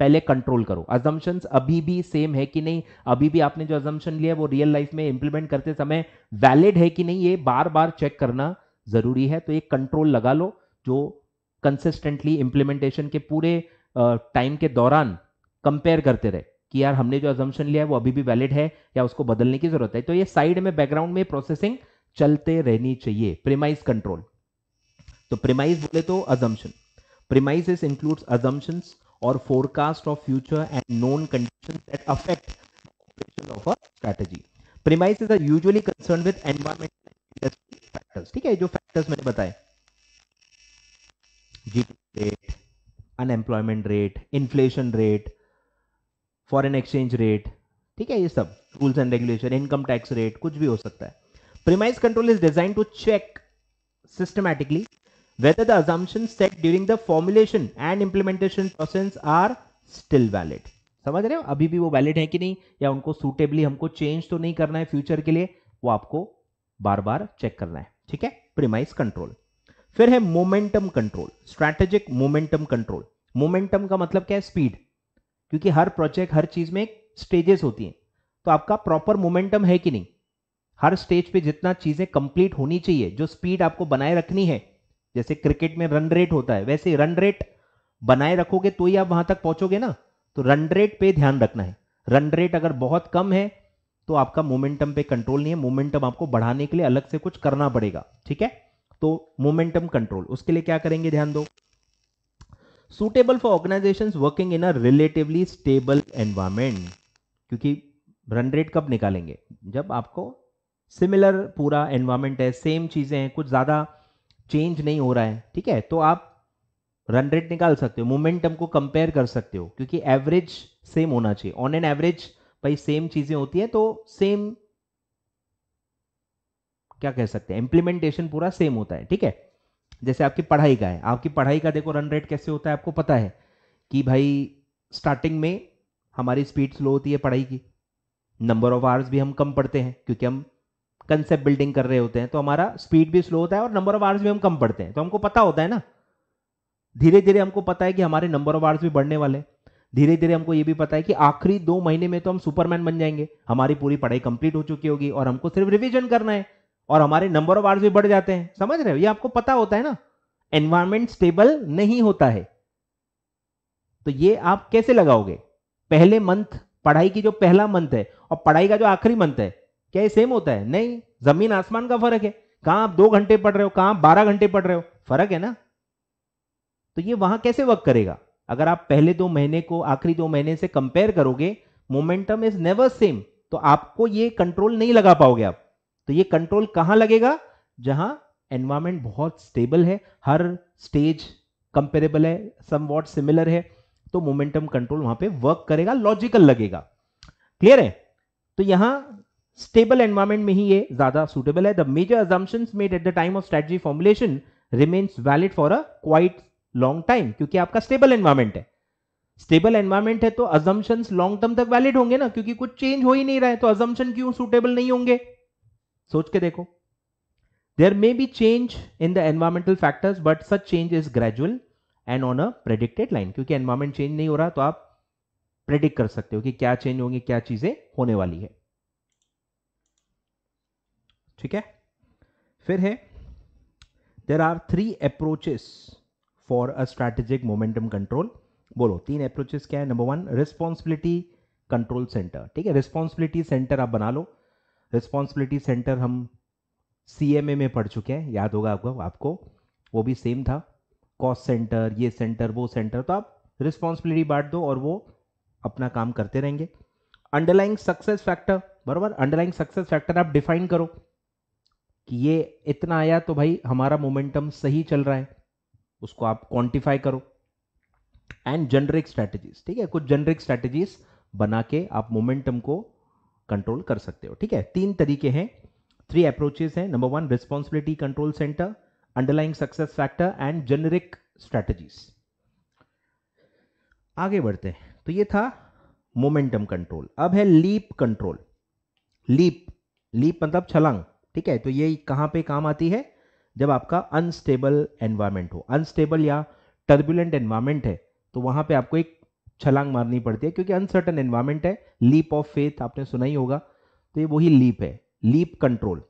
पहले कंट्रोल करो अजम्पन्स अभी भी सेम है कि नहीं अभी भी आपने जो अजम्पन लिया वो रियल लाइफ में इंप्लीमेंट करते समय वैलिड है कि नहीं ये बार बार चेक करना जरूरी है तो एक कंट्रोल लगा लो जो कंसिस्टेंटली इंप्लीमेंटेशन के पूरे टाइम के दौरान कंपेयर करते रहे कि यार हमने जो अजम्पन लिया है वो अभी भी वैलिड है या उसको बदलने की जरूरत है तो ये साइड में बैकग्राउंड में प्रोसेसिंग चलते रहनी चाहिए प्रिमाइज कंट्रोल तो प्रिमाइज बोले तो अजम्पन प्रिमाइज इंक्लूड अजम्पन और forecast of future and known condition affect of a strategy premises are concern with environmental factors ठीक है जो फैक्टर्स मैंने बताए G rate unemployment rate inflation rate foreign exchange rate ठीक है ये सब rules and regulation income tax rate कुछ भी हो सकता है premise control is design to check systematically whether the assumptions set during the formulation and implementation process are still valid समझ रहे हो अभी भी वो वैलिड है कि नहीं या उनको सूटेबली हमको चेंज तो नहीं करना है फ्यूचर के लिए वो आपको बार बार चेक करना है ठीक है प्रिमाइज कंट्रोल फिर है momentum control strategic momentum control momentum का मतलब क्या है स्पीड क्योंकि हर प्रोजेक्ट हर चीज़ में स्टेजेस होती हैं तो आपका प्रॉपर मोमेंटम है कि नहीं हर स्टेज पे जितना चीज़ें कंप्लीट होनी चाहिए जो स्पीड आपको बनाए रखनी है जैसे क्रिकेट में रन रेट होता है वैसे रन रेट बनाए रखोगे तो ही आप वहां तक पहुंचोगे ना तो रन रेट पे ध्यान रखना है रन रेट अगर बहुत कम है तो आपका मोमेंटम पे कंट्रोल नहीं है मोमेंटम आपको बढ़ाने के लिए अलग से कुछ करना पड़ेगा ठीक है तो मोमेंटम कंट्रोल उसके लिए क्या करेंगे ध्यान दो suitable for organisation working in a relatively stable environment क्योंकि रन रेट कब निकालेंगे जब आपको सिमिलर पूरा एनवायरमेंट है सेम चीज़ें हैं कुछ ज़्यादा चेंज नहीं हो रहा है ठीक है तो आप रन रेट निकाल सकते हो मोमेंटम को कंपेयर कर सकते हो क्योंकि एवरेज सेम होना चाहिए ऑन एन एवरेज भाई सेम चीज़ें होती हैं तो सेम क्या कह सकते हैं इंप्लीमेंटेशन पूरा सेम होता है ठीक है जैसे आपकी पढ़ाई का है आपकी पढ़ाई का देखो रन रेट कैसे होता है आपको पता है कि भाई स्टार्टिंग में हमारी स्पीड स्लो होती है पढ़ाई की नंबर ऑफ आवर्स भी हम कम पढ़ते हैं क्योंकि हम कंसेप्ट बिल्डिंग कर रहे होते हैं तो हमारा स्पीड भी स्लो होता है और नंबर ऑफ आवर्स भी हम कम पढ़ते हैं तो हमको पता होता है ना धीरे धीरे हमको पता है कि हमारे नंबर ऑफ आवर्स भी बढ़ने वाले हैं धीरे धीरे हमको ये भी पता है कि आखिरी दो महीने में तो हम सुपरमैन बन जाएंगे हमारी पूरी पढ़ाई कंप्लीट हो चुकी होगी और हमको सिर्फ रिविजन करना है और हमारे नंबर ऑफ आवर्स भी बढ़ जाते हैं समझ रहे हो ये आपको पता होता है ना एनवायरमेंट स्टेबल नहीं होता है तो ये आप कैसे लगाओगे पहले मंथ पढ़ाई की जो पहला मंथ है और पढ़ाई का जो आखिरी मंथ है क्या ये सेम होता है नहीं जमीन आसमान का फर्क है कहां आप दो घंटे पढ़ रहे हो कहां आप बारह घंटे पढ़ रहे हो फर्क है ना तो ये वहां कैसे वर्क करेगा अगर आप पहले दो महीने को आखिरी दो महीने से कंपेयर करोगे मोमेंटम इज नेवर सेम तो आपको ये कंट्रोल नहीं लगा पाओगे आप तो ये कंट्रोल कहां लगेगा जहां एनवायरमेंट बहुत स्टेबल है हर स्टेज कंपेरेबल है सम वॉट सिमिलर है तो मोमेंटम कंट्रोल वहां पे वर्क करेगा लॉजिकल लगेगा क्लियर है तो यहां स्टेबल एनवायरमेंट में ही ये ज्यादा सुटेबल है the major assumption made at the time of strategy formulation remains valid for a quite long time क्योंकि आपका स्टेबल एनवायरमेंट है स्टेबल एनवायरमेंट है तो अजम्पन्स लॉन्ग टर्म तक वैलिड होंगे ना क्योंकि कुछ चेंज हो ही नहीं रहा है तो अजम्पन क्यों सुटेबल नहीं होंगे सोच के देखो there may be change in the environmental factors but such change is gradual and on a predicted line क्योंकि एनवायरमेंट चेंज नहीं हो रहा तो आप प्रेडिक्ट कर सकते हो कि क्या चेंज होंगे क्या चीजें होने वाली है ठीक है फिर है there are three approaches for a strategic momentum control बोलो तीन अप्रोचेस क्या है number one responsibility control centre ठीक है रिस्पॉन्सिबिलिटी सेंटर आप बना लो रिस्पॉन्सिबिलिटी सेंटर हम सी में पढ़ चुके हैं याद होगा आपको आपको वो भी सेम था कॉस्ट सेंटर ये सेंटर वो सेंटर तो आप रिस्पॉन्सिबिलिटी बांट दो और वो अपना काम करते रहेंगे अंडरलाइंग सक्सेस फैक्टर बराबर अंडरलाइंग सक्सेस फैक्टर आप डिफाइन करो कि ये इतना आया तो भाई हमारा मोमेंटम सही चल रहा है उसको आप क्वांटिफाई करो एंड जनरिक स्ट्रैटेजीज ठीक है कुछ जनरिक स्ट्रैटेजीज बना के आप मोमेंटम को कंट्रोल कर सकते हो ठीक है तीन तरीके हैं थ्री अप्रोचेस हैं number one responsibility control centre underlying success factor and generic strategies आगे बढ़ते हैं तो ये था मोमेंटम कंट्रोल अब है लीप कंट्रोल लीप लीप मतलब छलांग ठीक है तो ये कहां पे काम आती है जब आपका अनस्टेबल एनवायरमेंट हो अनस्टेबल या टर्बुलेंट एनवायरमेंट है तो वहां पे आपको एक छलांग मारनी पड़ती है क्योंकि अनसर्टन एनवायरमेंट है लीप ऑफ फेथ आपने सुना ही होगा तो ये वही लीप है leap control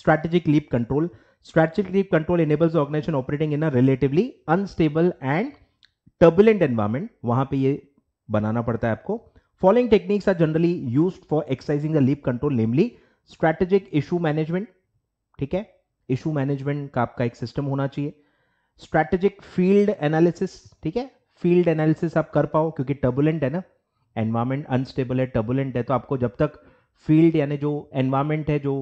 strategic leap control strategic leap control enables organisation operating in a relatively unstable and turbulent environment वहां पे ये बनाना पड़ता है आपको following techniques are generally use for exercising the leap control namely strategic issue management ठीक है issue management का आपका एक सिस्टम होना चाहिए स्ट्रैटेजिक फील्ड एनालिसिस ठीक है फील्ड एनालिसिस आप कर पाओ क्योंकि टर्बुलेंट है ना एनवायरमेंट अनस्टेबल है टर्बुलेंट है तो आपको जब तक फील्ड यानी जो एनवायरमेंट है जो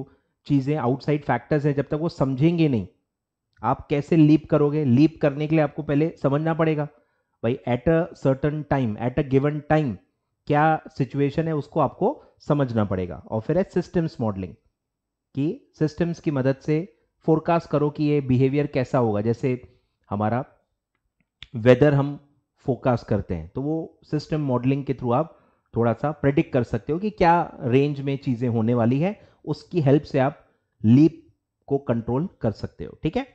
चीज़ें आउटसाइड फैक्टर्स हैं जब तक वो समझेंगे नहीं आप कैसे लीप करोगे लीप करने के लिए आपको पहले समझना पड़ेगा भाई at a certain time at a given time क्या सिचुएशन है उसको आपको समझना पड़ेगा और फिर है सिस्टम्स मॉडलिंग कि सिस्टम्स की मदद से फोरकास्ट करो कि ये बिहेवियर कैसा होगा जैसे हमारा वेदर हम फोकस करते हैं तो वो सिस्टम मॉडलिंग के थ्रू आप थोड़ा सा प्रेडिक्ट कर सकते हो कि क्या रेंज में चीज़ें होने वाली है उसकी हेल्प से आप लीप को कंट्रोल कर सकते हो ठीक है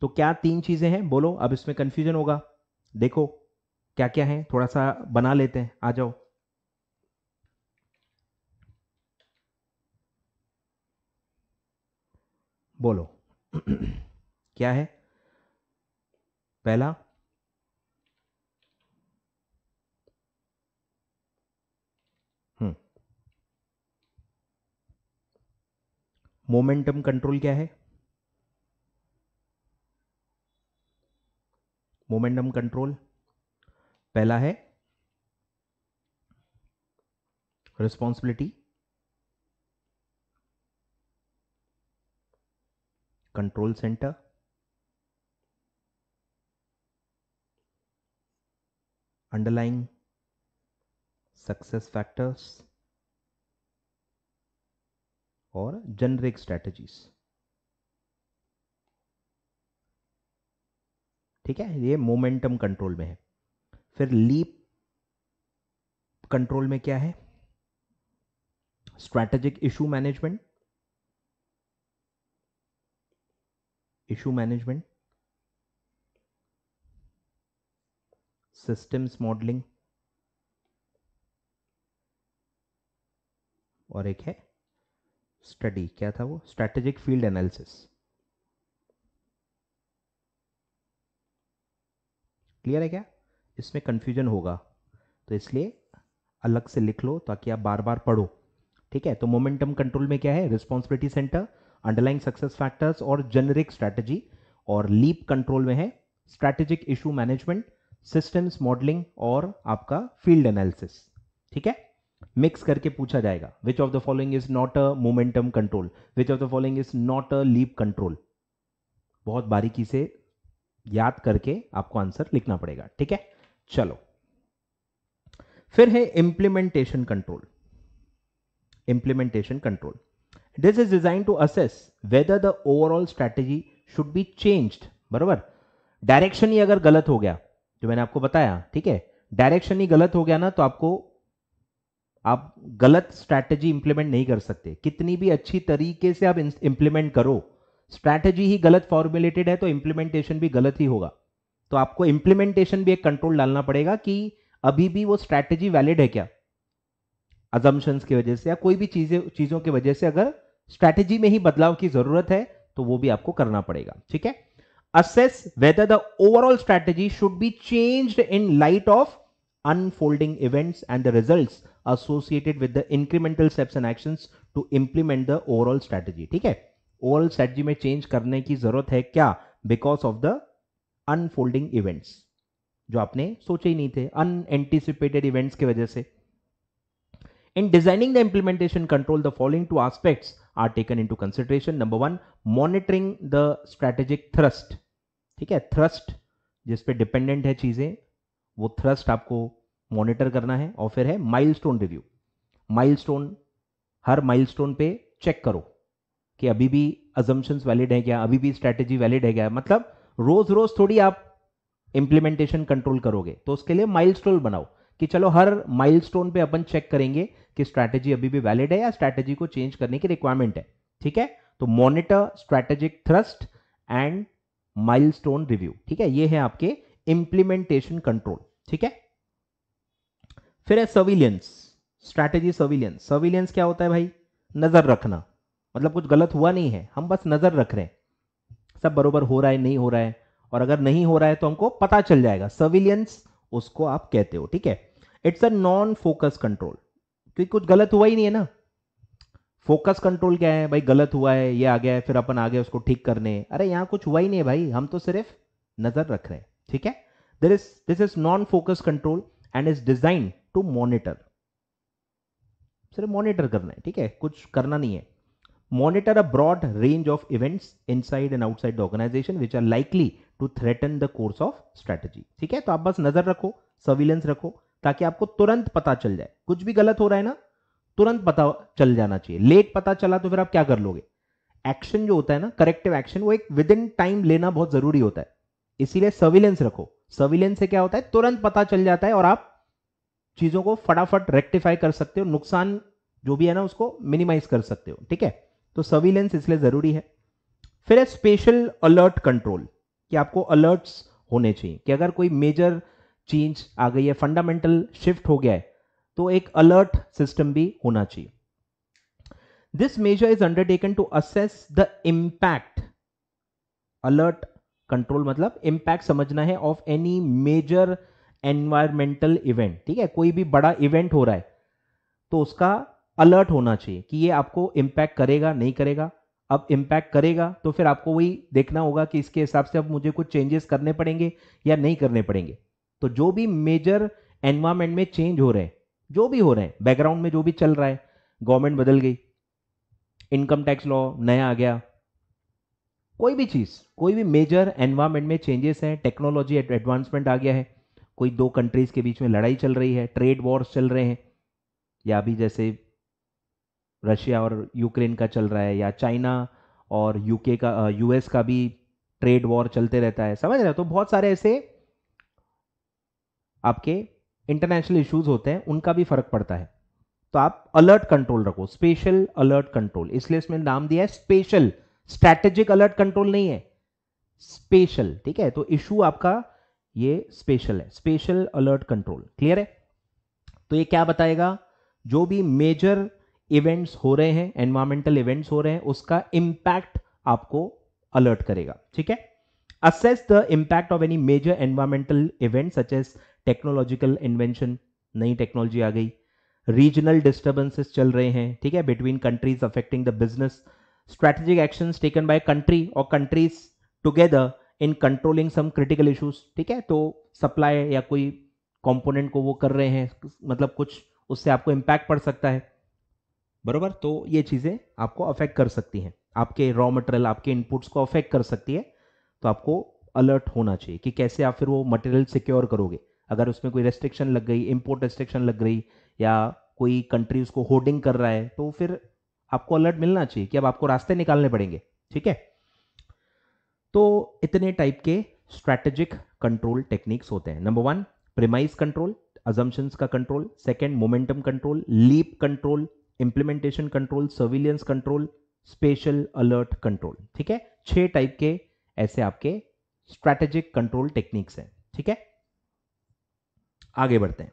तो क्या तीन चीज़ें हैं बोलो अब इसमें कंफ्यूजन होगा देखो क्या क्या है थोड़ा सा बना लेते हैं आ जाओ बोलो क्या है पहला मोमेंटम कंट्रोल क्या है मोमेंटम कंट्रोल पहला है responsibility control centre underlying success factors और जेनरिक स्ट्रेटजीज ठीक है ये मोमेंटम कंट्रोल में है फिर लीप कंट्रोल में क्या है strategic issue management issue management systems modelling और एक है स्टडी क्या था वो स्ट्रैटेजिक फील्ड एनालिसिस क्लियर है क्या इसमें कंफ्यूजन होगा तो इसलिए अलग से लिख लो ताकि आप बार बार पढ़ो ठीक है तो मोमेंटम कंट्रोल में क्या है responsibility centre underlying success factors और जेनरिक स्ट्रैटेजी और लीप कंट्रोल में है strategic issue management systems modelling और आपका फील्ड एनालिसिस ठीक है मिक्स करके पूछा जाएगा which of the following is not a momentum control which of the following is not a leap control बहुत बारीकी से याद करके आपको आंसर लिखना पड़ेगा ठीक है चलो फिर है implementation control implementation control this is design to assess whether the overall strategy should be changed बरोबर डायरेक्शन ही अगर गलत हो गया जो मैंने आपको बताया ठीक है डायरेक्शन ही गलत हो गया ना तो आपको आप गलत स्ट्रैटेजी इंप्लीमेंट नहीं कर सकते कितनी भी अच्छी तरीके से आप इंप्लीमेंट करो स्ट्रैटेजी ही गलत फॉर्मुलेटेड है तो इंप्लीमेंटेशन भी गलत ही होगा तो आपको इंप्लीमेंटेशन भी एक कंट्रोल डालना पड़ेगा कि अभी भी वो स्ट्रैटेजी वैलिड है क्या अजम्पन्स की वजह से या कोई भी चीज़ें चीज़ों की वजह से अगर स्ट्रैटेजी में ही बदलाव की ज़रूरत है तो वो भी आपको करना पड़ेगा ठीक है assess whether the overall strategy should be change in light of unfolding events and the result associated with the incremental steps and actions to implement the overall strategy ठीक है ओवरऑल स्ट्रेटजी में चेंज करने की जरूरत है क्या because of the unfolding events जो आपने सोचे ही नहीं थे अनएंटिसिपेटेड इवेंट्स की वजह से in designing the implementation control the following two aspects are taken into consideration number one monitoring the strategic thrust ठीक है thrust जिस पे डिपेंडेंट है चीजें वो thrust आपको मॉनिटर करना है और फिर है माइलस्टोन रिव्यू माइलस्टोन हर माइलस्टोन पे चेक करो कि अभी भी अजम्पन्स वैलिड है क्या अभी भी स्ट्रेटेजी वैलिड है क्या मतलब रोज रोज थोड़ी आप इंप्लीमेंटेशन कंट्रोल करोगे तो उसके लिए माइलस्टोन बनाओ कि चलो हर माइलस्टोन पे अपन चेक करेंगे कि स्ट्रैटेजी अभी भी वैलिड है या स्ट्रैटेजी को चेंज करने की रिक्वायरमेंट है ठीक है तो monitor strategic thrust and milestone review ठीक है ये है आपके इंप्लीमेंटेशन कंट्रोल ठीक है फिर है सविलियंस स्ट्रैटेजी सविलियंस सर्विलियंस क्या होता है भाई नज़र रखना मतलब कुछ गलत हुआ नहीं है हम बस नज़र रख रहे हैं सब बरोबर हो रहा है नहीं हो रहा है और अगर नहीं हो रहा है तो हमको पता चल जाएगा सविलियंस उसको आप कहते हो ठीक है it's a non focus control क्योंकि कुछ गलत हुआ ही नहीं है ना फोकस कंट्रोल क्या है भाई गलत हुआ है ये आ गया है फिर अपन आगे उसको ठीक करने अरे यहां कुछ हुआ ही नहीं है भाई हम तो सिर्फ नज़र रख रहे हैं ठीक है this is non focus control and is design to monitor सिर्फ मॉनिटर करना है ठीक है कुछ करना नहीं है monitor a broad range of events inside and outside organisation which are likely to threaten the course of strategy ठीक है तो आप बस नजर रखो सर्विलेंस रखो ताकि आपको तुरंत पता चल जाए कुछ भी गलत हो रहा है ना तुरंत पता चल जाना चाहिए लेट पता चला तो फिर आप क्या कर लोगे एक्शन जो होता है ना करेक्टिव एक्शन वो एक विद इन टाइम लेना बहुत जरूरी होता है इसीलिए सर्विलेंस रखो सर्विलेंस से क्या होता है तुरंत पता चल जाता है और आप चीज़ों को फटाफट रेक्टिफाई कर सकते हो नुकसान जो भी है ना उसको मिनिमाइज कर सकते हो ठीक है तो सर्विलेंस इसलिए ज़रूरी है फिर है स्पेशल अलर्ट कंट्रोल कि आपको अलर्ट्स होने चाहिए कि अगर कोई मेजर चेंज आ गई है फंडामेंटल शिफ्ट हो गया है तो एक अलर्ट सिस्टम भी होना चाहिए this major is undertaken to assess the impact alert control मतलब इम्पैक्ट समझना है of any major environmental event ठीक है कोई भी बड़ा इवेंट हो रहा है तो उसका अलर्ट होना चाहिए कि ये आपको इम्पैक्ट करेगा नहीं करेगा अब इम्पैक्ट करेगा तो फिर आपको वही देखना होगा कि इसके हिसाब से अब मुझे कुछ चेंजेस करने पड़ेंगे या नहीं करने पड़ेंगे तो जो भी मेजर एनवायरमेंट में चेंज हो रहे हैं जो भी हो रहे हैं बैकग्राउंड में जो भी चल रहा है गवर्नमेंट बदल गई इनकम टैक्स लॉ नया आ गया कोई भी चीज़ कोई भी मेजर एनवायरमेंट में चेंजेस हैं टेक्नोलॉजी एडवांसमेंट आ गया है कोई दो कंट्रीज के बीच में लड़ाई चल रही है ट्रेड वॉर्स चल रहे हैं या अभी जैसे रशिया और यूक्रेन का चल रहा है या चाइना और यूके का यूएस का भी ट्रेड वॉर चलते रहता है समझ रहे हो तो बहुत सारे ऐसे आपके इंटरनेशनल इश्यूज होते हैं उनका भी फर्क पड़ता है तो आप अलर्ट कंट्रोल रखो स्पेशल अलर्ट कंट्रोल इसलिए इसमें नाम दिया है स्पेशल स्ट्रैटेजिक अलर्ट कंट्रोल नहीं है स्पेशल ठीक है तो इशू आपका ये स्पेशल है स्पेशल अलर्ट कंट्रोल क्लियर है तो ये क्या बताएगा जो भी मेजर इवेंट्स हो रहे हैं एनवायरमेंटल इवेंट्स हो रहे हैं उसका इंपैक्ट आपको अलर्ट करेगा ठीक है assess the impact of any major environmental event such as technological invention नई टेक्नोलॉजी आ गई रीजनल डिस्टर्बेंसेस चल रहे हैं ठीक है between countries affecting the business strategic actions taken by country और countries together in controlling some critical issues ठीक है तो सप्लाई या कोई कंपोनेंट को वो कर रहे हैं मतलब कुछ उससे आपको इम्पैक्ट पड़ सकता है बरोबर तो ये चीज़ें आपको अफेक्ट कर सकती हैं आपके रॉ मटेरियल आपके इनपुट्स को अफेक्ट कर सकती है तो आपको अलर्ट होना चाहिए कि कैसे आप फिर वो मटेरियल सिक्योर करोगे अगर उसमें कोई रेस्ट्रिक्शन लग गई इम्पोर्ट रेस्ट्रिक्शन लग गई या कोई कंट्री उसको होर्डिंग कर रहा है तो फिर आपको अलर्ट मिलना चाहिए कि अब आपको रास्ते निकालने पड़ेंगे ठीक है तो इतने टाइप के स्ट्रैटेजिक कंट्रोल टेक्निक्स होते हैं number one premise control assumptions का control second momentum control leap control implementation control surveillance control special alert control ठीक है छह टाइप के ऐसे आपके स्ट्रैटेजिक कंट्रोल टेक्निक्स हैं ठीक है आगे बढ़ते हैं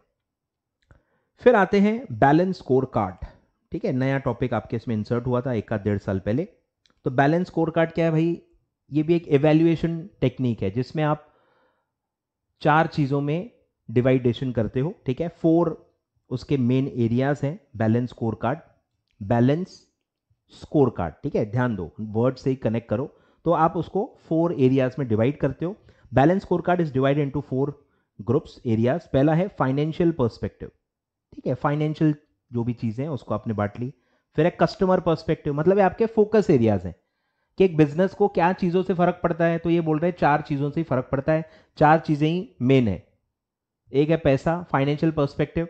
फिर आते हैं बैलेंस स्कोर कार्ड ठीक है नया टॉपिक आपके इसमें इंसर्ट हुआ था एक का डेढ़ साल पहले तो बैलेंस स्कोर कार्ड क्या है भाई ये भी एक एवेल्युएशन टेक्निक है जिसमें आप चार चीज़ों में डिवाइडेशन करते हो ठीक है फोर उसके मेन एरियाज हैं balance score card balance score card ठीक है ध्यान दो वर्ड से ही कनेक्ट करो तो आप उसको फोर एरियाज में डिवाइड करते हो balance score card is divide into four groups areas पहला है फाइनेंशियल पर्सपेक्टिव ठीक है फाइनेंशियल जो भी चीज़ें हैं उसको आपने बांट ली फिर है कस्टमर पर्सपेक्टिव मतलब आपके फोकस एरियाज हैं कि एक बिजनेस को क्या चीजों से फर्क पड़ता है तो ये बोल रहे हैं चार चीजों से ही फर्क पड़ता है चार चीजें ही मेन है एक है पैसा फाइनेंशियल पर्सपेक्टिव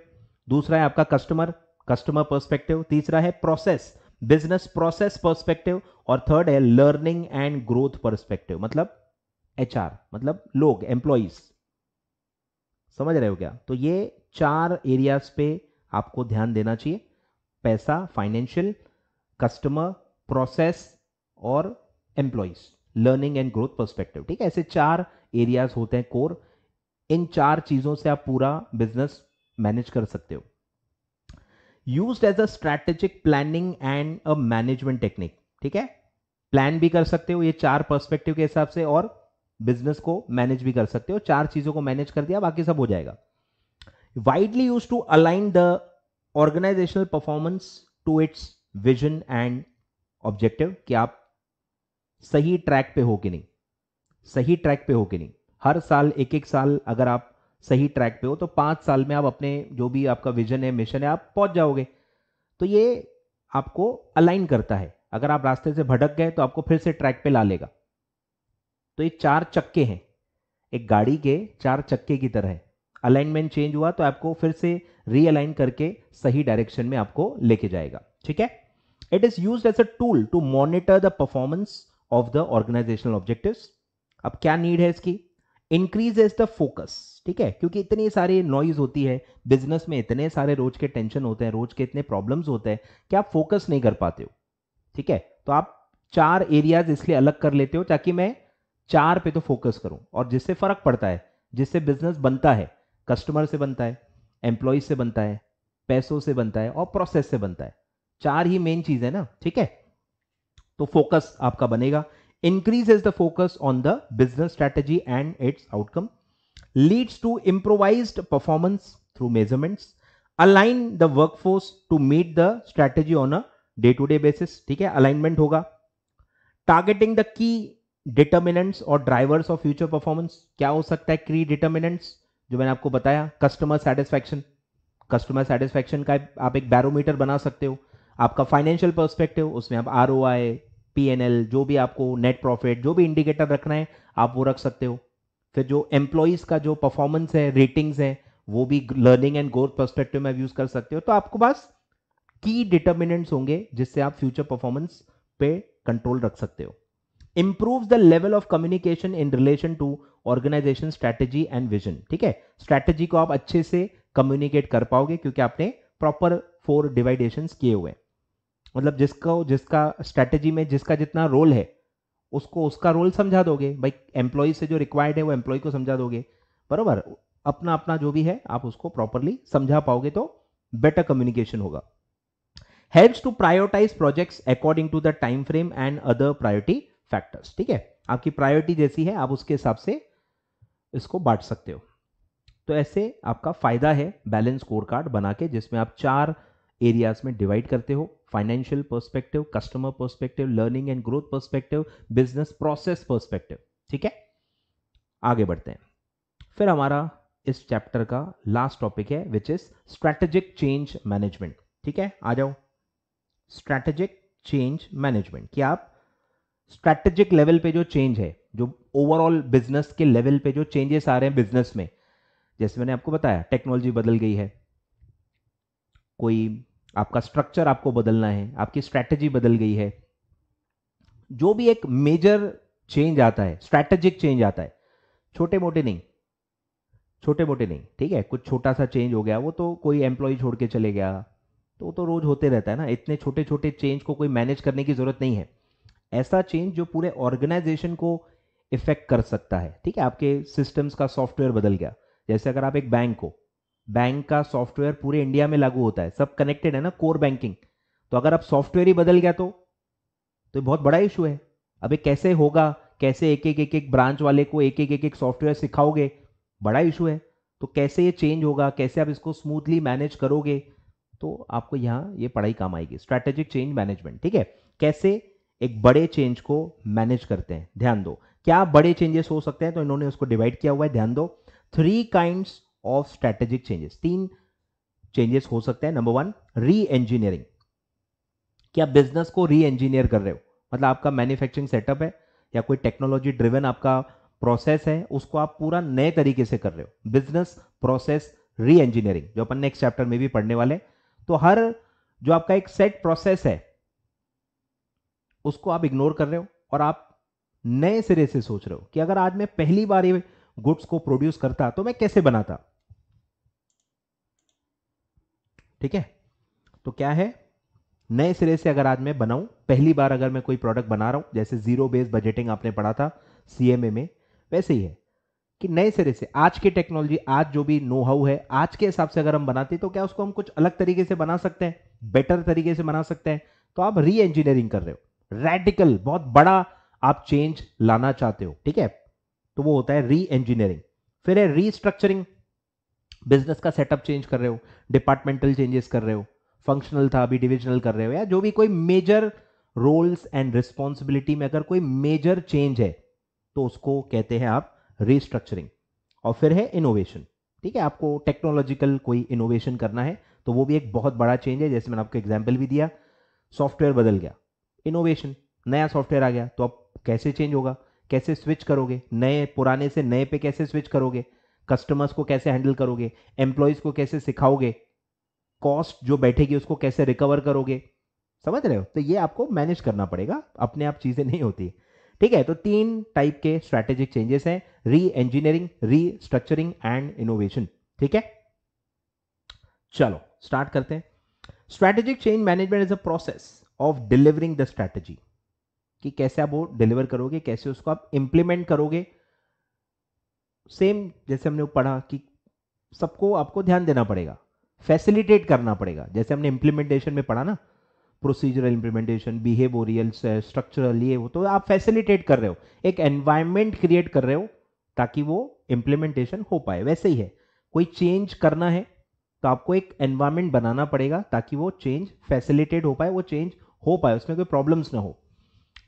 दूसरा है आपका कस्टमर कस्टमर पर्सपेक्टिव तीसरा है प्रोसेस बिजनेस प्रोसेस पर्सपेक्टिव और थर्ड है लर्निंग एंड ग्रोथ पर्सपेक्टिव मतलब एचआर मतलब लोग एम्प्लॉज समझ रहे हो क्या तो ये चार एरियाज पे आपको ध्यान देना चाहिए पैसा फाइनेंशियल कस्टमर प्रोसेस और employees learning and growth perspective ठीक है ऐसे चार एरियाज होते हैं कोर इन चार चीजों से आप पूरा बिजनेस मैनेज कर सकते हो use as a strategic planning and a management technique ठीक है प्लान भी कर सकते हो ये चार पर्सपेक्टिव के हिसाब से और बिजनेस को मैनेज भी कर सकते हो चार चीजों को मैनेज कर दिया बाकी सब हो जाएगा widely use to align the organisational performance to its vision and objective कि आप सही ट्रैक पे हो कि नहीं सही ट्रैक पे हो कि नहीं हर साल एक एक साल अगर आप सही ट्रैक पे हो तो पांच साल में आप अपने जो भी आपका विजन है मिशन है आप पहुंच जाओगे तो ये आपको अलाइन करता है अगर आप रास्ते से भटक गए तो आपको फिर से ट्रैक पे ला लेगा तो ये चार चक्के हैं एक गाड़ी के चार चक्के की तरह है अलाइनमेंट चेंज हुआ तो आपको फिर से रीअलाइन करके सही डायरेक्शन में आपको लेके जाएगा ठीक है it is use as a tool to monitor the performance of the organisational objective अब क्या नीड है इसकी इंक्रीज इज द फोकस ठीक है क्योंकि इतनी सारी नॉइज होती है बिजनेस में इतने सारे रोज के टेंशन होते हैं रोज के इतने प्रॉब्लम्स होते हैं कि आप फोकस नहीं कर पाते हो ठीक है तो आप चार एरियाज इसलिए अलग कर लेते हो ताकि मैं चार पे तो फोकस करूं और जिससे फर्क पड़ता है जिससे बिजनेस बनता है कस्टमर से बनता है एम्प्लॉय से बनता है पैसों से बनता है और प्रोसेस से बनता है चार ही मेन चीज है ना ठीक है तो फोकस आपका बनेगा increase is the focus on the business strategy and its outcome leads to improvise performance through measurements align the workforce to meet the strategy on a day to day basis ठीक है alignment होगा targeting the key determinants और drivers of future performance क्या हो सकता है की determinants जो मैंने आपको बताया कस्टमर सेटिस्फैक्शन कस्टमर सेटिस्फैक्शन का आप एक बैरोमीटर बना सकते हो आपका फाइनेंशियल पर्सपेक्टिव उसमें आप R O I P N L जो भी आपको नेट प्रॉफिट जो भी इंडिकेटर रखना है आप वो रख सकते हो फिर जो एम्प्लॉयज़ का जो परफॉर्मेंस है रेटिंग्स है वो भी लर्निंग एंड ग्रोथ परस्पेक्टिव में यूज़ कर सकते हो तो आपको पास की डिटर्मिनेंट्स होंगे जिससे आप फ्यूचर परफॉर्मेंस पे कंट्रोल रख सकते हो improve the level of communication in relation to organisation strategy and vision ठीक है स्ट्रैटेजी को आप अच्छे से कम्युनिकेट कर पाओगे क्योंकि आपने प्रॉपर फोर डिवाइडेशन किए हुए मतलब जिसको जिसका स्ट्रेटेजी में जिसका जितना रोल है उसको उसका रोल समझा दोगे भाई एम्प्लॉय से जो रिक्वायर्ड है वो एम्प्लॉय को समझा दोगे बरोबर अपना अपना जो भी है आप उसको प्रॉपरली समझा पाओगे तो बेटर कम्युनिकेशन होगा helps to prioritise projects according to the time frame and other priority factors ठीक है आपकी प्रायोरिटी जैसी है आप उसके हिसाब से इसको बांट सकते हो तो ऐसे आपका फायदा है बैलेंस स्कोर कार्ड बना के जिसमें आप चार एरियाज में डिवाइड करते हो financial perspective customer perspective learning and growth perspective business process perspective ठीक है आगे बढ़ते हैं फिर हमारा इस चैप्टर का लास्ट टॉपिक है which is strategic change management ठीक है आ जाओ स्ट्रैटेजिक चेंज मैनेजमेंट क्या आप स्ट्रैटेजिक लेवल पे जो चेंज है जो ओवरऑल बिजनेस के लेवल पे जो चेंजेस आ रहे हैं बिजनेस में जैसे मैंने आपको बताया टेक्नोलॉजी बदल गई है कोई आपका स्ट्रक्चर आपको बदलना है आपकी स्ट्रैटेजी बदल गई है जो भी एक मेजर चेंज आता है स्ट्रैटेजिक चेंज आता है छोटे मोटे नहीं छोटे मोटे नहीं ठीक है कुछ छोटा सा चेंज हो गया वो तो कोई एम्प्लॉय छोड़ के चले गया तो वो तो रोज होते रहता है ना इतने छोटे छोटे चेंज को कोई मैनेज करने की ज़रूरत नहीं है ऐसा चेंज जो पूरे ऑर्गेनाइजेशन को इफेक्ट कर सकता है ठीक है आपके सिस्टम्स का सॉफ्टवेयर बदल गया जैसे अगर आप एक बैंक हो बैंक का सॉफ्टवेयर पूरे इंडिया में लागू होता है सब कनेक्टेड है ना कोर बैंकिंग तो अगर आप सॉफ्टवेयर ही बदल गया तो तो बहुत बड़ा इशू है अबे कैसे होगा कैसे एक एक एक एक ब्रांच वाले को एक एक एक एक सॉफ्टवेयर सिखाओगे बड़ा इशू है तो कैसे ये चेंज होगा कैसे आप इसको स्मूथली मैनेज करोगे तो आपको यहाँ ये पढ़ाई काम आएगी स्ट्रैटेजिक चेंज मैनेजमेंट ठीक है कैसे एक बड़े चेंज को मैनेज करते हैं ध्यान दो क्या बड़े चेंजेस हो सकते हैं तो इन्होंने उसको डिवाइड किया हुआ है ध्यान दो three kinds of strategic changes तीन चेंजेस हो सकते हैं नंबर वन री इंजीनियरिंग क्या बिजनेस को री इंजीनियर कर रहे हो मतलब आपका मैन्युफैक्चरिंग सेटअप है या कोई टेक्नोलॉजी ड्रिवन आपका प्रोसेस है उसको आप पूरा नए तरीके से कर रहे हो बिजनेस प्रोसेस री इंजीनियरिंग जो अपन नेक्स्ट चैप्टर में भी पढ़ने वाले तो हर जो आपका एक सेट प्रोसेस है उसको आप इग्नोर कर रहे हो और आप नए सिरे से सोच रहे हो कि अगर आज मैं पहली बार ये गुड्स को प्रोड्यूस करता तो मैं कैसे बनाता ठीक है तो क्या है नए सिरे से अगर आज मैं बनाऊं पहली बार अगर मैं कोई प्रोडक्ट बना रहा हूं जैसे जीरो बेस बजटिंग आपने पढ़ा था सीएमए में वैसे ही है कि नए सिरे से आज की टेक्नोलॉजी आज जो भी नो हाउ है आज के हिसाब से अगर हम बनाते हैं तो क्या उसको हम कुछ अलग तरीके से बना सकते हैं बेटर तरीके से बना सकते हैं तो आप री इंजीनियरिंग कर रहे हो रेडिकल बहुत बड़ा आप चेंज लाना चाहते हो ठीक है तो वो होता है री इंजीनियरिंग फिर है रीस्ट्रक्चरिंग बिजनेस का सेटअप चेंज कर रहे हो डिपार्टमेंटल चेंजेस कर रहे हो फंक्शनल था अभी डिविजनल कर रहे हो या जो भी कोई मेजर रोल्स एंड रिस्पॉन्सिबिलिटी में अगर कोई मेजर चेंज है तो उसको कहते हैं आप रिस्ट्रक्चरिंग और फिर है इनोवेशन ठीक है आपको टेक्नोलॉजिकल कोई इनोवेशन करना है तो वो भी एक बहुत बड़ा चेंज है जैसे मैंने आपको एग्जाम्पल भी दिया सॉफ्टवेयर बदल गया इनोवेशन नया सॉफ्टवेयर आ गया तो आप कैसे चेंज होगा कैसे स्विच करोगे नए पुराने से नए पे कैसे स्विच करोगे कस्टमर्स को कैसे हैंडल करोगे एम्प्लॉयज को कैसे सिखाओगे कॉस्ट जो बैठेगी उसको कैसे रिकवर करोगे समझ रहे हो तो ये आपको मैनेज करना पड़ेगा अपने आप चीज़ें नहीं होती ठीक है तो तीन टाइप के स्ट्रैटेजिक चेंजेस हैं री इंजीनियरिंग री स्ट्रक्चरिंग एंड इनोवेशन ठीक है चलो स्टार्ट करते हैं strategic change management is a process of delivering the strategy कि कैसे आप वो डिलीवर करोगे कैसे उसको आप इंप्लीमेंट करोगे सेम जैसे हमने पढ़ा कि सबको आपको ध्यान देना पड़ेगा फैसिलिटेट करना पड़ेगा जैसे हमने इम्प्लीमेंटेशन में पढ़ा ना प्रोसीजरल इम्प्लीमेंटेशन बिहेवोरियल स्ट्रक्चरल ये वो तो आप फैसिलिटेट कर रहे हो एक एनवायरमेंट क्रिएट कर रहे हो ताकि वो इम्प्लीमेंटेशन हो पाए वैसे ही है कोई चेंज करना है तो आपको एक एनवायरमेंट बनाना पड़ेगा ताकि वो चेंज फैसिलिटेट हो पाए वो चेंज हो पाए उसमें कोई प्रॉब्लम्स ना हो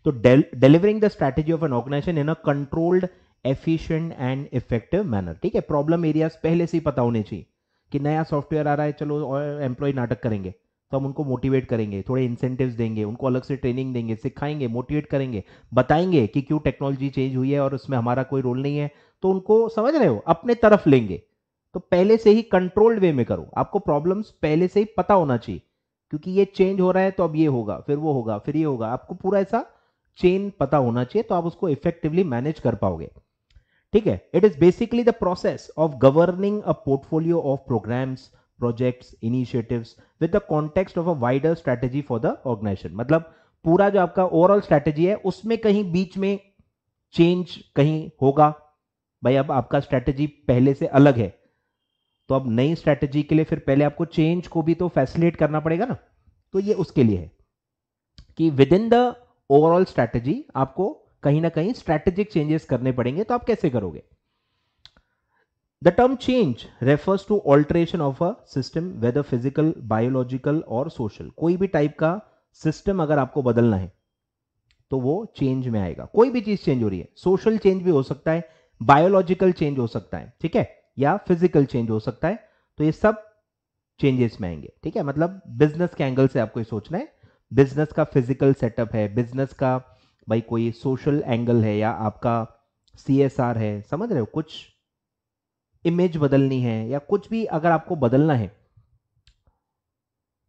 तो delivering the strategy of an organisation in a controlled efficient and effective manner ठीक है प्रॉब्लम एरियाज पहले से ही पता होने चाहिए कि नया सॉफ्टवेयर आ रहा है चलो और एम्प्लॉय नाटक करेंगे तो हम उनको मोटिवेट करेंगे थोड़े इंसेंटिव देंगे उनको अलग से ट्रेनिंग देंगे सिखाएंगे मोटिवेट करेंगे बताएंगे कि क्यों टेक्नोलॉजी चेंज हुई है और उसमें हमारा कोई रोल नहीं है तो उनको समझ रहे हो अपने तरफ लेंगे तो पहले से ही कंट्रोल्ड वे में करो आपको प्रॉब्लम्स पहले से ही पता होना चाहिए क्योंकि ये चेंज हो रहा है तो अब ये होगा फिर वो होगा फिर ये होगा आपको पूरा ऐसा चेन पता होना चाहिए तो आप उसको इफेक्टिवली मैनेज कर पाओगे ठीक है it is basically the process of governing a portfolio of programmes projects initiatives with the context of a wider strategy for the organisation मतलब पूरा जो आपका ओवरऑल स्ट्रेटेजी है उसमें कहीं बीच में चेंज कहीं होगा भाई अब आपका स्ट्रेटेजी पहले से अलग है तो अब नई स्ट्रेटेजी के लिए फिर पहले आपको चेंज को भी तो फैसिलिटेट करना पड़ेगा ना तो ये उसके लिए है कि within the overall strategy आपको कहीं ना कहीं स्ट्रैटेजिक चेंजेस करने पड़ेंगे तो आप कैसे करोगे the term change refers to alteration of a system whether physical biological और सोशल कोई भी टाइप का सिस्टम अगर आपको बदलना है तो वो चेंज में आएगा कोई भी चीज चेंज हो रही है सोशल चेंज भी हो सकता है बायोलॉजिकल चेंज हो सकता है ठीक है या फिजिकल चेंज हो सकता है तो ये सब चेंजेस में आएंगे ठीक है मतलब बिजनेस के एंगल से आपको ये सोचना है बिजनेस का फिजिकल सेटअप है बिजनेस का भाई कोई सोशल एंगल है या आपका सी एस आर है समझ रहे हो कुछ इमेज बदलनी है या कुछ भी अगर आपको बदलना है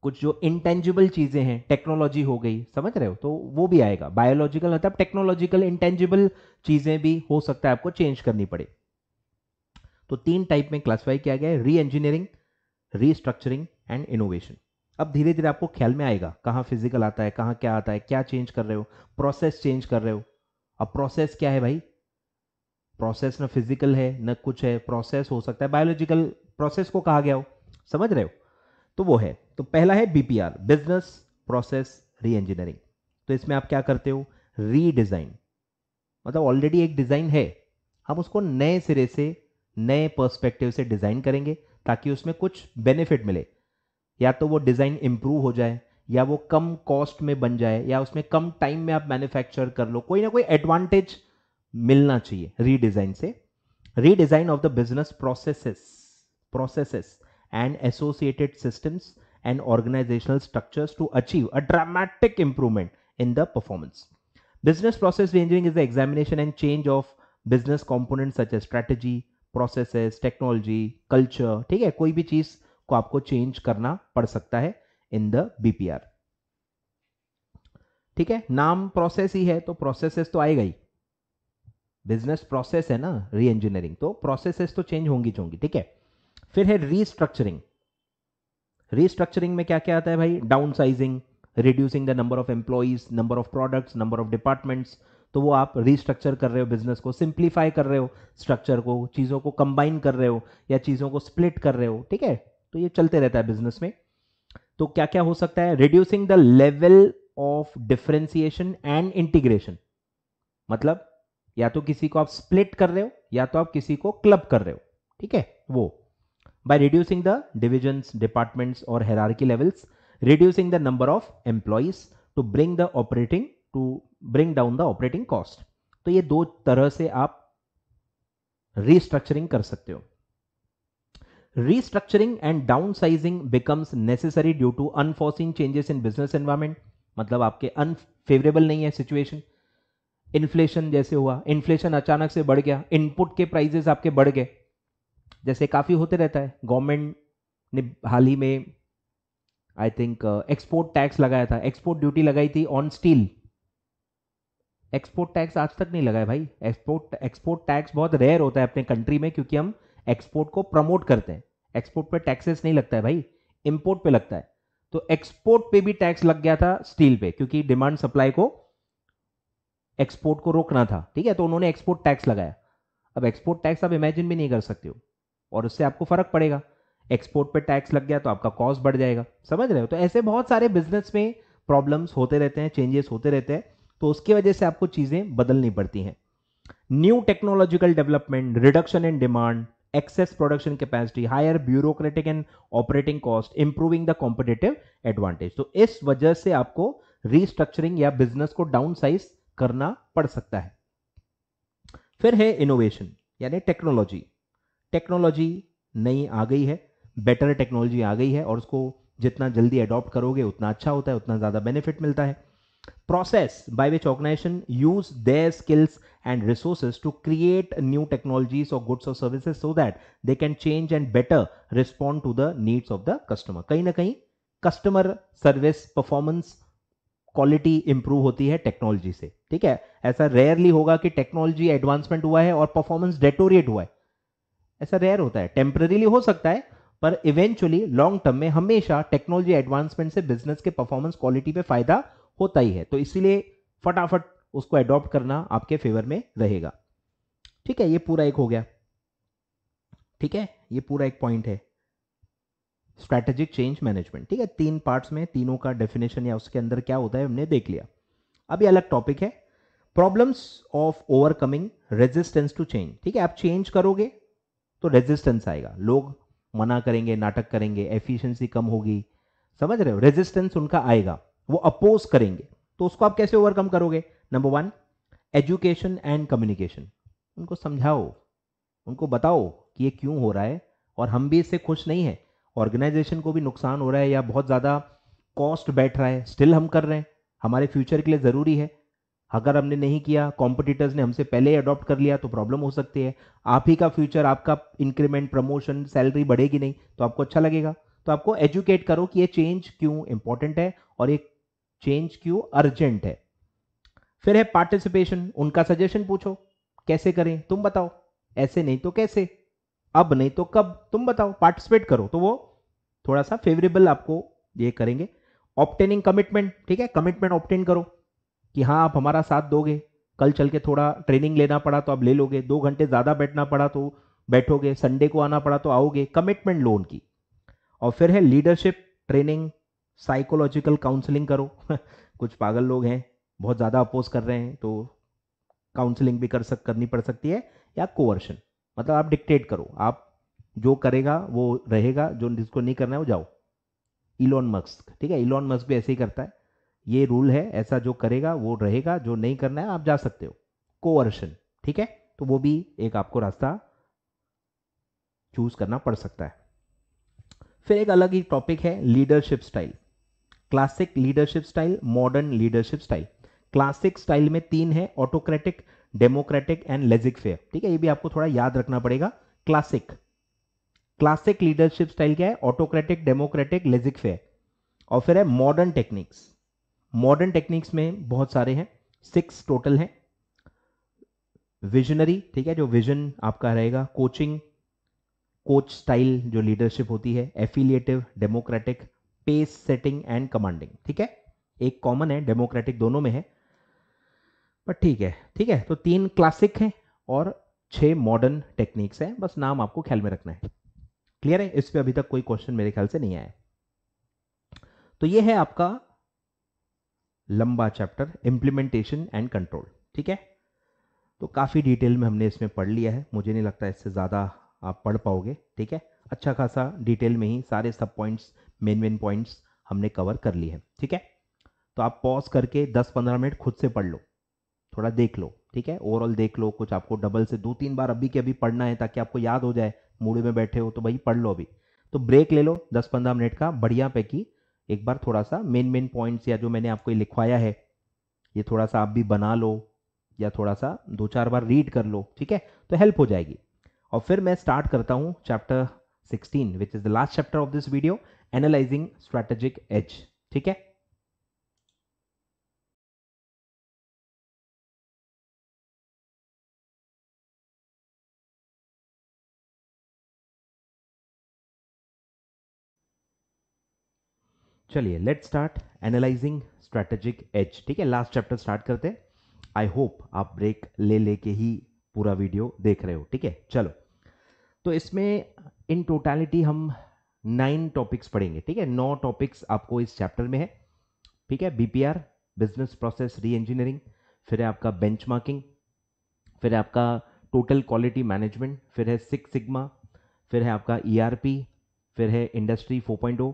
कुछ जो इंटेंजिबल चीज़ें हैं टेक्नोलॉजी हो गई समझ रहे हो तो वो भी आएगा बायोलॉजिकल मतलब टेक्नोलॉजिकल इंटेंजिबल चीज़ें भी हो सकता है आपको चेंज करनी पड़े तो तीन टाइप में क्लासिफाई किया गया है री इंजीनियरिंग रीस्ट्रक्चरिंग एंड इनोवेशन अब धीरे धीरे आपको ख्याल में आएगा कहाँ फिजिकल आता है कहाँ क्या आता है क्या चेंज कर रहे हो प्रोसेस चेंज कर रहे हो अब प्रोसेस क्या है भाई प्रोसेस ना फिजिकल है न कुछ है प्रोसेस हो सकता है बायोलॉजिकल प्रोसेस को कहा गया हो समझ रहे हो तो वो है तो पहला है BPR business process reengineering तो इसमें आप क्या करते हो रीडिज़ाइन मतलब ऑलरेडी एक डिज़ाइन है हम उसको नए सिरे से नए पर्सपेक्टिव से डिज़ाइन करेंगे ताकि उसमें कुछ बेनिफिट मिले या तो वो डिज़ाइन इम्प्रूव हो जाए या वो कम कॉस्ट में बन जाए या उसमें कम टाइम में आप मैन्युफैक्चर कर लो कोई ना कोई एडवांटेज मिलना चाहिए रीडिज़ाइन से redesign of the business processes processes and associated systems and organisational structures to achieve a dramatic improvement in the performance business process ranging is the examination and change of business component such a strategy processes technology culture ठीक है कोई भी चीज़ को आपको change करना पड़ सकता है इन द बीपीआर ठीक है नाम प्रोसेस ही है तो प्रोसेसेस तो आएगा ही बिजनेस प्रोसेस है ना री इंजीनियरिंग तो प्रोसेसेस तो चेंज होंगी होंगी ठीक है फिर है रीस्ट्रक्चरिंग रीस्ट्रक्चरिंग में क्या क्या आता है भाई downsizing reducing the number of employees number of products number of departments तो वो आप रीस्ट्रक्चर कर रहे हो बिजनेस को सिंप्लीफाई कर रहे हो स्ट्रक्चर को चीज़ों को कंबाइन कर रहे हो या चीज़ों को स्प्लिट कर रहे हो ठीक है तो ये चलते रहता है बिजनेस में तो क्या क्या हो सकता है reducing the level of differentiation and integration मतलब या तो किसी को आप स्प्लिट कर रहे हो या तो आप किसी को क्लब कर रहे हो ठीक है वो by reducing the division departments और hierarchy levels reducing the number of employees to bring the operating to bring down the operating cost तो ये दो तरह से आप रिस्ट्रक्चरिंग कर सकते हो restructuring and downsizing becomes necessary due to unforeseen changes in business environment मतलब आपके अनफेवरेबल नहीं है सिचुएशन इन्फ्लेशन जैसे हुआ इन्फ्लेशन अचानक से बढ़ गया इनपुट के प्राइजेस आपके बढ़ गए जैसे काफ़ी होते रहता है गवर्नमेंट ने हाल ही में आई थिंक एक्सपोर्ट टैक्स लगाया था एक्सपोर्ट ड्यूटी लगाई थी ऑन स्टील एक्सपोर्ट टैक्स आज तक नहीं लगाया भाई एक्सपोर्ट एक्सपोर्ट टैक्स बहुत रेयर होता है अपने कंट्री में क्योंकि हम एक्सपोर्ट को प्रमोट करते हैं एक्सपोर्ट पे टैक्सेस नहीं लगता है भाई इंपोर्ट पे लगता है तो एक्सपोर्ट पे भी टैक्स लग गया था स्टील पे क्योंकि डिमांड सप्लाई को एक्सपोर्ट को रोकना था ठीक है तो उन्होंने एक्सपोर्ट टैक्स लगाया अब एक्सपोर्ट टैक्स आप इमेजिन भी नहीं कर सकते हो और उससे आपको फर्क पड़ेगा एक्सपोर्ट पे टैक्स लग गया तो आपका कॉस्ट बढ़ जाएगा समझ रहे हो तो ऐसे बहुत सारे बिजनेस में प्रॉब्लम्स होते रहते हैं चेंजेस होते रहते हैं तो उसकी वजह से आपको चीज़ें बदलनी पड़ती हैं new technological development reduction in demand excess production capacity higher bureaucratic and operating cost improving the competitive advantage तो इस वजह से आपको रीस्ट्रक्चरिंग या बिजनेस को डाउन साइज करना पड़ सकता है फिर है इनोवेशन यानी टेक्नोलॉजी टेक्नोलॉजी नई आ गई है बेटर टेक्नोलॉजी आ गई है और उसको जितना जल्दी अडॉप्ट करोगे उतना अच्छा होता है उतना ज़्यादा बेनिफिट मिलता है process by which organization use their skills and resources to create new technologies or goods or services so that they can change and better respond to the needs of the customer कहीं ना कहीं customer service performance quality improve होती है technology से ठीक है ऐसा rarely होगा कि टेक्नोलॉजी एडवांसमेंट हुआ है और परफॉर्मेंस डेटोरिएट हुआ है ऐसा रेयर होता है टेम्पररीली हो सकता है पर इवेंचुअली लॉन्ग टर्म में हमेशा टेक्नोलॉजी एडवांसमेंट से बिजनेस के परफॉर्मेंस क्वालिटी पे फायदा होता ही है तो इसीलिए फटाफट उसको एडॉप्ट करना आपके फेवर में रहेगा ठीक है ये पूरा एक हो गया ठीक है ये पूरा एक पॉइंट है स्ट्रैटेजिक चेंज मैनेजमेंट ठीक है तीन पार्ट्स में तीनों का डेफिनेशन या उसके अंदर क्या होता है हमने देख लिया अब ये अलग टॉपिक है problems of overcoming resistance to change ठीक है आप चेंज करोगे तो रेजिस्टेंस आएगा लोग मना करेंगे नाटक करेंगे एफिशिएंसी कम होगी समझ रहे हो रेजिस्टेंस उनका आएगा वो अपोज करेंगे तो उसको आप कैसे ओवरकम करोगे number one education and communication उनको समझाओ उनको बताओ कि ये क्यों हो रहा है और हम भी इससे खुश नहीं है ऑर्गेनाइजेशन को भी नुकसान हो रहा है या बहुत ज़्यादा कॉस्ट बैठ रहा है स्टिल हम कर रहे हैं हमारे फ्यूचर के लिए ज़रूरी है अगर हमने नहीं किया कॉम्पिटिटर्स ने हमसे पहले अडॉप्ट कर लिया तो प्रॉब्लम हो सकती है आप ही का फ्यूचर आपका इंक्रीमेंट प्रमोशन सैलरी बढ़ेगी नहीं तो आपको अच्छा लगेगा तो आपको एजुकेट करो कि ये चेंज क्यों इंपॉर्टेंट है और ये चेंज क्यों अर्जेंट है फिर है पार्टिसिपेशन उनका सजेशन पूछो कैसे करें तुम बताओ ऐसे नहीं तो कैसे अब नहीं तो कब तुम बताओ पार्टिसिपेट करो तो वो थोड़ा सा फेवरेबल आपको ये करेंगे ऑप्टेनिंग कमिटमेंट ठीक है कमिटमेंट ऑप्टेन करो कि हाँ आप हमारा साथ दोगे कल चल के थोड़ा ट्रेनिंग लेना पड़ा तो आप ले लोगे दो घंटे ज़्यादा बैठना पड़ा तो बैठोगे संडे को आना पड़ा तो आओगे कमिटमेंट लोन की और फिर है लीडरशिप ट्रेनिंग साइकोलॉजिकल काउंसलिंग करो कुछ पागल लोग हैं बहुत ज़्यादा अपोज कर रहे हैं तो काउंसलिंग भी कर सक करनी पड़ सकती है या कोवर्शन मतलब आप डिक्टेट करो आप जो करेगा वो रहेगा जो जिसको नहीं करना है वो जाओ इलॉन मस्क ठीक है इलॉन मस्क भी ऐसे ही करता है ये रूल है ऐसा जो करेगा वो रहेगा जो नहीं करना है आप जा सकते हो कोवर्शन ठीक है तो वो भी एक आपको रास्ता चूज करना पड़ सकता है फिर एक अलग ही टॉपिक है leadership style classic leadership style modern leadership style classic style में तीन है autocratic democratic and laissez faire ठीक है ये भी आपको थोड़ा याद रखना पड़ेगा क्लासिक क्लासिक लीडरशिप स्टाइल क्या है ऑटोक्रेटिक डेमोक्रेटिक लेजिक फेयर और फिर है मॉडर्न टेक्निक्स मॉडर्न टेक्निक्स में बहुत सारे हैं सिक्स टोटल हैं विजनरी ठीक है जो विजन आपका रहेगा कोचिंग कोच स्टाइल जो लीडरशिप होती है affiliative democratic pace setting and commanding ठीक है एक कॉमन है डेमोक्रेटिक दोनों में है बट ठीक है ठीक है तो तीन क्लासिक हैं और छह मॉडर्न टेक्निक्स हैं बस नाम आपको ख्याल में रखना है क्लियर है इस पर अभी तक कोई क्वेश्चन मेरे ख्याल से नहीं आया तो ये है आपका लंबा चैप्टर इंप्लीमेंटेशन एंड कंट्रोल ठीक है तो काफ़ी डिटेल में हमने इसमें पढ़ लिया है मुझे नहीं लगता इससे ज़्यादा आप पढ़ पाओगे ठीक है अच्छा खासा डिटेल में ही सारे सब पॉइंट्स मेन मेन पॉइंट्स हमने कवर कर लिए हैं ठीक है तो आप पॉज करके 10-15 मिनट खुद से पढ़ लो थोड़ा देख लो ठीक है ओवरऑल देख लो कुछ आपको डबल से दो तीन बार अभी के अभी पढ़ना है ताकि आपको याद हो जाए मूड में बैठे हो तो भाई पढ़ लो अभी तो ब्रेक ले लो 10-15 मिनट का बढ़िया पैकी एक बार थोड़ा सा मेन मेन पॉइंट्स या जो मैंने आपको लिखवाया है ये थोड़ा सा आप भी बना लो या थोड़ा सा दो चार बार रीड कर लो ठीक है तो हेल्प हो जाएगी और फिर मैं स्टार्ट करता हूँ chapter 16 which is the last chapter of this video analysing strategic edge ठीक है चलिए let start analysing strategic edge ठीक है लास्ट चैप्टर स्टार्ट करते आई होप आप ब्रेक ले लेके ही पूरा वीडियो देख रहे हो ठीक है चलो तो इसमें इन टोटलिटी हम नाइन टॉपिक्स पढ़ेंगे ठीक है नौ टॉपिक्स आपको इस चैप्टर में है ठीक है BPR business process reengineering फिर है आपका बेंचमार्किंग फिर है आपका टोटल क्वालिटी मैनेजमेंट फिर है सिक्स सिग्मा फिर है आपका ईआरपी e फिर है इंडस्ट्री 4.0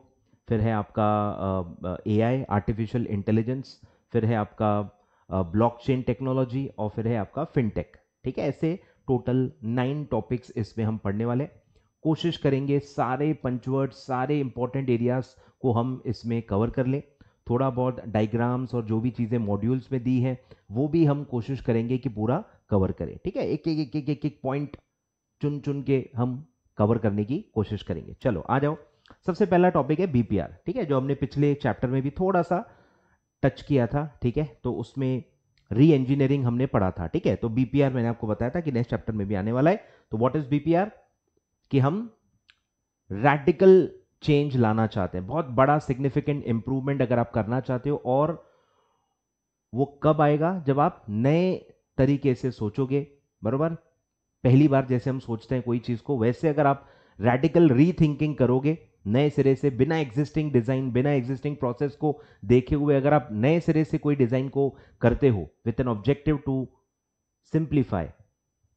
फिर है आपका ए आई आर्टिफिशियल इंटेलिजेंस फिर है आपका ब्लॉकचेन टेक्नोलॉजी और फिर है आपका फिनटेक ठीक है ऐसे टोटल नाइन टॉपिक्स इसमें हम पढ़ने वाले हैं कोशिश करेंगे सारे पंचवर्ड सारे इंपॉर्टेंट एरियाज को हम इसमें कवर कर लें थोड़ा बहुत डायग्राम्स और जो भी चीज़ें मॉड्यूल्स में दी हैं वो भी हम कोशिश करेंगे कि पूरा कवर करें ठीक है एक एक एक एक एक एक पॉइंट चुन चुन के हम कवर करने की कोशिश करेंगे चलो आ जाओ सबसे पहला टॉपिक है बीपीआर ठीक है जो हमने पिछले चैप्टर में भी थोड़ा सा टच किया था ठीक है तो उसमें री इंजीनियरिंग हमने पढ़ा था ठीक है तो बीपीआर मैंने आपको बताया था कि नेक्स्ट चैप्टर में भी आने वाला है तो वॉट इज बीपीआर कि हम रेडिकल चेंज लाना चाहते हैं बहुत बड़ा सिग्निफिकेंट इंप्रूवमेंट अगर आप करना चाहते हो और वो कब आएगा जब आप नए तरीके से सोचोगे बरोबर पहली बार जैसे हम सोचते हैं कोई चीज़ को वैसे अगर आप रेडिकल रीथिंकिंग करोगे नए सिरे से बिना एग्जिस्टिंग डिज़ाइन बिना एग्जिस्टिंग प्रोसेस को देखे हुए अगर आप नए सिरे से कोई डिज़ाइन को करते हो with an objective to simplify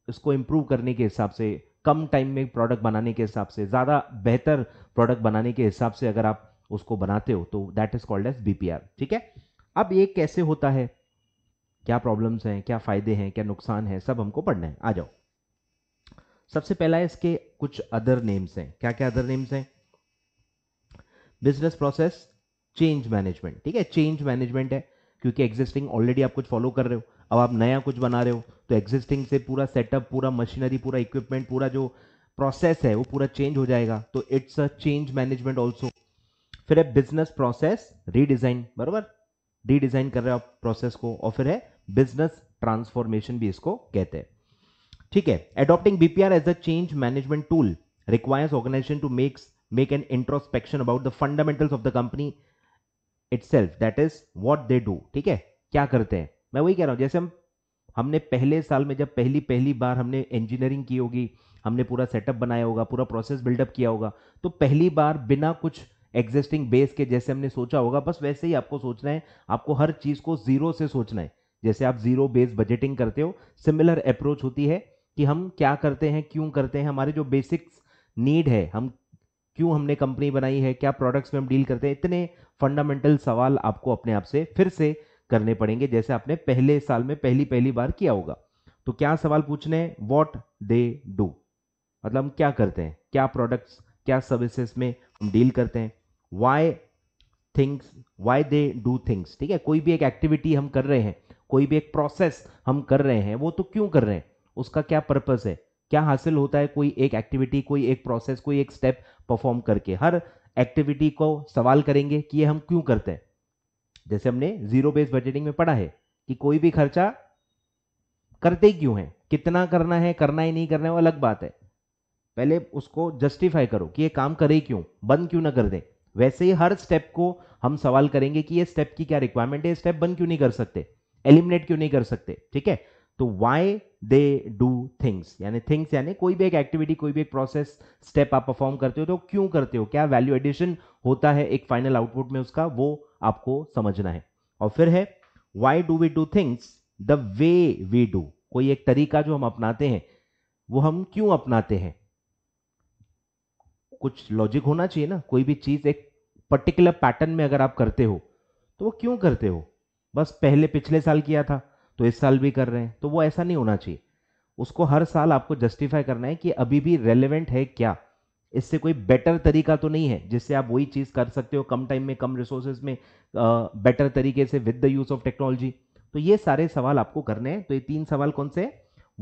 इसको इंप्रूव करने के हिसाब से कम टाइम में प्रोडक्ट बनाने के हिसाब से ज़्यादा बेहतर प्रोडक्ट बनाने के हिसाब से अगर आप उसको बनाते हो तो that is called as BPR ठीक है अब ये कैसे होता है क्या प्रॉब्लम्स हैं क्या फ़ायदे हैं क्या नुकसान है सब हमको पढ़ना है आ जाओ सबसे पहला है इसके कुछ अदर नेम्स हैं क्या क्या अदर नेम्स हैं बिजनेस प्रोसेस चेंज मैनेजमेंट ठीक है चेंज मैनेजमेंट है क्योंकि एग्जिस्टिंग ऑलरेडी आप कुछ फॉलो कर रहे हो अब आप नया कुछ बना रहे हो तो एग्जिस्टिंग से पूरा सेटअप पूरा मशीनरी पूरा इक्विपमेंट पूरा जो प्रोसेस है वो पूरा चेंज हो जाएगा तो it's a change management also फिर है बिजनेस प्रोसेस रीडिज़ाइन बरबर रीडिज़ाइन कर रहे हो आप प्रोसेस को और फिर है बिजनेस ट्रांसफॉर्मेशन भी इसको कहते हैं ठीक है adopting BPR as a change management tool requires organisation to makes make an introspection about the fundamentals of the company itself that is what they do ठीक है क्या करते हैं मैं वही कह रहा हूं जैसे हम हमने पहले साल में जब पहली पहली बार हमने इंजीनियरिंग की होगी हमने पूरा सेटअप बनाया होगा पूरा प्रोसेस बिल्डअप किया होगा तो पहली बार बिना कुछ एग्जिस्टिंग बेस के जैसे हमने सोचा होगा बस वैसे ही आपको सोचना है आपको हर चीज़ को ज़ीरो से सोचना है जैसे आप ज़ीरो बेस बजटिंग करते हो सिमिलर अप्रोच होती है कि हम क्या करते हैं क्यों करते हैं हमारे जो बेसिक्स नीड है हम क्यों हमने कंपनी बनाई है क्या प्रोडक्ट्स में हम डील करते हैं इतने फंडामेंटल सवाल आपको अपने आप से फिर से करने पड़ेंगे जैसे आपने पहले साल में पहली पहली बार किया होगा तो क्या सवाल पूछने हैं वॉट दे डू मतलब हम क्या करते हैं क्या प्रोडक्ट्स क्या सर्विसेज में हम डील करते हैं why things why they do things ठीक है कोई भी एक एक्टिविटी हम कर रहे हैं कोई भी एक प्रोसेस हम कर रहे हैं वो तो क्यों कर रहे हैं उसका क्या पर्पस है क्या हासिल होता है कोई एक एक्टिविटी कोई एक प्रोसेस कोई एक स्टेप परफॉर्म करके हर एक्टिविटी को सवाल करेंगे कि ये हम क्यों करते हैं जैसे हमने जीरो बेस बजटिंग में पढ़ा है कि कोई भी खर्चा करते क्यों है कितना करना है करना ही नहीं करना है वो अलग बात है पहले उसको जस्टिफाई करो कि ये काम करे क्यों बंद क्यों ना कर दे वैसे ही हर स्टेप को हम सवाल करेंगे कि ये स्टेप की क्या रिक्वायरमेंट है स्टेप बंद क्यों नहीं कर सकते एलिमिनेट क्यों नहीं कर सकते ठीक है तो वाई दे डू थिंग्स यानी थिंग्स यानी कोई भी एक एक्टिविटी कोई भी एक प्रोसेस स्टेप आप परफॉर्म करते हो तो क्यों करते हो क्या वैल्यू एडिशन होता है एक फाइनल आउटपुट में उसका वो आपको समझना है और फिर है why do we do things the way we do कोई एक तरीका जो हम अपनाते हैं वो हम क्यों अपनाते हैं कुछ लॉजिक होना चाहिए ना कोई भी चीज एक पर्टिकुलर पैटर्न में अगर आप करते हो तो वो क्यों करते हो बस पहले पिछले साल किया था तो इस साल भी कर रहे हैं तो वो ऐसा नहीं होना चाहिए उसको हर साल आपको जस्टिफाई करना है कि अभी भी रेलिवेंट है क्या इससे कोई बेटर तरीका तो नहीं है जिससे आप वही चीज़ कर सकते हो कम टाइम में कम रिसोर्सेज में बेटर तरीके से with the use of technology तो ये सारे सवाल आपको करने हैं तो ये तीन सवाल कौन से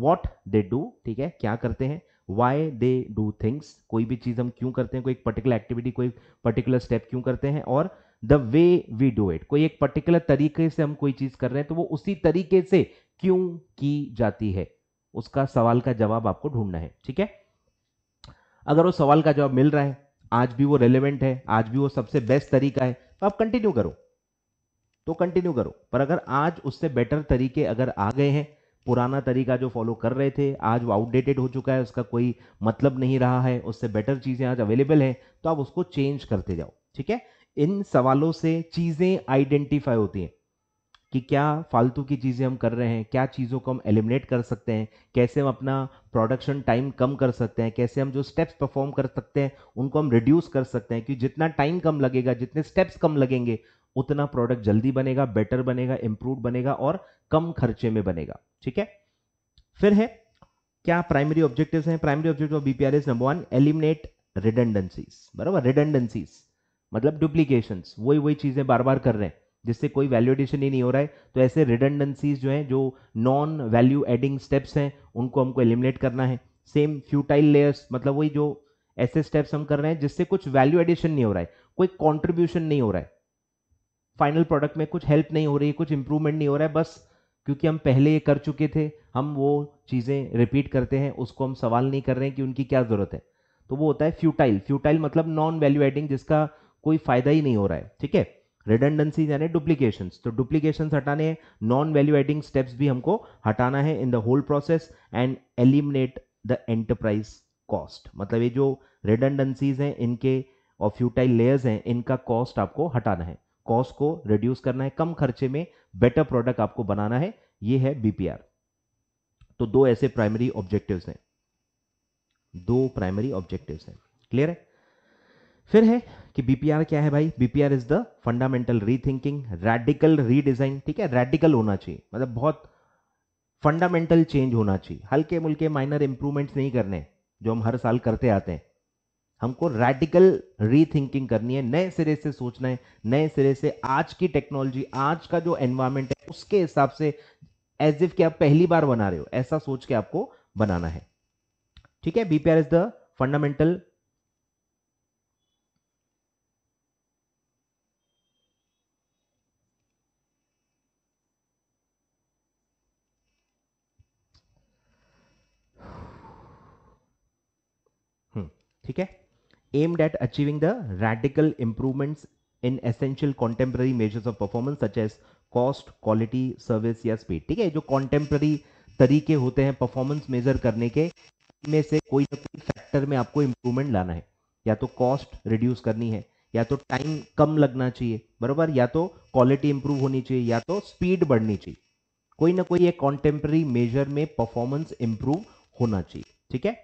वॉट दे डू ठीक है क्या करते हैं वाई दे डू थिंग्स कोई भी चीज़ हम क्यों करते हैं कोई पर्टिकुलर एक्टिविटी कोई पर्टिकुलर स्टेप क्यों करते हैं और the way we do it कोई एक पर्टिकुलर तरीके से हम कोई चीज कर रहे हैं तो वो उसी तरीके से क्यों की जाती है उसका सवाल का जवाब आपको ढूंढना है ठीक है अगर वो सवाल का जवाब मिल रहा है आज भी वो रेलिवेंट है आज भी वो सबसे बेस्ट तरीका है तो आप कंटिन्यू करो तो कंटिन्यू करो पर अगर आज उससे बेटर तरीके अगर आ गए हैं पुराना तरीका जो फॉलो कर रहे थे आज वो आउटडेटेड हो चुका है उसका कोई मतलब नहीं रहा है उससे बेटर चीज़ें आज अवेलेबल है तो आप उसको चेंज करते जाओ ठीक है इन सवालों से चीज़ें आइडेंटिफाई होती हैं कि क्या फालतू की चीज़ें हम कर रहे हैं क्या चीज़ों को हम एलिमिनेट कर सकते हैं कैसे हम अपना प्रोडक्शन टाइम कम कर सकते हैं कैसे हम जो स्टेप्स परफॉर्म कर सकते हैं उनको हम रिड्यूस कर सकते हैं कि जितना टाइम कम लगेगा जितने स्टेप्स कम लगेंगे उतना प्रोडक्ट जल्दी बनेगा बेटर बनेगा इंप्रूव बनेगा और कम खर्चे में बनेगा ठीक है फिर है क्या प्राइमरी ऑब्जेक्टिव्स हैं primary objective of BPR number one eliminate redundancies बराबर रिडेंडेंसीज़ मतलब डुप्लीकेशन वही वही चीज़ें बार बार कर रहे हैं जिससे कोई वैल्यू एडिशन ही नहीं हो रहा है तो ऐसे रिडंडेंसीज जो हैं जो नॉन वैल्यू एडिंग स्टेप्स हैं उनको हमको एलिमिनेट करना है सेम फ्यूटाइल लेयर्स मतलब वही जो ऐसे स्टेप्स हम कर रहे हैं जिससे कुछ वैल्यू एडिशन नहीं हो रहा है कोई कॉन्ट्रीब्यूशन नहीं हो रहा है फाइनल प्रोडक्ट में कुछ हेल्प नहीं हो रही है कुछ इंप्रूवमेंट नहीं हो रहा है बस क्योंकि हम पहले ये कर चुके थे हम वो चीज़ें रिपीट करते हैं उसको हम सवाल नहीं कर रहे हैं कि उनकी क्या ज़रूरत है तो वो होता है फ्यूटाइल फ्यूटाइल मतलब नॉन वैल्यू एडिंग जिसका कोई फायदा ही नहीं हो रहा है ठीक है रिडंडेंसीज यानी डुप्लीकेशन तो डुप्लीकेशन हटाने हैं नॉन वैल्यू एडिंग स्टेप्स भी हमको हटाना है in the whole process and eliminate the enterprise cost मतलब ये जो रिडेंडेंसीज हैं इनके और फ्यूटाइल लेयर्स हैं इनका कॉस्ट आपको हटाना है कॉस्ट को रिड्यूस करना है कम खर्चे में बेटर प्रोडक्ट आपको बनाना है ये है बीपीआर तो दो ऐसे प्राइमरी ऑब्जेक्टिव्स हैं दो प्राइमरी ऑब्जेक्टिव्स हैं क्लियर है फिर है कि बीपीआर क्या है भाई BPR is the fundamental rethinking radical redesign ठीक है रेडिकल होना चाहिए मतलब बहुत फंडामेंटल चेंज होना चाहिए हल्के मुल्के माइनर इंप्रूवमेंट्स नहीं करने जो हम हर साल करते आते हैं हमको रेडिकल रीथिंकिंग करनी है नए सिरे से सोचना है नए सिरे से आज की टेक्नोलॉजी आज का जो एनवायरमेंट है उसके हिसाब से एज इफ कि आप पहली बार बना रहे हो ऐसा सोच के आपको बनाना है ठीक है बीपीआर इज द फंडामेंटल ठीक है aimed at achieving the radical improvement in essential contemporary measures of performance such as cost quality service या स्पीड ठीक है जो कॉन्टेम्प्ररी तरीके होते हैं परफॉर्मेंस मेजर करने के में से कोई ना कोई फैक्टर में आपको इंप्रूवमेंट लाना है या तो कॉस्ट रिड्यूस करनी है या तो टाइम कम लगना चाहिए बरबर या तो क्वालिटी इंप्रूव होनी चाहिए या तो स्पीड बढ़नी चाहिए कोई ना कोई एक कॉन्टेम्प्ररी मेजर में परफॉर्मेंस इंप्रूव होना चाहिए ठीक है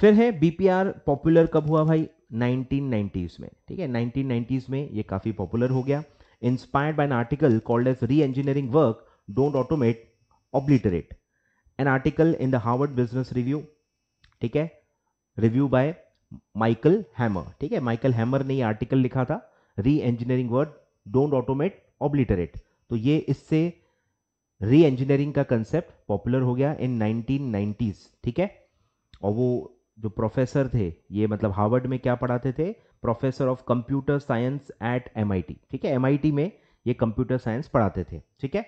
फिर है बीपीआर पॉपुलर कब हुआ भाई 1990s में ठीक है 1990s में ये काफ़ी पॉपुलर हो गया inspired by an article called as reengineering work don't automate obliterate an article in the Harvard business review ठीक है रिव्यू बाय माइकल हैमर ठीक है माइकल हैमर ने ये आर्टिकल लिखा था reengineering word don't automate obliterate तो ये इससे री इंजीनियरिंग का कंसेप्ट पॉपुलर हो गया इन 1990s ठीक है और वो जो प्रोफेसर थे ये मतलब हार्वर्ड में क्या पढ़ाते थे professor of computer science at M ठीक है एम में ये कंप्यूटर साइंस पढ़ाते थे ठीक है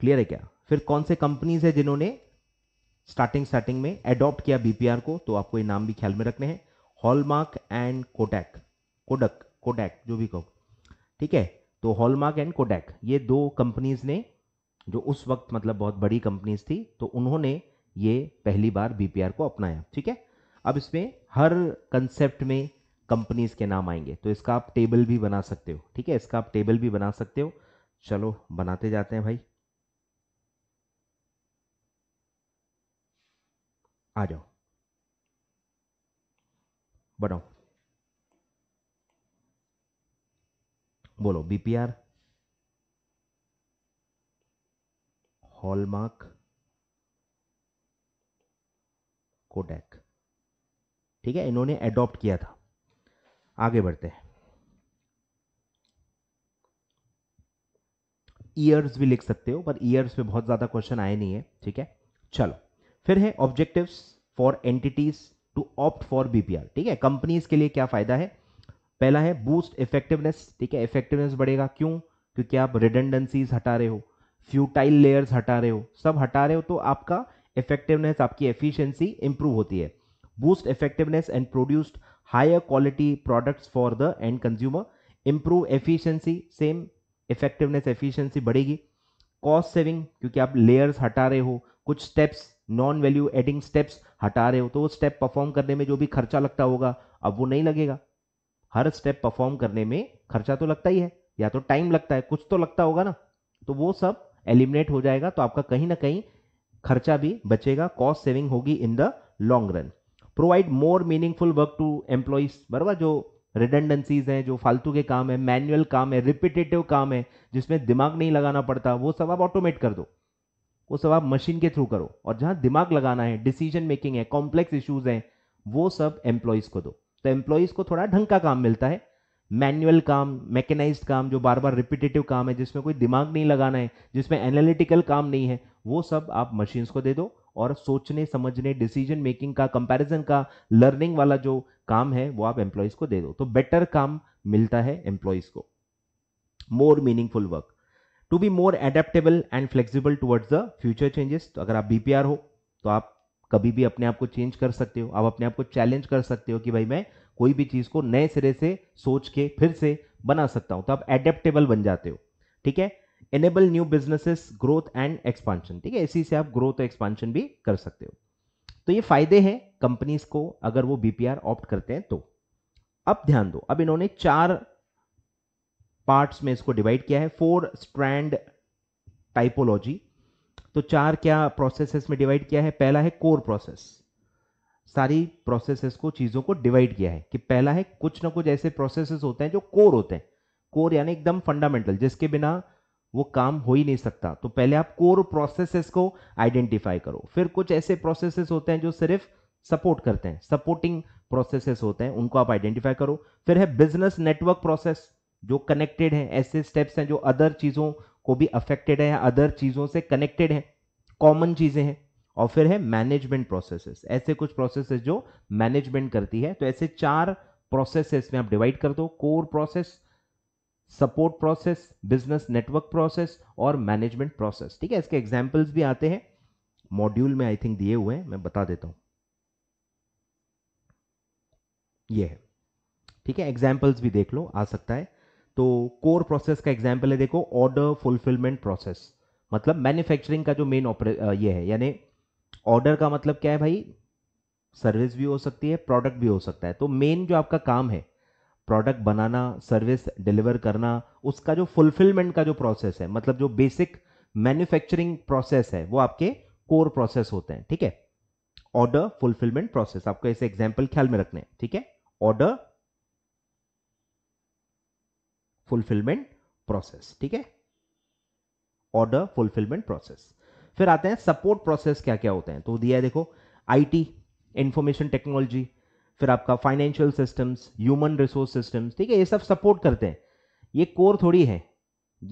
क्लियर है क्या फिर कौन से कंपनीज है जिन्होंने स्टार्टिंग स्टार्टिंग में एडॉप्ट किया बीपीआर को तो आपको ये नाम भी ख्याल में रखने हैं Hallmark and Kodak Kodak Kodak जो भी कहो ठीक है तो हॉलमार्क एंड कोडैक ये दो कंपनीज ने जो उस वक्त मतलब बहुत बड़ी कंपनीज थी तो उन्होंने ये पहली बार बीपीआर को अपनाया ठीक है अब इसमें हर कंसेप्ट में कंपनीज के नाम आएंगे तो इसका आप टेबल भी बना सकते हो ठीक है इसका आप टेबल भी बना सकते हो चलो बनाते जाते हैं भाई आ जाओ बनाओ बोलो बीपीआर हॉलमार्क कोडेक ठीक है इन्होंने एडॉप्ट किया था आगे बढ़ते हैं ईयर्स भी लिख सकते हो पर ईयर्स पे बहुत ज़्यादा क्वेश्चन आए नहीं है ठीक है चलो फिर है objectives for entities to opt for BPR ठीक है कंपनीज के लिए क्या फायदा है पहला है बूस्ट इफेक्टिवनेस ठीक है इफेक्टिवनेस बढ़ेगा क्यों क्योंकि आप रिडेंडेंसीज हटा रहे हो फ्यूटाइल लेयर्स हटा रहे हो सब हटा रहे हो तो आपका इफेक्टिवनेस आपकी एफिशिएंसी इंप्रूव होती है boost effectiveness and produced higher quality products for the end consumer improve efficiency same effectiveness efficiency बढ़ेगी कॉस्ट सेविंग क्योंकि आप लेयर्स हटा रहे हो कुछ steps non value adding steps हटा रहे हो तो वो स्टेप परफॉर्म करने में जो भी खर्चा लगता होगा अब वो नहीं लगेगा हर स्टेप परफॉर्म करने में खर्चा तो लगता ही है या तो टाइम लगता है कुछ तो लगता होगा ना तो वो सब एलिमिनेट हो जाएगा तो आपका कहीं ना कहीं खर्चा भी बचेगा कॉस्ट सेविंग होगी in the long run provide more meaningful work to employees बरबर जो रिडेंडेंसीज हैं जो फालतू के काम है मैनुअल काम है रिपीटेटिव काम है जिसमें दिमाग नहीं लगाना पड़ता वो सब आप ऑटोमेट कर दो वो सब आप मशीन के थ्रू करो और जहां दिमाग लगाना है डिसीजन मेकिंग है कॉम्प्लेक्स इश्यूज हैं वो सब एम्प्लॉयज़ को दो तो एम्प्लॉयज़ को थोड़ा ढंग का काम मिलता है मैनुअल काम मैकेनाइज काम जो बार बार रिपीटेटिव काम है जिसमें कोई दिमाग नहीं लगाना है जिसमें एनालिटिकल काम नहीं है वो सब आप मशीन्स को दे दो और सोचने समझने डिसीजन मेकिंग का कंपैरिजन का लर्निंग वाला जो काम है वो आप एम्प्लॉयज़ को दे दो तो बेटर काम मिलता है एम्प्लॉयज़ को more meaningful work to be more adaptable and flexible towards the future changes तो अगर आप बीपीआर हो तो आप कभी भी अपने आप को चेंज कर सकते हो आप अपने आप को चैलेंज कर सकते हो कि भाई मैं कोई भी चीज़ को नए सिरे से सोच के फिर से बना सकता हूं तो आप एडेप्टेबल बन जाते हो ठीक है enable new businesses growth and expansion ठीक है इसी से आप ग्रोथ और एक्सपांशन भी कर सकते हो तो ये फायदे हैं कंपनीज को अगर वो बीपीआर ऑप्ट करते हैं तो अब ध्यान दो अब इन्होंने चार पार्ट्स में इसको डिवाइड किया है फोर स्ट्रैंड टाइपोलॉजी तो चार क्या प्रोसेसेस में डिवाइड किया है पहला है कोर प्रोसेस सारी प्रोसेसेस को चीज़ों को डिवाइड किया है कि पहला है कुछ ना कुछ ऐसे प्रोसेसेस होते हैं जो कोर होते हैं कोर यानी एकदम फंडामेंटल जिसके बिना वो काम हो ही नहीं सकता तो पहले आप कोर प्रोसेसेस को आइडेंटिफाई करो फिर कुछ ऐसे प्रोसेसेस होते हैं जो सिर्फ सपोर्ट करते हैं सपोर्टिंग प्रोसेसेस होते हैं उनको आप आइडेंटिफाई करो फिर है बिजनेस नेटवर्क प्रोसेस जो कनेक्टेड है ऐसे स्टेप्स हैं जो अदर चीज़ों को भी अफेक्टेड है या अदर चीज़ों से कनेक्टेड है कॉमन चीज़ें हैं और फिर है मैनेजमेंट प्रोसेसेस ऐसे कुछ प्रोसेसेस जो मैनेजमेंट करती है तो ऐसे चार प्रोसेसेस में आप डिवाइड कर दो core process support process business network process और मैनेजमेंट प्रोसेस ठीक है इसके एग्जाम्पल्स भी आते हैं मॉड्यूल में आई थिंक दिए हुए हैं मैं बता देता हूं ये है ठीक है एग्जाम्पल्स भी देख लो आ सकता है तो कोर प्रोसेस का एग्जाम्पल है देखो ऑर्डर फुलफिलमेंट प्रोसेस मतलब मैन्युफैक्चरिंग का जो मेन ये है यानी ऑर्डर का मतलब क्या है भाई सर्विस भी हो सकती है प्रोडक्ट भी हो सकता है तो मेन जो आपका काम है प्रोडक्ट बनाना सर्विस डिलीवर करना उसका जो फुलफिलमेंट का जो प्रोसेस है मतलब जो बेसिक मैन्युफैक्चरिंग प्रोसेस है वो आपके कोर प्रोसेस होते हैं ठीक है ऑर्डर फुलफिलमेंट प्रोसेस आपको ऐसे एग्जाम्पल ख्याल में रखने ठीक है ऑर्डर फुलफिलमेंट प्रोसेस ठीक है ऑर्डर फुलफिलमेंट प्रोसेस फिर आते हैं सपोर्ट प्रोसेस क्या क्या होते हैं तो दिया है देखो आईटी इंफॉर्मेशन टेक्नोलॉजी फिर आपका financial systems human resource systems ठीक है ये सब सपोर्ट करते हैं ये कोर थोड़ी है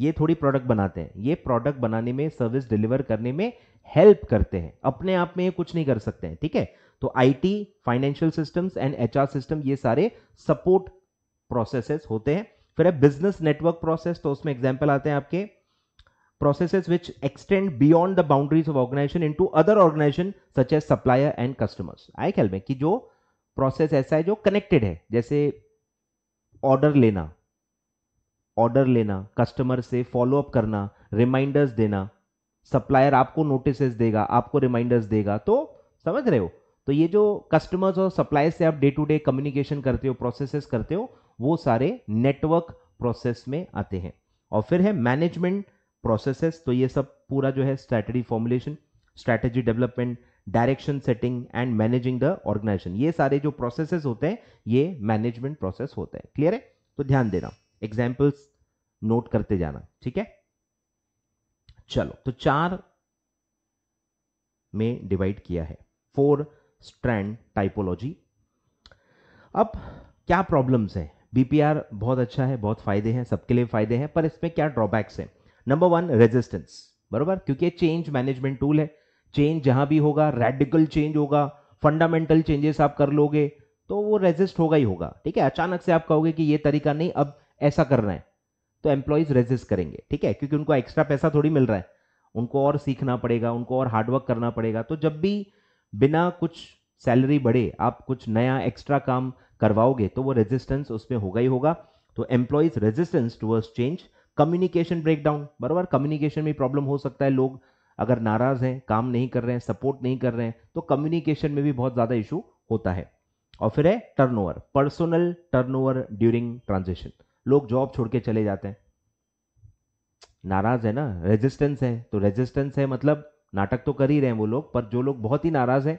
ये थोड़ी प्रोडक्ट बनाते हैं ये प्रोडक्ट बनाने में सर्विस डिलीवर करने में हेल्प करते हैं अपने आप में ये कुछ नहीं कर सकते हैं ठीक है तो IT financial systems and HR system ये सारे सपोर्ट प्रोसेसेस होते हैं फिर है बिजनेस नेटवर्क प्रोसेस तो उसमें एग्जाम्पल आते हैं आपके processes which extend beyond the boundaries of organization into other organization such as supplier and customers आए ख्याल में कि जो प्रोसेस ऐसा है जो कनेक्टेड है जैसे ऑर्डर लेना ऑर्डर लेना कस्टमर से फॉलोअप करना रिमाइंडर्स देना सप्लायर आपको नोटिसेस देगा आपको रिमाइंडर्स देगा तो समझ रहे हो तो ये जो कस्टमर्स और सप्लायर से आप डे टू डे कम्युनिकेशन करते हो प्रोसेसेस करते हो वो सारे नेटवर्क प्रोसेस में आते हैं और फिर है मैनेजमेंट प्रोसेसेस तो ये सब पूरा जो है strategy formulation strategy development direction setting and managing the organisation ये सारे जो प्रोसेसेस होते हैं ये मैनेजमेंट प्रोसेस होते हैं क्लियर है तो ध्यान देना एग्जाम्पल्स नोट करते जाना ठीक है चलो तो चार में डिवाइड किया है फोर स्ट्रैंड टाइपोलॉजी अब क्या प्रॉब्लम्स हैं बीपीआर बहुत अच्छा है बहुत फायदे हैं सबके लिए फायदे हैं पर इसमें क्या ड्रॉबैक्स हैं नंबर वन रेजिस्टेंस बरोबर क्योंकि चेंज मैनेजमेंट टूल है चेंज जहां भी होगा रेडिकल चेंज होगा फंडामेंटल चेंजेस आप कर लोगे तो वो रेजिस्ट होगा ही होगा ठीक है अचानक से आप कहोगे कि ये तरीका नहीं अब ऐसा करना है तो एम्प्लॉयज रेजिस्ट करेंगे ठीक है क्योंकि उनको एक्स्ट्रा पैसा थोड़ी मिल रहा है उनको और सीखना पड़ेगा उनको और हार्डवर्क करना पड़ेगा तो जब भी बिना कुछ सैलरी बढ़े आप कुछ नया एक्स्ट्रा काम करवाओगे तो वो रेजिस्टेंस उसमें होगा ही होगा तो employees resistance towards change communication breakdown बराबर कम्युनिकेशन में प्रॉब्लम हो सकता है लोग अगर नाराज़ हैं काम नहीं कर रहे हैं सपोर्ट नहीं कर रहे हैं तो कम्युनिकेशन में भी बहुत ज़्यादा इशू होता है और फिर है turnover personal turnover during transition लोग जॉब छोड़ के चले जाते हैं नाराज़ है ना रेजिस्टेंस है तो रेजिस्टेंस है मतलब नाटक तो कर ही रहे हैं वो लोग पर जो लोग बहुत ही नाराज़ हैं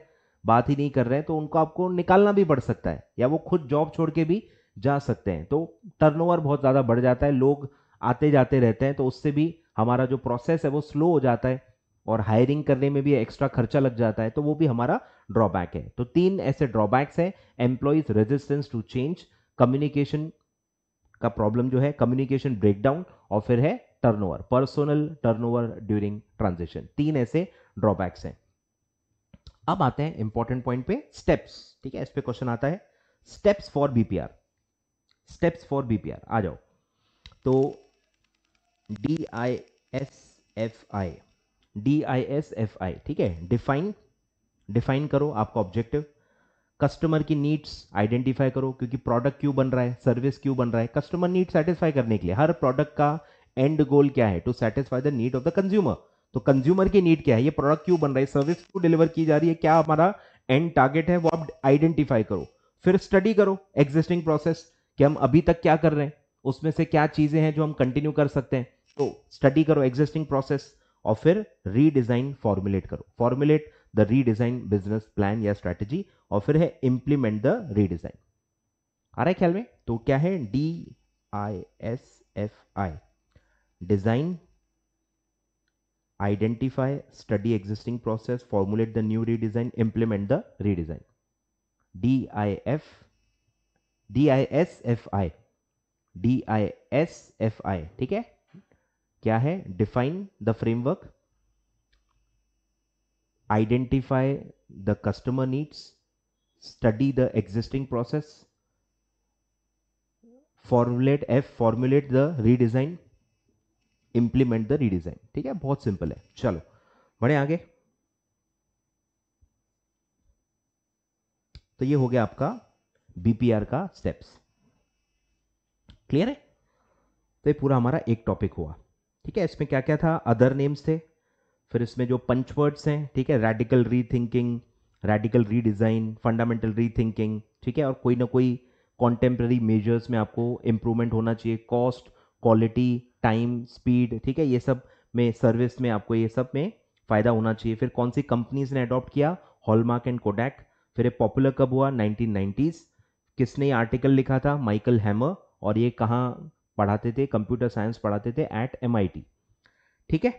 बात ही नहीं कर रहे हैं तो उनको आपको निकालना भी पड़ सकता है या वो खुद जॉब छोड़ के भी जा सकते हैं तो टर्नओवर बहुत ज़्यादा बढ़ जाता है लोग आते जाते रहते हैं तो उससे भी हमारा जो प्रोसेस है वो स्लो हो जाता है और हायरिंग करने में भी एक्स्ट्रा खर्चा लग जाता है तो वो भी हमारा ड्रॉबैक है तो तीन ऐसे ड्रॉबैक्स हैं employees resistance to change communication का प्रॉब्लम जो है कम्युनिकेशन ब्रेकडाउन और फिर है turnover personal turnover during transition तीन ऐसे ड्रॉबैक्स हैं अब आते हैं इंपॉर्टेंट पॉइंट पे स्टेप्स ठीक है इस पे क्वेश्चन आता है steps for BPR steps for BPR आ जाओ तो D I S F I D I S F I ठीक है डिफाइन डिफाइन करो आपका ऑब्जेक्टिव कस्टमर की नीड्स आइडेंटिफाई करो क्योंकि प्रोडक्ट क्यों बन रहा है सर्विस क्यों बन रहा है कस्टमर नीड सेटिस्फाई करने के लिए हर प्रोडक्ट का एंड गोल क्या है to satisfy the need of the consumer तो कंज्यूमर की नीड क्या है ये प्रोडक्ट क्यों बन रहा है सर्विस क्यों डिलीवर की जा रही है क्या हमारा एंड टारगेट है वो आप आइडेंटिफाई करो फिर स्टडी करो एग्जिस्टिंग प्रोसेस कि हम अभी तक क्या कर रहे हैं उसमें से क्या चीज़ें हैं जो हम कंटिन्यू कर सकते हैं तो स्टडी करो एग्जिस्टिंग प्रोसेस और फिर रीडिजाइन फॉर्मुलेट करो formulate the redesign business plan या स्ट्रेटेजी और फिर है इंप्लीमेंट द रीडिजाइन आ रहा है ख्याल में तो क्या है D I S F I design identify study existing process formulate the the new redesign implement redesign D I F D I S F I D I S F I ठीक है क्या है define the framework identify the customer needs study the existing process formulate F formulate the redesign implement the redesign ठीक है बहुत simple है चलो बढ़े आगे तो ये हो गया आपका बीपीआर का स्टेप्स क्लियर है तो ये पूरा हमारा एक टॉपिक हुआ ठीक है इसमें क्या क्या था अदर नेम्स थे फिर इसमें जो पंचवर्ड्स हैं ठीक है radical rethinking radical redesign fundamental rethinking ठीक है और कोई ना कोई कॉन्टेम्प्रेरी मेजर्स में आपको इम्प्रूवमेंट होना चाहिए कॉस्ट क्वालिटी टाइम स्पीड ठीक है ये सब में सर्विस में आपको ये सब में फ़ायदा होना चाहिए फिर कौन सी कंपनीज ने अडॉप्ट किया हॉलमार्क एंड कोडैक फिर ये पॉपुलर कब हुआ 1990s किसने ये आर्टिकल लिखा था माइकल हैमर और ये कहाँ पढ़ाते थे कंप्यूटर साइंस पढ़ाते थे एट एम ठीक है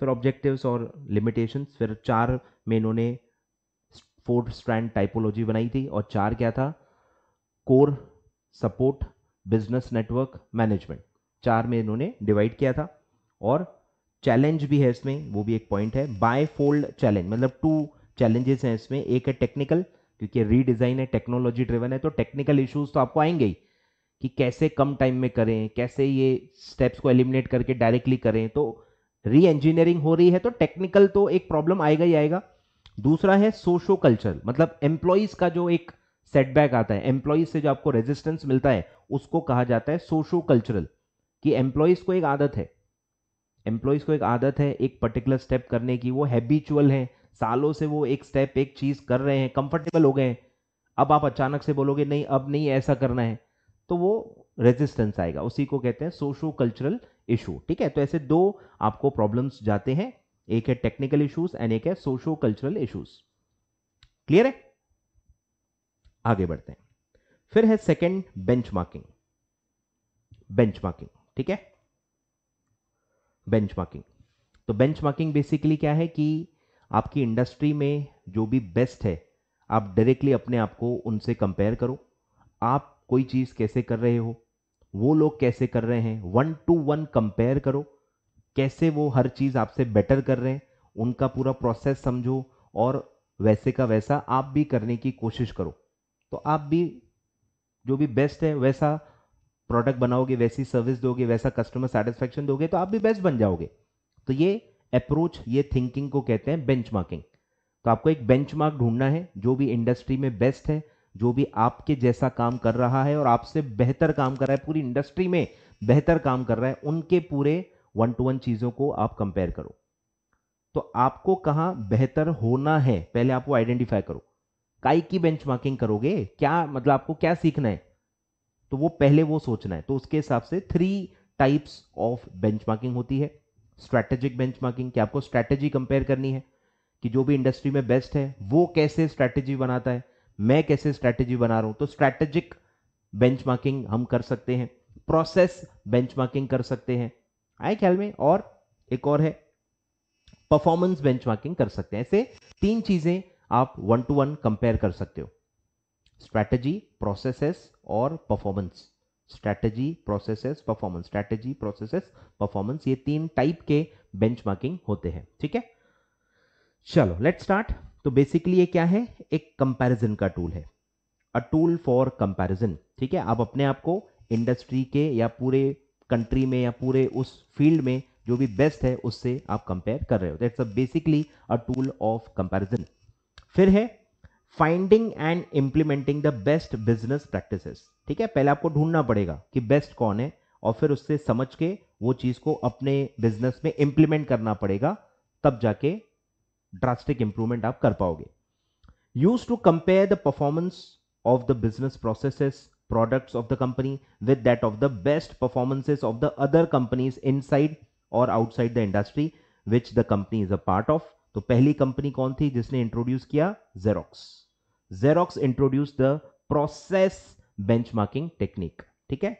फिर ऑब्जेक्टिव्स और लिमिटेशंस फिर चार में इन्होंने फोर स्ट्रैंड टाइपोलॉजी बनाई थी और चार क्या था core support business network management चार में इन्होंने डिवाइड किया था और चैलेंज भी है इसमें वो भी एक पॉइंट है बाय फोल्ड चैलेंज मतलब टू चैलेंजेस हैं इसमें एक है टेक्निकल क्योंकि रीडिज़ाइन है टेक्नोलॉजी ड्रिवन है तो टेक्निकल इश्यूज तो आपको आएंगे ही कि कैसे कम टाइम में करें कैसे ये स्टेप्स को एलिमिनेट करके डायरेक्टली करें तो री इंजीनियरिंग हो रही है तो टेक्निकल तो एक प्रॉब्लम आएगा ही आएगा दूसरा है सोशो कल्चर मतलब एम्प्लॉयज़ का जो एक सेटबैक आता है एम्प्लॉयज़ से जो आपको रेजिस्टेंस मिलता है उसको कहा जाता है सोशो कल्चरल कि एम्प्लॉयज़ को एक आदत है एम्प्लॉयज़ को एक आदत है एक पर्टिकुलर स्टेप करने की वो हैबिचुअल है सालों से वो एक स्टेप एक चीज़ कर रहे हैं कंफर्टेबल हो गए हैं अब आप अचानक से बोलोगे नहीं अब नहीं ऐसा करना है तो वो रेजिस्टेंस आएगा उसी को कहते हैं सोशो कल्चरल इशू ठीक है तो ऐसे दो आपको प्रॉब्लम्स जाते हैं एक है टेक्निकल इश्यूज एंड एक है सोशो कल्चरल इश्यूज क्लियर है आगे बढ़ते हैं फिर है सेकेंड बेंचमार्किंग बेंचमार्किंग ठीक है बेंचमार्किंग तो बेंचमार्किंग बेसिकली क्या है कि आपकी इंडस्ट्री में जो भी बेस्ट है आप डायरेक्टली अपने आप को उनसे कंपेयर करो आप कोई चीज़ कैसे कर रहे हो वो लोग कैसे कर रहे हैं वन टू वन कंपेयर करो कैसे वो हर चीज़ आपसे बेटर कर रहे हैं उनका पूरा प्रोसेस समझो और वैसे का वैसा आप भी करने की कोशिश करो तो आप भी जो भी बेस्ट है वैसा प्रोडक्ट बनाओगे वैसी सर्विस दोगे वैसा कस्टमर सेटिस्फेक्शन दोगे तो आप भी बेस्ट बन जाओगे तो ये अप्रोच ये थिंकिंग को कहते हैं बेंचमार्किंग तो आपको एक बेंचमार्क ढूंढना है जो भी इंडस्ट्री में बेस्ट है जो भी आपके जैसा काम कर रहा है और आपसे बेहतर काम कर रहा है पूरी इंडस्ट्री में बेहतर काम कर रहा है उनके पूरे वन टू वन चीज़ों को आप कंपेयर करो तो आपको कहां बेहतर होना है पहले आपको आइडेंटिफाई करो काई की बेंच करोगे क्या मतलब आपको क्या सीखना है तो वो पहले वो सोचना है तो उसके हिसाब से थ्री टाइप्स ऑफ बेंच होती है स्ट्रैटेजिक बेंच मार्किंग आपको स्ट्रैटेजी कंपेयर करनी है कि जो भी इंडस्ट्री में बेस्ट है वो कैसे स्ट्रैटेजी बनाता है मैं कैसे स्ट्रैटेजी बना रहा हूं तो स्ट्रैटेजिक बेंचमार्किंग हम कर सकते हैं प्रोसेस बेंचमार्किंग कर सकते हैं आए ख्याल में और एक और है परफॉर्मेंस बेंचमार्किंग कर सकते हैं ऐसे तीन चीजें आप वन टू वन कंपेयर कर सकते हो स्ट्रैटेजी प्रोसेसेस और performance strategy processes performance strategy processes performance ये तीन टाइप के बेंचमार्किंग होते हैं ठीक है चलो लेट स्टार्ट तो बेसिकली ये क्या है एक कंपैरिजन का टूल है अ टूल फॉर कंपैरिजन ठीक है आप अपने आप को इंडस्ट्री के या पूरे कंट्री में या पूरे उस फील्ड में जो भी बेस्ट है उससे आप कंपेयर कर रहे हो that's a basically a tool of comparison फिर है finding and implementing the best business practices ठीक है पहले आपको ढूंढना पड़ेगा कि बेस्ट कौन है और फिर उससे समझ के वो चीज़ को अपने बिजनेस में इंप्लीमेंट करना पड़ेगा तब जाके ड्रास्टिक इंप्रूवमेंट आप कर पाओगे use to compare the performance of the business process product of the company with that of the best performances of the other companies inside और outside the industry which the company is a part of तो पहली company कौन थी जिसने introduce किया Xerox Xerox introduce the process benchmarking technique ठीक है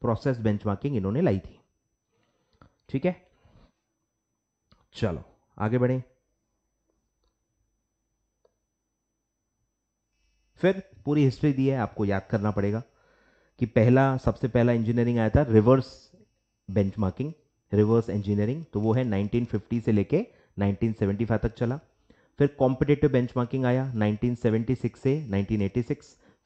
process benchmarking इन्होंने लाई थी ठीक है चलो आगे बढ़े फिर पूरी हिस्ट्री दी है आपको याद करना पड़ेगा कि पहला सबसे पहला इंजीनियरिंग आया था रिवर्स बेंचमार्किंग रिवर्स इंजीनियरिंग तो वो है 1950 से लेके 1975 तक चला फिर कॉम्पिटेटिव बेंचमार्किंग आया 1976 से 1986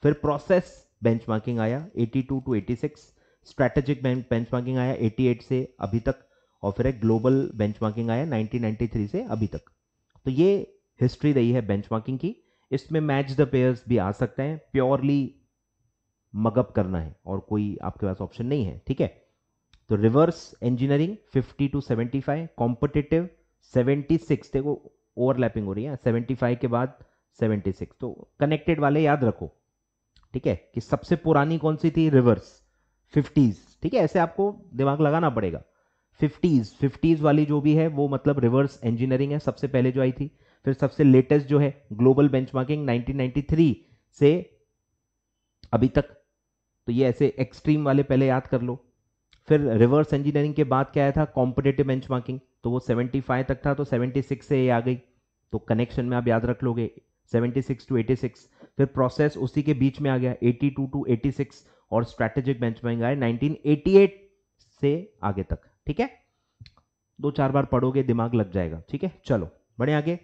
फिर प्रोसेस बेंचमार्किंग आया 82 टू 86 स्ट्रैटेजिक बेंचमार्किंग आया 88 से अभी तक और फिर एक ग्लोबल बेंचमार्किंग आया 1993 से अभी तक तो ये हिस्ट्री रही है बेंचमार्किंग की इसमें मैच द पेयर्स भी आ सकते हैं प्योरली मगअप करना है और कोई आपके पास ऑप्शन नहीं है ठीक है तो रिवर्स इंजीनियरिंग 50 टू 75 कॉम्पिटिटिव 76 देखो ओवरलैपिंग हो रही है 75 हाँ, के बाद 76 तो कनेक्टेड वाले याद रखो ठीक है कि सबसे पुरानी कौन सी थी रिवर्स फिफ्टीज ठीक है ऐसे आपको दिमाग लगाना पड़ेगा फिफ्टीज फिफ्टीज वाली जो भी है वो मतलब रिवर्स इंजीनियरिंग है सबसे पहले जो आई थी फिर सबसे लेटेस्ट जो है ग्लोबल बेंच मार्किंग से अभी तक तो ये ऐसे एक्सट्रीम वाले पहले याद कर लो फिर रिवर्स इंजीनियरिंग के बाद क्या आया था कॉम्पिटेटिव बेंच तो वो 75 तक था तो 76 से ये आ गई तो कनेक्शन में आप याद रख लोगे 76 टू 86 फिर प्रोसेस उसी के बीच में आ गया 82 टू और स्ट्रैटेजिक बेंच आए नाइनटीन से आगे तक ठीक है दो चार बार पढ़ोगे दिमाग लग जाएगा ठीक है चलो बढ़े आगे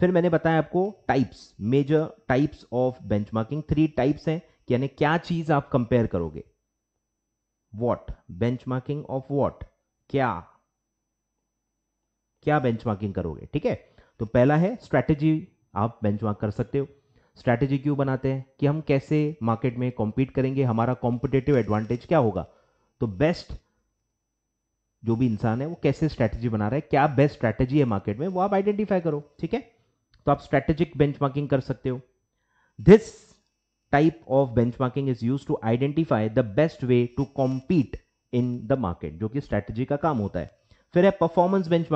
फिर मैंने बताया आपको types major types of benchmarking three types हैं यानी क्या चीज आप कंपेयर करोगे वॉट बेंचमार्किंग ऑफ वॉट क्या क्या बेंचमार्किंग करोगे ठीक है तो पहला है स्ट्रैटेजी आप बेंचमार्क कर सकते हो स्ट्रैटेजी क्यों बनाते हैं कि हम कैसे मार्केट में कॉम्पीट करेंगे हमारा कॉम्पिटेटिव एडवांटेज क्या होगा तो बेस्ट जो भी इंसान है वो कैसे स्ट्रैटेजी बना रहा है क्या बेस्ट स्ट्रैटेजी है मार्केट में वो आप आइडेंटिफाई करो ठीक है तो आप स्ट्रैटेजिक बेंच कर सकते हो this type of marking is use to identify the best way to compete in the market जो कि स्ट्रैटेजी का काम होता है फिर है परफॉर्मेंस बेंच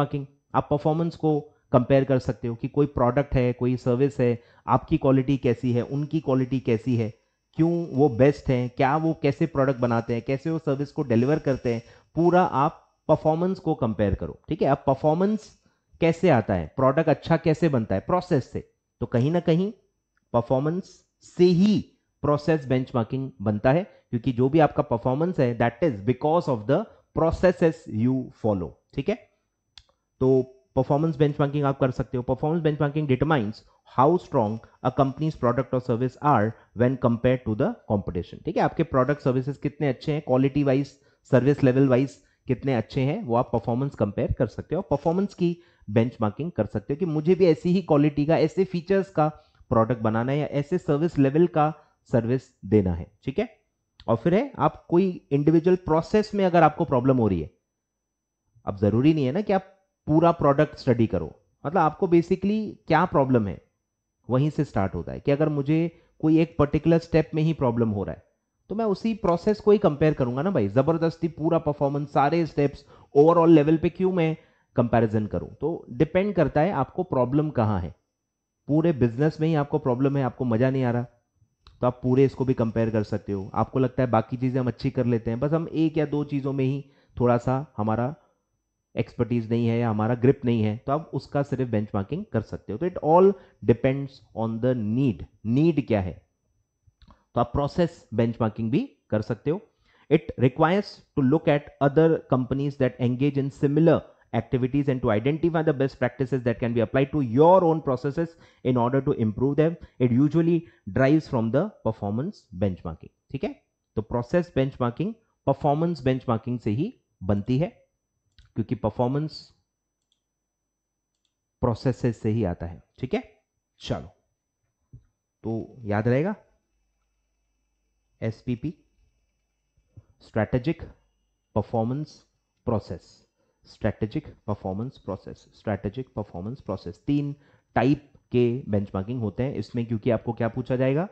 आप परफॉर्मेंस को कंपेयर कर सकते हो कि कोई प्रोडक्ट है कोई सर्विस है आपकी क्वालिटी कैसी है उनकी क्वालिटी कैसी है क्यों वो बेस्ट हैं क्या वो कैसे प्रोडक्ट बनाते हैं कैसे वो सर्विस को डिलीवर करते हैं पूरा आप परफॉर्मेंस को कंपेयर करो ठीक है अब परफॉर्मेंस कैसे आता है प्रोडक्ट अच्छा कैसे बनता है प्रोसेस से तो कहीं ना कहीं परफॉर्मेंस से ही प्रोसेस बेंचमार्किंग बनता है क्योंकि जो भी आपका परफॉर्मेंस है that is because of the processes you follow ठीक है तो परफॉर्मेंस बेंचमार्किंग आप कर सकते हो performance benchmarking determines how strong a company's product और service are when compare to the competition ठीक है आपके प्रोडक्ट सर्विसेज कितने अच्छे हैं quality wise service level wise कितने अच्छे हैं वो आप परफॉर्मेंस कंपेयर कर सकते हो और परफॉर्मेंस की बेंचमार्किंग कर सकते हो कि मुझे भी ऐसी ही क्वालिटी का ऐसे फीचर्स का प्रोडक्ट बनाना है या ऐसे सर्विस लेवल का सर्विस देना है ठीक है और फिर है आप कोई इंडिविजुअल प्रोसेस में अगर आपको प्रॉब्लम हो रही है अब जरूरी नहीं है ना कि आप पूरा प्रोडक्ट स्टडी करो मतलब आपको बेसिकली क्या प्रॉब्लम है वहीं से स्टार्ट होता है कि अगर मुझे कोई एक पर्टिकुलर स्टेप में ही प्रॉब्लम हो रहा है तो मैं उसी प्रोसेस को ही कंपेयर करूंगा ना भाई ज़बरदस्ती पूरा परफॉर्मेंस सारे स्टेप्स ओवरऑल लेवल पे क्यों मैं कंपैरिजन करूं तो डिपेंड करता है आपको प्रॉब्लम कहाँ है पूरे बिजनेस में ही आपको प्रॉब्लम है आपको मज़ा नहीं आ रहा तो आप पूरे इसको भी कंपेयर कर सकते हो आपको लगता है बाकी चीज़ें हम अच्छी कर लेते हैं बस हम एक या दो चीज़ों में ही थोड़ा सा हमारा एक्सपर्टीज नहीं है या हमारा ग्रिप नहीं है तो आप उसका सिर्फ बेंच मार्किंग कर सकते हो तो it all depends on the need need क्या है तो आप प्रोसेस बेंच मार्किंग भी कर सकते हो it requires to look at other companies that engage in similar activities and to identify the best practice that can be apply to your own process in order to improve them it usually drive from the performance bench ठीक है तो process bench performance bench से ही बनती है क्योंकि performance processes से ही आता है ठीक है चलो तो याद रहेगा SPP strategic performance process strategic performance process strategic performance process तीन टाइप के बेंचमार्किंग होते हैं इसमें क्योंकि आपको क्या पूछा जाएगा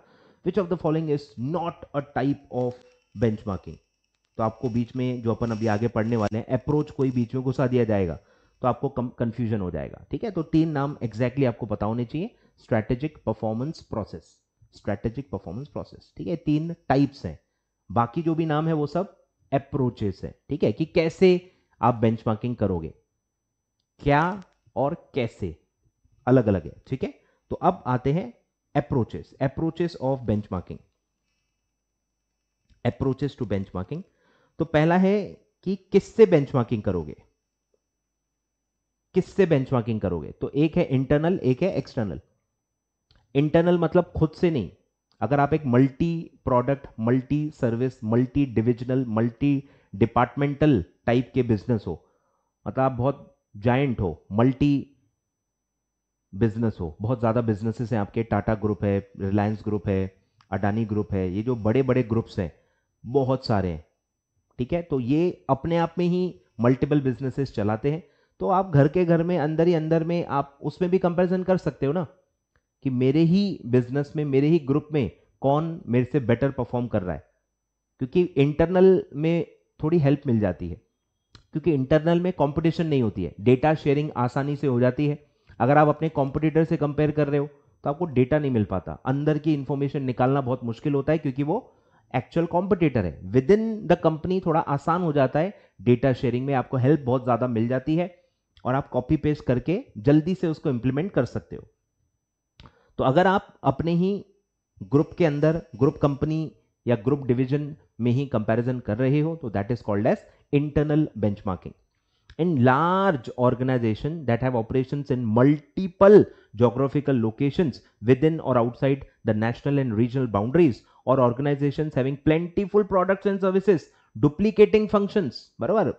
which of the following is not a type of benchmarking तो आपको बीच में जो अपन अभी आगे पढ़ने वाले हैं अप्रोच कोई बीच में घुसा दिया जाएगा तो आपको कंफ्यूजन हो जाएगा ठीक है तो तीन नाम एग्जैक्टली exactly आपको पता होने चाहिए strategic performance process strategic performance process ठीक है तीन टाइप्स हैं बाकी जो भी नाम है वो सब अप्रोचेस है ठीक है कि कैसे आप बेंच करोगे क्या और कैसे अलग अलग है ठीक है तो अब आते हैं approaches approaches of benchmarking approaches to benchmarking तो पहला है कि किससे बेंचमार्किंग करोगे किससे बेंचमार्किंग करोगे तो एक है इंटरनल एक है एक्सटर्नल इंटरनल मतलब खुद से नहीं अगर आप एक multi product multi service multi divisional multi departmental type के बिजनेस हो मतलब आप बहुत जाइंट हो मल्टी बिजनेस हो बहुत ज़्यादा बिजनेसेस हैं आपके टाटा ग्रुप है रिलायंस ग्रुप है अडानी ग्रुप है ये जो बड़े बड़े ग्रुप्स हैं बहुत सारे हैं ठीक है तो ये अपने आप में ही मल्टीपल बिजनेसेस चलाते हैं तो आप घर के घर में अंदर ही अंदर में आप उसमें भी कंपैरिजन कर सकते हो ना कि मेरे ही बिजनेस में मेरे ही ग्रुप में कौन मेरे से बेटर परफॉर्म कर रहा है क्योंकि इंटरनल में थोड़ी हेल्प मिल जाती है क्योंकि इंटरनल में कंपटीशन नहीं होती है डेटा शेयरिंग आसानी से हो जाती है अगर आप अपने कॉम्पिटिटर से कंपेयर कर रहे हो तो आपको डेटा नहीं मिल पाता अंदर की इन्फॉर्मेशन निकालना बहुत मुश्किल होता है क्योंकि वो एक्चुअल कॉम्पिटिटर है विद इन द कंपनी थोड़ा आसान हो जाता है डेटा शेयरिंग में आपको हेल्प बहुत ज़्यादा मिल जाती है और आप कॉपी पेस्ट करके जल्दी से उसको इंप्लीमेंट कर सकते हो तो अगर आप अपने ही ग्रुप के अंदर ग्रुप कंपनी या ग्रुप डिवीजन में ही कंपैरिजन कर रहे हो तो that is called as internal benchmarking in large organisation that have operation in multiple location within और outside the national and regional boundaries or organizations having plentiful products and services duplicating functions बराबर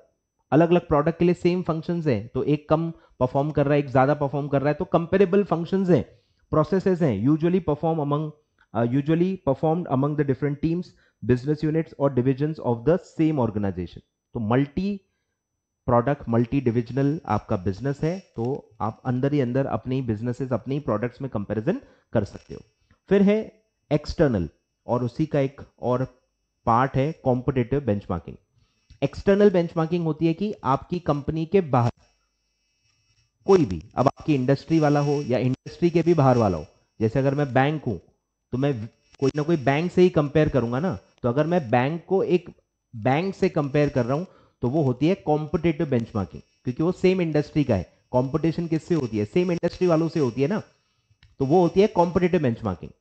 अलग अलग product के लिए same functions हैं तो एक कम perform कर रहा है एक ज्यादा परफॉर्म कर रहा है तो कंपेरेबल फंक्शंस हैं प्रोसेसेस हैं usually perform among usually performed among the different teams business units और divisions of the same organisation तो मल्टी प्रोडक्ट मल्टी डिविजनल आपका बिजनेस है तो आप अंदर ही अंदर अपनी बिजनेसेस अपनी प्रोडक्ट्स में कंपैरिजन कर सकते हो फिर है एक्सटर्नल और उसी का एक और पार्ट है कॉम्पिटेटिव बेंचमार्किंग एक्सटर्नल बेंचमार्किंग होती है कि आपकी कंपनी के बाहर कोई भी अब आपकी इंडस्ट्री वाला हो या इंडस्ट्री के भी बाहर वाला हो जैसे अगर मैं बैंक हूं तो मैं कोई ना कोई बैंक से ही कंपेयर करूंगा ना तो अगर मैं बैंक को एक बैंक से कंपेयर कर रहा हूं तो वो होती है कॉम्पिटेटिव बेंचमार्किंग क्योंकि वो सेम इंडस्ट्री का है कॉम्पिटिशन किससे होती है सेम इंडस्ट्री वालों से होती है ना तो वो होती है कॉम्पिटेटिव बेंचमार्किंग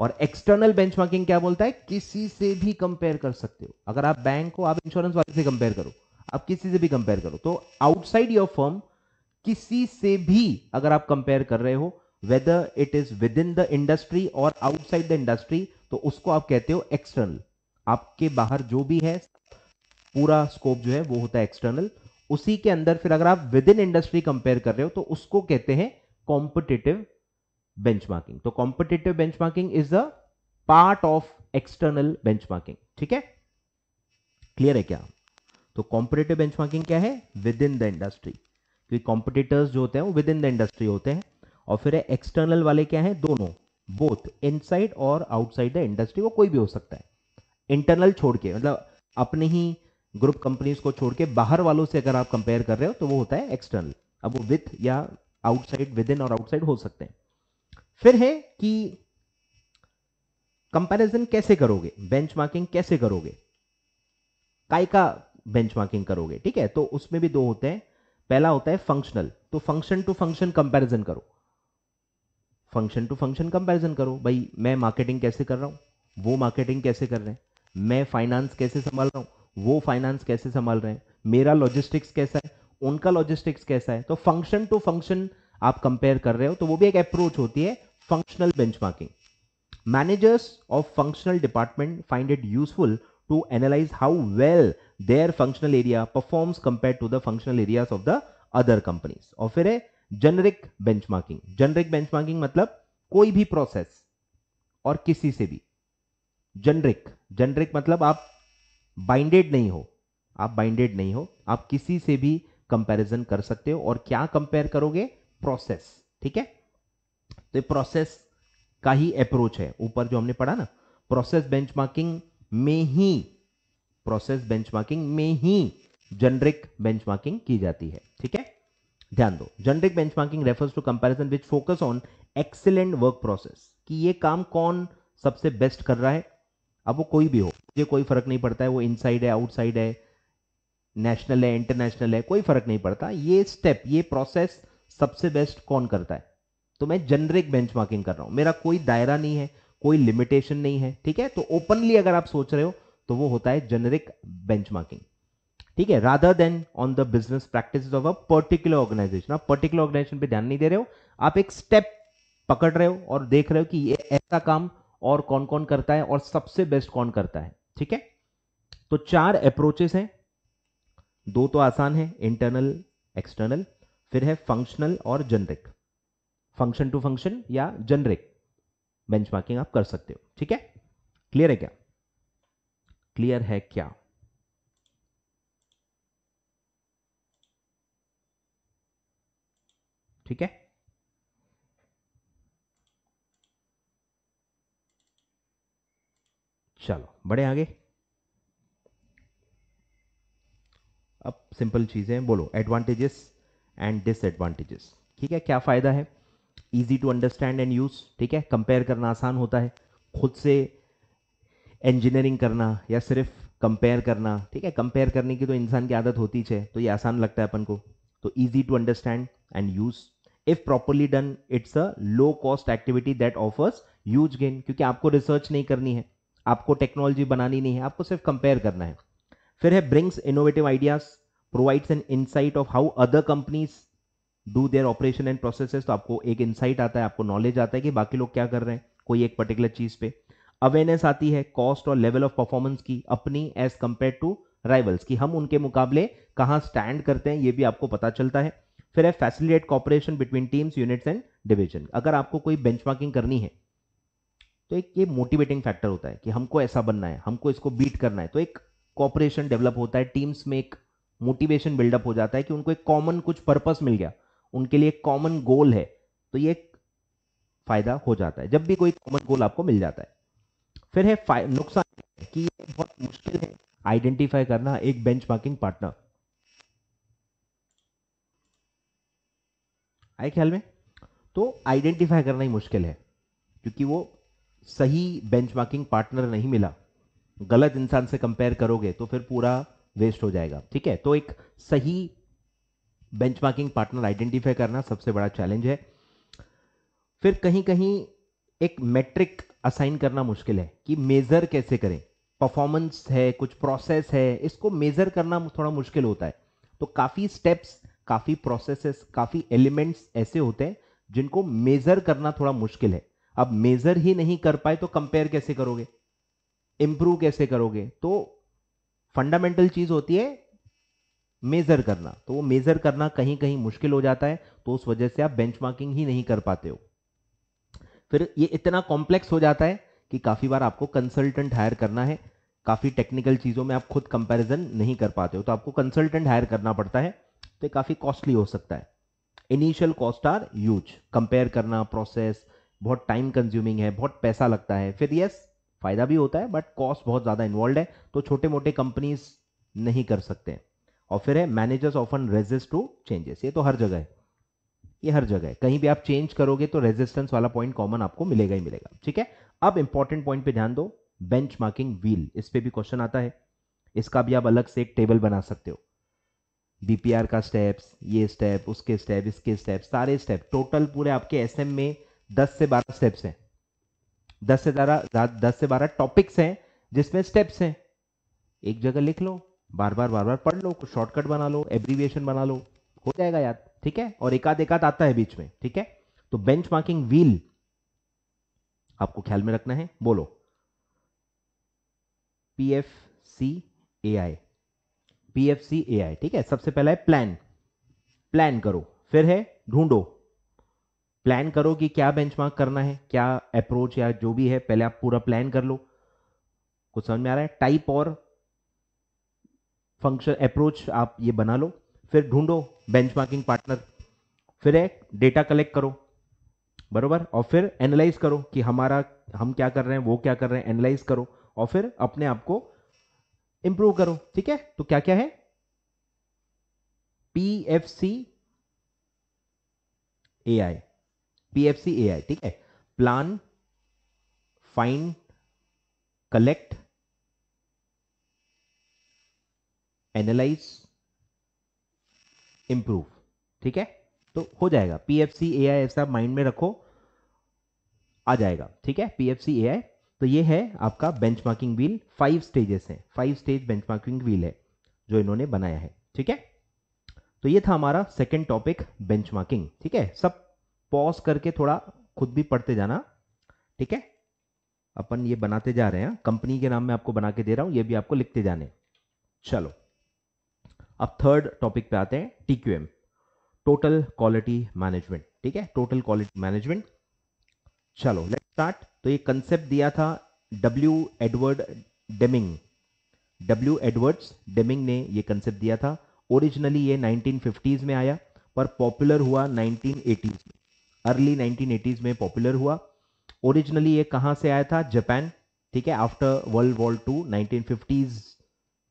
और एक्सटर्नल बेंचमार्किंग क्या बोलता है किसी से भी कंपेयर कर सकते हो अगर आप बैंक को आप इंश्योरेंस वाले से कंपेयर करो आप किसी से भी कंपेयर करो तो आउटसाइड योर फर्म किसी से भी अगर आप कंपेयर कर रहे हो whether it is within the industry और आउटसाइड द इंडस्ट्री तो उसको आप कहते हो एक्सटर्नल आपके बाहर जो भी है पूरा स्कोप जो है वो होता है एक्सटर्नल उसी के अंदर फिर अगर आप विद इन इंडस्ट्री कंपेयर कर रहे हो तो उसको कहते हैं कॉम्पिटेटिव बेंचमार्किंग तो competitive benchmarking is the part of external benchmarking ठीक है क्लियर है क्या तो कॉम्पिटेटिव बेंचमार्किंग क्या है विद इन द इंडस्ट्री क्योंकि कॉम्पिटेटर्स जो होते हैं वो विद इन द इंडस्ट्री होते हैं और फिर एक्सटर्नल वाले क्या हैं दोनों बोथ इनसाइड और आउटसाइड द इंडस्ट्री वो कोई भी हो सकता है इंटरनल छोड़ के मतलब अपने ही ग्रुप कंपनीज को छोड़ के बाहर वालों से अगर आप कंपेयर कर रहे हो तो वो होता है एक्सटर्नल अब वो विथ या आउटसाइड विद इन और आउटसाइड हो सकते हैं फिर है कि कंपैरिजन कैसे करोगे बेंचमार्किंग कैसे करोगे काय का बेंचमार्किंग करोगे ठीक है तो उसमें भी दो होते हैं पहला होता है फंक्शनल तो फंक्शन टू फंक्शन कंपैरिजन करो फंक्शन टू फंक्शन कंपैरिजन करो भाई मैं मार्केटिंग कैसे कर रहा हूं वो मार्केटिंग कैसे कर रहे हैं मैं फाइनेंस कैसे संभाल रहा हूं वो फाइनेंस कैसे संभाल रहे हैं मेरा लॉजिस्टिक्स कैसा है उनका लॉजिस्टिक्स कैसा है तो फंक्शन टू फंक्शन आप कंपेयर कर रहे हो तो वो भी एक अप्रोच होती है Functional benchmarking. Managers of functional department find it useful to analyze how well their functional area performs compared to the functional areas of the other companies. Or फिर है जेनरिक बेंचमार्किंग जेनरिक बेंचमार्किंग मतलब कोई भी process और किसी से भी Generic. Generic मतलब आप बाइंडेड नहीं हो आप बाइंडेड नहीं हो आप किसी से भी कंपैरिजन कर सकते हो और क्या कंपेयर करोगे प्रोसेस ठीक है तो प्रोसेस का ही अप्रोच है ऊपर जो हमने पढ़ा ना प्रोसेस बेंचमार्किंग में ही प्रोसेस बेंचमार्किंग में ही जनरिक बेंचमार्किंग की जाती है ठीक है ध्यान दो generic benchmarking refers to comparison which focus on excellent work process कि ये काम कौन सबसे बेस्ट कर रहा है अब वो कोई भी हो मुझे कोई फर्क नहीं पड़ता है वो इनसाइड है आउटसाइड है नेशनल है इंटरनेशनल है कोई फर्क नहीं पड़ता ये स्टेप ये प्रोसेस सबसे बेस्ट कौन करता है तो मैं जनरिक बेंचमार्किंग कर रहा हूं मेरा कोई दायरा नहीं है कोई लिमिटेशन नहीं है ठीक है तो ओपनली अगर आप सोच रहे हो तो वो होता है जेनरिक बेंचमार्किंग ठीक है rather than on the business practice of a particular organisation आप पर्टिकुलर ऑर्गेनाइजेशन पे ध्यान नहीं दे रहे हो आप एक स्टेप पकड़ रहे हो और देख रहे हो कि ये ऐसा काम और कौन कौन करता है और सबसे बेस्ट कौन करता है ठीक है तो चार अप्रोचेस हैं दो तो आसान है इंटरनल एक्सटर्नल फिर है फंक्शनल और जेनरिक फंक्शन टू फंक्शन या जनरिक बेंचमार्किंग आप कर सकते हो ठीक है क्लियर है क्या क्लियर है क्या ठीक है चलो बड़े आगे अब सिंपल चीज़ें बोलो एडवांटेजेस एंड डिसएडवांटेजेस ठीक है क्या फ़ायदा है easy to understand and use ठीक है कंपेयर करना आसान होता है खुद से इंजीनियरिंग करना या सिर्फ कंपेयर करना ठीक है कंपेयर करने की तो इंसान की आदत होती है तो ये आसान लगता है अपन को तो easy to understand and use if properly done it's a low cost activity that offers huge gain क्योंकि आपको रिसर्च नहीं करनी है आपको टेक्नोलॉजी बनानी नहीं है आपको सिर्फ कंपेयर करना है फिर है brings innovative ideas provides an insight of how other companies do their operation and processes तो आपको एक इंसाइट आता है आपको नॉलेज आता है कि बाकी लोग क्या कर रहे हैं कोई एक पर्टिकुलर चीज पे अवेयरनेस आती है कॉस्ट और लेवल ऑफ परफॉर्मेंस की अपनी एज कंपेयर टू राइवल्स की हम उनके मुकाबले कहाँ स्टैंड करते हैं ये भी आपको पता चलता है फिर है facilitate cooperation between teams units and division अगर आपको कोई बेंच करनी है तो एक ये मोटिवेटिंग फैक्टर होता है कि हमको ऐसा बनना है हमको इसको बीट करना है तो एक कॉपरेशन डेवलप होता है टीम्स में एक मोटिवेशन बिल्डअप हो जाता है कि उनको एक कॉमन कुछ पर्पस मिल गया उनके लिए कॉमन गोल है तो ये फायदा हो जाता है जब भी कोई कॉमन गोल आपको मिल जाता है फिर है नुकसान कि बहुत मुश्किल है आइडेंटिफाई करना एक बेंच पार्टनर आए ख्याल में तो आइडेंटिफाई करना ही मुश्किल है क्योंकि वो सही बेंचमार्किंग पार्टनर नहीं मिला गलत इंसान से कंपेयर करोगे तो फिर पूरा वेस्ट हो जाएगा ठीक है तो एक सही बेंचमार्किंग पार्टनर आइडेंटिफाई करना सबसे बड़ा चैलेंज है फिर कहीं कहीं एक मेट्रिक असाइन करना मुश्किल है कि मेज़र कैसे करें परफॉर्मेंस है कुछ प्रोसेस है इसको मेज़र करना थोड़ा मुश्किल होता है तो काफ़ी स्टेप्स काफ़ी प्रोसेसेस काफ़ी एलिमेंट्स ऐसे होते हैं जिनको मेज़र करना थोड़ा मुश्किल है अब मेज़र ही नहीं कर पाए तो कंपेयर कैसे करोगे इंप्रूव कैसे करोगे तो फंडामेंटल चीज़ होती है मेज़र करना तो वो मेज़र करना कहीं कहीं मुश्किल हो जाता है तो उस वजह से आप बेंचमार्किंग ही नहीं कर पाते हो फिर ये इतना कॉम्प्लेक्स हो जाता है कि काफ़ी बार आपको कंसल्टेंट हायर करना है काफ़ी टेक्निकल चीज़ों में आप खुद कंपैरिजन नहीं कर पाते हो तो आपको कंसल्टेंट हायर करना पड़ता है तो काफ़ी कॉस्टली हो सकता है initial cost are huge compare करना प्रोसेस बहुत टाइम कंज्यूमिंग है बहुत पैसा लगता है फिर यस फ़ायदा भी होता है बट कॉस्ट बहुत ज़्यादा इन्वॉल्व है तो छोटे मोटे कंपनीज नहीं कर सकते हैं और फिर है managers often resist to changes ये तो हर जगह है ये हर जगह है कहीं भी आप चेंज करोगे तो रेजिस्टेंस वाला पॉइंट कॉमन आपको मिलेगा ही मिलेगा ठीक है अब इंपॉर्टेंट पॉइंट पे ध्यान दो बेंच मार्किंग व्हील इस पर भी क्वेश्चन आता है इसका भी आप अलग से एक टेबल बना सकते हो बीपीआर का स्टेप्स ये स्टेप उसके स्टेप इसके स्टेप सारे स्टेप टोटल पूरे आपके एस में दस से बारह स्टेप्स हैं दस से ज्यादा दस से बारह टॉपिक्स हैं जिसमें स्टेप्स हैं एक जगह लिख लो बार बार बार बार पढ़ लो कुछ शॉर्टकट बना लो एब्रीविएशन बना लो हो जाएगा यार ठीक है और एकाध एकाध आता है बीच में ठीक है तो बेंच मार्किंग व्हील आपको ख्याल में रखना है बोलो P F C A I P F C A I ठीक है सबसे पहला है प्लान प्लान करो फिर है ढूंढो प्लान करो कि क्या बेंचमार्क करना है क्या अप्रोच या जो भी है पहले आप पूरा प्लान कर लो कुछ समझ में आ रहा है टाइप और फंक्शन अप्रोच आप ये बना लो फिर ढूंढो बेंचमार्किंग पार्टनर फिर एक डेटा कलेक्ट करो बरोबर और फिर एनालाइज करो कि हमारा हम क्या कर रहे हैं वो क्या कर रहे हैं एनालाइज करो और फिर अपने आप को इंप्रूव करो ठीक है तो क्या क्या है P F C A I P F C A I ठीक है plan find collect analyse improve ठीक है तो हो जाएगा पीएफसी आई ऐसा माइंड में रखो आ जाएगा ठीक है पीएफसी आई तो ये है आपका बेंचमार्किंग व्हील फाइव स्टेजेस हैं फाइव स्टेज बेंचमार्किंग व्हील है जो इन्होंने बनाया है ठीक है तो ये था हमारा सेकेंड टॉपिक बेंचमार्किंग ठीक है सब पॉज करके थोड़ा खुद भी पढ़ते जाना ठीक है अपन ये बनाते जा रहे हैं कंपनी के नाम में आपको बना के दे रहा हूं ये भी आपको लिखते जाने चलो अब थर्ड टॉपिक पे आते हैं टीक्यूएम टोटल क्वालिटी मैनेजमेंट ठीक है टोटल क्वालिटी मैनेजमेंट चलो लेट स्टार्ट तो ये कंसेप्ट दिया था W Edward Deming W Edwards Deming ने ये कंसेप्ट दिया था ओरिजिनली ये 1950s में आया पर पॉपुलर हुआ 1980s में अर्ली 1980s में पॉपुलर हुआ ओरिजिनली ये कहां से आया था जापान ठीक है after world war two nineteen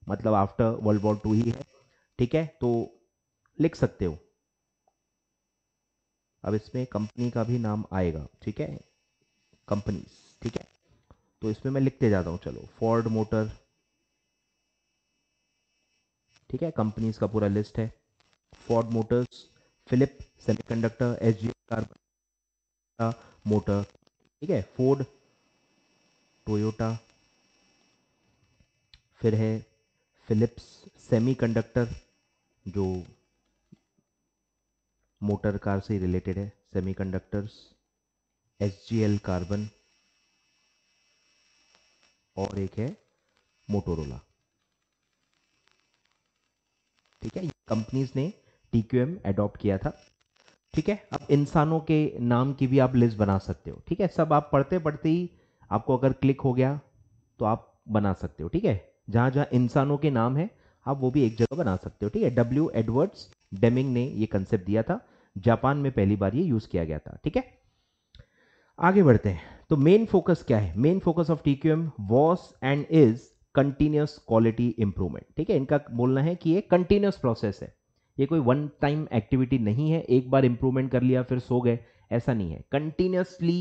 मतलब आफ्टर वर्ल्ड वॉर टू ही है ठीक है तो लिख सकते हो अब इसमें कंपनी का भी नाम आएगा ठीक है कंपनीज ठीक है तो इसमें मैं लिखते जाता हूं चलो फोर्ड मोटर ठीक है कंपनीज का पूरा लिस्ट है Ford Motors Philip semiconductor H carbon motor ठीक है फोर्ड टोयोटा फिर है फिलिप्स सेमीकंडक्टर जो मोटर कार से रिलेटेड है सेमीकंडक्टर्स एसजीएल कार्बन और एक है मोटोरोला ठीक है कंपनीज ने टीक्यूएम एडॉप्ट किया था ठीक है अब इंसानों के नाम की भी आप लिस्ट बना सकते हो ठीक है सब आप पढ़ते पढ़ते ही आपको अगर क्लिक हो गया तो आप बना सकते हो ठीक है जहां जहां इंसानों के नाम है आप वो भी एक जगह बना सकते हो ठीक है डब्ल्यू एडवर्ड्स डेमिंग ने ये कंसेप्ट दिया था जापान में पहली बार ये यूज किया गया था ठीक है आगे बढ़ते हैं तो मेन फोकस क्या है main focus of TQM was and is continuous quality improvement ठीक है इनका बोलना है कि ये कंटिन्यूस प्रोसेस है ये कोई वन टाइम एक्टिविटी नहीं है एक बार इंप्रूवमेंट कर लिया फिर सो गए ऐसा नहीं है कंटिन्यूसली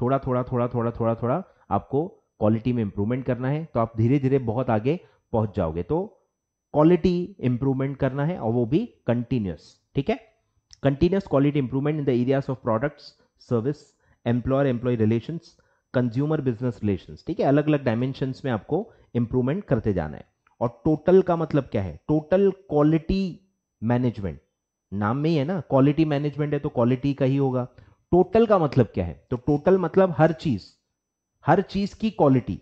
थोड़ा थोड़ा थोड़ा थोड़ा थोड़ा थोड़ा आपको क्वालिटी में इंप्रूवमेंट करना है तो आप धीरे धीरे बहुत आगे पहुंच जाओगे तो क्वालिटी इंप्रूवमेंट करना है और वो भी कंटिन्यूस ठीक है continuous quality improvement in the areas of products service employer employee relation consumer business relation ठीक है अलग अलग डायमेंशन में आपको इंप्रूवमेंट करते जाना है और टोटल का मतलब क्या है टोटल क्वालिटी मैनेजमेंट नाम में ही है ना क्वालिटी मैनेजमेंट है तो क्वालिटी का ही होगा टोटल का मतलब क्या है तो टोटल मतलब हर चीज हर चीज की क्वालिटी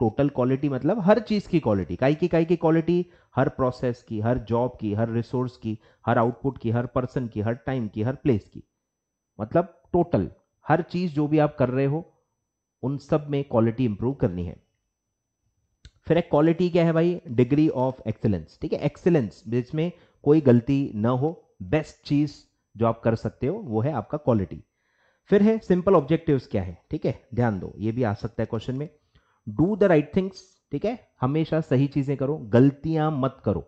टोटल क्वालिटी मतलब हर चीज की क्वालिटी काई की काई की क्वालिटी हर प्रोसेस की हर जॉब की हर रिसोर्स की हर आउटपुट की हर पर्सन की हर टाइम की हर प्लेस की मतलब टोटल हर चीज जो भी आप कर रहे हो उन सब में क्वालिटी इंप्रूव करनी है फिर एक क्वालिटी क्या है भाई डिग्री ऑफ एक्सेलेंस ठीक है एक्सेलेंस जिसमें कोई गलती ना हो बेस्ट चीज जो आप कर सकते हो वो है आपका क्वालिटी फिर है सिंपल ऑब्जेक्टिव्स क्या है ठीक है ध्यान दो ये भी आ सकता है क्वेश्चन में डू द राइट थिंग्स ठीक है हमेशा सही चीजें करो गलतियां मत करो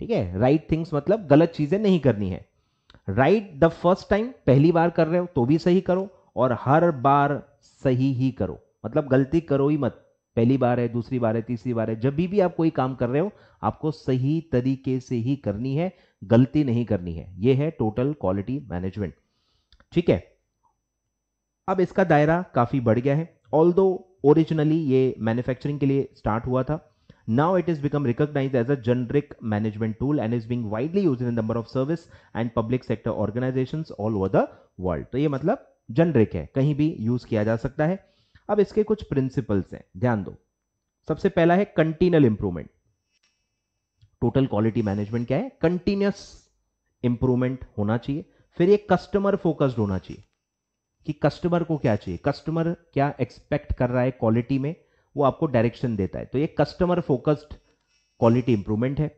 ठीक है राइट थिंग्स मतलब गलत चीजें नहीं करनी है राइट द फर्स्ट टाइम पहली बार कर रहे हो तो भी सही करो और हर बार सही ही करो मतलब गलती करो ही मत पहली बार है दूसरी बार है तीसरी बार है जब भी, भी आप कोई काम कर रहे हो आपको सही तरीके से ही करनी है गलती नहीं करनी है यह है टोटल क्वालिटी मैनेजमेंट ठीक है अब इसका दायरा काफी बढ़ गया है ऑल दो ओरिजिनली ये मैन्युफैक्चरिंग के लिए स्टार्ट हुआ था now it is become recognise as a generic management tool and is being widely use in number of service and public sector organisation all over the world तो ये मतलब generic है कहीं भी यूज किया जा सकता है अब इसके कुछ प्रिंसिपल्स हैं ध्यान दो सबसे पहला है continual improvement total quality management क्या है कंटिन्यूस इंप्रूवमेंट होना चाहिए फिर ये कस्टमर फोकस्ड होना चाहिए कि कस्टमर को क्या चाहिए कस्टमर क्या एक्सपेक्ट कर रहा है क्वालिटी में वो आपको डायरेक्शन देता है तो ये कस्टमर फोकस्ड क्वालिटी इंप्रूवमेंट है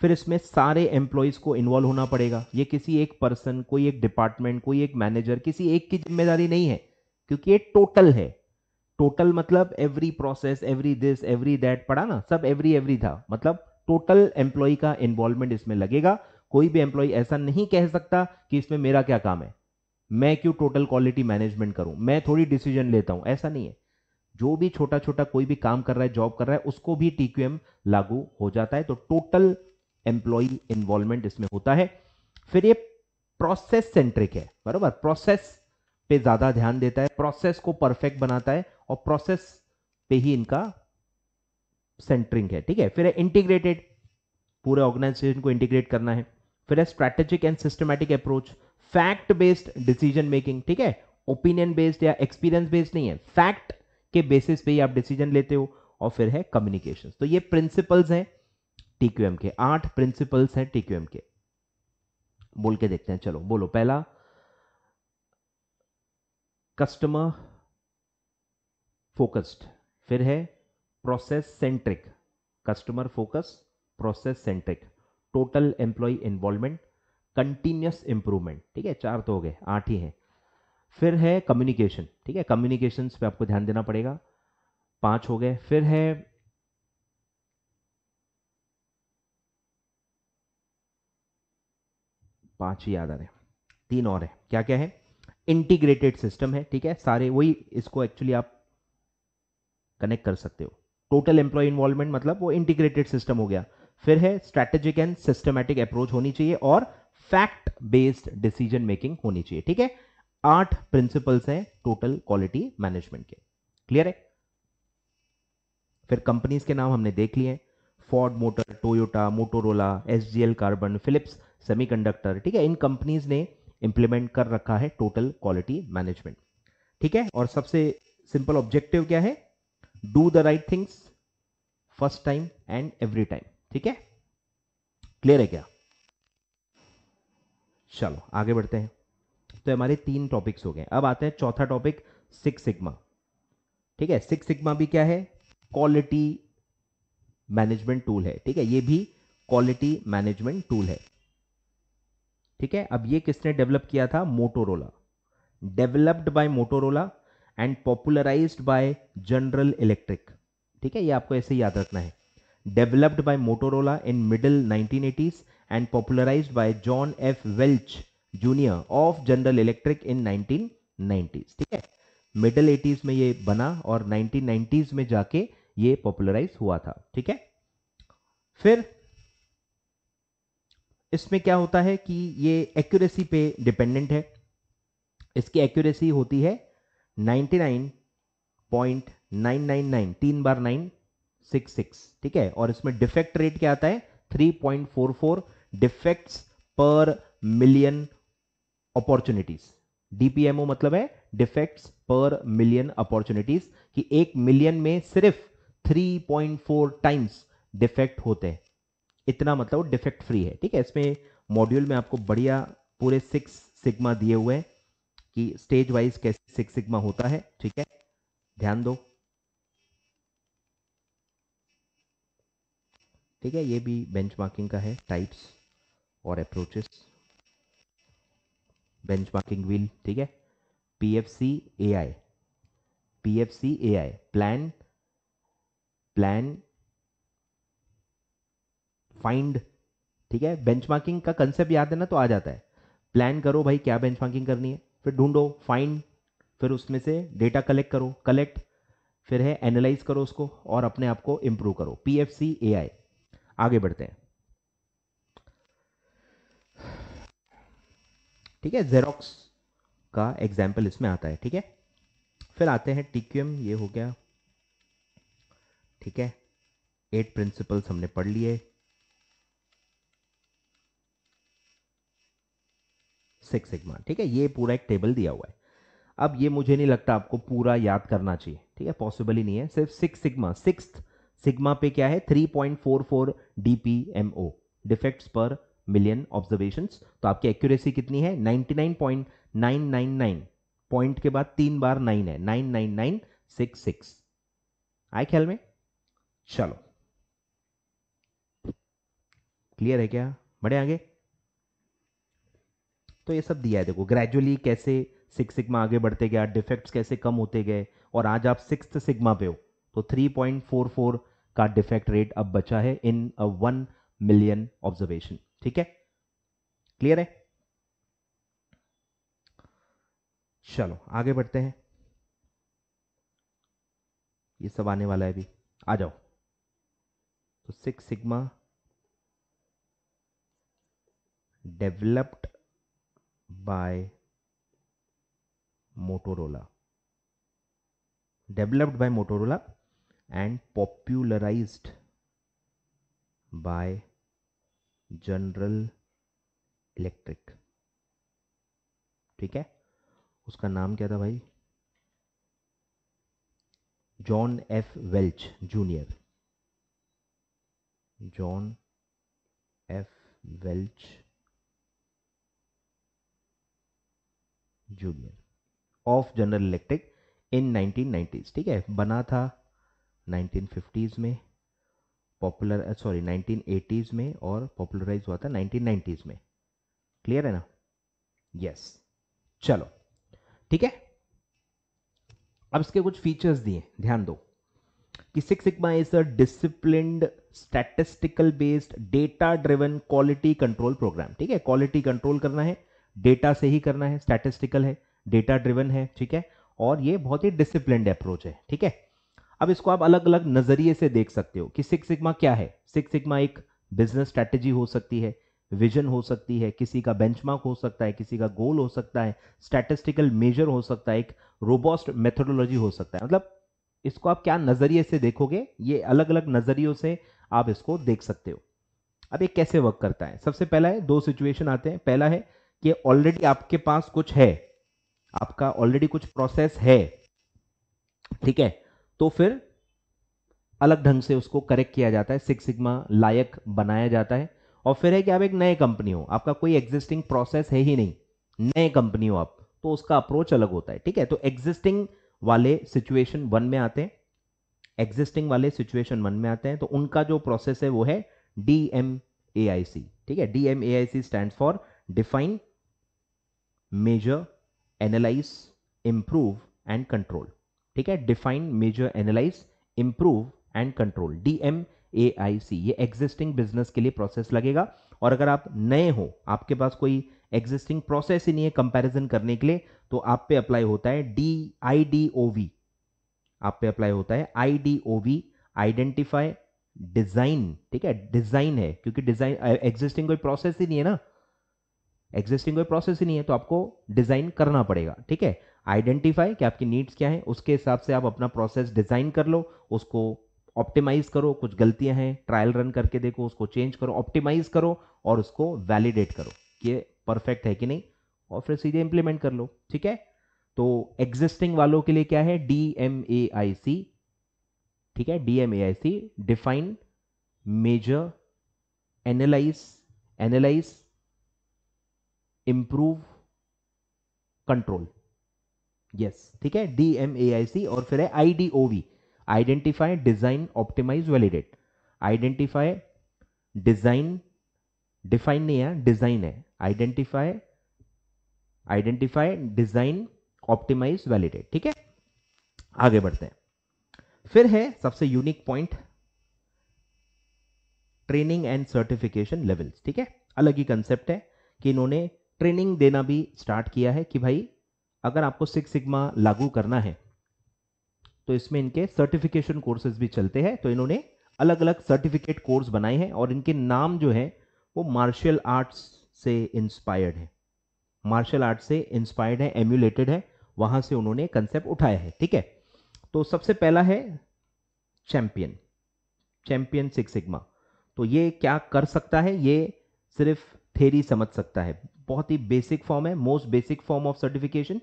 फिर इसमें सारे एम्प्लॉयज़ को इन्वॉल्व होना पड़ेगा ये किसी एक पर्सन कोई एक डिपार्टमेंट कोई एक मैनेजर किसी एक की जिम्मेदारी नहीं है क्योंकि ये टोटल है टोटल मतलब every process every this every that पड़ा ना सब एवरी एवरी था मतलब टोटल एम्प्लॉय का इन्वॉल्वमेंट इसमें लगेगा कोई भी एम्प्लॉय ऐसा नहीं कह सकता कि इसमें मेरा क्या काम है मैं क्यों टोटल क्वालिटी मैनेजमेंट करूं मैं थोड़ी डिसीजन लेता हूं ऐसा नहीं है जो भी छोटा छोटा कोई भी काम कर रहा है जॉब कर रहा है उसको भी टीक्यूएम लागू हो जाता है तो टोटल एम्प्लॉय इन्वॉल्वमेंट इसमें होता है फिर ये प्रोसेस सेंट्रिक है बरोबर प्रोसेस पे ज्यादा ध्यान देता है प्रोसेस को परफेक्ट बनाता है और प्रोसेस पे ही इनका सेंटरिंग है ठीक है फिर इंटीग्रेटेड पूरे ऑर्गेनाइजेशन को इंटीग्रेट करना है फिर है strategic and systematic approach fact based decision making ठीक है ओपिनियन बेस्ड या एक्सपीरियंस बेस्ड नहीं है फैक्ट के बेसिस पे ही आप डिसीजन लेते हो और फिर है कम्युनिकेशन तो ये प्रिंसिपल्स हैं टीक्यूएम के आठ प्रिंसिपल्स हैं टीक्यूएम के बोल के देखते हैं चलो बोलो पहला कस्टमर फोकस्ड फिर है process centric customer focus process centric total employee involvement continuous improvement ठीक है चार तो हो गए आठ ही हैं फिर है कम्युनिकेशन ठीक है कम्युनिकेशन पे आपको ध्यान देना पड़ेगा पांच हो गए फिर है पांच ही याद आ रहे तीन और है क्या क्या है इंटीग्रेटेड सिस्टम है ठीक है सारे वही इसको एक्चुअली आप कनेक्ट कर सकते हो टोटल एम्प्लॉय इन्वॉल्वमेंट मतलब वो इंटीग्रेटेड सिस्टम हो गया फिर है स्ट्रेटेजिक एंड सिस्टमेटिक अप्रोच होनी चाहिए और फैक्ट बेस्ड डिसीजन मेकिंग होनी चाहिए ठीक है आठ प्रिंसिपल्स हैं टोटल क्वालिटी मैनेजमेंट के क्लियर है फिर कंपनीज के नाम हमने देख लिए Ford motor Toyota Motorola S carbon Philips semiconductor ठीक है इन कंपनीज ने इंप्लीमेंट कर रखा है टोटल क्वालिटी मैनेजमेंट ठीक है और सबसे सिंपल ऑब्जेक्टिव क्या है do the right things first time and every time ठीक है क्लियर है क्या चलो आगे बढ़ते हैं तो हमारे तीन टॉपिक्स हो गए अब आते हैं चौथा टॉपिक सिक्स सिग्मा ठीक है सिक्स सिग्मा भी क्या है क्वालिटी मैनेजमेंट टूल है ठीक है ये भी क्वालिटी मैनेजमेंट टूल है ठीक है अब ये किसने डेवलप किया था Motorola developed by Motorola and popularise by General Electric ठीक है ये आपको ऐसे याद रखना है developed by Motorola in middle 1980s and popularized by John F Welch junior of General Electric in 1990s ठीक है मिडल 80s में ये बना और 1990s में जाके ये पॉपुलराइज हुआ था ठीक है फिर इसमें क्या होता है कि ये एक्यूरेसी पे डिपेंडेंट है इसकी एक्यूरेसी होती है 99.999 तीन बार 966 ठीक है और इसमें डिफेक्ट रेट क्या आता है 3.44 डिफेक्ट्स पर मिलियन अपॉर्चुनिटीज डीपीएमओ मतलब है डिफेक्ट्स पर मिलियन अपॉर्चुनिटीज कि एक मिलियन में सिर्फ 3.4 टाइम्स डिफेक्ट होते हैं इतना मतलब डिफेक्ट फ्री है ठीक है इसमें मॉड्यूल में आपको बढ़िया पूरे सिक्स सिग्मा दिए हुए हैं कि स्टेज वाइज कैसे सिक्स सिग्मा होता है ठीक है ध्यान दो ठीक है ये भी बेंचमार्किंग का है टाइप्स और अप्रोचेस बेंचमार्किंग व्हील ठीक है P F C A I P F C A I plan plan find ठीक है बेंचमार्किंग का कंसेप्ट याद है ना तो आ जाता है प्लान करो भाई क्या बेंचमार्किंग करनी है फिर ढूंढो फाइंड फिर उसमें से डेटा कलेक्ट करो कलेक्ट फिर है एनालाइज करो उसको और अपने आप को इंप्रूव करो पी एफ सी ए आई आगे बढ़ते हैं ठीक है जेरोक्स का एग्जाम्पल इसमें आता है ठीक है फिर आते हैं टीक्यूएम ये हो गया ठीक है एट प्रिंसिपल्स हमने पढ़ लिए सिक्स सिग्मा ठीक है ये पूरा एक टेबल दिया हुआ है अब ये मुझे नहीं लगता आपको पूरा याद करना चाहिए ठीक है पॉसिबल ही नहीं है सिर्फ सिक्स सिग्मा सिक्स सिग्मा पे क्या है three point four four D P defects per million observation तो आपकी एक्यूरेसी कितनी है 99.999 पॉइंट के बाद तीन बार नाइन है nine nine nine six six आए ख्याल में चलो क्लियर है क्या बड़े आगे तो ये सब दिया है देखो ग्रेजुअली कैसे सिक्स सिग्मा आगे बढ़ते गया डिफेक्ट्स कैसे कम होते गए और आज आप सिक्स सिग्मा पे हो तो 3.44 का डिफेक्ट रेट अब बचा है in a one million observation ठीक है क्लियर है चलो आगे बढ़ते हैं ये सब आने वाला है अभी आ जाओ तो six sigma developed by Motorola developed by Motorola and popularised by General Electric ठीक है उसका नाम क्या था भाई John F Welch junior John F Welch junior of General Electric in 1990s ठीक है बना था 1950s में पॉपुलर सॉरी नाइनटीन में और पॉपुलराइज हुआ था नाइनटीन में क्लियर है ना यस yes. चलो ठीक है अब इसके कुछ फीचर्स दिए ध्यान दो कि six sigma is a disciplined statistical based data driven quality control programme ठीक है क्वालिटी कंट्रोल करना है डेटा से ही करना है स्टैटिस्टिकल है डेटा ड्रिवन है ठीक है और ये बहुत ही डिसिप्लिन अप्रोच है ठीक है अब इसको आप अलग अलग नजरिए से देख सकते हो कि सिक्स सिग्मा क्या है सिक्स सिग्मा एक बिजनेस स्ट्रैटेजी हो सकती है विजन हो सकती है किसी का बेंचमार्क हो सकता है किसी का गोल हो सकता है स्टैटिस्टिकल मेजर हो सकता है एक रोबोस्ट मेथोडोलॉजी हो सकता है मतलब इसको आप क्या नज़रिए से देखोगे ये अलग अलग नज़रियों से आप इसको देख सकते हो अब ये कैसे वर्क करता है सबसे पहला है दो सिचुएशन आते हैं पहला है कि ऑलरेडी आपके पास कुछ है आपका ऑलरेडी कुछ प्रोसेस है ठीक है तो फिर अलग ढंग से उसको करेक्ट किया जाता है सिक्स सिग्मा लायक बनाया जाता है और फिर है कि आप एक नए कंपनी हो आपका कोई एग्जिस्टिंग प्रोसेस है ही नहीं नए कंपनी हो आप तो उसका अप्रोच अलग होता है ठीक है तो एग्जिस्टिंग वाले सिचुएशन वन में आते हैं एग्जिस्टिंग वाले सिचुएशन वन में आते हैं तो उनका जो प्रोसेस है वो है D M A I C ठीक है D M A I C stand for define measure analyse improve and control ठीक है define measure analyse improve and control D M A I C ये एग्जिस्टिंग बिजनेस के लिए process लगेगा और अगर आप नए हो आपके पास कोई एग्जिस्टिंग प्रोसेस ही नहीं है कंपैरिजन करने के लिए तो आप पे अप्लाई होता है D I D O V आप पे अप्लाई होता है I D O V identify design ठीक है डिजाइन है क्योंकि डिजाइन एग्जिस्टिंग कोई प्रोसेस ही नहीं है ना एग्जिस्टिंग कोई प्रोसेस ही नहीं है तो आपको डिजाइन करना पड़ेगा ठीक है आइडेंटिफाई कि आपकी नीड्स क्या है उसके हिसाब से आप अपना प्रोसेस डिज़ाइन कर लो उसको ऑप्टिमाइज़ करो कुछ गलतियां हैं ट्रायल रन करके देखो उसको चेंज करो ऑप्टिमाइज़ करो और उसको वैलिडेट करो कि ये परफेक्ट है कि नहीं और फिर सीधे इंप्लीमेंट कर लो ठीक है तो एग्जिस्टिंग वालों के लिए क्या है D M A I C ठीक है D M A I C define measure analyse analyse improve control yes ठीक है डी एम ए आई सी और फिर है I D O V identify design optimise validate identify design define नहीं है design है identify identify design optimise validate ठीक है आगे बढ़ते हैं फिर है सबसे unique point training and certification levels ठीक है अलग ही कंसेप्ट है कि इन्होंने ट्रेनिंग देना भी स्टार्ट किया है कि भाई अगर आपको सिक्स सिग्मा लागू करना है तो इसमें इनके सर्टिफिकेशन कोर्सेज भी चलते हैं तो इन्होंने अलग अलग सर्टिफिकेट कोर्स बनाए हैं और इनके नाम जो है वो मार्शल आर्ट्स से इंस्पायर्ड है मार्शल आर्ट से इंस्पायर्ड है एम्यूलेटेड है वहां से उन्होंने कंसेप्ट उठाया है ठीक है तो सबसे पहला है चैंपियन चैंपियन सिक्स सिग्मा तो ये क्या कर सकता है ये सिर्फ थेरी समझ सकता है बहुत ही बेसिक फॉर्म है most basic form of certification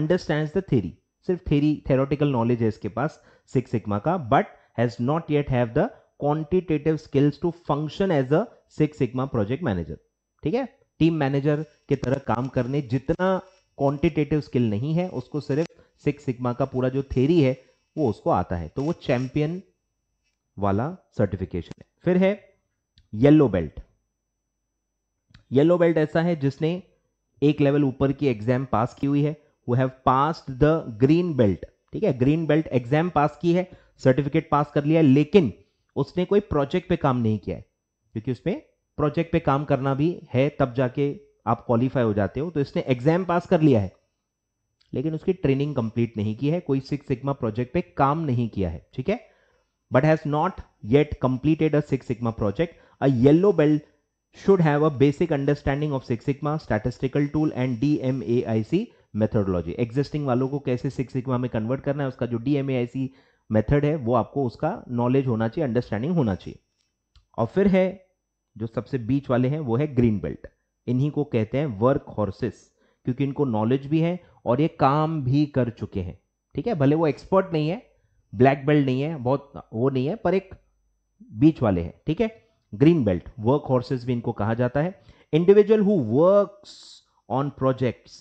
understand the theory सिर्फ थेरी थेरोटिकल नॉलेज है इसके पास सिक्स सिग्मा का but has not yet have the quantitative skills to function as a six sigma project manager ठीक है team manager के तरह काम करने जितना क्वांटिटेटिव स्किल नहीं है उसको सिर्फ सिक्स सिग्मा का पूरा जो थेरी है वो उसको आता है तो वो चैंपियन वाला सर्टिफिकेशन है फिर है येलो बेल्ट येलो बेल्ट ऐसा है जिसने एक लेवल ऊपर की एग्जाम पास की हुई है वो have pass the green belt ठीक है ग्रीन बेल्ट एग्जाम पास की है सर्टिफिकेट पास कर लिया लेकिन उसने कोई प्रोजेक्ट पे काम नहीं किया है क्योंकि उसमें प्रोजेक्ट पे काम करना भी है तब जाके आप क्वालिफाई हो जाते हो तो इसने एग्जाम पास कर लिया है लेकिन उसकी ट्रेनिंग कंप्लीट नहीं की है कोई सिक्स सिग्मा प्रोजेक्ट पे काम नहीं किया है ठीक है but has not yet completed a six sigma project a yellow belt should have a basic understanding of Six Sigma, statistical tool and DMAIC methodology. Existing वालों को कैसे Six Sigma में convert करना है उसका जो DMAIC method है वो आपको उसका knowledge होना चाहिए understanding होना चाहिए और फिर है जो सबसे बीच वाले हैं वो है ग्रीन बेल्ट इन्हीं को कहते हैं वर्क हॉर्सेस क्योंकि इनको नॉलेज भी है और ये काम भी कर चुके हैं ठीक है भले वो एक्सपर्ट नहीं है ब्लैक बेल्ट नहीं है बहुत वो नहीं है पर एक बीच वाले हैं ठीक है ग्रीन बेल्ट वर्क हॉर्सेस भी इनको कहा जाता है individual who works on projects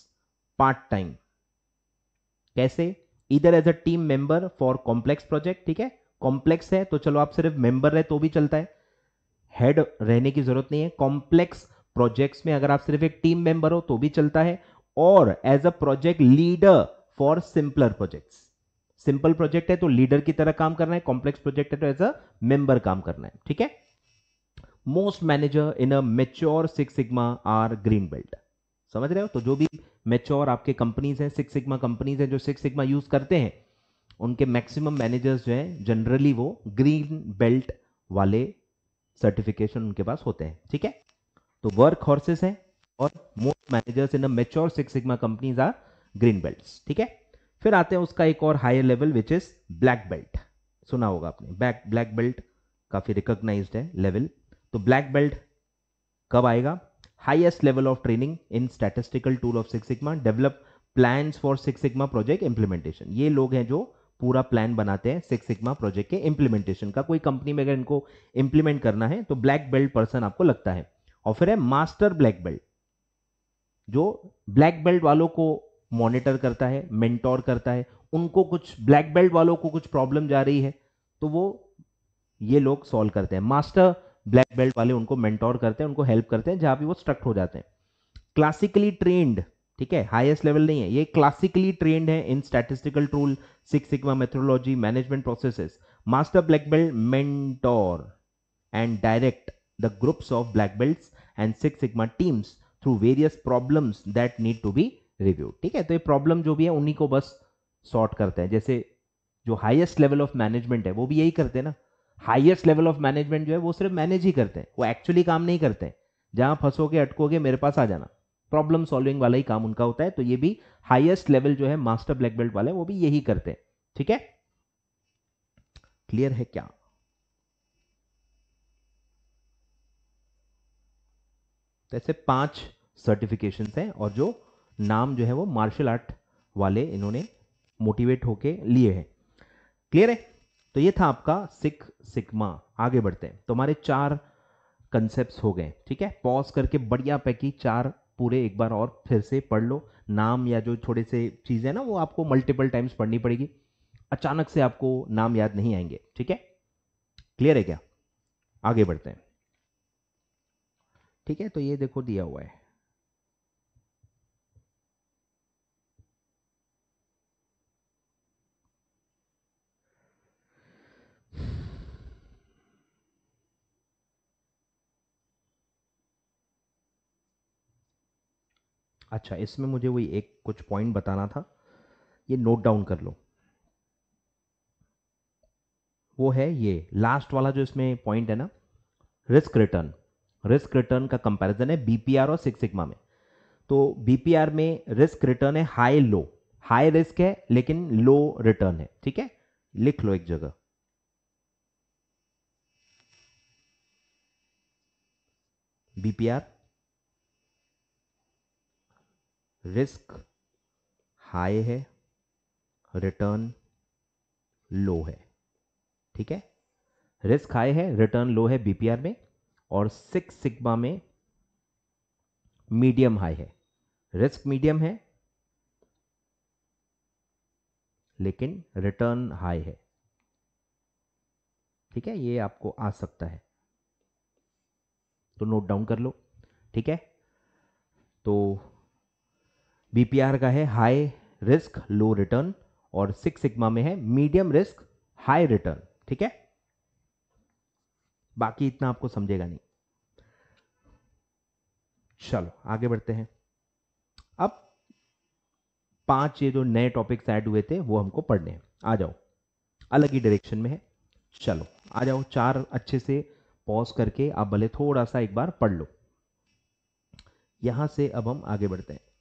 part time कैसे इधर as a team member for complex project ठीक है कॉम्प्लेक्स है तो चलो आप सिर्फ मेंबर रहे तो भी चलता है हेड रहने की जरूरत नहीं है कॉम्प्लेक्स प्रोजेक्ट्स में अगर आप सिर्फ एक टीम मेंबर हो तो भी चलता है और as a project leader for simpler projects simple project है तो लीडर की तरह काम करना है कॉम्प्लेक्स प्रोजेक्ट है तो एज अ मेंबर काम करना है ठीक है most manager in a mature six sigma are green belt समझ रहे हो तो जो भी मेच्योर आपके कंपनीज हैं सिक्स सिग्मा कंपनीज हैं जो सिक्स सिग्मा यूज करते हैं उनके मैक्सिमम मैनेजर्स जो हैं जनरली वो ग्रीन बेल्ट वाले सर्टिफिकेशन उनके पास होते हैं ठीक है तो वर्क हॉर्सेस हैं और most managers in a mature six sigma companies are green belt ठीक है फिर आते हैं उसका एक और higher level which is black belt सुना होगा आपने ब्लैक ब्लैक बेल्ट काफी रिकॉग्नाइज्ड है लेवल तो ब्लैक बेल्ट कब आएगा highest level of training in statistical tool of six sigma develop plan for six sigma project implementation ये लोग हैं जो पूरा प्लान बनाते हैं सिक्स सिग्मा प्रोजेक्ट के इंप्लीमेंटेशन का कोई कंपनी में अगर इनको इंप्लीमेंट करना है तो ब्लैक बेल्ट पर्सन आपको लगता है और फिर है मास्टर ब्लैक बेल्ट जो ब्लैक बेल्ट वालों को मॉनिटर करता है मेंटोर करता है उनको कुछ ब्लैक बेल्ट वालों को कुछ प्रॉब्लम जा रही है तो वो ये लोग सॉल्व करते हैं मास्टर ब्लैक बेल्ट वाले उनको मेंटोर करते हैं उनको हेल्प करते हैं जहां भी वो स्ट्रक्ट हो जाते हैं क्लासिकली ट्रेंड ठीक है हाईएस्ट लेवल नहीं है ये क्लासिकली ट्रेंड है in statistical tool six sigma methodology management processes master black belt mentor and direct the groups of black belts and six sigma teams through various problems that need to be review ठीक है तो ये problem जो भी है उन्हीं को बस सॉर्ट करते हैं जैसे जो हाईएस्ट लेवल ऑफ मैनेजमेंट है वो भी यही करते हैं ना हाईएस्ट लेवल ऑफ मैनेजमेंट जो है वो सिर्फ मैनेज ही करते हैं वो एक्चुअली काम नहीं करते हैं जहां फंसोगे अटकोगे मेरे पास आ जाना प्रॉब्लम सॉल्विंग वाला ही काम उनका होता है तो ये भी हाईएस्ट लेवल जो है मास्टर ब्लैक बेल्ट वाले वो भी यही करते हैं ठीक है क्लियर है क्या तो ऐसे पांच सर्टिफिकेशन हैं और जो नाम जो है वो मार्शल आर्ट वाले इन्होंने मोटिवेट होके लिए हैं क्लियर है तो ये था आपका सिक सिकमा आगे बढ़ते हैं तो हमारे चार कंसेप्ट हो गए ठीक है पॉज करके बढ़िया पैकी चार पूरे एक बार और फिर से पढ़ लो नाम या जो थोड़े से चीज़ें ना वो आपको मल्टीपल टाइम्स पढ़नी पड़ेगी अचानक से आपको नाम याद नहीं आएंगे ठीक है क्लियर है क्या आगे बढ़ते हैं ठीक है तो ये देखो दिया हुआ है अच्छा इसमें मुझे वही एक कुछ पॉइंट बताना था ये नोट डाउन कर लो वो है ये लास्ट वाला जो इसमें पॉइंट है ना रिस्क रिटर्न रिस्क रिटर्न का कंपैरिजन है बीपीआर और सिक्स सिग्मा में तो बीपीआर में रिस्क रिटर्न है हाई लो हाई रिस्क है लेकिन लो रिटर्न है ठीक है लिख लो एक जगह बीपीआर रिस्क हाई है रिटर्न लो है ठीक है रिस्क हाई है रिटर्न लो है बीपीआर में और सिक्स सिग्मा में मीडियम हाई है रिस्क मीडियम है लेकिन रिटर्न हाई है ठीक है ये आपको आ सकता है तो नोट डाउन कर लो ठीक है तो बीपीआर का है हाई रिस्क लो रिटर्न और सिक्स सिग्मा में है मीडियम रिस्क हाई रिटर्न ठीक है बाकी इतना आपको समझेगा नहीं चलो आगे बढ़ते हैं अब पांच ये जो नए टॉपिक्स ऐड हुए थे वो हमको पढ़ने हैं आ जाओ अलग ही डायरेक्शन में है चलो आ जाओ चार अच्छे से पॉज करके आप भले थोड़ा सा एक बार पढ़ लो यहां से अब हम आगे बढ़ते हैं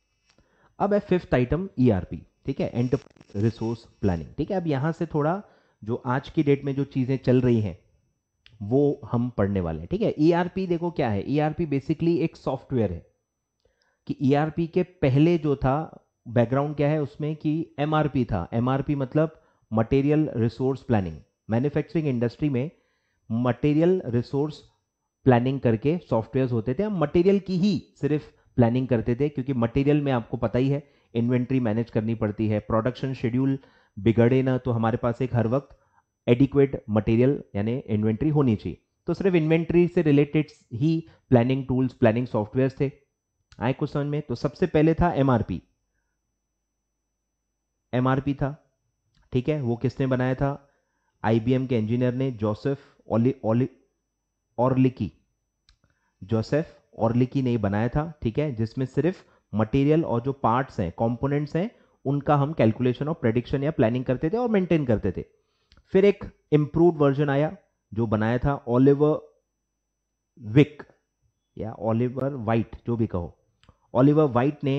अब है फिफ्थ आइटम ईआरपी ठीक है एंड रिसोर्स प्लानिंग ठीक है अब यहां से थोड़ा जो आज की डेट में जो चीज़ें चल रही हैं वो हम पढ़ने वाले हैं ठीक है ईआरपी e देखो क्या है ईआरपी e बेसिकली एक सॉफ्टवेयर है कि ईआरपी e के पहले जो था बैकग्राउंड क्या है उसमें कि एमआरपी था एमआरपी मतलब material resource planning manufacturing industry में मटेरियल रिसोर्स प्लानिंग करके सॉफ्टवेयर होते थे मटेरियल की ही सिर्फ प्लानिंग करते थे क्योंकि मटेरियल में आपको पता ही है इन्वेंट्री मैनेज करनी पड़ती है प्रोडक्शन शेड्यूल बिगड़े ना तो हमारे पास एक हर वक्त एडिक्वेट मटेरियल यानी इन्वेंट्री होनी चाहिए तो सिर्फ इन्वेंट्री से रिलेटेड ही प्लानिंग टूल्स प्लानिंग सॉफ्टवेयर थे आए कुछ समझ में तो सबसे पहले था एमआरपी एमआरपी था ठीक है वो किसने बनाया था आईबीएम के इंजीनियर ने जोसेफ लिकी जोसेफ ऑर्लिकी ने बनाया था ठीक है जिसमें सिर्फ मटेरियल और जो पार्ट्स हैं कंपोनेंट्स हैं उनका हम कैलकुलेशन और प्रेडिक्शन या प्लानिंग करते थे और मेंटेन करते थे फिर एक इम्प्रूव वर्जन आया जो बनाया था ओलिवर विक या ओलिवर वाइट जो भी कहो ओलिवर वाइट ने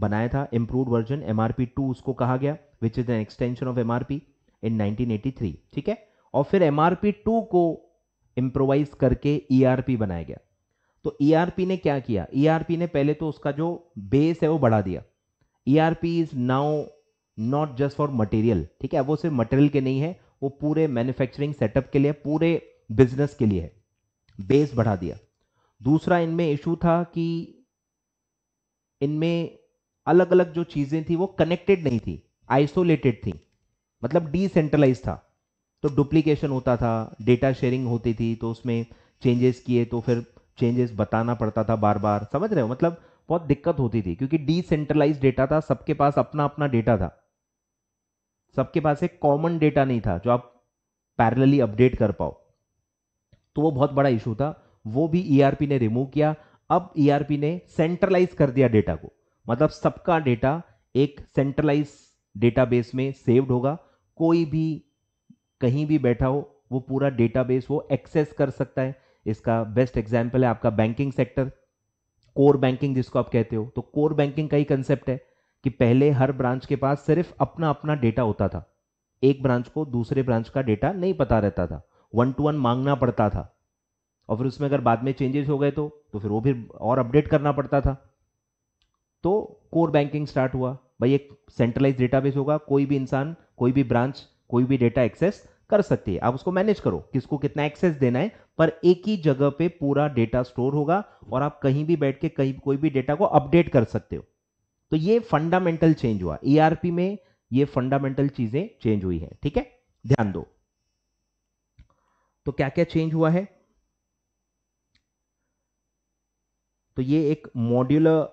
बनाया था improve version M R P two उसको कहा गया which is an extension of M R P in three ठीक है और फिर एम आर पी टू को इम्प्रोवाइज करके ई आर पी बनाया गया तो ईआरपी e ने क्या किया ईआरपी e ने पहले तो उसका जो बेस है वो बढ़ा दिया ERP is now not just for material ठीक है वो सिर्फ मटेरियल के नहीं है वो पूरे मैन्युफैक्चरिंग सेटअप के लिए पूरे बिजनेस के लिए है बेस बढ़ा दिया दूसरा इनमें इशू था कि इनमें अलग अलग जो चीज़ें थी वो कनेक्टेड नहीं थी आइसोलेटेड थी मतलब डिसेंट्रलाइज था तो डुप्लीकेशन होता था डेटा शेयरिंग होती थी तो उसमें चेंजेस किए तो फिर चेंजेस बताना पड़ता था बार बार समझ रहे हो मतलब बहुत दिक्कत होती थी क्योंकि डिसेंट्रलाइज डेटा था सबके पास अपना अपना डेटा था सबके पास एक कॉमन डेटा नहीं था जो आप पैरेलली अपडेट कर पाओ तो वो बहुत बड़ा इशू था वो भी ईआरपी e ने रिमूव किया अब ईआरपी e ने सेंट्रलाइज कर दिया डेटा को मतलब सबका डेटा एक सेंट्रलाइज डेटाबेस में सेव्ड होगा कोई भी कहीं भी बैठा हो वो पूरा डेटाबेस वो एक्सेस कर सकता है इसका बेस्ट एग्जाम्पल है आपका बैंकिंग सेक्टर कोर बैंकिंग जिसको आप कहते हो तो कोर बैंकिंग का ही कंसेप्ट है कि पहले हर ब्रांच के पास सिर्फ अपना अपना डेटा होता था एक ब्रांच को दूसरे ब्रांच का डेटा नहीं पता रहता था वन टू वन मांगना पड़ता था और फिर उसमें अगर बाद में चेंजेस हो गए तो तो फिर वो फिर और अपडेट करना पड़ता था तो कोर बैंकिंग स्टार्ट हुआ भाई एक सेंट्रलाइज डेटाबेस होगा कोई भी इंसान कोई भी ब्रांच कोई भी डेटा एक्सेस कर सकती है आप उसको मैनेज करो किसको कितना एक्सेस देना है पर एक ही जगह पे पूरा डेटा स्टोर होगा और आप कहीं भी बैठ के कहीं कोई भी डेटा को अपडेट कर सकते हो तो ये फंडामेंटल चेंज हुआ ईआरपी e में ये फंडामेंटल चीजें चेंज हुई है ठीक है ध्यान दो तो क्या क्या चेंज हुआ है तो ये एक मॉड्यूलर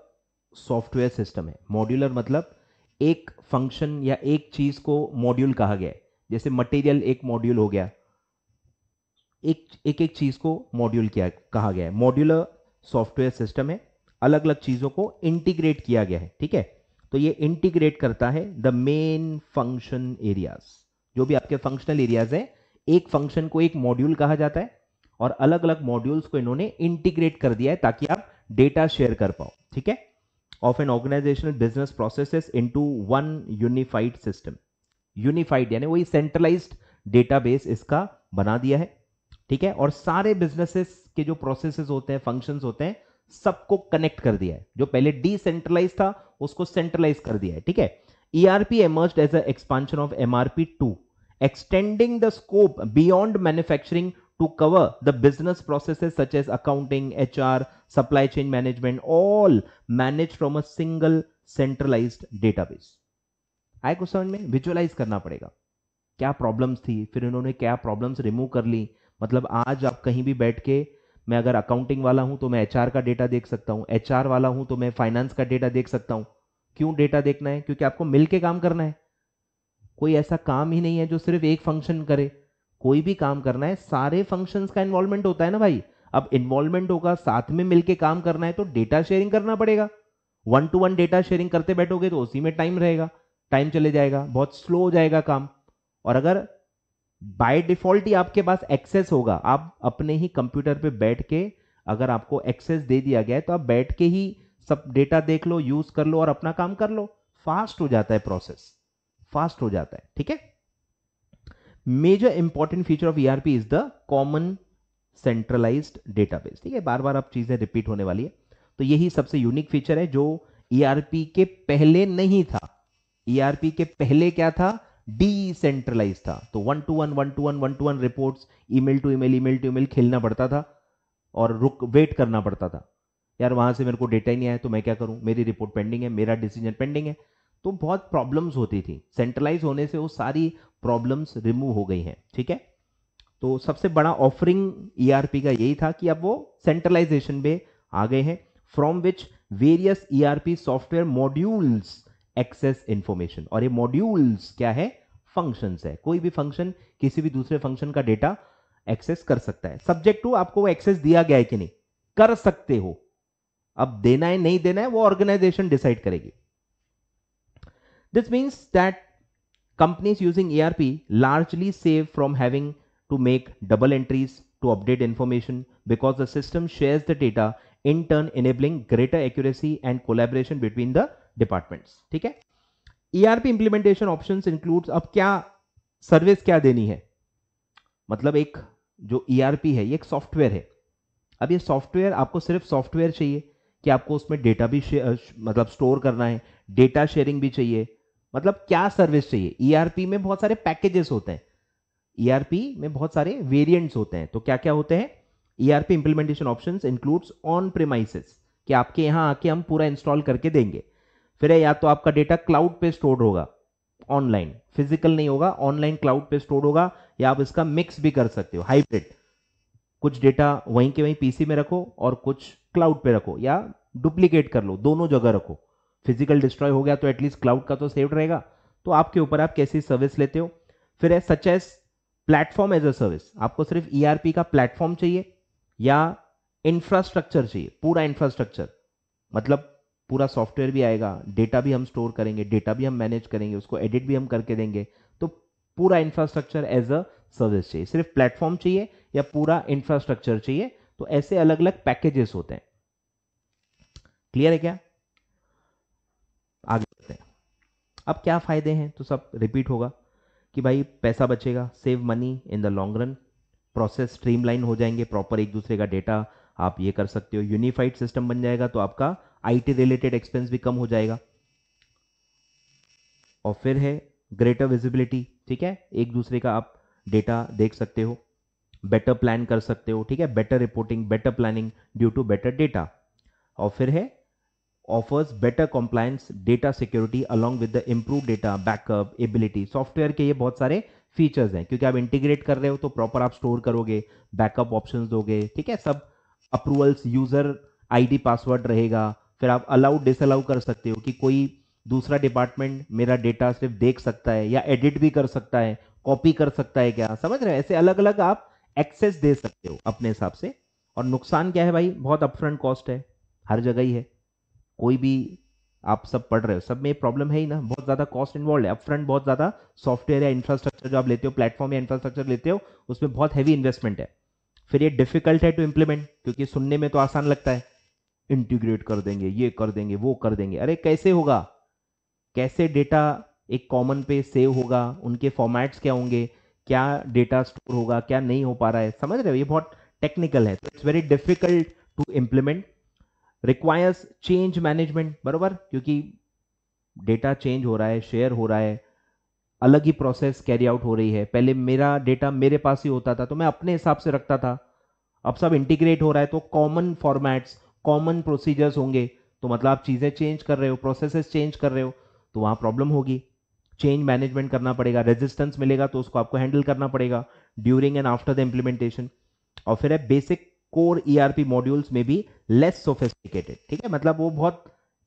सॉफ्टवेयर सिस्टम है मॉड्यूलर मतलब एक फंक्शन या एक चीज को मॉड्यूल कहा गया है जैसे मटेरियल एक मॉड्यूल हो गया एक एक एक चीज को मॉड्यूल किया कहा गया है मॉड्यूलर सॉफ्टवेयर सिस्टम है अलग अलग चीजों को इंटीग्रेट किया गया है ठीक है तो ये इंटीग्रेट करता है द मेन फंक्शन एरियाज जो भी आपके फंक्शनल एरियाज हैं एक फंक्शन को एक मॉड्यूल कहा जाता है और अलग अलग मॉड्यूल्स को इन्होंने इंटीग्रेट कर दिया है ताकि आप डेटा शेयर कर पाओ ठीक है of an organisational business processes into one unified system unified यानी वही सेंट्रलाइज डेटाबेस इसका बना दिया है ठीक है और सारे बिजनेसेस के जो प्रोसेस होते हैं फंक्शन होते हैं सबको कनेक्ट कर दिया है जो पहले डिसेंट्रलाइज था उसको सेंट्रलाइज कर दिया है ठीक है ERP emerge as a expansion of MRP to extending the scope beyond manufacturing to cover the business process such as accounting H R supply chain management all manage from a single centralised database आई को समझ में visualise करना पड़ेगा क्या problems थी फिर उन्होंने क्या प्रॉब्लम्स रिमूव कर ली मतलब आज आप कहीं भी बैठ के मैं अगर अकाउंटिंग वाला हूं तो मैं एचआर का डेटा देख सकता हूं एचआर वाला हूं तो मैं फाइनेंस का डेटा देख सकता हूं क्यों डेटा देखना है क्योंकि आपको मिलके काम करना है कोई ऐसा काम ही नहीं है जो सिर्फ एक फंक्शन करे कोई भी काम करना है सारे फंक्शंस का इन्वॉल्वमेंट होता है ना भाई अब इन्वॉल्वमेंट होगा साथ में मिलके काम करना है तो डेटा शेयरिंग करना पड़ेगा one to one data sharing करते बैठोगे तो उसी में टाइम रहेगा टाइम चले जाएगा बहुत स्लो हो जाएगा काम और अगर बाय डिफॉल्ट ही आपके पास एक्सेस होगा आप अपने ही कंप्यूटर पे बैठ के अगर आपको एक्सेस दे दिया गया है तो आप बैठ के ही सब डेटा देख लो यूज कर लो और अपना काम कर लो फास्ट हो जाता है प्रोसेस फास्ट हो जाता है ठीक है major important feature of ERP is the common centralised database ठीक है बार बार आप चीजें रिपीट होने वाली है तो यही सबसे यूनिक फीचर है जो ईआरपी e के पहले नहीं था ईआरपी e के पहले क्या था डिसेंट्रलाइज था तो one to one one to one one to one e email to email email to email खेलना पड़ता था और रुक वेट करना पड़ता था यार वहां से मेरे को डेटा ही नहीं आया तो मैं क्या करूं मेरी रिपोर्ट पेंडिंग है मेरा डिसीजन पेंडिंग है तो बहुत प्रॉब्लम्स होती थी सेंट्रलाइज होने से वो सारी प्रॉब्लम्स रिमूव हो गई हैं ठीक है तो सबसे बड़ा ऑफरिंग ईआरपी e का यही था कि अब वो सेंट्रलाइजेशन पे आ गए हैं from which various ERP software modules access information और ये मॉड्यूल्स क्या है फंक्शन है कोई भी फंक्शन किसी भी दूसरे फंक्शन का डेटा एक्सेस कर सकता है सब्जेक्ट टू आपको वो एक्सेस दिया गया है कि नहीं कर सकते हो अब देना है नहीं देना है वो ऑर्गेनाइजेशन डिसाइड करेगी this means that companies using P largely save from having to make double entries to update information because the system share the data in turn enabling greater accuracy and collaboration between the departments ठीक है ERP implementation options includes अब क्या service क्या देनी है मतलब एक जो ईआरपी e है ये एक सॉफ्टवेयर है अब ये सॉफ्टवेयर आपको सिर्फ सॉफ्टवेयर चाहिए कि आपको उसमें डेटा भी मतलब स्टोर करना है डेटा शेयरिंग भी चाहिए मतलब क्या सर्विस चाहिए ईआरपी e में बहुत सारे पैकेजेस होते हैं ईआरपी e में बहुत सारे वेरिएंट्स होते हैं तो क्या क्या होते हैं ERP implementation options includes on premises कि आपके यहाँ आके हम पूरा इंस्टॉल करके देंगे फिर है या तो आपका डेटा क्लाउड पे स्टोर होगा ऑनलाइन फिजिकल नहीं होगा ऑनलाइन क्लाउड पे स्टोर होगा या आप इसका मिक्स भी कर सकते हो हाइब्रिड कुछ डेटा वहीं के वहीं पीसी में रखो और कुछ क्लाउड पे रखो या डुप्लीकेट कर लो दोनों जगह रखो फिजिकल डिस्ट्रॉय हो गया तो एटलीस्ट क्लाउड का तो सेव रहेगा तो आपके ऊपर आप कैसी सर्विस लेते हो फिर है such as platform as a service आपको सिर्फ ई e का प्लेटफॉर्म चाहिए या इंफ्रास्ट्रक्चर चाहिए पूरा इंफ्रास्ट्रक्चर मतलब पूरा सॉफ्टवेयर भी आएगा डेटा भी हम स्टोर करेंगे डेटा भी हम मैनेज करेंगे उसको एडिट भी हम करके देंगे तो पूरा इंफ्रास्ट्रक्चर एज अ सर्विस चाहिए सिर्फ प्लेटफॉर्म चाहिए या पूरा इंफ्रास्ट्रक्चर चाहिए तो ऐसे अलग अलग पैकेजेस होते हैं क्लियर है क्या आगे बढ़ते हैं अब क्या फायदे हैं तो सब रिपीट होगा कि भाई पैसा बचेगा save money in the long run process streamline हो जाएंगे प्रॉपर एक दूसरे का डेटा आप ये कर सकते हो यूनिफाइड सिस्टम बन जाएगा तो आपका आईटी रिलेटेड एक्सपेंस भी कम हो जाएगा और फिर है ग्रेटर विजिबिलिटी ठीक है एक दूसरे का आप डेटा देख सकते हो बेटर प्लान कर सकते हो ठीक है better reporting better planning due to better data और फिर है offers better compliance data security along with the improve data backup ability software के ये बहुत सारे फीचर्स हैं क्योंकि आप इंटीग्रेट कर रहे हो तो प्रॉपर आप स्टोर करोगे बैकअप ऑप्शंस दोगे ठीक है सब अप्रूवल्स यूजर आईडी पासवर्ड रहेगा फिर आप अलाउ डिसअलाउ कर सकते हो कि कोई दूसरा डिपार्टमेंट मेरा डेटा सिर्फ देख सकता है या एडिट भी कर सकता है कॉपी कर सकता है क्या समझ रहे हैं ऐसे अलग अलग आप एक्सेस दे सकते हो अपने हिसाब से और नुकसान क्या है भाई बहुत अपफ्रंट कॉस्ट है हर जगह ही है कोई भी आप सब पढ़ रहे हो सब में प्रॉब्लम है ही ना बहुत ज़्यादा कॉस्ट इन्वॉल्व है अपफ्रंट बहुत ज़्यादा सॉफ्टवेयर या इंफ्रास्ट्रक्चर जो आप लेते हो प्लेटफॉर्म या इंफ्रास्ट्रक्चर लेते हो उसमें बहुत हैवी इन्वेस्टमेंट है फिर ये डिफिकल्ट है टू इम्प्लीमेंट क्योंकि सुनने में तो आसान लगता है इंटीग्रेट कर देंगे ये कर देंगे वो कर देंगे अरे कैसे होगा कैसे डेटा एक कॉमन पे सेव होगा उनके फॉर्मेट्स क्या होंगे क्या डेटा स्टोर होगा क्या नहीं हो पा रहा है समझ रहे हो ये बहुत टेक्निकल है it's very difficult to implement requires change management बरोबर क्योंकि डेटा चेंज हो रहा है शेयर हो रहा है अलग ही प्रोसेस कैरी आउट हो रही है पहले मेरा डेटा मेरे पास ही होता था तो मैं अपने हिसाब से रखता था अब सब इंटीग्रेट हो रहा है तो कॉमन फॉर्मेट्स कॉमन प्रोसीजर्स होंगे तो मतलब आप चीज़ें चेंज कर रहे हो प्रोसेसेस चेंज कर रहे हो तो वहाँ प्रॉब्लम होगी चेंज मैनेजमेंट करना पड़ेगा रेजिस्टेंस मिलेगा तो उसको आपको हैंडल करना पड़ेगा during and after the implementation और फिर है बेसिक कोर ईआरपी मॉड्यूल्स में भी लेस सोफेस्टिकेटेड ठीक है मतलब वो बहुत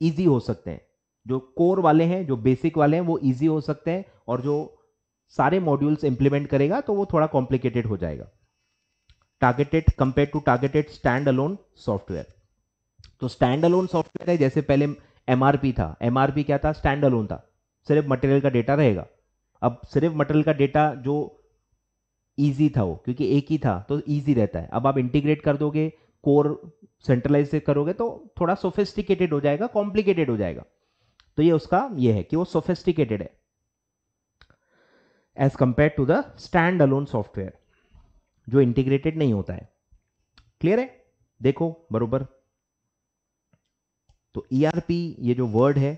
ईजी हो सकते हैं जो कोर वाले हैं जो बेसिक वाले हैं वो ईजी हो सकते हैं और जो सारे मॉड्यूल्स इंप्लीमेंट करेगा तो वो थोड़ा कॉम्प्लिकेटेड हो जाएगा targeted compare to targeted standalone software तो स्टैंड अलोन सॉफ्टवेयर है जैसे पहले एमआरपी था एमआरपी क्या था स्टैंड अलोन था सिर्फ मटेरियल का डेटा रहेगा अब सिर्फ मटेरियल का डेटा जो ईजी था वो क्योंकि एक ही था तो ईजी रहता है अब आप इंटीग्रेट कर दोगे कोर सेंट्रलाइज से करोगे तो थोड़ा सोफिस्टिकेटेड हो जाएगा कॉम्प्लिकेटेड हो जाएगा तो ये उसका ये है कि वो सोफिस्टिकेटेड है as compare to the standalone software जो इंटीग्रेटेड नहीं होता है क्लियर है देखो बरोबर तो ईआरपी e ये जो वर्ड है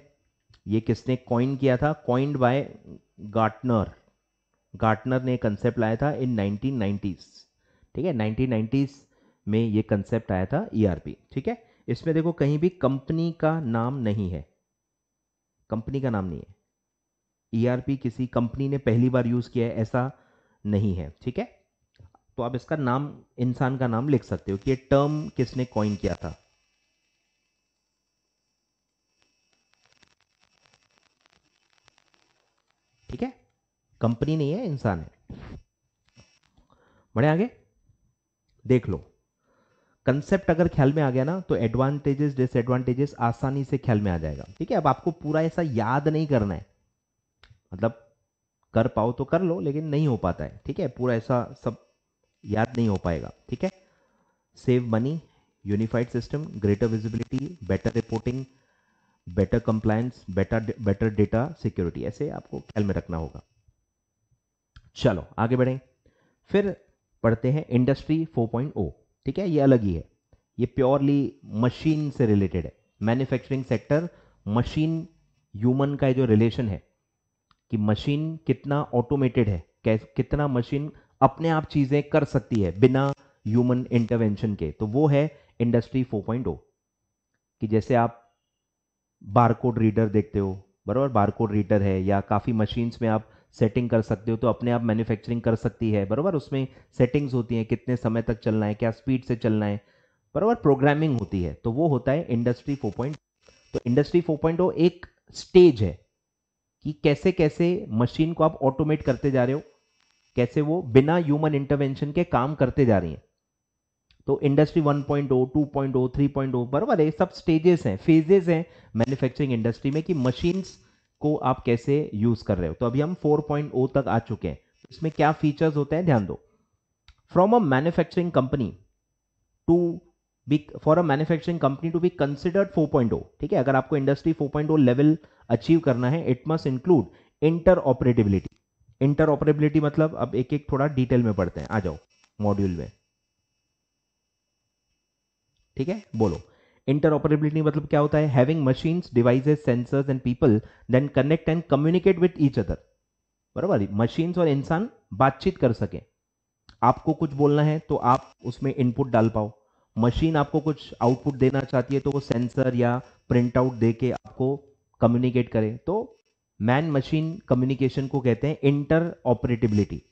ये किसने कॉइन किया था कॉइंड बाय गार्टनर गार्टनर ने कंसेप्ट लाया था इन 1990s ठीक है 1990s में ये कंसेप्ट आया था ईआरपी e ठीक है इसमें देखो कहीं भी कंपनी का नाम नहीं है कंपनी का नाम नहीं है ईआरपी e किसी कंपनी ने पहली बार यूज़ किया है ऐसा नहीं है ठीक है तो आप इसका नाम इंसान का नाम लिख सकते हो कि ये टर्म किसने कॉइन किया था ठीक है कंपनी नहीं है इंसान है बढ़े आगे देख लो कंसेप्ट अगर ख्याल में आ गया ना तो एडवांटेजेस डिसएडवांटेजेस आसानी से ख्याल में आ जाएगा ठीक है अब आपको पूरा ऐसा याद नहीं करना है मतलब कर पाओ तो कर लो लेकिन नहीं हो पाता है ठीक है पूरा ऐसा सब याद नहीं हो पाएगा ठीक है save money unified system greater visibility better reporting better compliance better better data security ऐसे आपको ख्याल में रखना होगा चलो आगे बढ़ें फिर पढ़ते हैं इंडस्ट्री 4.0 ठीक है ये अलग ही है ये प्योरली मशीन से रिलेटेड है मैन्युफैक्चरिंग सेक्टर मशीन ह्यूमन का जो रिलेशन है कि मशीन कितना ऑटोमेटेड है कितना मशीन अपने आप चीज़ें कर सकती है बिना ह्यूमन इंटरवेंशन के तो वो है इंडस्ट्री 4.0 कि जैसे आप बारकोड रीडर देखते हो बराबर बारकोड रीडर है या काफ़ी मशीन्स में आप सेटिंग कर सकते हो तो अपने आप मैन्युफैक्चरिंग कर सकती है बराबर उसमें सेटिंग्स होती हैं कितने समय तक चलना है क्या स्पीड से चलना है बराबर प्रोग्रामिंग होती है तो वो होता है इंडस्ट्री फोर पॉइंट तो इंडस्ट्री फोर पॉइंट वो एक स्टेज है कि कैसे कैसे मशीन को आप ऑटोमेट करते जा रहे हो कैसे वो बिना ह्यूमन इंटरवेंशन के काम करते जा रही हैं तो इंडस्ट्री 1.0, 2.0, 3.0 बराबर है सब स्टेजेस हैं फेजेस हैं मैन्युफैक्चरिंग इंडस्ट्री में कि मशीन्स को आप कैसे यूज कर रहे हो तो अभी हम 4.0 तक आ चुके हैं तो इसमें क्या फीचर्स होते हैं ध्यान दो from a manufacturing company to B for a manufacturing company to be considered four ठीक है अगर आपको इंडस्ट्री फोर लेवल अचीव करना है it must include interoperability interoperability मतलब अब एक एक थोड़ा डिटेल में पढ़ते हैं आ जाओ मॉड्यूल में ठीक है बोलो इंटरऑपरेबिलिटी मतलब क्या होता है having machines devices sensors and people then connect and communicate with each other बराबर मशीन्स और इंसान बातचीत कर सके आपको कुछ बोलना है तो आप उसमें इनपुट डाल पाओ मशीन आपको कुछ आउटपुट देना चाहती है तो वो सेंसर या प्रिंट आउट दे के आपको कम्युनिकेट करे तो मैन मशीन कम्युनिकेशन को कहते हैं इंटर ऑपरेटिबिलिटी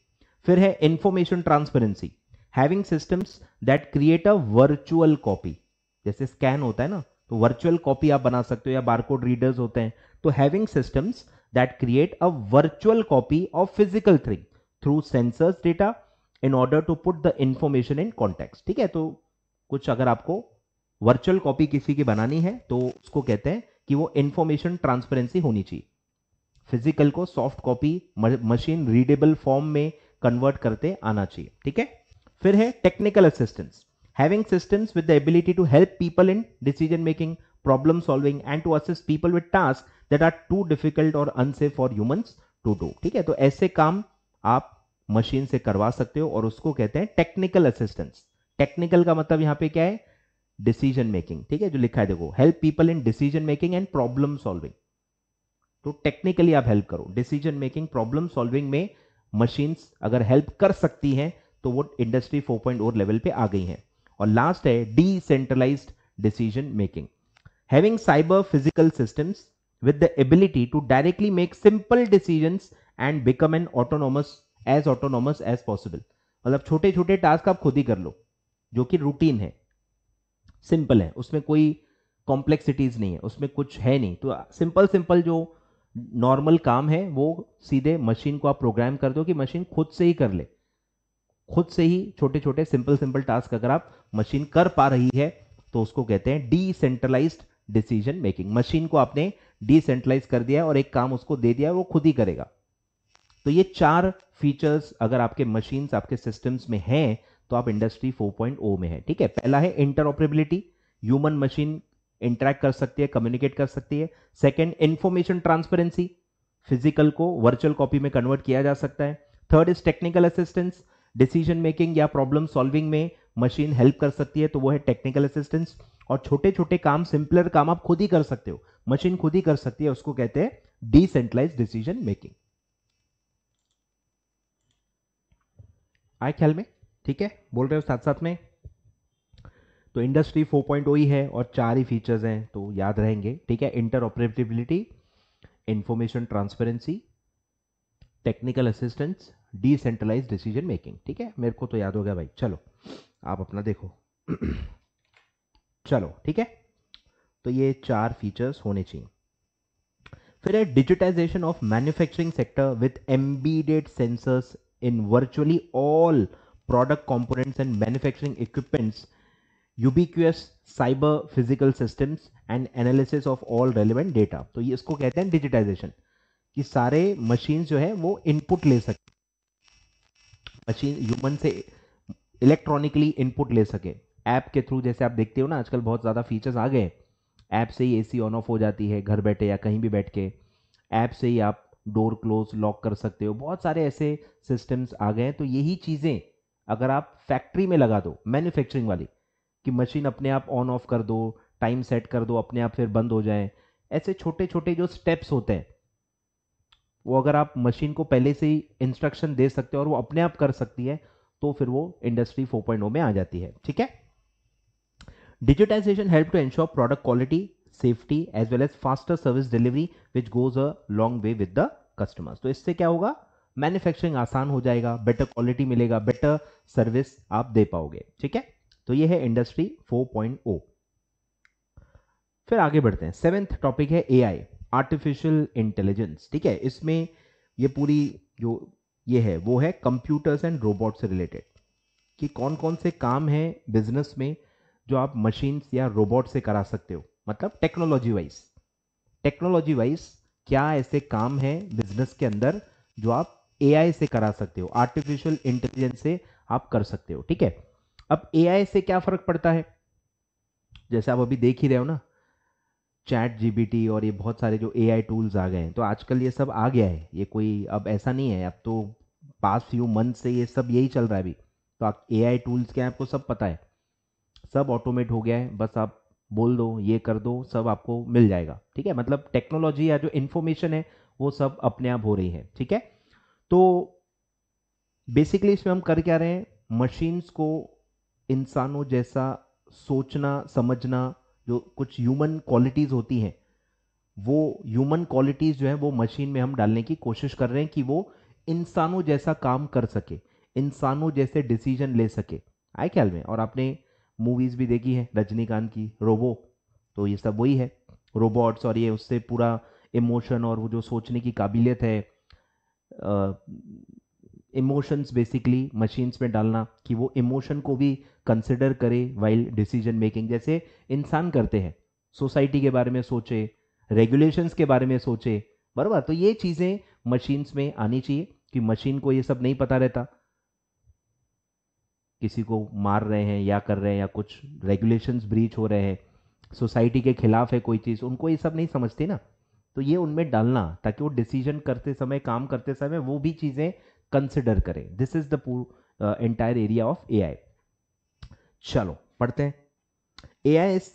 फिर है information transparency having systems that create a virtual copy जैसे स्कैन होता है ना तो वर्चुअल कॉपी आप बना सकते हो या बारकोड रीडर्स होते हैं तो having systems that create a virtual copy of physical thing through sensors data in order to put the information in context ठीक है तो कुछ अगर आपको वर्चुअल कॉपी किसी की बनानी है तो उसको कहते हैं कि वो इंफॉर्मेशन ट्रांसपेरेंसी होनी चाहिए फिजिकल को soft copy machine readable form में कन्वर्ट करते आना चाहिए ठीक है फिर है technical assistance having systems with the ability to help people in decision making problem solving and to assist people with task that are too difficult और unsafe for humans to do ठीक है तो ऐसे काम आप मशीन से करवा सकते हो और उसको कहते हैं टेक्निकल असिस्टेंस टेक्निकल का मतलब यहां पे क्या है डिसीजन मेकिंग ठीक है जो लिखा है देखो help people in decision making and problem solving तो टेक्निकली आप हेल्प करो डिसीजन मेकिंग प्रॉब्लम सॉल्विंग में मशीन्स अगर हेल्प कर सकती हैं तो वो इंडस्ट्री 4.0 लेवल पे आ गई है और लास्ट है centralise decision making having cyber physical systems with the ability to directly make simple decisions and become an autonomous as autonomous as possible मतलब छोटे छोटे टास्क आप खुद ही कर लो जो कि रूटीन है सिंपल है उसमें कोई कॉम्प्लेक्सिटीज नहीं है उसमें कुछ है नहीं तो सिंपल सिंपल जो नॉर्मल काम है वो सीधे मशीन को आप प्रोग्राम कर दो कि मशीन खुद से ही कर ले खुद से ही छोटे छोटे सिंपल सिंपल टास्क अगर आप मशीन कर पा रही है तो उसको कहते हैं डिसेंट्रलाइज डिसीजन मेकिंग मशीन को आपने डिसेंट्रलाइज कर दिया है और एक काम उसको दे दिया है वो खुद ही करेगा तो ये चार फीचर्स अगर आपके मशीन्स आपके सिस्टम्स में हैं तो आप इंडस्ट्री 4.0 में है ठीक है पहला है इंटरऑपरेबिलिटी ह्यूमन मशीन इंटरेक्ट कर सकती है कम्युनिकेट कर सकती है सेकेंड इंफॉर्मेशन ट्रांसपेरेंसी फिजिकल को वर्चुअल कॉपी में कन्वर्ट किया जा सकता है third is technical assistance decision making या प्रॉब्लम सॉल्विंग में मशीन हेल्प कर सकती है तो वो है टेक्निकल असिस्टेंस और छोटे छोटे काम सिंपलर काम आप खुद ही कर सकते हो मशीन खुद ही कर सकती है उसको कहते हैं डिसेंट्रलाइज डिसीजन मेकिंग आए ख्याल में ठीक है बोल रहे हो साथ साथ में तो इंडस्ट्री 4.0 ही है और चार ही फीचर्स हैं तो याद रहेंगे ठीक है interoperability information transparency technical assistance decentralise decision making ठीक है मेरे को तो याद हो गया भाई चलो आप अपना देखो चलो ठीक है तो ये चार फीचर्स होने चाहिए फिर है digitisation of manufacturing sector with embedded sensors in virtually all product components and manufacturing equipments ubiquitous cyber physical systems and analysis of all relevant data तो ये इसको कहते हैं डिजिटाइजेशन कि सारे मशीन जो है वो इनपुट ले सके मशीन ह्यूमन से इलेक्ट्रॉनिकली इनपुट ले सके ऐप के थ्रू जैसे आप देखते हो ना आजकल बहुत ज़्यादा फीचर्स आ गए ऐप से ही एसी ऑन ऑफ हो जाती है घर बैठे या कहीं भी बैठ के ऐप से ही आप डोर क्लोज लॉक कर सकते हो बहुत सारे ऐसे सिस्टम्स आ गए हैं तो यही चीज़ें अगर आप फैक्ट्री में लगा दो मैन्युफैक्चरिंग वाली कि मशीन अपने आप ऑन ऑफ कर दो टाइम सेट कर दो अपने आप फिर बंद हो जाए ऐसे छोटे छोटे जो स्टेप्स होते हैं वो अगर आप मशीन को पहले से ही इंस्ट्रक्शन दे सकते हो और वो अपने आप कर सकती है तो फिर वो इंडस्ट्री 4.0 में आ जाती है ठीक है digitisation help to ensure product quality safety as well as faster service delivery which goes a long way with the customers तो इससे क्या होगा मैन्युफैक्चरिंग आसान हो जाएगा बेटर क्वालिटी मिलेगा बेटर सर्विस आप दे पाओगे ठीक है तो ये है इंडस्ट्री 4.0 फिर आगे बढ़ते हैं सेवेंथ टॉपिक है एआई आर्टिफिशियल इंटेलिजेंस ठीक है इसमें ये पूरी जो ये है वो है कंप्यूटर्स एंड रोबोट से रिलेटेड कि कौन कौन से काम है बिजनेस में जो आप मशीन्स या रोबोट से करा सकते हो मतलब टेक्नोलॉजी वाइज टेक्नोलॉजी वाइज क्या ऐसे काम है बिजनेस के अंदर जो आप एआई से करा सकते हो आर्टिफिशियल इंटेलिजेंस से आप कर सकते हो ठीक है अब एआई से क्या फर्क पड़ता है जैसे आप अभी देख ही रहे हो ना चैट जीबीटी और ये बहुत सारे जो एआई टूल्स आ गए हैं तो आजकल ये सब आ गया है ये कोई अब ऐसा नहीं है अब तो पास यू मंथ से ये सब यही चल रहा है अभी तो ए आई टूल्स क्या है आपको सब पता है सब ऑटोमेट हो गया है बस आप बोल दो ये कर दो सब आपको मिल जाएगा ठीक है मतलब टेक्नोलॉजी या जो इन्फॉर्मेशन है वो सब अपने आप हो रही है ठीक है तो बेसिकली इसमें हम कर क्या रहे हैं मशीन्स को इंसानों जैसा सोचना समझना जो कुछ ह्यूमन क्वालिटीज़ होती हैं वो ह्यूमन क्वालिटीज़ जो है वो मशीन में हम डालने की कोशिश कर रहे हैं कि वो इंसानों जैसा काम कर सके इंसानों जैसे डिसीजन ले सके आए ख्याल में और आपने मूवीज़ भी देखी है रजनीकांत की रोबो तो ये सब वही है रोबोट्स और ये उससे पूरा इमोशन और वो जो सोचने की काबिलियत है इमोशंस बेसिकली मशीन्स में डालना कि वो इमोशन को भी कंसिडर करे वाइल डिसीजन मेकिंग जैसे इंसान करते हैं सोसाइटी के बारे में सोचे रेगुलेशंस के बारे में सोचे बरबर तो ये चीज़ें मशीन्स में आनी चाहिए कि मशीन को ये सब नहीं पता रहता किसी को मार रहे हैं या कर रहे हैं या कुछ रेगुलेशंस ब्रीच हो रहे हैं सोसाइटी के खिलाफ है कोई चीज़ उनको ये सब नहीं समझते ना तो ये उनमें डालना ताकि वो डिसीजन करते समय काम करते समय वो भी चीज़ें कंसिडर करें this is the entire area of A I चलो पढ़ते हैं A I is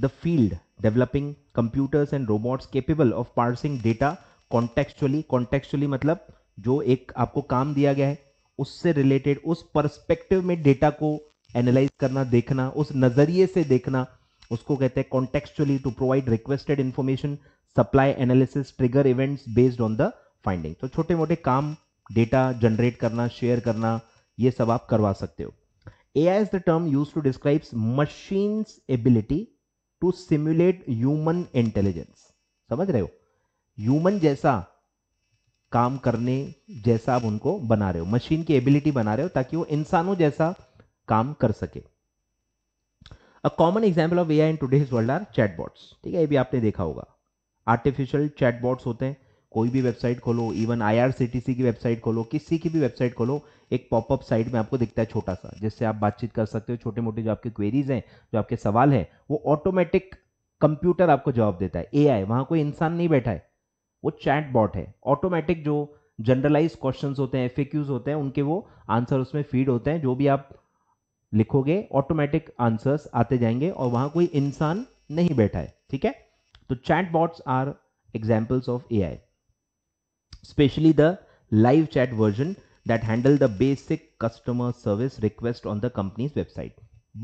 the field developing computers and robots capable of parsing data contextually contextually मतलब जो एक आपको काम दिया गया है उससे रिलेटेड उस परस्पेक्टिव में डेटा को एनालाइज करना देखना उस नजरिए से देखना उसको कहते हैं contextually to provide requested information supply analysis trigger events based on the finding तो छोटे मोटे काम डेटा जनरेट करना शेयर करना ये सब आप करवा सकते हो A I is the term use to describes machines ability to simulate human intelligence समझ रहे हो ह्यूमन जैसा काम करने जैसा आप उनको बना रहे हो मशीन की एबिलिटी बना रहे हो ताकि वो इंसानों जैसा काम कर सके a common example of A I in today's world are chatbots ठीक है ये भी आपने देखा होगा आर्टिफिशियल चैटबॉट्स होते हैं कोई भी वेबसाइट खोलो इवन आईआरसीटीसी की वेबसाइट खोलो किसी की भी वेबसाइट खोलो एक पॉपअप साइट में आपको दिखता है छोटा सा जिससे आप बातचीत कर सकते हो छोटे मोटे जो आपके क्वेरीज हैं जो आपके सवाल हैं वो ऑटोमेटिक कंप्यूटर आपको जवाब देता है ए आई वहाँ कोई इंसान नहीं बैठा है वो चैट बॉट है ऑटोमेटिक जो जनरलाइज क्वेश्चन होते हैं एफ होते हैं उनके वो आंसर उसमें फीड होते हैं जो भी आप लिखोगे ऑटोमेटिक आंसर्स आते जाएंगे और वहाँ कोई इंसान नहीं बैठा है ठीक है तो chat bots are examples of A I especially the live chat version that handle the basic customer service request on the company's website.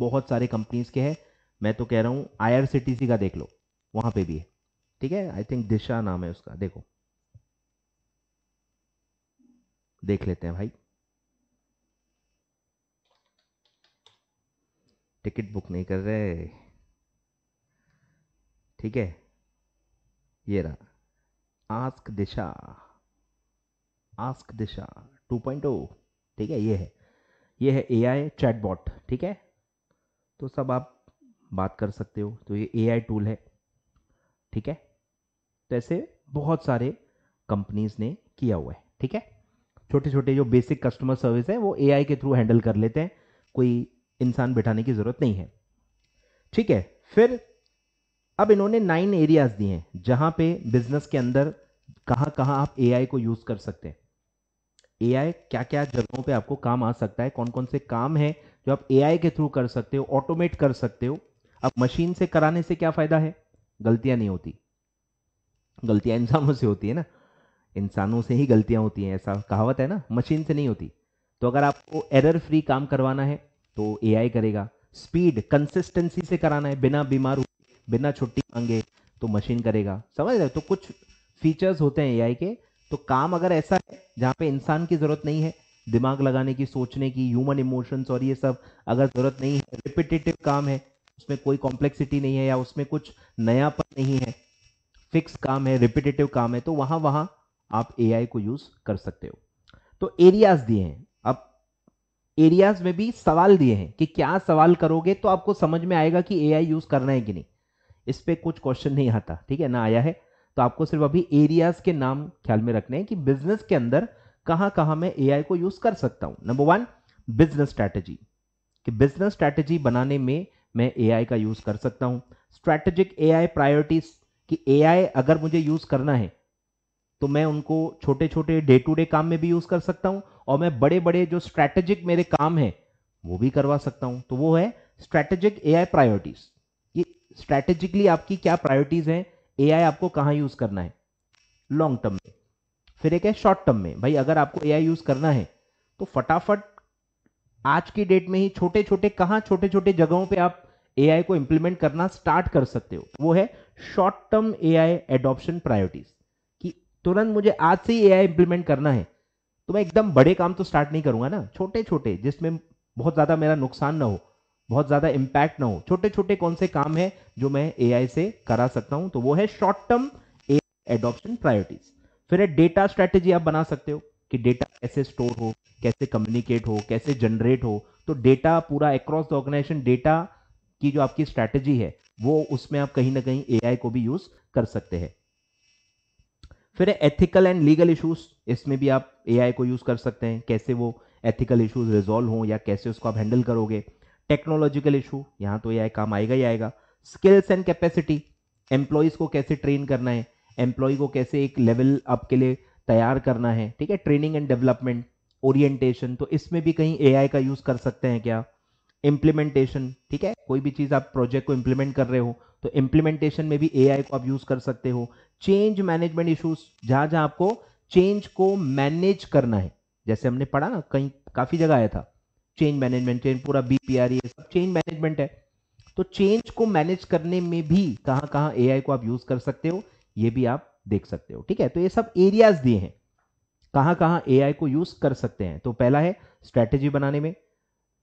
बहुत सारे कंपनीज के हैं मैं तो कह रहा हूँ आईआरसीटीसी का देख लो वहां पे भी है ठीक है आई थिंक दिशा नाम है उसका देखो देख लेते हैं भाई टिकट बुक नहीं कर रहे ठीक है ये रहा आस्क दिशा आस्क दिशा 2.0 ठीक है ये है ये है ए आई चैटबॉट ठीक है तो सब आप बात कर सकते हो तो ये ए आई टूल है ठीक है तो ऐसे बहुत सारे कंपनीज ने किया हुआ है ठीक है छोटे छोटे जो बेसिक कस्टमर सर्विस है वो ए आई के थ्रू हैंडल कर लेते हैं कोई इंसान बिठाने की ज़रूरत नहीं है ठीक है फिर अब इन्होंने नाइन एरियाज दिए हैं जहां पे बिजनेस के अंदर कहाँ कहाँ आप ए को यूज़ कर सकते हैं एआई क्या क्या जगहों पे आपको काम आ सकता है कौन कौन से काम है जो आप ए के थ्रू कर सकते हो ऑटोमेट कर सकते हो अब मशीन से कराने से क्या फायदा है गलतियां नहीं होती गलतियां इंसानों से होती है ना इंसानों से ही गलतियां होती हैं ऐसा कहावत है ना मशीन से नहीं होती तो अगर आपको एरर फ्री काम करवाना है तो ए करेगा स्पीड कंसिस्टेंसी से कराना है बिना बीमार बिना छुट्टी मांगे तो मशीन करेगा समझ रहे हो तो कुछ फीचर्स होते हैं ए के तो काम अगर ऐसा है जहां पे इंसान की ज़रूरत नहीं है दिमाग लगाने की सोचने की ह्यूमन इमोशंस और ये सब अगर ज़रूरत नहीं है रिपीटेटिव काम है उसमें कोई कॉम्प्लेक्सिटी नहीं है या उसमें कुछ नयापन नहीं है फिक्स काम है रिपीटेटिव काम है तो वहां वहां आप ए को यूज़ कर सकते हो तो एरियाज दिए हैं अब एरियाज में भी सवाल दिए हैं कि क्या सवाल करोगे तो आपको समझ में आएगा कि ए यूज़ करना है कि नहीं इस पर कुछ क्वेश्चन नहीं आता ठीक है ना आया है तो आपको सिर्फ अभी एरियाज के नाम ख्याल में रखने हैं कि बिजनेस के अंदर कहां कहां मैं एआई को यूज कर सकता हूं नंबर वन बिजनेस स्ट्रैटेजी कि बिजनेस स्ट्रैटेजी बनाने में मैं एआई का यूज कर सकता हूं स्ट्रैटेजिक एआई प्रायोरिटीज कि एआई अगर मुझे यूज करना है तो मैं उनको छोटे छोटे डे टू डे काम में भी यूज कर सकता हूं और मैं बड़े बड़े जो स्ट्रैटेजिक मेरे काम है वो भी करवा सकता हूं तो वो है स्ट्रैटेजिक एआई प्रायोरिटीज ये स्ट्रैटेजिकली आपकी क्या प्रायोरिटीज हैं ए आपको कहाँ यूज़ करना है लॉन्ग टर्म में फिर एक है शॉर्ट टर्म में भाई अगर आपको ए यूज़ करना है तो फटाफट आज की डेट में ही छोटे छोटे कहाँ छोटे छोटे जगहों पे आप ए को इंप्लीमेंट करना स्टार्ट कर सकते हो वो है short term A I adoption priorities कि तुरंत मुझे आज से ही ए इंप्लीमेंट करना है तो मैं एकदम बड़े काम तो स्टार्ट नहीं करूंगा ना छोटे छोटे जिसमें बहुत ज़्यादा मेरा नुकसान ना हो बहुत ज़्यादा इंपैक्ट ना हो छोटे छोटे कौन से काम है जो मैं ए से करा सकता हूं तो वो है short term A adoption priorities फिर है डेटा स्ट्रैटेजी आप बना सकते हो कि डेटा कैसे स्टोर हो कैसे कम्युनिकेट हो कैसे जनरेट हो तो डेटा पूरा अक्रॉस द ऑर्गेनाइजेशन डेटा की जो आपकी स्ट्रैटेजी है वो उसमें आप कहीं ना कहीं ए को भी यूज कर सकते हैं फिर एथिकल एंड लीगल इश्यूज इसमें भी आप ए को यूज कर सकते हैं कैसे वो एथिकल इश्यूज रिजोल्व हो या कैसे उसको आप हैंडल करोगे टेक्नोलॉजिकल इशू यहाँ तो यह काम आएगा ही आएगा स्किल्स एंड कैपेसिटी एम्प्लॉयज़ को कैसे ट्रेन करना है एम्प्लॉय को कैसे एक लेवल अप के लिए तैयार करना है ठीक है ट्रेनिंग एंड डेवलपमेंट ओरिएंटेशन तो इसमें भी कहीं एआई का यूज़ कर सकते हैं क्या इम्प्लीमेंटेशन ठीक है कोई भी चीज़ आप प्रोजेक्ट को इम्प्लीमेंट कर रहे हो तो इम्प्लीमेंटेशन में भी एआई को आप यूज़ कर सकते हो चेंज मैनेजमेंट इशूज जहां जहां आपको चेंज को मैनेज करना है जैसे हमने पढ़ा ना कहीं काफ़ी जगह आया था चेंज मैनेजमेंट चेंज पूरा बीपीआर e, ये सब चेंज मैनेजमेंट है तो चेंज को मैनेज करने में भी कहां कहां ए को आप यूज कर सकते हो ये भी आप देख सकते हो ठीक है तो ये सब एरियाज दिए हैं कहां कहां ए को यूज कर सकते हैं तो पहला है स्ट्रैटेजी बनाने में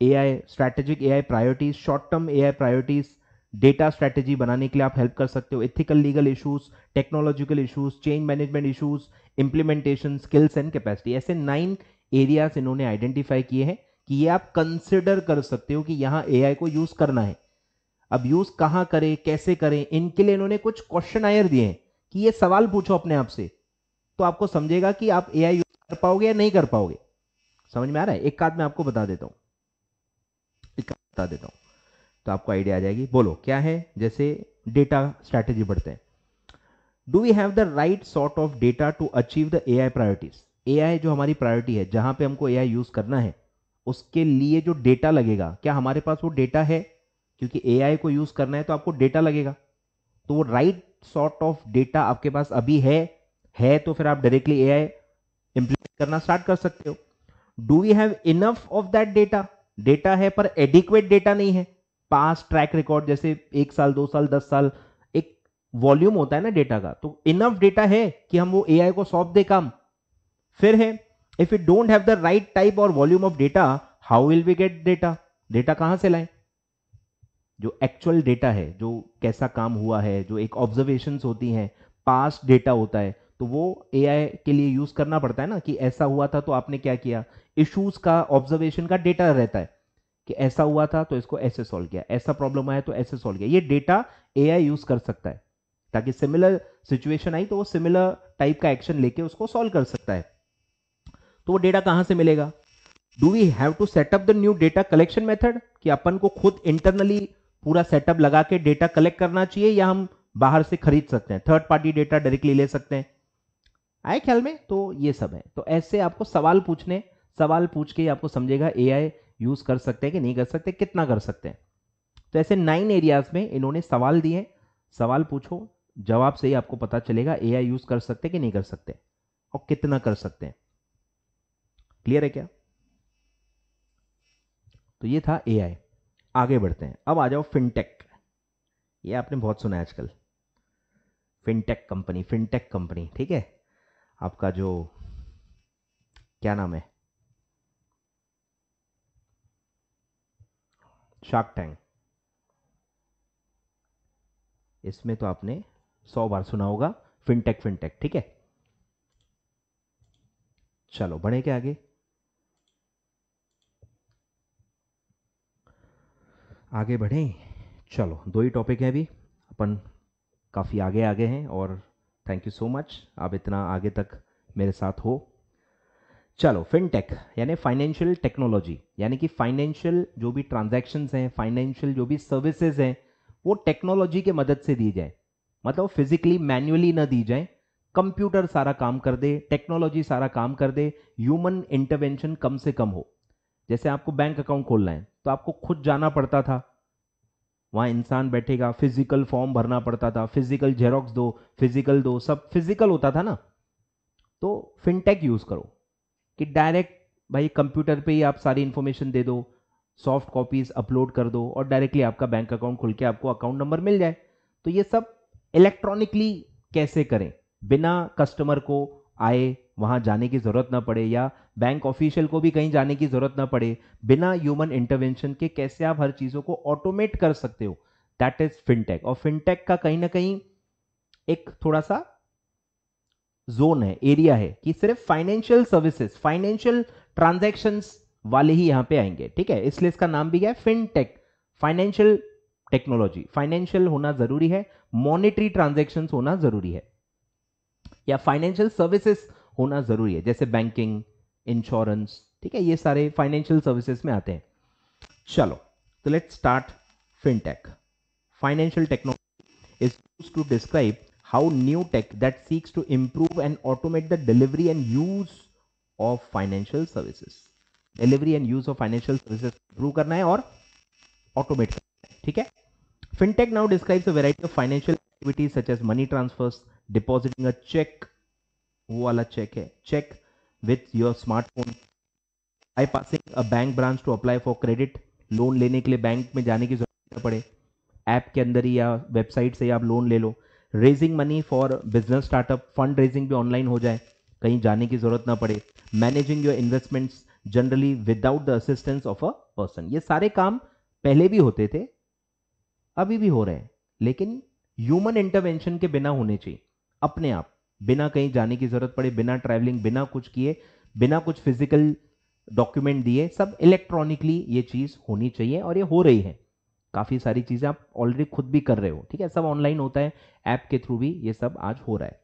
A I strategic A I priorities short term A I priorities data strategy बनाने के लिए आप हेल्प कर सकते हो ethical legal issues technological issues change management issues implementation skills and capacity ऐसे नाइन एरियाज इन्होंने आइडेंटिफाई किए हैं कि ये आप कंसिडर कर सकते हो कि यहां एआई को यूज करना है अब यूज कहां करें कैसे करें इनके लिए इन्होंने कुछ क्वेश्चन आयर दिए हैं कि ये सवाल पूछो अपने आप से तो आपको समझेगा कि आप एआई यूज कर पाओगे या नहीं कर पाओगे समझ में आ रहा है एक आध आपको बता देता हूं एक बता देता हूं तो आपको आइडिया आ जाएगी बोलो क्या है जैसे डेटा स्ट्रैटेजी बढ़ते हैं do we have the right sort of data to achieve the A I priorities A I जो हमारी प्रायोरिटी है जहां पे हमको ए आई यूज करना है उसके लिए जो डेटा लगेगा क्या हमारे पास वो डेटा है क्योंकि एआई को यूज करना है तो आपको डेटा लगेगा तो वो राइट सॉर्ट ऑफ डेटा आपके पास अभी है है तो फिर आप डायरेक्टली एआई इंप्लीमेंट करना स्टार्ट कर सकते हो do we have enough of that data data है पर एडिक्वेट डेटा नहीं है पास ट्रैक रिकॉर्ड जैसे एक साल दो साल दस साल एक वॉल्यूम होता है ना डेटा का तो इनफ डेटा है कि हम वो एआई को सौंप दे काम फिर है if you don't have the right type और volume of data how will we get data data कहां से लाएं जो एक्चुअल डेटा है जो कैसा काम हुआ है जो एक ऑब्जर्वेशन होती हैं पास डेटा होता है तो वो ए के लिए यूज करना पड़ता है ना कि ऐसा हुआ था तो आपने क्या किया इश्यूज का ऑब्जर्वेशन का डेटा रहता है कि ऐसा हुआ था तो इसको ऐसे सॉल्व किया ऐसा प्रॉब्लम आया तो ऐसे सॉल्व किया ये डेटा ए यूज कर सकता है ताकि सिमिलर सिचुएशन आई तो वो सिमिलर टाइप का एक्शन लेके उसको सॉल्व कर सकता है तो वो डेटा कहां से मिलेगा do we have to set up the new data collection method कि अपन को खुद इंटरनली पूरा सेटअप लगा के डेटा कलेक्ट करना चाहिए या हम बाहर से खरीद सकते हैं थर्ड पार्टी डेटा डायरेक्टली ले सकते हैं आए ख्याल में तो ये सब है तो ऐसे आपको सवाल पूछने सवाल पूछ के आपको समझेगा ए यूज कर सकते हैं कि नहीं कर सकते कितना कर सकते हैं तो ऐसे नाइन एरियाज में इन्होंने सवाल दिए सवाल पूछो जवाब से ही आपको पता चलेगा ए यूज कर सकते कि नहीं कर सकते और कितना कर सकते हैं क्लियर है क्या तो ये था एआई आगे बढ़ते हैं अब आ जाओ फिनटेक ये आपने बहुत सुना है आजकल फिनटेक कंपनी फिनटेक कंपनी ठीक है आपका जो क्या नाम है शार्क टैंक इसमें तो आपने सौ बार सुना होगा फिनटेक फिनटेक ठीक है चलो बढ़े के आगे आगे बढ़ें चलो दो ही टॉपिक हैं अभी अपन काफ़ी आगे आगे हैं और थैंक यू सो मच आप इतना आगे तक मेरे साथ हो चलो फिनटेक यानी फाइनेंशियल टेक्नोलॉजी यानी कि फाइनेंशियल जो भी ट्रांजैक्शंस हैं फाइनेंशियल जो भी सर्विसेज हैं वो टेक्नोलॉजी के मदद से दी जाए मतलब फिजिकली मैन्युअली ना दी जाए कंप्यूटर सारा काम कर दे टेक्नोलॉजी सारा काम कर दे ह्यूमन इंटरवेंशन कम से कम हो जैसे आपको बैंक अकाउंट खोलना है तो आपको खुद जाना पड़ता था वहाँ इंसान बैठेगा फिजिकल फॉर्म भरना पड़ता था फिजिकल जेरोक्स दो फिजिकल दो सब फिजिकल होता था ना तो फिनटेक यूज़ करो कि डायरेक्ट भाई कंप्यूटर पे ही आप सारी इन्फॉर्मेशन दे दो सॉफ्ट कॉपीज अपलोड कर दो और डायरेक्टली आपका बैंक अकाउंट खुल के आपको अकाउंट नंबर मिल जाए तो ये सब इलेक्ट्रॉनिकली कैसे करें बिना कस्टमर को आए वहाँ जाने की ज़रूरत ना पड़े या बैंक ऑफिशियल को भी कहीं जाने की जरूरत ना पड़े बिना ह्यूमन इंटरवेंशन के कैसे आप हर चीज़ों को ऑटोमेट कर सकते हो दैट इज फिनटेक और फिनटेक का कहीं ना कहीं एक थोड़ा सा जोन है एरिया है कि सिर्फ फाइनेंशियल सर्विसेज फाइनेंशियल ट्रांजेक्शन वाले ही यहां पे आएंगे ठीक है इसलिए इसका नाम भी क्या है फिनटेक फाइनेंशियल टेक्नोलॉजी फाइनेंशियल होना जरूरी है मॉनिटरी ट्रांजेक्शन होना जरूरी है या फाइनेंशियल सर्विसेज होना जरूरी है जैसे बैंकिंग इंश्योरेंस ठीक है ये सारे फाइनेंशियल सर्विसेज में आते हैं चलो तो let start fintech financial technology is use to describe how new tech that seeks to improve and automate the delivery and use of financial services delivery and use of financial services improve करना है और automate करना है ठीक है fintech now describes a variety of financial activities such as money transfers depositing a cheque वो वाला cheque है cheque with your smartphone I passing a bank branch to apply for credit loan लेने के लिए बैंक में जाने की जरूरत न पड़े ऐप के अंदर ही या वेबसाइट से आप लोन ले लो raising money for business startup fund raising भी ऑनलाइन हो जाए कहीं जाने की जरूरत ना पड़े managing your investments generally without the assistance of a person ये सारे काम पहले भी होते थे अभी भी हो रहे हैं लेकिन ह्यूमन इंटरवेंशन के बिना होने चाहिए अपने आप बिना कहीं जाने की जरूरत पड़े बिना ट्रैवलिंग बिना कुछ किए बिना कुछ फिजिकल डॉक्यूमेंट दिए सब इलेक्ट्रॉनिकली ये चीज़ होनी चाहिए और ये हो रही है काफ़ी सारी चीज़ें आप ऑलरेडी खुद भी कर रहे हो ठीक है सब ऑनलाइन होता है ऐप के थ्रू भी ये सब आज हो रहा है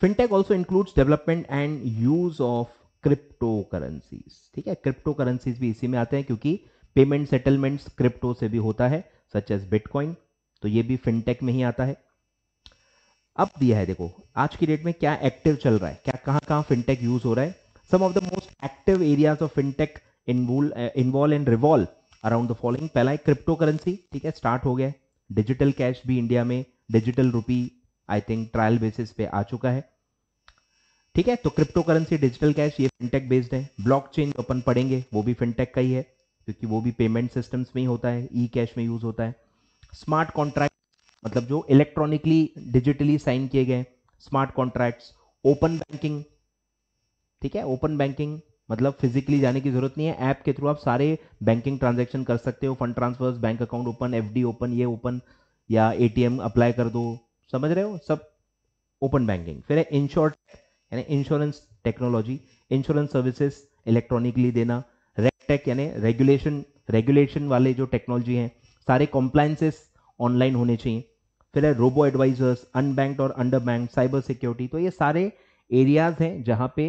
fintech also includes development and use of crypto currencies ठीक है क्रिप्टो करेंसीज भी इसी में आते हैं क्योंकि पेमेंट सेटलमेंट्स क्रिप्टो से भी होता है सच एज बिटकॉइन तो ये भी फिनटेक में ही आता है अब दिया है देखो आज की डेट में क्या एक्टिव चल रहा है क्या कहाँ कहाँ फिनटेक यूज हो रहा है some of the most active areas of fintech involve and revolve around the following पहला है क्रिप्टो करेंसी ठीक है स्टार्ट हो गया डिजिटल कैश भी इंडिया में digital rupee I think trial basis पे आ चुका है ठीक है तो क्रिप्टो करेंसी डिजिटल कैश ये फिनटेक बेस्ड है ब्लॉक ब्लॉकचेन अपन पढ़ेंगे वो भी फिनटेक का ही है क्योंकि वो भी पेमेंट सिस्टम्स में ही होता है ई e कैश में यूज होता है स्मार्ट कॉन्ट्रैक्ट मतलब जो इलेक्ट्रॉनिकली डिजिटली साइन किए गए स्मार्ट कॉन्ट्रैक्ट्स ओपन बैंकिंग ठीक है ओपन बैंकिंग मतलब फिजिकली जाने की जरूरत नहीं है ऐप के थ्रू आप सारे बैंकिंग ट्रांजेक्शन कर सकते हो fund transfer bank account open D open ये ओपन या एटीएम अप्लाई कर दो समझ रहे हो सब ओपन बैंकिंग फिर है इंश्योर यानी insurance technology insurance services electronically देना रेगटेक यानी रेगुलेशन रेगुलेशन वाले जो टेक्नोलॉजी हैं सारे कॉम्प्लाइंसेस ऑनलाइन होने चाहिए फिर है रोबो एडवाइजर्स अनबैंक्ड और अंडर बैंक साइबर सिक्योरिटी तो ये सारे एरियाज हैं जहां पे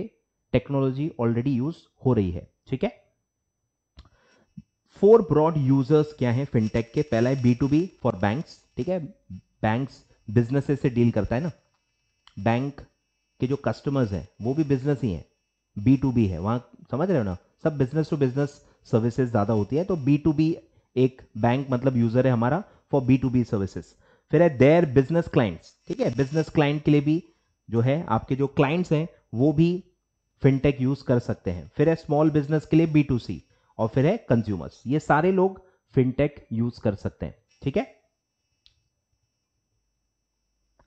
टेक्नोलॉजी ऑलरेडी यूज हो रही है ठीक है फोर ब्रॉड यूजर्स क्या है फिनटेक के पहला है B to B for bank ठीक है बैंक्स बिजनेसेस से डील करता है ना बैंक के जो कस्टमर्स हैं वो भी बिजनेस ही हैं बी टू बी है वहां समझ रहे हो ना सब बिजनेस टू बिजनेस सर्विसेज ज़्यादा होती है तो बी टू बी एक बैंक मतलब यूज़र है हमारा for B to B services फिर है देयर बिजनेस क्लाइंट्स ठीक है बिजनेस क्लाइंट के लिए भी जो है आपके जो क्लाइंट्स हैं वो भी फिनटेक यूज कर सकते हैं फिर है स्मॉल बिजनेस के लिए बी टू सी और फिर है कंज्यूमर्स ये सारे लोग फिनटेक यूज कर सकते हैं ठीक है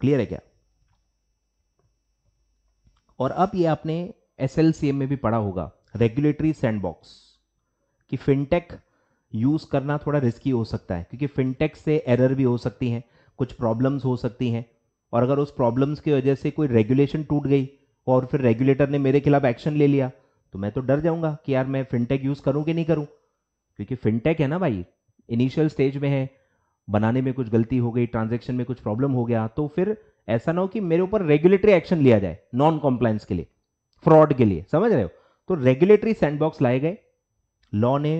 क्लियर है क्या और अब ये आपने एस में भी पढ़ा होगा रेगुलेटरी सैंडबॉक्स कि फिनटेक यूज़ करना थोड़ा रिस्की हो सकता है क्योंकि फिनटेक से एरर भी हो सकती हैं कुछ प्रॉब्लम्स हो सकती हैं और अगर उस प्रॉब्लम्स की वजह से कोई रेगुलेशन टूट गई और फिर रेगुलेटर ने मेरे खिलाफ एक्शन ले लिया तो मैं तो डर जाऊंगा कि यार मैं फिनटेक यूज़ करूं कि नहीं करूं क्योंकि फिनटेक है ना भाई इनिशियल स्टेज में है बनाने में कुछ गलती हो गई ट्रांजेक्शन में कुछ प्रॉब्लम हो गया तो फिर ऐसा ना हो कि मेरे ऊपर रेगुलेटरी एक्शन लिया जाए नॉन कॉम्प्लायंस के लिए फ्रॉड के लिए समझ रहे हो तो रेगुलेटरी सैंडबॉक्स लाए गए लॉ ने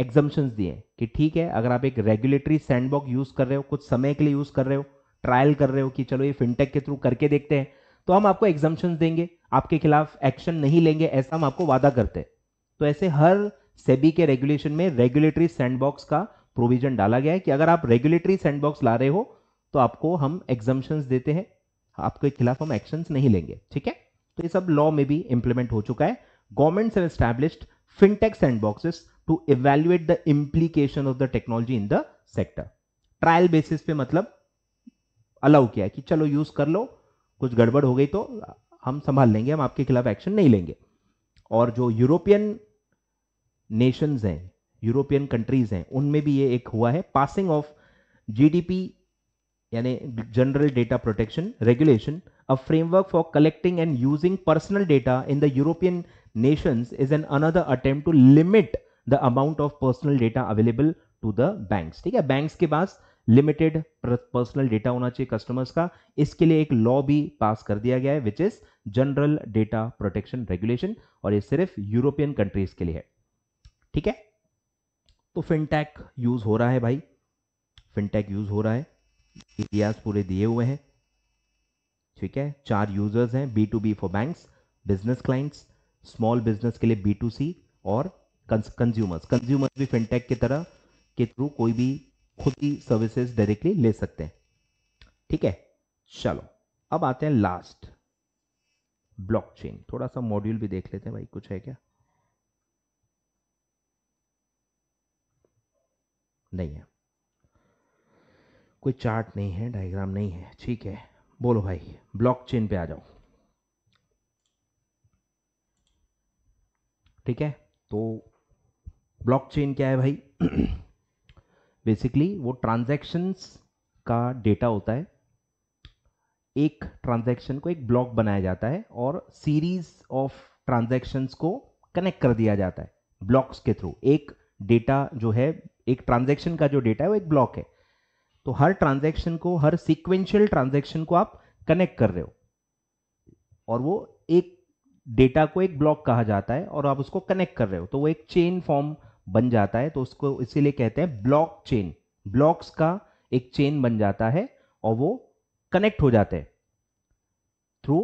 एग्जम्पन्स दिए कि ठीक है अगर आप एक रेगुलेटरी सैंडबॉक्स यूज कर रहे हो कुछ समय के लिए यूज कर रहे हो ट्रायल कर रहे हो कि चलो ये फिनटेक के थ्रू करके देखते हैं तो हम आपको एग्जम्पन देंगे आपके खिलाफ एक्शन नहीं लेंगे ऐसा हम आपको वादा करते हैं तो ऐसे हर सेबी के रेगुलेशन में रेगुलेटरी सैंडबॉक्स का प्रोविजन डाला गया है कि अगर आप रेगुलेटरी सैंडबॉक्स ला रहे हो तो आपको हम एग्जम्पन देते हैं आपके खिलाफ हम एक्शन नहीं लेंगे ठीक है तो ये सब लॉ में भी इंप्लीमेंट हो चुका है governments have established fintech sandboxes to evaluate the implication of the technology in the sector trial basis पे मतलब अलाउ किया है कि चलो यूज कर लो कुछ गड़बड़ हो गई तो हम संभाल लेंगे हम आपके खिलाफ एक्शन नहीं लेंगे और जो यूरोपियन नेशंस हैं यूरोपियन कंट्रीज हैं उनमें भी ये एक हुआ है पासिंग ऑफ जीडीपी यानी general data protection regulation a framework for collecting and using personal data in the European nation is an another attempt to limit the amount of personal data available to the banks ठीक है banks के पास limited personal data होना चाहिए customers का इसके लिए एक law भी पास कर दिया गया है which is general data protection regulation और ये सिर्फ यूरोपियन कंट्रीज के लिए है ठीक है तो फिनटैक यूज हो रहा है भाई फिनटैक यूज हो रहा है इतिहास पूरे दिए हुए हैं ठीक है चार यूजर्स हैं B to B for banks business clients small business के लिए बी टू सी और कंज्यूमर्स कंज्यूमर्स भी फिनटेक की तरह के थ्रू कोई भी खुद की सर्विसेज डायरेक्टली ले सकते हैं ठीक है चलो अब आते हैं लास्ट ब्लॉकचेन थोड़ा सा मॉड्यूल भी देख लेते हैं भाई कुछ है क्या नहीं है कोई चार्ट नहीं है डायग्राम नहीं है ठीक है बोलो भाई ब्लॉकचेन पे आ जाओ ठीक है तो ब्लॉकचेन क्या है भाई बेसिकली वो ट्रांजैक्शंस का डेटा होता है एक ट्रांजैक्शन को एक ब्लॉक बनाया जाता है और सीरीज ऑफ ट्रांजैक्शंस को कनेक्ट कर दिया जाता है ब्लॉक्स के थ्रू एक डेटा जो है एक ट्रांजैक्शन का जो डेटा है वो एक ब्लॉक है तो हर ट्रांजैक्शन को हर सिक्वेंशियल ट्रांजेक्शन को आप कनेक्ट कर रहे हो और वो एक डेटा को एक ब्लॉक कहा जाता है और आप उसको कनेक्ट कर रहे हो तो वो एक चेन फॉर्म बन जाता है तो उसको इसीलिए कहते हैं ब्लॉक चेन ब्लॉक्स का एक चेन बन जाता है और वो कनेक्ट हो जाते हैं थ्रू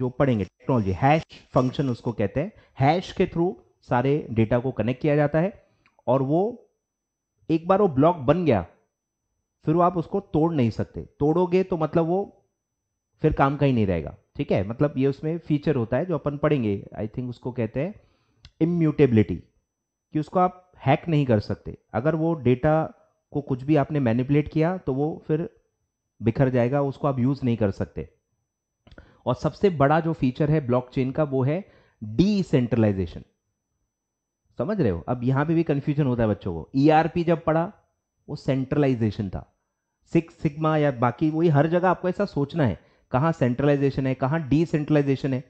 जो पढ़ेंगे टेक्नोलॉजी हैश फंक्शन उसको कहते हैं हैश के थ्रू सारे डेटा को कनेक्ट किया जाता है और वो एक बार वो ब्लॉक बन गया फिर वो आप उसको तोड़ नहीं सकते तोड़ोगे तो मतलब वो फिर काम का ही नहीं रहेगा ठीक है मतलब ये उसमें फीचर होता है जो अपन पढ़ेंगे आई थिंक उसको कहते हैं इम्यूटेबिलिटी कि उसको आप हैक नहीं कर सकते अगर वो डेटा को कुछ भी आपने मैनिपुलेट किया तो वो फिर बिखर जाएगा उसको आप यूज़ नहीं कर सकते और सबसे बड़ा जो फीचर है ब्लॉकचेन का वो है डिसेंट्रलाइजेशन समझ रहे हो अब यहां पे भी कंफ्यूजन होता है बच्चों को ईआरपी e जब पढ़ा वो सेंट्रलाइजेशन था सिक्स सिग्मा या बाकी वही हर जगह आपको ऐसा सोचना है कहाँ सेंट्रलाइजेशन है कहाँ डिसेंट्रलाइजेशन है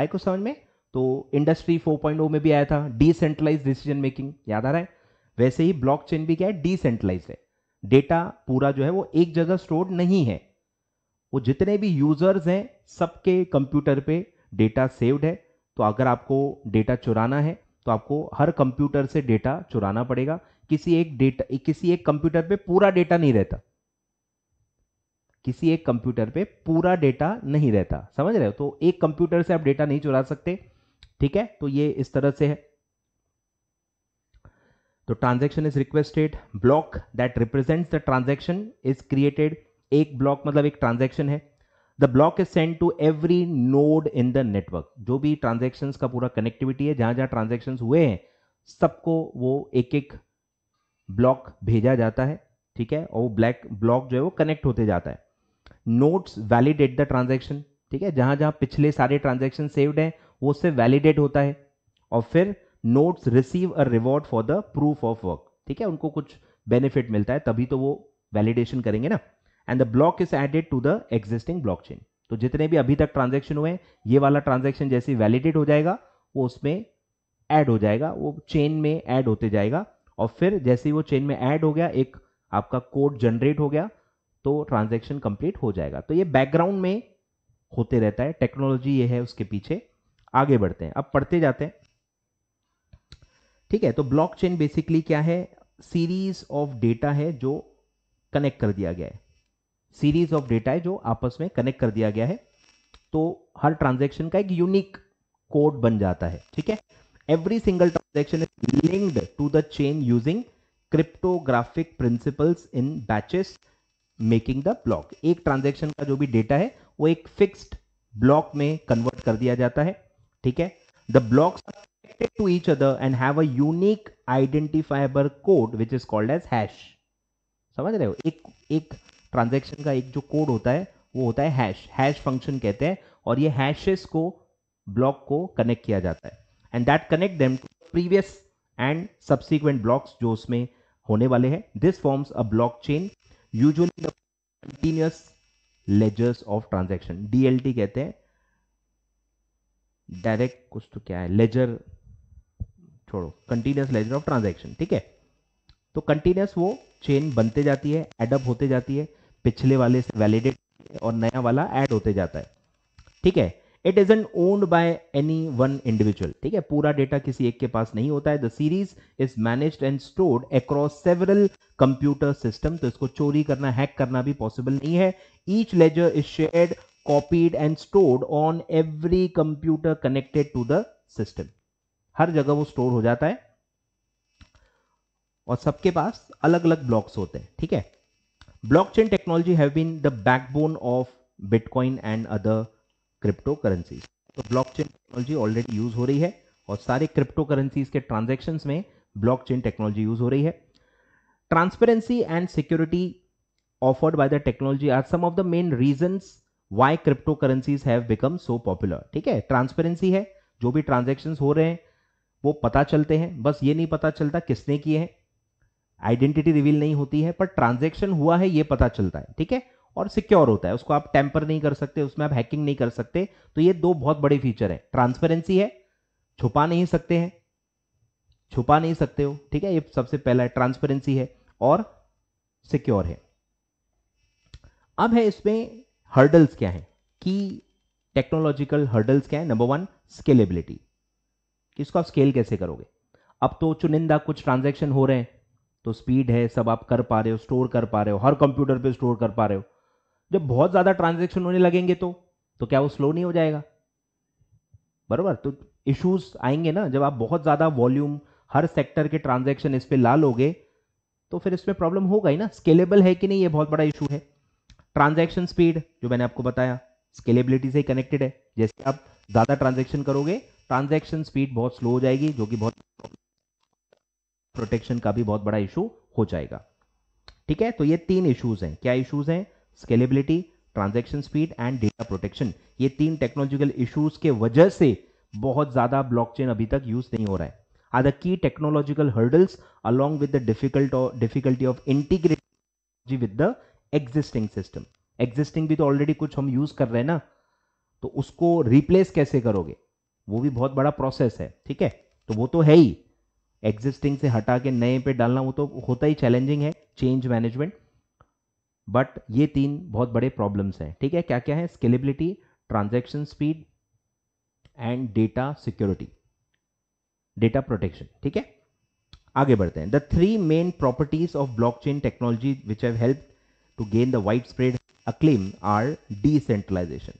आए कुछ समझ में तो इंडस्ट्री 4.0 में भी आया था डिसेंट्रलाइज डिसीजन मेकिंग याद आ रहा है वैसे ही ब्लॉकचेन भी क्या है डिसेंट्रलाइज है डेटा पूरा जो है वो एक जगह स्टोर नहीं है वो जितने भी यूजर्स हैं सबके कंप्यूटर पे डेटा सेव्ड है तो अगर आपको डेटा चुराना है तो आपको हर कंप्यूटर से डेटा चुराना पड़ेगा किसी एक डेटा किसी एक कंप्यूटर पे पूरा डेटा नहीं रहता किसी एक कंप्यूटर पे पूरा डेटा नहीं रहता समझ रहे हो तो एक कंप्यूटर से आप डेटा नहीं चुरा सकते ठीक है तो ये इस तरह से है तो transaction is requested block that represent the transaction is created एक ब्लॉक मतलब एक ट्रांजेक्शन है the block is send to every node in the network जो भी ट्रांजेक्शन का पूरा कनेक्टिविटी है जहां जहां ट्रांजेक्शन हुए हैं सबको वो एक एक ब्लॉक भेजा जाता है ठीक है और वो ब्लैक ब्लॉक जो है वो कनेक्ट होते जाता है नोट्स वैलिडेट द ट्रांजेक्शन ठीक है जहां जहां पिछले सारे ट्रांजेक्शन सेव्ड हैं वो उससे वैलिडेट होता है और फिर notes receive a reward for the proof of work ठीक है उनको कुछ बेनिफिट मिलता है तभी तो वो वैलिडेशन करेंगे ना and the block is added to the existing chain तो जितने भी अभी तक ट्रांजेक्शन हुए ये वाला ट्रांजेक्शन जैसे वैलिडेट हो जाएगा वो उसमें ऐड हो जाएगा वो चेन में ऐड होते जाएगा और फिर जैसे ही वो चेन में ऐड हो गया एक आपका कोड जनरेट हो गया तो ट्रांजेक्शन कंप्लीट हो जाएगा तो ये बैकग्राउंड में होते रहता है टेक्नोलॉजी ये है उसके पीछे आगे बढ़ते हैं अब पढ़ते जाते हैं ठीक है तो ब्लॉक चेन बेसिकली क्या है सीरीज ऑफ डेटा है जो कनेक्ट कर दिया गया है सीरीज ऑफ डेटा है जो आपस में कनेक्ट कर दिया गया है तो हर ट्रांजेक्शन का एक यूनिक कोड बन जाता है ठीक है every single transaction is linked to the chain using cryptographic principles in batches making the block एक ट्रांजेक्शन का जो भी डेटा है वो एक फिक्स्ड ब्लॉक में कन्वर्ट कर दिया जाता है ठीक है the blocks to each other and have a unique identifier code which is called as hash समझ रहे हो एक एक ट्रांजेक्शन का एक जो कोड होता है वो होता है हैश हैश फंक्शन कहते हैं और ये हैशेस को ब्लॉक को कनेक्ट किया जाता है and that connect them previous and subsequent blocks जो उसमें होने वाले हैं this forms a block chain usually continuous ledgers of transaction DLT कहते हैं डायरेक्ट कुछ तो क्या है लेजर छोड़ो कंटिन्यूस लेजर ऑफ ट्रांजेक्शन ठीक है तो कंटिन्यूस वो चेन बनते जाती है एडअप होते जाती है पिछले वाले से वैलिडेट और नया वाला एड होते जाता है ठीक है it is and owned by any one individual ठीक है पूरा डेटा किसी एक के पास नहीं होता है the series is manage and stored across several computer system तो इसको चोरी करना हैक करना भी पॉसिबल नहीं है each ledger is shared copied and stored on every computer connected to the system हर जगह वो स्टोर हो जाता है और सबके पास अलग अलग ब्लॉक्स होते हैं ठीक है blockchain technology have been the backbone of bitcoin and other crypto currencies तो ब्लॉकचेन टेक्नोलॉजी ऑलरेडी यूज हो रही है और सारे क्रिप्टो करेंसीज के ट्रांजेक्शन में ब्लॉकचेन टेक्नोलॉजी यूज हो रही है transparency and security offered by the technology are some of the main reasons why crypto currencies have become so popular ठीक है ट्रांसपेरेंसी है जो भी ट्रांजेक्शन हो रहे हैं वो पता चलते हैं बस ये नहीं पता चलता किसने किए हैं आइडेंटिटी रिवील नहीं होती है पर ट्रांजेक्शन हुआ है ये पता चलता है ठीक है और सिक्योर होता है उसको आप टेम्पर नहीं कर सकते उसमें आप हैकिंग नहीं कर सकते तो ये दो बहुत बड़े फीचर है ट्रांसपेरेंसी है छुपा नहीं सकते हैं छुपा नहीं सकते हो ठीक है ये सबसे पहला है ट्रांसपेरेंसी है और सिक्योर है अब है इसमें हर्डल्स क्या है की टेक्नोलॉजिकल हर्डल्स क्या है नंबर वन स्केलेबिलिटी इसको आप स्केल कैसे करोगे अब तो चुनिंदा कुछ ट्रांजेक्शन हो रहे हैं तो स्पीड है सब आप कर पा रहे हो स्टोर कर पा रहे हो हर कंप्यूटर पे स्टोर कर पा रहे हो जब बहुत ज़्यादा ट्रांजेक्शन होने लगेंगे तो तो क्या वो स्लो नहीं हो जाएगा बरबर तो इश्यूज आएंगे ना जब आप बहुत ज़्यादा वॉल्यूम हर सेक्टर के ट्रांजेक्शन इस पर ला लोगे तो फिर इसमें प्रॉब्लम होगा ही ना स्केलेबल है कि नहीं ये बहुत बड़ा इशू है ट्रांजेक्शन स्पीड जो मैंने आपको बताया स्केलेबिलिटी से कनेक्टेड है जैसे आप ज़्यादा ट्रांजेक्शन करोगे ट्रांजेक्शन स्पीड बहुत स्लो हो जाएगी जो कि बहुत प्रोटेक्शन का भी बहुत बड़ा इशू हो जाएगा ठीक है तो ये तीन इश्यूज हैं क्या इश्यूज हैं scalability transaction speed and data protection ये तीन टेक्नोलॉजिकल इश्यूज के वजह से बहुत ज़्यादा ब्लॉकचेन अभी तक यूज नहीं हो रहा है are the key technological hurdles along with the difficult difficulty of integrate with the existing system existing भी तो ऑलरेडी कुछ हम यूज कर रहे हैं ना तो उसको रिप्लेस कैसे करोगे वो भी बहुत बड़ा प्रोसेस है ठीक है तो वो तो है ही एग्जिस्टिंग से हटा के नए पे डालना वो तो होता ही चैलेंजिंग है चेंज मैनेजमेंट बट ये तीन बहुत बड़े प्रॉब्लम्स हैं ठीक है क्या क्या है scalability transaction speed and data security data protection ठीक है आगे बढ़ते हैं the three main properties of block chain technology which have to gain the widespread acclaim are decentralization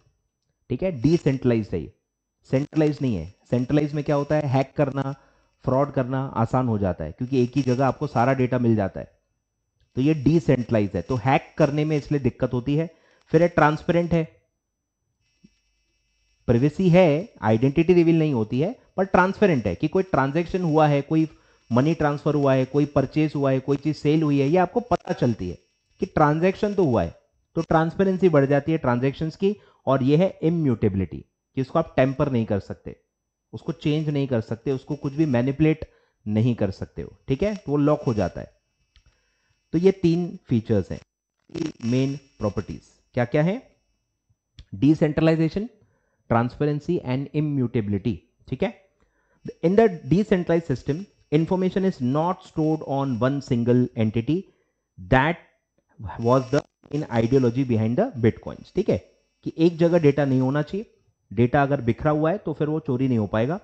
ठीक है डिसेंट्रलाइज है सेंट्रलाइज नहीं है सेंट्रलाइज में क्या होता है हैक करना फ्रॉड करना आसान हो जाता है क्योंकि एक ही जगह आपको सारा डेटा मिल जाता है तो ये डिसेंट्रलाइज है तो हैक करने में इसलिए दिक्कत होती है फिर ट्रांसपेरेंट है प्रिवेसी है आइडेंटिटी रिवील नहीं होती है पर ट्रांसपेरेंट है कि कोई ट्रांजेक्शन हुआ है कोई मनी ट्रांसफर हुआ है कोई परचेज हुआ है कोई चीज सेल हुई है ये आपको पता चलती है कि ट्रांजेक्शन तो हुआ है तो ट्रांसपेरेंसी बढ़ जाती है ट्रांजेक्शन की और यह है इम्यूटेबिलिटी उसको आप टेम्पर नहीं कर सकते उसको चेंज नहीं कर सकते उसको कुछ भी मैनिपुलेट नहीं कर सकते हो ठीक है तो वो लॉक हो जाता है तो ये तीन फीचर्स हैं मेन प्रॉपर्टीज क्या क्या है डिसेंट्रलाइजेशन ट्रांसपेरेंसी एंड इम्यूटेबिलिटी ठीक है in the decentralize system information is not stored on one single entity that was the in ideology behind the bitcoins ठीक है कि एक जगह डेटा नहीं होना चाहिए डेटा अगर बिखरा हुआ है तो फिर वो चोरी नहीं हो पाएगा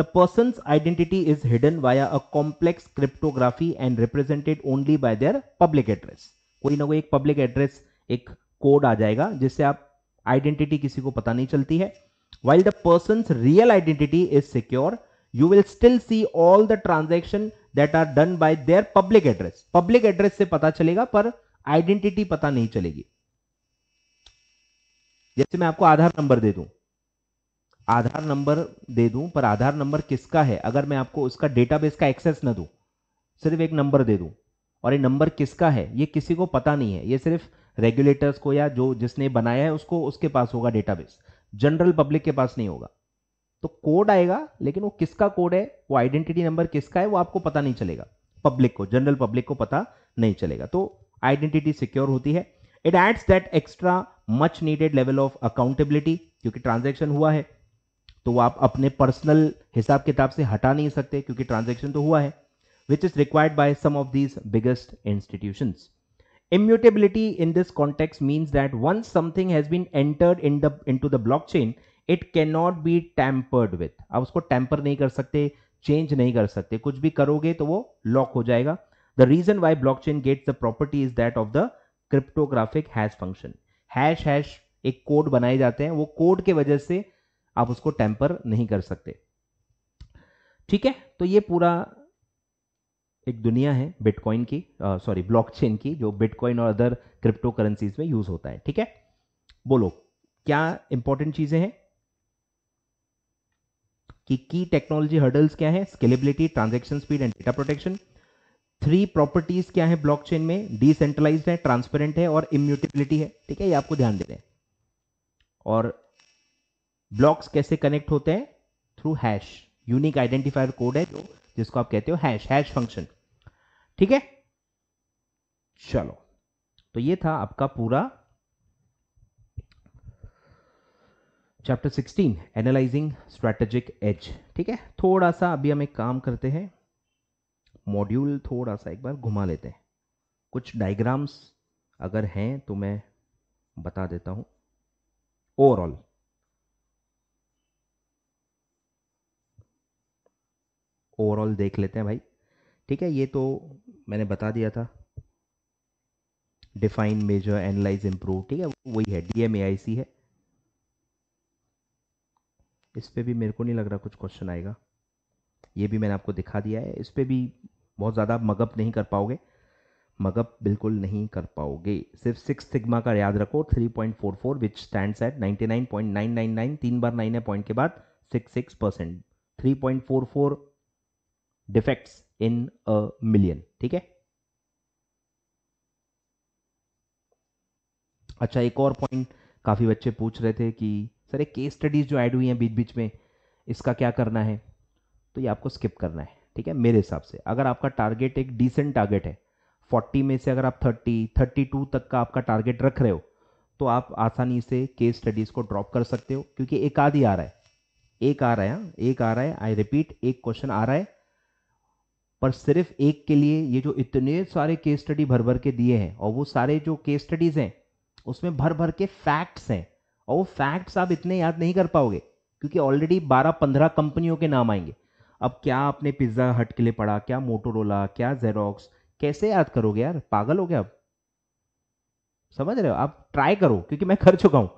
the person identity is hidden via a complex cryptography and represented only by their public address कोई ना कोई एक पब्लिक एड्रेस एक कोड आ जाएगा जिससे आप आइडेंटिटी किसी को पता नहीं चलती है while the person real identity is secure you will still see all the transaction that are done by their public address public address से पता चलेगा पर आइडेंटिटी पता नहीं चलेगी जैसे मैं आपको आधार नंबर दे दूं आधार नंबर दे दूं पर आधार नंबर किसका है अगर मैं आपको उसका डेटाबेस का एक्सेस न दूं सिर्फ एक नंबर दे दूं और ये नंबर किसका है ये किसी को पता नहीं है ये सिर्फ रेगुलेटर्स को या जो जिसने बनाया है उसको उसके पास होगा डेटाबेस जनरल पब्लिक के पास नहीं होगा तो कोड आएगा लेकिन वो किसका कोड है वो आइडेंटिटी नंबर किसका है वो आपको पता नहीं चलेगा पब्लिक को जनरल पब्लिक को पता नहीं चलेगा तो आइडेंटिटी सिक्योर होती है it adds that extra much needed level of accountability क्योंकि ट्रांजेक्शन हुआ है तो आप अपने पर्सनल हिसाब किताब से हटा नहीं सकते क्योंकि ट्रांजेक्शन तो हुआ है which is required by some of these biggest institution immutability in this context means that once something has been entered in the in to the block chain it can not be tampered with आप उसको tamper नहीं कर सकते change नहीं कर सकते कुछ भी करोगे तो वो लॉक हो जाएगा The reason why blockchain gets the property is that of the cryptographic hash function hash hash एक कोड बनाए जाते हैं वो कोड के वजह से आप उसको टेम्पर नहीं कर सकते ठीक है तो ये पूरा एक दुनिया है बिटकॉइन की सॉरी ब्लॉकचेन की जो बिटकॉइन और अदर क्रिप्टो करेंसीज में यूज होता है ठीक है बोलो क्या इंपॉर्टेंट चीजें हैं कि की टेक्नोलॉजी हर्डल्स क्या है scalability transaction speed and data protection three properties क्या है ब्लॉकचेन में डिसेंट्रलाइज है ट्रांसपेरेंट है और इम्यूटेबिलिटी है ठीक है ये आपको ध्यान रहे हैं और ब्लॉक्स कैसे कनेक्ट होते हैं through hash unique identifier code है जो जिसको आप कहते हो हैश हैश फंक्शन ठीक है चलो तो ये था आपका पूरा चैप्टर 16 एनालाइजिंग स्ट्रेटेजिक एज ठीक है थोड़ा सा अभी हम एक काम करते हैं मॉड्यूल थोड़ा सा एक बार घुमा लेते हैं कुछ डायग्राम्स अगर हैं तो मैं बता देता हूँ ओवरऑल ओवरऑल देख लेते हैं भाई ठीक है ये तो मैंने बता दिया था डिफाइन मेजर एनालाइज इम्प्रूव ठीक है वही है डीएमएआईसी है इस पर भी मेरे को नहीं लग रहा कुछ क्वेश्चन आएगा ये भी मैंने आपको दिखा दिया है इस पर भी बहुत ज़्यादा मगअप नहीं कर पाओगे मगअप बिल्कुल नहीं कर पाओगे सिर्फ सिक्स सिग्मा का याद रखो 3.44 point four four which stand at ninety nine point nine nine nine तीन बार नाइन है पॉइंट के बाद six six percent three point four four defects in a million ठीक है अच्छा एक और पॉइंट काफ़ी बच्चे पूछ रहे थे कि सर एक केस स्टडीज़ जो ऐड हुई हैं बीच बीच में इसका क्या करना है तो ये आपको स्किप करना है ठीक है मेरे हिसाब से अगर आपका टारगेट एक डिसेंट टारगेट है 40 में से अगर आप 30 32 तक का आपका टारगेट रख रहे हो तो आप आसानी से केस स्टडीज़ को ड्रॉप कर सकते हो क्योंकि एक आदि आ रहा है एक आ रहा है हाँ, एक आ रहा है आई रिपीट एक क्वेश्चन आ रहा है पर सिर्फ एक के लिए ये जो इतने सारे केस स्टडी भर भर के दिए हैं और वो सारे जो केस स्टडीज़ हैं उसमें भर भर के फैक्ट्स हैं और वो फैक्ट्स आप इतने याद नहीं कर पाओगे क्योंकि ऑलरेडी बारह पंद्रह कंपनियों के नाम आएंगे अब क्या आपने पिज्ज़ा हट के लिए पढ़ा क्या मोटोरोला क्या जेरोक्स कैसे याद करोगे यार पागल हो गया आप समझ रहे हो आप ट्राई करो क्योंकि मैं कर चुका हूं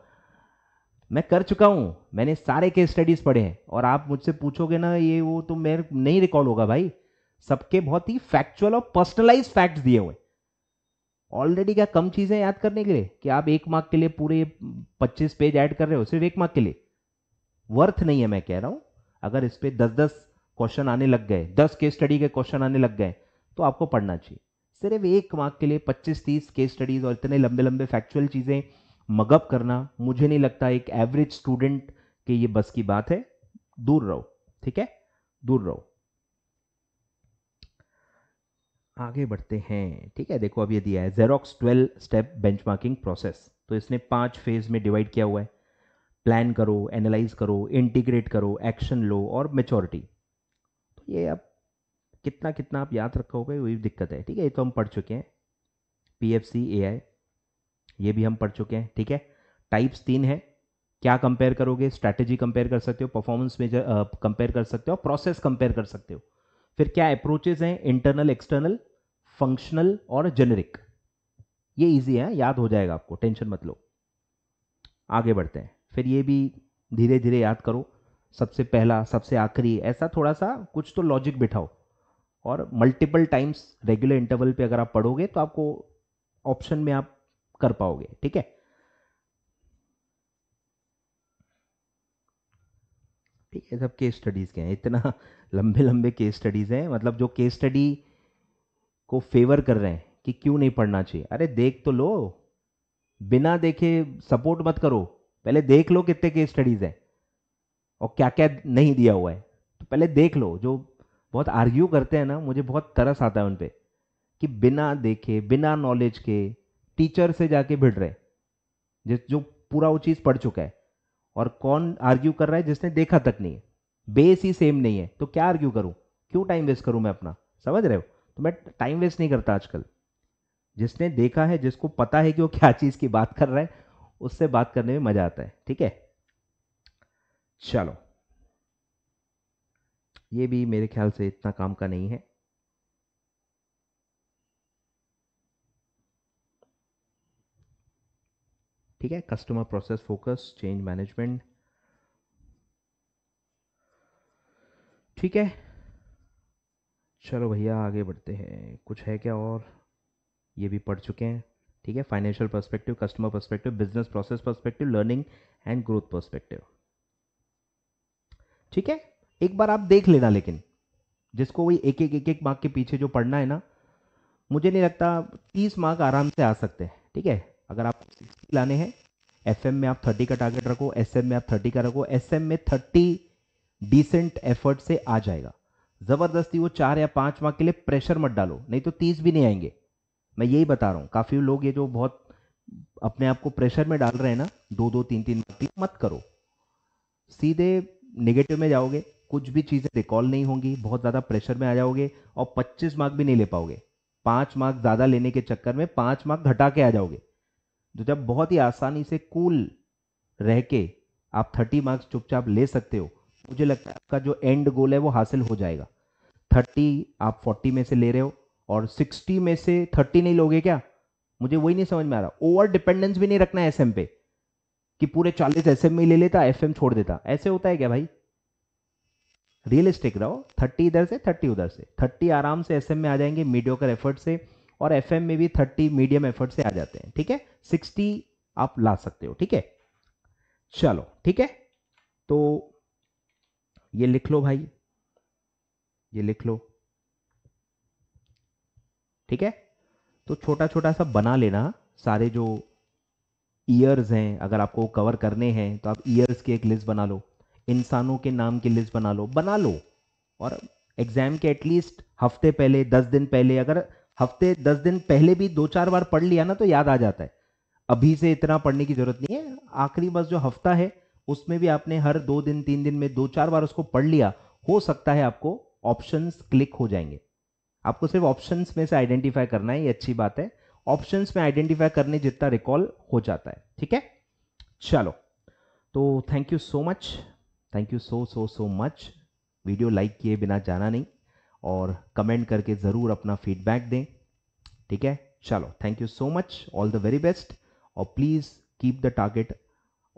मैं कर चुका हूं मैंने सारे केस स्टडीज पढ़े हैं और आप मुझसे पूछोगे ना ये वो तो मेरे नहीं रिकॉल होगा भाई सबके बहुत ही फैक्चुअल और पर्सनलाइज फैक्ट्स दिए हुए ऑलरेडी क्या कम चीज़ें याद करने के लिए कि आप एक मार्क के लिए पूरे पच्चीस पेज ऐड कर रहे हो सिर्फ एक मार्क के लिए वर्थ नहीं है मैं कह रहा हूं अगर इस पर दस दस क्वेश्चन आने लग गए दस केस स्टडी के क्वेश्चन आने लग गए तो आपको पढ़ना चाहिए सिर्फ एक मार्क के लिए पच्चीस तीस केस स्टडीज और इतने लंबे लंबे फैक्चुअल चीज़ें मगअप करना मुझे नहीं लगता एक एवरेज स्टूडेंट के ये बस की बात है दूर रहो ठीक है दूर रहो आगे बढ़ते हैं ठीक है देखो अब ये दिया है Xerox twelve step benchmarking process तो इसने पांच फेज में डिवाइड किया हुआ है प्लान करो एनालाइज करो इंटीग्रेट करो एक्शन लो और मेचोरिटी ये आप कितना कितना आप याद रखोगे वही दिक्कत है ठीक है ये तो हम पढ़ चुके हैं पी एफ सी ए आई ये भी हम पढ़ चुके हैं ठीक है टाइप्स तीन है क्या कंपेयर करोगे स्ट्रैटेजी कंपेयर कर सकते हो परफॉर्मेंस मेजर कंपेयर कर सकते हो प्रोसेस कंपेयर कर सकते हो फिर क्या अप्रोचेज हैं इंटरनल एक्सटर्नल फंक्शनल और जेनरिक ये इजी है याद हो जाएगा आपको टेंशन मत लो आगे बढ़ते हैं फिर ये भी धीरे धीरे याद करो सबसे पहला सबसे आखिरी ऐसा थोड़ा सा कुछ तो लॉजिक बिठाओ और मल्टीपल टाइम्स रेगुलर इंटरवल पे अगर आप पढ़ोगे तो आपको ऑप्शन में आप कर पाओगे ठीक है ठीक है सब केस स्टडीज़ के हैं इतना लंबे लंबे केस स्टडीज़ हैं मतलब जो केस स्टडी को फेवर कर रहे हैं कि क्यों नहीं पढ़ना चाहिए अरे देख तो लो बिना देखे सपोर्ट मत करो पहले देख लो कितने केस स्टडीज़ हैं और क्या क्या नहीं दिया हुआ है तो पहले देख लो जो बहुत आर्ग्यू करते हैं ना मुझे बहुत तरस आता है उन पर कि बिना देखे बिना नॉलेज के टीचर से जाके भिड़ रहे जिस जो पूरा वो चीज़ पढ़ चुका है और कौन आर्ग्यू कर रहा है जिसने देखा तक नहीं है बेस ही सेम नहीं है तो क्या आर्ग्यू करूँ क्यों टाइम वेस्ट करूँ मैं अपना समझ रहे हो तो मैं टाइम वेस्ट नहीं करता आजकल जिसने देखा है जिसको पता है कि वो क्या चीज़ की बात कर रहा है उससे बात करने में मज़ा आता है ठीक है चलो ये भी मेरे ख्याल से इतना काम का नहीं है ठीक है customer process focus change management ठीक है चलो भैया आगे बढ़ते हैं कुछ है क्या और ये भी पढ़ चुके हैं ठीक है financial perspective customer perspective business process perspective learning and growth perspective ठीक है एक बार आप देख लेना लेकिन जिसको वही एक एक एक एक मार्क के पीछे जो पढ़ना है ना मुझे नहीं लगता तीस मार्क आराम से आ सकते हैं ठीक है अगर आप सिक्सटी लाने हैं एफ में आप थर्टी का टारगेट रखो एस में आप थर्टी का रखो एस में थर्टी डिसेंट एफर्ट से आ जाएगा ज़बरदस्ती वो चार या पांच मार्क के लिए प्रेशर मत डालो नहीं तो तीस भी नहीं आएंगे मैं यही बता रहा हूँ काफ़ी लोग ये जो बहुत अपने आप को प्रेशर में डाल रहे हैं ना दो दो तीन तीन मार्क मत करो सीधे नेगेटिव में जाओगे कुछ भी चीज़ें रिकॉल नहीं होंगी बहुत ज़्यादा प्रेशर में आ जाओगे और 25 मार्क भी नहीं ले पाओगे पांच मार्क ज़्यादा लेने के चक्कर में पांच मार्क घटा के आ जाओगे तो जब बहुत ही आसानी से कूल रह के आप थर्टी मार्क्स चुपचाप ले सकते हो मुझे लगता है आपका जो एंड गोल है वो हासिल हो जाएगा थर्टी आप फोर्टी में से ले रहे हो और सिक्सटी में से थर्टी नहीं लोगे क्या मुझे वही नहीं समझ में आ रहा ओवर डिपेंडेंस भी नहीं रखना है एस पे कि पूरे चालीस एस में e ले लेता एफ छोड़ देता ऐसे होता है क्या भाई रियलिस्टिक रहो थर्टी इधर से थर्टी उधर से थर्टी आराम से एस e में आ जाएंगे मीडियोकर एफर्ट से और एफ में भी थर्टी मीडियम एफर्ट से आ जाते हैं ठीक है सिक्सटी आप ला सकते हो ठीक है चलो ठीक है तो ये लिख लो भाई ये लिख लो ठीक है तो छोटा छोटा सा बना लेना सारे जो ईयर्स हैं अगर आपको कवर करने हैं तो आप ईयर्स की एक लिस्ट बना लो इंसानों के नाम की लिस्ट बना लो बना लो और एग्ज़ाम के एटलीस्ट हफ्ते पहले दस दिन पहले अगर हफ्ते दस दिन पहले भी दो चार बार पढ़ लिया ना तो याद आ जाता है अभी से इतना पढ़ने की ज़रूरत नहीं है आखिरी बस जो हफ्ता है उसमें भी आपने हर दो दिन तीन दिन में दो चार बार उसको पढ़ लिया हो सकता है आपको ऑप्शंस क्लिक हो जाएंगे आपको सिर्फ ऑप्शंस में से आइडेंटिफाई करना है ये अच्छी बात है ऑप्शंस में आइडेंटिफाई करने जितना रिकॉल हो जाता है ठीक है चलो तो thank you so much thank you so so so much video like किए बिना जाना नहीं और कमेंट करके ज़रूर अपना फीडबैक दें ठीक है चलो thank you so much all the very best और please keep the target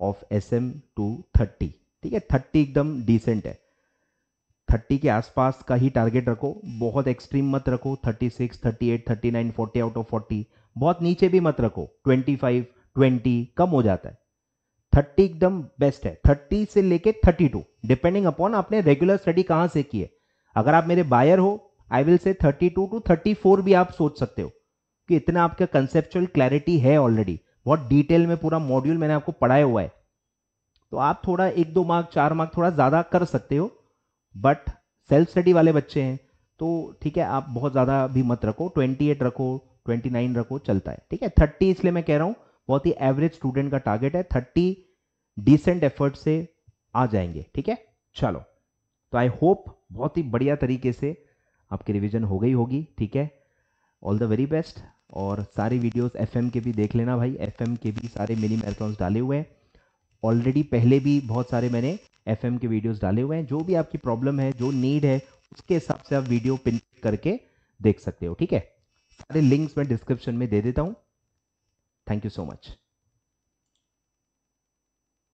of S M to thirty ठीक है थर्टी एकदम डिसेंट है थर्टी के आसपास का ही टारगेट रखो बहुत एक्सट्रीम मत रखो thirty six thirty eight thirty nine forty out of forty बहुत नीचे भी मत रखो ट्वेंटी फाइव ट्वेंटी कम हो जाता है थर्टी एकदम बेस्ट है थर्टी से लेके थर्टी टू डिपेंडिंग अपॉन आपने रेगुलर स्टडी कहाँ से की है अगर आप मेरे बायर हो I will say thirty two to thirty four भी आप सोच सकते हो कि इतना आपका कंसेप्चुअल क्लैरिटी है ऑलरेडी बहुत डिटेल में पूरा मॉड्यूल मैंने आपको पढ़ाया हुआ है तो आप थोड़ा एक दो मार्क चार मार्क थोड़ा ज़्यादा कर सकते हो बट सेल्फ स्टडी वाले बच्चे हैं तो ठीक है आप बहुत ज़्यादा भी मत रखो 28 रखो 29 रखो चलता है ठीक है 30 इसलिए मैं कह रहा हूँ बहुत ही एवरेज स्टूडेंट का टारगेट है 30 डिसेंट एफर्ट से आ जाएंगे ठीक है चलो तो आई होप बहुत ही बढ़िया तरीके से आपकी रिविजन हो गई होगी ठीक है ऑल द वेरी बेस्ट और सारी वीडियोस एफएम के भी देख लेना भाई एफएम के भी सारे मिनी मैराथॉन्स डाले हुए हैं ऑलरेडी पहले भी बहुत सारे मैंने एफ के वीडियोज़ डाले हुए हैं जो भी आपकी प्रॉब्लम है जो नीड है उसके हिसाब से आप वीडियो पिन करके देख सकते हो ठीक है सारे लिंक्स मैं डिस्क्रिप्शन में दे देता हूँ थैंक यू सो मच